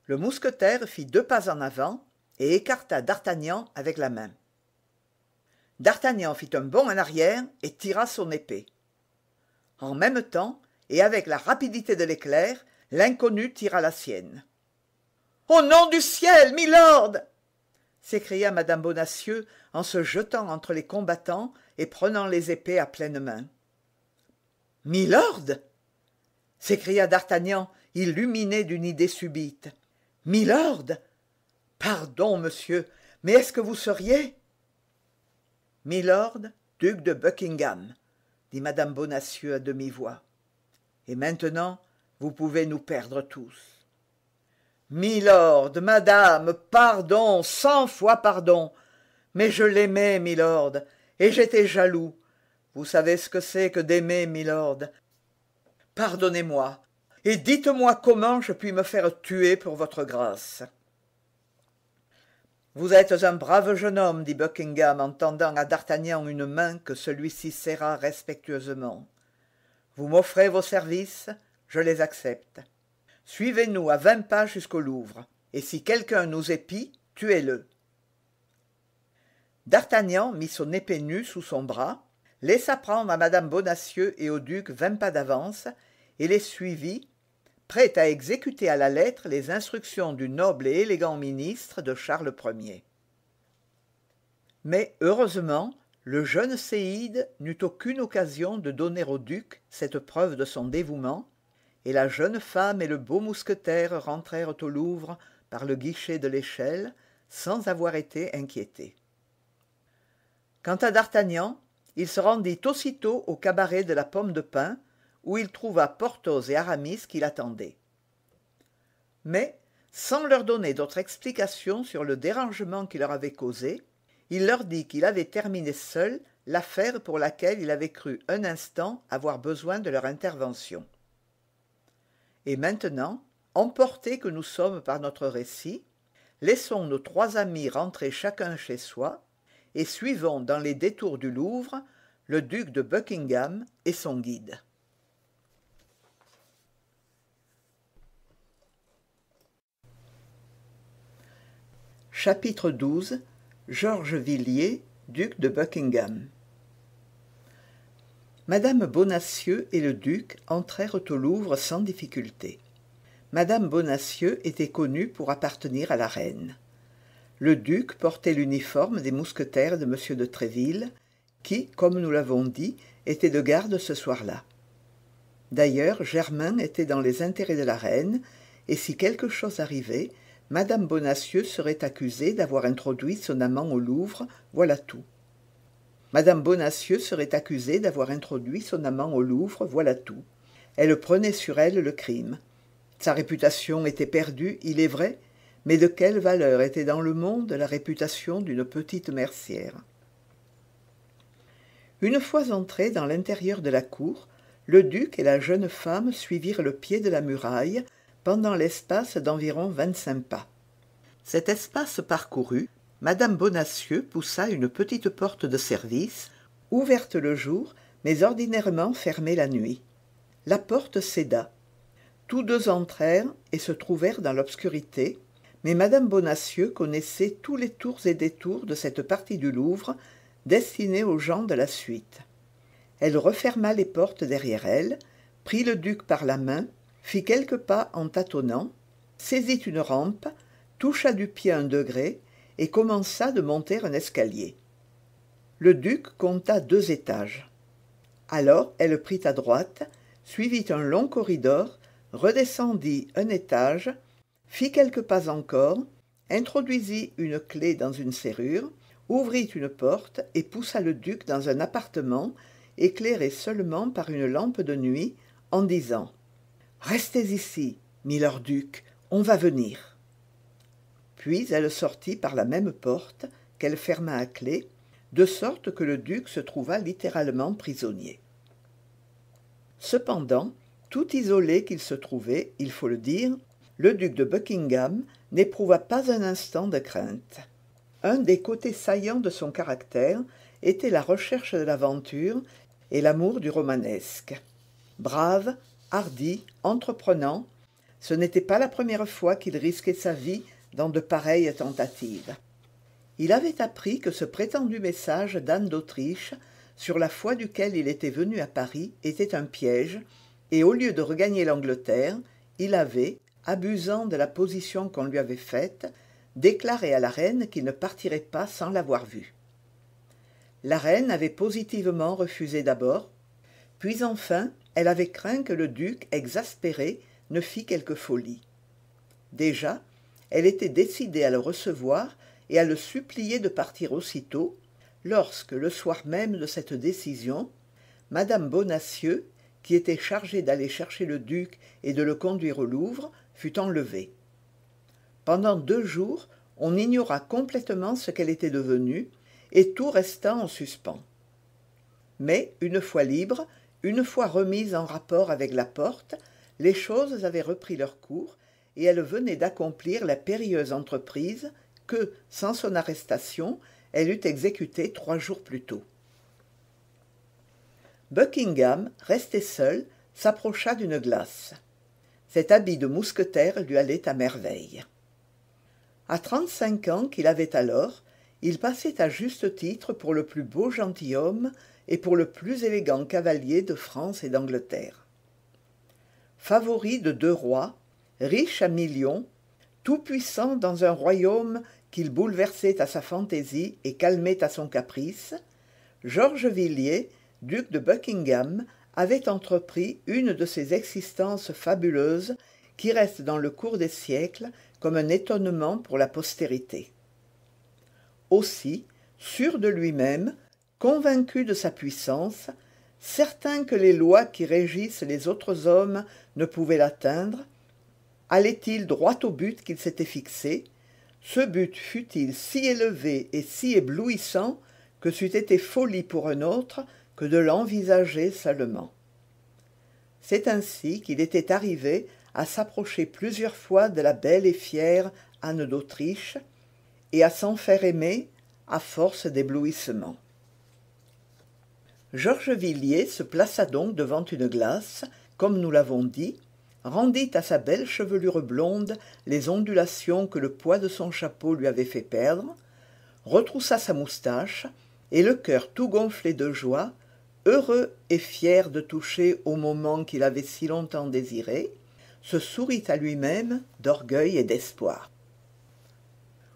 le mousquetaire fit deux pas en avant et écarta d'artagnan avec la main d'artagnan fit un bond en arrière et tira son épée en même temps et avec la rapidité de l'éclair l'inconnu tira la sienne au nom du ciel milord s'écria mme bonacieux en se jetant entre les combattants et prenant les épées à pleine main. « milord s'écria d'artagnan illuminé d'une idée subite milord pardon monsieur mais est-ce que vous seriez milord duc de buckingham dit Madame bonacieux à demi-voix et maintenant vous pouvez nous perdre tous milord madame pardon cent fois pardon mais je l'aimais milord et j'étais jaloux vous savez ce que c'est que d'aimer milord pardonnez-moi et dites-moi comment je puis me faire tuer pour votre grâce vous êtes un brave jeune homme dit buckingham en tendant à d'artagnan une main que celui-ci serra respectueusement vous m'offrez vos services je les accepte suivez-nous à vingt pas jusqu'au louvre et si quelqu'un nous épie tuez-le d'artagnan mit son épée nue sous son bras laissa prendre à Madame bonacieux et au duc vingt pas d'avance et les suivit prêt à exécuter à la lettre les instructions du noble et élégant ministre de charles ier mais heureusement le jeune séide n'eut aucune occasion de donner au duc cette preuve de son dévouement et la jeune femme et le beau mousquetaire rentrèrent au louvre par le guichet de l'échelle sans avoir été inquiétés quant à d'artagnan il se rendit aussitôt au cabaret de la pomme de pin où il trouva porthos et aramis qui l'attendaient mais sans leur donner d'autres explication sur le dérangement qu'il leur avait causé il leur dit qu'il avait terminé seul l'affaire pour laquelle il avait cru un instant avoir besoin de leur intervention et maintenant emportés que nous sommes par notre récit laissons nos trois amis rentrer chacun chez soi et suivons dans les détours du louvre le duc de buckingham et son guide Chapitre xii Georges Villiers, duc de Buckingham Madame Bonacieux et le duc entrèrent au Louvre sans difficulté. Madame Bonacieux était connue pour appartenir à la reine. Le duc portait l'uniforme des mousquetaires de M. de Tréville, qui, comme nous l'avons dit, était de garde ce soir-là. D'ailleurs, Germain était dans les intérêts de la reine, et si quelque chose arrivait, madame bonacieux serait accusée d'avoir introduit son amant au louvre voilà tout madame bonacieux serait accusée d'avoir introduit son amant au louvre voilà tout elle prenait sur elle le crime sa réputation était perdue il est vrai mais de quelle valeur était dans le monde la réputation d'une petite mercière une fois entrés dans l'intérieur de la cour le duc et la jeune femme suivirent le pied de la muraille pendant l'espace d'environ vingt-cinq pas cet espace parcouru Madame bonacieux poussa une petite porte de service ouverte le jour mais ordinairement fermée la nuit la porte céda tous deux entrèrent et se trouvèrent dans l'obscurité mais Madame bonacieux connaissait tous les tours et détours de cette partie du louvre destinée aux gens de la suite elle referma les portes derrière elle prit le duc par la main fit quelques pas en tâtonnant saisit une rampe toucha du pied un degré et commença de monter un escalier le duc compta deux étages alors elle prit à droite suivit un long corridor redescendit un étage fit quelques pas encore introduisit une clef dans une serrure ouvrit une porte et poussa le duc dans un appartement éclairé seulement par une lampe de nuit en disant Restez ici, leur duc, on va venir. Puis elle sortit par la même porte, qu'elle ferma à clé, de sorte que le duc se trouva littéralement prisonnier. Cependant, tout isolé qu'il se trouvait, il faut le dire, le duc de Buckingham n'éprouva pas un instant de crainte. Un des côtés saillants de son caractère était la recherche de l'aventure et l'amour du romanesque. Brave, Hardi, entreprenant, ce n'était pas la première fois qu'il risquait sa vie dans de pareilles tentatives. Il avait appris que ce prétendu message d'Anne d'Autriche, sur la foi duquel il était venu à Paris, était un piège, et au lieu de regagner l'Angleterre, il avait, abusant de la position qu'on lui avait faite, déclaré à la reine qu'il ne partirait pas sans l'avoir vue. La reine avait positivement refusé d'abord, puis enfin elle avait craint que le duc exaspéré ne fît quelque folie déjà elle était décidée à le recevoir et à le supplier de partir aussitôt lorsque le soir même de cette décision mme bonacieux qui était chargée d'aller chercher le duc et de le conduire au louvre fut enlevée pendant deux jours on ignora complètement ce qu'elle était devenue et tout resta en suspens mais une fois libre une fois remise en rapport avec la porte les choses avaient repris leur cours et elle venait d'accomplir la périlleuse entreprise que sans son arrestation elle eût exécutée trois jours plus tôt buckingham resté seul s'approcha d'une glace cet habit de mousquetaire lui allait à merveille à trente-cinq ans qu'il avait alors il passait à juste titre pour le plus beau gentilhomme et pour le plus élégant cavalier de france et d'angleterre favori de deux rois riche à millions tout-puissant dans un royaume qu'il bouleversait à sa fantaisie et calmait à son caprice georges villiers duc de buckingham avait entrepris une de ces existences fabuleuses qui restent dans le cours des siècles comme un étonnement pour la postérité aussi sûr de lui-même Convaincu de sa puissance, certain que les lois qui régissent les autres hommes ne pouvaient l'atteindre, allait-il droit au but qu'il s'était fixé Ce but fut-il si élevé et si éblouissant que c'eût été folie pour un autre que de l'envisager seulement. C'est ainsi qu'il était arrivé à s'approcher plusieurs fois de la belle et fière Anne d'Autriche, et à s'en faire aimer à force d'éblouissement georges villiers se plaça donc devant une glace comme nous l'avons dit rendit à sa belle chevelure blonde les ondulations que le poids de son chapeau lui avait fait perdre retroussa sa moustache et le cœur tout gonflé de joie heureux et fier de toucher au moment qu'il avait si longtemps désiré se sourit à lui-même d'orgueil et d'espoir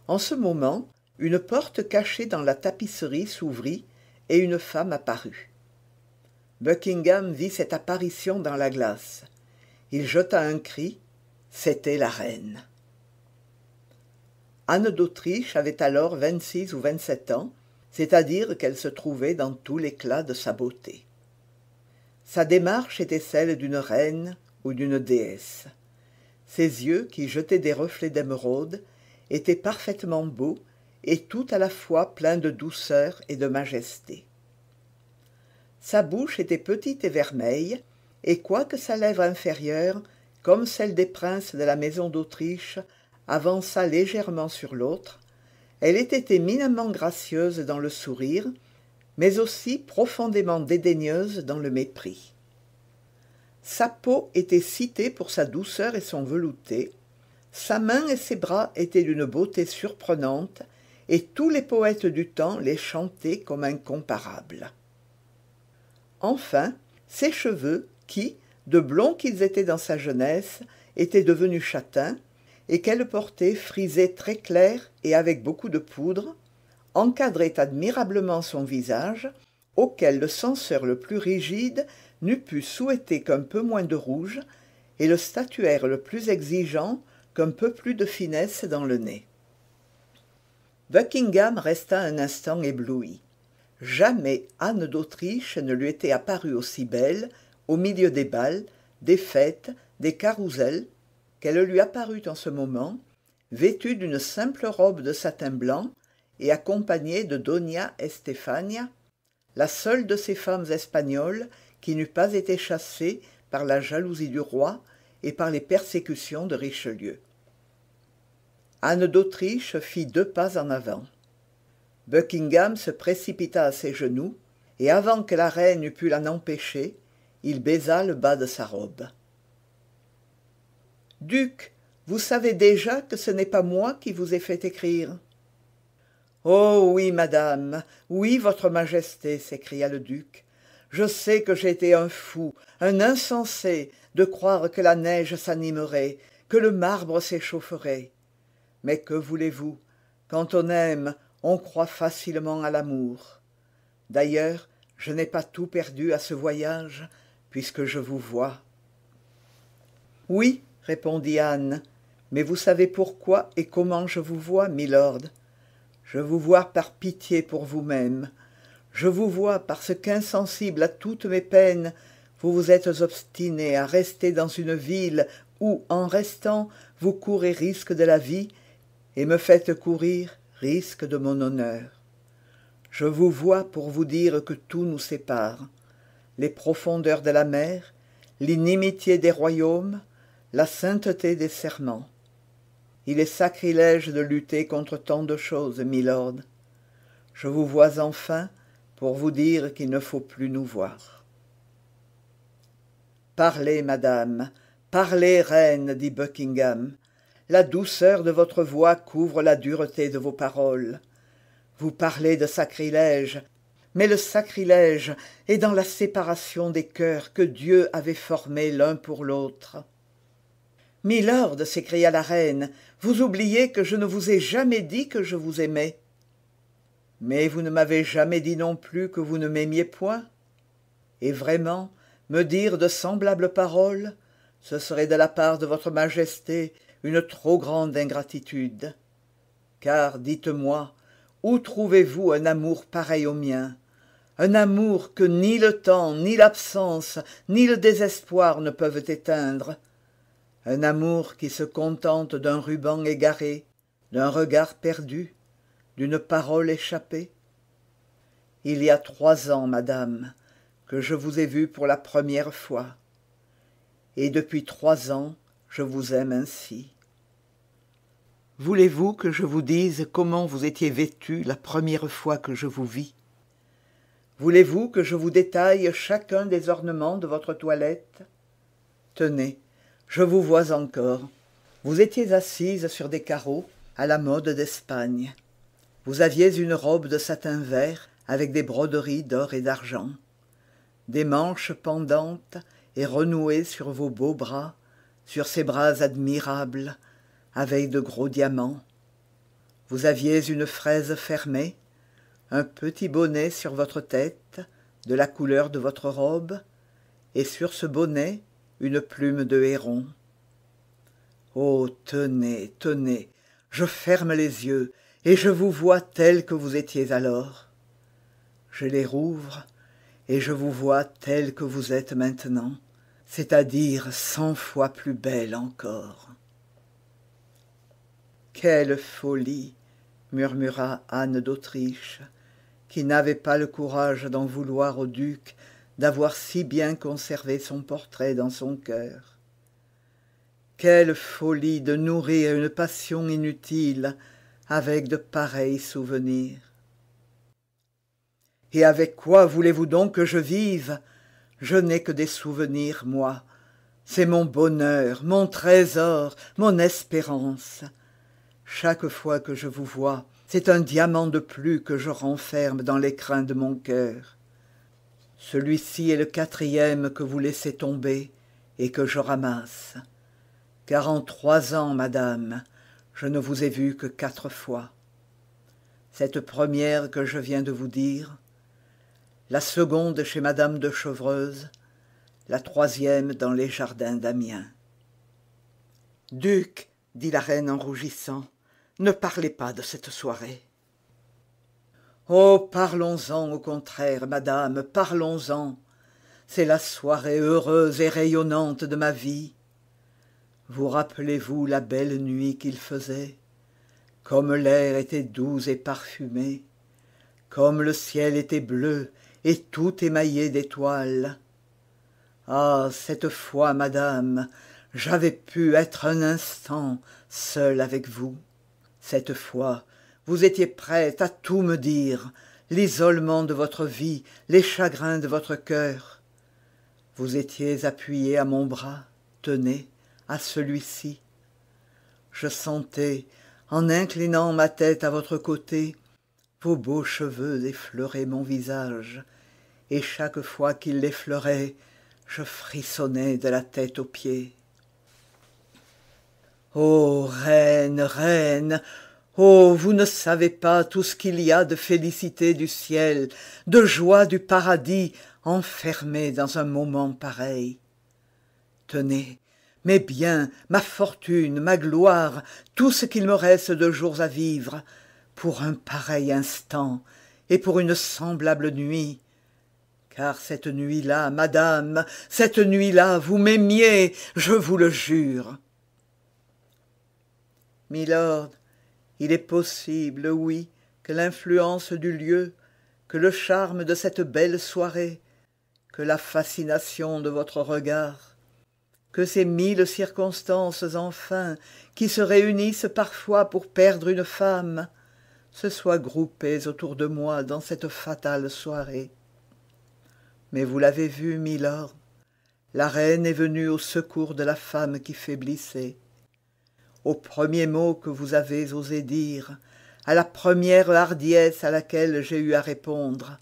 en ce moment une porte cachée dans la tapisserie s'ouvrit et une femme apparut buckingham vit cette apparition dans la glace il jeta un cri c'était la reine anne d'autriche avait alors vingt-six ou vingt-sept ans c'est-à-dire qu'elle se trouvait dans tout l'éclat de sa beauté sa démarche était celle d'une reine ou d'une déesse ses yeux qui jetaient des reflets d'émeraude étaient parfaitement beaux et tout à la fois plein de douceur et de majesté sa bouche était petite et vermeille et quoique sa lèvre inférieure comme celle des princes de la maison d'autriche avança légèrement sur l'autre elle était éminemment gracieuse dans le sourire mais aussi profondément dédaigneuse dans le mépris sa peau était citée pour sa douceur et son velouté sa main et ses bras étaient d'une beauté surprenante et tous les poètes du temps les chantaient comme incomparables enfin ses cheveux qui de blonds qu'ils étaient dans sa jeunesse étaient devenus châtains et qu'elle portait frisés très clairs et avec beaucoup de poudre encadraient admirablement son visage auquel le censeur le plus rigide n'eût pu souhaiter qu'un peu moins de rouge et le statuaire le plus exigeant qu'un peu plus de finesse dans le nez buckingham resta un instant ébloui jamais anne d'autriche ne lui était apparue aussi belle au milieu des bals des fêtes des carrousels qu'elle lui apparut en ce moment vêtue d'une simple robe de satin blanc et accompagnée de donia estefania la seule de ces femmes espagnoles qui n'eût pas été chassée par la jalousie du roi et par les persécutions de richelieu anne d'autriche fit deux pas en avant buckingham se précipita à ses genoux et avant que la reine eût pu l'en empêcher il baisa le bas de sa robe duc vous savez déjà que ce n'est pas moi qui vous ai fait écrire oh oui madame oui votre majesté s'écria le duc je sais que j'étais un fou un insensé de croire que la neige s'animerait que le marbre s'échaufferait mais que voulez-vous quand on aime on croit facilement à l'amour d'ailleurs je n'ai pas tout perdu à ce voyage puisque je vous vois oui répondit anne mais vous savez pourquoi et comment je vous vois milord je vous vois par pitié pour vous-même je vous vois parce qu'insensible à toutes mes peines vous vous êtes obstiné à rester dans une ville où en restant vous courez risque de la vie et me faites courir risque de mon honneur je vous vois pour vous dire que tout nous sépare les profondeurs de la mer l'inimitié des royaumes la sainteté des serments il est sacrilège de lutter contre tant de choses milord je vous vois enfin pour vous dire qu'il ne faut plus nous voir parlez madame parlez reine dit buckingham la douceur de votre voix couvre la dureté de vos paroles. Vous parlez de sacrilège, mais le sacrilège est dans la séparation des cœurs que Dieu avait formés l'un pour l'autre. Milord, s'écria la reine, vous oubliez que je ne vous ai jamais dit que je vous aimais. Mais vous ne m'avez jamais dit non plus que vous ne m'aimiez point. Et vraiment, me dire de semblables paroles, ce serait de la part de votre majesté une trop grande ingratitude car dites-moi où trouvez-vous un amour pareil au mien un amour que ni le temps ni l'absence ni le désespoir ne peuvent éteindre un amour qui se contente d'un ruban égaré d'un regard perdu d'une parole échappée il y a trois ans madame que je vous ai vue pour la première fois et depuis trois ans je vous aime ainsi. Voulez-vous que je vous dise comment vous étiez vêtue la première fois que je vous vis Voulez-vous que je vous détaille chacun des ornements de votre toilette Tenez, je vous vois encore. Vous étiez assise sur des carreaux, à la mode d'Espagne. Vous aviez une robe de satin vert avec des broderies d'or et d'argent. Des manches pendantes et renouées sur vos beaux bras, sur ses bras admirables avec de gros diamants vous aviez une fraise fermée un petit bonnet sur votre tête de la couleur de votre robe et sur ce bonnet une plume de héron oh tenez tenez je ferme les yeux et je vous vois tel que vous étiez alors je les rouvre et je vous vois tel que vous êtes maintenant c'est-à-dire cent fois plus belle encore. Quelle folie murmura Anne d'Autriche, qui n'avait pas le courage d'en vouloir au duc d'avoir si bien conservé son portrait dans son cœur. Quelle folie de nourrir une passion inutile avec de pareils souvenirs. Et avec quoi voulez-vous donc que je vive je n'ai que des souvenirs moi c'est mon bonheur mon trésor mon espérance chaque fois que je vous vois c'est un diamant de plus que je renferme dans l'écrin de mon cœur celui-ci est le quatrième que vous laissez tomber et que je ramasse car en trois ans madame je ne vous ai vue que quatre fois cette première que je viens de vous dire la seconde chez madame de chevreuse la troisième dans les jardins d'amiens duc dit la reine en rougissant ne parlez pas de cette soirée oh parlons-en au contraire madame parlons-en c'est la soirée heureuse et rayonnante de ma vie vous rappelez-vous la belle nuit qu'il faisait comme l'air était doux et parfumé comme le ciel était bleu et tout émaillé d'étoiles ah cette fois madame j'avais pu être un instant seul avec vous cette fois vous étiez prête à tout me dire l'isolement de votre vie les chagrins de votre cœur vous étiez appuyée à mon bras tenez à celui-ci je sentais en inclinant ma tête à votre côté vos beaux cheveux effleurer mon visage et chaque fois qu'il l'effleurait je frissonnais de la tête aux pieds ô reine reine oh vous ne savez pas tout ce qu'il y a de félicité du ciel de joie du paradis enfermé dans un moment pareil tenez mes biens ma fortune ma gloire tout ce qu'il me reste de jours à vivre pour un pareil instant et pour une semblable nuit car cette nuit-là madame cette nuit-là vous m'aimiez je vous le jure milord il est possible oui que l'influence du lieu que le charme de cette belle soirée que la fascination de votre regard que ces mille circonstances enfin qui se réunissent parfois pour perdre une femme se soient groupées autour de moi dans cette fatale soirée mais vous l'avez vu, milord, la reine est venue au secours de la femme qui faiblissait. Au premier mot que vous avez osé dire, à la première hardiesse à laquelle j'ai eu à répondre,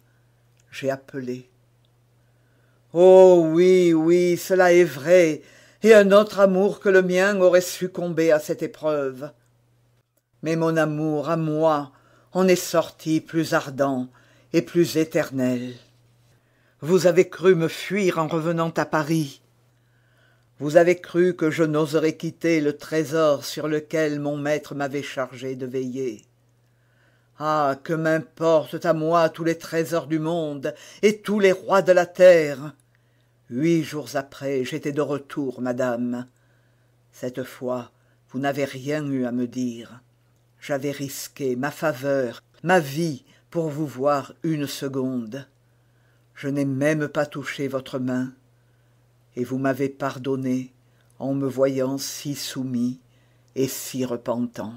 j'ai appelé. Oh oui, oui, cela est vrai, et un autre amour que le mien aurait succombé à cette épreuve. Mais mon amour à moi en est sorti plus ardent et plus éternel vous avez cru me fuir en revenant à paris vous avez cru que je n'oserais quitter le trésor sur lequel mon maître m'avait chargé de veiller ah que m'importent à moi tous les trésors du monde et tous les rois de la terre huit jours après j'étais de retour madame cette fois vous n'avez rien eu à me dire j'avais risqué ma faveur ma vie pour vous voir une seconde je n'ai même pas touché votre main et vous m'avez pardonné en me voyant si soumis et si repentant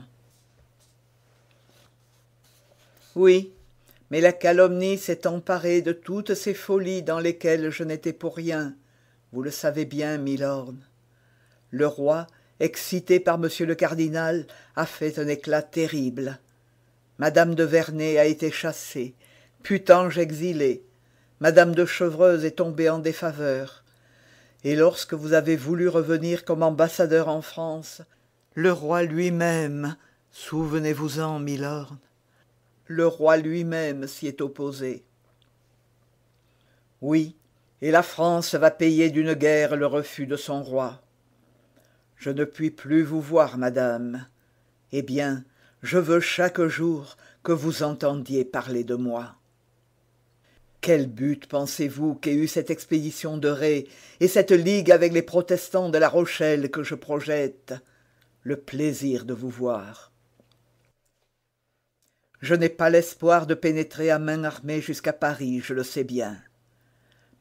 oui mais la calomnie s'est emparée de toutes ces folies dans lesquelles je n'étais pour rien vous le savez bien milord le roi excité par m le cardinal a fait un éclat terrible Madame de vernay a été chassée putange exilée Madame de Chevreuse est tombée en défaveur. Et lorsque vous avez voulu revenir comme ambassadeur en France, le roi lui-même, souvenez-vous-en, milord, le roi lui-même s'y est opposé. Oui, et la France va payer d'une guerre le refus de son roi. Je ne puis plus vous voir, madame. Eh bien, je veux chaque jour que vous entendiez parler de moi quel but pensez-vous qu'ait eu cette expédition de ré et cette ligue avec les protestants de la rochelle que je projette le plaisir de vous voir je n'ai pas l'espoir de pénétrer à main armée jusqu'à paris je le sais bien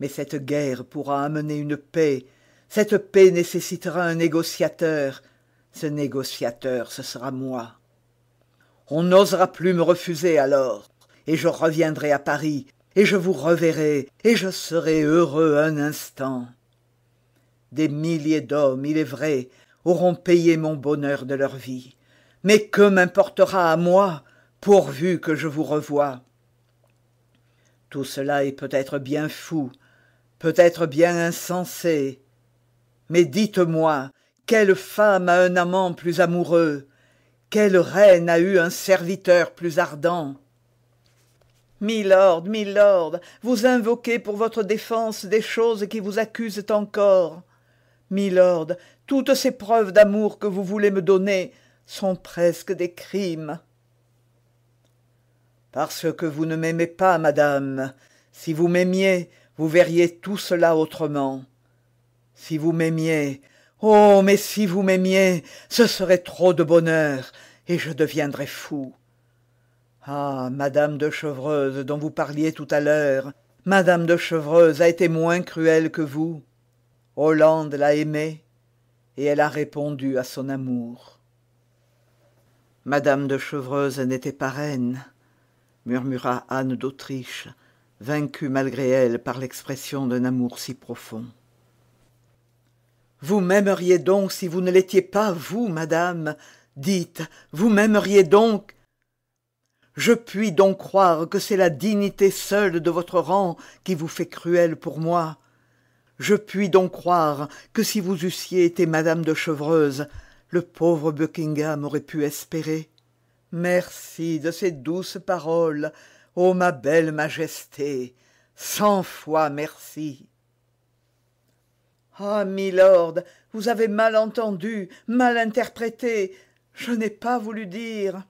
mais cette guerre pourra amener une paix cette paix nécessitera un négociateur ce négociateur ce sera moi on n'osera plus me refuser alors et je reviendrai à paris et je vous reverrai, et je serai heureux un instant. Des milliers d'hommes, il est vrai, auront payé mon bonheur de leur vie, mais que m'importera à moi, pourvu que je vous revoie Tout cela est peut-être bien fou, peut-être bien insensé, mais dites-moi, quelle femme a un amant plus amoureux quelle reine a eu un serviteur plus ardent Milord, milord, vous invoquez pour votre défense des choses qui vous accusent encore. Milord, toutes ces preuves d'amour que vous voulez me donner sont presque des crimes. Parce que vous ne m'aimez pas, madame. Si vous m'aimiez, vous verriez tout cela autrement. Si vous m'aimiez, oh, mais si vous m'aimiez, ce serait trop de bonheur, et je deviendrais fou. Ah, madame de Chevreuse, dont vous parliez tout à l'heure, madame de Chevreuse a été moins cruelle que vous. Hollande l'a aimée, et elle a répondu à son amour. Madame de Chevreuse n'était pas reine, murmura Anne d'Autriche, vaincue malgré elle par l'expression d'un amour si profond. Vous m'aimeriez donc si vous ne l'étiez pas, vous, madame. Dites, vous m'aimeriez donc je puis donc croire que c'est la dignité seule de votre rang qui vous fait cruelle pour moi je puis donc croire que si vous eussiez été madame de chevreuse le pauvre buckingham aurait pu espérer merci de ces douces paroles ô ma belle majesté cent fois merci ah milord vous avez mal entendu mal interprété je n'ai pas voulu dire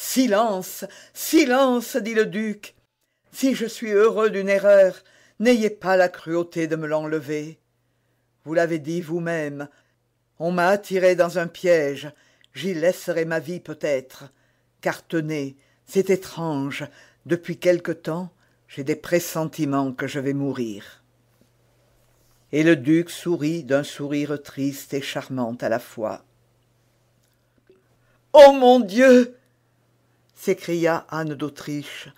silence silence dit le duc si je suis heureux d'une erreur n'ayez pas la cruauté de me l'enlever vous l'avez dit vous-même on m'a attiré dans un piège j'y laisserai ma vie peut-être car tenez c'est étrange depuis quelque temps j'ai des pressentiments que je vais mourir et le duc sourit d'un sourire triste et charmant à la fois oh mon dieu s'écria anne d'autriche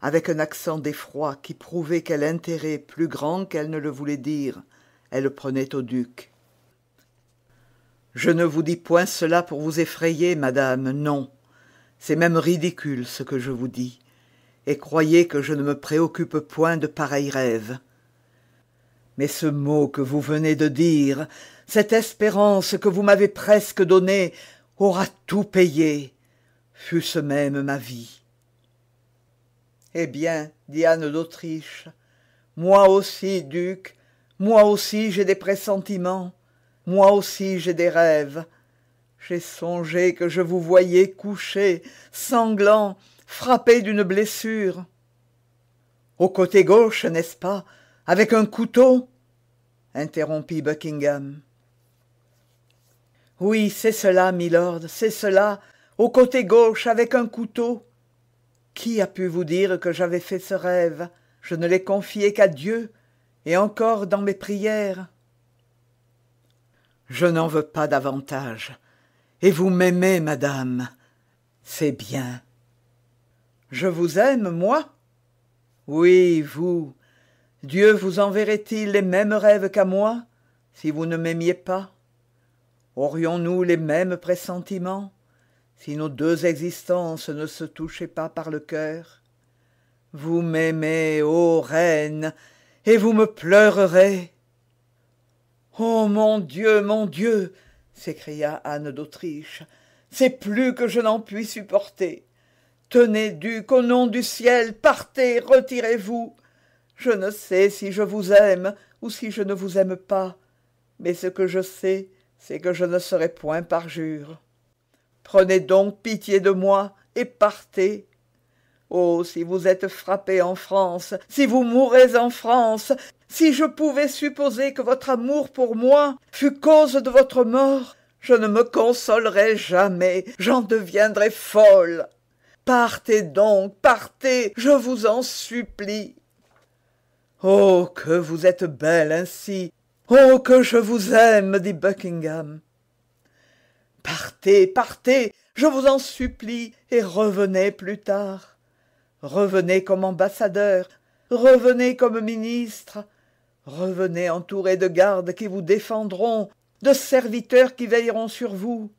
avec un accent d'effroi qui prouvait quel intérêt plus grand qu'elle ne le voulait dire elle prenait au duc je ne vous dis point cela pour vous effrayer madame non c'est même ridicule ce que je vous dis et croyez que je ne me préoccupe point de pareils rêves mais ce mot que vous venez de dire cette espérance que vous m'avez presque donnée aura tout payé fût-ce même ma vie eh bien dit anne d'autriche moi aussi duc moi aussi j'ai des pressentiments moi aussi j'ai des rêves j'ai songé que je vous voyais couché sanglant frappé d'une blessure au côté gauche n'est-ce pas avec un couteau interrompit buckingham oui c'est cela milord c'est cela au côté gauche avec un couteau qui a pu vous dire que j'avais fait ce rêve je ne l'ai confié qu'à dieu et encore dans mes prières je n'en veux pas davantage et vous m'aimez madame c'est bien je vous aime moi oui vous dieu vous enverrait-il les mêmes rêves qu'à moi si vous ne m'aimiez pas aurions-nous les mêmes pressentiments si nos deux existences ne se touchaient pas par le cœur vous m'aimez ô reine et vous me pleurerez ô mon dieu mon dieu s'écria anne d'autriche c'est plus que je n'en puis supporter tenez duc au nom du ciel partez retirez-vous je ne sais si je vous aime ou si je ne vous aime pas mais ce que je sais c'est que je ne serai point parjure Prenez donc pitié de moi et partez. Oh, si vous êtes frappé en France, si vous mourrez en France, si je pouvais supposer que votre amour pour moi fut cause de votre mort, je ne me consolerais jamais, j'en deviendrais folle. Partez donc, partez, je vous en supplie. Oh, que vous êtes belle ainsi. Oh, que je vous aime, dit Buckingham partez partez je vous en supplie et revenez plus tard revenez comme ambassadeur revenez comme ministre revenez entouré de gardes qui vous défendront de serviteurs qui veilleront sur vous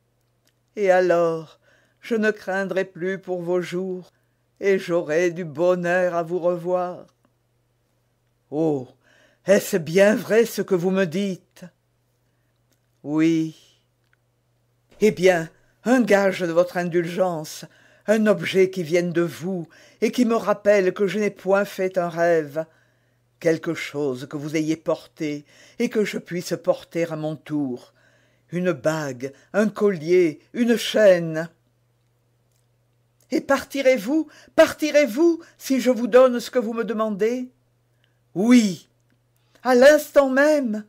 et alors je ne craindrai plus pour vos jours et j'aurai du bonheur à vous revoir oh est-ce bien vrai ce que vous me dites oui eh bien, un gage de votre indulgence, un objet qui vienne de vous et qui me rappelle que je n'ai point fait un rêve, quelque chose que vous ayez porté et que je puisse porter à mon tour, une bague, un collier, une chaîne. Et partirez-vous, partirez-vous, si je vous donne ce que vous me demandez Oui. À l'instant même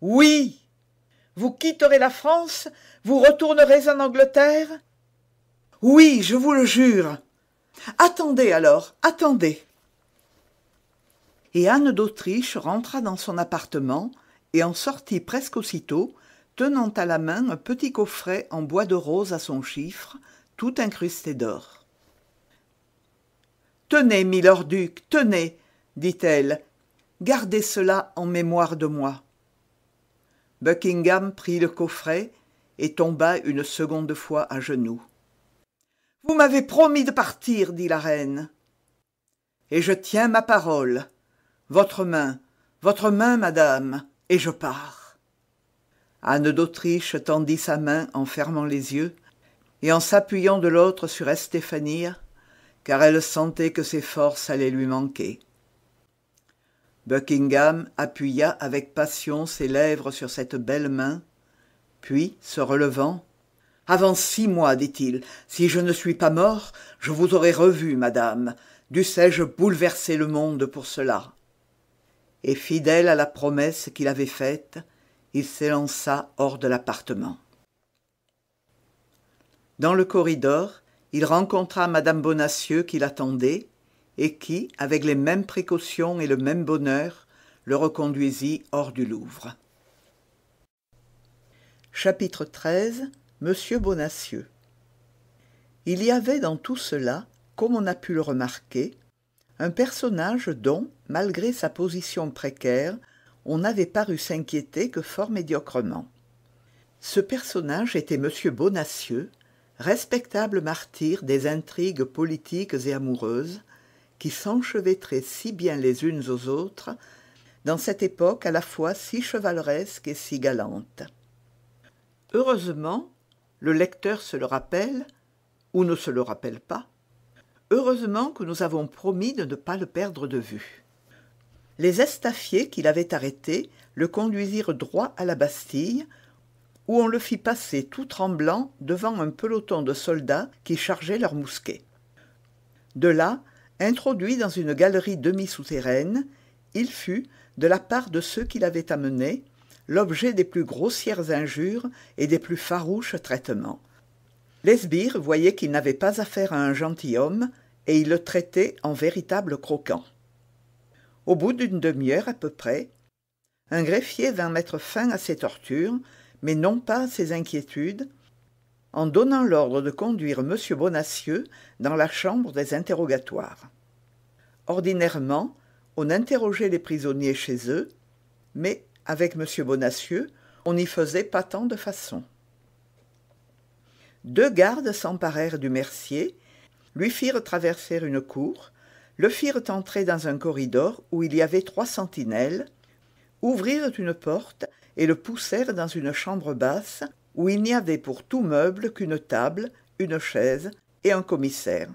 Oui. Vous quitterez la France Vous retournerez en Angleterre Oui, je vous le jure. Attendez alors, attendez. Et Anne d'Autriche rentra dans son appartement et en sortit presque aussitôt, tenant à la main un petit coffret en bois de rose à son chiffre, tout incrusté d'or. Tenez, milord duc, tenez, dit-elle, gardez cela en mémoire de moi. Buckingham prit le coffret et tomba une seconde fois à genoux. Vous m'avez promis de partir, dit la reine. Et je tiens ma parole. Votre main, votre main, madame, et je pars. Anne d'Autriche tendit sa main en fermant les yeux et en s'appuyant de l'autre sur Estéphanie, car elle sentait que ses forces allaient lui manquer buckingham appuya avec passion ses lèvres sur cette belle main puis se relevant avant six mois dit-il si je ne suis pas mort je vous aurai revu, madame dussé-je bouleverser le monde pour cela et fidèle à la promesse qu'il avait faite il s'élança hors de l'appartement dans le corridor il rencontra madame bonacieux qui l'attendait et qui, avec les mêmes précautions et le même bonheur, le reconduisit hors du Louvre. Chapitre XIII. Monsieur Bonacieux Il y avait dans tout cela, comme on a pu le remarquer, un personnage dont, malgré sa position précaire, on n'avait paru s'inquiéter que fort médiocrement. Ce personnage était M. Bonacieux, respectable martyr des intrigues politiques et amoureuses, qui s'enchevêtraient si bien les unes aux autres, dans cette époque à la fois si chevaleresque et si galante. Heureusement, le lecteur se le rappelle, ou ne se le rappelle pas, heureusement que nous avons promis de ne pas le perdre de vue. Les estafiers qui l'avaient arrêté le conduisirent droit à la Bastille, où on le fit passer tout tremblant devant un peloton de soldats qui chargeaient leurs mousquets. De là, introduit dans une galerie demi souterraine il fut de la part de ceux qui l'avaient amené l'objet des plus grossières injures et des plus farouches traitements les voyait qu'il n'avait pas affaire à un gentilhomme et il le traitait en véritable croquant au bout d'une demi-heure à peu près un greffier vint mettre fin à ses tortures mais non pas à ses inquiétudes en donnant l'ordre de conduire m bonacieux dans la chambre des interrogatoires ordinairement on interrogeait les prisonniers chez eux mais avec m bonacieux on n'y faisait pas tant de façon. deux gardes s'emparèrent du mercier lui firent traverser une cour le firent entrer dans un corridor où il y avait trois sentinelles ouvrirent une porte et le poussèrent dans une chambre basse où il n'y avait pour tout meuble qu'une table une chaise et un commissaire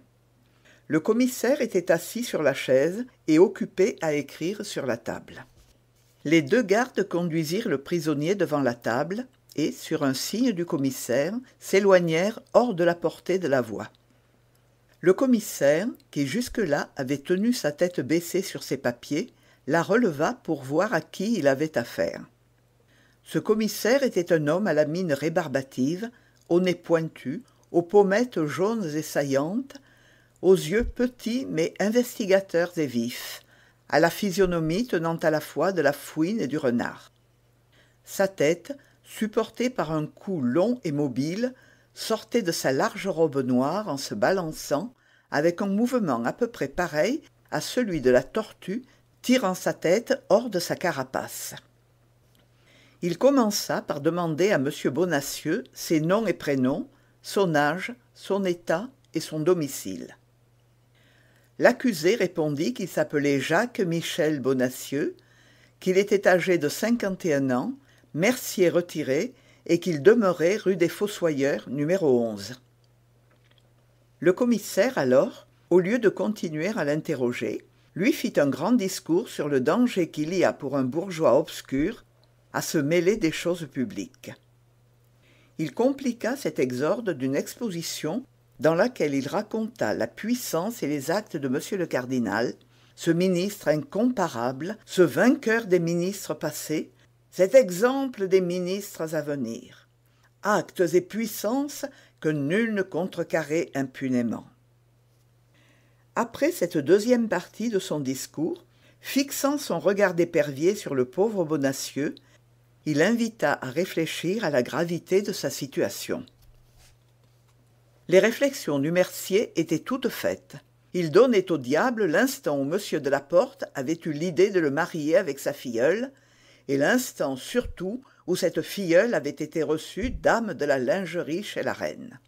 le commissaire était assis sur la chaise et occupé à écrire sur la table les deux gardes conduisirent le prisonnier devant la table et sur un signe du commissaire s'éloignèrent hors de la portée de la voix le commissaire qui jusque-là avait tenu sa tête baissée sur ses papiers la releva pour voir à qui il avait affaire ce commissaire était un homme à la mine rébarbative au nez pointu aux pommettes jaunes et saillantes aux yeux petits mais investigateurs et vifs à la physionomie tenant à la fois de la fouine et du renard sa tête supportée par un cou long et mobile sortait de sa large robe noire en se balançant avec un mouvement à peu près pareil à celui de la tortue tirant sa tête hors de sa carapace il commença par demander à m bonacieux ses noms et prénoms son âge son état et son domicile l'accusé répondit qu'il s'appelait jacques michel bonacieux qu'il était âgé de cinquante et un ans mercier retiré et qu'il demeurait rue des Fossoyeurs numéro Le commissaire alors, au lieu de continuer à l'interroger, lui fit un grand discours sur le danger qu'il y a pour un bourgeois obscur à se mêler des choses publiques. Il compliqua cet exorde d'une exposition dans laquelle il raconta la puissance et les actes de M le cardinal, ce ministre incomparable, ce vainqueur des ministres passés, cet exemple des ministres à venir. Actes et puissances que nul ne contrecarrait impunément. Après cette deuxième partie de son discours, fixant son regard d'épervier sur le pauvre Bonacieux, il invita à réfléchir à la gravité de sa situation. Les réflexions du mercier étaient toutes faites. Il donnait au diable l'instant où M. de la Porte avait eu l'idée de le marier avec sa filleule, et l'instant surtout où cette filleule avait été reçue dame de la lingerie chez la reine.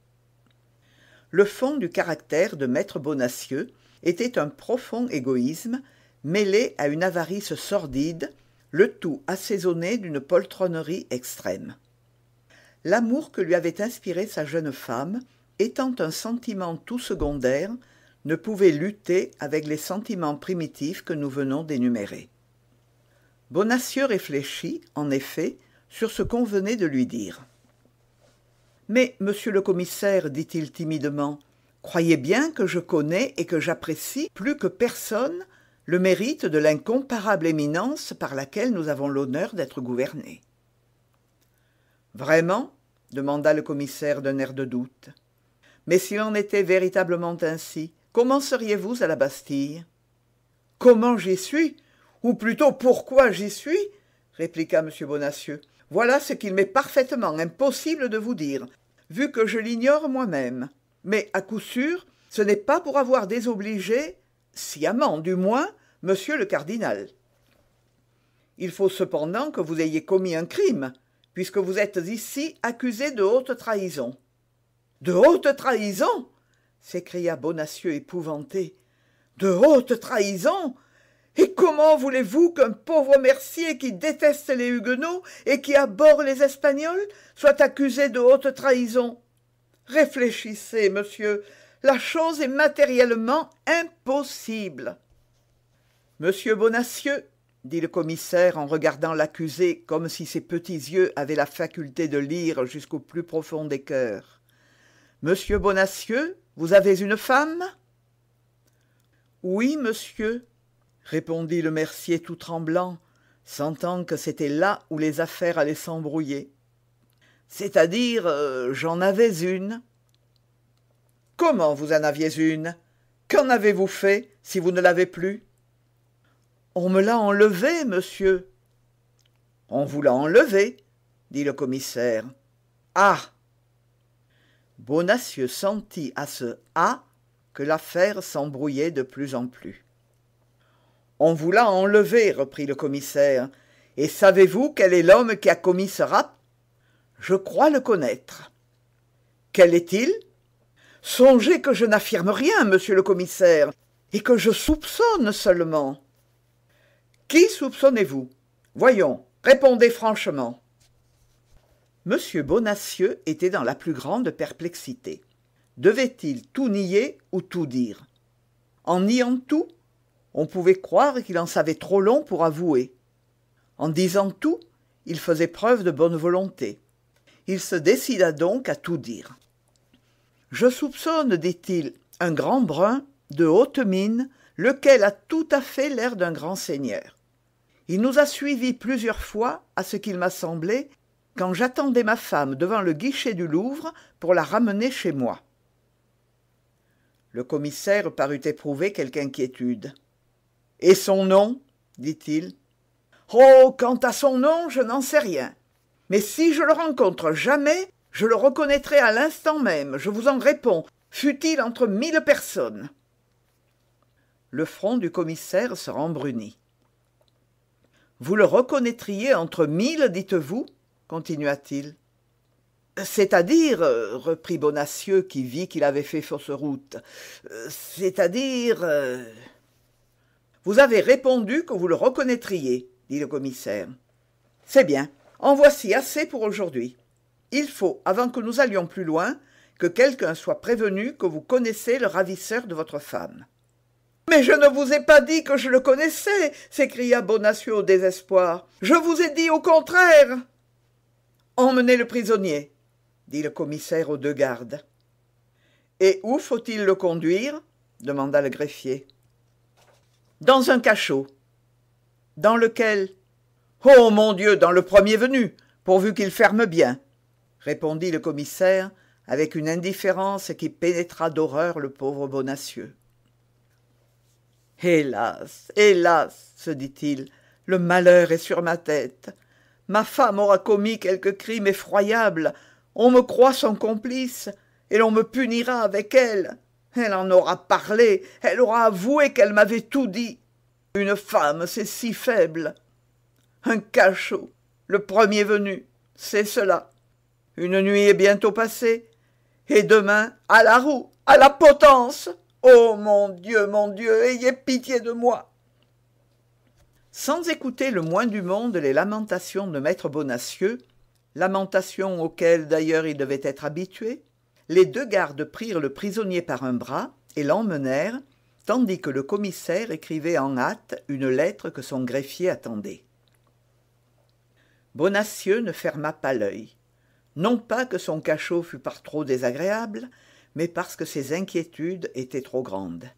Le fond du caractère de maître Bonacieux était un profond égoïsme, mêlé à une avarice sordide le tout assaisonné d'une poltronnerie extrême l'amour que lui avait inspiré sa jeune femme étant un sentiment tout secondaire ne pouvait lutter avec les sentiments primitifs que nous venons d'énumérer bonacieux réfléchit en effet sur ce qu'on venait de lui dire mais monsieur le commissaire dit-il timidement croyez bien que je connais et que j'apprécie plus que personne le mérite de l'incomparable éminence par laquelle nous avons l'honneur d'être gouvernés vraiment demanda le commissaire d'un air de doute mais s'il en était véritablement ainsi comment seriez-vous à la bastille comment j'y suis ou plutôt pourquoi j'y suis répliqua m bonacieux voilà ce qu'il m'est parfaitement impossible de vous dire vu que je l'ignore moi-même mais à coup sûr ce n'est pas pour avoir désobligé sciemment du moins monsieur le cardinal il faut cependant que vous ayez commis un crime puisque vous êtes ici accusé de haute trahison de haute trahison s'écria bonacieux épouvanté de haute trahison et comment voulez-vous qu'un pauvre mercier qui déteste les huguenots et qui abhorre les espagnols soit accusé de haute trahison réfléchissez monsieur la chose est matériellement impossible monsieur bonacieux dit le commissaire en regardant l'accusé comme si ses petits yeux avaient la faculté de lire jusqu'au plus profond des cœurs monsieur bonacieux vous avez une femme oui monsieur répondit le mercier tout tremblant sentant que c'était là où les affaires allaient s'embrouiller c'est-à-dire euh, j'en avais une comment vous en aviez une qu'en avez-vous fait si vous ne l'avez plus on me l'a enlevée monsieur on vous l'a enlevée dit le commissaire ah bonacieux sentit à ce ah que l'affaire s'embrouillait de plus en plus on vous l'a enlevée reprit le commissaire et savez-vous quel est l'homme qui a commis ce rap ?»« je crois le connaître quel est-il songez que je n'affirme rien monsieur le commissaire et que je soupçonne seulement qui soupçonnez vous voyons répondez franchement Monsieur bonacieux était dans la plus grande perplexité devait-il tout nier ou tout dire en niant tout on pouvait croire qu'il en savait trop long pour avouer en disant tout il faisait preuve de bonne volonté il se décida donc à tout dire je soupçonne dit-il un grand brun de haute mine lequel a tout à fait l'air d'un grand seigneur il nous a suivis plusieurs fois à ce qu'il m'a semblé quand j'attendais ma femme devant le guichet du louvre pour la ramener chez moi le commissaire parut éprouver quelque inquiétude et son nom dit-il oh quant à son nom je n'en sais rien mais si je le rencontre jamais je le reconnaîtrai à l'instant même je vous en réponds fût-il entre mille personnes le front du commissaire se rembrunit vous le reconnaîtriez entre mille dites-vous continua-t-il c'est-à-dire reprit bonacieux qui vit qu'il avait fait fausse route c'est-à-dire euh, vous avez répondu que vous le reconnaîtriez dit le commissaire c'est bien en voici assez pour aujourd'hui il faut, avant que nous allions plus loin, que quelqu'un soit prévenu que vous connaissez le ravisseur de votre femme. Mais je ne vous ai pas dit que je le connaissais, s'écria Bonacieux au désespoir. Je vous ai dit au contraire. Emmenez le prisonnier, dit le commissaire aux deux gardes. Et où faut-il le conduire demanda le greffier. Dans un cachot. Dans lequel Oh mon Dieu, dans le premier venu, pourvu qu'il ferme bien répondit le commissaire avec une indifférence qui pénétra d'horreur le pauvre bonacieux hélas hélas se dit-il le malheur est sur ma tête ma femme aura commis quelque crime effroyable on me croit son complice et l'on me punira avec elle elle en aura parlé elle aura avoué qu'elle m'avait tout dit une femme c'est si faible un cachot le premier venu c'est cela une nuit est bientôt passée, et demain, à la roue, à la potence. Oh mon Dieu, mon Dieu, ayez pitié de moi. Sans écouter le moins du monde les lamentations de maître Bonacieux, lamentations auxquelles d'ailleurs il devait être habitué, les deux gardes prirent le prisonnier par un bras et l'emmenèrent, tandis que le commissaire écrivait en hâte une lettre que son greffier attendait. Bonacieux ne ferma pas l'œil non pas que son cachot fût par trop désagréable mais parce que ses inquiétudes étaient trop grandes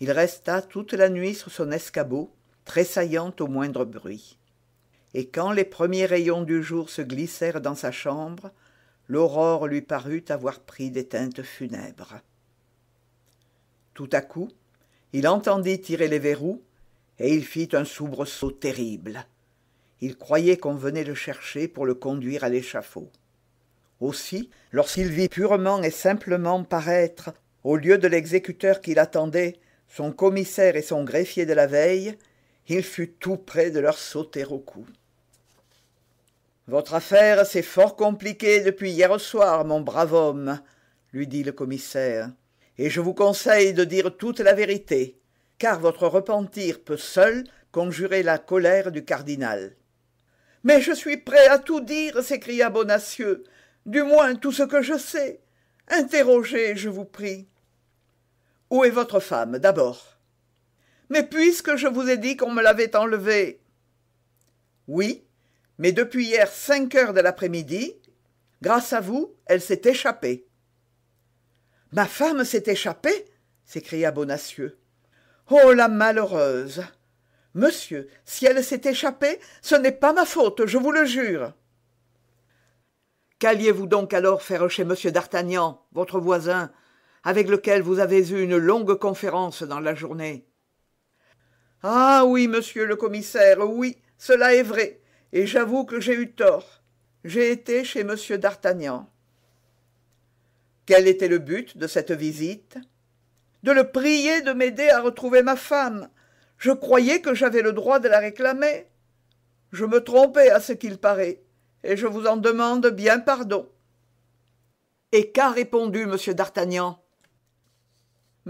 il resta toute la nuit sur son escabeau tressaillant au moindre bruit et quand les premiers rayons du jour se glissèrent dans sa chambre l'aurore lui parut avoir pris des teintes funèbres tout à coup il entendit tirer les verrous et il fit un soubresaut terrible il croyait qu'on venait le chercher pour le conduire à l'échafaud aussi, lorsqu'il vit purement et simplement paraître, au lieu de l'exécuteur qui l'attendait, son commissaire et son greffier de la veille, il fut tout près de leur sauter au cou. Votre affaire s'est fort compliquée depuis hier soir, mon brave homme, lui dit le commissaire, et je vous conseille de dire toute la vérité, car votre repentir peut seul conjurer la colère du cardinal. Mais je suis prêt à tout dire, s'écria Bonacieux du moins tout ce que je sais. Interrogez, je vous prie. Où est votre femme, d'abord Mais puisque je vous ai dit qu'on me l'avait enlevée. Oui, mais depuis hier cinq heures de l'après-midi, grâce à vous, elle s'est échappée. Ma femme s'est échappée s'écria Bonacieux. Oh la malheureuse Monsieur, si elle s'est échappée, ce n'est pas ma faute, je vous le jure qu'alliez-vous donc alors faire chez m d'artagnan votre voisin avec lequel vous avez eu une longue conférence dans la journée ah oui monsieur le commissaire oui cela est vrai et j'avoue que j'ai eu tort j'ai été chez m d'artagnan quel était le but de cette visite de le prier de m'aider à retrouver ma femme je croyais que j'avais le droit de la réclamer je me trompais à ce qu'il paraît et je vous en demande bien pardon. Et qu'a répondu M. d'Artagnan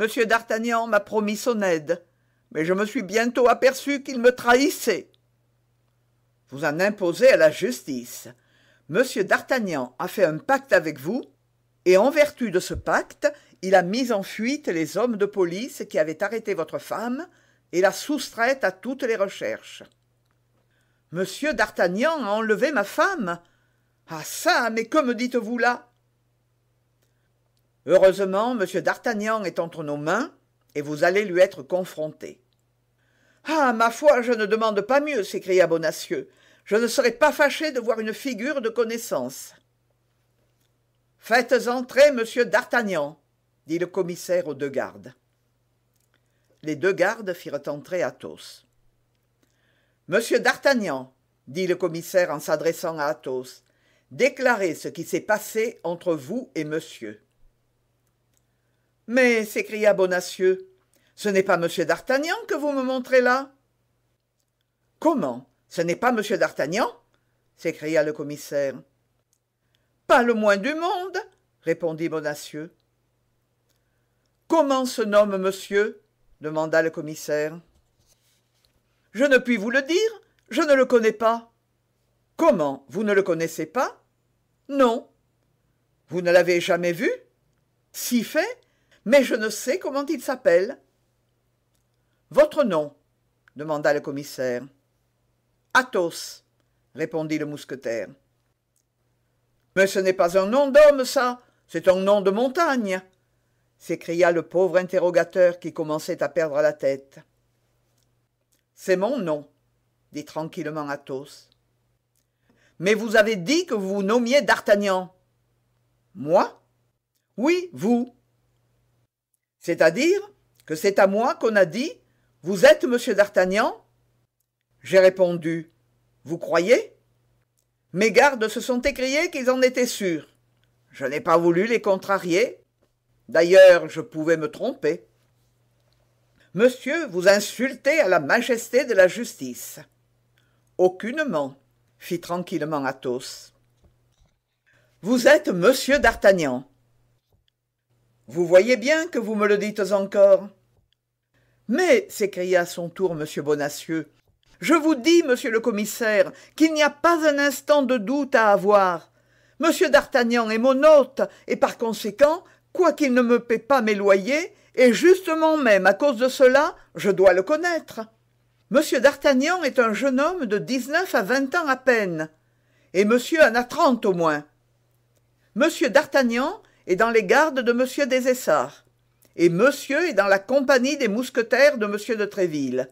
M. d'Artagnan m'a promis son aide, mais je me suis bientôt aperçu qu'il me trahissait. Vous en imposez à la justice. M. d'Artagnan a fait un pacte avec vous, et en vertu de ce pacte, il a mis en fuite les hommes de police qui avaient arrêté votre femme et l'a soustraite à toutes les recherches. Monsieur d'artagnan a enlevé ma femme ah çà mais que me dites-vous là heureusement m d'artagnan est entre nos mains et vous allez lui être confronté ah ma foi je ne demande pas mieux s'écria bonacieux je ne serais pas fâché de voir une figure de connaissance faites entrer Monsieur d'artagnan dit le commissaire aux deux gardes les deux gardes firent entrer athos monsieur d'artagnan dit le commissaire en s'adressant à athos déclarez ce qui s'est passé entre vous et monsieur mais s'écria bonacieux ce n'est pas monsieur d'artagnan que vous me montrez là comment ce n'est pas monsieur d'artagnan s'écria le commissaire pas le moins du monde répondit bonacieux comment se nomme monsieur demanda le commissaire je ne puis vous le dire je ne le connais pas comment vous ne le connaissez pas non vous ne l'avez jamais vu si fait mais je ne sais comment il s'appelle votre nom demanda le commissaire athos répondit le mousquetaire mais ce n'est pas un nom d'homme ça c'est un nom de montagne s'écria le pauvre interrogateur qui commençait à perdre la tête c'est mon nom dit tranquillement athos mais vous avez dit que vous vous nommiez d'artagnan moi oui vous c'est-à-dire que c'est à moi qu'on a dit vous êtes monsieur d'artagnan j'ai répondu vous croyez mes gardes se sont écriés qu'ils en étaient sûrs je n'ai pas voulu les contrarier d'ailleurs je pouvais me tromper monsieur vous insultez à la majesté de la justice aucunement fit tranquillement athos vous êtes monsieur d'artagnan vous voyez bien que vous me le dites encore mais s'écria à son tour monsieur bonacieux je vous dis monsieur le commissaire qu'il n'y a pas un instant de doute à avoir Monsieur d'artagnan est mon hôte et par conséquent quoiqu'il ne me paie pas mes loyers et justement même à cause de cela je dois le connaître m d'artagnan est un jeune homme de dix-neuf à vingt ans à peine et monsieur en a trente au moins m d'artagnan est dans les gardes de m des essarts et monsieur est dans la compagnie des mousquetaires de m de tréville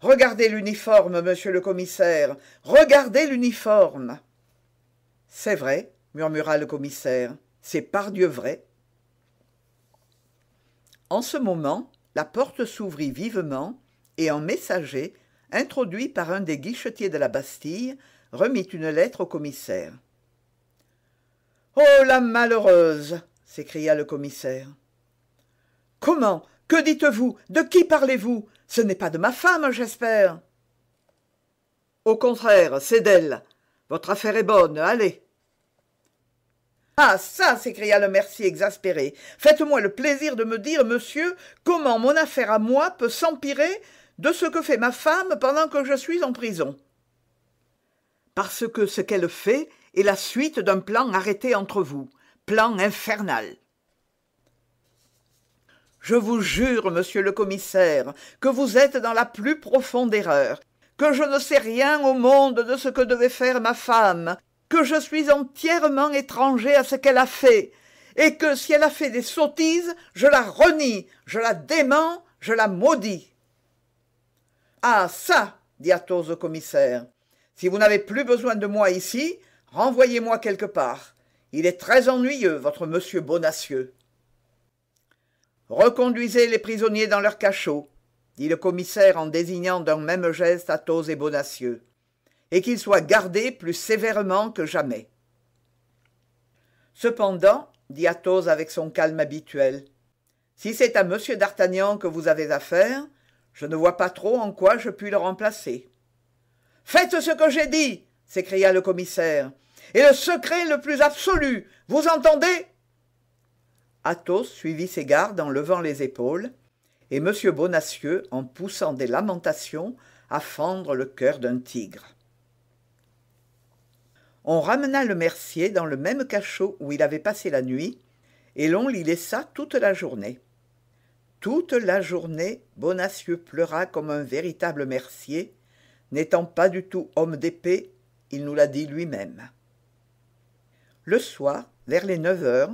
regardez l'uniforme monsieur le commissaire regardez l'uniforme c'est vrai murmura le commissaire c'est par Dieu vrai en ce moment la porte s'ouvrit vivement et un messager introduit par un des guichetiers de la bastille remit une lettre au commissaire oh la malheureuse s'écria le commissaire comment que dites-vous de qui parlez-vous ce n'est pas de ma femme j'espère au contraire c'est d'elle votre affaire est bonne allez ah ça !» s'écria le mercier exaspéré faites-moi le plaisir de me dire monsieur comment mon affaire à moi peut s'empirer de ce que fait ma femme pendant que je suis en prison parce que ce qu'elle fait est la suite d'un plan arrêté entre vous plan infernal je vous jure, monsieur le commissaire, que vous êtes dans la plus profonde erreur, que je ne sais rien au monde de ce que devait faire ma femme, que je suis entièrement étranger à ce qu'elle a fait, et que si elle a fait des sottises, je la renie, je la dément, je la maudis. Ah ça, dit Athos au commissaire, si vous n'avez plus besoin de moi ici, renvoyez-moi quelque part. Il est très ennuyeux, votre monsieur Bonacieux. Reconduisez les prisonniers dans leur cachot, dit le commissaire en désignant d'un même geste Athos et Bonacieux et qu'il soit gardé plus sévèrement que jamais cependant dit athos avec son calme habituel si c'est à m d'artagnan que vous avez affaire je ne vois pas trop en quoi je puis le remplacer faites ce que j'ai dit s'écria le commissaire et le secret le plus absolu vous entendez athos suivit ses gardes en levant les épaules et m bonacieux en poussant des lamentations à fendre le cœur d'un tigre on ramena le mercier dans le même cachot où il avait passé la nuit, et l'on l'y laissa toute la journée. Toute la journée, Bonacieux pleura comme un véritable mercier, n'étant pas du tout homme d'épée, il nous l'a dit lui-même. Le soir, vers les neuf heures,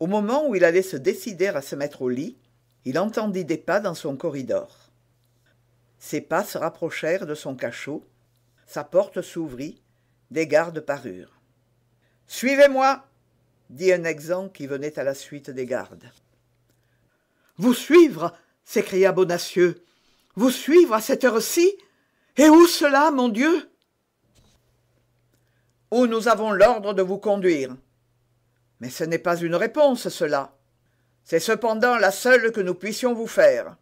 au moment où il allait se décider à se mettre au lit, il entendit des pas dans son corridor. Ces pas se rapprochèrent de son cachot, sa porte s'ouvrit, des gardes parurent suivez-moi dit un exempt qui venait à la suite des gardes vous suivre s'écria bonacieux vous suivre à cette heure-ci et où cela mon dieu où nous avons l'ordre de vous conduire mais ce n'est pas une réponse cela c'est cependant la seule que nous puissions vous faire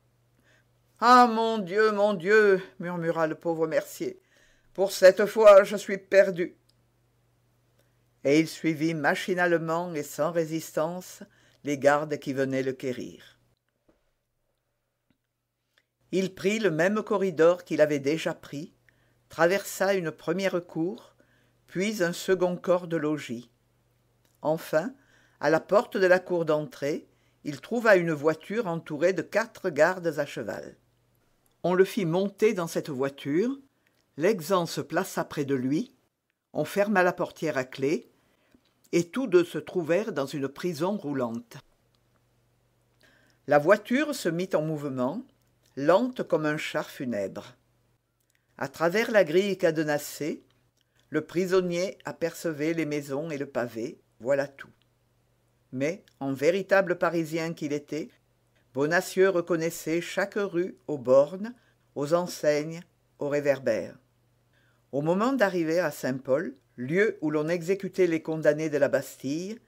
ah mon dieu mon dieu murmura le pauvre mercier pour cette fois, je suis perdu. Et il suivit machinalement et sans résistance les gardes qui venaient le quérir. Il prit le même corridor qu'il avait déjà pris, traversa une première cour, puis un second corps de logis. Enfin, à la porte de la cour d'entrée, il trouva une voiture entourée de quatre gardes à cheval. On le fit monter dans cette voiture, l'exempt se plaça près de lui on ferma la portière à clef et tous deux se trouvèrent dans une prison roulante la voiture se mit en mouvement lente comme un char funèbre à travers la grille cadenassée le prisonnier apercevait les maisons et le pavé voilà tout mais en véritable parisien qu'il était bonacieux reconnaissait chaque rue aux bornes aux enseignes aux réverbères au moment d'arriver à saint paul lieu où l'on exécutait les condamnés de la bastille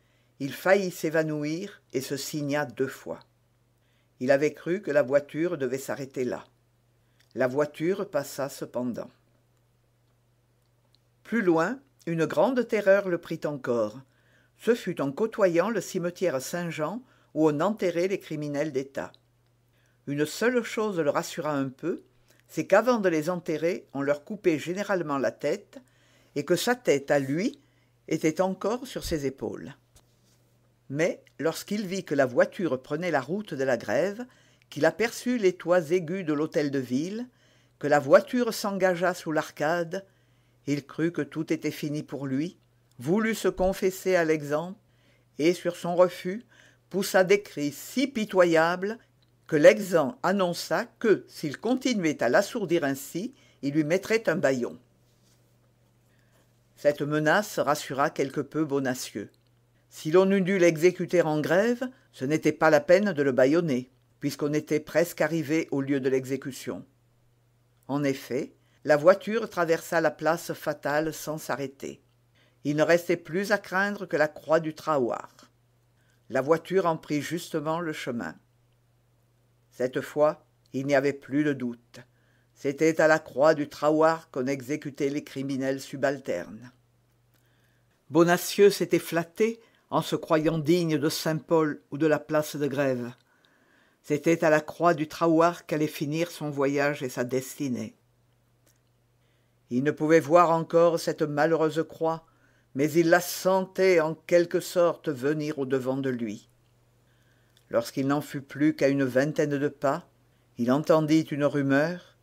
il faillit s'évanouir et se signa deux fois il avait cru que la voiture devait s'arrêter là la voiture passa cependant plus loin une grande terreur le prit encore ce fut en côtoyant le cimetière saint-jean où on enterrait les criminels d'état une seule chose le rassura un peu c'est qu'avant de les enterrer on leur coupait généralement la tête et que sa tête à lui était encore sur ses épaules mais lorsqu'il vit que la voiture prenait la route de la grève qu'il aperçut les toits aigus de l'hôtel de ville que la voiture s'engagea sous l'arcade il crut que tout était fini pour lui voulut se confesser à l'exemple et sur son refus poussa des cris si pitoyables que l'exempt annonça que s'il continuait à l'assourdir ainsi il lui mettrait un baillon. cette menace rassura quelque peu bonacieux si l'on eût dû l'exécuter en grève ce n'était pas la peine de le bâillonner puisqu'on était presque arrivé au lieu de l'exécution en effet la voiture traversa la place fatale sans s'arrêter il ne restait plus à craindre que la croix du trahoir la voiture en prit justement le chemin cette fois il n'y avait plus de doute c'était à la croix du trahoir qu'on exécutait les criminels subalternes bonacieux s'était flatté en se croyant digne de saint paul ou de la place de grève c'était à la croix du trahoir qu'allait finir son voyage et sa destinée il ne pouvait voir encore cette malheureuse croix mais il la sentait en quelque sorte venir au-devant de lui lorsqu'il n'en fut plus qu'à une vingtaine de pas il entendit une rumeur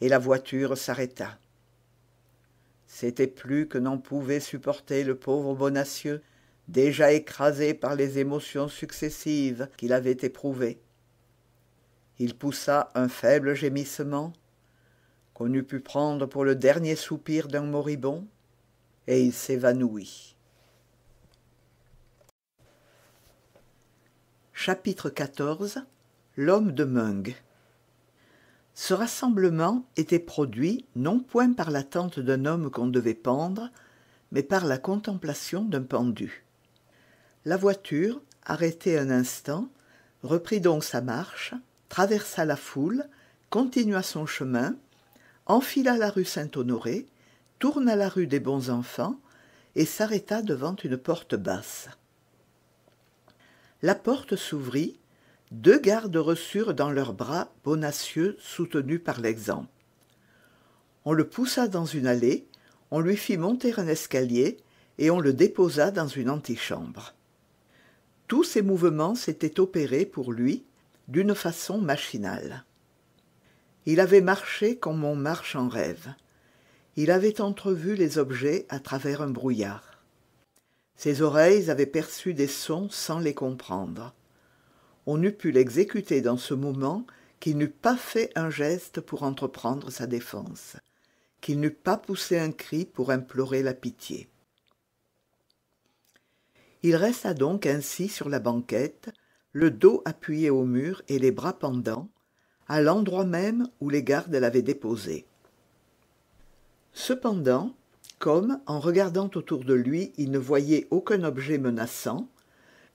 et la voiture s'arrêta c'était plus que n'en pouvait supporter le pauvre bonacieux déjà écrasé par les émotions successives qu'il avait éprouvées il poussa un faible gémissement qu'on eût pu prendre pour le dernier soupir d'un moribond et il s'évanouit Chapitre XIV L'homme de Meung Ce rassemblement était produit non point par l'attente d'un homme qu'on devait pendre, mais par la contemplation d'un pendu. La voiture, arrêtée un instant, reprit donc sa marche, traversa la foule, continua son chemin, enfila la rue Saint-Honoré, tourna la rue des Bons-Enfants et s'arrêta devant une porte basse la porte s'ouvrit deux gardes reçurent dans leurs bras bonacieux soutenu par l'exemple. on le poussa dans une allée on lui fit monter un escalier et on le déposa dans une antichambre tous ces mouvements s'étaient opérés pour lui d'une façon machinale il avait marché comme on marche en rêve il avait entrevu les objets à travers un brouillard ses oreilles avaient perçu des sons sans les comprendre on eût pu l'exécuter dans ce moment qu'il n'eût pas fait un geste pour entreprendre sa défense qu'il n'eût pas poussé un cri pour implorer la pitié il resta donc ainsi sur la banquette le dos appuyé au mur et les bras pendants à l'endroit même où les gardes l'avaient déposé cependant comme, en regardant autour de lui, il ne voyait aucun objet menaçant,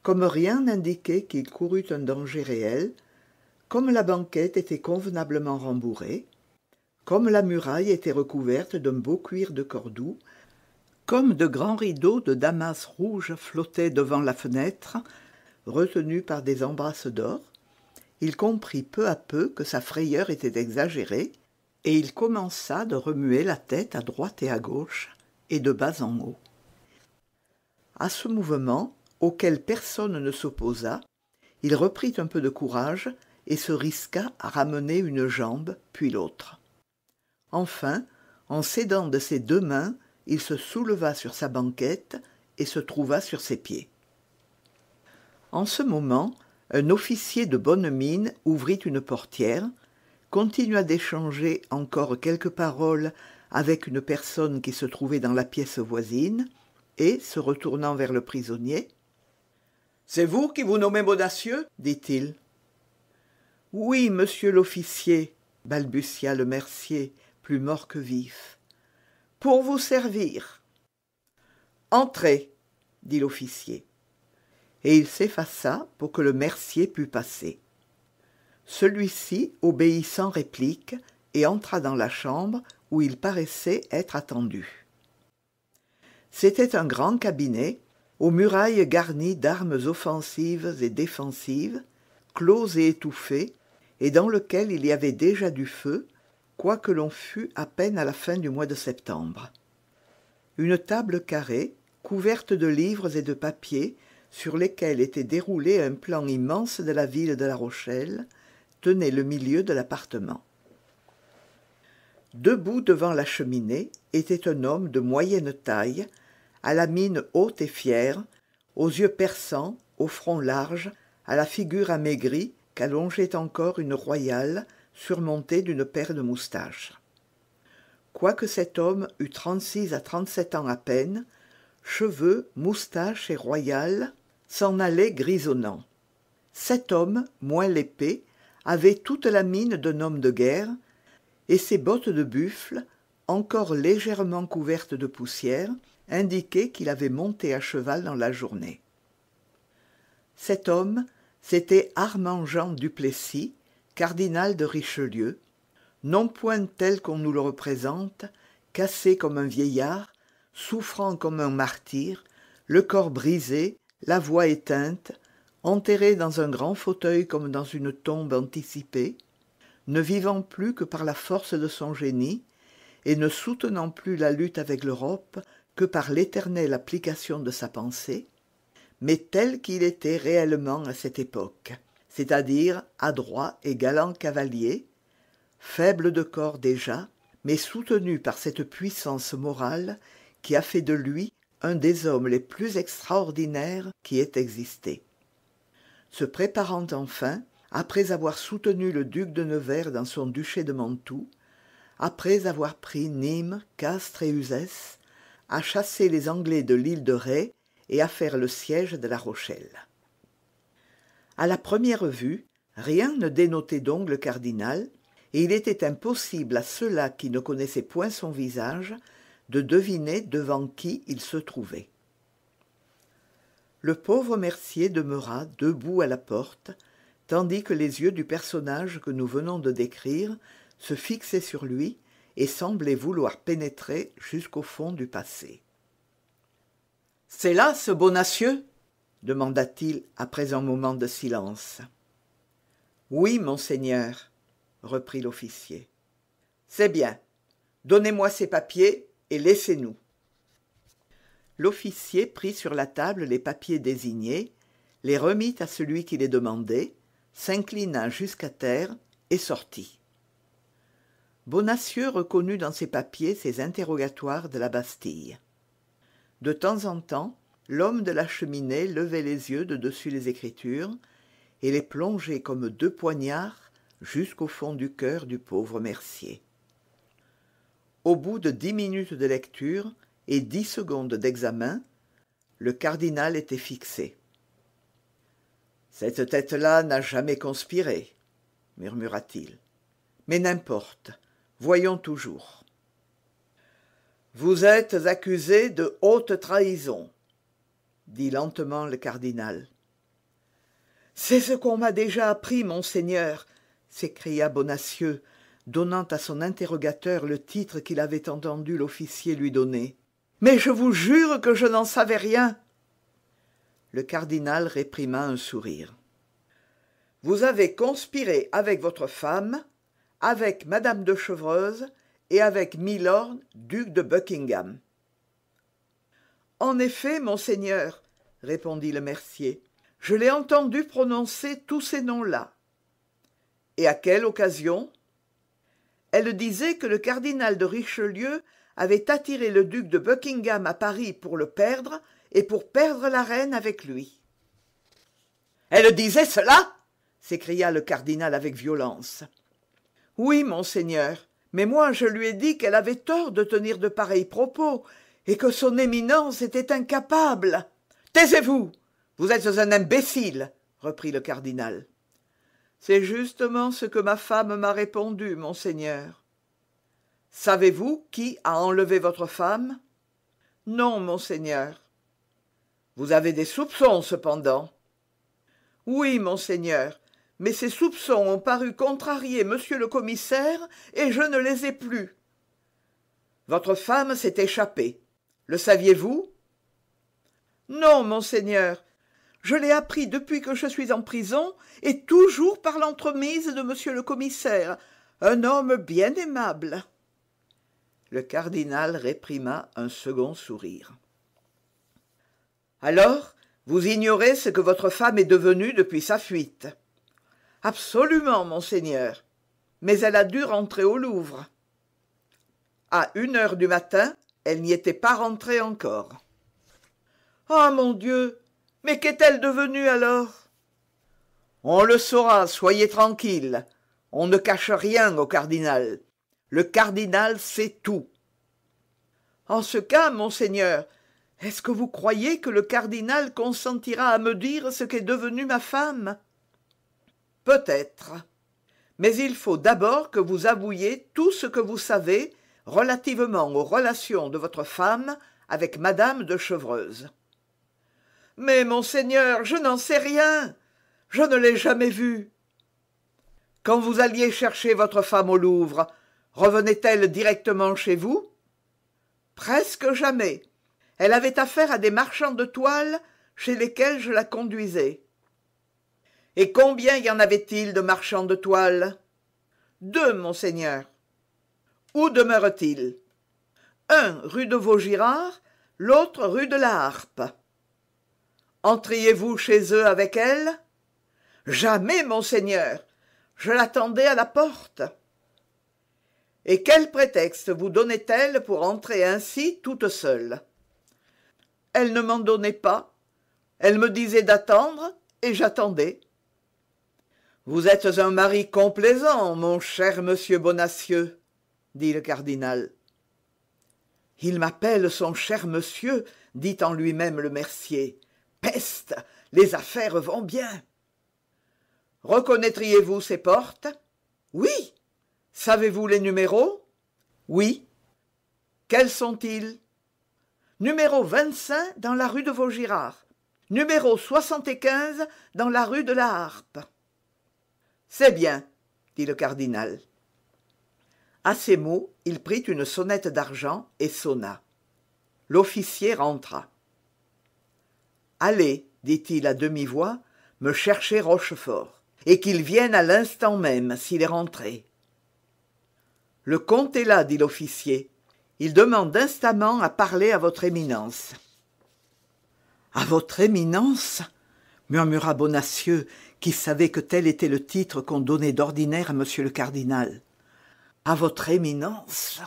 comme rien n'indiquait qu'il courût un danger réel, comme la banquette était convenablement rembourrée, comme la muraille était recouverte d'un beau cuir de cordoue, comme de grands rideaux de damas rouge flottaient devant la fenêtre, retenus par des embrasses d'or, il comprit peu à peu que sa frayeur était exagérée et il commença de remuer la tête à droite et à gauche, et de bas en haut. À ce mouvement, auquel personne ne s'opposa, il reprit un peu de courage et se risqua à ramener une jambe, puis l'autre. Enfin, en s'aidant de ses deux mains, il se souleva sur sa banquette et se trouva sur ses pieds. En ce moment, un officier de bonne mine ouvrit une portière, continua d'échanger encore quelques paroles avec une personne qui se trouvait dans la pièce voisine et se retournant vers le prisonnier c'est vous qui vous nommez audacieux dit-il oui monsieur l'officier balbutia le mercier plus mort que vif pour vous servir entrez dit l'officier et il s'effaça pour que le mercier pût passer celui-ci obéit sans réplique et entra dans la chambre où il paraissait être attendu c'était un grand cabinet aux murailles garnies d'armes offensives et défensives clos et étouffé et dans lequel il y avait déjà du feu quoique l'on fût à peine à la fin du mois de septembre une table carrée couverte de livres et de papiers sur lesquels était déroulé un plan immense de la ville de la rochelle tenait le milieu de l'appartement debout devant la cheminée était un homme de moyenne taille à la mine haute et fière aux yeux perçants au front large à la figure amaigrie qu'allongeait encore une royale surmontée d'une paire de moustaches quoique cet homme eût trente-six à trente-sept ans à peine cheveux moustaches et royale s'en allaient grisonnant cet homme moins l'épée avait toute la mine d'un homme de guerre et ses bottes de buffle encore légèrement couvertes de poussière indiquaient qu'il avait monté à cheval dans la journée cet homme c'était armand jean duplessis cardinal de richelieu non point tel qu'on nous le représente cassé comme un vieillard souffrant comme un martyr le corps brisé la voix éteinte enterré dans un grand fauteuil comme dans une tombe anticipée ne vivant plus que par la force de son génie et ne soutenant plus la lutte avec l'europe que par l'éternelle application de sa pensée mais tel qu'il était réellement à cette époque c'est-à-dire adroit et galant cavalier faible de corps déjà mais soutenu par cette puissance morale qui a fait de lui un des hommes les plus extraordinaires qui ait existé se préparant enfin après avoir soutenu le duc de nevers dans son duché de mantoue après avoir pris nîmes castres et uzès à chasser les anglais de l'île de ré et à faire le siège de la rochelle À la première vue rien ne dénotait donc le cardinal et il était impossible à ceux-là qui ne connaissaient point son visage de deviner devant qui il se trouvait le pauvre mercier demeura debout à la porte tandis que les yeux du personnage que nous venons de décrire se fixaient sur lui et semblaient vouloir pénétrer jusqu'au fond du passé c'est là ce bonacieux demanda-t-il après un moment de silence oui monseigneur reprit l'officier c'est bien donnez-moi ces papiers et laissez-nous l'officier prit sur la table les papiers désignés les remit à celui qui les demandait s'inclina jusqu'à terre et sortit bonacieux reconnut dans ces papiers ses interrogatoires de la bastille de temps en temps l'homme de la cheminée levait les yeux de dessus les écritures et les plongeait comme deux poignards jusqu'au fond du cœur du pauvre mercier au bout de dix minutes de lecture et dix secondes d'examen le cardinal était fixé cette tête là n'a jamais conspiré murmura-t-il mais n'importe voyons toujours vous êtes accusé de haute trahison dit lentement le cardinal c'est ce qu'on m'a déjà appris monseigneur s'écria bonacieux donnant à son interrogateur le titre qu'il avait entendu l'officier lui donner mais je vous jure que je n'en savais rien le cardinal réprima un sourire vous avez conspiré avec votre femme avec Madame de chevreuse et avec milord duc de buckingham en effet monseigneur répondit le mercier je l'ai entendu prononcer tous ces noms là et à quelle occasion elle disait que le cardinal de richelieu avait attiré le duc de buckingham à paris pour le perdre et pour perdre la reine avec lui elle disait cela s'écria le cardinal avec violence oui monseigneur mais moi je lui ai dit qu'elle avait tort de tenir de pareils propos et que son éminence était incapable taisez-vous vous êtes un imbécile reprit le cardinal c'est justement ce que ma femme m'a répondu monseigneur savez-vous qui a enlevé votre femme non monseigneur vous avez des soupçons cependant oui monseigneur mais ces soupçons ont paru contrarier monsieur le commissaire et je ne les ai plus votre femme s'est échappée le saviez-vous non monseigneur je l'ai appris depuis que je suis en prison et toujours par l'entremise de monsieur le commissaire un homme bien aimable le cardinal réprima un second sourire alors vous ignorez ce que votre femme est devenue depuis sa fuite absolument monseigneur mais elle a dû rentrer au louvre à une heure du matin elle n'y était pas rentrée encore ah mon dieu mais qu'est-elle devenue alors on le saura soyez tranquille on ne cache rien au cardinal le cardinal sait tout en ce cas monseigneur est-ce que vous croyez que le cardinal consentira à me dire ce qu'est devenue ma femme peut-être mais il faut d'abord que vous avouiez tout ce que vous savez relativement aux relations de votre femme avec madame de chevreuse mais monseigneur je n'en sais rien je ne l'ai jamais vue quand vous alliez chercher votre femme au louvre revenait-elle directement chez vous presque jamais elle avait affaire à des marchands de toile chez lesquels je la conduisais et combien y en avait-il de marchands de toile deux monseigneur où demeurent-ils un rue de vaugirard l'autre rue de la harpe entriez vous chez eux avec elle jamais monseigneur je l'attendais à la porte et quel prétexte vous donnait-elle pour entrer ainsi toute seule elle ne m'en donnait pas elle me disait d'attendre et j'attendais vous êtes un mari complaisant mon cher monsieur bonacieux dit le cardinal il m'appelle son cher monsieur dit en lui-même le mercier peste les affaires vont bien reconnaîtriez vous ces portes oui savez-vous les numéros oui quels sont-ils numéro vingt-cinq dans la rue de vaugirard numéro soixante dans la rue de la harpe c'est bien dit le cardinal à ces mots il prit une sonnette d'argent et sonna l'officier rentra allez dit-il à demi-voix me chercher rochefort et qu'il vienne à l'instant même s'il est rentré le comte est là dit l'officier il demande instamment à parler à votre éminence à votre éminence murmura bonacieux qui savait que tel était le titre qu'on donnait d'ordinaire à Monsieur le cardinal à votre éminence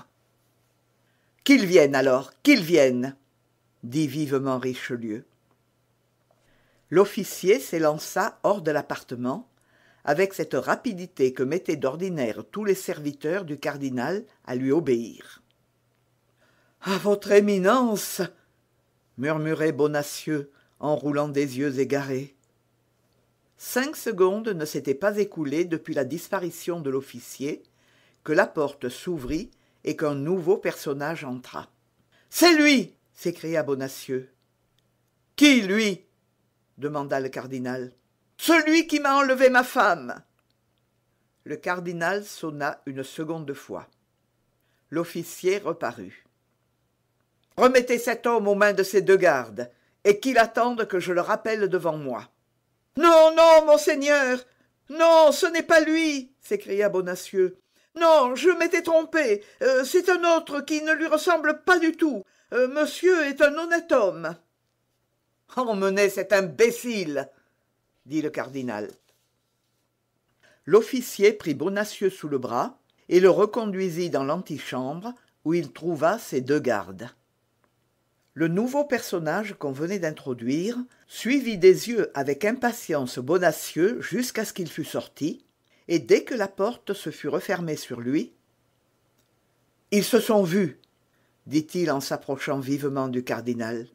qu'il vienne alors qu'il vienne dit vivement richelieu l'officier s'élança hors de l'appartement avec cette rapidité que mettaient d'ordinaire tous les serviteurs du cardinal à lui obéir À ah, votre éminence murmurait bonacieux en roulant des yeux égarés cinq secondes ne s'étaient pas écoulées depuis la disparition de l'officier que la porte s'ouvrit et qu'un nouveau personnage entra c'est lui s'écria bonacieux qui lui demanda le cardinal celui qui m'a enlevé ma femme le cardinal sonna une seconde fois l'officier reparut remettez cet homme aux mains de ses deux gardes et qu'il attende que je le rappelle devant moi non non monseigneur non ce n'est pas lui s'écria bonacieux non je m'étais trompé euh, c'est un autre qui ne lui ressemble pas du tout euh, monsieur est un honnête homme emmenez cet imbécile dit le cardinal l'officier prit bonacieux sous le bras et le reconduisit dans l'antichambre où il trouva ses deux gardes le nouveau personnage qu'on venait d'introduire suivit des yeux avec impatience bonacieux jusqu'à ce qu'il fût sorti et dès que la porte se fut refermée sur lui ils se sont vus dit-il en s'approchant vivement du cardinal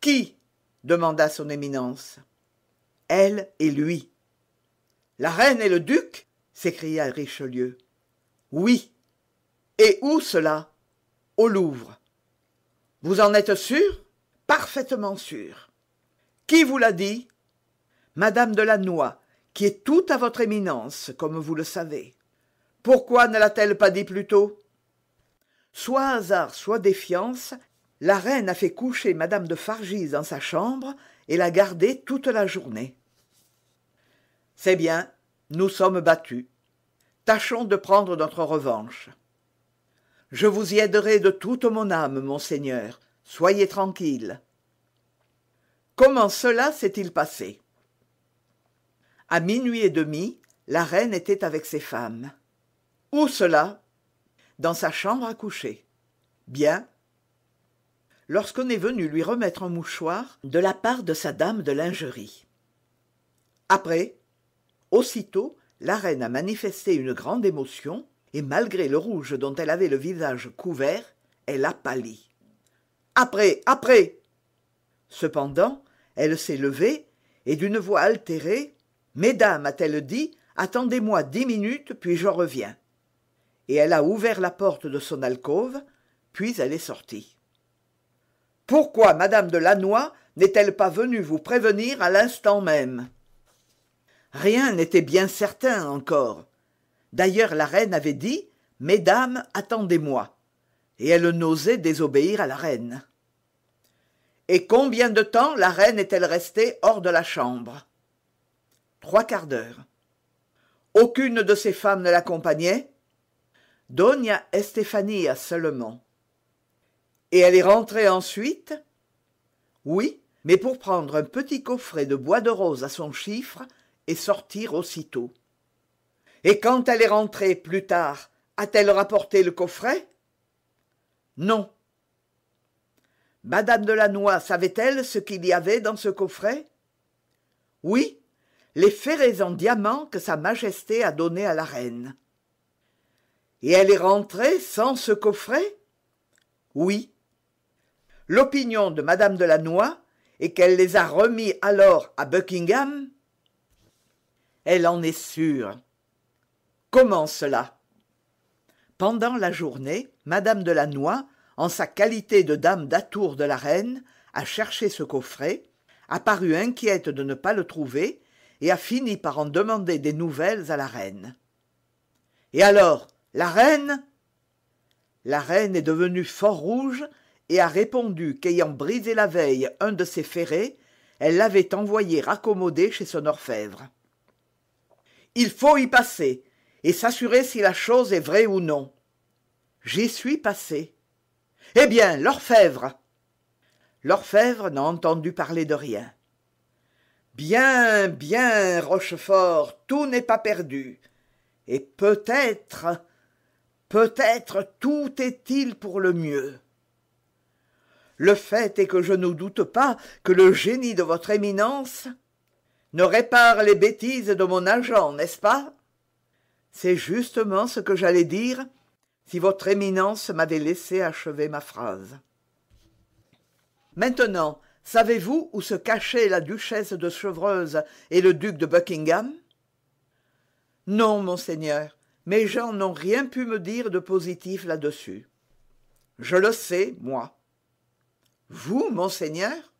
qui demanda son éminence elle et lui la reine et le duc s'écria richelieu oui et où cela au louvre vous en êtes sûr parfaitement sûr qui vous l'a dit Madame de lannoy qui est toute à votre éminence comme vous le savez pourquoi ne l'a-t-elle pas dit plus tôt soit hasard soit défiance la reine a fait coucher Madame de fargis dans sa chambre et l'a gardée toute la journée c'est bien nous sommes battus tâchons de prendre notre revanche je vous y aiderai de toute mon âme monseigneur soyez tranquille comment cela s'est-il passé À minuit et demi la reine était avec ses femmes où cela dans sa chambre à coucher bien lorsqu'on est venu lui remettre un mouchoir de la part de sa dame de lingerie après aussitôt la reine a manifesté une grande émotion et malgré le rouge dont elle avait le visage couvert elle a pâli après après cependant elle s'est levée et d'une voix altérée mesdames a-t-elle dit attendez-moi dix minutes puis je reviens et elle a ouvert la porte de son alcôve puis elle est sortie pourquoi Madame de lannoy n'est-elle pas venue vous prévenir à l'instant même rien n'était bien certain encore d'ailleurs la reine avait dit mesdames attendez-moi et elle n'osait désobéir à la reine et combien de temps la reine est-elle restée hors de la chambre trois quarts d'heure aucune de ses femmes ne l'accompagnait Donia estefania seulement et elle est rentrée ensuite oui mais pour prendre un petit coffret de bois de rose à son chiffre et sortir aussitôt et quand elle est rentrée plus tard a-t-elle rapporté le coffret non Madame de lannoy savait-elle ce qu'il y avait dans ce coffret oui les ferrets en diamants que sa majesté a donnés à la reine et elle est rentrée sans ce coffret oui l'opinion de Madame de lannoy est qu'elle les a remis alors à buckingham elle en est sûre comment cela pendant la journée Madame de lannoy en sa qualité de dame d'atour de la reine a cherché ce coffret a paru inquiète de ne pas le trouver et a fini par en demander des nouvelles à la reine et alors la reine la reine est devenue fort rouge et a répondu qu'ayant brisé la veille un de ses ferrets elle l'avait envoyé raccommoder chez son orfèvre il faut y passer et s'assurer si la chose est vraie ou non j'y suis passé eh bien l'orfèvre l'orfèvre n'a entendu parler de rien bien bien rochefort tout n'est pas perdu et peut-être peut-être tout est-il pour le mieux le fait est que je ne doute pas que le génie de votre éminence ne répare les bêtises de mon agent n'est-ce pas c'est justement ce que j'allais dire si votre éminence m'avait laissé achever ma phrase maintenant savez-vous où se cachaient la duchesse de chevreuse et le duc de buckingham non monseigneur mes gens n'ont rien pu me dire de positif là-dessus je le sais moi vous monseigneur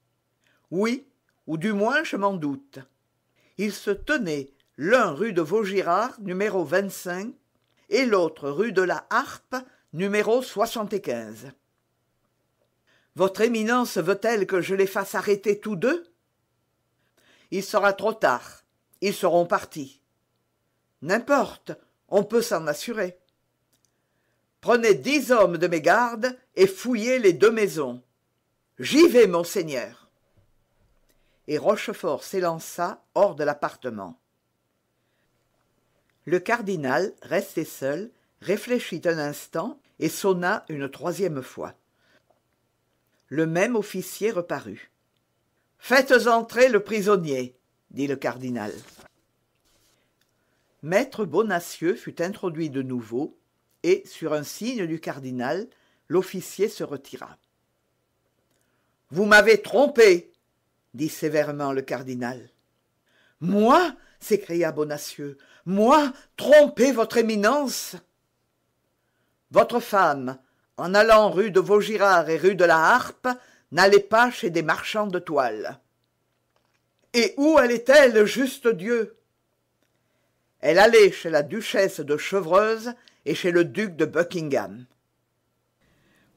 oui ou du moins je m'en doute ils se tenaient l'un rue de vaugirard numéro et l'autre rue de la harpe numéro votre éminence veut-elle que je les fasse arrêter tous deux il sera trop tard ils seront partis n'importe on peut s'en assurer prenez dix hommes de mes gardes et fouillez les deux maisons j'y vais monseigneur et rochefort s'élança hors de l'appartement le cardinal resté seul réfléchit un instant et sonna une troisième fois le même officier reparut faites entrer le prisonnier dit le cardinal maître bonacieux fut introduit de nouveau et sur un signe du cardinal l'officier se retira vous m'avez trompé dit sévèrement le cardinal moi s'écria bonacieux moi tromper votre éminence votre femme en allant rue de vaugirard et rue de la harpe n'allait pas chez des marchands de toiles et où allait-elle juste dieu elle allait chez la duchesse de chevreuse et chez le duc de buckingham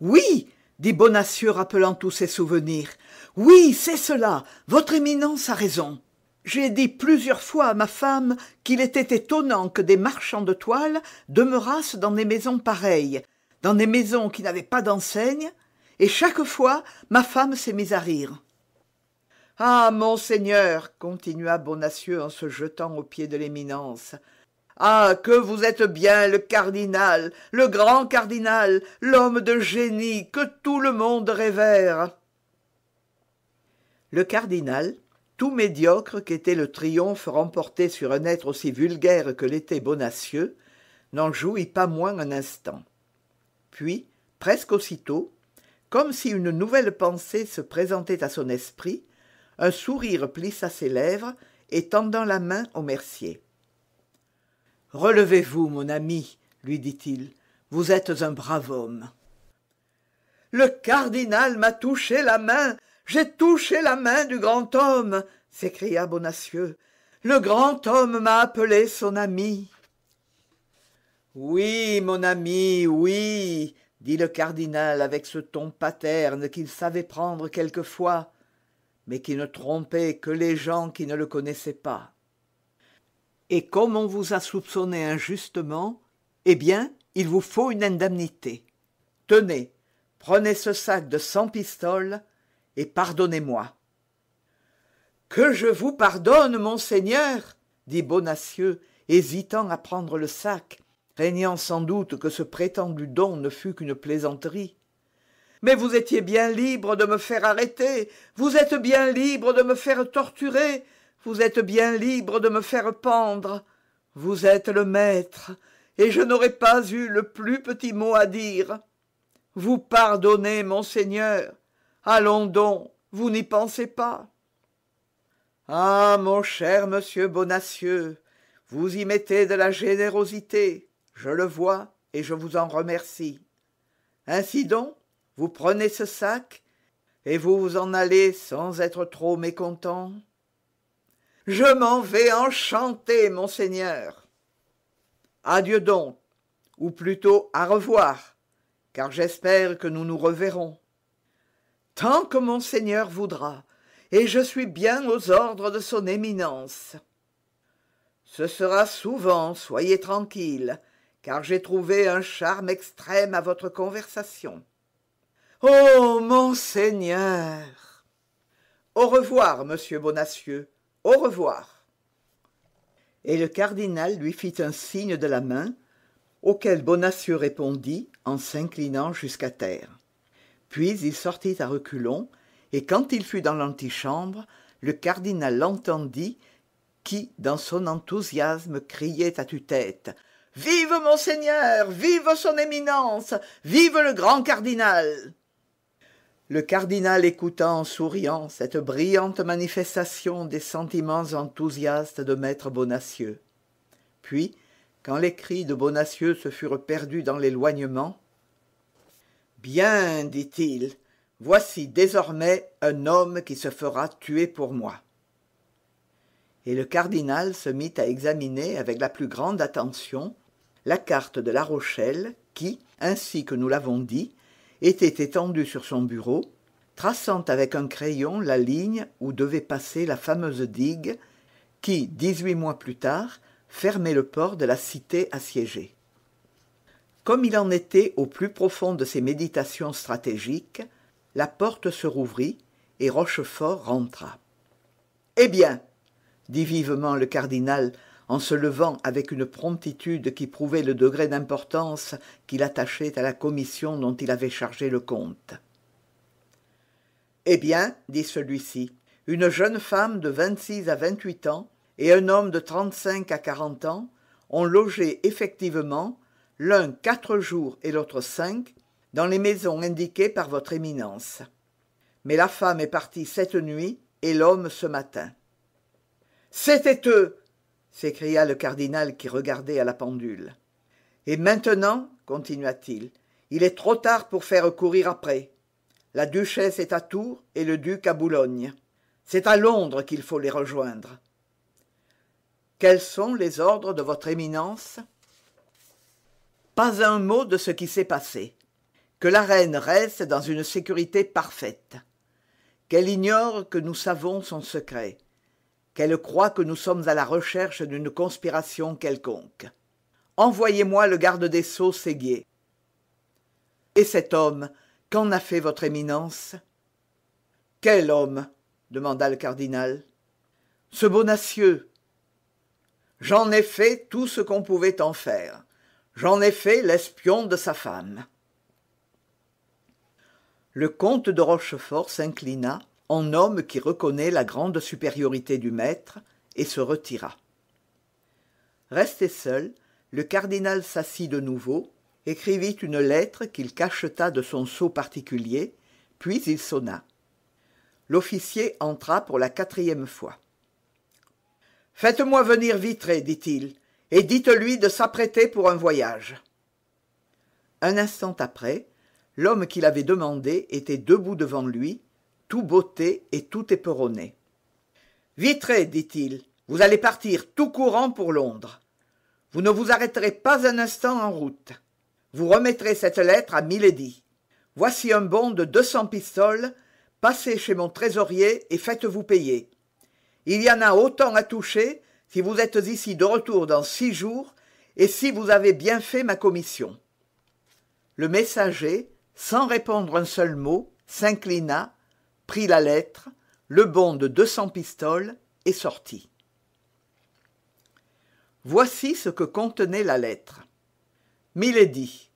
oui dit bonacieux rappelant tous ses souvenirs oui c'est cela votre éminence a raison j'ai dit plusieurs fois à ma femme qu'il était étonnant que des marchands de toiles demeurassent dans des maisons pareilles dans des maisons qui n'avaient pas d'enseigne et chaque fois ma femme s'est mise à rire ah monseigneur continua bonacieux en se jetant aux pieds de l'éminence ah que vous êtes bien le cardinal le grand cardinal l'homme de génie que tout le monde révère le cardinal tout médiocre qu'était le triomphe remporté sur un être aussi vulgaire que l'était bonacieux n'en jouit pas moins un instant puis presque aussitôt comme si une nouvelle pensée se présentait à son esprit un sourire plissa ses lèvres et tendant la main au mercier relevez-vous mon ami lui dit-il vous êtes un brave homme le cardinal m'a touché la main j'ai touché la main du grand homme s'écria bonacieux le grand homme m'a appelé son ami oui mon ami oui dit le cardinal avec ce ton paterne qu'il savait prendre quelquefois mais qui ne trompait que les gens qui ne le connaissaient pas et comme on vous a soupçonné injustement eh bien il vous faut une indemnité tenez prenez ce sac de cent pistoles et pardonnez-moi que je vous pardonne monseigneur dit bonacieux hésitant à prendre le sac craignant sans doute que ce prétendu don ne fût qu'une plaisanterie mais vous étiez bien libre de me faire arrêter vous êtes bien libre de me faire torturer vous êtes bien libre de me faire pendre vous êtes le maître et je n'aurais pas eu le plus petit mot à dire vous pardonnez monseigneur Allons donc, vous n'y pensez pas Ah, mon cher monsieur Bonacieux, vous y mettez de la générosité, je le vois, et je vous en remercie. Ainsi donc, vous prenez ce sac, et vous vous en allez sans être trop mécontent Je m'en vais enchanté, monseigneur. Adieu donc, ou plutôt à revoir, car j'espère que nous nous reverrons tant que mon seigneur voudra et je suis bien aux ordres de son éminence ce sera souvent soyez tranquille car j'ai trouvé un charme extrême à votre conversation oh monseigneur au revoir monsieur bonacieux au revoir et le cardinal lui fit un signe de la main auquel bonacieux répondit en s'inclinant jusqu'à terre puis il sortit à reculons et quand il fut dans l'antichambre le cardinal l'entendit qui dans son enthousiasme criait à tue-tête vive monseigneur vive son éminence vive le grand cardinal le cardinal écouta en souriant cette brillante manifestation des sentiments enthousiastes de maître bonacieux puis quand les cris de bonacieux se furent perdus dans l'éloignement bien dit-il voici désormais un homme qui se fera tuer pour moi et le cardinal se mit à examiner avec la plus grande attention la carte de la rochelle qui ainsi que nous l'avons dit était étendue sur son bureau traçant avec un crayon la ligne où devait passer la fameuse digue qui dix-huit mois plus tard fermait le port de la cité assiégée comme il en était au plus profond de ses méditations stratégiques la porte se rouvrit et rochefort rentra eh bien dit vivement le cardinal en se levant avec une promptitude qui prouvait le degré d'importance qu'il attachait à la commission dont il avait chargé le comte eh bien dit celui-ci une jeune femme de vingt-six à vingt-huit ans et un homme de trente-cinq à quarante ans ont logé effectivement l'un quatre jours et l'autre cinq dans les maisons indiquées par votre éminence mais la femme est partie cette nuit et l'homme ce matin C'était eux s'écria le cardinal qui regardait à la pendule et maintenant continua-t-il il est trop tard pour faire courir après la duchesse est à tours et le duc à boulogne c'est à londres qu'il faut les rejoindre quels sont les ordres de votre éminence pas un mot de ce qui s'est passé que la reine reste dans une sécurité parfaite qu'elle ignore que nous savons son secret qu'elle croit que nous sommes à la recherche d'une conspiration quelconque envoyez-moi le garde des sceaux séguier et cet homme qu'en a fait votre éminence quel homme demanda le cardinal ce bonacieux j'en ai fait tout ce qu'on pouvait en faire j'en ai fait l'espion de sa femme le comte de rochefort s'inclina en homme qui reconnaît la grande supériorité du maître et se retira resté seul le cardinal s'assit de nouveau écrivit une lettre qu'il cacheta de son sceau particulier puis il sonna l'officier entra pour la quatrième fois faites-moi venir vitrer, dit-il et dites-lui de s'apprêter pour un voyage un instant après l'homme qu'il avait demandé était debout devant lui tout beauté et tout éperonné vitré dit-il vous allez partir tout courant pour londres vous ne vous arrêterez pas un instant en route vous remettrez cette lettre à milady voici un bon de deux cents pistoles passez chez mon trésorier et faites-vous payer il y en a autant à toucher si vous êtes ici de retour dans six jours et si vous avez bien fait ma commission le messager sans répondre un seul mot s'inclina prit la lettre le bon de deux cents pistoles et sortit voici ce que contenait la lettre milady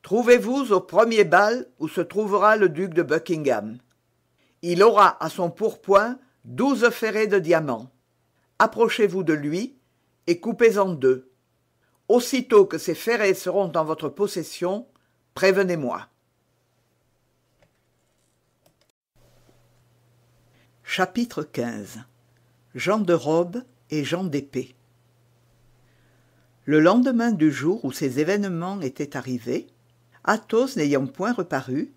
trouvez-vous au premier bal où se trouvera le duc de buckingham il aura à son pourpoint douze ferrets de diamants approchez-vous de lui et coupez en deux aussitôt que ces ferrets seront en votre possession prévenez-moi chapitre xv jean de robe et jean d'épée le lendemain du jour où ces événements étaient arrivés athos n'ayant point reparu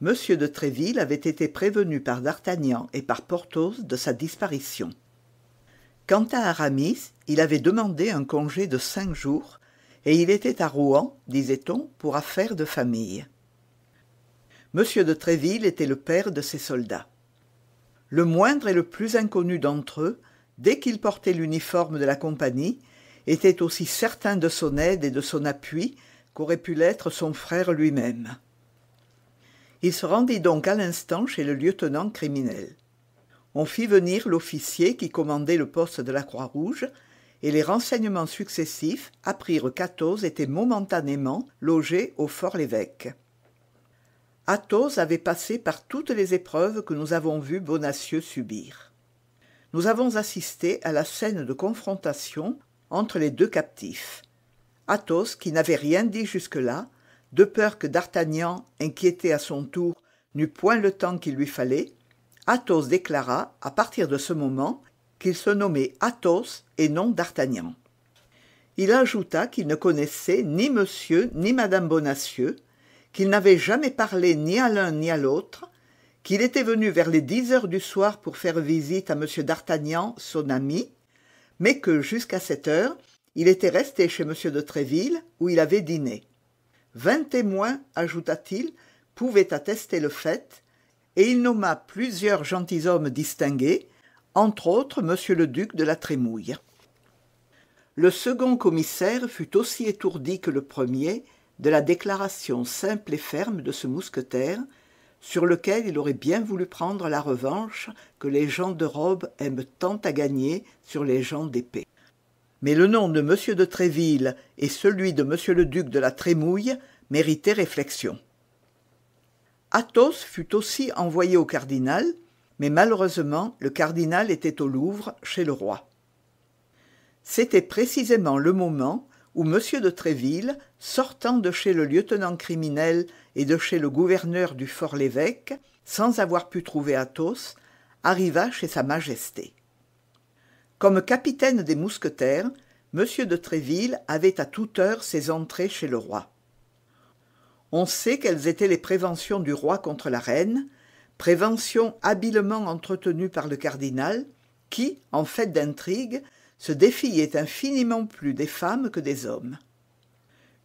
m de tréville avait été prévenu par d'artagnan et par porthos de sa disparition Quant à Aramis, il avait demandé un congé de cinq jours, et il était à Rouen, disait-on, pour affaires de famille. M. de Tréville était le père de ses soldats. Le moindre et le plus inconnu d'entre eux, dès qu'il portait l'uniforme de la compagnie, était aussi certain de son aide et de son appui qu'aurait pu l'être son frère lui-même. Il se rendit donc à l'instant chez le lieutenant criminel on fit venir l'officier qui commandait le poste de la croix-rouge et les renseignements successifs apprirent qu'athos était momentanément logé au fort l'évêque athos avait passé par toutes les épreuves que nous avons vu bonacieux subir nous avons assisté à la scène de confrontation entre les deux captifs athos qui n'avait rien dit jusque-là de peur que d'artagnan inquiété à son tour n'eût point le temps qu'il lui fallait Athos déclara, à partir de ce moment, qu'il se nommait Athos et non d'Artagnan. Il ajouta qu'il ne connaissait ni monsieur ni madame Bonacieux, qu'il n'avait jamais parlé ni à l'un ni à l'autre, qu'il était venu vers les dix heures du soir pour faire visite à monsieur d'Artagnan, son ami, mais que jusqu'à cette heure, il était resté chez monsieur de Tréville, où il avait dîné. Vingt témoins, ajouta-t-il, pouvaient attester le fait, et il nomma plusieurs gentilshommes distingués, entre autres M. le duc de la Trémouille. Le second commissaire fut aussi étourdi que le premier de la déclaration simple et ferme de ce mousquetaire, sur lequel il aurait bien voulu prendre la revanche que les gens de robe aiment tant à gagner sur les gens d'épée. Mais le nom de M. de Tréville et celui de M. le duc de la Trémouille méritaient réflexion. Athos fut aussi envoyé au cardinal, mais malheureusement le cardinal était au Louvre, chez le roi. C'était précisément le moment où M. de Tréville, sortant de chez le lieutenant criminel et de chez le gouverneur du fort l'évêque, sans avoir pu trouver Athos, arriva chez Sa Majesté. Comme capitaine des mousquetaires, M. de Tréville avait à toute heure ses entrées chez le roi. On sait quelles étaient les préventions du roi contre la reine, préventions habilement entretenues par le cardinal, qui, en fait d'intrigue, se défiait infiniment plus des femmes que des hommes.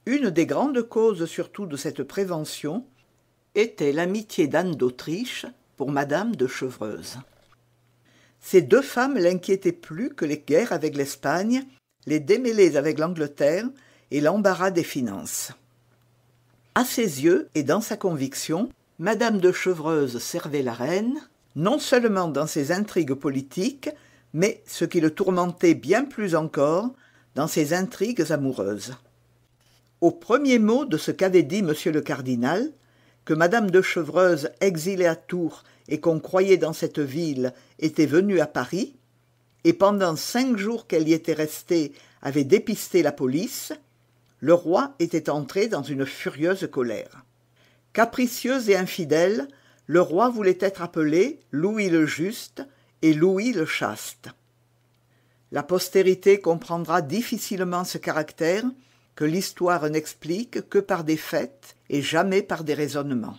Une des grandes causes surtout de cette prévention était l'amitié d'Anne d'Autriche pour Madame de Chevreuse. Ces deux femmes l'inquiétaient plus que les guerres avec l'Espagne, les démêlés avec l'Angleterre et l'embarras des finances. À ses yeux et dans sa conviction, Madame de Chevreuse servait la reine, non seulement dans ses intrigues politiques, mais, ce qui le tourmentait bien plus encore, dans ses intrigues amoureuses. Au premier mot de ce qu'avait dit M. le cardinal, que Madame de Chevreuse, exilée à Tours et qu'on croyait dans cette ville, était venue à Paris, et pendant cinq jours qu'elle y était restée, avait dépisté la police, le roi était entré dans une furieuse colère capricieux et infidèle le roi voulait être appelé louis le juste et louis le chaste la postérité comprendra difficilement ce caractère que l'histoire n'explique que par des faits et jamais par des raisonnements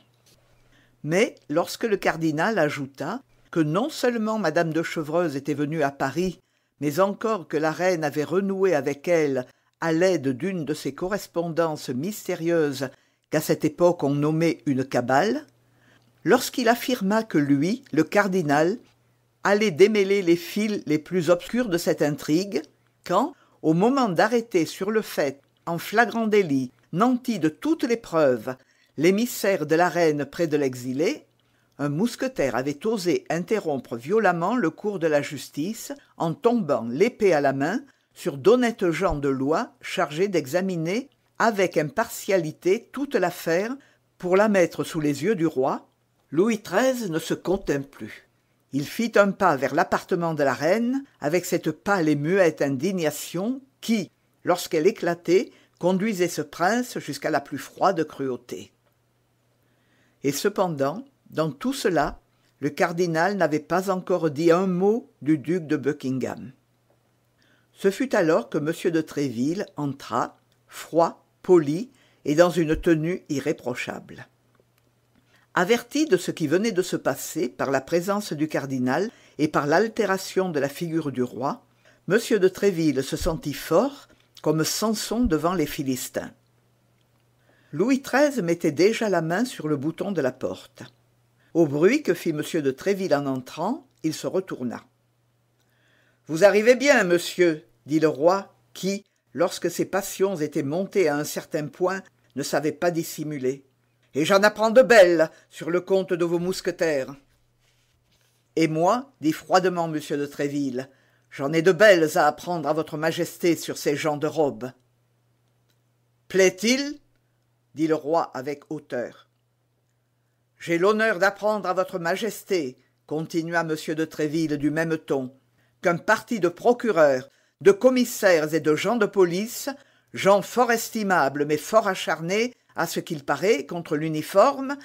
mais lorsque le cardinal ajouta que non seulement madame de chevreuse était venue à paris mais encore que la reine avait renoué avec elle à l'aide d'une de ces correspondances mystérieuses qu'à cette époque on nommait une cabale lorsqu'il affirma que lui le cardinal allait démêler les fils les plus obscurs de cette intrigue quand au moment d'arrêter sur le fait en flagrant délit nanti de toutes les preuves l'émissaire de la reine près de l'exilé un mousquetaire avait osé interrompre violemment le cours de la justice en tombant l'épée à la main sur d'honnêtes gens de loi chargés d'examiner avec impartialité toute l'affaire pour la mettre sous les yeux du roi louis xiii ne se contint plus il fit un pas vers l'appartement de la reine avec cette pâle et muette indignation qui lorsqu'elle éclatait conduisait ce prince jusqu'à la plus froide cruauté et cependant dans tout cela le cardinal n'avait pas encore dit un mot du duc de buckingham ce fut alors que m de tréville entra froid poli et dans une tenue irréprochable averti de ce qui venait de se passer par la présence du cardinal et par l'altération de la figure du roi m de tréville se sentit fort comme samson devant les philistins louis xiii mettait déjà la main sur le bouton de la porte au bruit que fit m de tréville en entrant il se retourna vous arrivez bien monsieur dit le roi qui lorsque ses passions étaient montées à un certain point ne savait pas dissimuler et j'en apprends de belles sur le compte de vos mousquetaires et moi dit froidement m de tréville j'en ai de belles à apprendre à votre majesté sur ces gens de robe plaît-il dit le roi avec hauteur j'ai l'honneur d'apprendre à votre majesté continua m de tréville du même ton qu'un parti de procureurs de commissaires et de gens de police gens fort estimables mais fort acharnés à ce qu'il paraît contre l'uniforme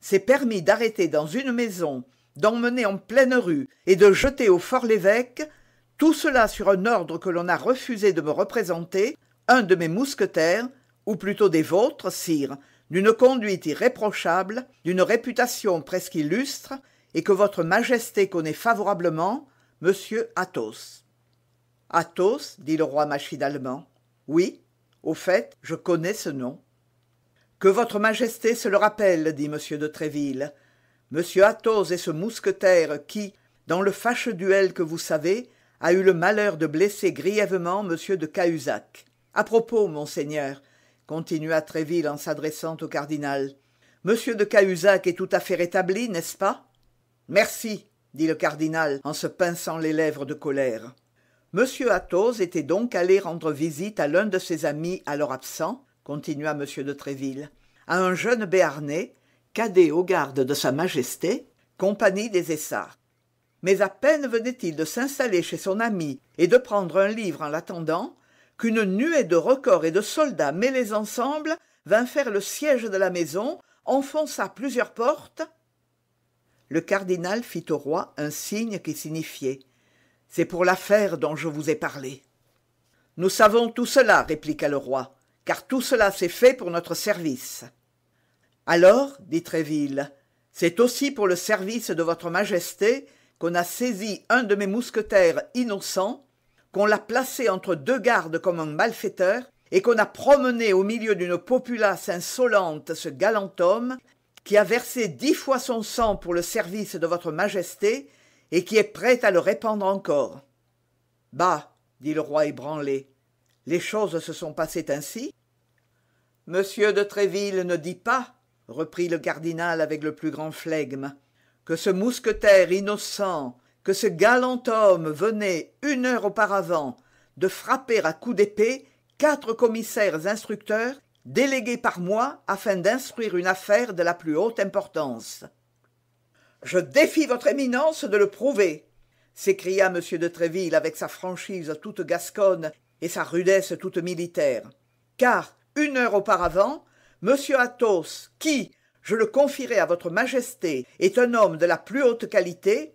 s'est permis d'arrêter dans une maison d'emmener en pleine rue et de jeter au fort l'évêque tout cela sur un ordre que l'on a refusé de me représenter un de mes mousquetaires ou plutôt des vôtres sire d'une conduite irréprochable d'une réputation presque illustre et que votre majesté connaît favorablement monsieur athos athos dit le roi machinalement oui au fait je connais ce nom que votre majesté se le rappelle dit m de tréville m athos est ce mousquetaire qui dans le fâcheux duel que vous savez a eu le malheur de blesser grièvement m de cahusac à propos monseigneur continua tréville en s'adressant au cardinal m de cahusac est tout à fait rétabli n'est-ce pas merci dit le cardinal en se pinçant les lèvres de colère m athos était donc allé rendre visite à l'un de ses amis alors absent continua m de tréville à un jeune béarnais cadet aux gardes de sa majesté compagnie des essarts mais à peine venait-il de s'installer chez son ami et de prendre un livre en l'attendant qu'une nuée de recors et de soldats mêlés ensemble vint faire le siège de la maison enfonça plusieurs portes le cardinal fit au roi un signe qui signifiait c'est pour l'affaire dont je vous ai parlé nous savons tout cela répliqua le roi car tout cela s'est fait pour notre service alors dit tréville c'est aussi pour le service de votre majesté qu'on a saisi un de mes mousquetaires innocents, qu'on l'a placé entre deux gardes comme un malfaiteur et qu'on a promené au milieu d'une populace insolente ce galant homme qui a versé dix fois son sang pour le service de votre majesté et qui est prêt à le répandre encore bah dit le roi ébranlé les choses se sont passées ainsi Monsieur de tréville ne dit pas reprit le cardinal avec le plus grand flegme que ce mousquetaire innocent que ce galant homme venait une heure auparavant de frapper à coups d'épée quatre commissaires instructeurs délégués par moi afin d'instruire une affaire de la plus haute importance je défie votre éminence de le prouver s'écria m de tréville avec sa franchise toute gasconne et sa rudesse toute militaire car une heure auparavant m athos qui je le confierai à votre majesté est un homme de la plus haute qualité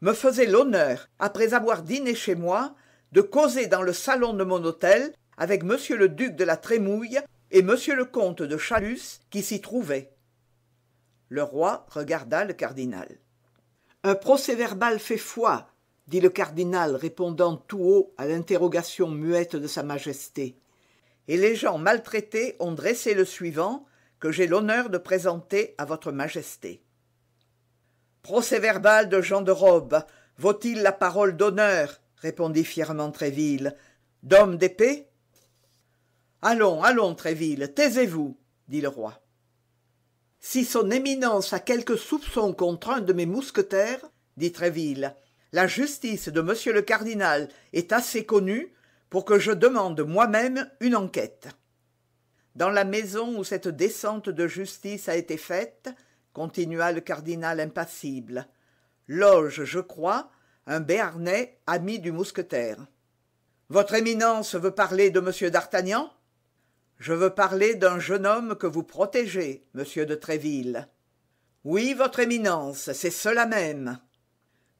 me faisait l'honneur après avoir dîné chez moi de causer dans le salon de mon hôtel avec m le duc de la trémouille et m le comte de chalus qui s'y trouvaient. » le roi regarda le cardinal un procès-verbal fait foi dit le cardinal répondant tout haut à l'interrogation muette de sa majesté et les gens maltraités ont dressé le suivant que j'ai l'honneur de présenter à votre majesté procès-verbal de jean de robe vaut-il la parole d'honneur répondit fièrement tréville d'homme d'épée allons allons tréville taisez-vous dit le roi si son éminence a quelque soupçon contre un de mes mousquetaires dit tréville la justice de m le cardinal est assez connue pour que je demande moi-même une enquête dans la maison où cette descente de justice a été faite continua le cardinal impassible loge je crois un béarnais ami du mousquetaire votre éminence veut parler de m d'artagnan je veux parler d'un jeune homme que vous protégez monsieur de tréville oui votre éminence c'est cela même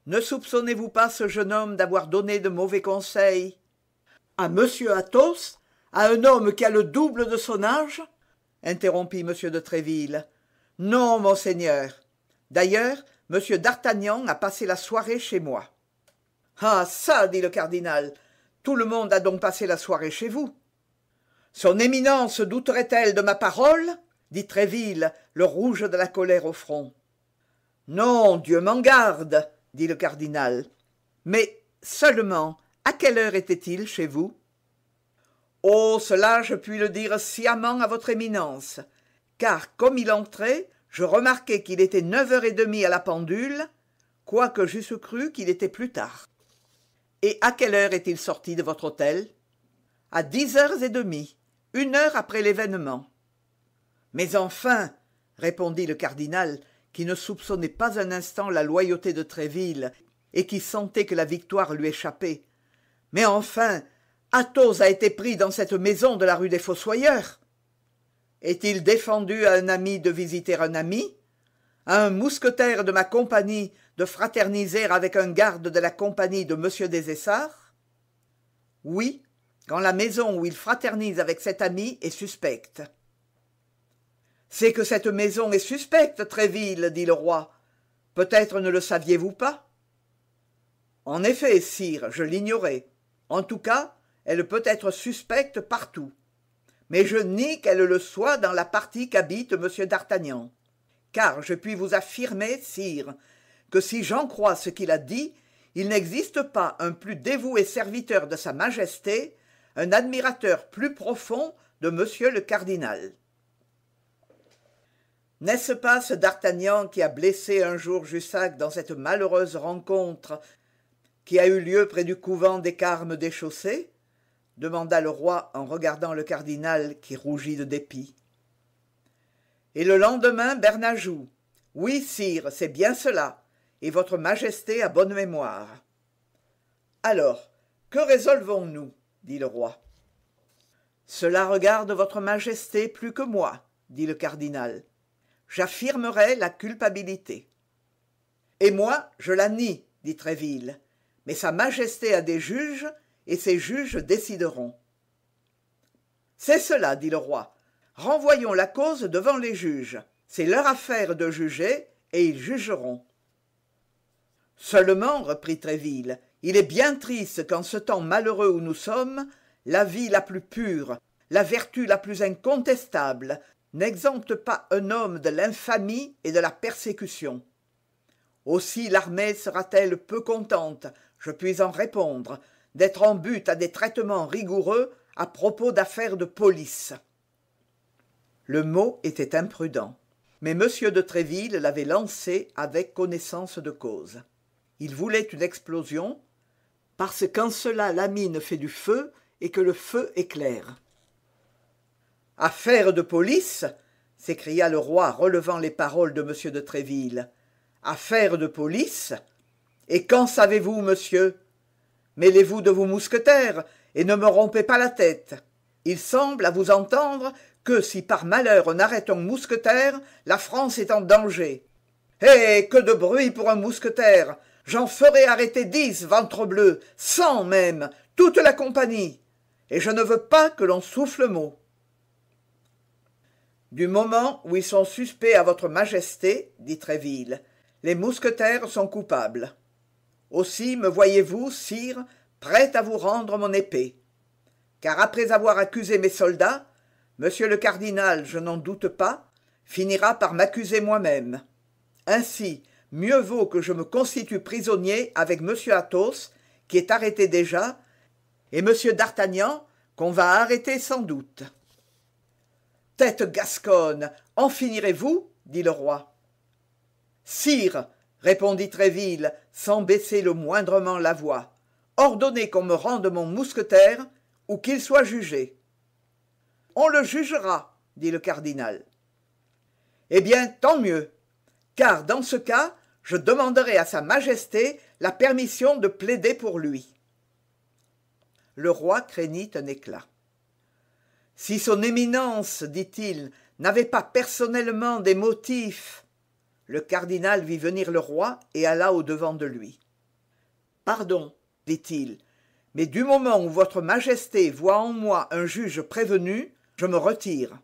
ne soupçonnez vous pas ce jeune homme d'avoir donné de mauvais conseils à m athos à un homme qui a le double de son âge interrompit m de tréville non monseigneur d'ailleurs m d'artagnan a passé la soirée chez moi ah ça !» dit le cardinal tout le monde a donc passé la soirée chez vous son éminence douterait elle de ma parole dit tréville le rouge de la colère au front non dieu m'en garde dit le cardinal mais seulement à quelle heure était-il chez vous oh cela je puis le dire sciemment à votre éminence car comme il entrait je remarquai qu'il était neuf heures et demie à la pendule quoique j'eusse cru qu'il était plus tard et à quelle heure est-il sorti de votre hôtel à dix heures et demie une heure après l'événement mais enfin répondit le cardinal qui ne soupçonnait pas un instant la loyauté de tréville et qui sentait que la victoire lui échappait mais enfin athos a été pris dans cette maison de la rue des fossoyeurs est-il défendu à un ami de visiter un ami à un mousquetaire de ma compagnie de fraterniser avec un garde de la compagnie de m des essarts oui quand la maison où il fraternise avec cet ami est suspecte c'est que cette maison est suspecte tréville dit le roi peut-être ne le saviez-vous pas en effet sire je l'ignorais en tout cas elle peut être suspecte partout mais je nie qu'elle le soit dans la partie qu'habite m d'artagnan car je puis vous affirmer sire que si j'en crois ce qu'il a dit il n'existe pas un plus dévoué serviteur de sa majesté un admirateur plus profond de m le cardinal n'est-ce pas ce d'artagnan qui a blessé un jour jussac dans cette malheureuse rencontre qui a eu lieu près du couvent des carmes déchaussés demanda le roi en regardant le cardinal qui rougit de dépit et le lendemain bernajoux oui sire c'est bien cela et votre majesté a bonne mémoire alors que résolvons nous dit le roi cela regarde votre majesté plus que moi dit le cardinal j'affirmerai la culpabilité et moi je la nie dit tréville mais sa majesté a des juges et ces juges décideront c'est cela dit le roi renvoyons la cause devant les juges c'est leur affaire de juger et ils jugeront seulement reprit tréville il est bien triste qu'en ce temps malheureux où nous sommes la vie la plus pure la vertu la plus incontestable n'exempte pas un homme de l'infamie et de la persécution aussi l'armée sera-t-elle peu contente je puis en répondre d'être en butte à des traitements rigoureux à propos d'affaires de police le mot était imprudent mais m de tréville l'avait lancé avec connaissance de cause il voulait une explosion parce qu'en cela la mine fait du feu et que le feu éclaire affaire de police s'écria le roi relevant les paroles de m de tréville affaire de police et qu'en savez-vous monsieur mêlez-vous de vos mousquetaires et ne me rompez pas la tête il semble à vous entendre que si par malheur on arrête un mousquetaire la france est en danger eh que de bruit pour un mousquetaire j'en ferai arrêter dix bleu, cent même toute la compagnie et je ne veux pas que l'on souffle mot du moment où ils sont suspects à votre majesté dit tréville les mousquetaires sont coupables aussi me voyez-vous sire prêt à vous rendre mon épée car après avoir accusé mes soldats monsieur le cardinal je n'en doute pas finira par m'accuser moi-même ainsi mieux vaut que je me constitue prisonnier avec m athos qui est arrêté déjà et m d'artagnan qu'on va arrêter sans doute tête gasconne en finirez-vous dit le roi sire répondit tréville sans baisser le moindrement la voix ordonnez qu'on me rende mon mousquetaire ou qu'il soit jugé on le jugera dit le cardinal eh bien tant mieux car dans ce cas je demanderai à sa majesté la permission de plaider pour lui le roi craignit un éclat si son éminence dit-il n'avait pas personnellement des motifs le cardinal vit venir le roi et alla au-devant de lui pardon dit-il mais du moment où votre majesté voit en moi un juge prévenu je me retire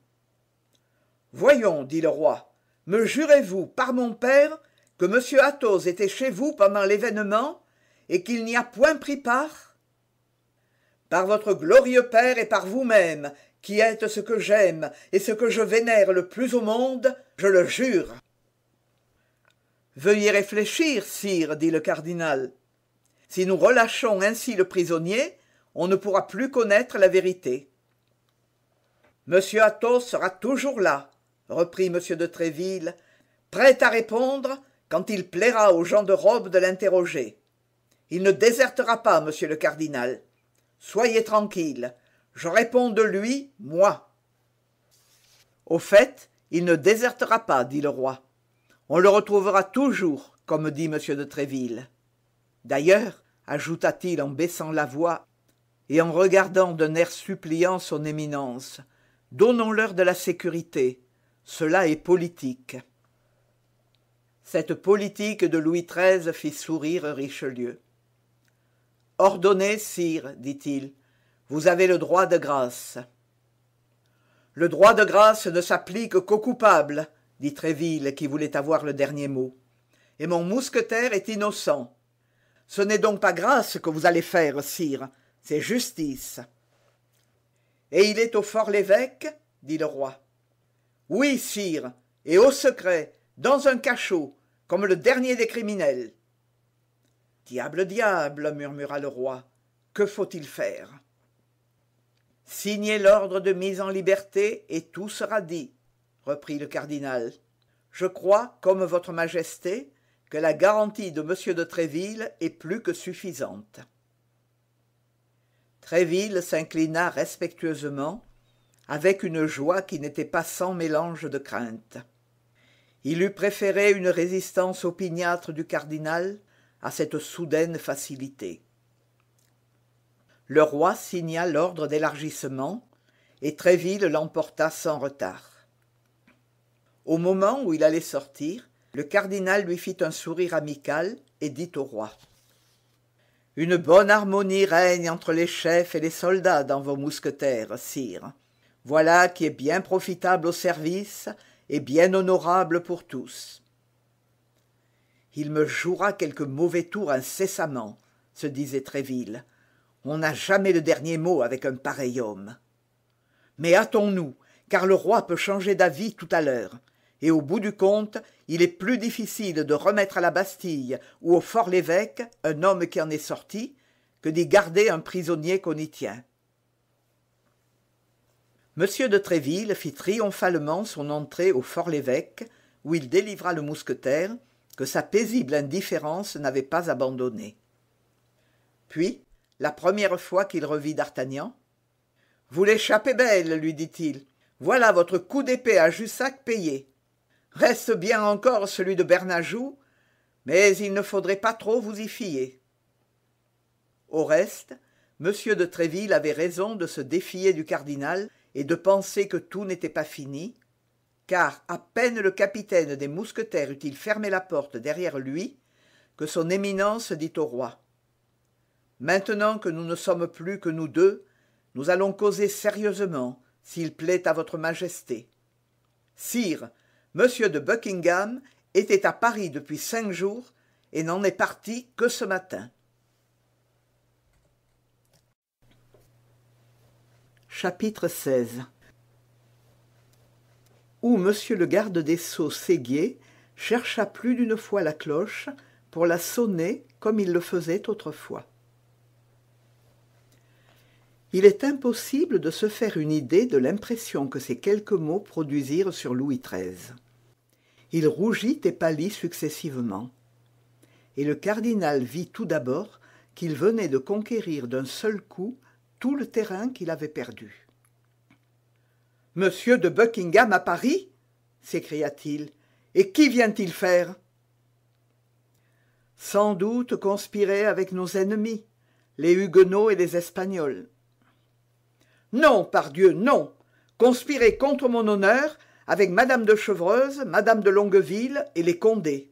voyons dit le roi me jurez vous par mon père que m athos était chez vous pendant l'événement et qu'il n'y a point pris part par votre glorieux père et par vous-même qui êtes ce que j'aime et ce que je vénère le plus au monde je le jure veuillez réfléchir sire dit le cardinal si nous relâchons ainsi le prisonnier on ne pourra plus connaître la vérité m athos sera toujours là reprit m de tréville prêt à répondre quand il plaira aux gens de robe de l'interroger il ne désertera pas monsieur le cardinal soyez tranquille je réponds de lui moi au fait il ne désertera pas dit le roi on le retrouvera toujours comme dit monsieur de tréville d'ailleurs ajouta-t-il en baissant la voix et en regardant d'un air suppliant son éminence donnons-leur de la sécurité cela est politique cette politique de louis xiii fit sourire richelieu ordonnez sire dit-il vous avez le droit de grâce le droit de grâce ne s'applique qu'aux coupables dit tréville qui voulait avoir le dernier mot et mon mousquetaire est innocent ce n'est donc pas grâce que vous allez faire sire c'est justice et il est au fort l'évêque dit le roi oui sire et au secret dans un cachot comme le dernier des criminels diable diable murmura le roi que faut-il faire signez l'ordre de mise en liberté et tout sera dit reprit le cardinal je crois comme votre majesté que la garantie de m de tréville est plus que suffisante tréville s'inclina respectueusement avec une joie qui n'était pas sans mélange de crainte il eût préféré une résistance opiniâtre du cardinal à cette soudaine facilité le roi signa l'ordre d'élargissement et tréville l'emporta sans retard au moment où il allait sortir le cardinal lui fit un sourire amical et dit au roi une bonne harmonie règne entre les chefs et les soldats dans vos mousquetaires sire voilà qui est bien profitable au service et bien honorable pour tous il me jouera quelque mauvais tour incessamment se disait tréville on n'a jamais le dernier mot avec un pareil homme mais hâtons-nous car le roi peut changer d'avis tout à l'heure et au bout du compte il est plus difficile de remettre à la bastille ou au fort l'évêque un homme qui en est sorti que d'y garder un prisonnier qu'on y tient m de tréville fit triomphalement son entrée au fort lévêque où il délivra le mousquetaire que sa paisible indifférence n'avait pas abandonné puis la première fois qu'il revit d'artagnan vous l'échappez belle lui dit-il voilà votre coup d'épée à jussac payé reste bien encore celui de bernajoux mais il ne faudrait pas trop vous y fier au reste m de tréville avait raison de se défier du cardinal et de penser que tout n'était pas fini car à peine le capitaine des mousquetaires eut-il fermé la porte derrière lui que son éminence dit au roi maintenant que nous ne sommes plus que nous deux nous allons causer sérieusement s'il plaît à votre majesté sire monsieur de buckingham était à paris depuis cinq jours et n'en est parti que ce matin Chapitre XVI Où Monsieur le garde des Sceaux Séguier chercha plus d'une fois la cloche pour la sonner comme il le faisait autrefois. Il est impossible de se faire une idée de l'impression que ces quelques mots produisirent sur Louis XIII. Il rougit et pâlit successivement. Et le cardinal vit tout d'abord qu'il venait de conquérir d'un seul coup tout le terrain qu'il avait perdu Monsieur de buckingham à paris s'écria-t-il et qui vient-il faire sans doute conspirer avec nos ennemis les huguenots et les espagnols non pardieu non conspirer contre mon honneur avec Madame de chevreuse Madame de longueville et les Condés. »«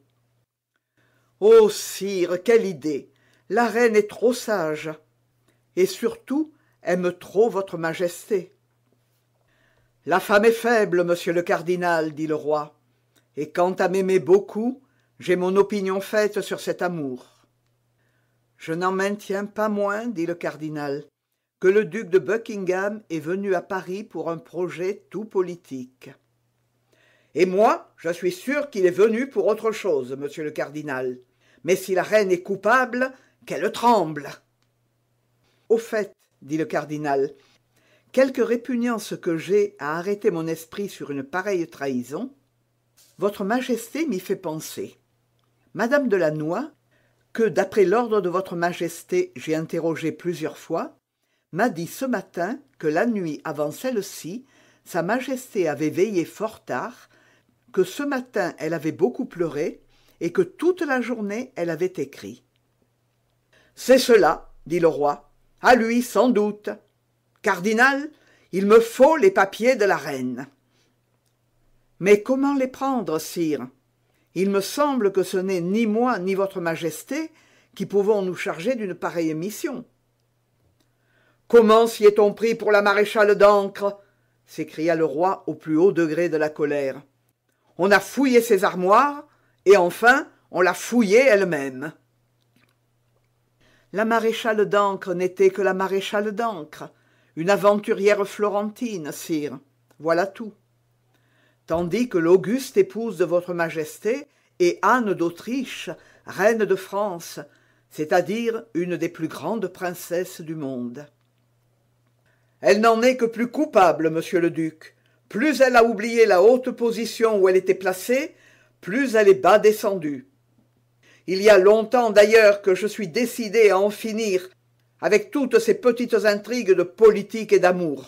oh sire quelle idée la reine est trop sage et surtout aime trop votre majesté la femme est faible monsieur le cardinal dit le roi et quant à m'aimer beaucoup j'ai mon opinion faite sur cet amour je n'en maintiens pas moins dit le cardinal que le duc de buckingham est venu à paris pour un projet tout politique et moi je suis sûr qu'il est venu pour autre chose monsieur le cardinal mais si la reine est coupable qu'elle tremble au fait dit le cardinal quelque répugnance que j'aie à arrêter mon esprit sur une pareille trahison votre majesté m'y fait penser madame de lannoy que d'après l'ordre de votre majesté j'ai interrogé plusieurs fois m'a dit ce matin que la nuit avant celle-ci sa majesté avait veillé fort tard que ce matin elle avait beaucoup pleuré et que toute la journée elle avait écrit c'est cela dit le roi à lui sans doute cardinal il me faut les papiers de la reine mais comment les prendre sire il me semble que ce n'est ni moi ni votre majesté qui pouvons nous charger d'une pareille mission comment s'y est-on pris pour la maréchale d'ancre s'écria le roi au plus haut degré de la colère on a fouillé ses armoires et enfin on l'a fouillée elle-même la maréchale d'ancre n'était que la maréchale d'ancre une aventurière florentine sire voilà tout tandis que l'auguste épouse de votre majesté est anne d'autriche reine de france c'est-à-dire une des plus grandes princesses du monde elle n'en est que plus coupable monsieur le duc plus elle a oublié la haute position où elle était placée plus elle est bas descendue il y a longtemps d'ailleurs que je suis décidé à en finir avec toutes ces petites intrigues de politique et d'amour.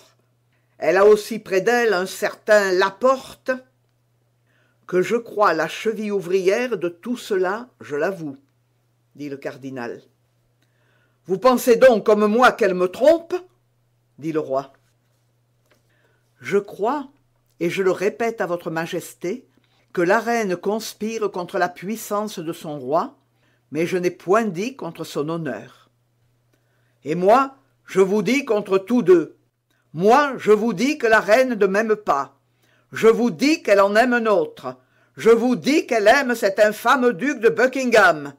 Elle a aussi près d'elle un certain Laporte, que je crois la cheville ouvrière de tout cela, je l'avoue, dit le cardinal. Vous pensez donc comme moi qu'elle me trompe dit le roi. Je crois, et je le répète à votre majesté, que la reine conspire contre la puissance de son roi, mais je n'ai point dit contre son honneur. Et moi, je vous dis contre tous deux. Moi, je vous dis que la reine ne m'aime pas. Je vous dis qu'elle en aime un autre. Je vous dis qu'elle aime cet infâme duc de Buckingham.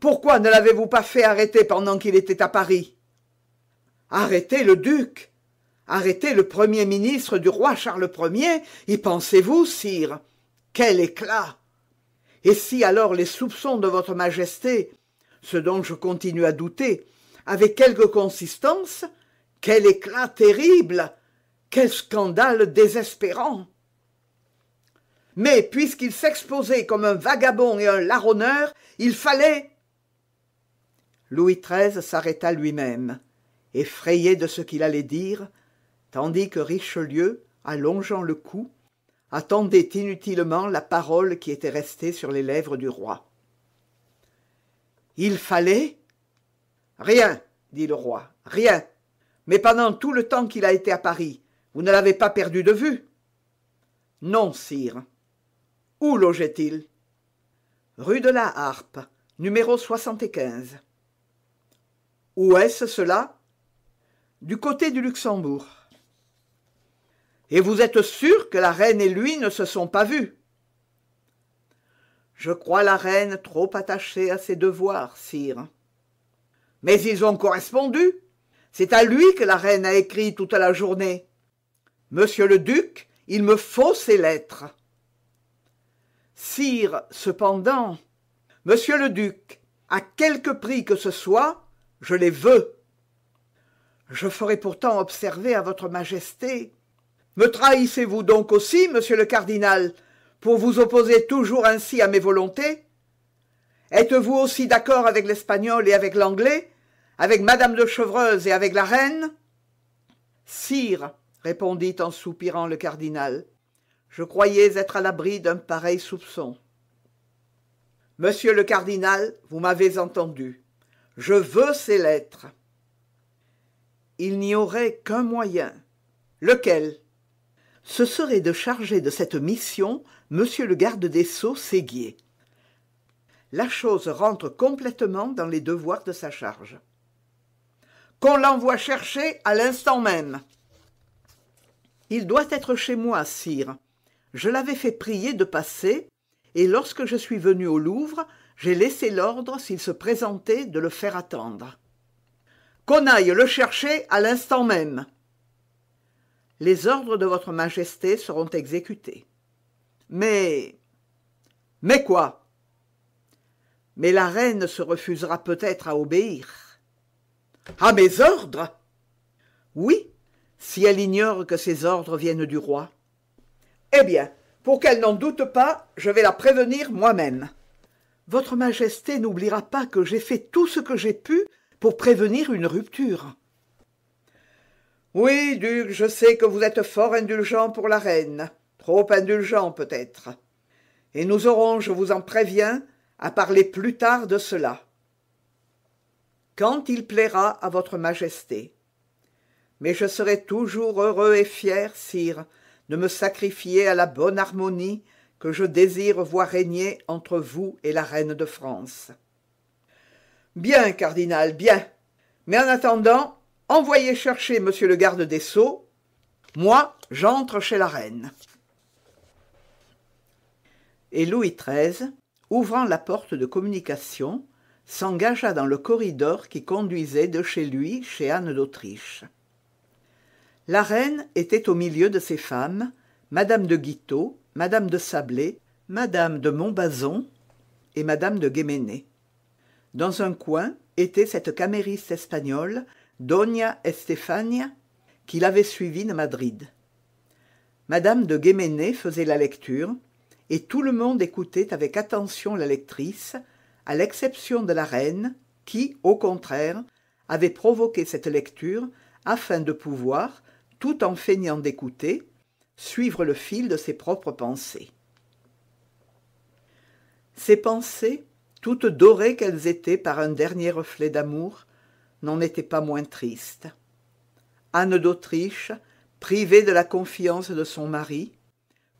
Pourquoi ne l'avez-vous pas fait arrêter pendant qu'il était à Paris Arrêtez le duc Arrêtez le premier ministre du roi Charles Ier Y pensez-vous, sire quel éclat et si alors les soupçons de votre majesté ce dont je continue à douter avaient quelque consistance quel éclat terrible quel scandale désespérant mais puisqu'il s'exposait comme un vagabond et un larronneur il fallait louis xiii s'arrêta lui-même effrayé de ce qu'il allait dire tandis que richelieu allongeant le cou attendait inutilement la parole qui était restée sur les lèvres du roi. Il fallait Rien, dit le roi, rien. Mais pendant tout le temps qu'il a été à Paris, vous ne l'avez pas perdu de vue Non, sire. Où logeait-il Rue de la Harpe, numéro 75. Où est-ce cela Du côté du Luxembourg et vous êtes sûr que la reine et lui ne se sont pas vus je crois la reine trop attachée à ses devoirs sire mais ils ont correspondu c'est à lui que la reine a écrit toute la journée monsieur le duc il me faut ces lettres sire cependant monsieur le duc à quelque prix que ce soit je les veux je ferai pourtant observer à votre majesté me trahissez-vous donc aussi monsieur le cardinal pour vous opposer toujours ainsi à mes volontés êtes-vous aussi d'accord avec l'espagnol et avec l'anglais avec Madame de chevreuse et avec la reine sire répondit en soupirant le cardinal je croyais être à l'abri d'un pareil soupçon monsieur le cardinal vous m'avez entendu je veux ces lettres il n'y aurait qu'un moyen lequel ce serait de charger de cette mission m le garde des sceaux séguier la chose rentre complètement dans les devoirs de sa charge qu'on l'envoie chercher à l'instant même il doit être chez moi sire je l'avais fait prier de passer et lorsque je suis venu au louvre j'ai laissé l'ordre s'il se présentait de le faire attendre qu'on aille le chercher à l'instant même les ordres de votre majesté seront exécutés mais mais quoi mais la reine se refusera peut-être à obéir à mes ordres oui si elle ignore que ces ordres viennent du roi eh bien pour qu'elle n'en doute pas je vais la prévenir moi-même votre majesté n'oubliera pas que j'ai fait tout ce que j'ai pu pour prévenir une rupture oui, duc, je sais que vous êtes fort indulgent pour la reine, trop indulgent peut-être. Et nous aurons, je vous en préviens, à parler plus tard de cela. Quand il plaira à votre majesté. Mais je serai toujours heureux et fier, sire, de me sacrifier à la bonne harmonie que je désire voir régner entre vous et la reine de France. Bien, cardinal, bien. Mais en attendant, envoyez chercher monsieur le garde des sceaux moi j'entre chez la reine et louis xiii ouvrant la porte de communication s'engagea dans le corridor qui conduisait de chez lui chez anne d'autriche la reine était au milieu de ses femmes Madame de guitaut Madame de sablé Madame de montbazon et Madame de Guéméné. dans un coin était cette camériste espagnole Doña Estefania, qui l'avait suivie de Madrid. Madame de Guéméné faisait la lecture, et tout le monde écoutait avec attention la lectrice, à l'exception de la reine, qui, au contraire, avait provoqué cette lecture afin de pouvoir, tout en feignant d'écouter, suivre le fil de ses propres pensées. Ces pensées, toutes dorées qu'elles étaient par un dernier reflet d'amour, n'en était pas moins triste. Anne d'Autriche, privée de la confiance de son mari,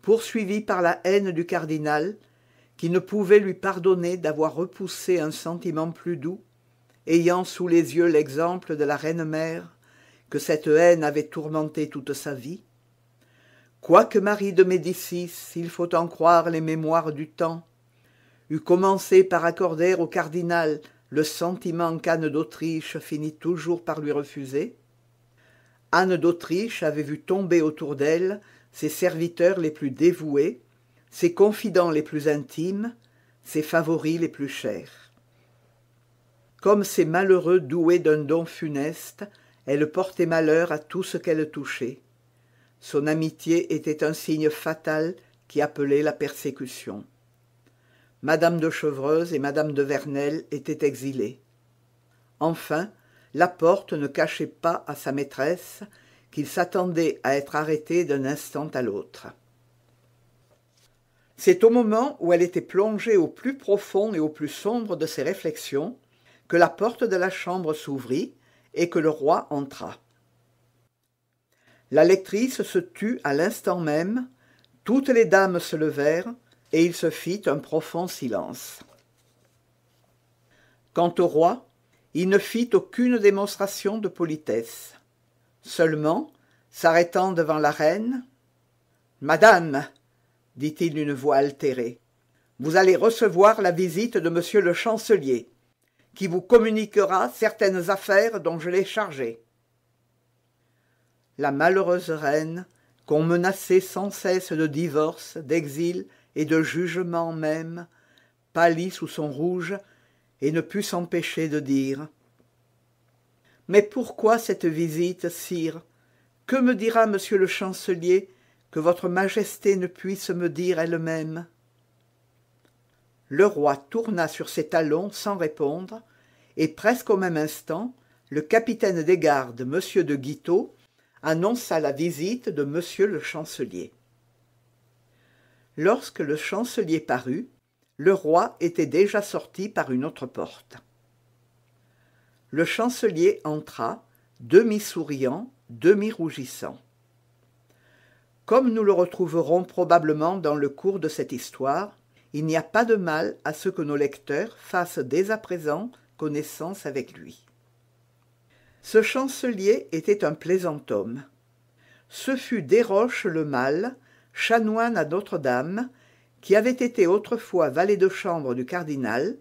poursuivie par la haine du cardinal, qui ne pouvait lui pardonner d'avoir repoussé un sentiment plus doux, ayant sous les yeux l'exemple de la reine-mère, que cette haine avait tourmenté toute sa vie, quoique Marie de Médicis, il faut en croire les mémoires du temps, eût commencé par accorder au cardinal le sentiment qu'Anne d'Autriche finit toujours par lui refuser Anne d'Autriche avait vu tomber autour d'elle ses serviteurs les plus dévoués, ses confidents les plus intimes, ses favoris les plus chers. Comme ces malheureux doués d'un don funeste, elle portait malheur à tout ce qu'elle touchait. Son amitié était un signe fatal qui appelait la persécution. Madame de Chevreuse et Madame de Vernel étaient exilées. Enfin, la porte ne cachait pas à sa maîtresse qu'il s'attendait à être arrêté d'un instant à l'autre. C'est au moment où elle était plongée au plus profond et au plus sombre de ses réflexions que la porte de la chambre s'ouvrit et que le roi entra. La lectrice se tut à l'instant même, toutes les dames se levèrent, et il se fit un profond silence. Quant au roi, il ne fit aucune démonstration de politesse. Seulement, s'arrêtant devant la reine, Madame, dit-il d'une voix altérée, vous allez recevoir la visite de monsieur le chancelier, qui vous communiquera certaines affaires dont je l'ai chargé. La malheureuse reine, qu'on menaçait sans cesse de divorce, d'exil, et de jugement même, pâlit sous son rouge et ne put s'empêcher de dire Mais pourquoi cette visite, sire Que me dira monsieur le chancelier que votre majesté ne puisse me dire elle-même Le roi tourna sur ses talons sans répondre, et presque au même instant, le capitaine des gardes, monsieur de Guiteau, annonça la visite de monsieur le chancelier lorsque le chancelier parut le roi était déjà sorti par une autre porte le chancelier entra demi souriant demi rougissant comme nous le retrouverons probablement dans le cours de cette histoire il n'y a pas de mal à ce que nos lecteurs fassent dès à présent connaissance avec lui ce chancelier était un plaisant homme ce fut desroches le mal chanoine à Notre-Dame, qui avait été autrefois valet de chambre du cardinal,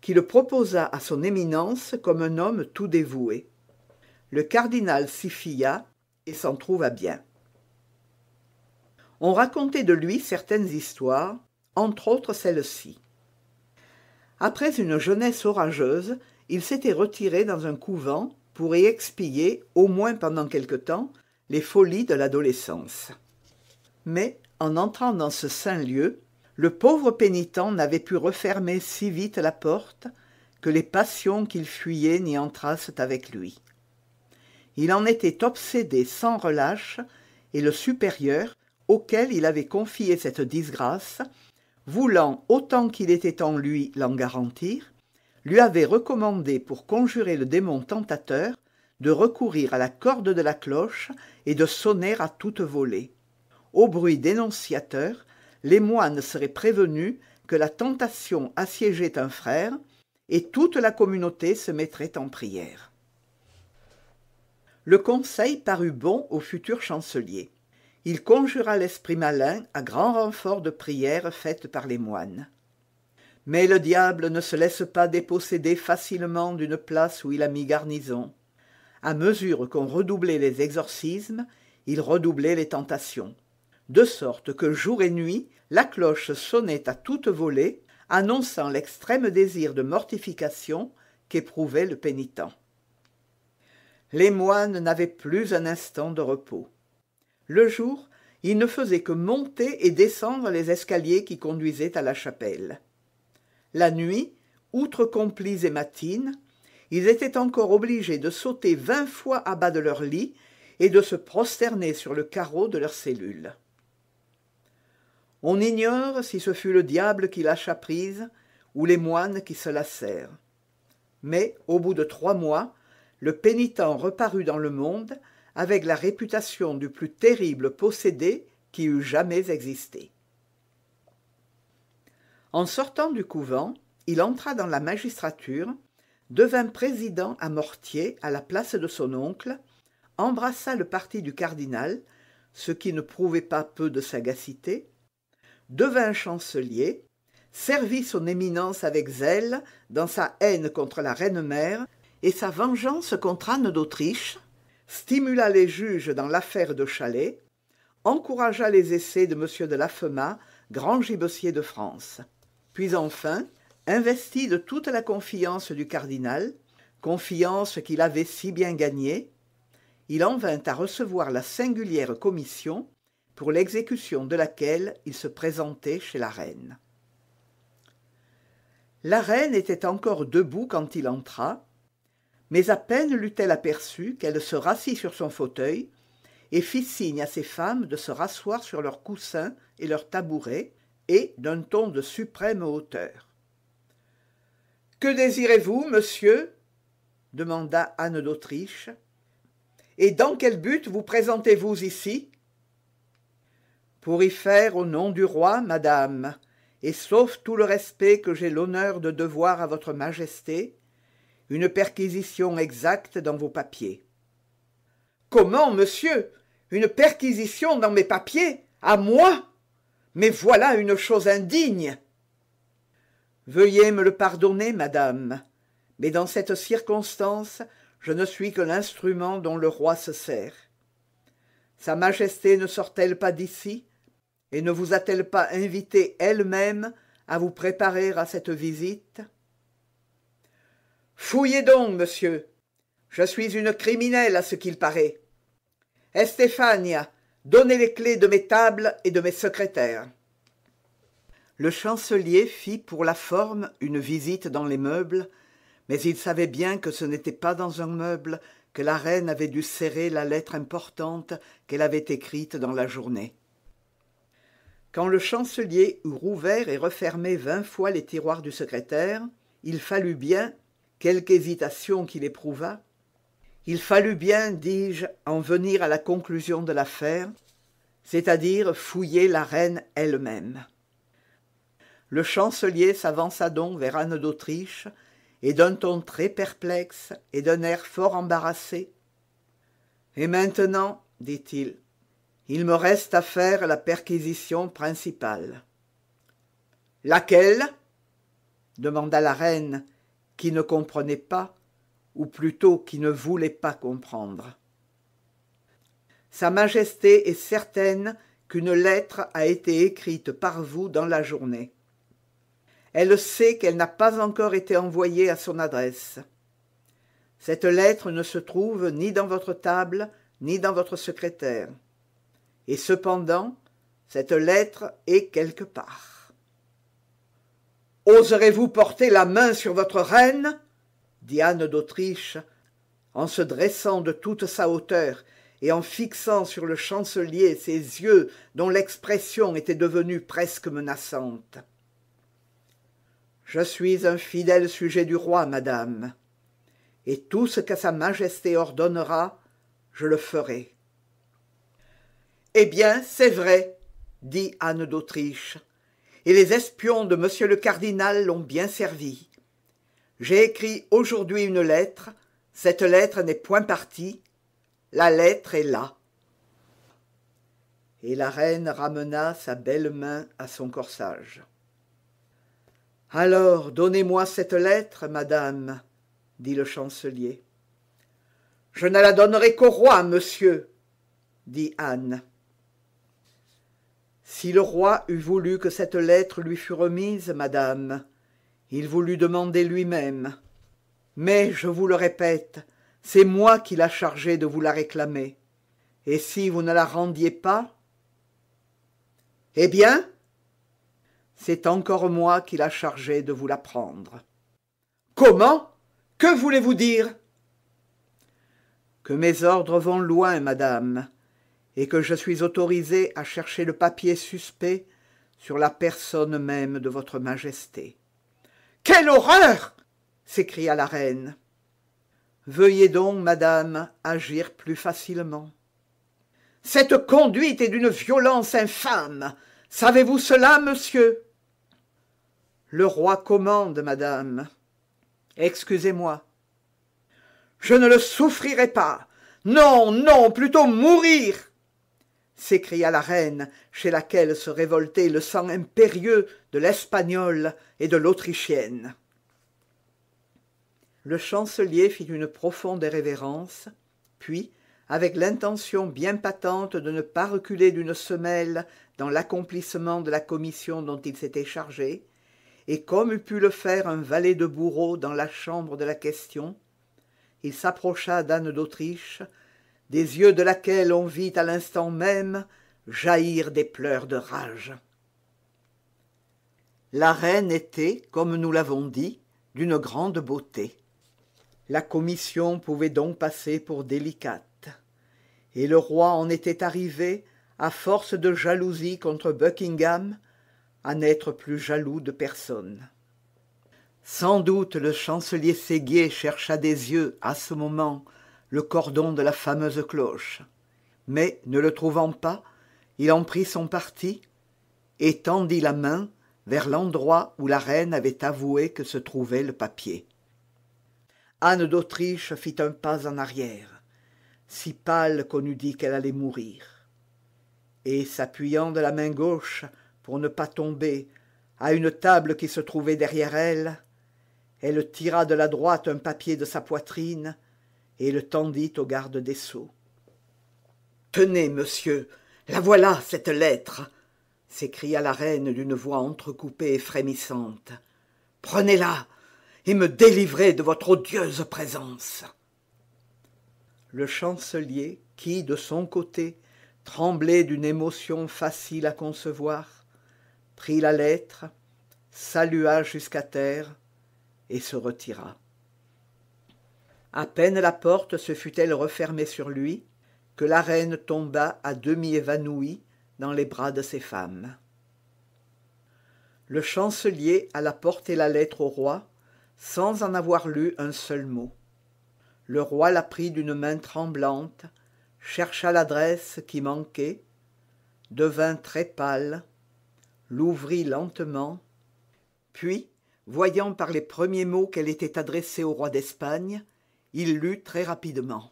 qui le proposa à son éminence comme un homme tout dévoué. Le cardinal s'y fia et s'en trouva bien. On racontait de lui certaines histoires, entre autres celle-ci. Après une jeunesse orageuse, il s'était retiré dans un couvent pour y expier, au moins pendant quelque temps, les folies de l'adolescence mais en entrant dans ce saint lieu le pauvre pénitent n'avait pu refermer si vite la porte que les passions qu'il fuyait n'y entrassent avec lui il en était obsédé sans relâche et le supérieur auquel il avait confié cette disgrâce voulant autant qu'il était en lui l'en garantir lui avait recommandé pour conjurer le démon tentateur de recourir à la corde de la cloche et de sonner à toute volée au bruit dénonciateur les moines seraient prévenus que la tentation assiégeait un frère et toute la communauté se mettrait en prière le conseil parut bon au futur chancelier il conjura l'esprit malin à grand renfort de prières faites par les moines mais le diable ne se laisse pas déposséder facilement d'une place où il a mis garnison à mesure qu'on redoublait les exorcismes il redoublait les tentations de sorte que jour et nuit la cloche sonnait à toute volée annonçant l'extrême désir de mortification qu'éprouvait le pénitent les moines n'avaient plus un instant de repos le jour ils ne faisaient que monter et descendre les escaliers qui conduisaient à la chapelle la nuit outre complis et matines ils étaient encore obligés de sauter vingt fois à bas de leur lit et de se prosterner sur le carreau de leur cellule on ignore si ce fut le diable qui lâcha prise ou les moines qui se lassèrent mais au bout de trois mois le pénitent reparut dans le monde avec la réputation du plus terrible possédé qui eût jamais existé en sortant du couvent il entra dans la magistrature devint président à mortier à la place de son oncle embrassa le parti du cardinal ce qui ne prouvait pas peu de sagacité devint chancelier servit son éminence avec zèle dans sa haine contre la reine mère et sa vengeance contre anne d'autriche stimula les juges dans l'affaire de chalais encouragea les essais de m de laffemas grand gibecier de france puis enfin investi de toute la confiance du cardinal confiance qu'il avait si bien gagnée il en vint à recevoir la singulière commission pour l'exécution de laquelle il se présentait chez la reine. La reine était encore debout quand il entra, mais à peine l'eut-elle aperçue qu'elle se rassit sur son fauteuil et fit signe à ses femmes de se rasseoir sur leurs coussins et leurs tabourets, et d'un ton de suprême hauteur. Que désirez-vous, monsieur demanda Anne d'Autriche. Et dans quel but vous présentez-vous ici pour y faire au nom du roi madame et sauf tout le respect que j'ai l'honneur de devoir à votre majesté une perquisition exacte dans vos papiers comment monsieur une perquisition dans mes papiers à moi mais voilà une chose indigne veuillez me le pardonner madame mais dans cette circonstance je ne suis que l'instrument dont le roi se sert sa majesté ne sort-elle pas d'ici et ne vous a-t-elle pas invité elle-même à vous préparer à cette visite Fouillez donc, monsieur. Je suis une criminelle à ce qu'il paraît. Estefania, donnez les clés de mes tables et de mes secrétaires. Le chancelier fit pour la forme une visite dans les meubles, mais il savait bien que ce n'était pas dans un meuble que la reine avait dû serrer la lettre importante qu'elle avait écrite dans la journée. Quand le chancelier eut rouvert et refermé vingt fois les tiroirs du secrétaire, il fallut bien, quelque hésitation qu'il éprouva, il fallut bien, dis-je, en venir à la conclusion de l'affaire, c'est-à-dire fouiller la reine elle-même. Le chancelier s'avança donc vers Anne d'Autriche, et d'un ton très perplexe et d'un air fort embarrassé. Et maintenant, dit-il, il me reste à faire la perquisition principale. Laquelle demanda la reine, qui ne comprenait pas, ou plutôt qui ne voulait pas comprendre. Sa Majesté est certaine qu'une lettre a été écrite par vous dans la journée. Elle sait qu'elle n'a pas encore été envoyée à son adresse. Cette lettre ne se trouve ni dans votre table, ni dans votre secrétaire et cependant cette lettre est quelque part oserez-vous porter la main sur votre reine dit anne d'autriche en se dressant de toute sa hauteur et en fixant sur le chancelier ses yeux dont l'expression était devenue presque menaçante je suis un fidèle sujet du roi madame et tout ce que sa majesté ordonnera je le ferai eh bien c'est vrai dit anne d'autriche et les espions de m le cardinal l'ont bien servi j'ai écrit aujourd'hui une lettre cette lettre n'est point partie la lettre est là et la reine ramena sa belle main à son corsage alors donnez-moi cette lettre madame dit le chancelier je ne la donnerai qu'au roi monsieur dit anne si le roi eût voulu que cette lettre lui fût remise madame il voulut demander lui-même mais je vous le répète c'est moi qui l'a chargé de vous la réclamer et si vous ne la rendiez pas eh bien c'est encore moi qui l'a chargé de vous la prendre comment que voulez-vous dire que mes ordres vont loin madame et que je suis autorisé à chercher le papier suspect sur la personne même de votre majesté. Quelle horreur s'écria la reine. Veuillez donc, madame, agir plus facilement. Cette conduite est d'une violence infâme. Savez-vous cela, monsieur Le roi commande, madame. Excusez-moi. Je ne le souffrirai pas. Non, non, plutôt mourir s'écria la reine chez laquelle se révoltait le sang impérieux de l'espagnole et de l'autrichienne le chancelier fit une profonde révérence puis avec l'intention bien patente de ne pas reculer d'une semelle dans l'accomplissement de la commission dont il s'était chargé et comme eût pu le faire un valet de bourreau dans la chambre de la question il s'approcha d'anne d'autriche des yeux de laquelle on vit à l'instant même jaillir des pleurs de rage. La reine était, comme nous l'avons dit, d'une grande beauté. La commission pouvait donc passer pour délicate. Et le roi en était arrivé, à force de jalousie contre Buckingham, à n'être plus jaloux de personne. Sans doute le chancelier Séguier chercha des yeux, à ce moment, le cordon de la fameuse cloche. Mais, ne le trouvant pas, il en prit son parti et tendit la main vers l'endroit où la reine avait avoué que se trouvait le papier. Anne d'Autriche fit un pas en arrière, si pâle qu'on eût dit qu'elle allait mourir. Et, s'appuyant de la main gauche pour ne pas tomber à une table qui se trouvait derrière elle, elle tira de la droite un papier de sa poitrine et le tendit au garde des sceaux. Tenez, monsieur, la voilà, cette lettre s'écria la reine d'une voix entrecoupée et frémissante. Prenez-la et me délivrez de votre odieuse présence. Le chancelier, qui, de son côté, tremblait d'une émotion facile à concevoir, prit la lettre, salua jusqu'à terre et se retira à peine la porte se fut-elle refermée sur lui que la reine tomba à demi évanouie dans les bras de ses femmes le chancelier alla porter la lettre au roi sans en avoir lu un seul mot le roi la prit d'une main tremblante chercha l'adresse qui manquait devint très pâle l'ouvrit lentement puis voyant par les premiers mots qu'elle était adressée au roi d'espagne il lut très rapidement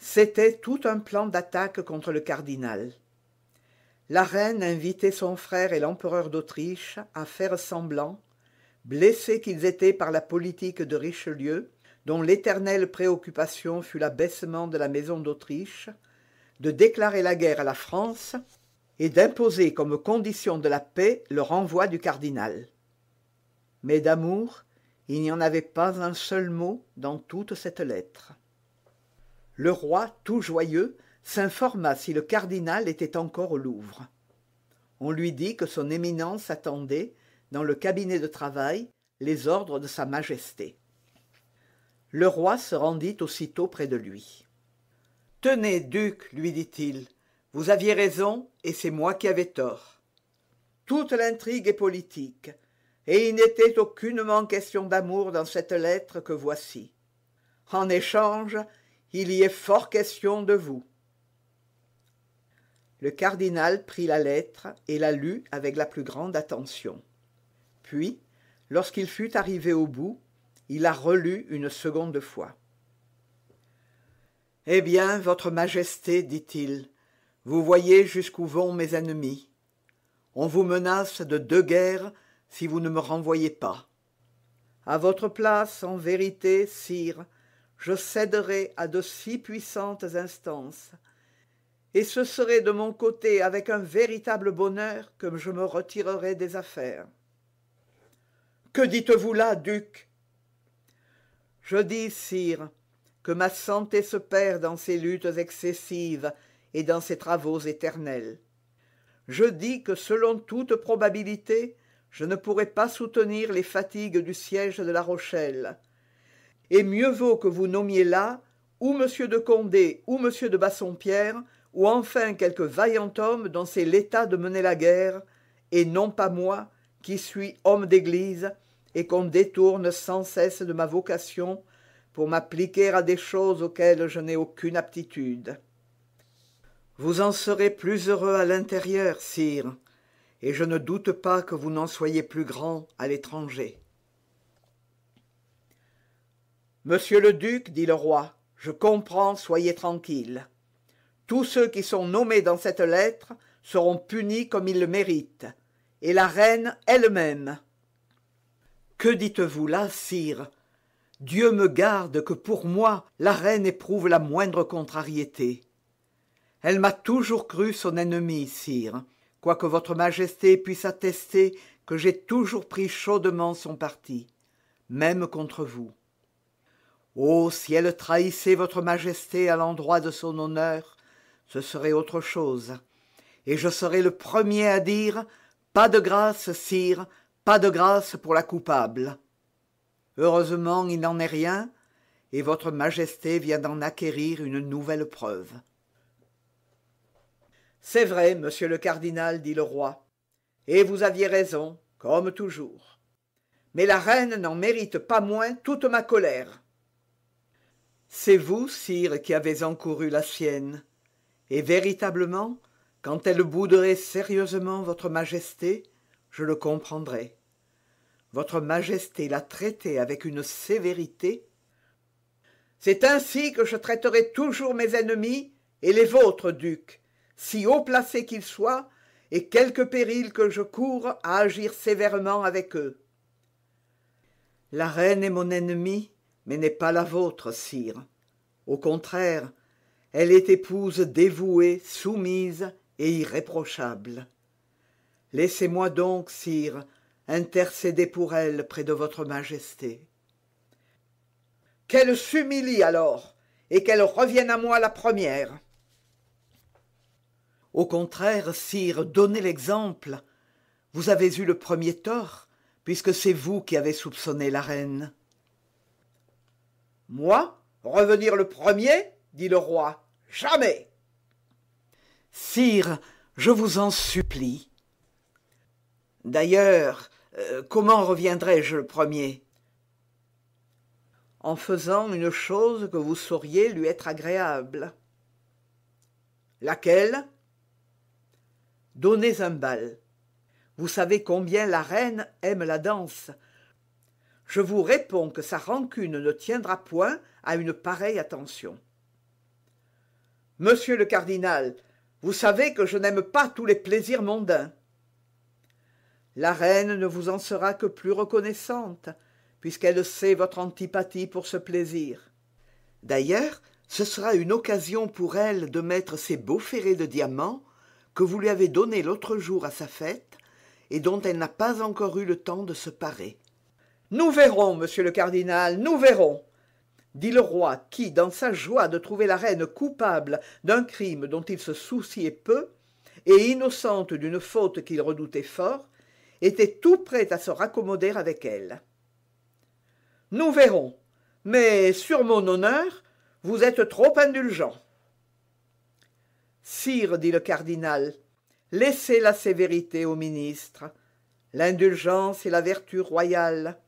c'était tout un plan d'attaque contre le cardinal la reine invitait son frère et l'empereur d'autriche à faire semblant blessés qu'ils étaient par la politique de richelieu dont l'éternelle préoccupation fut l'abaissement de la maison d'autriche de déclarer la guerre à la france et d'imposer comme condition de la paix le renvoi du cardinal mais d'amour il n'y en avait pas un seul mot dans toute cette lettre. Le roi, tout joyeux, s'informa si le cardinal était encore au Louvre. On lui dit que son éminence attendait, dans le cabinet de travail, les ordres de sa Majesté. Le roi se rendit aussitôt près de lui. Tenez, duc, lui dit-il, vous aviez raison et c'est moi qui avais tort. Toute l'intrigue est politique et il n'était aucunement question d'amour dans cette lettre que voici en échange il y est fort question de vous le cardinal prit la lettre et la lut avec la plus grande attention puis lorsqu'il fut arrivé au bout il la relut une seconde fois eh bien votre majesté dit-il vous voyez jusqu'où vont mes ennemis on vous menace de deux guerres si vous ne me renvoyez pas. À votre place, en vérité, sire, je céderai à de si puissantes instances, et ce serait de mon côté avec un véritable bonheur que je me retirerai des affaires. Que dites-vous là, duc Je dis, sire, que ma santé se perd dans ces luttes excessives et dans ces travaux éternels. Je dis que selon toute probabilité, je ne pourrais pas soutenir les fatigues du siège de la rochelle et mieux vaut que vous nommiez là ou m de condé ou m de bassompierre ou enfin quelque vaillant homme dont c'est l'état de mener la guerre et non pas moi qui suis homme d'église et qu'on détourne sans cesse de ma vocation pour m'appliquer à des choses auxquelles je n'ai aucune aptitude vous en serez plus heureux à l'intérieur sire et je ne doute pas que vous n'en soyez plus grand à l'étranger. Monsieur le duc, dit le roi, je comprends, soyez tranquille. Tous ceux qui sont nommés dans cette lettre seront punis comme ils le méritent, et la reine elle-même. Que dites-vous là, sire Dieu me garde que pour moi la reine éprouve la moindre contrariété. Elle m'a toujours cru son ennemi, sire quoique votre majesté puisse attester que j'ai toujours pris chaudement son parti, même contre vous. Oh, si elle trahissait votre majesté à l'endroit de son honneur, ce serait autre chose, et je serais le premier à dire Pas de grâce, sire, pas de grâce pour la coupable. Heureusement, il n'en est rien, et votre majesté vient d'en acquérir une nouvelle preuve c'est vrai monsieur le cardinal dit le roi et vous aviez raison comme toujours mais la reine n'en mérite pas moins toute ma colère c'est vous sire qui avez encouru la sienne et véritablement quand elle bouderait sérieusement votre majesté je le comprendrais votre majesté l'a traitée avec une sévérité c'est ainsi que je traiterai toujours mes ennemis et les vôtres duc si haut placé qu'ils soient, et quelque péril que je cours à agir sévèrement avec eux. La reine est mon ennemie, mais n'est pas la vôtre, sire. Au contraire, elle est épouse dévouée, soumise et irréprochable. Laissez-moi donc, sire, intercéder pour elle près de votre majesté. Qu'elle s'humilie alors, et qu'elle revienne à moi la première au contraire sire donnez l'exemple vous avez eu le premier tort puisque c'est vous qui avez soupçonné la reine moi revenir le premier dit le roi jamais sire je vous en supplie d'ailleurs euh, comment reviendrai je le premier en faisant une chose que vous sauriez lui être agréable laquelle donnez un bal vous savez combien la reine aime la danse je vous réponds que sa rancune ne tiendra point à une pareille attention monsieur le cardinal vous savez que je n'aime pas tous les plaisirs mondains la reine ne vous en sera que plus reconnaissante puisqu'elle sait votre antipathie pour ce plaisir d'ailleurs ce sera une occasion pour elle de mettre ses beaux ferrets de diamants que vous lui avez donné l'autre jour à sa fête et dont elle n'a pas encore eu le temps de se parer nous verrons monsieur le cardinal nous verrons dit le roi qui dans sa joie de trouver la reine coupable d'un crime dont il se souciait peu et innocente d'une faute qu'il redoutait fort était tout prêt à se raccommoder avec elle nous verrons mais sur mon honneur vous êtes trop indulgent sire dit le cardinal laissez la sévérité au ministre, l'indulgence et la vertu royale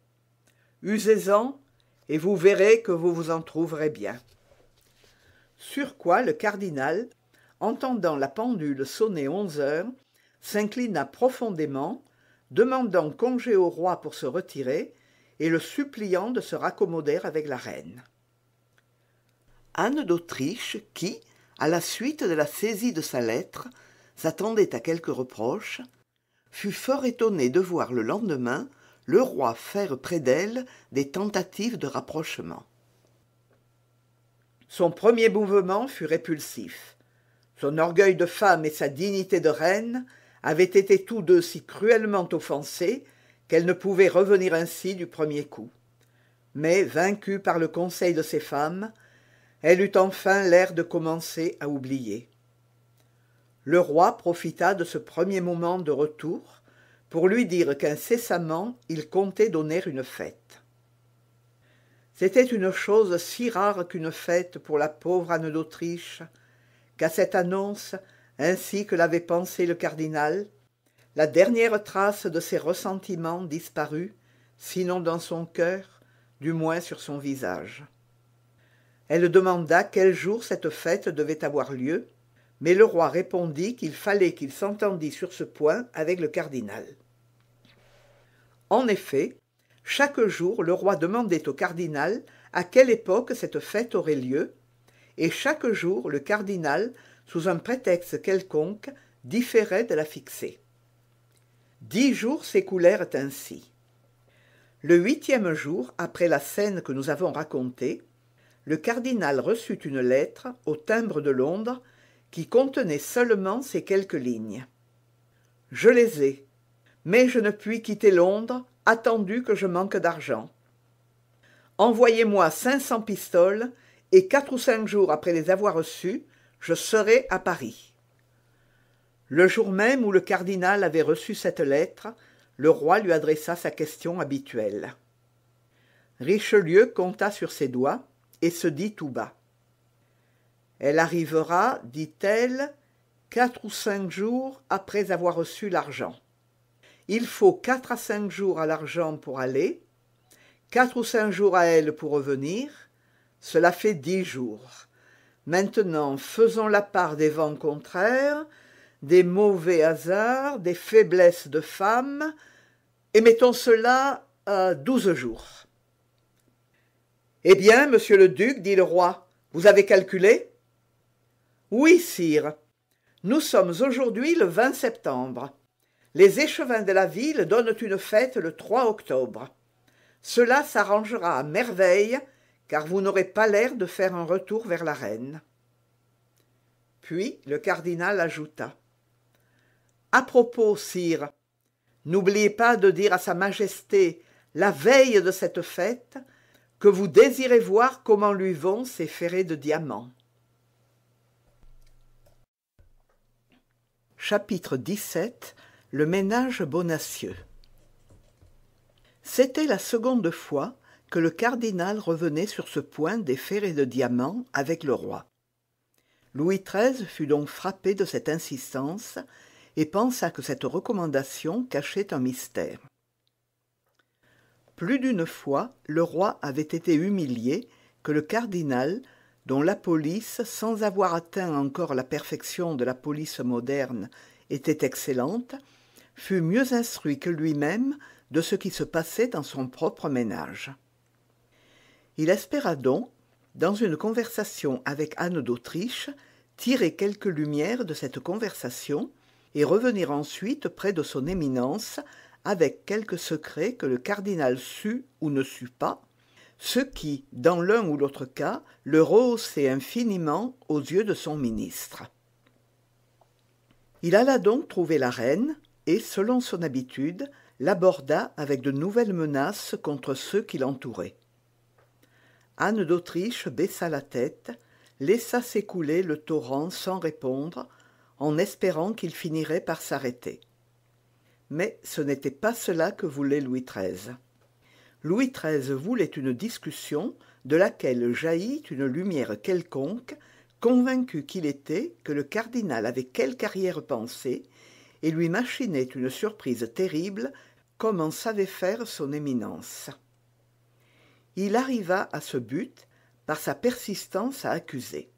usez en et vous verrez que vous vous en trouverez bien sur quoi le cardinal entendant la pendule sonner onze heures s'inclina profondément demandant congé au roi pour se retirer et le suppliant de se raccommoder avec la reine anne d'autriche qui à la suite de la saisie de sa lettre s'attendait à quelque reproche fut fort étonnée de voir le lendemain le roi faire près d'elle des tentatives de rapprochement son premier mouvement fut répulsif son orgueil de femme et sa dignité de reine avaient été tous deux si cruellement offensés qu'elle ne pouvait revenir ainsi du premier coup mais vaincue par le conseil de ses femmes elle eut enfin l'air de commencer à oublier le roi profita de ce premier moment de retour pour lui dire qu'incessamment il comptait donner une fête c'était une chose si rare qu'une fête pour la pauvre anne d'autriche qu'à cette annonce ainsi que l'avait pensé le cardinal la dernière trace de ses ressentiments disparut sinon dans son cœur du moins sur son visage elle demanda quel jour cette fête devait avoir lieu mais le roi répondit qu'il fallait qu'il s'entendît sur ce point avec le cardinal en effet chaque jour le roi demandait au cardinal à quelle époque cette fête aurait lieu et chaque jour le cardinal sous un prétexte quelconque différait de la fixer dix jours s'écoulèrent ainsi le huitième jour après la scène que nous avons racontée le cardinal reçut une lettre au timbre de londres qui contenait seulement ces quelques lignes je les ai mais je ne puis quitter londres attendu que je manque d'argent envoyez-moi cinq cents pistoles et quatre ou cinq jours après les avoir reçues je serai à paris le jour même où le cardinal avait reçu cette lettre le roi lui adressa sa question habituelle richelieu compta sur ses doigts et se dit tout bas. Elle arrivera, dit-elle, quatre ou cinq jours après avoir reçu l'argent. Il faut quatre à cinq jours à l'argent pour aller, quatre ou cinq jours à elle pour revenir, cela fait dix jours. Maintenant, faisons la part des vents contraires, des mauvais hasards, des faiblesses de femmes, et mettons cela à douze jours eh bien monsieur le duc dit le roi vous avez calculé oui sire nous sommes aujourd'hui le septembre les échevins de la ville donnent une fête le octobre cela s'arrangera à merveille car vous n'aurez pas l'air de faire un retour vers la reine puis le cardinal ajouta à propos sire n'oubliez pas de dire à sa majesté la veille de cette fête que vous désirez voir comment lui vont ces ferrets de diamants chapitre xvii le ménage bonacieux c'était la seconde fois que le cardinal revenait sur ce point des ferrets de diamants avec le roi louis xiii fut donc frappé de cette insistance et pensa que cette recommandation cachait un mystère plus d'une fois, le roi avait été humilié, que le cardinal, dont la police, sans avoir atteint encore la perfection de la police moderne, était excellente, fut mieux instruit que lui-même de ce qui se passait dans son propre ménage. Il espéra donc, dans une conversation avec Anne d'Autriche, tirer quelques lumières de cette conversation et revenir ensuite près de son éminence avec quelques secrets que le cardinal sut ou ne sut pas, ce qui, dans l'un ou l'autre cas, le rehaussait infiniment aux yeux de son ministre. Il alla donc trouver la reine, et, selon son habitude, l'aborda avec de nouvelles menaces contre ceux qui l'entouraient. Anne d'Autriche baissa la tête, laissa s'écouler le torrent sans répondre, en espérant qu'il finirait par s'arrêter mais ce n'était pas cela que voulait louis xiii louis xiii voulait une discussion de laquelle jaillit une lumière quelconque convaincu qu'il était que le cardinal avait quelque arrière-pensée et lui machinait une surprise terrible comme en savait faire son éminence il arriva à ce but par sa persistance à accuser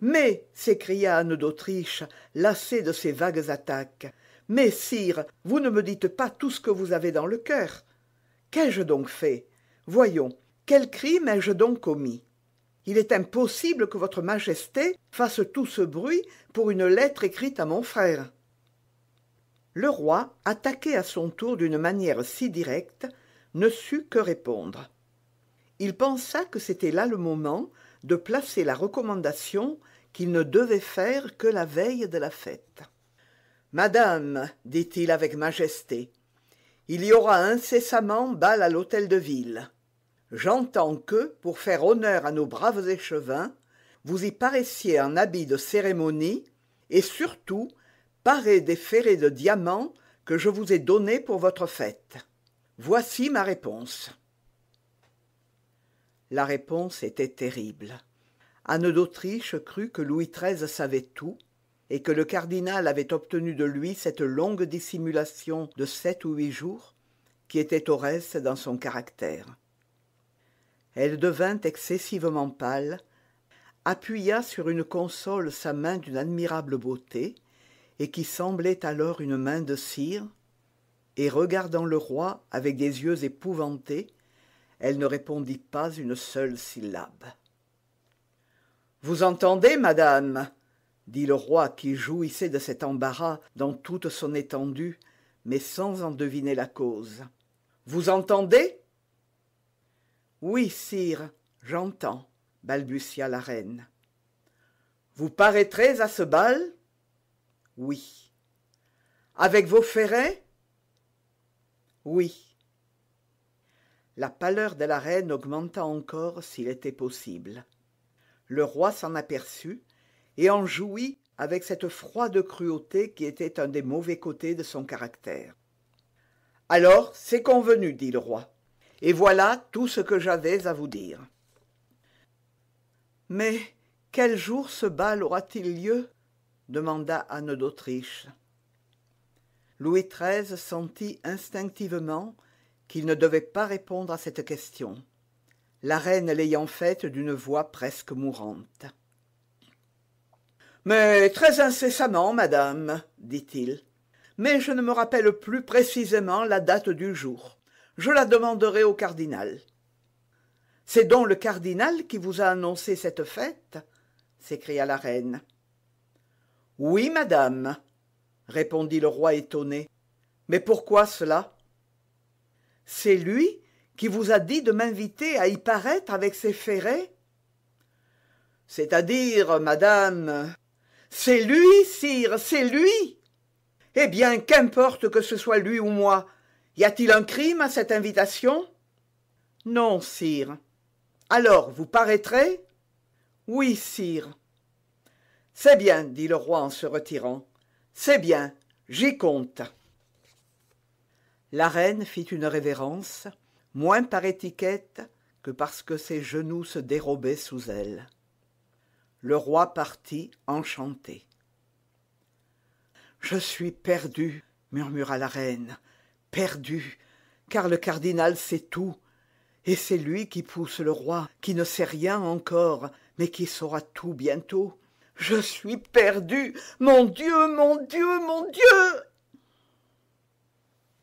mais s'écria anne d'autriche lassée de ces vagues attaques mais sire vous ne me dites pas tout ce que vous avez dans le cœur qu'ai-je donc fait voyons quel crime ai-je donc commis il est impossible que votre majesté fasse tout ce bruit pour une lettre écrite à mon frère le roi attaqué à son tour d'une manière si directe ne sut que répondre il pensa que c'était là le moment de placer la recommandation qu'il ne devait faire que la veille de la fête madame dit-il avec majesté il y aura incessamment bal à l'hôtel de ville j'entends que pour faire honneur à nos braves échevins vous y paraissiez en habit de cérémonie et surtout paré des ferrets de diamants que je vous ai donnés pour votre fête voici ma réponse la réponse était terrible anne d'autriche crut que louis xiii savait tout et que le cardinal avait obtenu de lui cette longue dissimulation de sept ou huit jours qui était au reste dans son caractère. Elle devint excessivement pâle, appuya sur une console sa main d'une admirable beauté, et qui semblait alors une main de cire, et regardant le roi avec des yeux épouvantés, elle ne répondit pas une seule syllabe. Vous entendez, madame dit le roi qui jouissait de cet embarras dans toute son étendue, mais sans en deviner la cause. Vous entendez Oui, sire, j'entends, balbutia la reine. Vous paraîtrez à ce bal Oui. Avec vos ferrets Oui. La pâleur de la reine augmenta encore s'il était possible. Le roi s'en aperçut et en jouit avec cette froide cruauté qui était un des mauvais côtés de son caractère alors c'est convenu dit le roi et voilà tout ce que j'avais à vous dire mais quel jour ce bal aura-t-il lieu demanda anne d'autriche louis xiii sentit instinctivement qu'il ne devait pas répondre à cette question la reine l'ayant faite d'une voix presque mourante mais très incessamment madame dit-il mais je ne me rappelle plus précisément la date du jour je la demanderai au cardinal c'est donc le cardinal qui vous a annoncé cette fête s'écria la reine oui madame répondit le roi étonné mais pourquoi cela c'est lui qui vous a dit de m'inviter à y paraître avec ses ferrets c'est-à-dire madame c'est lui, sire, c'est lui. Eh bien, qu'importe que ce soit lui ou moi, y a-t-il un crime à cette invitation Non, sire. Alors, vous paraîtrez Oui, sire. C'est bien, dit le roi en se retirant. C'est bien, j'y compte. La reine fit une révérence, moins par étiquette que parce que ses genoux se dérobaient sous elle le roi partit enchanté je suis perdue murmura la reine perdue car le cardinal sait tout et c'est lui qui pousse le roi qui ne sait rien encore mais qui saura tout bientôt je suis perdue mon dieu mon dieu mon dieu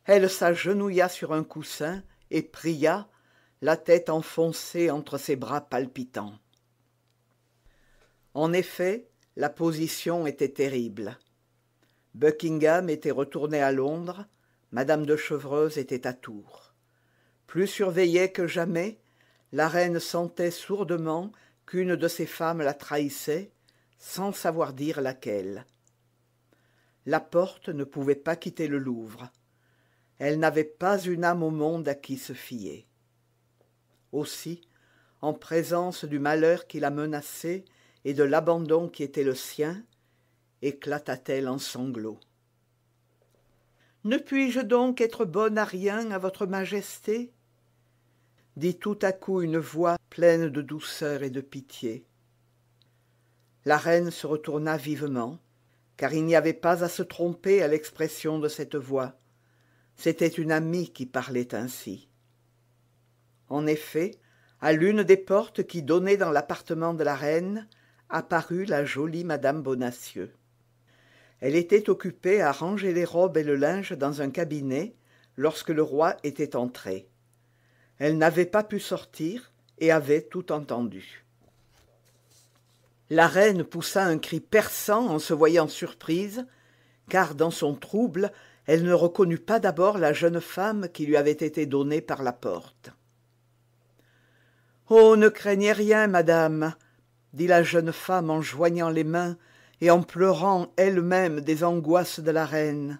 elle s'agenouilla sur un coussin et pria la tête enfoncée entre ses bras palpitants en effet, la position était terrible. Buckingham était retourné à Londres, Madame de Chevreuse était à Tours. Plus surveillée que jamais, la reine sentait sourdement qu'une de ses femmes la trahissait, sans savoir dire laquelle. La porte ne pouvait pas quitter le Louvre. Elle n'avait pas une âme au monde à qui se fier. Aussi, en présence du malheur qui la menaçait, et de l'abandon qui était le sien, éclata-t-elle en sanglots. Ne puis-je donc être bonne à rien à votre majesté dit tout à coup une voix pleine de douceur et de pitié. La reine se retourna vivement, car il n'y avait pas à se tromper à l'expression de cette voix. C'était une amie qui parlait ainsi. En effet, à l'une des portes qui donnait dans l'appartement de la reine, apparut la jolie madame bonacieux elle était occupée à ranger les robes et le linge dans un cabinet lorsque le roi était entré elle n'avait pas pu sortir et avait tout entendu la reine poussa un cri perçant en se voyant surprise car dans son trouble elle ne reconnut pas d'abord la jeune femme qui lui avait été donnée par la porte oh ne craignez rien madame dit la jeune femme en joignant les mains et en pleurant elle-même des angoisses de la reine.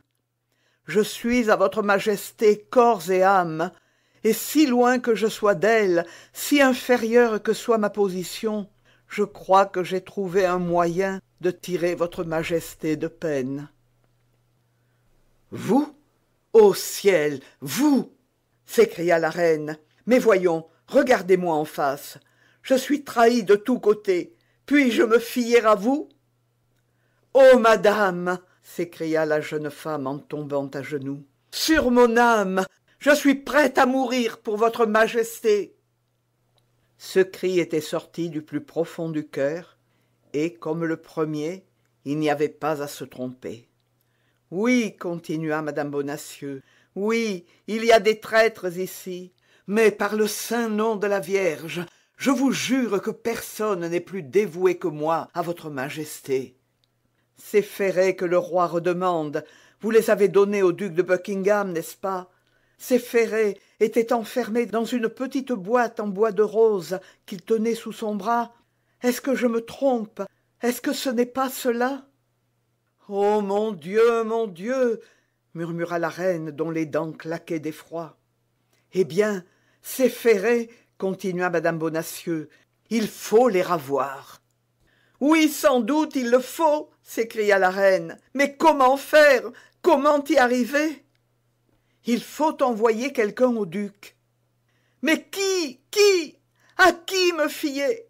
Je suis à votre majesté corps et âme, et si loin que je sois d'elle, si inférieure que soit ma position, je crois que j'ai trouvé un moyen de tirer votre majesté de peine. Vous Ô ciel, vous s'écria la reine. Mais voyons, regardez-moi en face je suis trahi de tous côtés puis-je me fier à vous Oh, madame s'écria la jeune femme en tombant à genoux sur mon âme je suis prête à mourir pour votre majesté ce cri était sorti du plus profond du cœur et comme le premier il n'y avait pas à se tromper oui continua madame bonacieux oui il y a des traîtres ici mais par le saint nom de la vierge je vous jure que personne n'est plus dévoué que moi à votre majesté ces ferrets que le roi redemande vous les avez donnés au duc de buckingham n'est-ce pas ces ferrets étaient enfermés dans une petite boîte en bois de rose qu'il tenait sous son bras est-ce que je me trompe est-ce que ce n'est pas cela oh mon dieu mon dieu murmura la reine dont les dents claquaient d'effroi eh bien ces ferrets continua mme bonacieux il faut les ravoir oui sans doute il le faut s'écria la reine mais comment faire comment y arriver il faut envoyer quelqu'un au duc mais qui qui à qui me fier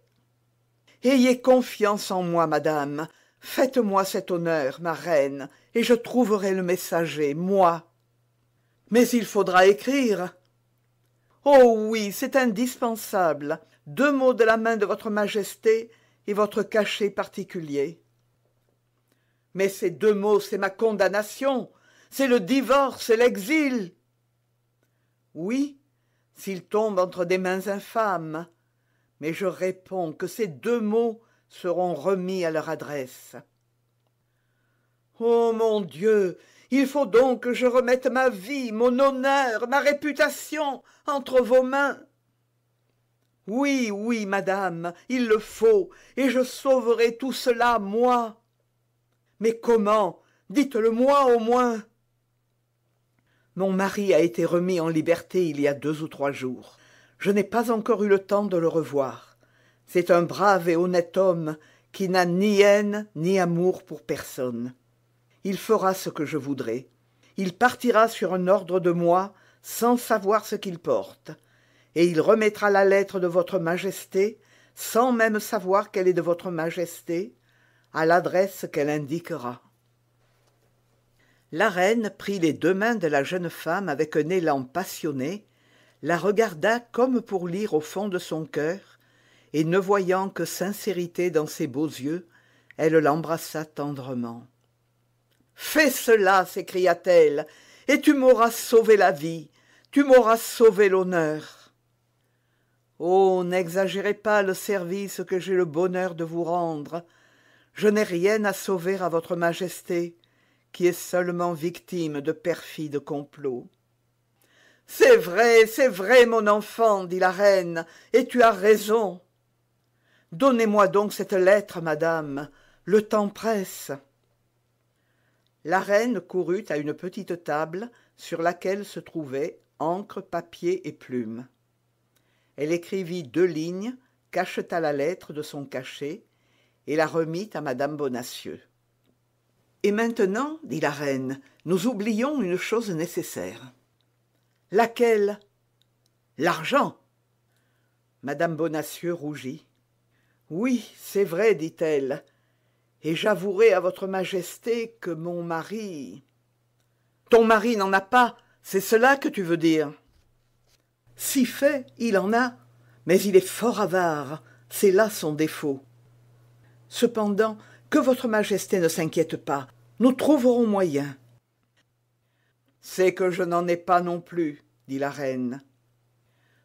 ayez confiance en moi madame faites-moi cet honneur ma reine et je trouverai le messager moi mais il faudra écrire oh oui c'est indispensable deux mots de la main de votre majesté et votre cachet particulier mais ces deux mots c'est ma condamnation c'est le divorce et l'exil oui s'ils tombent entre des mains infâmes mais je réponds que ces deux mots seront remis à leur adresse oh mon dieu il faut donc que je remette ma vie mon honneur ma réputation entre vos mains oui oui madame il le faut et je sauverai tout cela moi mais comment dites-le-moi au moins mon mari a été remis en liberté il y a deux ou trois jours je n'ai pas encore eu le temps de le revoir c'est un brave et honnête homme qui n'a ni haine ni amour pour personne il fera ce que je voudrai il partira sur un ordre de moi sans savoir ce qu'il porte et il remettra la lettre de votre majesté sans même savoir qu'elle est de votre majesté à l'adresse qu'elle indiquera la reine prit les deux mains de la jeune femme avec un élan passionné la regarda comme pour lire au fond de son cœur et ne voyant que sincérité dans ses beaux yeux elle l'embrassa tendrement fais cela s'écria-t-elle et tu m'auras sauvé la vie tu m'auras sauvé l'honneur oh n'exagérez pas le service que j'ai le bonheur de vous rendre je n'ai rien à sauver à votre majesté qui est seulement victime de perfides complots c'est vrai c'est vrai mon enfant dit la reine et tu as raison donnez-moi donc cette lettre madame le temps presse la reine courut à une petite table sur laquelle se trouvaient encre papier et plume elle écrivit deux lignes cacheta la lettre de son cachet et la remit à Madame bonacieux et maintenant dit la reine nous oublions une chose nécessaire laquelle l'argent Madame bonacieux rougit oui c'est vrai dit-elle et j'avouerai à votre majesté que mon mari... Ton mari n'en a pas, c'est cela que tu veux dire. Si fait, il en a, mais il est fort avare, c'est là son défaut. Cependant, que votre majesté ne s'inquiète pas, nous trouverons moyen. C'est que je n'en ai pas non plus, dit la reine.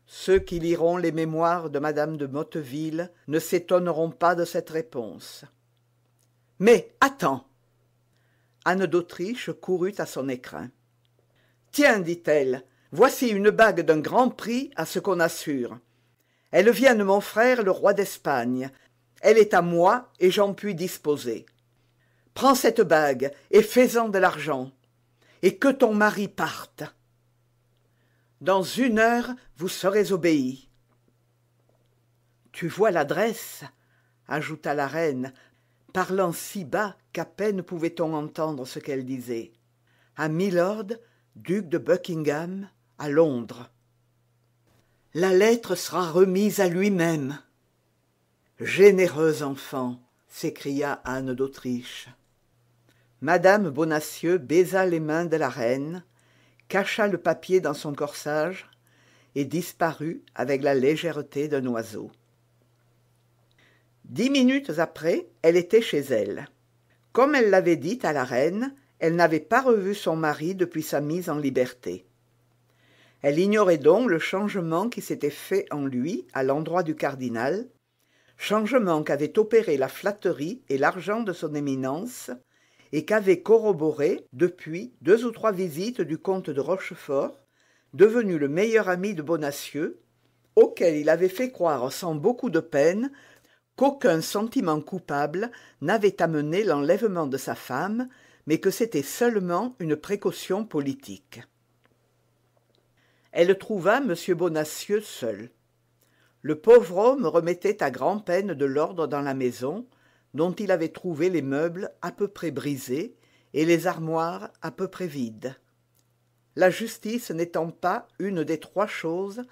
Ceux qui liront les mémoires de madame de Motteville ne s'étonneront pas de cette réponse. Mais attends Anne d'Autriche courut à son écrin. Tiens, dit-elle, voici une bague d'un grand prix à ce qu'on assure. Elle vient de mon frère le roi d'Espagne. Elle est à moi et j'en puis disposer. Prends cette bague et fais-en de l'argent. Et que ton mari parte. Dans une heure, vous serez obéi. Tu vois l'adresse, ajouta la reine parlant si bas qu'à peine pouvait-on entendre ce qu'elle disait À milord duc de buckingham à londres la lettre sera remise à lui-même généreuse enfant s'écria anne d'autriche Madame bonacieux baisa les mains de la reine cacha le papier dans son corsage et disparut avec la légèreté d'un oiseau Dix minutes après, elle était chez elle. Comme elle l'avait dit à la reine, elle n'avait pas revu son mari depuis sa mise en liberté. Elle ignorait donc le changement qui s'était fait en lui à l'endroit du cardinal, changement qu'avait opéré la flatterie et l'argent de son éminence, et qu'avait corroboré depuis deux ou trois visites du comte de Rochefort, devenu le meilleur ami de Bonacieux, auquel il avait fait croire sans beaucoup de peine qu'aucun sentiment coupable n'avait amené l'enlèvement de sa femme, mais que c'était seulement une précaution politique. Elle trouva M. Bonacieux seul. Le pauvre homme remettait à grand'peine peine de l'ordre dans la maison, dont il avait trouvé les meubles à peu près brisés et les armoires à peu près vides. La justice n'étant pas une des trois choses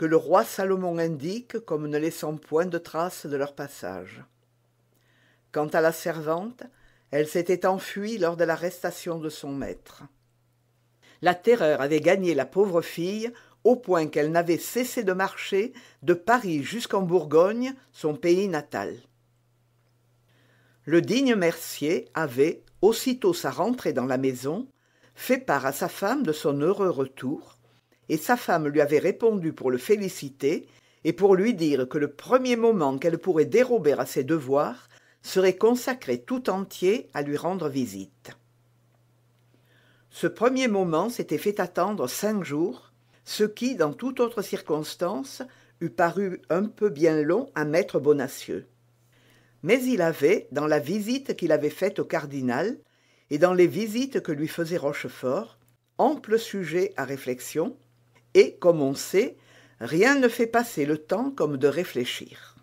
que le roi Salomon indique comme ne laissant point de trace de leur passage. Quant à la servante, elle s'était enfuie lors de l'arrestation de son maître. La terreur avait gagné la pauvre fille au point qu'elle n'avait cessé de marcher de Paris jusqu'en Bourgogne, son pays natal. Le digne mercier avait, aussitôt sa rentrée dans la maison, fait part à sa femme de son heureux retour, et sa femme lui avait répondu pour le féliciter et pour lui dire que le premier moment qu'elle pourrait dérober à ses devoirs serait consacré tout entier à lui rendre visite ce premier moment s'était fait attendre cinq jours ce qui dans toute autre circonstance eût paru un peu bien long à maître bonacieux mais il avait dans la visite qu'il avait faite au cardinal et dans les visites que lui faisait rochefort ample sujet à réflexion et, comme on sait, rien ne fait passer le temps comme de réfléchir.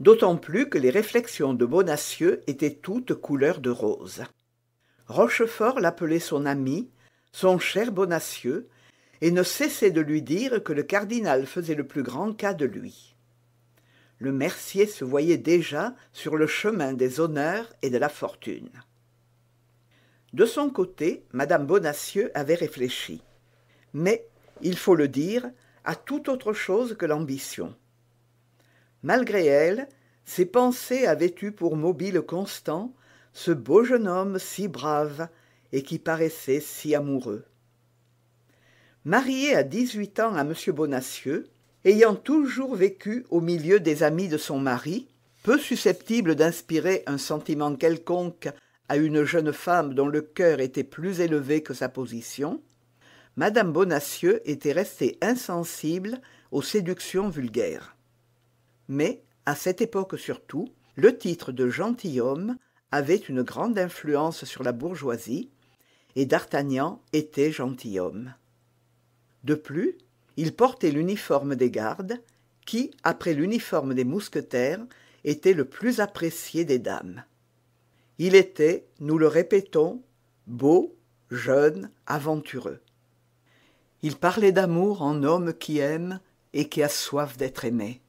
D'autant plus que les réflexions de Bonacieux étaient toutes couleur de rose. Rochefort l'appelait son ami, son cher Bonacieux, et ne cessait de lui dire que le cardinal faisait le plus grand cas de lui. Le mercier se voyait déjà sur le chemin des honneurs et de la fortune. De son côté, Madame Bonacieux avait réfléchi mais, il faut le dire, à tout autre chose que l'ambition. Malgré elle, ses pensées avaient eu pour mobile constant ce beau jeune homme si brave et qui paraissait si amoureux. Mariée à dix-huit ans à M. Bonacieux, ayant toujours vécu au milieu des amis de son mari, peu susceptible d'inspirer un sentiment quelconque à une jeune femme dont le cœur était plus élevé que sa position, Madame Bonacieux était restée insensible aux séductions vulgaires. Mais, à cette époque surtout, le titre de gentilhomme avait une grande influence sur la bourgeoisie, et d'Artagnan était gentilhomme. De plus, il portait l'uniforme des gardes, qui, après l'uniforme des mousquetaires, était le plus apprécié des dames. Il était, nous le répétons, beau, jeune, aventureux. Il parlait d'amour en homme qui aime et qui a soif d'être aimé.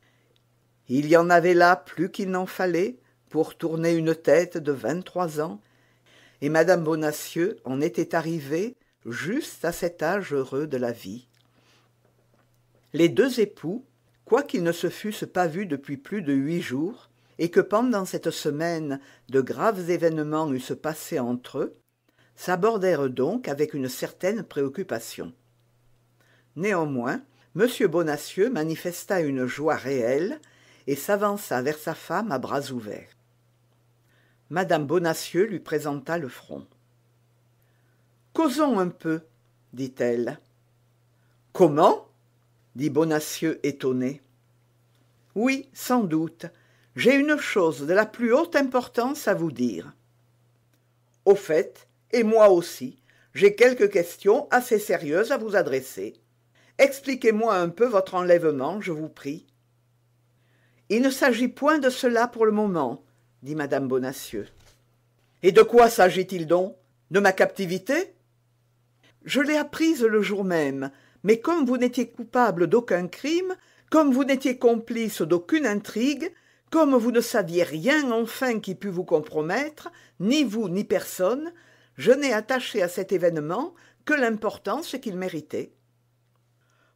Il y en avait là plus qu'il n'en fallait pour tourner une tête de vingt-trois ans, et Madame Bonacieux en était arrivée juste à cet âge heureux de la vie. Les deux époux, quoiqu'ils ne se fussent pas vus depuis plus de huit jours, et que pendant cette semaine de graves événements eussent passé entre eux, s'abordèrent donc avec une certaine préoccupation néanmoins m bonacieux manifesta une joie réelle et s'avança vers sa femme à bras ouverts mme bonacieux lui présenta le front causons un peu dit-elle comment dit bonacieux étonné oui sans doute j'ai une chose de la plus haute importance à vous dire au fait et moi aussi j'ai quelques questions assez sérieuses à vous adresser expliquez-moi un peu votre enlèvement je vous prie il ne s'agit point de cela pour le moment dit Madame bonacieux et de quoi s'agit-il donc de ma captivité je l'ai apprise le jour même mais comme vous n'étiez coupable d'aucun crime comme vous n'étiez complice d'aucune intrigue comme vous ne saviez rien enfin qui pût vous compromettre ni vous ni personne je n'ai attaché à cet événement que l'importance qu'il méritait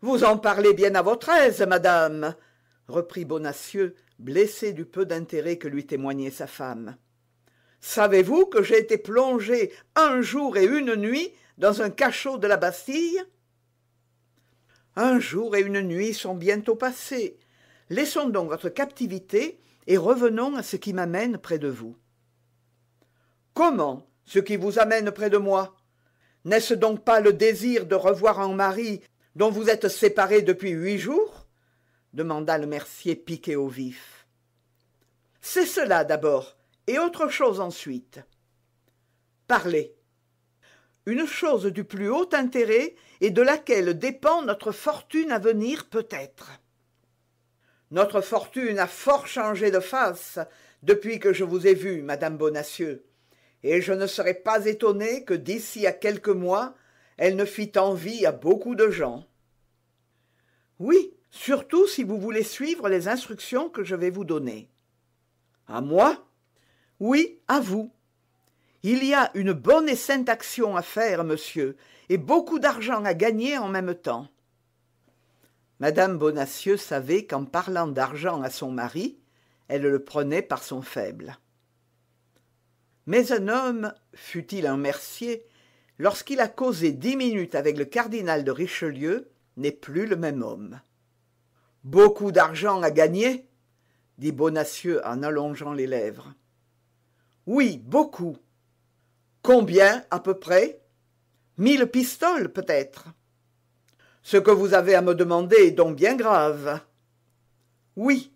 vous en parlez bien à votre aise madame reprit bonacieux blessé du peu d'intérêt que lui témoignait sa femme savez-vous que j'ai été plongé un jour et une nuit dans un cachot de la bastille un jour et une nuit sont bientôt passés laissons donc votre captivité et revenons à ce qui m'amène près de vous comment ce qui vous amène près de moi n'est-ce donc pas le désir de revoir en mari dont vous êtes séparés depuis huit jours demanda le mercier piqué au vif c'est cela d'abord et autre chose ensuite parlez une chose du plus haut intérêt et de laquelle dépend notre fortune à venir peut-être notre fortune a fort changé de face depuis que je vous ai vue madame bonacieux et je ne serais pas étonné que d'ici à quelques mois elle ne fit envie à beaucoup de gens oui surtout si vous voulez suivre les instructions que je vais vous donner À moi oui à vous il y a une bonne et sainte action à faire monsieur et beaucoup d'argent à gagner en même temps Madame bonacieux savait qu'en parlant d'argent à son mari elle le prenait par son faible mais un homme fut il un mercier lorsqu'il a causé dix minutes avec le cardinal de richelieu n'est plus le même homme beaucoup d'argent à gagner dit bonacieux en allongeant les lèvres oui beaucoup combien à peu près mille pistoles peut-être ce que vous avez à me demander est donc bien grave oui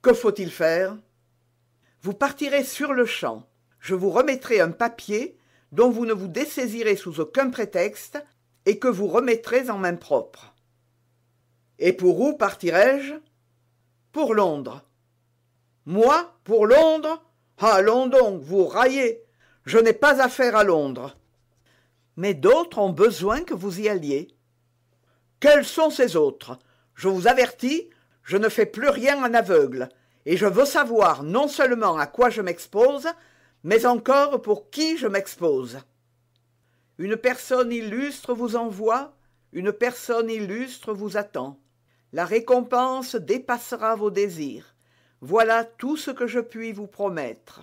que faut-il faire vous partirez sur-le-champ je vous remettrai un papier dont vous ne vous dessaisirez sous aucun prétexte et que vous remettrez en main propre et pour où partirai je pour londres moi pour londres allons ah, donc vous raillez je n'ai pas affaire à londres mais d'autres ont besoin que vous y alliez quels sont ces autres je vous avertis je ne fais plus rien en aveugle et je veux savoir non seulement à quoi je m'expose mais encore pour qui je m'expose une personne illustre vous envoie une personne illustre vous attend la récompense dépassera vos désirs voilà tout ce que je puis vous promettre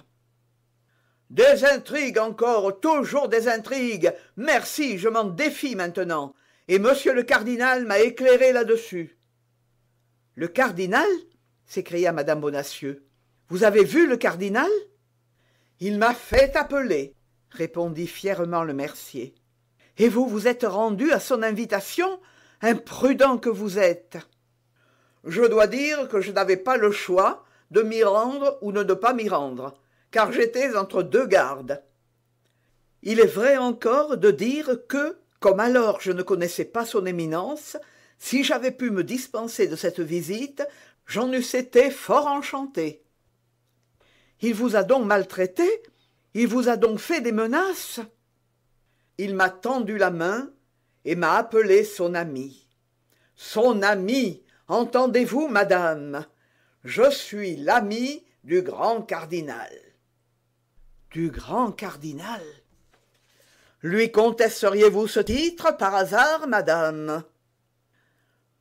des intrigues encore toujours des intrigues merci je m'en défie maintenant et m le cardinal m'a éclairé là-dessus le cardinal s'écria mme bonacieux vous avez vu le cardinal il m'a fait appeler répondit fièrement le mercier et vous vous êtes rendu à son invitation imprudent que vous êtes je dois dire que je n'avais pas le choix de m'y rendre ou de ne pas m'y rendre car j'étais entre deux gardes il est vrai encore de dire que comme alors je ne connaissais pas son éminence si j'avais pu me dispenser de cette visite j'en eusse été fort enchanté il vous a donc maltraité il vous a donc fait des menaces il m'a tendu la main et m'a appelé son ami. « son ami, entendez-vous madame je suis l'ami du grand cardinal du grand cardinal lui contesteriez vous ce titre par hasard madame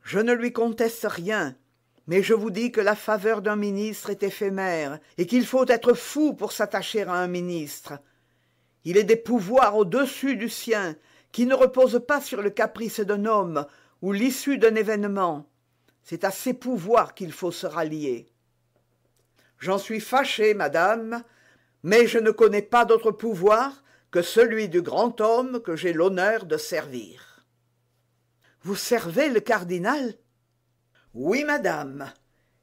je ne lui conteste rien mais je vous dis que la faveur d'un ministre est éphémère et qu'il faut être fou pour s'attacher à un ministre. Il est des pouvoirs au-dessus du sien, qui ne reposent pas sur le caprice d'un homme ou l'issue d'un événement. C'est à ces pouvoirs qu'il faut se rallier. J'en suis fâché, madame, mais je ne connais pas d'autre pouvoir que celui du grand homme que j'ai l'honneur de servir. Vous servez le cardinal oui madame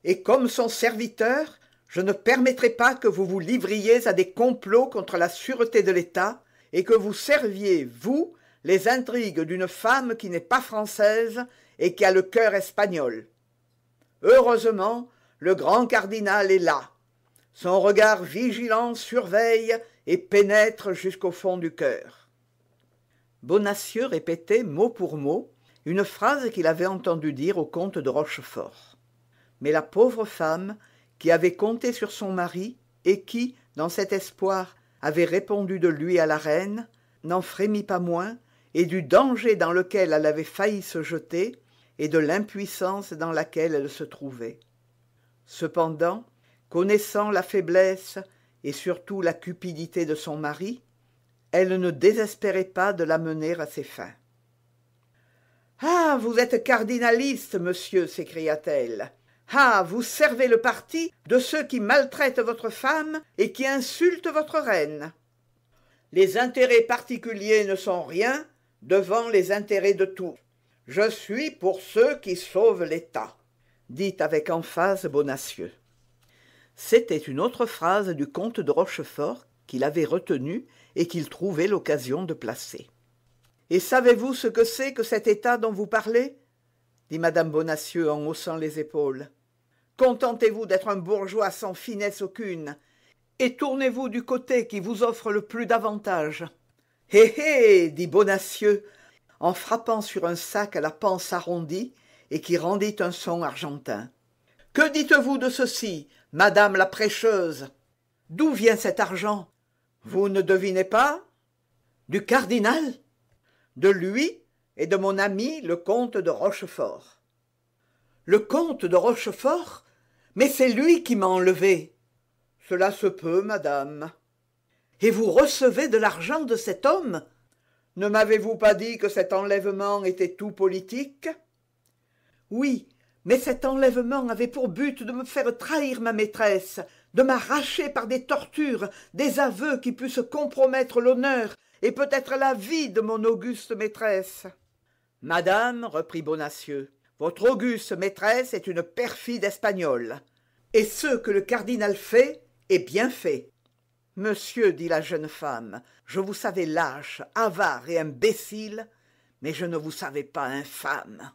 et comme son serviteur je ne permettrai pas que vous vous livriez à des complots contre la sûreté de l'état et que vous serviez vous les intrigues d'une femme qui n'est pas française et qui a le cœur espagnol heureusement le grand cardinal est là son regard vigilant surveille et pénètre jusqu'au fond du cœur bonacieux répétait mot pour mot une phrase qu'il avait entendu dire au comte de rochefort mais la pauvre femme qui avait compté sur son mari et qui dans cet espoir avait répondu de lui à la reine n'en frémit pas moins et du danger dans lequel elle avait failli se jeter et de l'impuissance dans laquelle elle se trouvait cependant connaissant la faiblesse et surtout la cupidité de son mari elle ne désespérait pas de l'amener à ses fins ah vous êtes cardinaliste monsieur s'écria-t-elle ah vous servez le parti de ceux qui maltraitent votre femme et qui insultent votre reine les intérêts particuliers ne sont rien devant les intérêts de tous je suis pour ceux qui sauvent l'état dit avec emphase bonacieux c'était une autre phrase du comte de rochefort qu'il avait retenue et qu'il trouvait l'occasion de placer et savez-vous ce que c'est que cet état dont vous parlez dit mme bonacieux en haussant les épaules contentez-vous d'être un bourgeois sans finesse aucune et tournez-vous du côté qui vous offre le plus d'avantages hé hé dit bonacieux en frappant sur un sac à la panse arrondie et qui rendit un son argentin que dites-vous de ceci madame la prêcheuse d'où vient cet argent vous ne devinez pas du cardinal de lui et de mon ami le comte de rochefort le comte de rochefort mais c'est lui qui m'a enlevé. »« cela se peut madame et vous recevez de l'argent de cet homme ne m'avez-vous pas dit que cet enlèvement était tout politique oui mais cet enlèvement avait pour but de me faire trahir ma maîtresse de m'arracher par des tortures des aveux qui pussent compromettre l'honneur et peut-être la vie de mon auguste maîtresse madame reprit bonacieux votre auguste maîtresse est une perfide espagnole et ce que le cardinal fait est bien fait monsieur dit la jeune femme je vous savais lâche avare et imbécile mais je ne vous savais pas infâme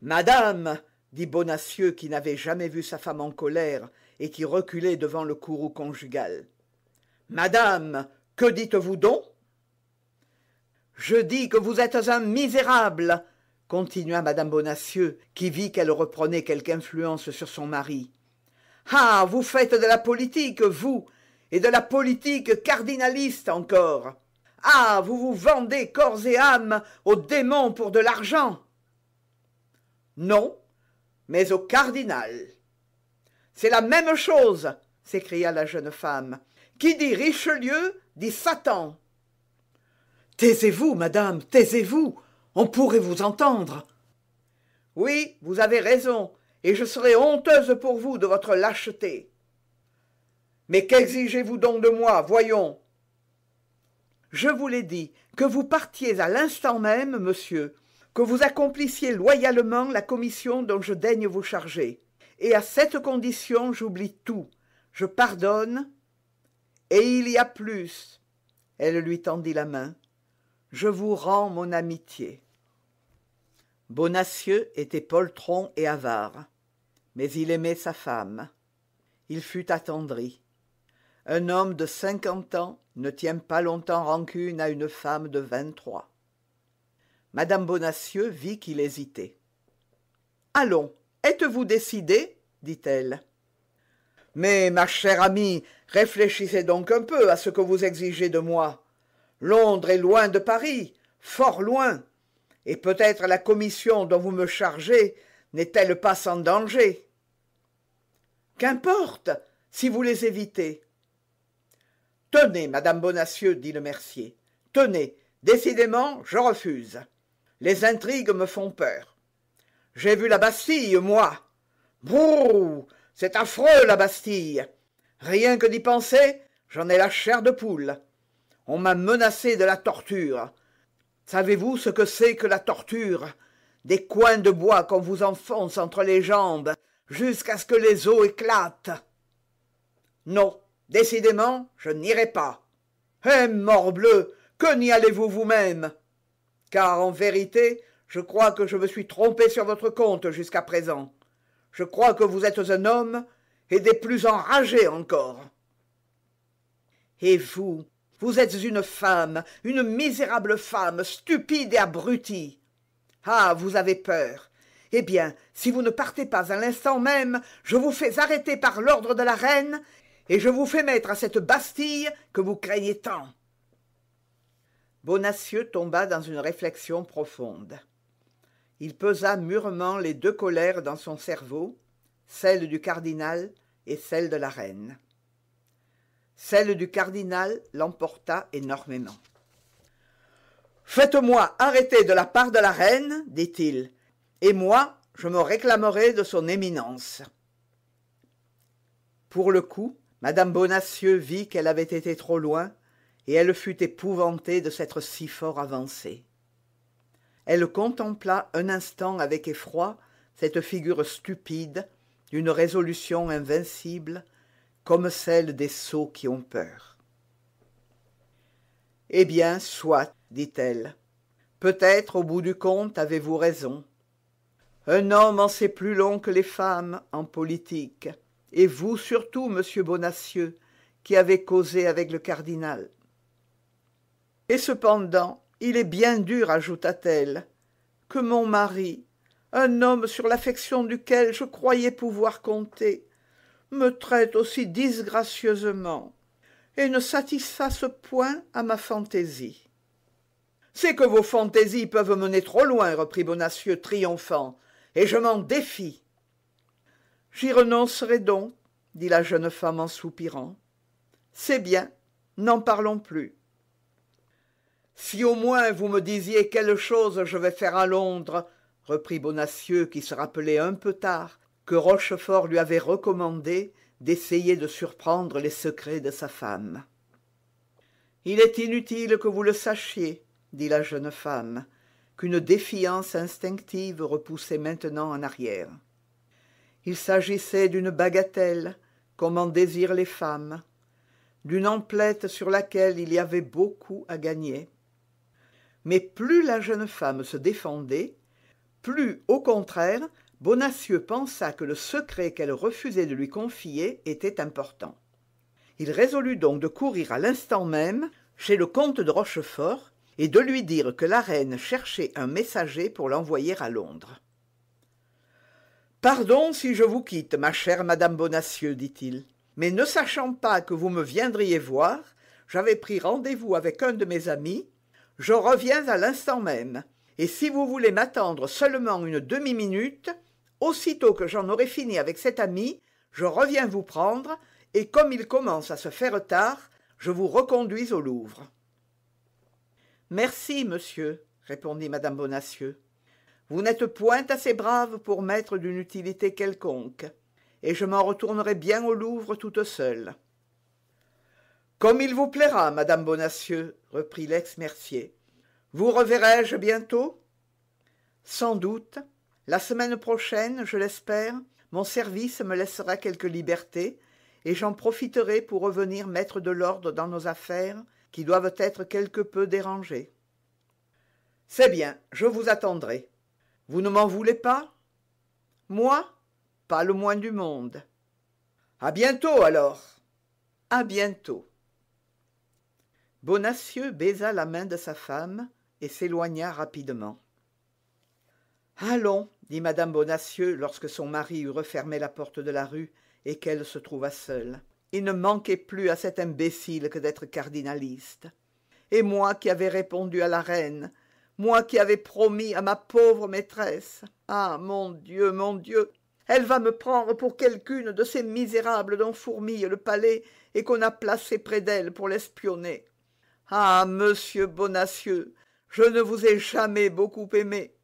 madame dit bonacieux qui n'avait jamais vu sa femme en colère et qui reculait devant le courroux conjugal madame que dites-vous donc je dis que vous êtes un misérable continua mme bonacieux qui vit qu'elle reprenait quelque influence sur son mari ah vous faites de la politique vous et de la politique cardinaliste encore ah vous vous vendez corps et âme au démon pour de l'argent non mais au cardinal c'est la même chose s'écria la jeune femme qui dit richelieu dit satan Taisez-vous, madame, taisez-vous. On pourrait vous entendre. Oui, vous avez raison, et je serai honteuse pour vous de votre lâcheté. Mais qu'exigez-vous donc de moi, voyons Je vous l'ai dit, que vous partiez à l'instant même, monsieur, que vous accomplissiez loyalement la commission dont je daigne vous charger. Et à cette condition, j'oublie tout. Je pardonne. Et il y a plus. Elle lui tendit la main je vous rends mon amitié. Bonacieux était poltron et avare, mais il aimait sa femme. Il fut attendri. Un homme de cinquante ans ne tient pas longtemps rancune à une femme de vingt-trois. Madame Bonacieux vit qu'il hésitait. Allons, êtes-vous décidé dit-elle. Mais, ma chère amie, réfléchissez donc un peu à ce que vous exigez de moi londres est loin de paris fort loin et peut-être la commission dont vous me chargez n'est-elle pas sans danger qu'importe si vous les évitez tenez madame bonacieux dit le mercier tenez décidément je refuse les intrigues me font peur j'ai vu la bastille moi Brouh c'est affreux la bastille rien que d'y penser j'en ai la chair de poule on m'a menacé de la torture savez-vous ce que c'est que la torture des coins de bois qu'on vous enfonce entre les jambes jusqu'à ce que les os éclatent non décidément je n'irai pas eh morbleu que n'y allez-vous vous-même car en vérité je crois que je me suis trompé sur votre compte jusqu'à présent je crois que vous êtes un homme et des plus enragés encore et vous vous êtes une femme une misérable femme stupide et abrutie ah vous avez peur eh bien si vous ne partez pas à l'instant même je vous fais arrêter par l'ordre de la reine et je vous fais mettre à cette bastille que vous craignez tant bonacieux tomba dans une réflexion profonde il pesa mûrement les deux colères dans son cerveau celle du cardinal et celle de la reine celle du cardinal l'emporta énormément. Faites-moi arrêter de la part de la reine, dit-il, et moi, je me réclamerai de son éminence. Pour le coup, Madame Bonacieux vit qu'elle avait été trop loin, et elle fut épouvantée de s'être si fort avancée. Elle contempla un instant avec effroi cette figure stupide, d'une résolution invincible, comme celle des sots qui ont peur. Eh bien, soit, dit-elle. Peut-être, au bout du compte, avez-vous raison. Un homme en sait plus long que les femmes en politique, et vous surtout, monsieur Bonacieux, qui avez causé avec le cardinal. Et cependant, il est bien dur, ajouta-t-elle, que mon mari, un homme sur l'affection duquel je croyais pouvoir compter, me traite aussi disgracieusement et ne satisfasse point à ma fantaisie. C'est que vos fantaisies peuvent mener trop loin, reprit Bonacieux, triomphant, et je m'en défie. J'y renoncerai donc, dit la jeune femme en soupirant. C'est bien, n'en parlons plus. Si au moins vous me disiez quelle chose je vais faire à Londres, reprit Bonacieux, qui se rappelait un peu tard que rochefort lui avait recommandé d'essayer de surprendre les secrets de sa femme il est inutile que vous le sachiez dit la jeune femme qu'une défiance instinctive repoussait maintenant en arrière il s'agissait d'une bagatelle comme en désirent les femmes d'une emplette sur laquelle il y avait beaucoup à gagner mais plus la jeune femme se défendait plus au contraire bonacieux pensa que le secret qu'elle refusait de lui confier était important il résolut donc de courir à l'instant même chez le comte de rochefort et de lui dire que la reine cherchait un messager pour l'envoyer à londres pardon si je vous quitte ma chère madame bonacieux dit-il mais ne sachant pas que vous me viendriez voir j'avais pris rendez-vous avec un de mes amis je reviens à l'instant même et si vous voulez m'attendre seulement une demi-minute aussitôt que j'en aurai fini avec cet ami je reviens vous prendre et comme il commence à se faire tard je vous reconduis au louvre merci monsieur répondit Madame bonacieux vous n'êtes point assez brave pour m'être d'une utilité quelconque et je m'en retournerai bien au louvre toute seule comme il vous plaira madame bonacieux reprit lex mercier vous reverrai-je bientôt sans doute la semaine prochaine, je l'espère, mon service me laissera quelque liberté, et j'en profiterai pour revenir mettre de l'ordre dans nos affaires, qui doivent être quelque peu dérangées. C'est bien, je vous attendrai. Vous ne m'en voulez pas Moi Pas le moins du monde. À bientôt alors. À bientôt. Bonacieux baisa la main de sa femme et s'éloigna rapidement. Allons, dit madame bonacieux lorsque son mari eut refermé la porte de la rue et qu'elle se trouva seule il ne manquait plus à cet imbécile que d'être cardinaliste et moi qui avais répondu à la reine moi qui avais promis à ma pauvre maîtresse ah mon dieu mon dieu elle va me prendre pour quelqu'une de ces misérables dont fourmille le palais et qu'on a placé près d'elle pour l'espionner ah monsieur bonacieux je ne vous ai jamais beaucoup aimé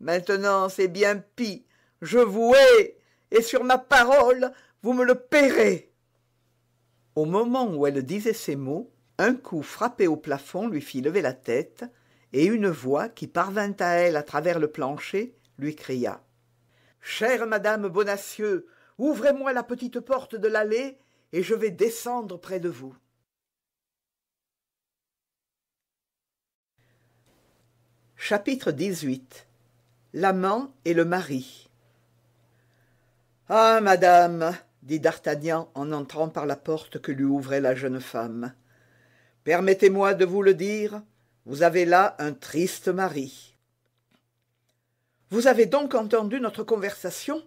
Maintenant, c'est bien pis. Je vous hais, et sur ma parole, vous me le paierez. Au moment où elle disait ces mots, un coup frappé au plafond lui fit lever la tête, et une voix qui parvint à elle à travers le plancher lui cria Chère madame Bonacieux, ouvrez-moi la petite porte de l'allée, et je vais descendre près de vous. Chapitre 18 l'amant et le mari ah madame dit d'artagnan en entrant par la porte que lui ouvrait la jeune femme permettez-moi de vous le dire vous avez là un triste mari vous avez donc entendu notre conversation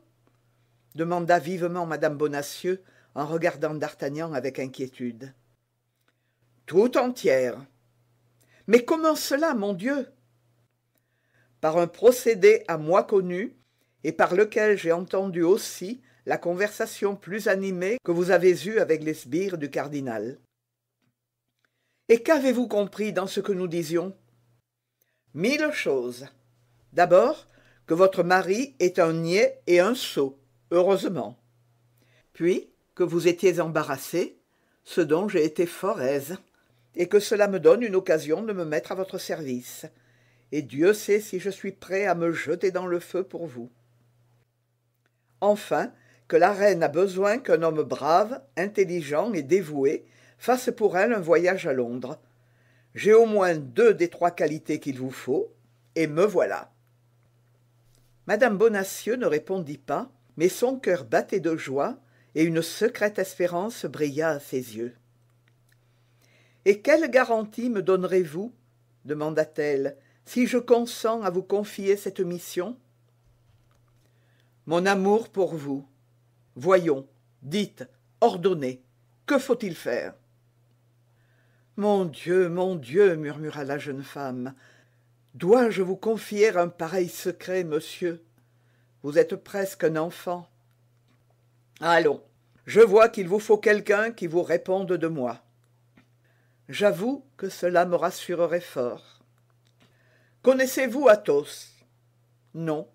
demanda vivement madame bonacieux en regardant d'artagnan avec inquiétude tout entière mais comment cela mon dieu par un procédé à moi connu et par lequel j'ai entendu aussi la conversation plus animée que vous avez eue avec les sbires du cardinal. Et qu'avez-vous compris dans ce que nous disions Mille choses. D'abord, que votre mari est un niais et un sot, heureusement. Puis, que vous étiez embarrassé, ce dont j'ai été fort aise, et que cela me donne une occasion de me mettre à votre service, et Dieu sait si je suis prêt à me jeter dans le feu pour vous. Enfin, que la reine a besoin qu'un homme brave, intelligent et dévoué fasse pour elle un voyage à Londres. J'ai au moins deux des trois qualités qu'il vous faut, et me voilà. Madame Bonacieux ne répondit pas, mais son cœur battait de joie, et une secrète espérance brilla à ses yeux. Et quelle garantie me donnerez-vous demanda-t-elle si je consens à vous confier cette mission Mon amour pour vous. Voyons, dites, ordonnez, que faut-il faire Mon Dieu, mon Dieu, murmura la jeune femme, dois-je vous confier un pareil secret, monsieur Vous êtes presque un enfant. Allons, je vois qu'il vous faut quelqu'un qui vous réponde de moi. J'avoue que cela me rassurerait fort connaissez-vous athos non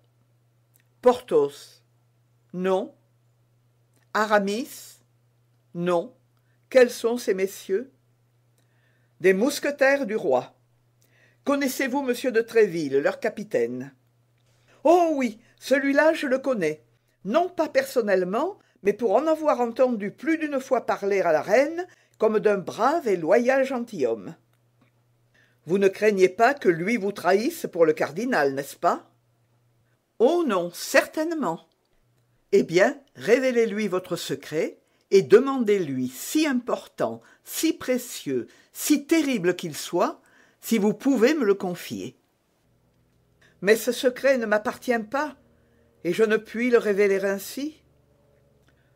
porthos non aramis non quels sont ces messieurs des mousquetaires du roi connaissez-vous monsieur de tréville leur capitaine oh oui celui-là je le connais non pas personnellement mais pour en avoir entendu plus d'une fois parler à la reine comme d'un brave et loyal gentilhomme vous ne craignez pas que lui vous trahisse pour le cardinal n'est-ce pas oh non certainement eh bien révélez lui votre secret et demandez-lui si important si précieux si terrible qu'il soit si vous pouvez me le confier mais ce secret ne m'appartient pas et je ne puis le révéler ainsi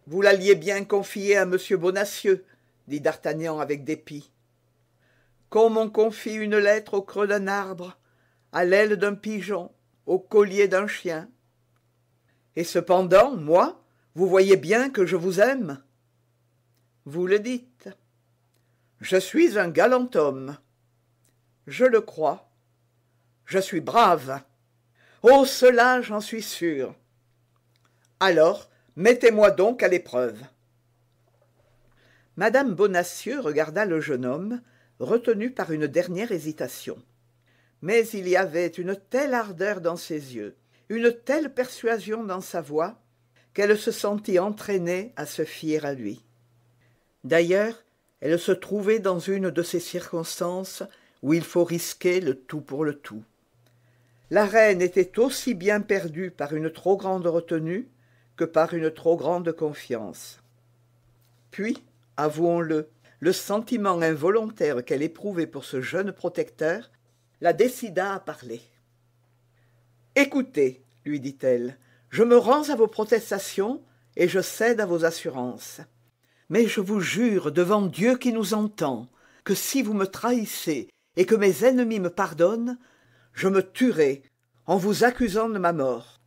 vous l'alliez bien confier à m bonacieux dit d'artagnan avec dépit comme on confie une lettre au creux d'un arbre, à l'aile d'un pigeon, au collier d'un chien. Et cependant, moi, vous voyez bien que je vous aime. Vous le dites. Je suis un galant homme. Je le crois. Je suis brave. Oh, cela, j'en suis sûr. Alors, mettez-moi donc à l'épreuve. Madame Bonacieux regarda le jeune homme, Retenue par une dernière hésitation mais il y avait une telle ardeur dans ses yeux une telle persuasion dans sa voix qu'elle se sentit entraînée à se fier à lui d'ailleurs elle se trouvait dans une de ces circonstances où il faut risquer le tout pour le tout la reine était aussi bien perdue par une trop grande retenue que par une trop grande confiance puis avouons-le le sentiment involontaire qu'elle éprouvait pour ce jeune protecteur la décida à parler écoutez lui dit-elle je me rends à vos protestations et je cède à vos assurances mais je vous jure devant dieu qui nous entend que si vous me trahissez et que mes ennemis me pardonnent je me tuerai en vous accusant de ma mort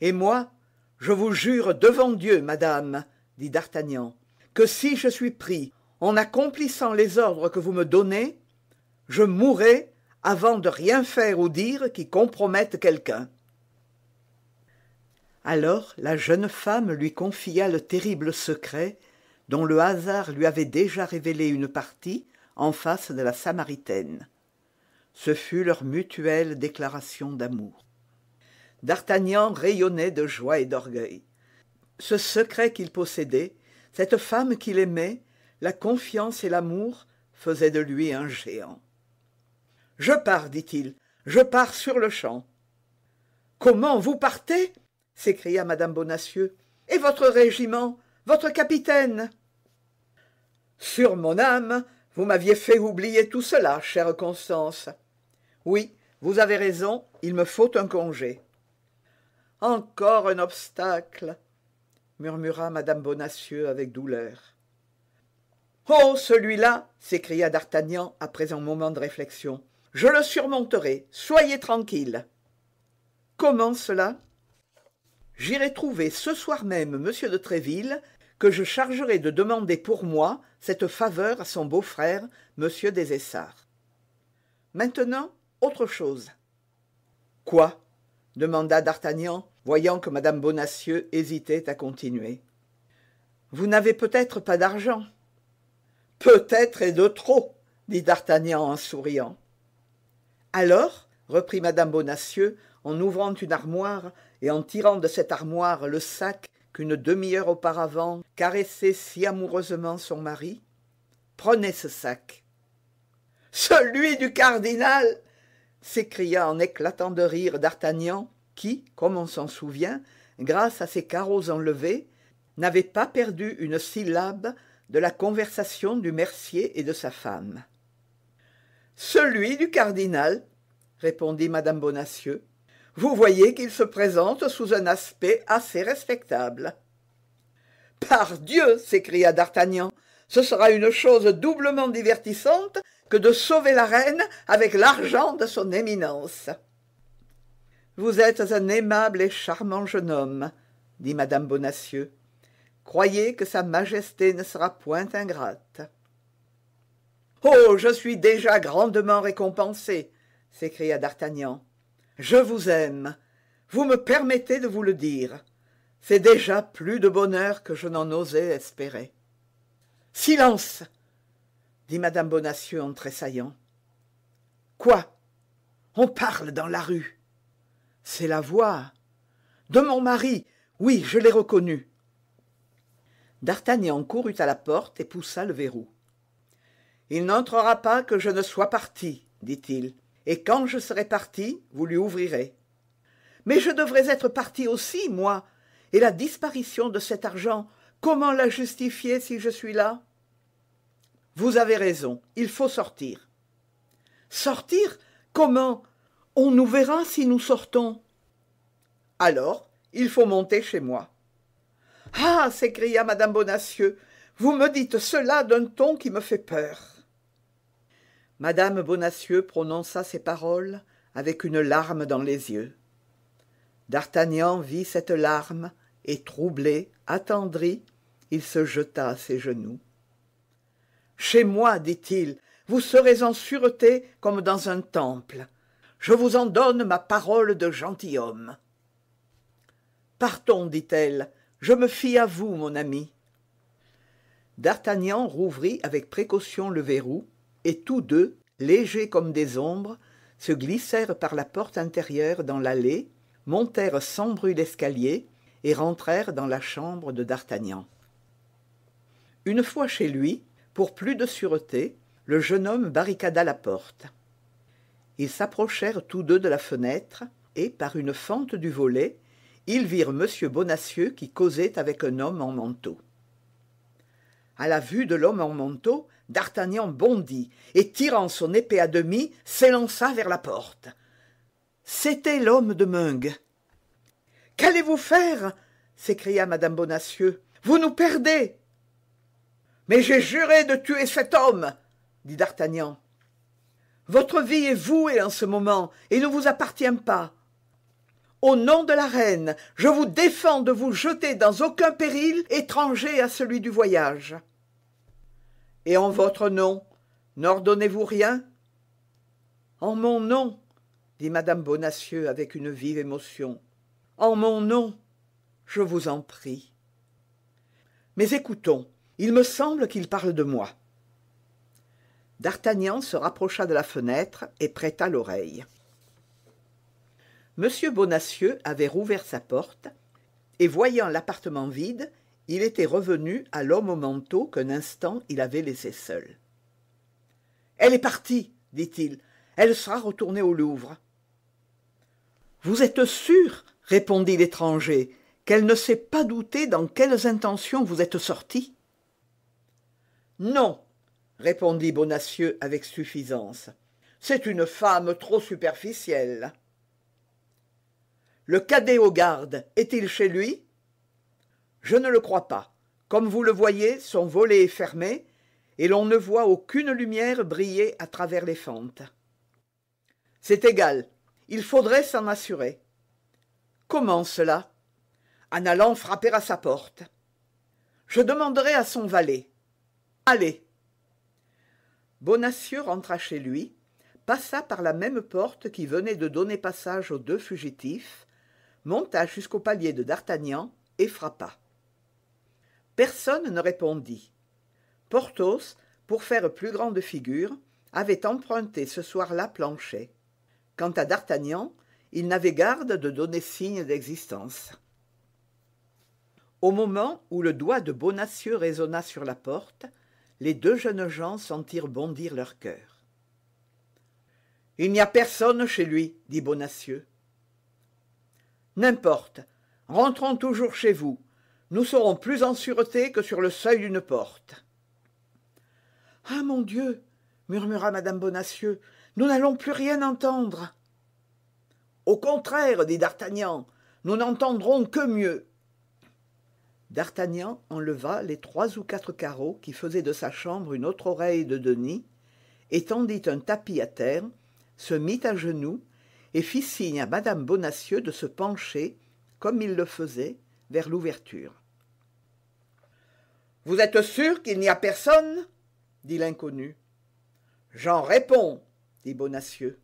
et moi je vous jure devant dieu madame dit d'artagnan que si je suis pris en accomplissant les ordres que vous me donnez je mourrai avant de rien faire ou dire qui compromette quelqu'un alors la jeune femme lui confia le terrible secret dont le hasard lui avait déjà révélé une partie en face de la Samaritaine. Ce fut leur mutuelle déclaration d'amour. D'Artagnan rayonnait de joie et d'orgueil. Ce secret qu'il possédait, cette femme qu'il aimait, la confiance et l'amour faisaient de lui un géant je pars dit-il je pars sur-le-champ comment vous partez s'écria mme bonacieux et votre régiment votre capitaine sur mon âme vous m'aviez fait oublier tout cela chère constance oui vous avez raison il me faut un congé encore un obstacle murmura mme bonacieux avec douleur oh celui-là s'écria d'artagnan après un moment de réflexion je le surmonterai soyez tranquille comment cela j'irai trouver ce soir même m de tréville que je chargerai de demander pour moi cette faveur à son beau-frère m des essarts maintenant autre chose quoi demanda d'artagnan voyant que mme bonacieux hésitait à continuer vous n'avez peut-être pas d'argent Peut-être est de trop, dit D'Artagnan en souriant. Alors, reprit madame Bonacieux, en ouvrant une armoire et en tirant de cette armoire le sac qu'une demi-heure auparavant caressait si amoureusement son mari, prenez ce sac. Celui du cardinal s'écria en éclatant de rire D'Artagnan, qui, comme on s'en souvient, grâce à ses carreaux enlevés, n'avait pas perdu une syllabe de la conversation du mercier et de sa femme celui du cardinal répondit Madame bonacieux vous voyez qu'il se présente sous un aspect assez respectable pardieu s'écria d'artagnan ce sera une chose doublement divertissante que de sauver la reine avec l'argent de son éminence vous êtes un aimable et charmant jeune homme dit Madame bonacieux croyez que sa majesté ne sera point ingrate oh je suis déjà grandement récompensé s'écria d'artagnan je vous aime vous me permettez de vous le dire c'est déjà plus de bonheur que je n'en osais espérer silence dit mme bonacieux en tressaillant quoi on parle dans la rue c'est la voix de mon mari oui je l'ai reconnu d'artagnan courut à la porte et poussa le verrou il n'entrera pas que je ne sois parti dit-il et quand je serai parti vous lui ouvrirez mais je devrais être parti aussi moi et la disparition de cet argent comment la justifier si je suis là vous avez raison il faut sortir sortir comment on nous verra si nous sortons alors il faut monter chez moi ah s'écria Madame Bonacieux, vous me dites cela d'un ton qui me fait peur. Madame Bonacieux prononça ces paroles avec une larme dans les yeux. D'Artagnan vit cette larme et, troublé, attendri, il se jeta à ses genoux. Chez moi, dit-il, vous serez en sûreté comme dans un temple. Je vous en donne ma parole de gentilhomme. Partons, dit-elle, je me fie à vous mon ami d'artagnan rouvrit avec précaution le verrou et tous deux légers comme des ombres se glissèrent par la porte intérieure dans l'allée montèrent sans bruit l'escalier et rentrèrent dans la chambre de d'artagnan une fois chez lui pour plus de sûreté le jeune homme barricada la porte ils s'approchèrent tous deux de la fenêtre et par une fente du volet ils virent m bonacieux qui causait avec un homme en manteau À la vue de l'homme en manteau d'artagnan bondit et tirant son épée à demi s'élança vers la porte c'était l'homme de meung qu'allez-vous faire s'écria mme bonacieux vous nous perdez mais j'ai juré de tuer cet homme dit d'artagnan votre vie est vouée en ce moment et ne vous appartient pas au nom de la reine je vous défends de vous jeter dans aucun péril étranger à celui du voyage et en votre nom nordonnez vous rien en mon nom dit mme bonacieux avec une vive émotion en mon nom je vous en prie mais écoutons il me semble qu'il parle de moi d'artagnan se rapprocha de la fenêtre et prêta l'oreille m bonacieux avait rouvert sa porte et voyant l'appartement vide il était revenu à l'homme au manteau qu'un instant il avait laissé seul elle est partie dit-il elle sera retournée au louvre vous êtes sûr répondit l'étranger qu'elle ne s'est pas douter dans quelles intentions vous êtes sorti non répondit bonacieux avec suffisance c'est une femme trop superficielle le cadet aux gardes est-il chez lui je ne le crois pas comme vous le voyez son volet est fermé et l'on ne voit aucune lumière briller à travers les fentes c'est égal il faudrait s'en assurer comment cela en allant frapper à sa porte je demanderai à son valet allez bonacieux rentra chez lui passa par la même porte qui venait de donner passage aux deux fugitifs monta jusqu'au palier de d'artagnan et frappa personne ne répondit porthos pour faire plus grande figure avait emprunté ce soir-là planchet quant à d'artagnan il n'avait garde de donner signe d'existence au moment où le doigt de bonacieux résonna sur la porte les deux jeunes gens sentirent bondir leur cœur il n'y a personne chez lui dit bonacieux n'importe rentrons toujours chez vous nous serons plus en sûreté que sur le seuil d'une porte ah mon dieu murmura mme bonacieux nous n'allons plus rien entendre au contraire dit d'artagnan nous n'entendrons que mieux d'artagnan enleva les trois ou quatre carreaux qui faisaient de sa chambre une autre oreille de Denis, étendit un tapis à terre se mit à genoux fit signe à madame bonacieux de se pencher comme il le faisait vers l'ouverture vous êtes sûr qu'il n'y a personne dit l'inconnu j'en réponds dit bonacieux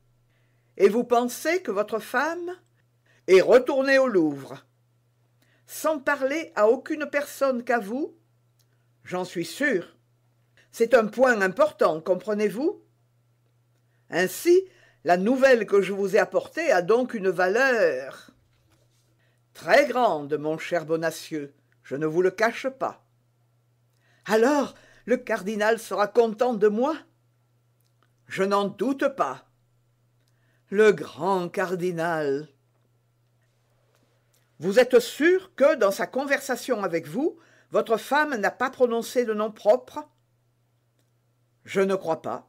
et vous pensez que votre femme est retournée au louvre sans parler à aucune personne qu'à vous j'en suis sûr c'est un point important comprenez-vous ainsi la nouvelle que je vous ai apportée a donc une valeur très grande mon cher bonacieux je ne vous le cache pas alors le cardinal sera content de moi je n'en doute pas le grand cardinal vous êtes sûr que dans sa conversation avec vous votre femme n'a pas prononcé de nom propre je ne crois pas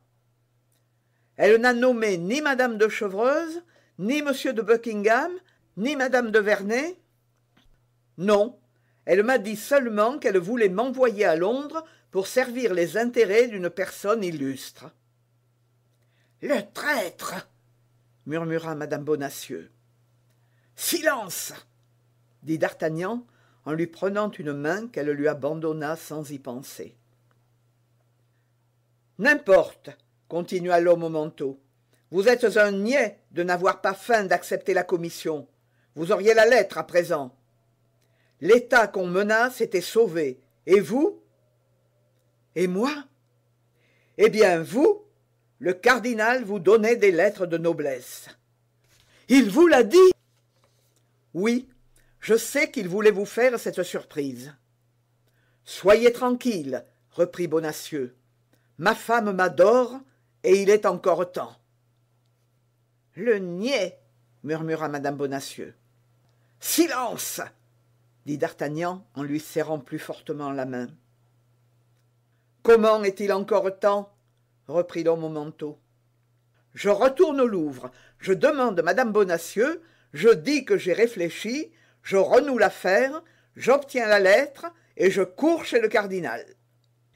elle n'a nommé ni Madame de chevreuse ni m de buckingham ni mme de vernet non elle m'a dit seulement qu'elle voulait m'envoyer à londres pour servir les intérêts d'une personne illustre le traître murmura mme bonacieux silence dit d'artagnan en lui prenant une main qu'elle lui abandonna sans y penser n'importe continua l'homme au manteau. Vous êtes un niais de n'avoir pas faim d'accepter la commission. Vous auriez la lettre à présent. L'État qu'on menace était sauvé. Et vous Et moi Eh bien, vous, le cardinal vous donnait des lettres de noblesse. Il vous l'a dit Oui, je sais qu'il voulait vous faire cette surprise. Soyez tranquille, reprit Bonacieux. Ma femme m'adore, et il est encore temps le niais murmura mme bonacieux silence dit d'artagnan en lui serrant plus fortement la main comment est-il encore temps reprit l'homme au manteau je retourne au louvre je demande mme bonacieux je dis que j'ai réfléchi je renoue l'affaire j'obtiens la lettre et je cours chez le cardinal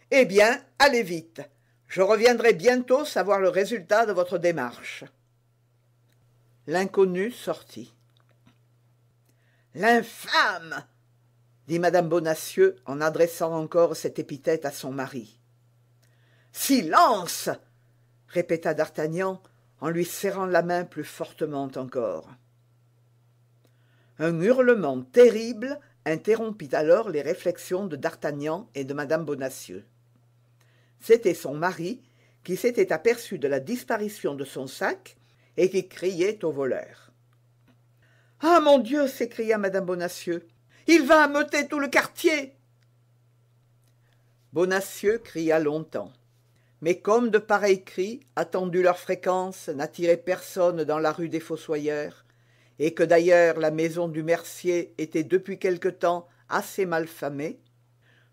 eh bien allez vite je reviendrai bientôt savoir le résultat de votre démarche l'inconnu sortit l'infâme dit Madame bonacieux en adressant encore cette épithète à son mari silence répéta d'artagnan en lui serrant la main plus fortement encore un hurlement terrible interrompit alors les réflexions de d'artagnan et de Madame bonacieux c'était son mari qui s'était aperçu de la disparition de son sac et qui criait au voleur ah mon dieu s'écria mme bonacieux il va ameuter tout le quartier bonacieux cria longtemps mais comme de pareils cris attendus leur fréquence n'attiraient personne dans la rue des fossoyeurs et que d'ailleurs la maison du mercier était depuis quelque temps assez mal famée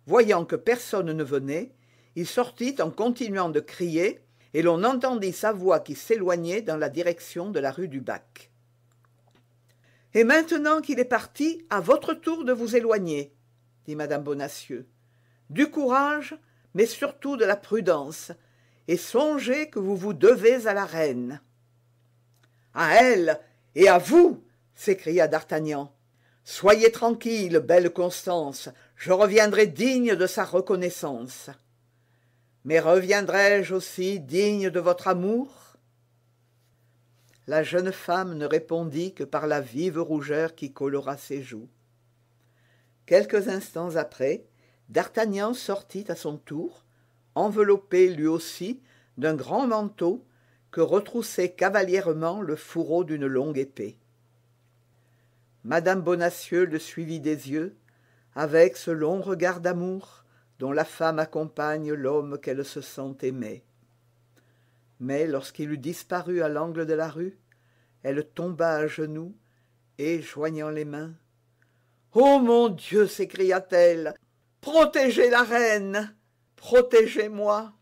voyant que personne ne venait il sortit en continuant de crier et l'on entendit sa voix qui s'éloignait dans la direction de la rue du bac et maintenant qu'il est parti à votre tour de vous éloigner dit mme bonacieux du courage mais surtout de la prudence et songez que vous vous devez à la reine à elle et à vous s'écria d'artagnan soyez tranquille belle constance je reviendrai digne de sa reconnaissance mais reviendrai-je aussi digne de votre amour La jeune femme ne répondit que par la vive rougeur qui colora ses joues. Quelques instants après, D'Artagnan sortit à son tour, enveloppé lui aussi d'un grand manteau que retroussait cavalièrement le fourreau d'une longue épée. Madame Bonacieux le suivit des yeux, avec ce long regard d'amour, dont la femme accompagne l'homme qu'elle se sent aimée. Mais lorsqu'il eut disparu à l'angle de la rue, elle tomba à genoux et, joignant les mains, Oh mon Dieu s'écria-t-elle, protégez la reine, protégez-moi.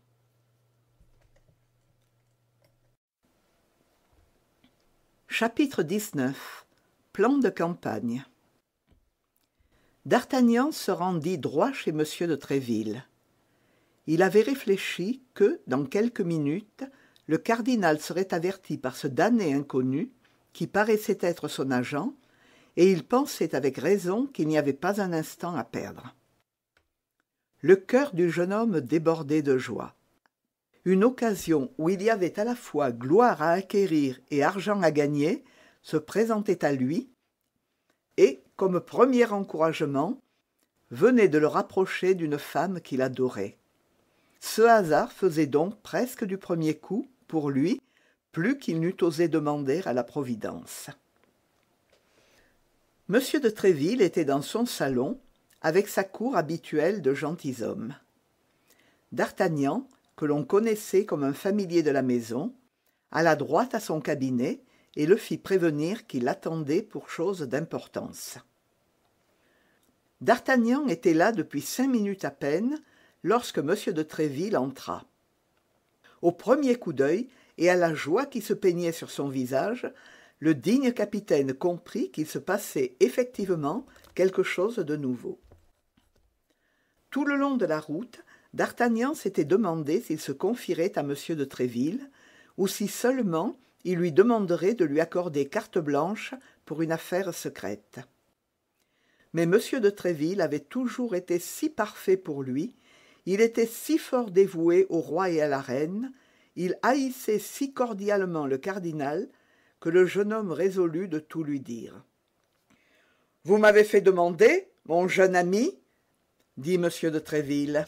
Chapitre 19 Plan de campagne d'artagnan se rendit droit chez m de tréville il avait réfléchi que dans quelques minutes le cardinal serait averti par ce damné inconnu qui paraissait être son agent et il pensait avec raison qu'il n'y avait pas un instant à perdre le cœur du jeune homme débordait de joie une occasion où il y avait à la fois gloire à acquérir et argent à gagner se présentait à lui comme premier encouragement, venait de le rapprocher d'une femme qu'il adorait. Ce hasard faisait donc presque du premier coup, pour lui, plus qu'il n'eût osé demander à la Providence. M. de Tréville était dans son salon, avec sa cour habituelle de gentilshommes. D'Artagnan, que l'on connaissait comme un familier de la maison, alla droit à son cabinet et le fit prévenir qu'il attendait pour chose d'importance. D'Artagnan était là depuis cinq minutes à peine lorsque M. de Tréville entra. Au premier coup d'œil et à la joie qui se peignait sur son visage, le digne capitaine comprit qu'il se passait effectivement quelque chose de nouveau. Tout le long de la route, D'Artagnan s'était demandé s'il se confierait à M. de Tréville, ou si seulement il lui demanderait de lui accorder carte blanche pour une affaire secrète. Mais M. de Tréville avait toujours été si parfait pour lui, il était si fort dévoué au roi et à la reine, il haïssait si cordialement le cardinal, que le jeune homme résolut de tout lui dire. Vous m'avez fait demander, mon jeune ami dit M. de Tréville.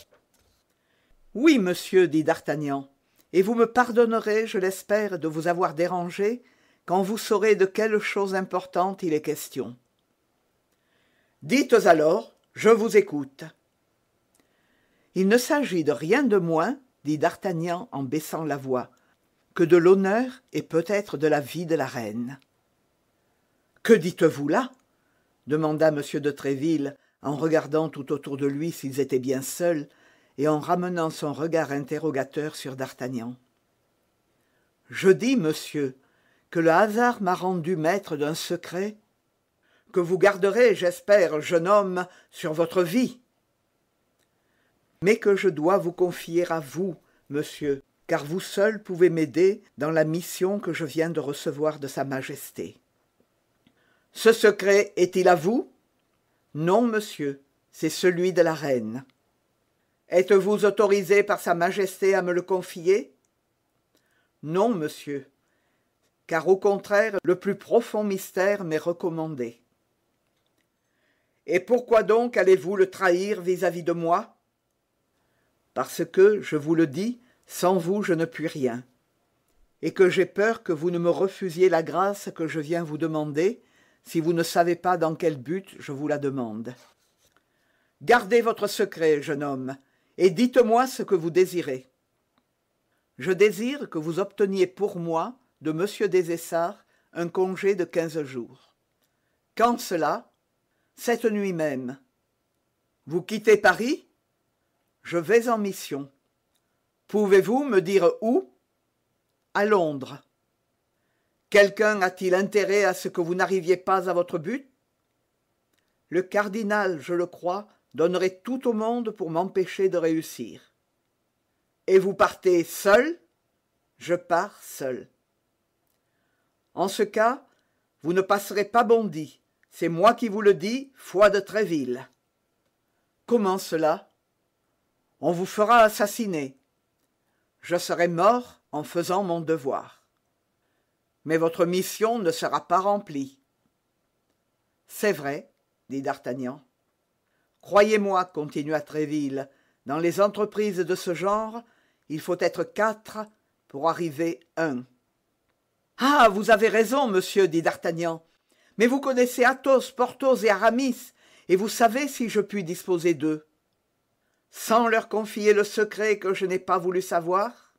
Oui, monsieur, dit d'Artagnan, et vous me pardonnerez, je l'espère, de vous avoir dérangé quand vous saurez de quelle chose importante il est question. Dites alors, je vous écoute. Il ne s'agit de rien de moins, dit d'Artagnan en baissant la voix, que de l'honneur et peut-être de la vie de la reine. Que dites-vous là demanda M. de Tréville en regardant tout autour de lui s'ils étaient bien seuls et en ramenant son regard interrogateur sur d'artagnan je dis monsieur que le hasard m'a rendu maître d'un secret que vous garderez j'espère jeune homme sur votre vie mais que je dois vous confier à vous monsieur car vous seul pouvez m'aider dans la mission que je viens de recevoir de sa majesté ce secret est-il à vous non monsieur c'est celui de la reine Êtes-vous autorisé par Sa Majesté à me le confier Non, monsieur, car au contraire, le plus profond mystère m'est recommandé. Et pourquoi donc allez-vous le trahir vis-à-vis de moi Parce que, je vous le dis, sans vous je ne puis rien, et que j'ai peur que vous ne me refusiez la grâce que je viens vous demander, si vous ne savez pas dans quel but je vous la demande. Gardez votre secret, jeune homme, et dites-moi ce que vous désirez je désire que vous obteniez pour moi de m des essarts un congé de quinze jours quand cela cette nuit même vous quittez paris je vais en mission pouvez-vous me dire où à londres quelqu'un a-t-il intérêt à ce que vous n'arriviez pas à votre but le cardinal je le crois donnerait tout au monde pour m'empêcher de réussir et vous partez seul je pars seul en ce cas vous ne passerez pas bondi. »« c'est moi qui vous le dis foi de tréville comment cela on vous fera assassiner je serai mort en faisant mon devoir mais votre mission ne sera pas remplie c'est vrai dit d'artagnan croyez-moi continua tréville dans les entreprises de ce genre il faut être quatre pour arriver un ah vous avez raison monsieur dit d'artagnan mais vous connaissez athos porthos et aramis et vous savez si je puis disposer d'eux sans leur confier le secret que je n'ai pas voulu savoir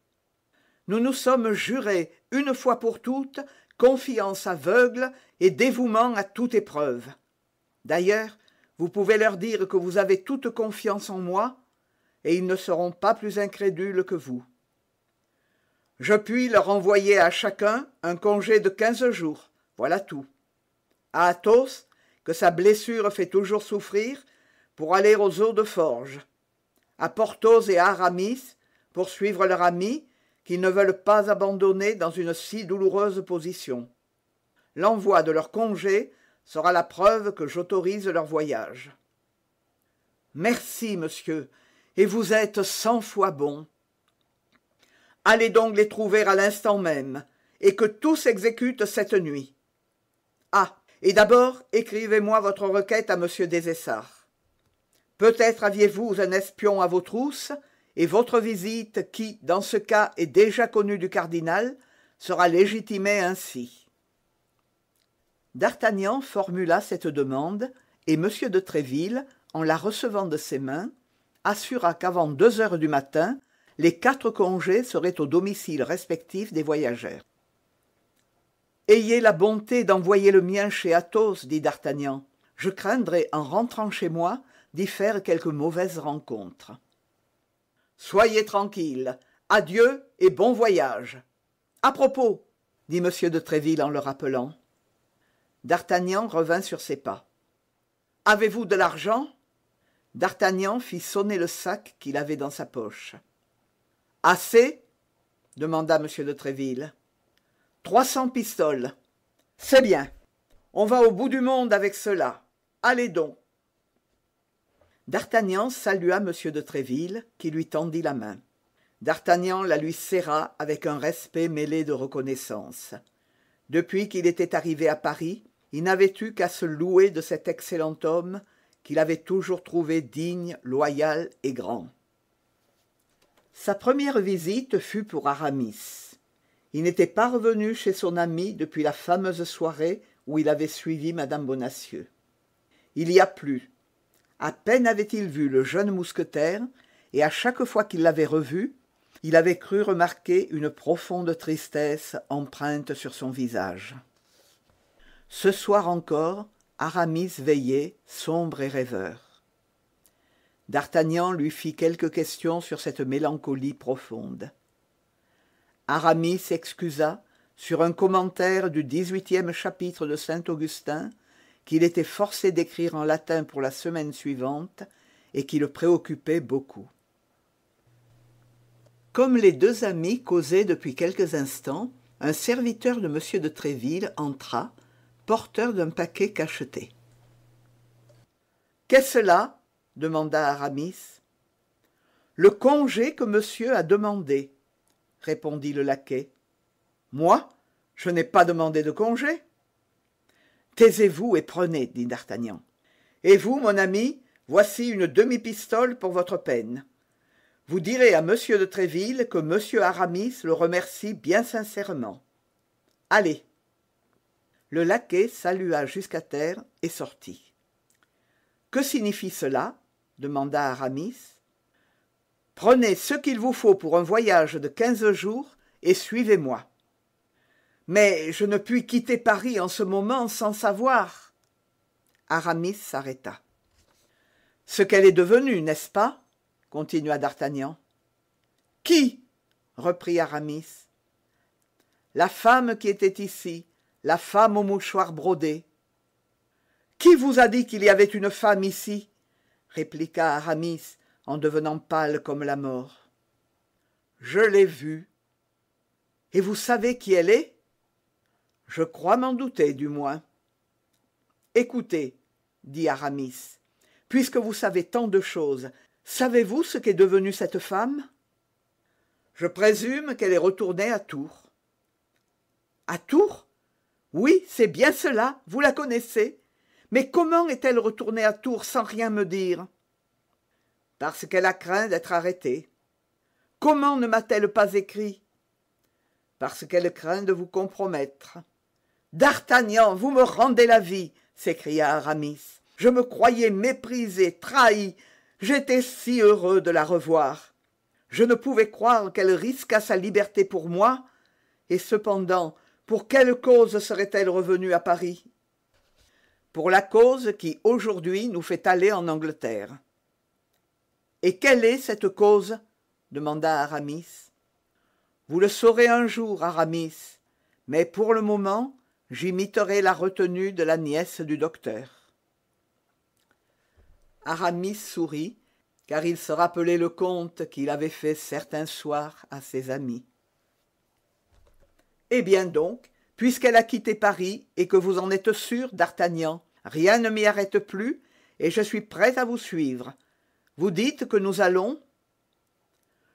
nous nous sommes jurés une fois pour toutes confiance aveugle et dévouement à toute épreuve d'ailleurs vous pouvez leur dire que vous avez toute confiance en moi, et ils ne seront pas plus incrédules que vous. Je puis leur envoyer à chacun un congé de quinze jours, voilà tout. À Athos, que sa blessure fait toujours souffrir, pour aller aux eaux de forge. À Porthos et à Aramis, pour suivre leur ami, qu'ils ne veulent pas abandonner dans une si douloureuse position. L'envoi de leur congé sera la preuve que j'autorise leur voyage merci monsieur et vous êtes cent fois bon allez donc les trouver à l'instant même et que tout s'exécute cette nuit ah et d'abord écrivez-moi votre requête à monsieur des essarts peut-être aviez-vous un espion à vos trousses et votre visite qui dans ce cas est déjà connue du cardinal sera légitimée ainsi d'artagnan formula cette demande et m de tréville en la recevant de ses mains assura qu'avant deux heures du matin les quatre congés seraient au domicile respectif des voyageurs ayez la bonté d'envoyer le mien chez athos dit d'artagnan je craindrais en rentrant chez moi d'y faire quelque mauvaise rencontre soyez tranquille adieu et bon voyage à propos dit m de tréville en le rappelant d'artagnan revint sur ses pas avez-vous de l'argent d'artagnan fit sonner le sac qu'il avait dans sa poche assez demanda m de tréville trois cents pistoles c'est bien on va au bout du monde avec cela allez donc d'artagnan salua m de tréville qui lui tendit la main d'artagnan la lui serra avec un respect mêlé de reconnaissance depuis qu'il était arrivé à paris il n'avait eu qu'à se louer de cet excellent homme qu'il avait toujours trouvé digne, loyal et grand. Sa première visite fut pour Aramis. Il n'était pas revenu chez son ami depuis la fameuse soirée où il avait suivi madame Bonacieux. Il y a plu. À peine avait-il vu le jeune mousquetaire, et à chaque fois qu'il l'avait revu, il avait cru remarquer une profonde tristesse empreinte sur son visage. Ce soir encore, Aramis veillait, sombre et rêveur. D'Artagnan lui fit quelques questions sur cette mélancolie profonde. Aramis s'excusa sur un commentaire du dix-huitième chapitre de saint Augustin qu'il était forcé d'écrire en latin pour la semaine suivante et qui le préoccupait beaucoup. Comme les deux amis causaient depuis quelques instants, un serviteur de M. de Tréville entra porteur d'un paquet cacheté. Qu'est-ce là demanda Aramis. Le congé que monsieur a demandé, répondit le laquais. Moi, je n'ai pas demandé de congé. Taisez-vous et prenez, dit d'Artagnan. Et vous, mon ami, voici une demi-pistole pour votre peine. Vous direz à monsieur de Tréville que monsieur Aramis le remercie bien sincèrement. Allez, le laquais salua jusqu'à terre et sortit. Que signifie cela demanda Aramis. Prenez ce qu'il vous faut pour un voyage de quinze jours et suivez-moi. Mais je ne puis quitter Paris en ce moment sans savoir. Aramis s'arrêta. Ce qu'elle est devenue, n'est-ce pas continua d'Artagnan. Qui reprit Aramis. La femme qui était ici, la femme au mouchoir brodé. Qui vous a dit qu'il y avait une femme ici répliqua Aramis en devenant pâle comme la mort. Je l'ai vue. Et vous savez qui elle est Je crois m'en douter, du moins. Écoutez, dit Aramis, puisque vous savez tant de choses, savez-vous ce qu'est devenue cette femme Je présume qu'elle est retournée à Tours. À Tours oui c'est bien cela vous la connaissez mais comment est-elle retournée à tours sans rien me dire parce qu'elle a craint d'être arrêtée comment ne m'a-t-elle pas écrit parce qu'elle craint de vous compromettre d'artagnan vous me rendez la vie s'écria aramis je me croyais méprisé trahi j'étais si heureux de la revoir je ne pouvais croire qu'elle risquât sa liberté pour moi et cependant pour quelle cause serait-elle revenue à Paris Pour la cause qui, aujourd'hui, nous fait aller en Angleterre. Et quelle est cette cause demanda Aramis. Vous le saurez un jour, Aramis, mais pour le moment, j'imiterai la retenue de la nièce du docteur. Aramis sourit, car il se rappelait le conte qu'il avait fait certains soirs à ses amis eh bien donc puisqu'elle a quitté paris et que vous en êtes sûr d'artagnan rien ne m'y arrête plus et je suis prêt à vous suivre vous dites que nous allons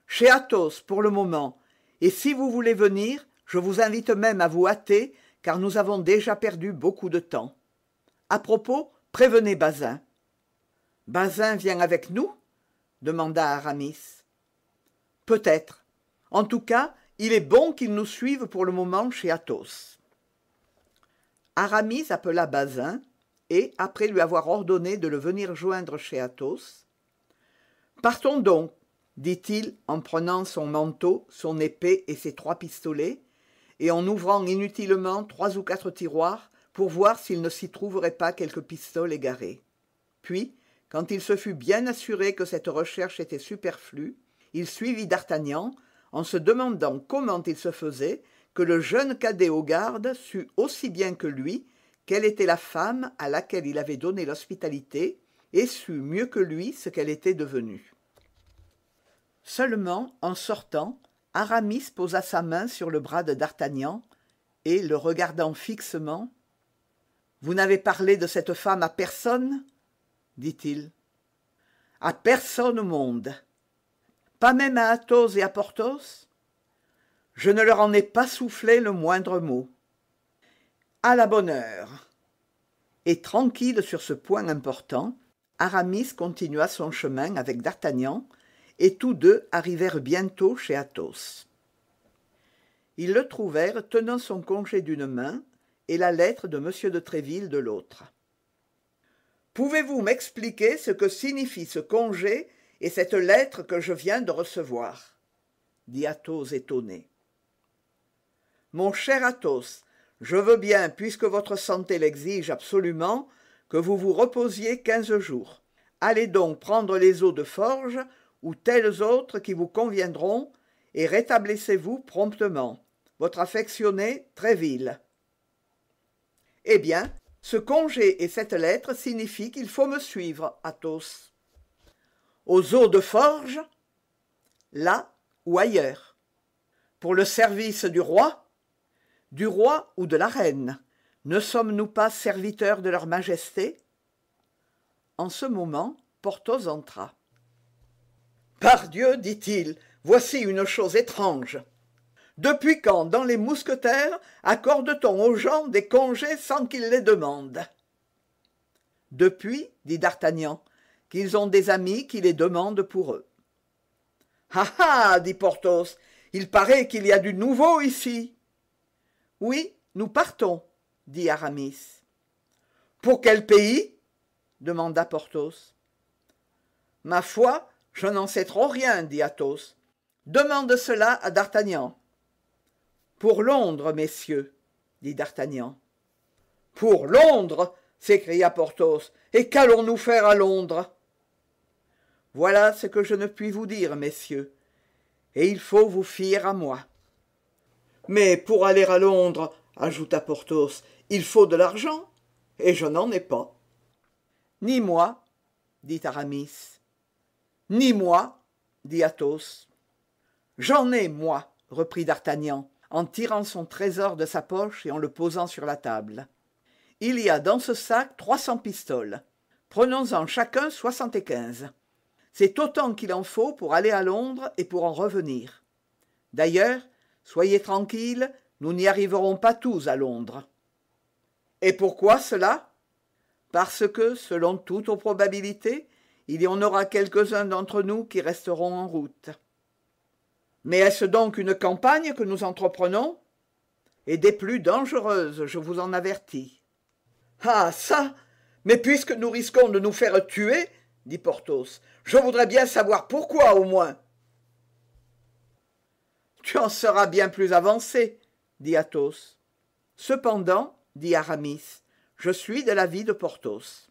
chez athos pour le moment et si vous voulez venir je vous invite même à vous hâter car nous avons déjà perdu beaucoup de temps à propos prévenez bazin bazin vient avec nous demanda aramis peut-être en tout cas il est bon qu'il nous suive pour le moment chez Athos. Aramis appela Bazin et, après lui avoir ordonné de le venir joindre chez Athos, Partons donc, dit-il en prenant son manteau, son épée et ses trois pistolets, et en ouvrant inutilement trois ou quatre tiroirs pour voir s'il ne s'y trouverait pas quelques pistoles égarées. Puis, quand il se fut bien assuré que cette recherche était superflue, il suivit D'Artagnan en se demandant comment il se faisait que le jeune cadet garde sût aussi bien que lui quelle était la femme à laquelle il avait donné l'hospitalité et sût mieux que lui ce qu'elle était devenue. Seulement, en sortant, Aramis posa sa main sur le bras de D'Artagnan et, le regardant fixement, Vous n'avez parlé de cette femme à personne dit-il. À personne au monde, pas même à Athos et à Porthos Je ne leur en ai pas soufflé le moindre mot. À la bonne heure. Et tranquille sur ce point important, Aramis continua son chemin avec D'Artagnan, et tous deux arrivèrent bientôt chez Athos. Ils le trouvèrent tenant son congé d'une main et la lettre de M. de Tréville de l'autre. Pouvez-vous m'expliquer ce que signifie ce congé et cette lettre que je viens de recevoir dit athos étonné mon cher athos je veux bien puisque votre santé l'exige absolument que vous vous reposiez quinze jours allez donc prendre les eaux de forge ou telles autres qui vous conviendront et rétablissez-vous promptement votre affectionné tréville eh bien ce congé et cette lettre signifient qu'il faut me suivre athos aux eaux de Forge, là ou ailleurs pour le service du roi du roi ou de la reine ne sommes-nous pas serviteurs de leur majesté en ce moment porthos entra pardieu dit-il voici une chose étrange depuis quand dans les mousquetaires accorde t on aux gens des congés sans qu'ils les demandent depuis dit d'artagnan ils ont des amis qui les demandent pour eux ah ah dit porthos il paraît qu'il y a du nouveau ici oui nous partons dit aramis pour quel pays demanda porthos ma foi je n'en sais trop rien dit athos demande cela à d'artagnan pour londres messieurs dit d'artagnan pour londres s'écria porthos et qu'allons-nous faire à londres voilà ce que je ne puis vous dire messieurs et il faut vous fier à moi mais pour aller à londres ajouta porthos il faut de l'argent et je n'en ai pas ni moi dit aramis ni moi dit athos j'en ai moi reprit d'artagnan en tirant son trésor de sa poche et en le posant sur la table il y a dans ce sac trois cents pistoles prenons en chacun soixante quinze c'est autant qu'il en faut pour aller à Londres et pour en revenir. D'ailleurs, soyez tranquilles, nous n'y arriverons pas tous à Londres. Et pourquoi cela Parce que, selon toute probabilité, il y en aura quelques-uns d'entre nous qui resteront en route. Mais est-ce donc une campagne que nous entreprenons Et des plus dangereuses, je vous en avertis. Ah ça Mais puisque nous risquons de nous faire tuer, dit porthos je voudrais bien savoir pourquoi au moins tu en seras bien plus avancé dit athos cependant dit aramis je suis de l'avis de porthos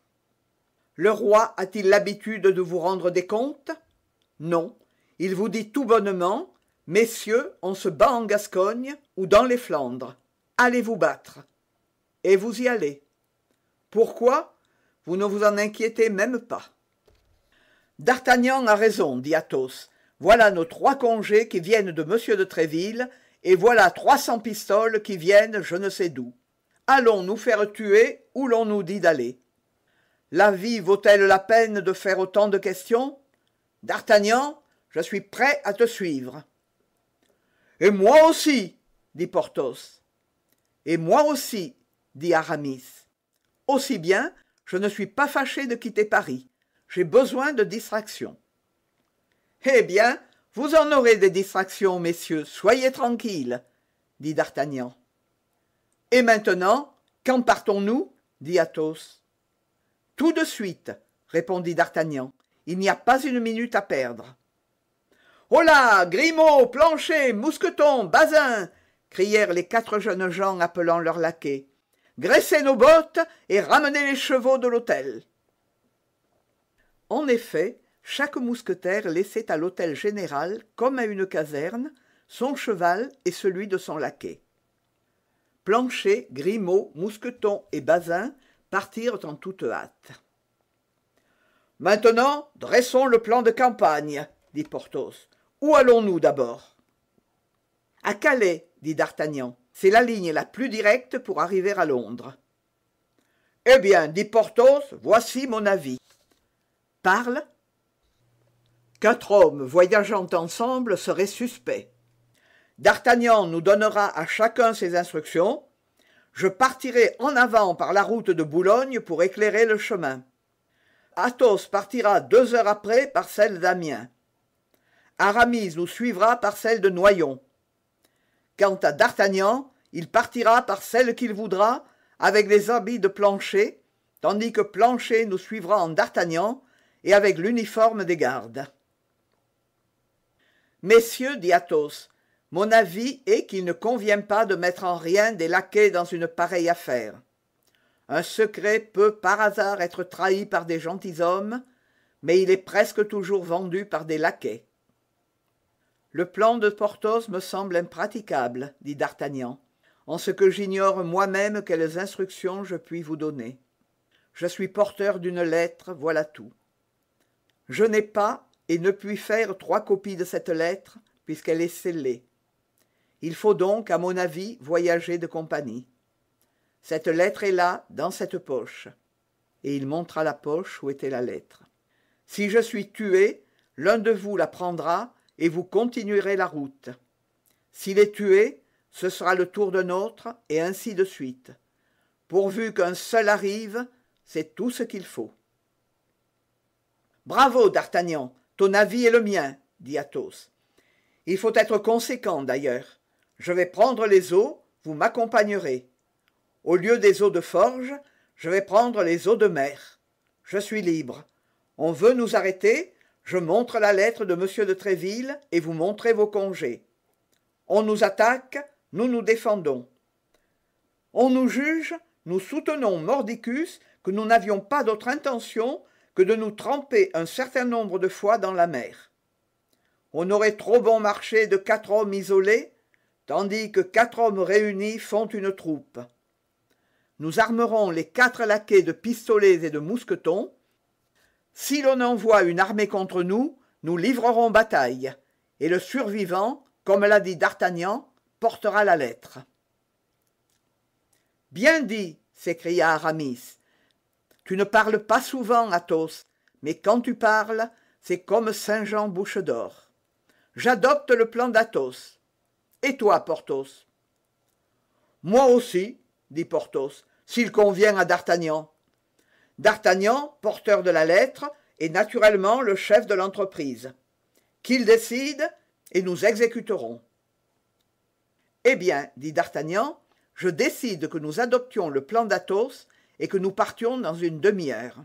le roi a-t-il l'habitude de vous rendre des comptes non il vous dit tout bonnement messieurs on se bat en gascogne ou dans les flandres allez vous battre et vous y allez pourquoi vous ne vous en inquiétez même pas d'artagnan a raison dit athos voilà nos trois congés qui viennent de m de tréville et voilà trois cents pistoles qui viennent je ne sais d'où allons nous faire tuer où l'on nous dit d'aller la vie vaut-elle la peine de faire autant de questions d'artagnan je suis prêt à te suivre et moi aussi dit porthos et moi aussi dit aramis aussi bien je ne suis pas fâché de quitter paris j'ai besoin de distractions eh bien vous en aurez des distractions messieurs soyez tranquilles dit d'artagnan et maintenant quand partons-nous dit athos tout de suite répondit d'artagnan il n'y a pas une minute à perdre Hola, grimaud planchet mousqueton bazin crièrent les quatre jeunes gens appelant leurs laquais graissez nos bottes et ramenez les chevaux de l'hôtel en effet chaque mousquetaire laissait à l'hôtel général comme à une caserne son cheval et celui de son laquais planchet grimaud mousqueton et bazin partirent en toute hâte maintenant dressons le plan de campagne dit porthos où allons-nous d'abord à calais dit d'artagnan c'est la ligne la plus directe pour arriver à londres eh bien dit porthos voici mon avis parle Quatre hommes voyageant ensemble seraient suspects. D'Artagnan nous donnera à chacun ses instructions. Je partirai en avant par la route de Boulogne pour éclairer le chemin. Athos partira deux heures après par celle d'Amiens. Aramis nous suivra par celle de Noyon. Quant à D'Artagnan, il partira par celle qu'il voudra, avec les habits de Planchet, tandis que Planchet nous suivra en D'Artagnan, et avec l'uniforme des gardes messieurs dit athos mon avis est qu'il ne convient pas de mettre en rien des laquais dans une pareille affaire un secret peut par hasard être trahi par des gentilshommes mais il est presque toujours vendu par des laquais le plan de porthos me semble impraticable dit d'artagnan en ce que j'ignore moi-même quelles instructions je puis vous donner je suis porteur d'une lettre voilà tout je n'ai pas et ne puis faire trois copies de cette lettre puisqu'elle est scellée il faut donc à mon avis voyager de compagnie cette lettre est là dans cette poche et il montra la poche où était la lettre si je suis tué l'un de vous la prendra et vous continuerez la route s'il est tué ce sera le tour de autre et ainsi de suite pourvu qu'un seul arrive c'est tout ce qu'il faut bravo d'artagnan ton avis est le mien dit athos il faut être conséquent d'ailleurs je vais prendre les eaux vous m'accompagnerez au lieu des eaux de forge, je vais prendre les eaux de mer je suis libre on veut nous arrêter je montre la lettre de m de tréville et vous montrez vos congés on nous attaque nous nous défendons on nous juge nous soutenons mordicus que nous n'avions pas d'autre intention que de nous tremper un certain nombre de fois dans la mer. On aurait trop bon marché de quatre hommes isolés, tandis que quatre hommes réunis font une troupe. Nous armerons les quatre laquais de pistolets et de mousquetons. Si l'on envoie une armée contre nous, nous livrerons bataille, et le survivant, comme l'a dit D'Artagnan, portera la lettre. Bien dit, s'écria Aramis, tu ne parles pas souvent athos mais quand tu parles c'est comme saint jean bouche d'or j'adopte le plan d'athos et toi porthos moi aussi dit porthos s'il convient à d'artagnan d'artagnan porteur de la lettre est naturellement le chef de l'entreprise qu'il décide et nous exécuterons eh bien dit d'artagnan je décide que nous adoptions le plan d'athos et que nous partions dans une demi-heure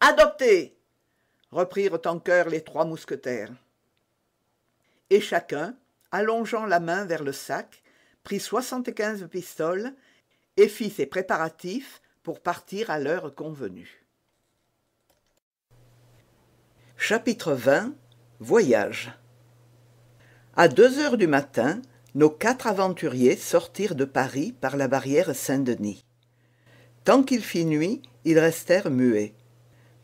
adopté reprirent en chœur les trois mousquetaires et chacun allongeant la main vers le sac prit soixante-quinze pistoles et fit ses préparatifs pour partir à l'heure convenue chapitre xx voyage à deux heures du matin nos quatre aventuriers sortirent de paris par la barrière saint-denis Tant qu'il fit nuit, ils restèrent muets.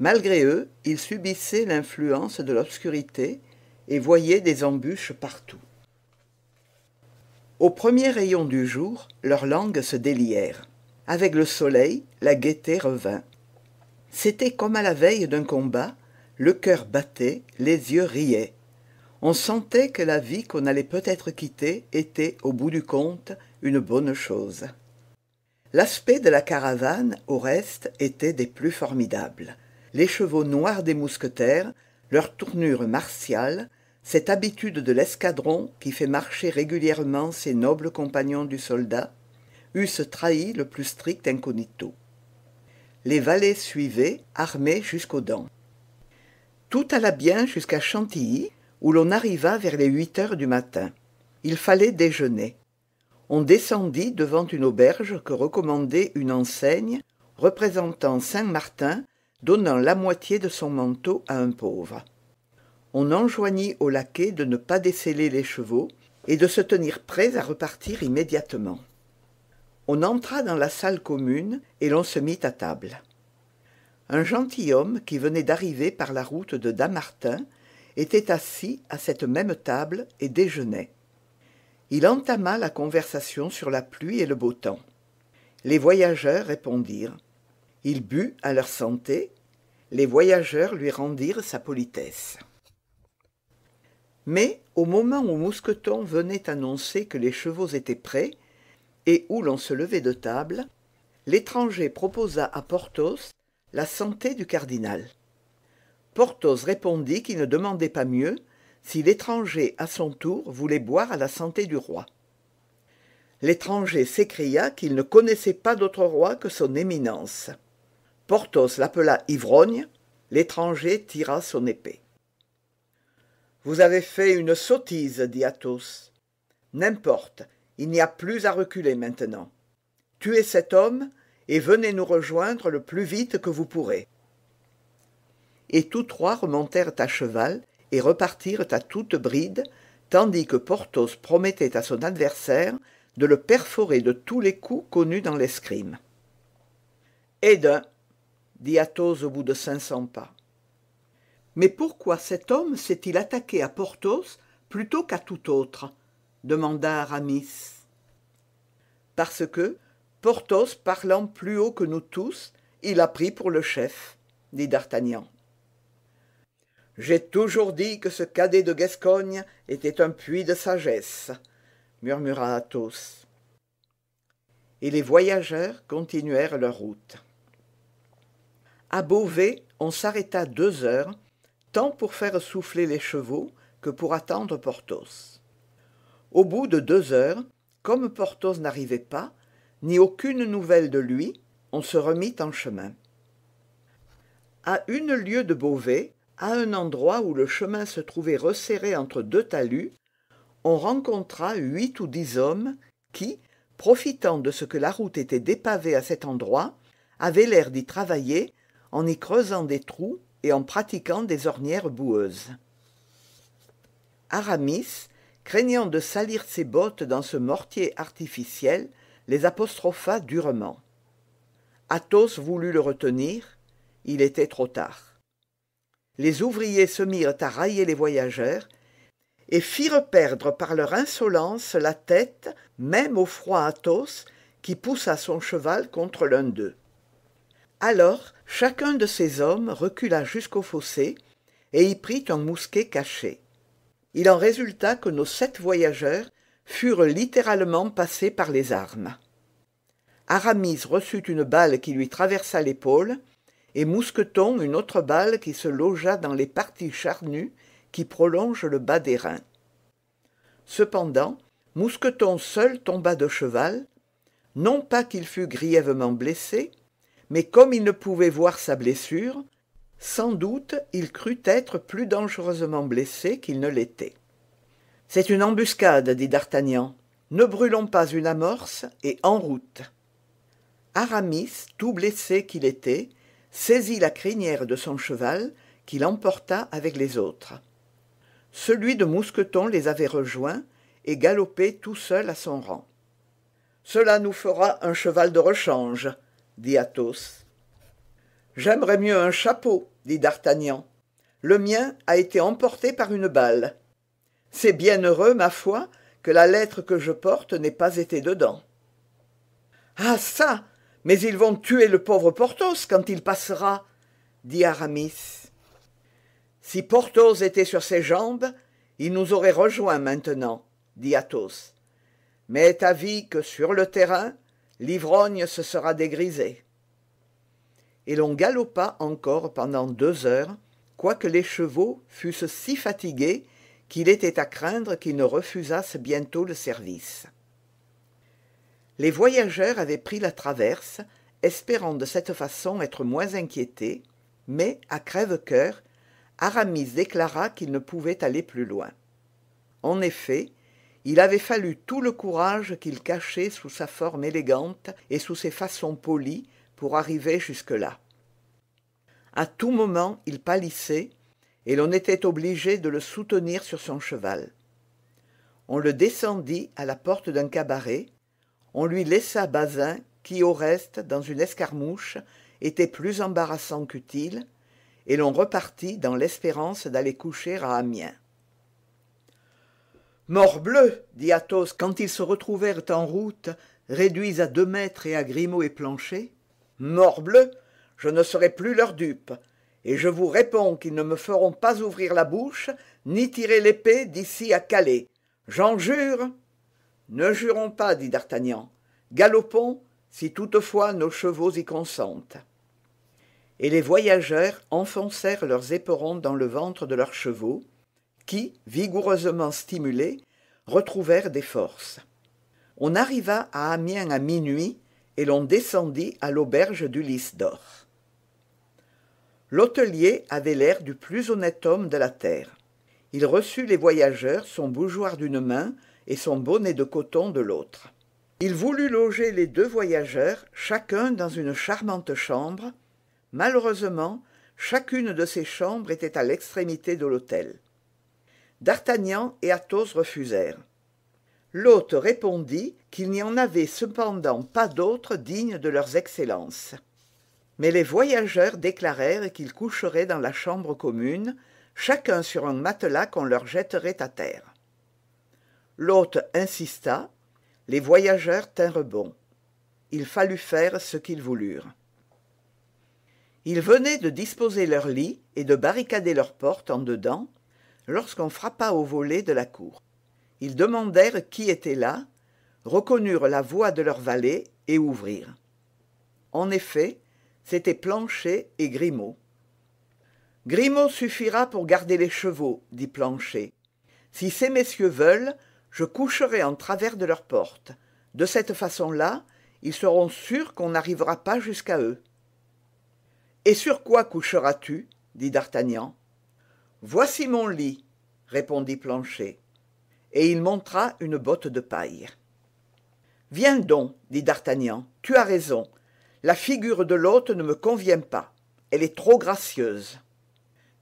Malgré eux, ils subissaient l'influence de l'obscurité et voyaient des embûches partout. Au premier rayon du jour, leurs langues se délièrent. Avec le soleil, la gaieté revint. C'était comme à la veille d'un combat, le cœur battait, les yeux riaient. On sentait que la vie qu'on allait peut-être quitter était, au bout du compte, une bonne chose. L'aspect de la caravane, au reste, était des plus formidables. Les chevaux noirs des mousquetaires, leur tournure martiale, cette habitude de l'escadron qui fait marcher régulièrement ses nobles compagnons du soldat, eussent trahi le plus strict incognito. Les valets suivaient, armés jusqu'aux dents. Tout alla bien jusqu'à Chantilly, où l'on arriva vers les huit heures du matin. Il fallait déjeuner on descendit devant une auberge que recommandait une enseigne représentant saint martin donnant la moitié de son manteau à un pauvre on enjoignit au laquais de ne pas déceler les chevaux et de se tenir prêts à repartir immédiatement on entra dans la salle commune et l'on se mit à table un gentilhomme qui venait d'arriver par la route de Damartin était assis à cette même table et déjeunait il entama la conversation sur la pluie et le beau temps les voyageurs répondirent il but à leur santé les voyageurs lui rendirent sa politesse mais au moment où mousqueton venait annoncer que les chevaux étaient prêts et où l'on se levait de table l'étranger proposa à porthos la santé du cardinal porthos répondit qu'il ne demandait pas mieux si l'étranger, à son tour, voulait boire à la santé du roi. L'étranger s'écria qu'il ne connaissait pas d'autre roi que son éminence. Porthos l'appela ivrogne, l'étranger tira son épée. Vous avez fait une sottise, dit Athos. N'importe, il n'y a plus à reculer maintenant. Tuez cet homme et venez nous rejoindre le plus vite que vous pourrez. Et tous trois remontèrent à cheval et repartirent à toute bride, tandis que Porthos promettait à son adversaire de le perforer de tous les coups connus dans l'escrime. Et eh d'un, dit Athos au bout de cinq cents pas. Mais pourquoi cet homme s'est-il attaqué à Porthos plutôt qu'à tout autre demanda Aramis. Parce que, Porthos parlant plus haut que nous tous, il a pris pour le chef, dit d'Artagnan j'ai toujours dit que ce cadet de gascogne était un puits de sagesse murmura athos et les voyageurs continuèrent leur route À beauvais on s'arrêta deux heures tant pour faire souffler les chevaux que pour attendre porthos au bout de deux heures comme porthos n'arrivait pas ni aucune nouvelle de lui on se remit en chemin à une lieue de beauvais à un endroit où le chemin se trouvait resserré entre deux talus, on rencontra huit ou dix hommes qui, profitant de ce que la route était dépavée à cet endroit, avaient l'air d'y travailler en y creusant des trous et en pratiquant des ornières boueuses. Aramis, craignant de salir ses bottes dans ce mortier artificiel, les apostropha durement. Athos voulut le retenir, il était trop tard les ouvriers se mirent à railler les voyageurs et firent perdre par leur insolence la tête même au froid athos qui poussa son cheval contre l'un d'eux alors chacun de ces hommes recula jusqu'au fossé et y prit un mousquet caché il en résulta que nos sept voyageurs furent littéralement passés par les armes aramis reçut une balle qui lui traversa l'épaule et mousqueton une autre balle qui se logea dans les parties charnues qui prolongent le bas des reins cependant mousqueton seul tomba de cheval non pas qu'il fût grièvement blessé mais comme il ne pouvait voir sa blessure sans doute il crut être plus dangereusement blessé qu'il ne l'était c'est une embuscade dit d'artagnan ne brûlons pas une amorce et en route aramis tout blessé qu'il était saisit la crinière de son cheval, qu'il emporta avec les autres. Celui de Mousqueton les avait rejoints et galopait tout seul à son rang. Cela nous fera un cheval de rechange, dit Athos. J'aimerais mieux un chapeau, dit D'Artagnan. Le mien a été emporté par une balle. C'est bien heureux, ma foi, que la lettre que je porte n'ait pas été dedans. Ah ça mais ils vont tuer le pauvre Porthos quand il passera, dit Aramis. Si Porthos était sur ses jambes, il nous aurait rejoints maintenant, dit Athos. Mais est avis que sur le terrain, l'ivrogne se sera dégrisé. Et l'on galopa encore pendant deux heures, quoique les chevaux fussent si fatigués qu'il était à craindre qu'ils ne refusassent bientôt le service les voyageurs avaient pris la traverse espérant de cette façon être moins inquiétés mais à crève-cœur aramis déclara qu'il ne pouvait aller plus loin en effet il avait fallu tout le courage qu'il cachait sous sa forme élégante et sous ses façons polies pour arriver jusque-là à tout moment il pâlissait et l'on était obligé de le soutenir sur son cheval on le descendit à la porte d'un cabaret on lui laissa bazin qui au reste dans une escarmouche était plus embarrassant qu'utile et l'on repartit dans l'espérance d'aller coucher à amiens morbleu dit athos quand ils se retrouvèrent en route réduits à deux mètres et à grimaud et planchet morbleu je ne serai plus leur dupe et je vous réponds qu'ils ne me feront pas ouvrir la bouche ni tirer l'épée d'ici à calais j'en jure ne jurons pas dit d'artagnan galopons si toutefois nos chevaux y consentent et les voyageurs enfoncèrent leurs éperons dans le ventre de leurs chevaux qui vigoureusement stimulés retrouvèrent des forces on arriva à amiens à minuit et l'on descendit à l'auberge du Lys d'or l'hôtelier avait l'air du plus honnête homme de la terre il reçut les voyageurs son bougeoir d'une main et son bonnet de coton de l'autre il voulut loger les deux voyageurs chacun dans une charmante chambre malheureusement chacune de ces chambres était à l'extrémité de l'hôtel d'artagnan et athos refusèrent l'hôte répondit qu'il n'y en avait cependant pas d'autres dignes de leurs excellences mais les voyageurs déclarèrent qu'ils coucheraient dans la chambre commune chacun sur un matelas qu'on leur jetterait à terre l'hôte insista les voyageurs tinrent bon il fallut faire ce qu'ils voulurent ils venaient de disposer leurs lits et de barricader leurs portes en dedans lorsqu'on frappa au volet de la cour ils demandèrent qui était là reconnurent la voix de leur valet et ouvrirent en effet c'étaient planchet et grimaud grimaud suffira pour garder les chevaux dit planchet si ces messieurs veulent je coucherai en travers de leur porte de cette façon-là ils seront sûrs qu'on n'arrivera pas jusqu'à eux et sur quoi coucheras tu dit d'artagnan voici mon lit répondit planchet et il montra une botte de paille viens donc dit d'artagnan tu as raison la figure de l'hôte ne me convient pas elle est trop gracieuse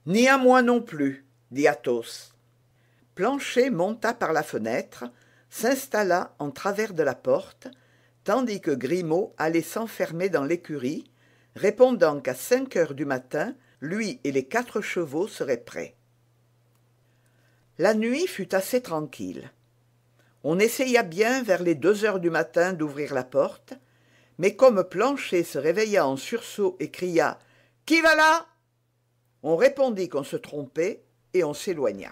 ni à moi non plus dit athos Planchet monta par la fenêtre, s'installa en travers de la porte, tandis que Grimaud allait s'enfermer dans l'écurie, répondant qu'à cinq heures du matin, lui et les quatre chevaux seraient prêts. La nuit fut assez tranquille. On essaya bien vers les deux heures du matin d'ouvrir la porte, mais comme Planchet se réveilla en sursaut et cria Qui va là on répondit qu'on se trompait et on s'éloigna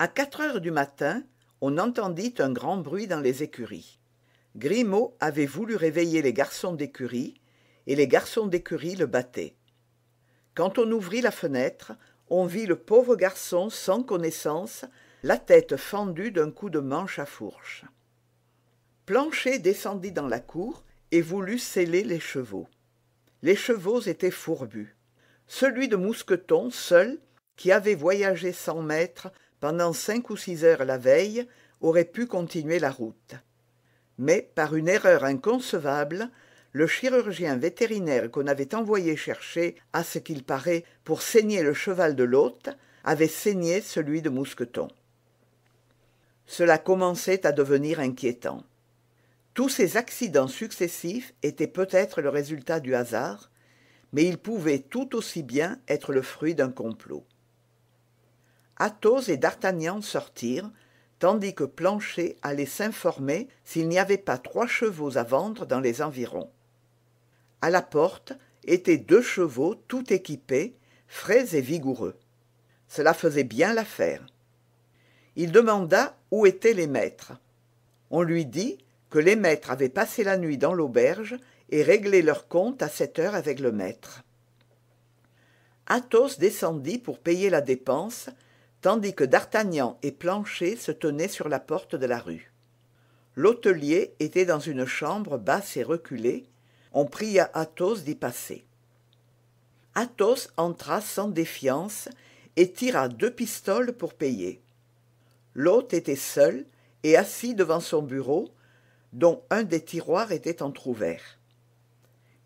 à quatre heures du matin on entendit un grand bruit dans les écuries grimaud avait voulu réveiller les garçons d'écurie et les garçons d'écurie le battaient quand on ouvrit la fenêtre on vit le pauvre garçon sans connaissance la tête fendue d'un coup de manche à fourche planchet descendit dans la cour et voulut sceller les chevaux les chevaux étaient fourbus celui de mousqueton seul qui avait voyagé cent mètres pendant cinq ou six heures la veille aurait pu continuer la route mais par une erreur inconcevable le chirurgien vétérinaire qu'on avait envoyé chercher à ce qu'il paraît pour saigner le cheval de l'hôte avait saigné celui de mousqueton cela commençait à devenir inquiétant tous ces accidents successifs étaient peut-être le résultat du hasard mais ils pouvaient tout aussi bien être le fruit d'un complot athos et d'artagnan sortirent tandis que planchet allait s'informer s'il n'y avait pas trois chevaux à vendre dans les environs À la porte étaient deux chevaux tout équipés frais et vigoureux cela faisait bien l'affaire il demanda où étaient les maîtres on lui dit que les maîtres avaient passé la nuit dans l'auberge et réglé leur compte à cette heure avec le maître athos descendit pour payer la dépense tandis que d'artagnan et planchet se tenaient sur la porte de la rue l'hôtelier était dans une chambre basse et reculée on pria athos d'y passer athos entra sans défiance et tira deux pistoles pour payer l'hôte était seul et assis devant son bureau dont un des tiroirs était entr'ouvert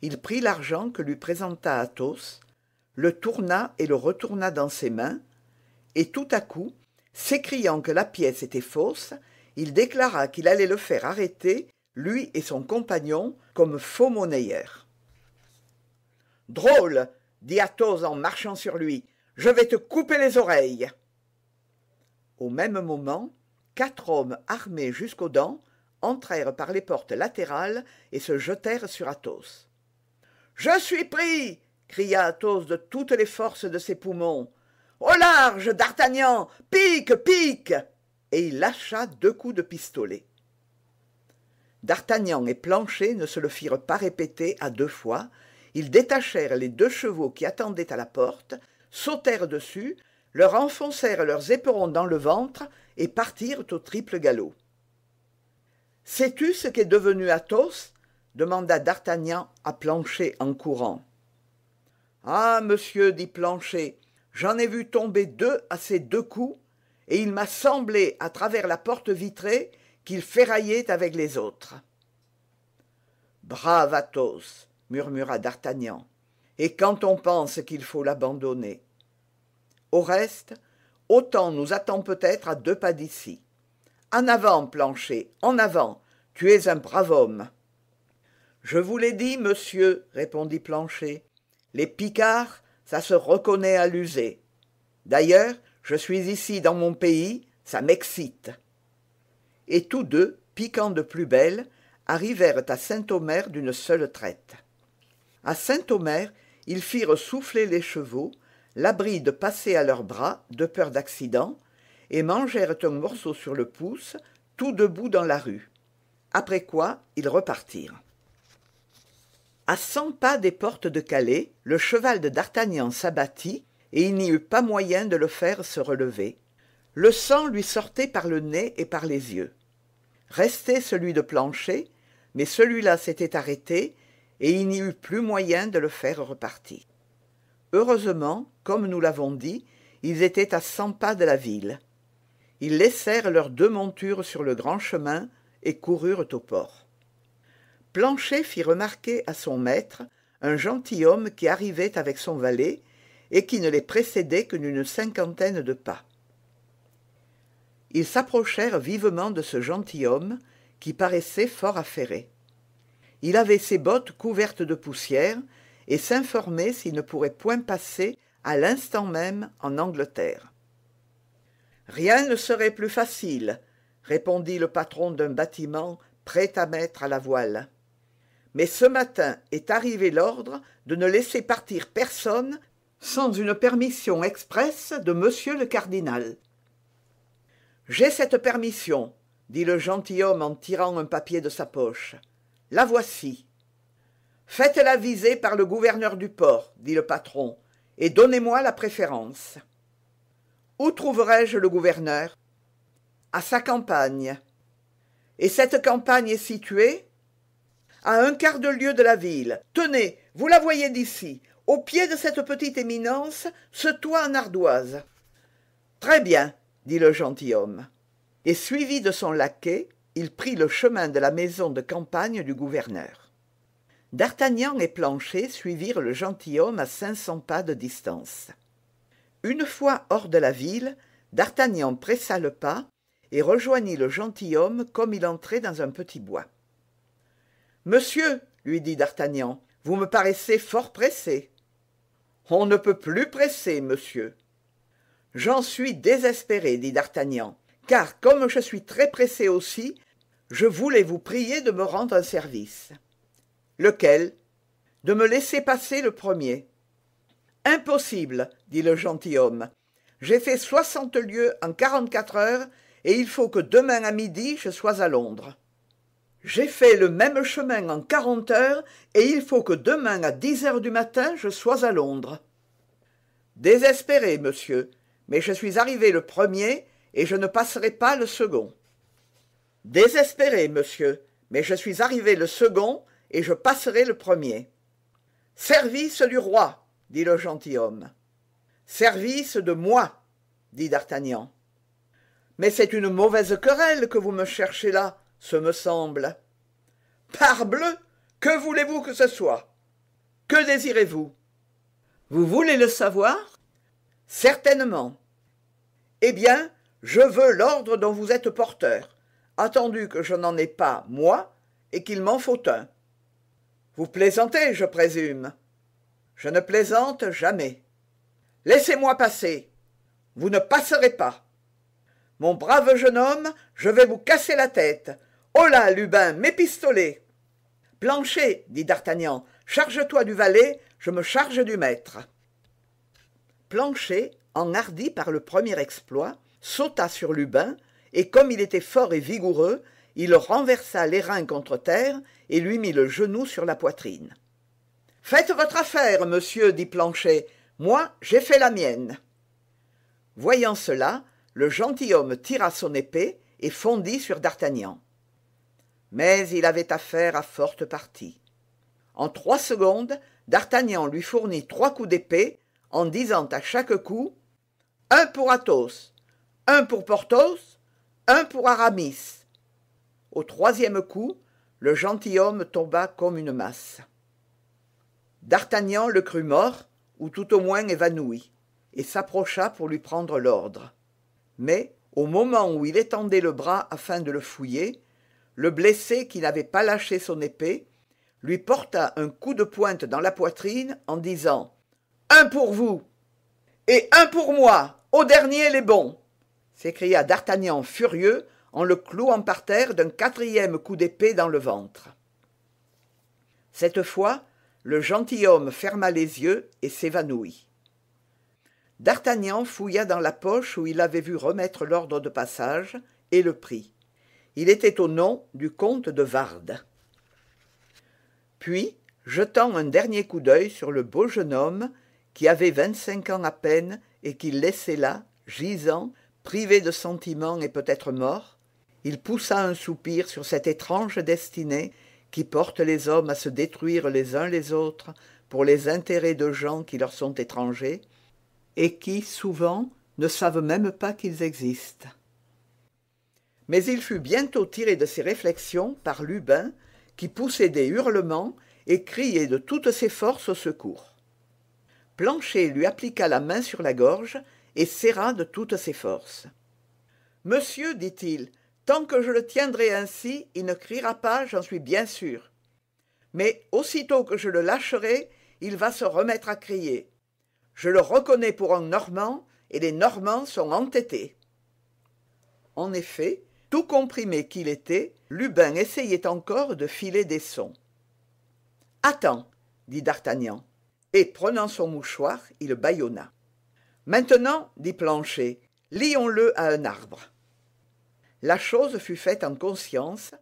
il prit l'argent que lui présenta athos le tourna et le retourna dans ses mains et tout à coup, s'écriant que la pièce était fausse, il déclara qu'il allait le faire arrêter, lui et son compagnon, comme faux monnayeurs. Drôle, dit Athos en marchant sur lui, je vais te couper les oreilles. Au même moment, quatre hommes armés jusqu'aux dents entrèrent par les portes latérales et se jetèrent sur Athos. Je suis pris cria Athos de toutes les forces de ses poumons au large d'artagnan pique pique et il lâcha deux coups de pistolet d'artagnan et planchet ne se le firent pas répéter à deux fois ils détachèrent les deux chevaux qui attendaient à la porte sautèrent dessus leur enfoncèrent leurs éperons dans le ventre et partirent au triple galop sais-tu ce qu'est devenu athos demanda d'artagnan à planchet en courant ah monsieur dit planchet j'en ai vu tomber deux à ses deux coups et il m'a semblé à travers la porte vitrée qu'il ferraillait avec les autres brave athos murmura d'artagnan et quand on pense qu'il faut l'abandonner au reste autant nous attend peut-être à deux pas d'ici en avant planchet en avant tu es un brave homme je vous l'ai dit monsieur répondit planchet les picards ça se reconnaît à l'user. D'ailleurs, je suis ici dans mon pays, ça m'excite. Et tous deux, piquant de plus belle, arrivèrent à Saint-Omer d'une seule traite. À Saint-Omer, ils firent souffler les chevaux, la bride passée à leurs bras, de peur d'accident, et mangèrent un morceau sur le pouce, tout debout dans la rue. Après quoi, ils repartirent à cent pas des portes de calais le cheval de d'artagnan s'abattit et il n'y eut pas moyen de le faire se relever le sang lui sortait par le nez et par les yeux restait celui de plancher, mais celui-là s'était arrêté et il n'y eut plus moyen de le faire repartir heureusement comme nous l'avons dit ils étaient à cent pas de la ville ils laissèrent leurs deux montures sur le grand chemin et coururent au port Planchet fit remarquer à son maître un gentilhomme qui arrivait avec son valet et qui ne les précédait que d'une cinquantaine de pas. Ils s'approchèrent vivement de ce gentilhomme qui paraissait fort affairé. Il avait ses bottes couvertes de poussière et s'informait s'il ne pourrait point passer à l'instant même en Angleterre. Rien ne serait plus facile, répondit le patron d'un bâtiment prêt à mettre à la voile mais ce matin est arrivé l'ordre de ne laisser partir personne sans une permission expresse de m le cardinal j'ai cette permission dit le gentilhomme en tirant un papier de sa poche la voici faites-la viser par le gouverneur du port dit le patron et donnez-moi la préférence où trouverai-je le gouverneur à sa campagne et cette campagne est située à un quart de lieue de la ville tenez vous la voyez d'ici au pied de cette petite éminence ce toit en ardoise très bien dit le gentilhomme et suivi de son laquais il prit le chemin de la maison de campagne du gouverneur d'artagnan et planchet suivirent le gentilhomme à cinq cents pas de distance une fois hors de la ville d'artagnan pressa le pas et rejoignit le gentilhomme comme il entrait dans un petit bois monsieur lui dit d'artagnan vous me paraissez fort pressé on ne peut plus presser monsieur j'en suis désespéré dit d'artagnan car comme je suis très pressé aussi je voulais vous prier de me rendre un service lequel de me laisser passer le premier impossible dit le gentilhomme j'ai fait soixante lieues en quarante-quatre heures et il faut que demain à midi je sois à londres j'ai fait le même chemin en quarante heures et il faut que demain à dix heures du matin je sois à londres désespéré monsieur mais je suis arrivé le premier et je ne passerai pas le second désespéré monsieur mais je suis arrivé le second et je passerai le premier service du roi dit le gentilhomme service de moi dit d'artagnan mais c'est une mauvaise querelle que vous me cherchez là ce me semble parbleu que voulez-vous que ce soit que désirez-vous vous voulez le savoir certainement eh bien je veux l'ordre dont vous êtes porteur attendu que je n'en ai pas moi et qu'il m'en faut un vous plaisantez je présume je ne plaisante jamais laissez-moi passer vous ne passerez pas mon brave jeune homme je vais vous casser la tête Hola, lubin mes pistolets planchet dit d'artagnan charge-toi du valet je me charge du maître planchet enhardi par le premier exploit sauta sur lubin et comme il était fort et vigoureux il renversa les reins contre terre et lui mit le genou sur la poitrine faites votre affaire monsieur dit planchet moi j'ai fait la mienne voyant cela le gentilhomme tira son épée et fondit sur d'artagnan mais il avait affaire à forte partie. En trois secondes, D'Artagnan lui fournit trois coups d'épée, en disant à chaque coup Un pour Athos, un pour Porthos, un pour Aramis. Au troisième coup, le gentilhomme tomba comme une masse. D'Artagnan le crut mort, ou tout au moins évanoui, et s'approcha pour lui prendre l'ordre. Mais, au moment où il étendait le bras afin de le fouiller, le blessé qui n'avait pas lâché son épée lui porta un coup de pointe dans la poitrine en disant un pour vous et un pour moi au dernier les bons s'écria d'artagnan furieux en le clouant par terre d'un quatrième coup d'épée dans le ventre cette fois le gentilhomme ferma les yeux et s'évanouit d'artagnan fouilla dans la poche où il avait vu remettre l'ordre de passage et le prit il était au nom du comte de Varde. Puis, jetant un dernier coup d'œil sur le beau jeune homme, qui avait vingt-cinq ans à peine et qu'il laissait là, gisant, privé de sentiments et peut-être mort, il poussa un soupir sur cette étrange destinée qui porte les hommes à se détruire les uns les autres pour les intérêts de gens qui leur sont étrangers, et qui, souvent, ne savent même pas qu'ils existent mais il fut bientôt tiré de ses réflexions par lubin qui poussait des hurlements et criait de toutes ses forces au secours planchet lui appliqua la main sur la gorge et serra de toutes ses forces monsieur dit-il tant que je le tiendrai ainsi il ne criera pas j'en suis bien sûr mais aussitôt que je le lâcherai il va se remettre à crier je le reconnais pour un normand et les normands sont entêtés en effet tout comprimé qu'il était, Lubin essayait encore de filer des sons. Attends, dit d'Artagnan. Et prenant son mouchoir, il bâillonna. Maintenant, dit Planchet, lions-le à un arbre. La chose fut faite en conscience,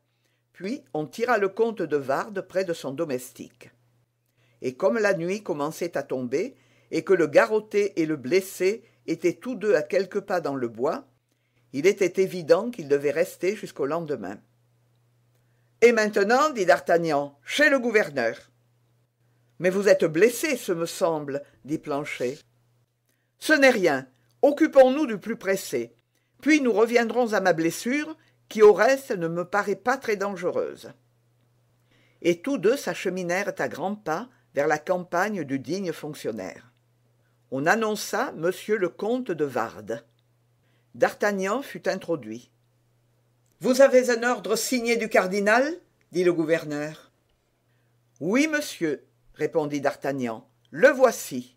puis on tira le comte de Varde près de son domestique. Et comme la nuit commençait à tomber, et que le garrotté et le blessé étaient tous deux à quelques pas dans le bois, il était évident qu'il devait rester jusqu'au lendemain et maintenant dit d'artagnan chez le gouverneur mais vous êtes blessé ce me semble dit planchet ce n'est rien occupons-nous du plus pressé puis nous reviendrons à ma blessure qui au reste ne me paraît pas très dangereuse et tous deux s'acheminèrent à grands pas vers la campagne du digne fonctionnaire on annonça Monsieur le comte de vardes d'artagnan fut introduit vous avez un ordre signé du cardinal dit le gouverneur oui monsieur répondit d'artagnan le voici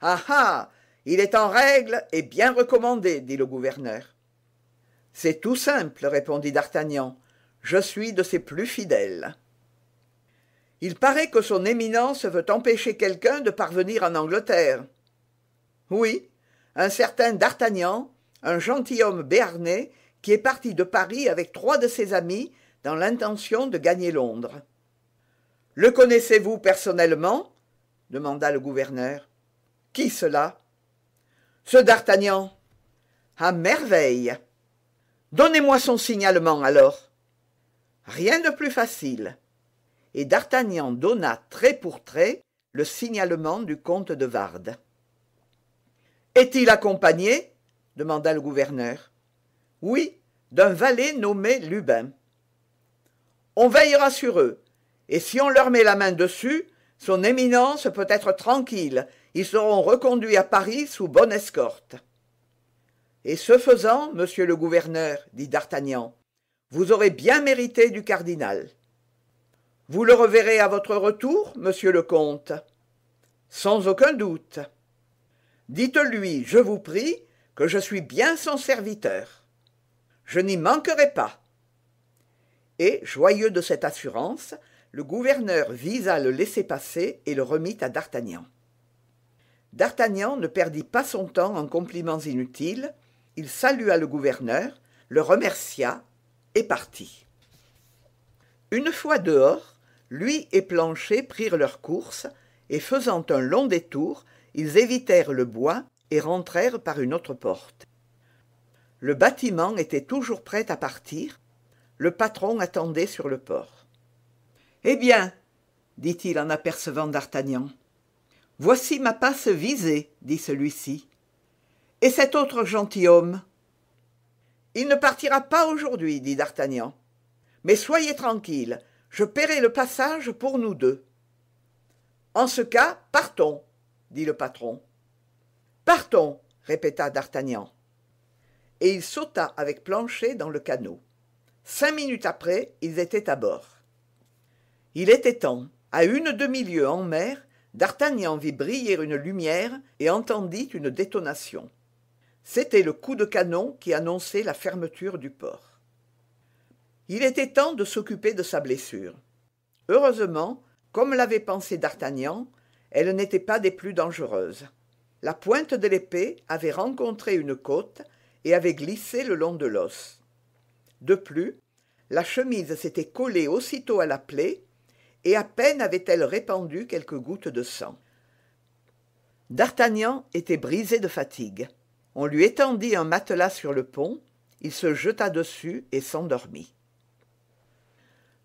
ah ah il est en règle et bien recommandé dit le gouverneur c'est tout simple répondit d'artagnan je suis de ses plus fidèles il paraît que son éminence veut empêcher quelqu'un de parvenir en angleterre oui un certain d'artagnan un gentilhomme béarnais qui est parti de paris avec trois de ses amis dans l'intention de gagner londres le connaissez-vous personnellement demanda le gouverneur qui cela ce d'artagnan à merveille donnez-moi son signalement alors rien de plus facile et d'artagnan donna trait pour trait le signalement du comte de vardes est-il accompagné demanda le gouverneur. Oui, d'un valet nommé Lubin. On veillera sur eux, et si on leur met la main dessus, son éminence peut être tranquille, ils seront reconduits à Paris sous bonne escorte. Et ce faisant, monsieur le gouverneur, dit d'Artagnan, vous aurez bien mérité du cardinal. Vous le reverrez à votre retour, monsieur le comte Sans aucun doute. Dites-lui, je vous prie, que je suis bien son serviteur je n'y manquerai pas et joyeux de cette assurance le gouverneur visa le laisser passer et le remit à d'artagnan d'artagnan ne perdit pas son temps en compliments inutiles il salua le gouverneur le remercia et partit une fois dehors lui et Planchet prirent leur course, et faisant un long détour, ils évitèrent le bois et rentrèrent par une autre porte. Le bâtiment était toujours prêt à partir. Le patron attendait sur le port. Eh bien, dit-il en apercevant d'Artagnan, voici ma passe visée, dit celui-ci. Et cet autre gentilhomme Il ne partira pas aujourd'hui, dit d'Artagnan. Mais soyez tranquille, je paierai le passage pour nous deux. En ce cas, partons, dit le patron partons répéta d'artagnan et il sauta avec planchet dans le canot cinq minutes après ils étaient à bord il était temps à une demi-lieue en mer d'artagnan vit briller une lumière et entendit une détonation c'était le coup de canon qui annonçait la fermeture du port il était temps de s'occuper de sa blessure heureusement comme l'avait pensé d'artagnan elle n'était pas des plus dangereuses la pointe de l'épée avait rencontré une côte et avait glissé le long de l'os de plus la chemise s'était collée aussitôt à la plaie et à peine avait-elle répandu quelques gouttes de sang d'artagnan était brisé de fatigue on lui étendit un matelas sur le pont il se jeta dessus et s'endormit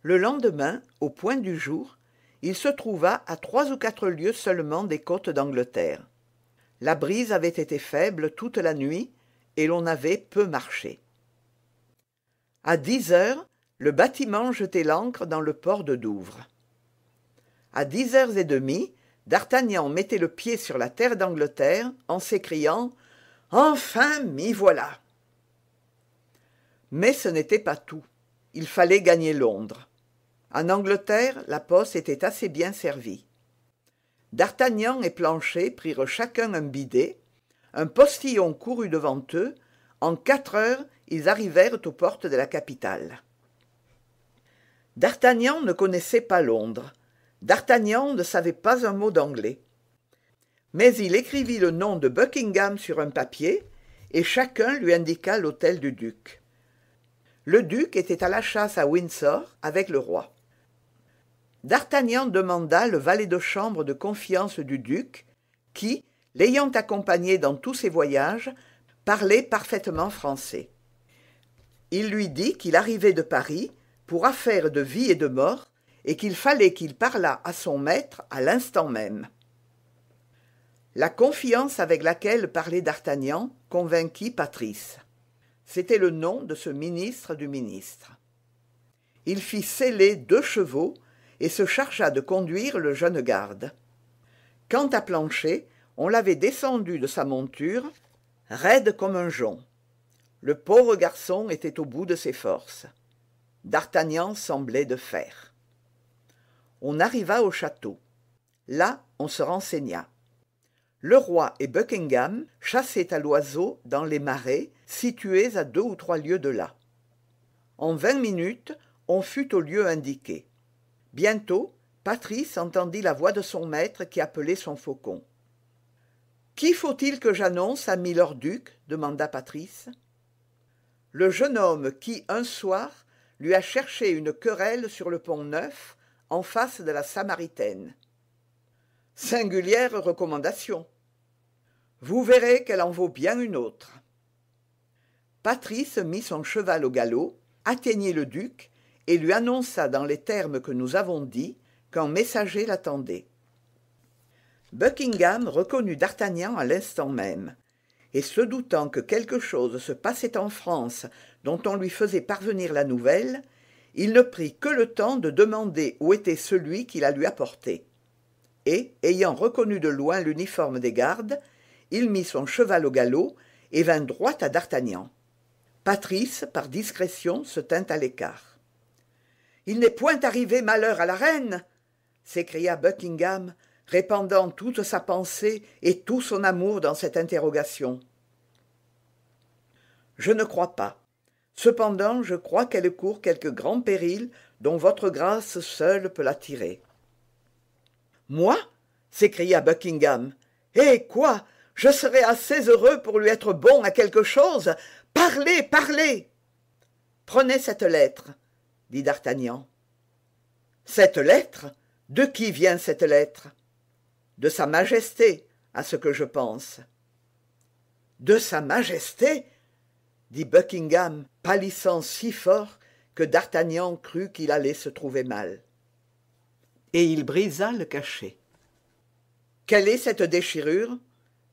le lendemain au point du jour il se trouva à trois ou quatre lieues seulement des côtes d'angleterre la brise avait été faible toute la nuit et l'on avait peu marché À dix heures le bâtiment jetait l'ancre dans le port de douvres À dix heures et demie d'artagnan mettait le pied sur la terre d'angleterre en s'écriant enfin m'y voilà mais ce n'était pas tout il fallait gagner londres en angleterre la poste était assez bien servie d'artagnan et planchet prirent chacun un bidet un postillon courut devant eux en quatre heures ils arrivèrent aux portes de la capitale d'artagnan ne connaissait pas londres d'artagnan ne savait pas un mot d'anglais mais il écrivit le nom de buckingham sur un papier et chacun lui indiqua l'hôtel du duc le duc était à la chasse à windsor avec le roi d'artagnan demanda le valet de chambre de confiance du duc qui l'ayant accompagné dans tous ses voyages parlait parfaitement français il lui dit qu'il arrivait de paris pour affaire de vie et de mort et qu'il fallait qu'il parlât à son maître à l'instant même la confiance avec laquelle parlait d'artagnan convainquit patrice c'était le nom de ce ministre du ministre il fit seller deux chevaux et se chargea de conduire le jeune garde quant à planchet on l'avait descendu de sa monture raide comme un jonc le pauvre garçon était au bout de ses forces d'artagnan semblait de fer on arriva au château là on se renseigna le roi et buckingham chassaient à l'oiseau dans les marais situés à deux ou trois lieues de là en vingt minutes on fut au lieu indiqué bientôt Patrice entendit la voix de son maître qui appelait son faucon qui faut-il que j'annonce à Milorduc ?» duc demanda Patrice. « le jeune homme qui un soir lui a cherché une querelle sur le pont neuf en face de la samaritaine singulière recommandation vous verrez qu'elle en vaut bien une autre patrice mit son cheval au galop atteignit le duc et lui annonça dans les termes que nous avons dit qu'un messager l'attendait buckingham reconnut d'artagnan à l'instant même et se doutant que quelque chose se passait en france dont on lui faisait parvenir la nouvelle il ne prit que le temps de demander où était celui qui la lui apportait et ayant reconnu de loin l'uniforme des gardes il mit son cheval au galop et vint droit à d'artagnan patrice par discrétion se tint à l'écart il n'est point arrivé malheur à la reine s'écria buckingham répandant toute sa pensée et tout son amour dans cette interrogation je ne crois pas cependant je crois qu'elle court quelque grand péril dont votre grâce seule peut la tirer moi s'écria buckingham eh quoi je serais assez heureux pour lui être bon à quelque chose parlez parlez prenez cette lettre dit d'artagnan cette lettre de qui vient cette lettre de sa majesté à ce que je pense de sa majesté dit buckingham pâlissant si fort que d'artagnan crut qu'il allait se trouver mal et il brisa le cachet quelle est cette déchirure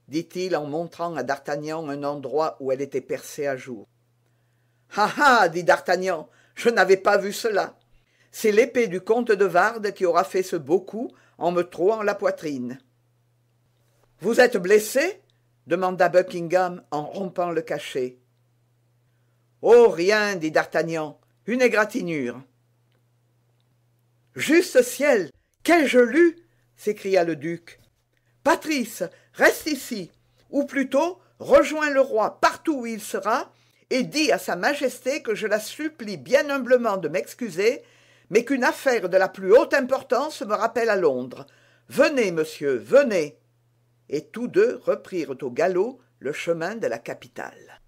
dit-il en montrant à d'artagnan un endroit où elle était percée à jour ah ah dit d'artagnan je n'avais pas vu cela c'est l'épée du comte de Varde qui aura fait ce beau coup en me trouant la poitrine vous êtes blessé demanda buckingham en rompant le cachet oh rien dit d'artagnan une égratignure juste ciel quel lu s'écria le duc patrice reste ici ou plutôt rejoins le roi partout où il sera et dis à sa majesté que je la supplie bien humblement de m'excuser mais qu'une affaire de la plus haute importance me rappelle à londres venez monsieur venez et tous deux reprirent au galop le chemin de la capitale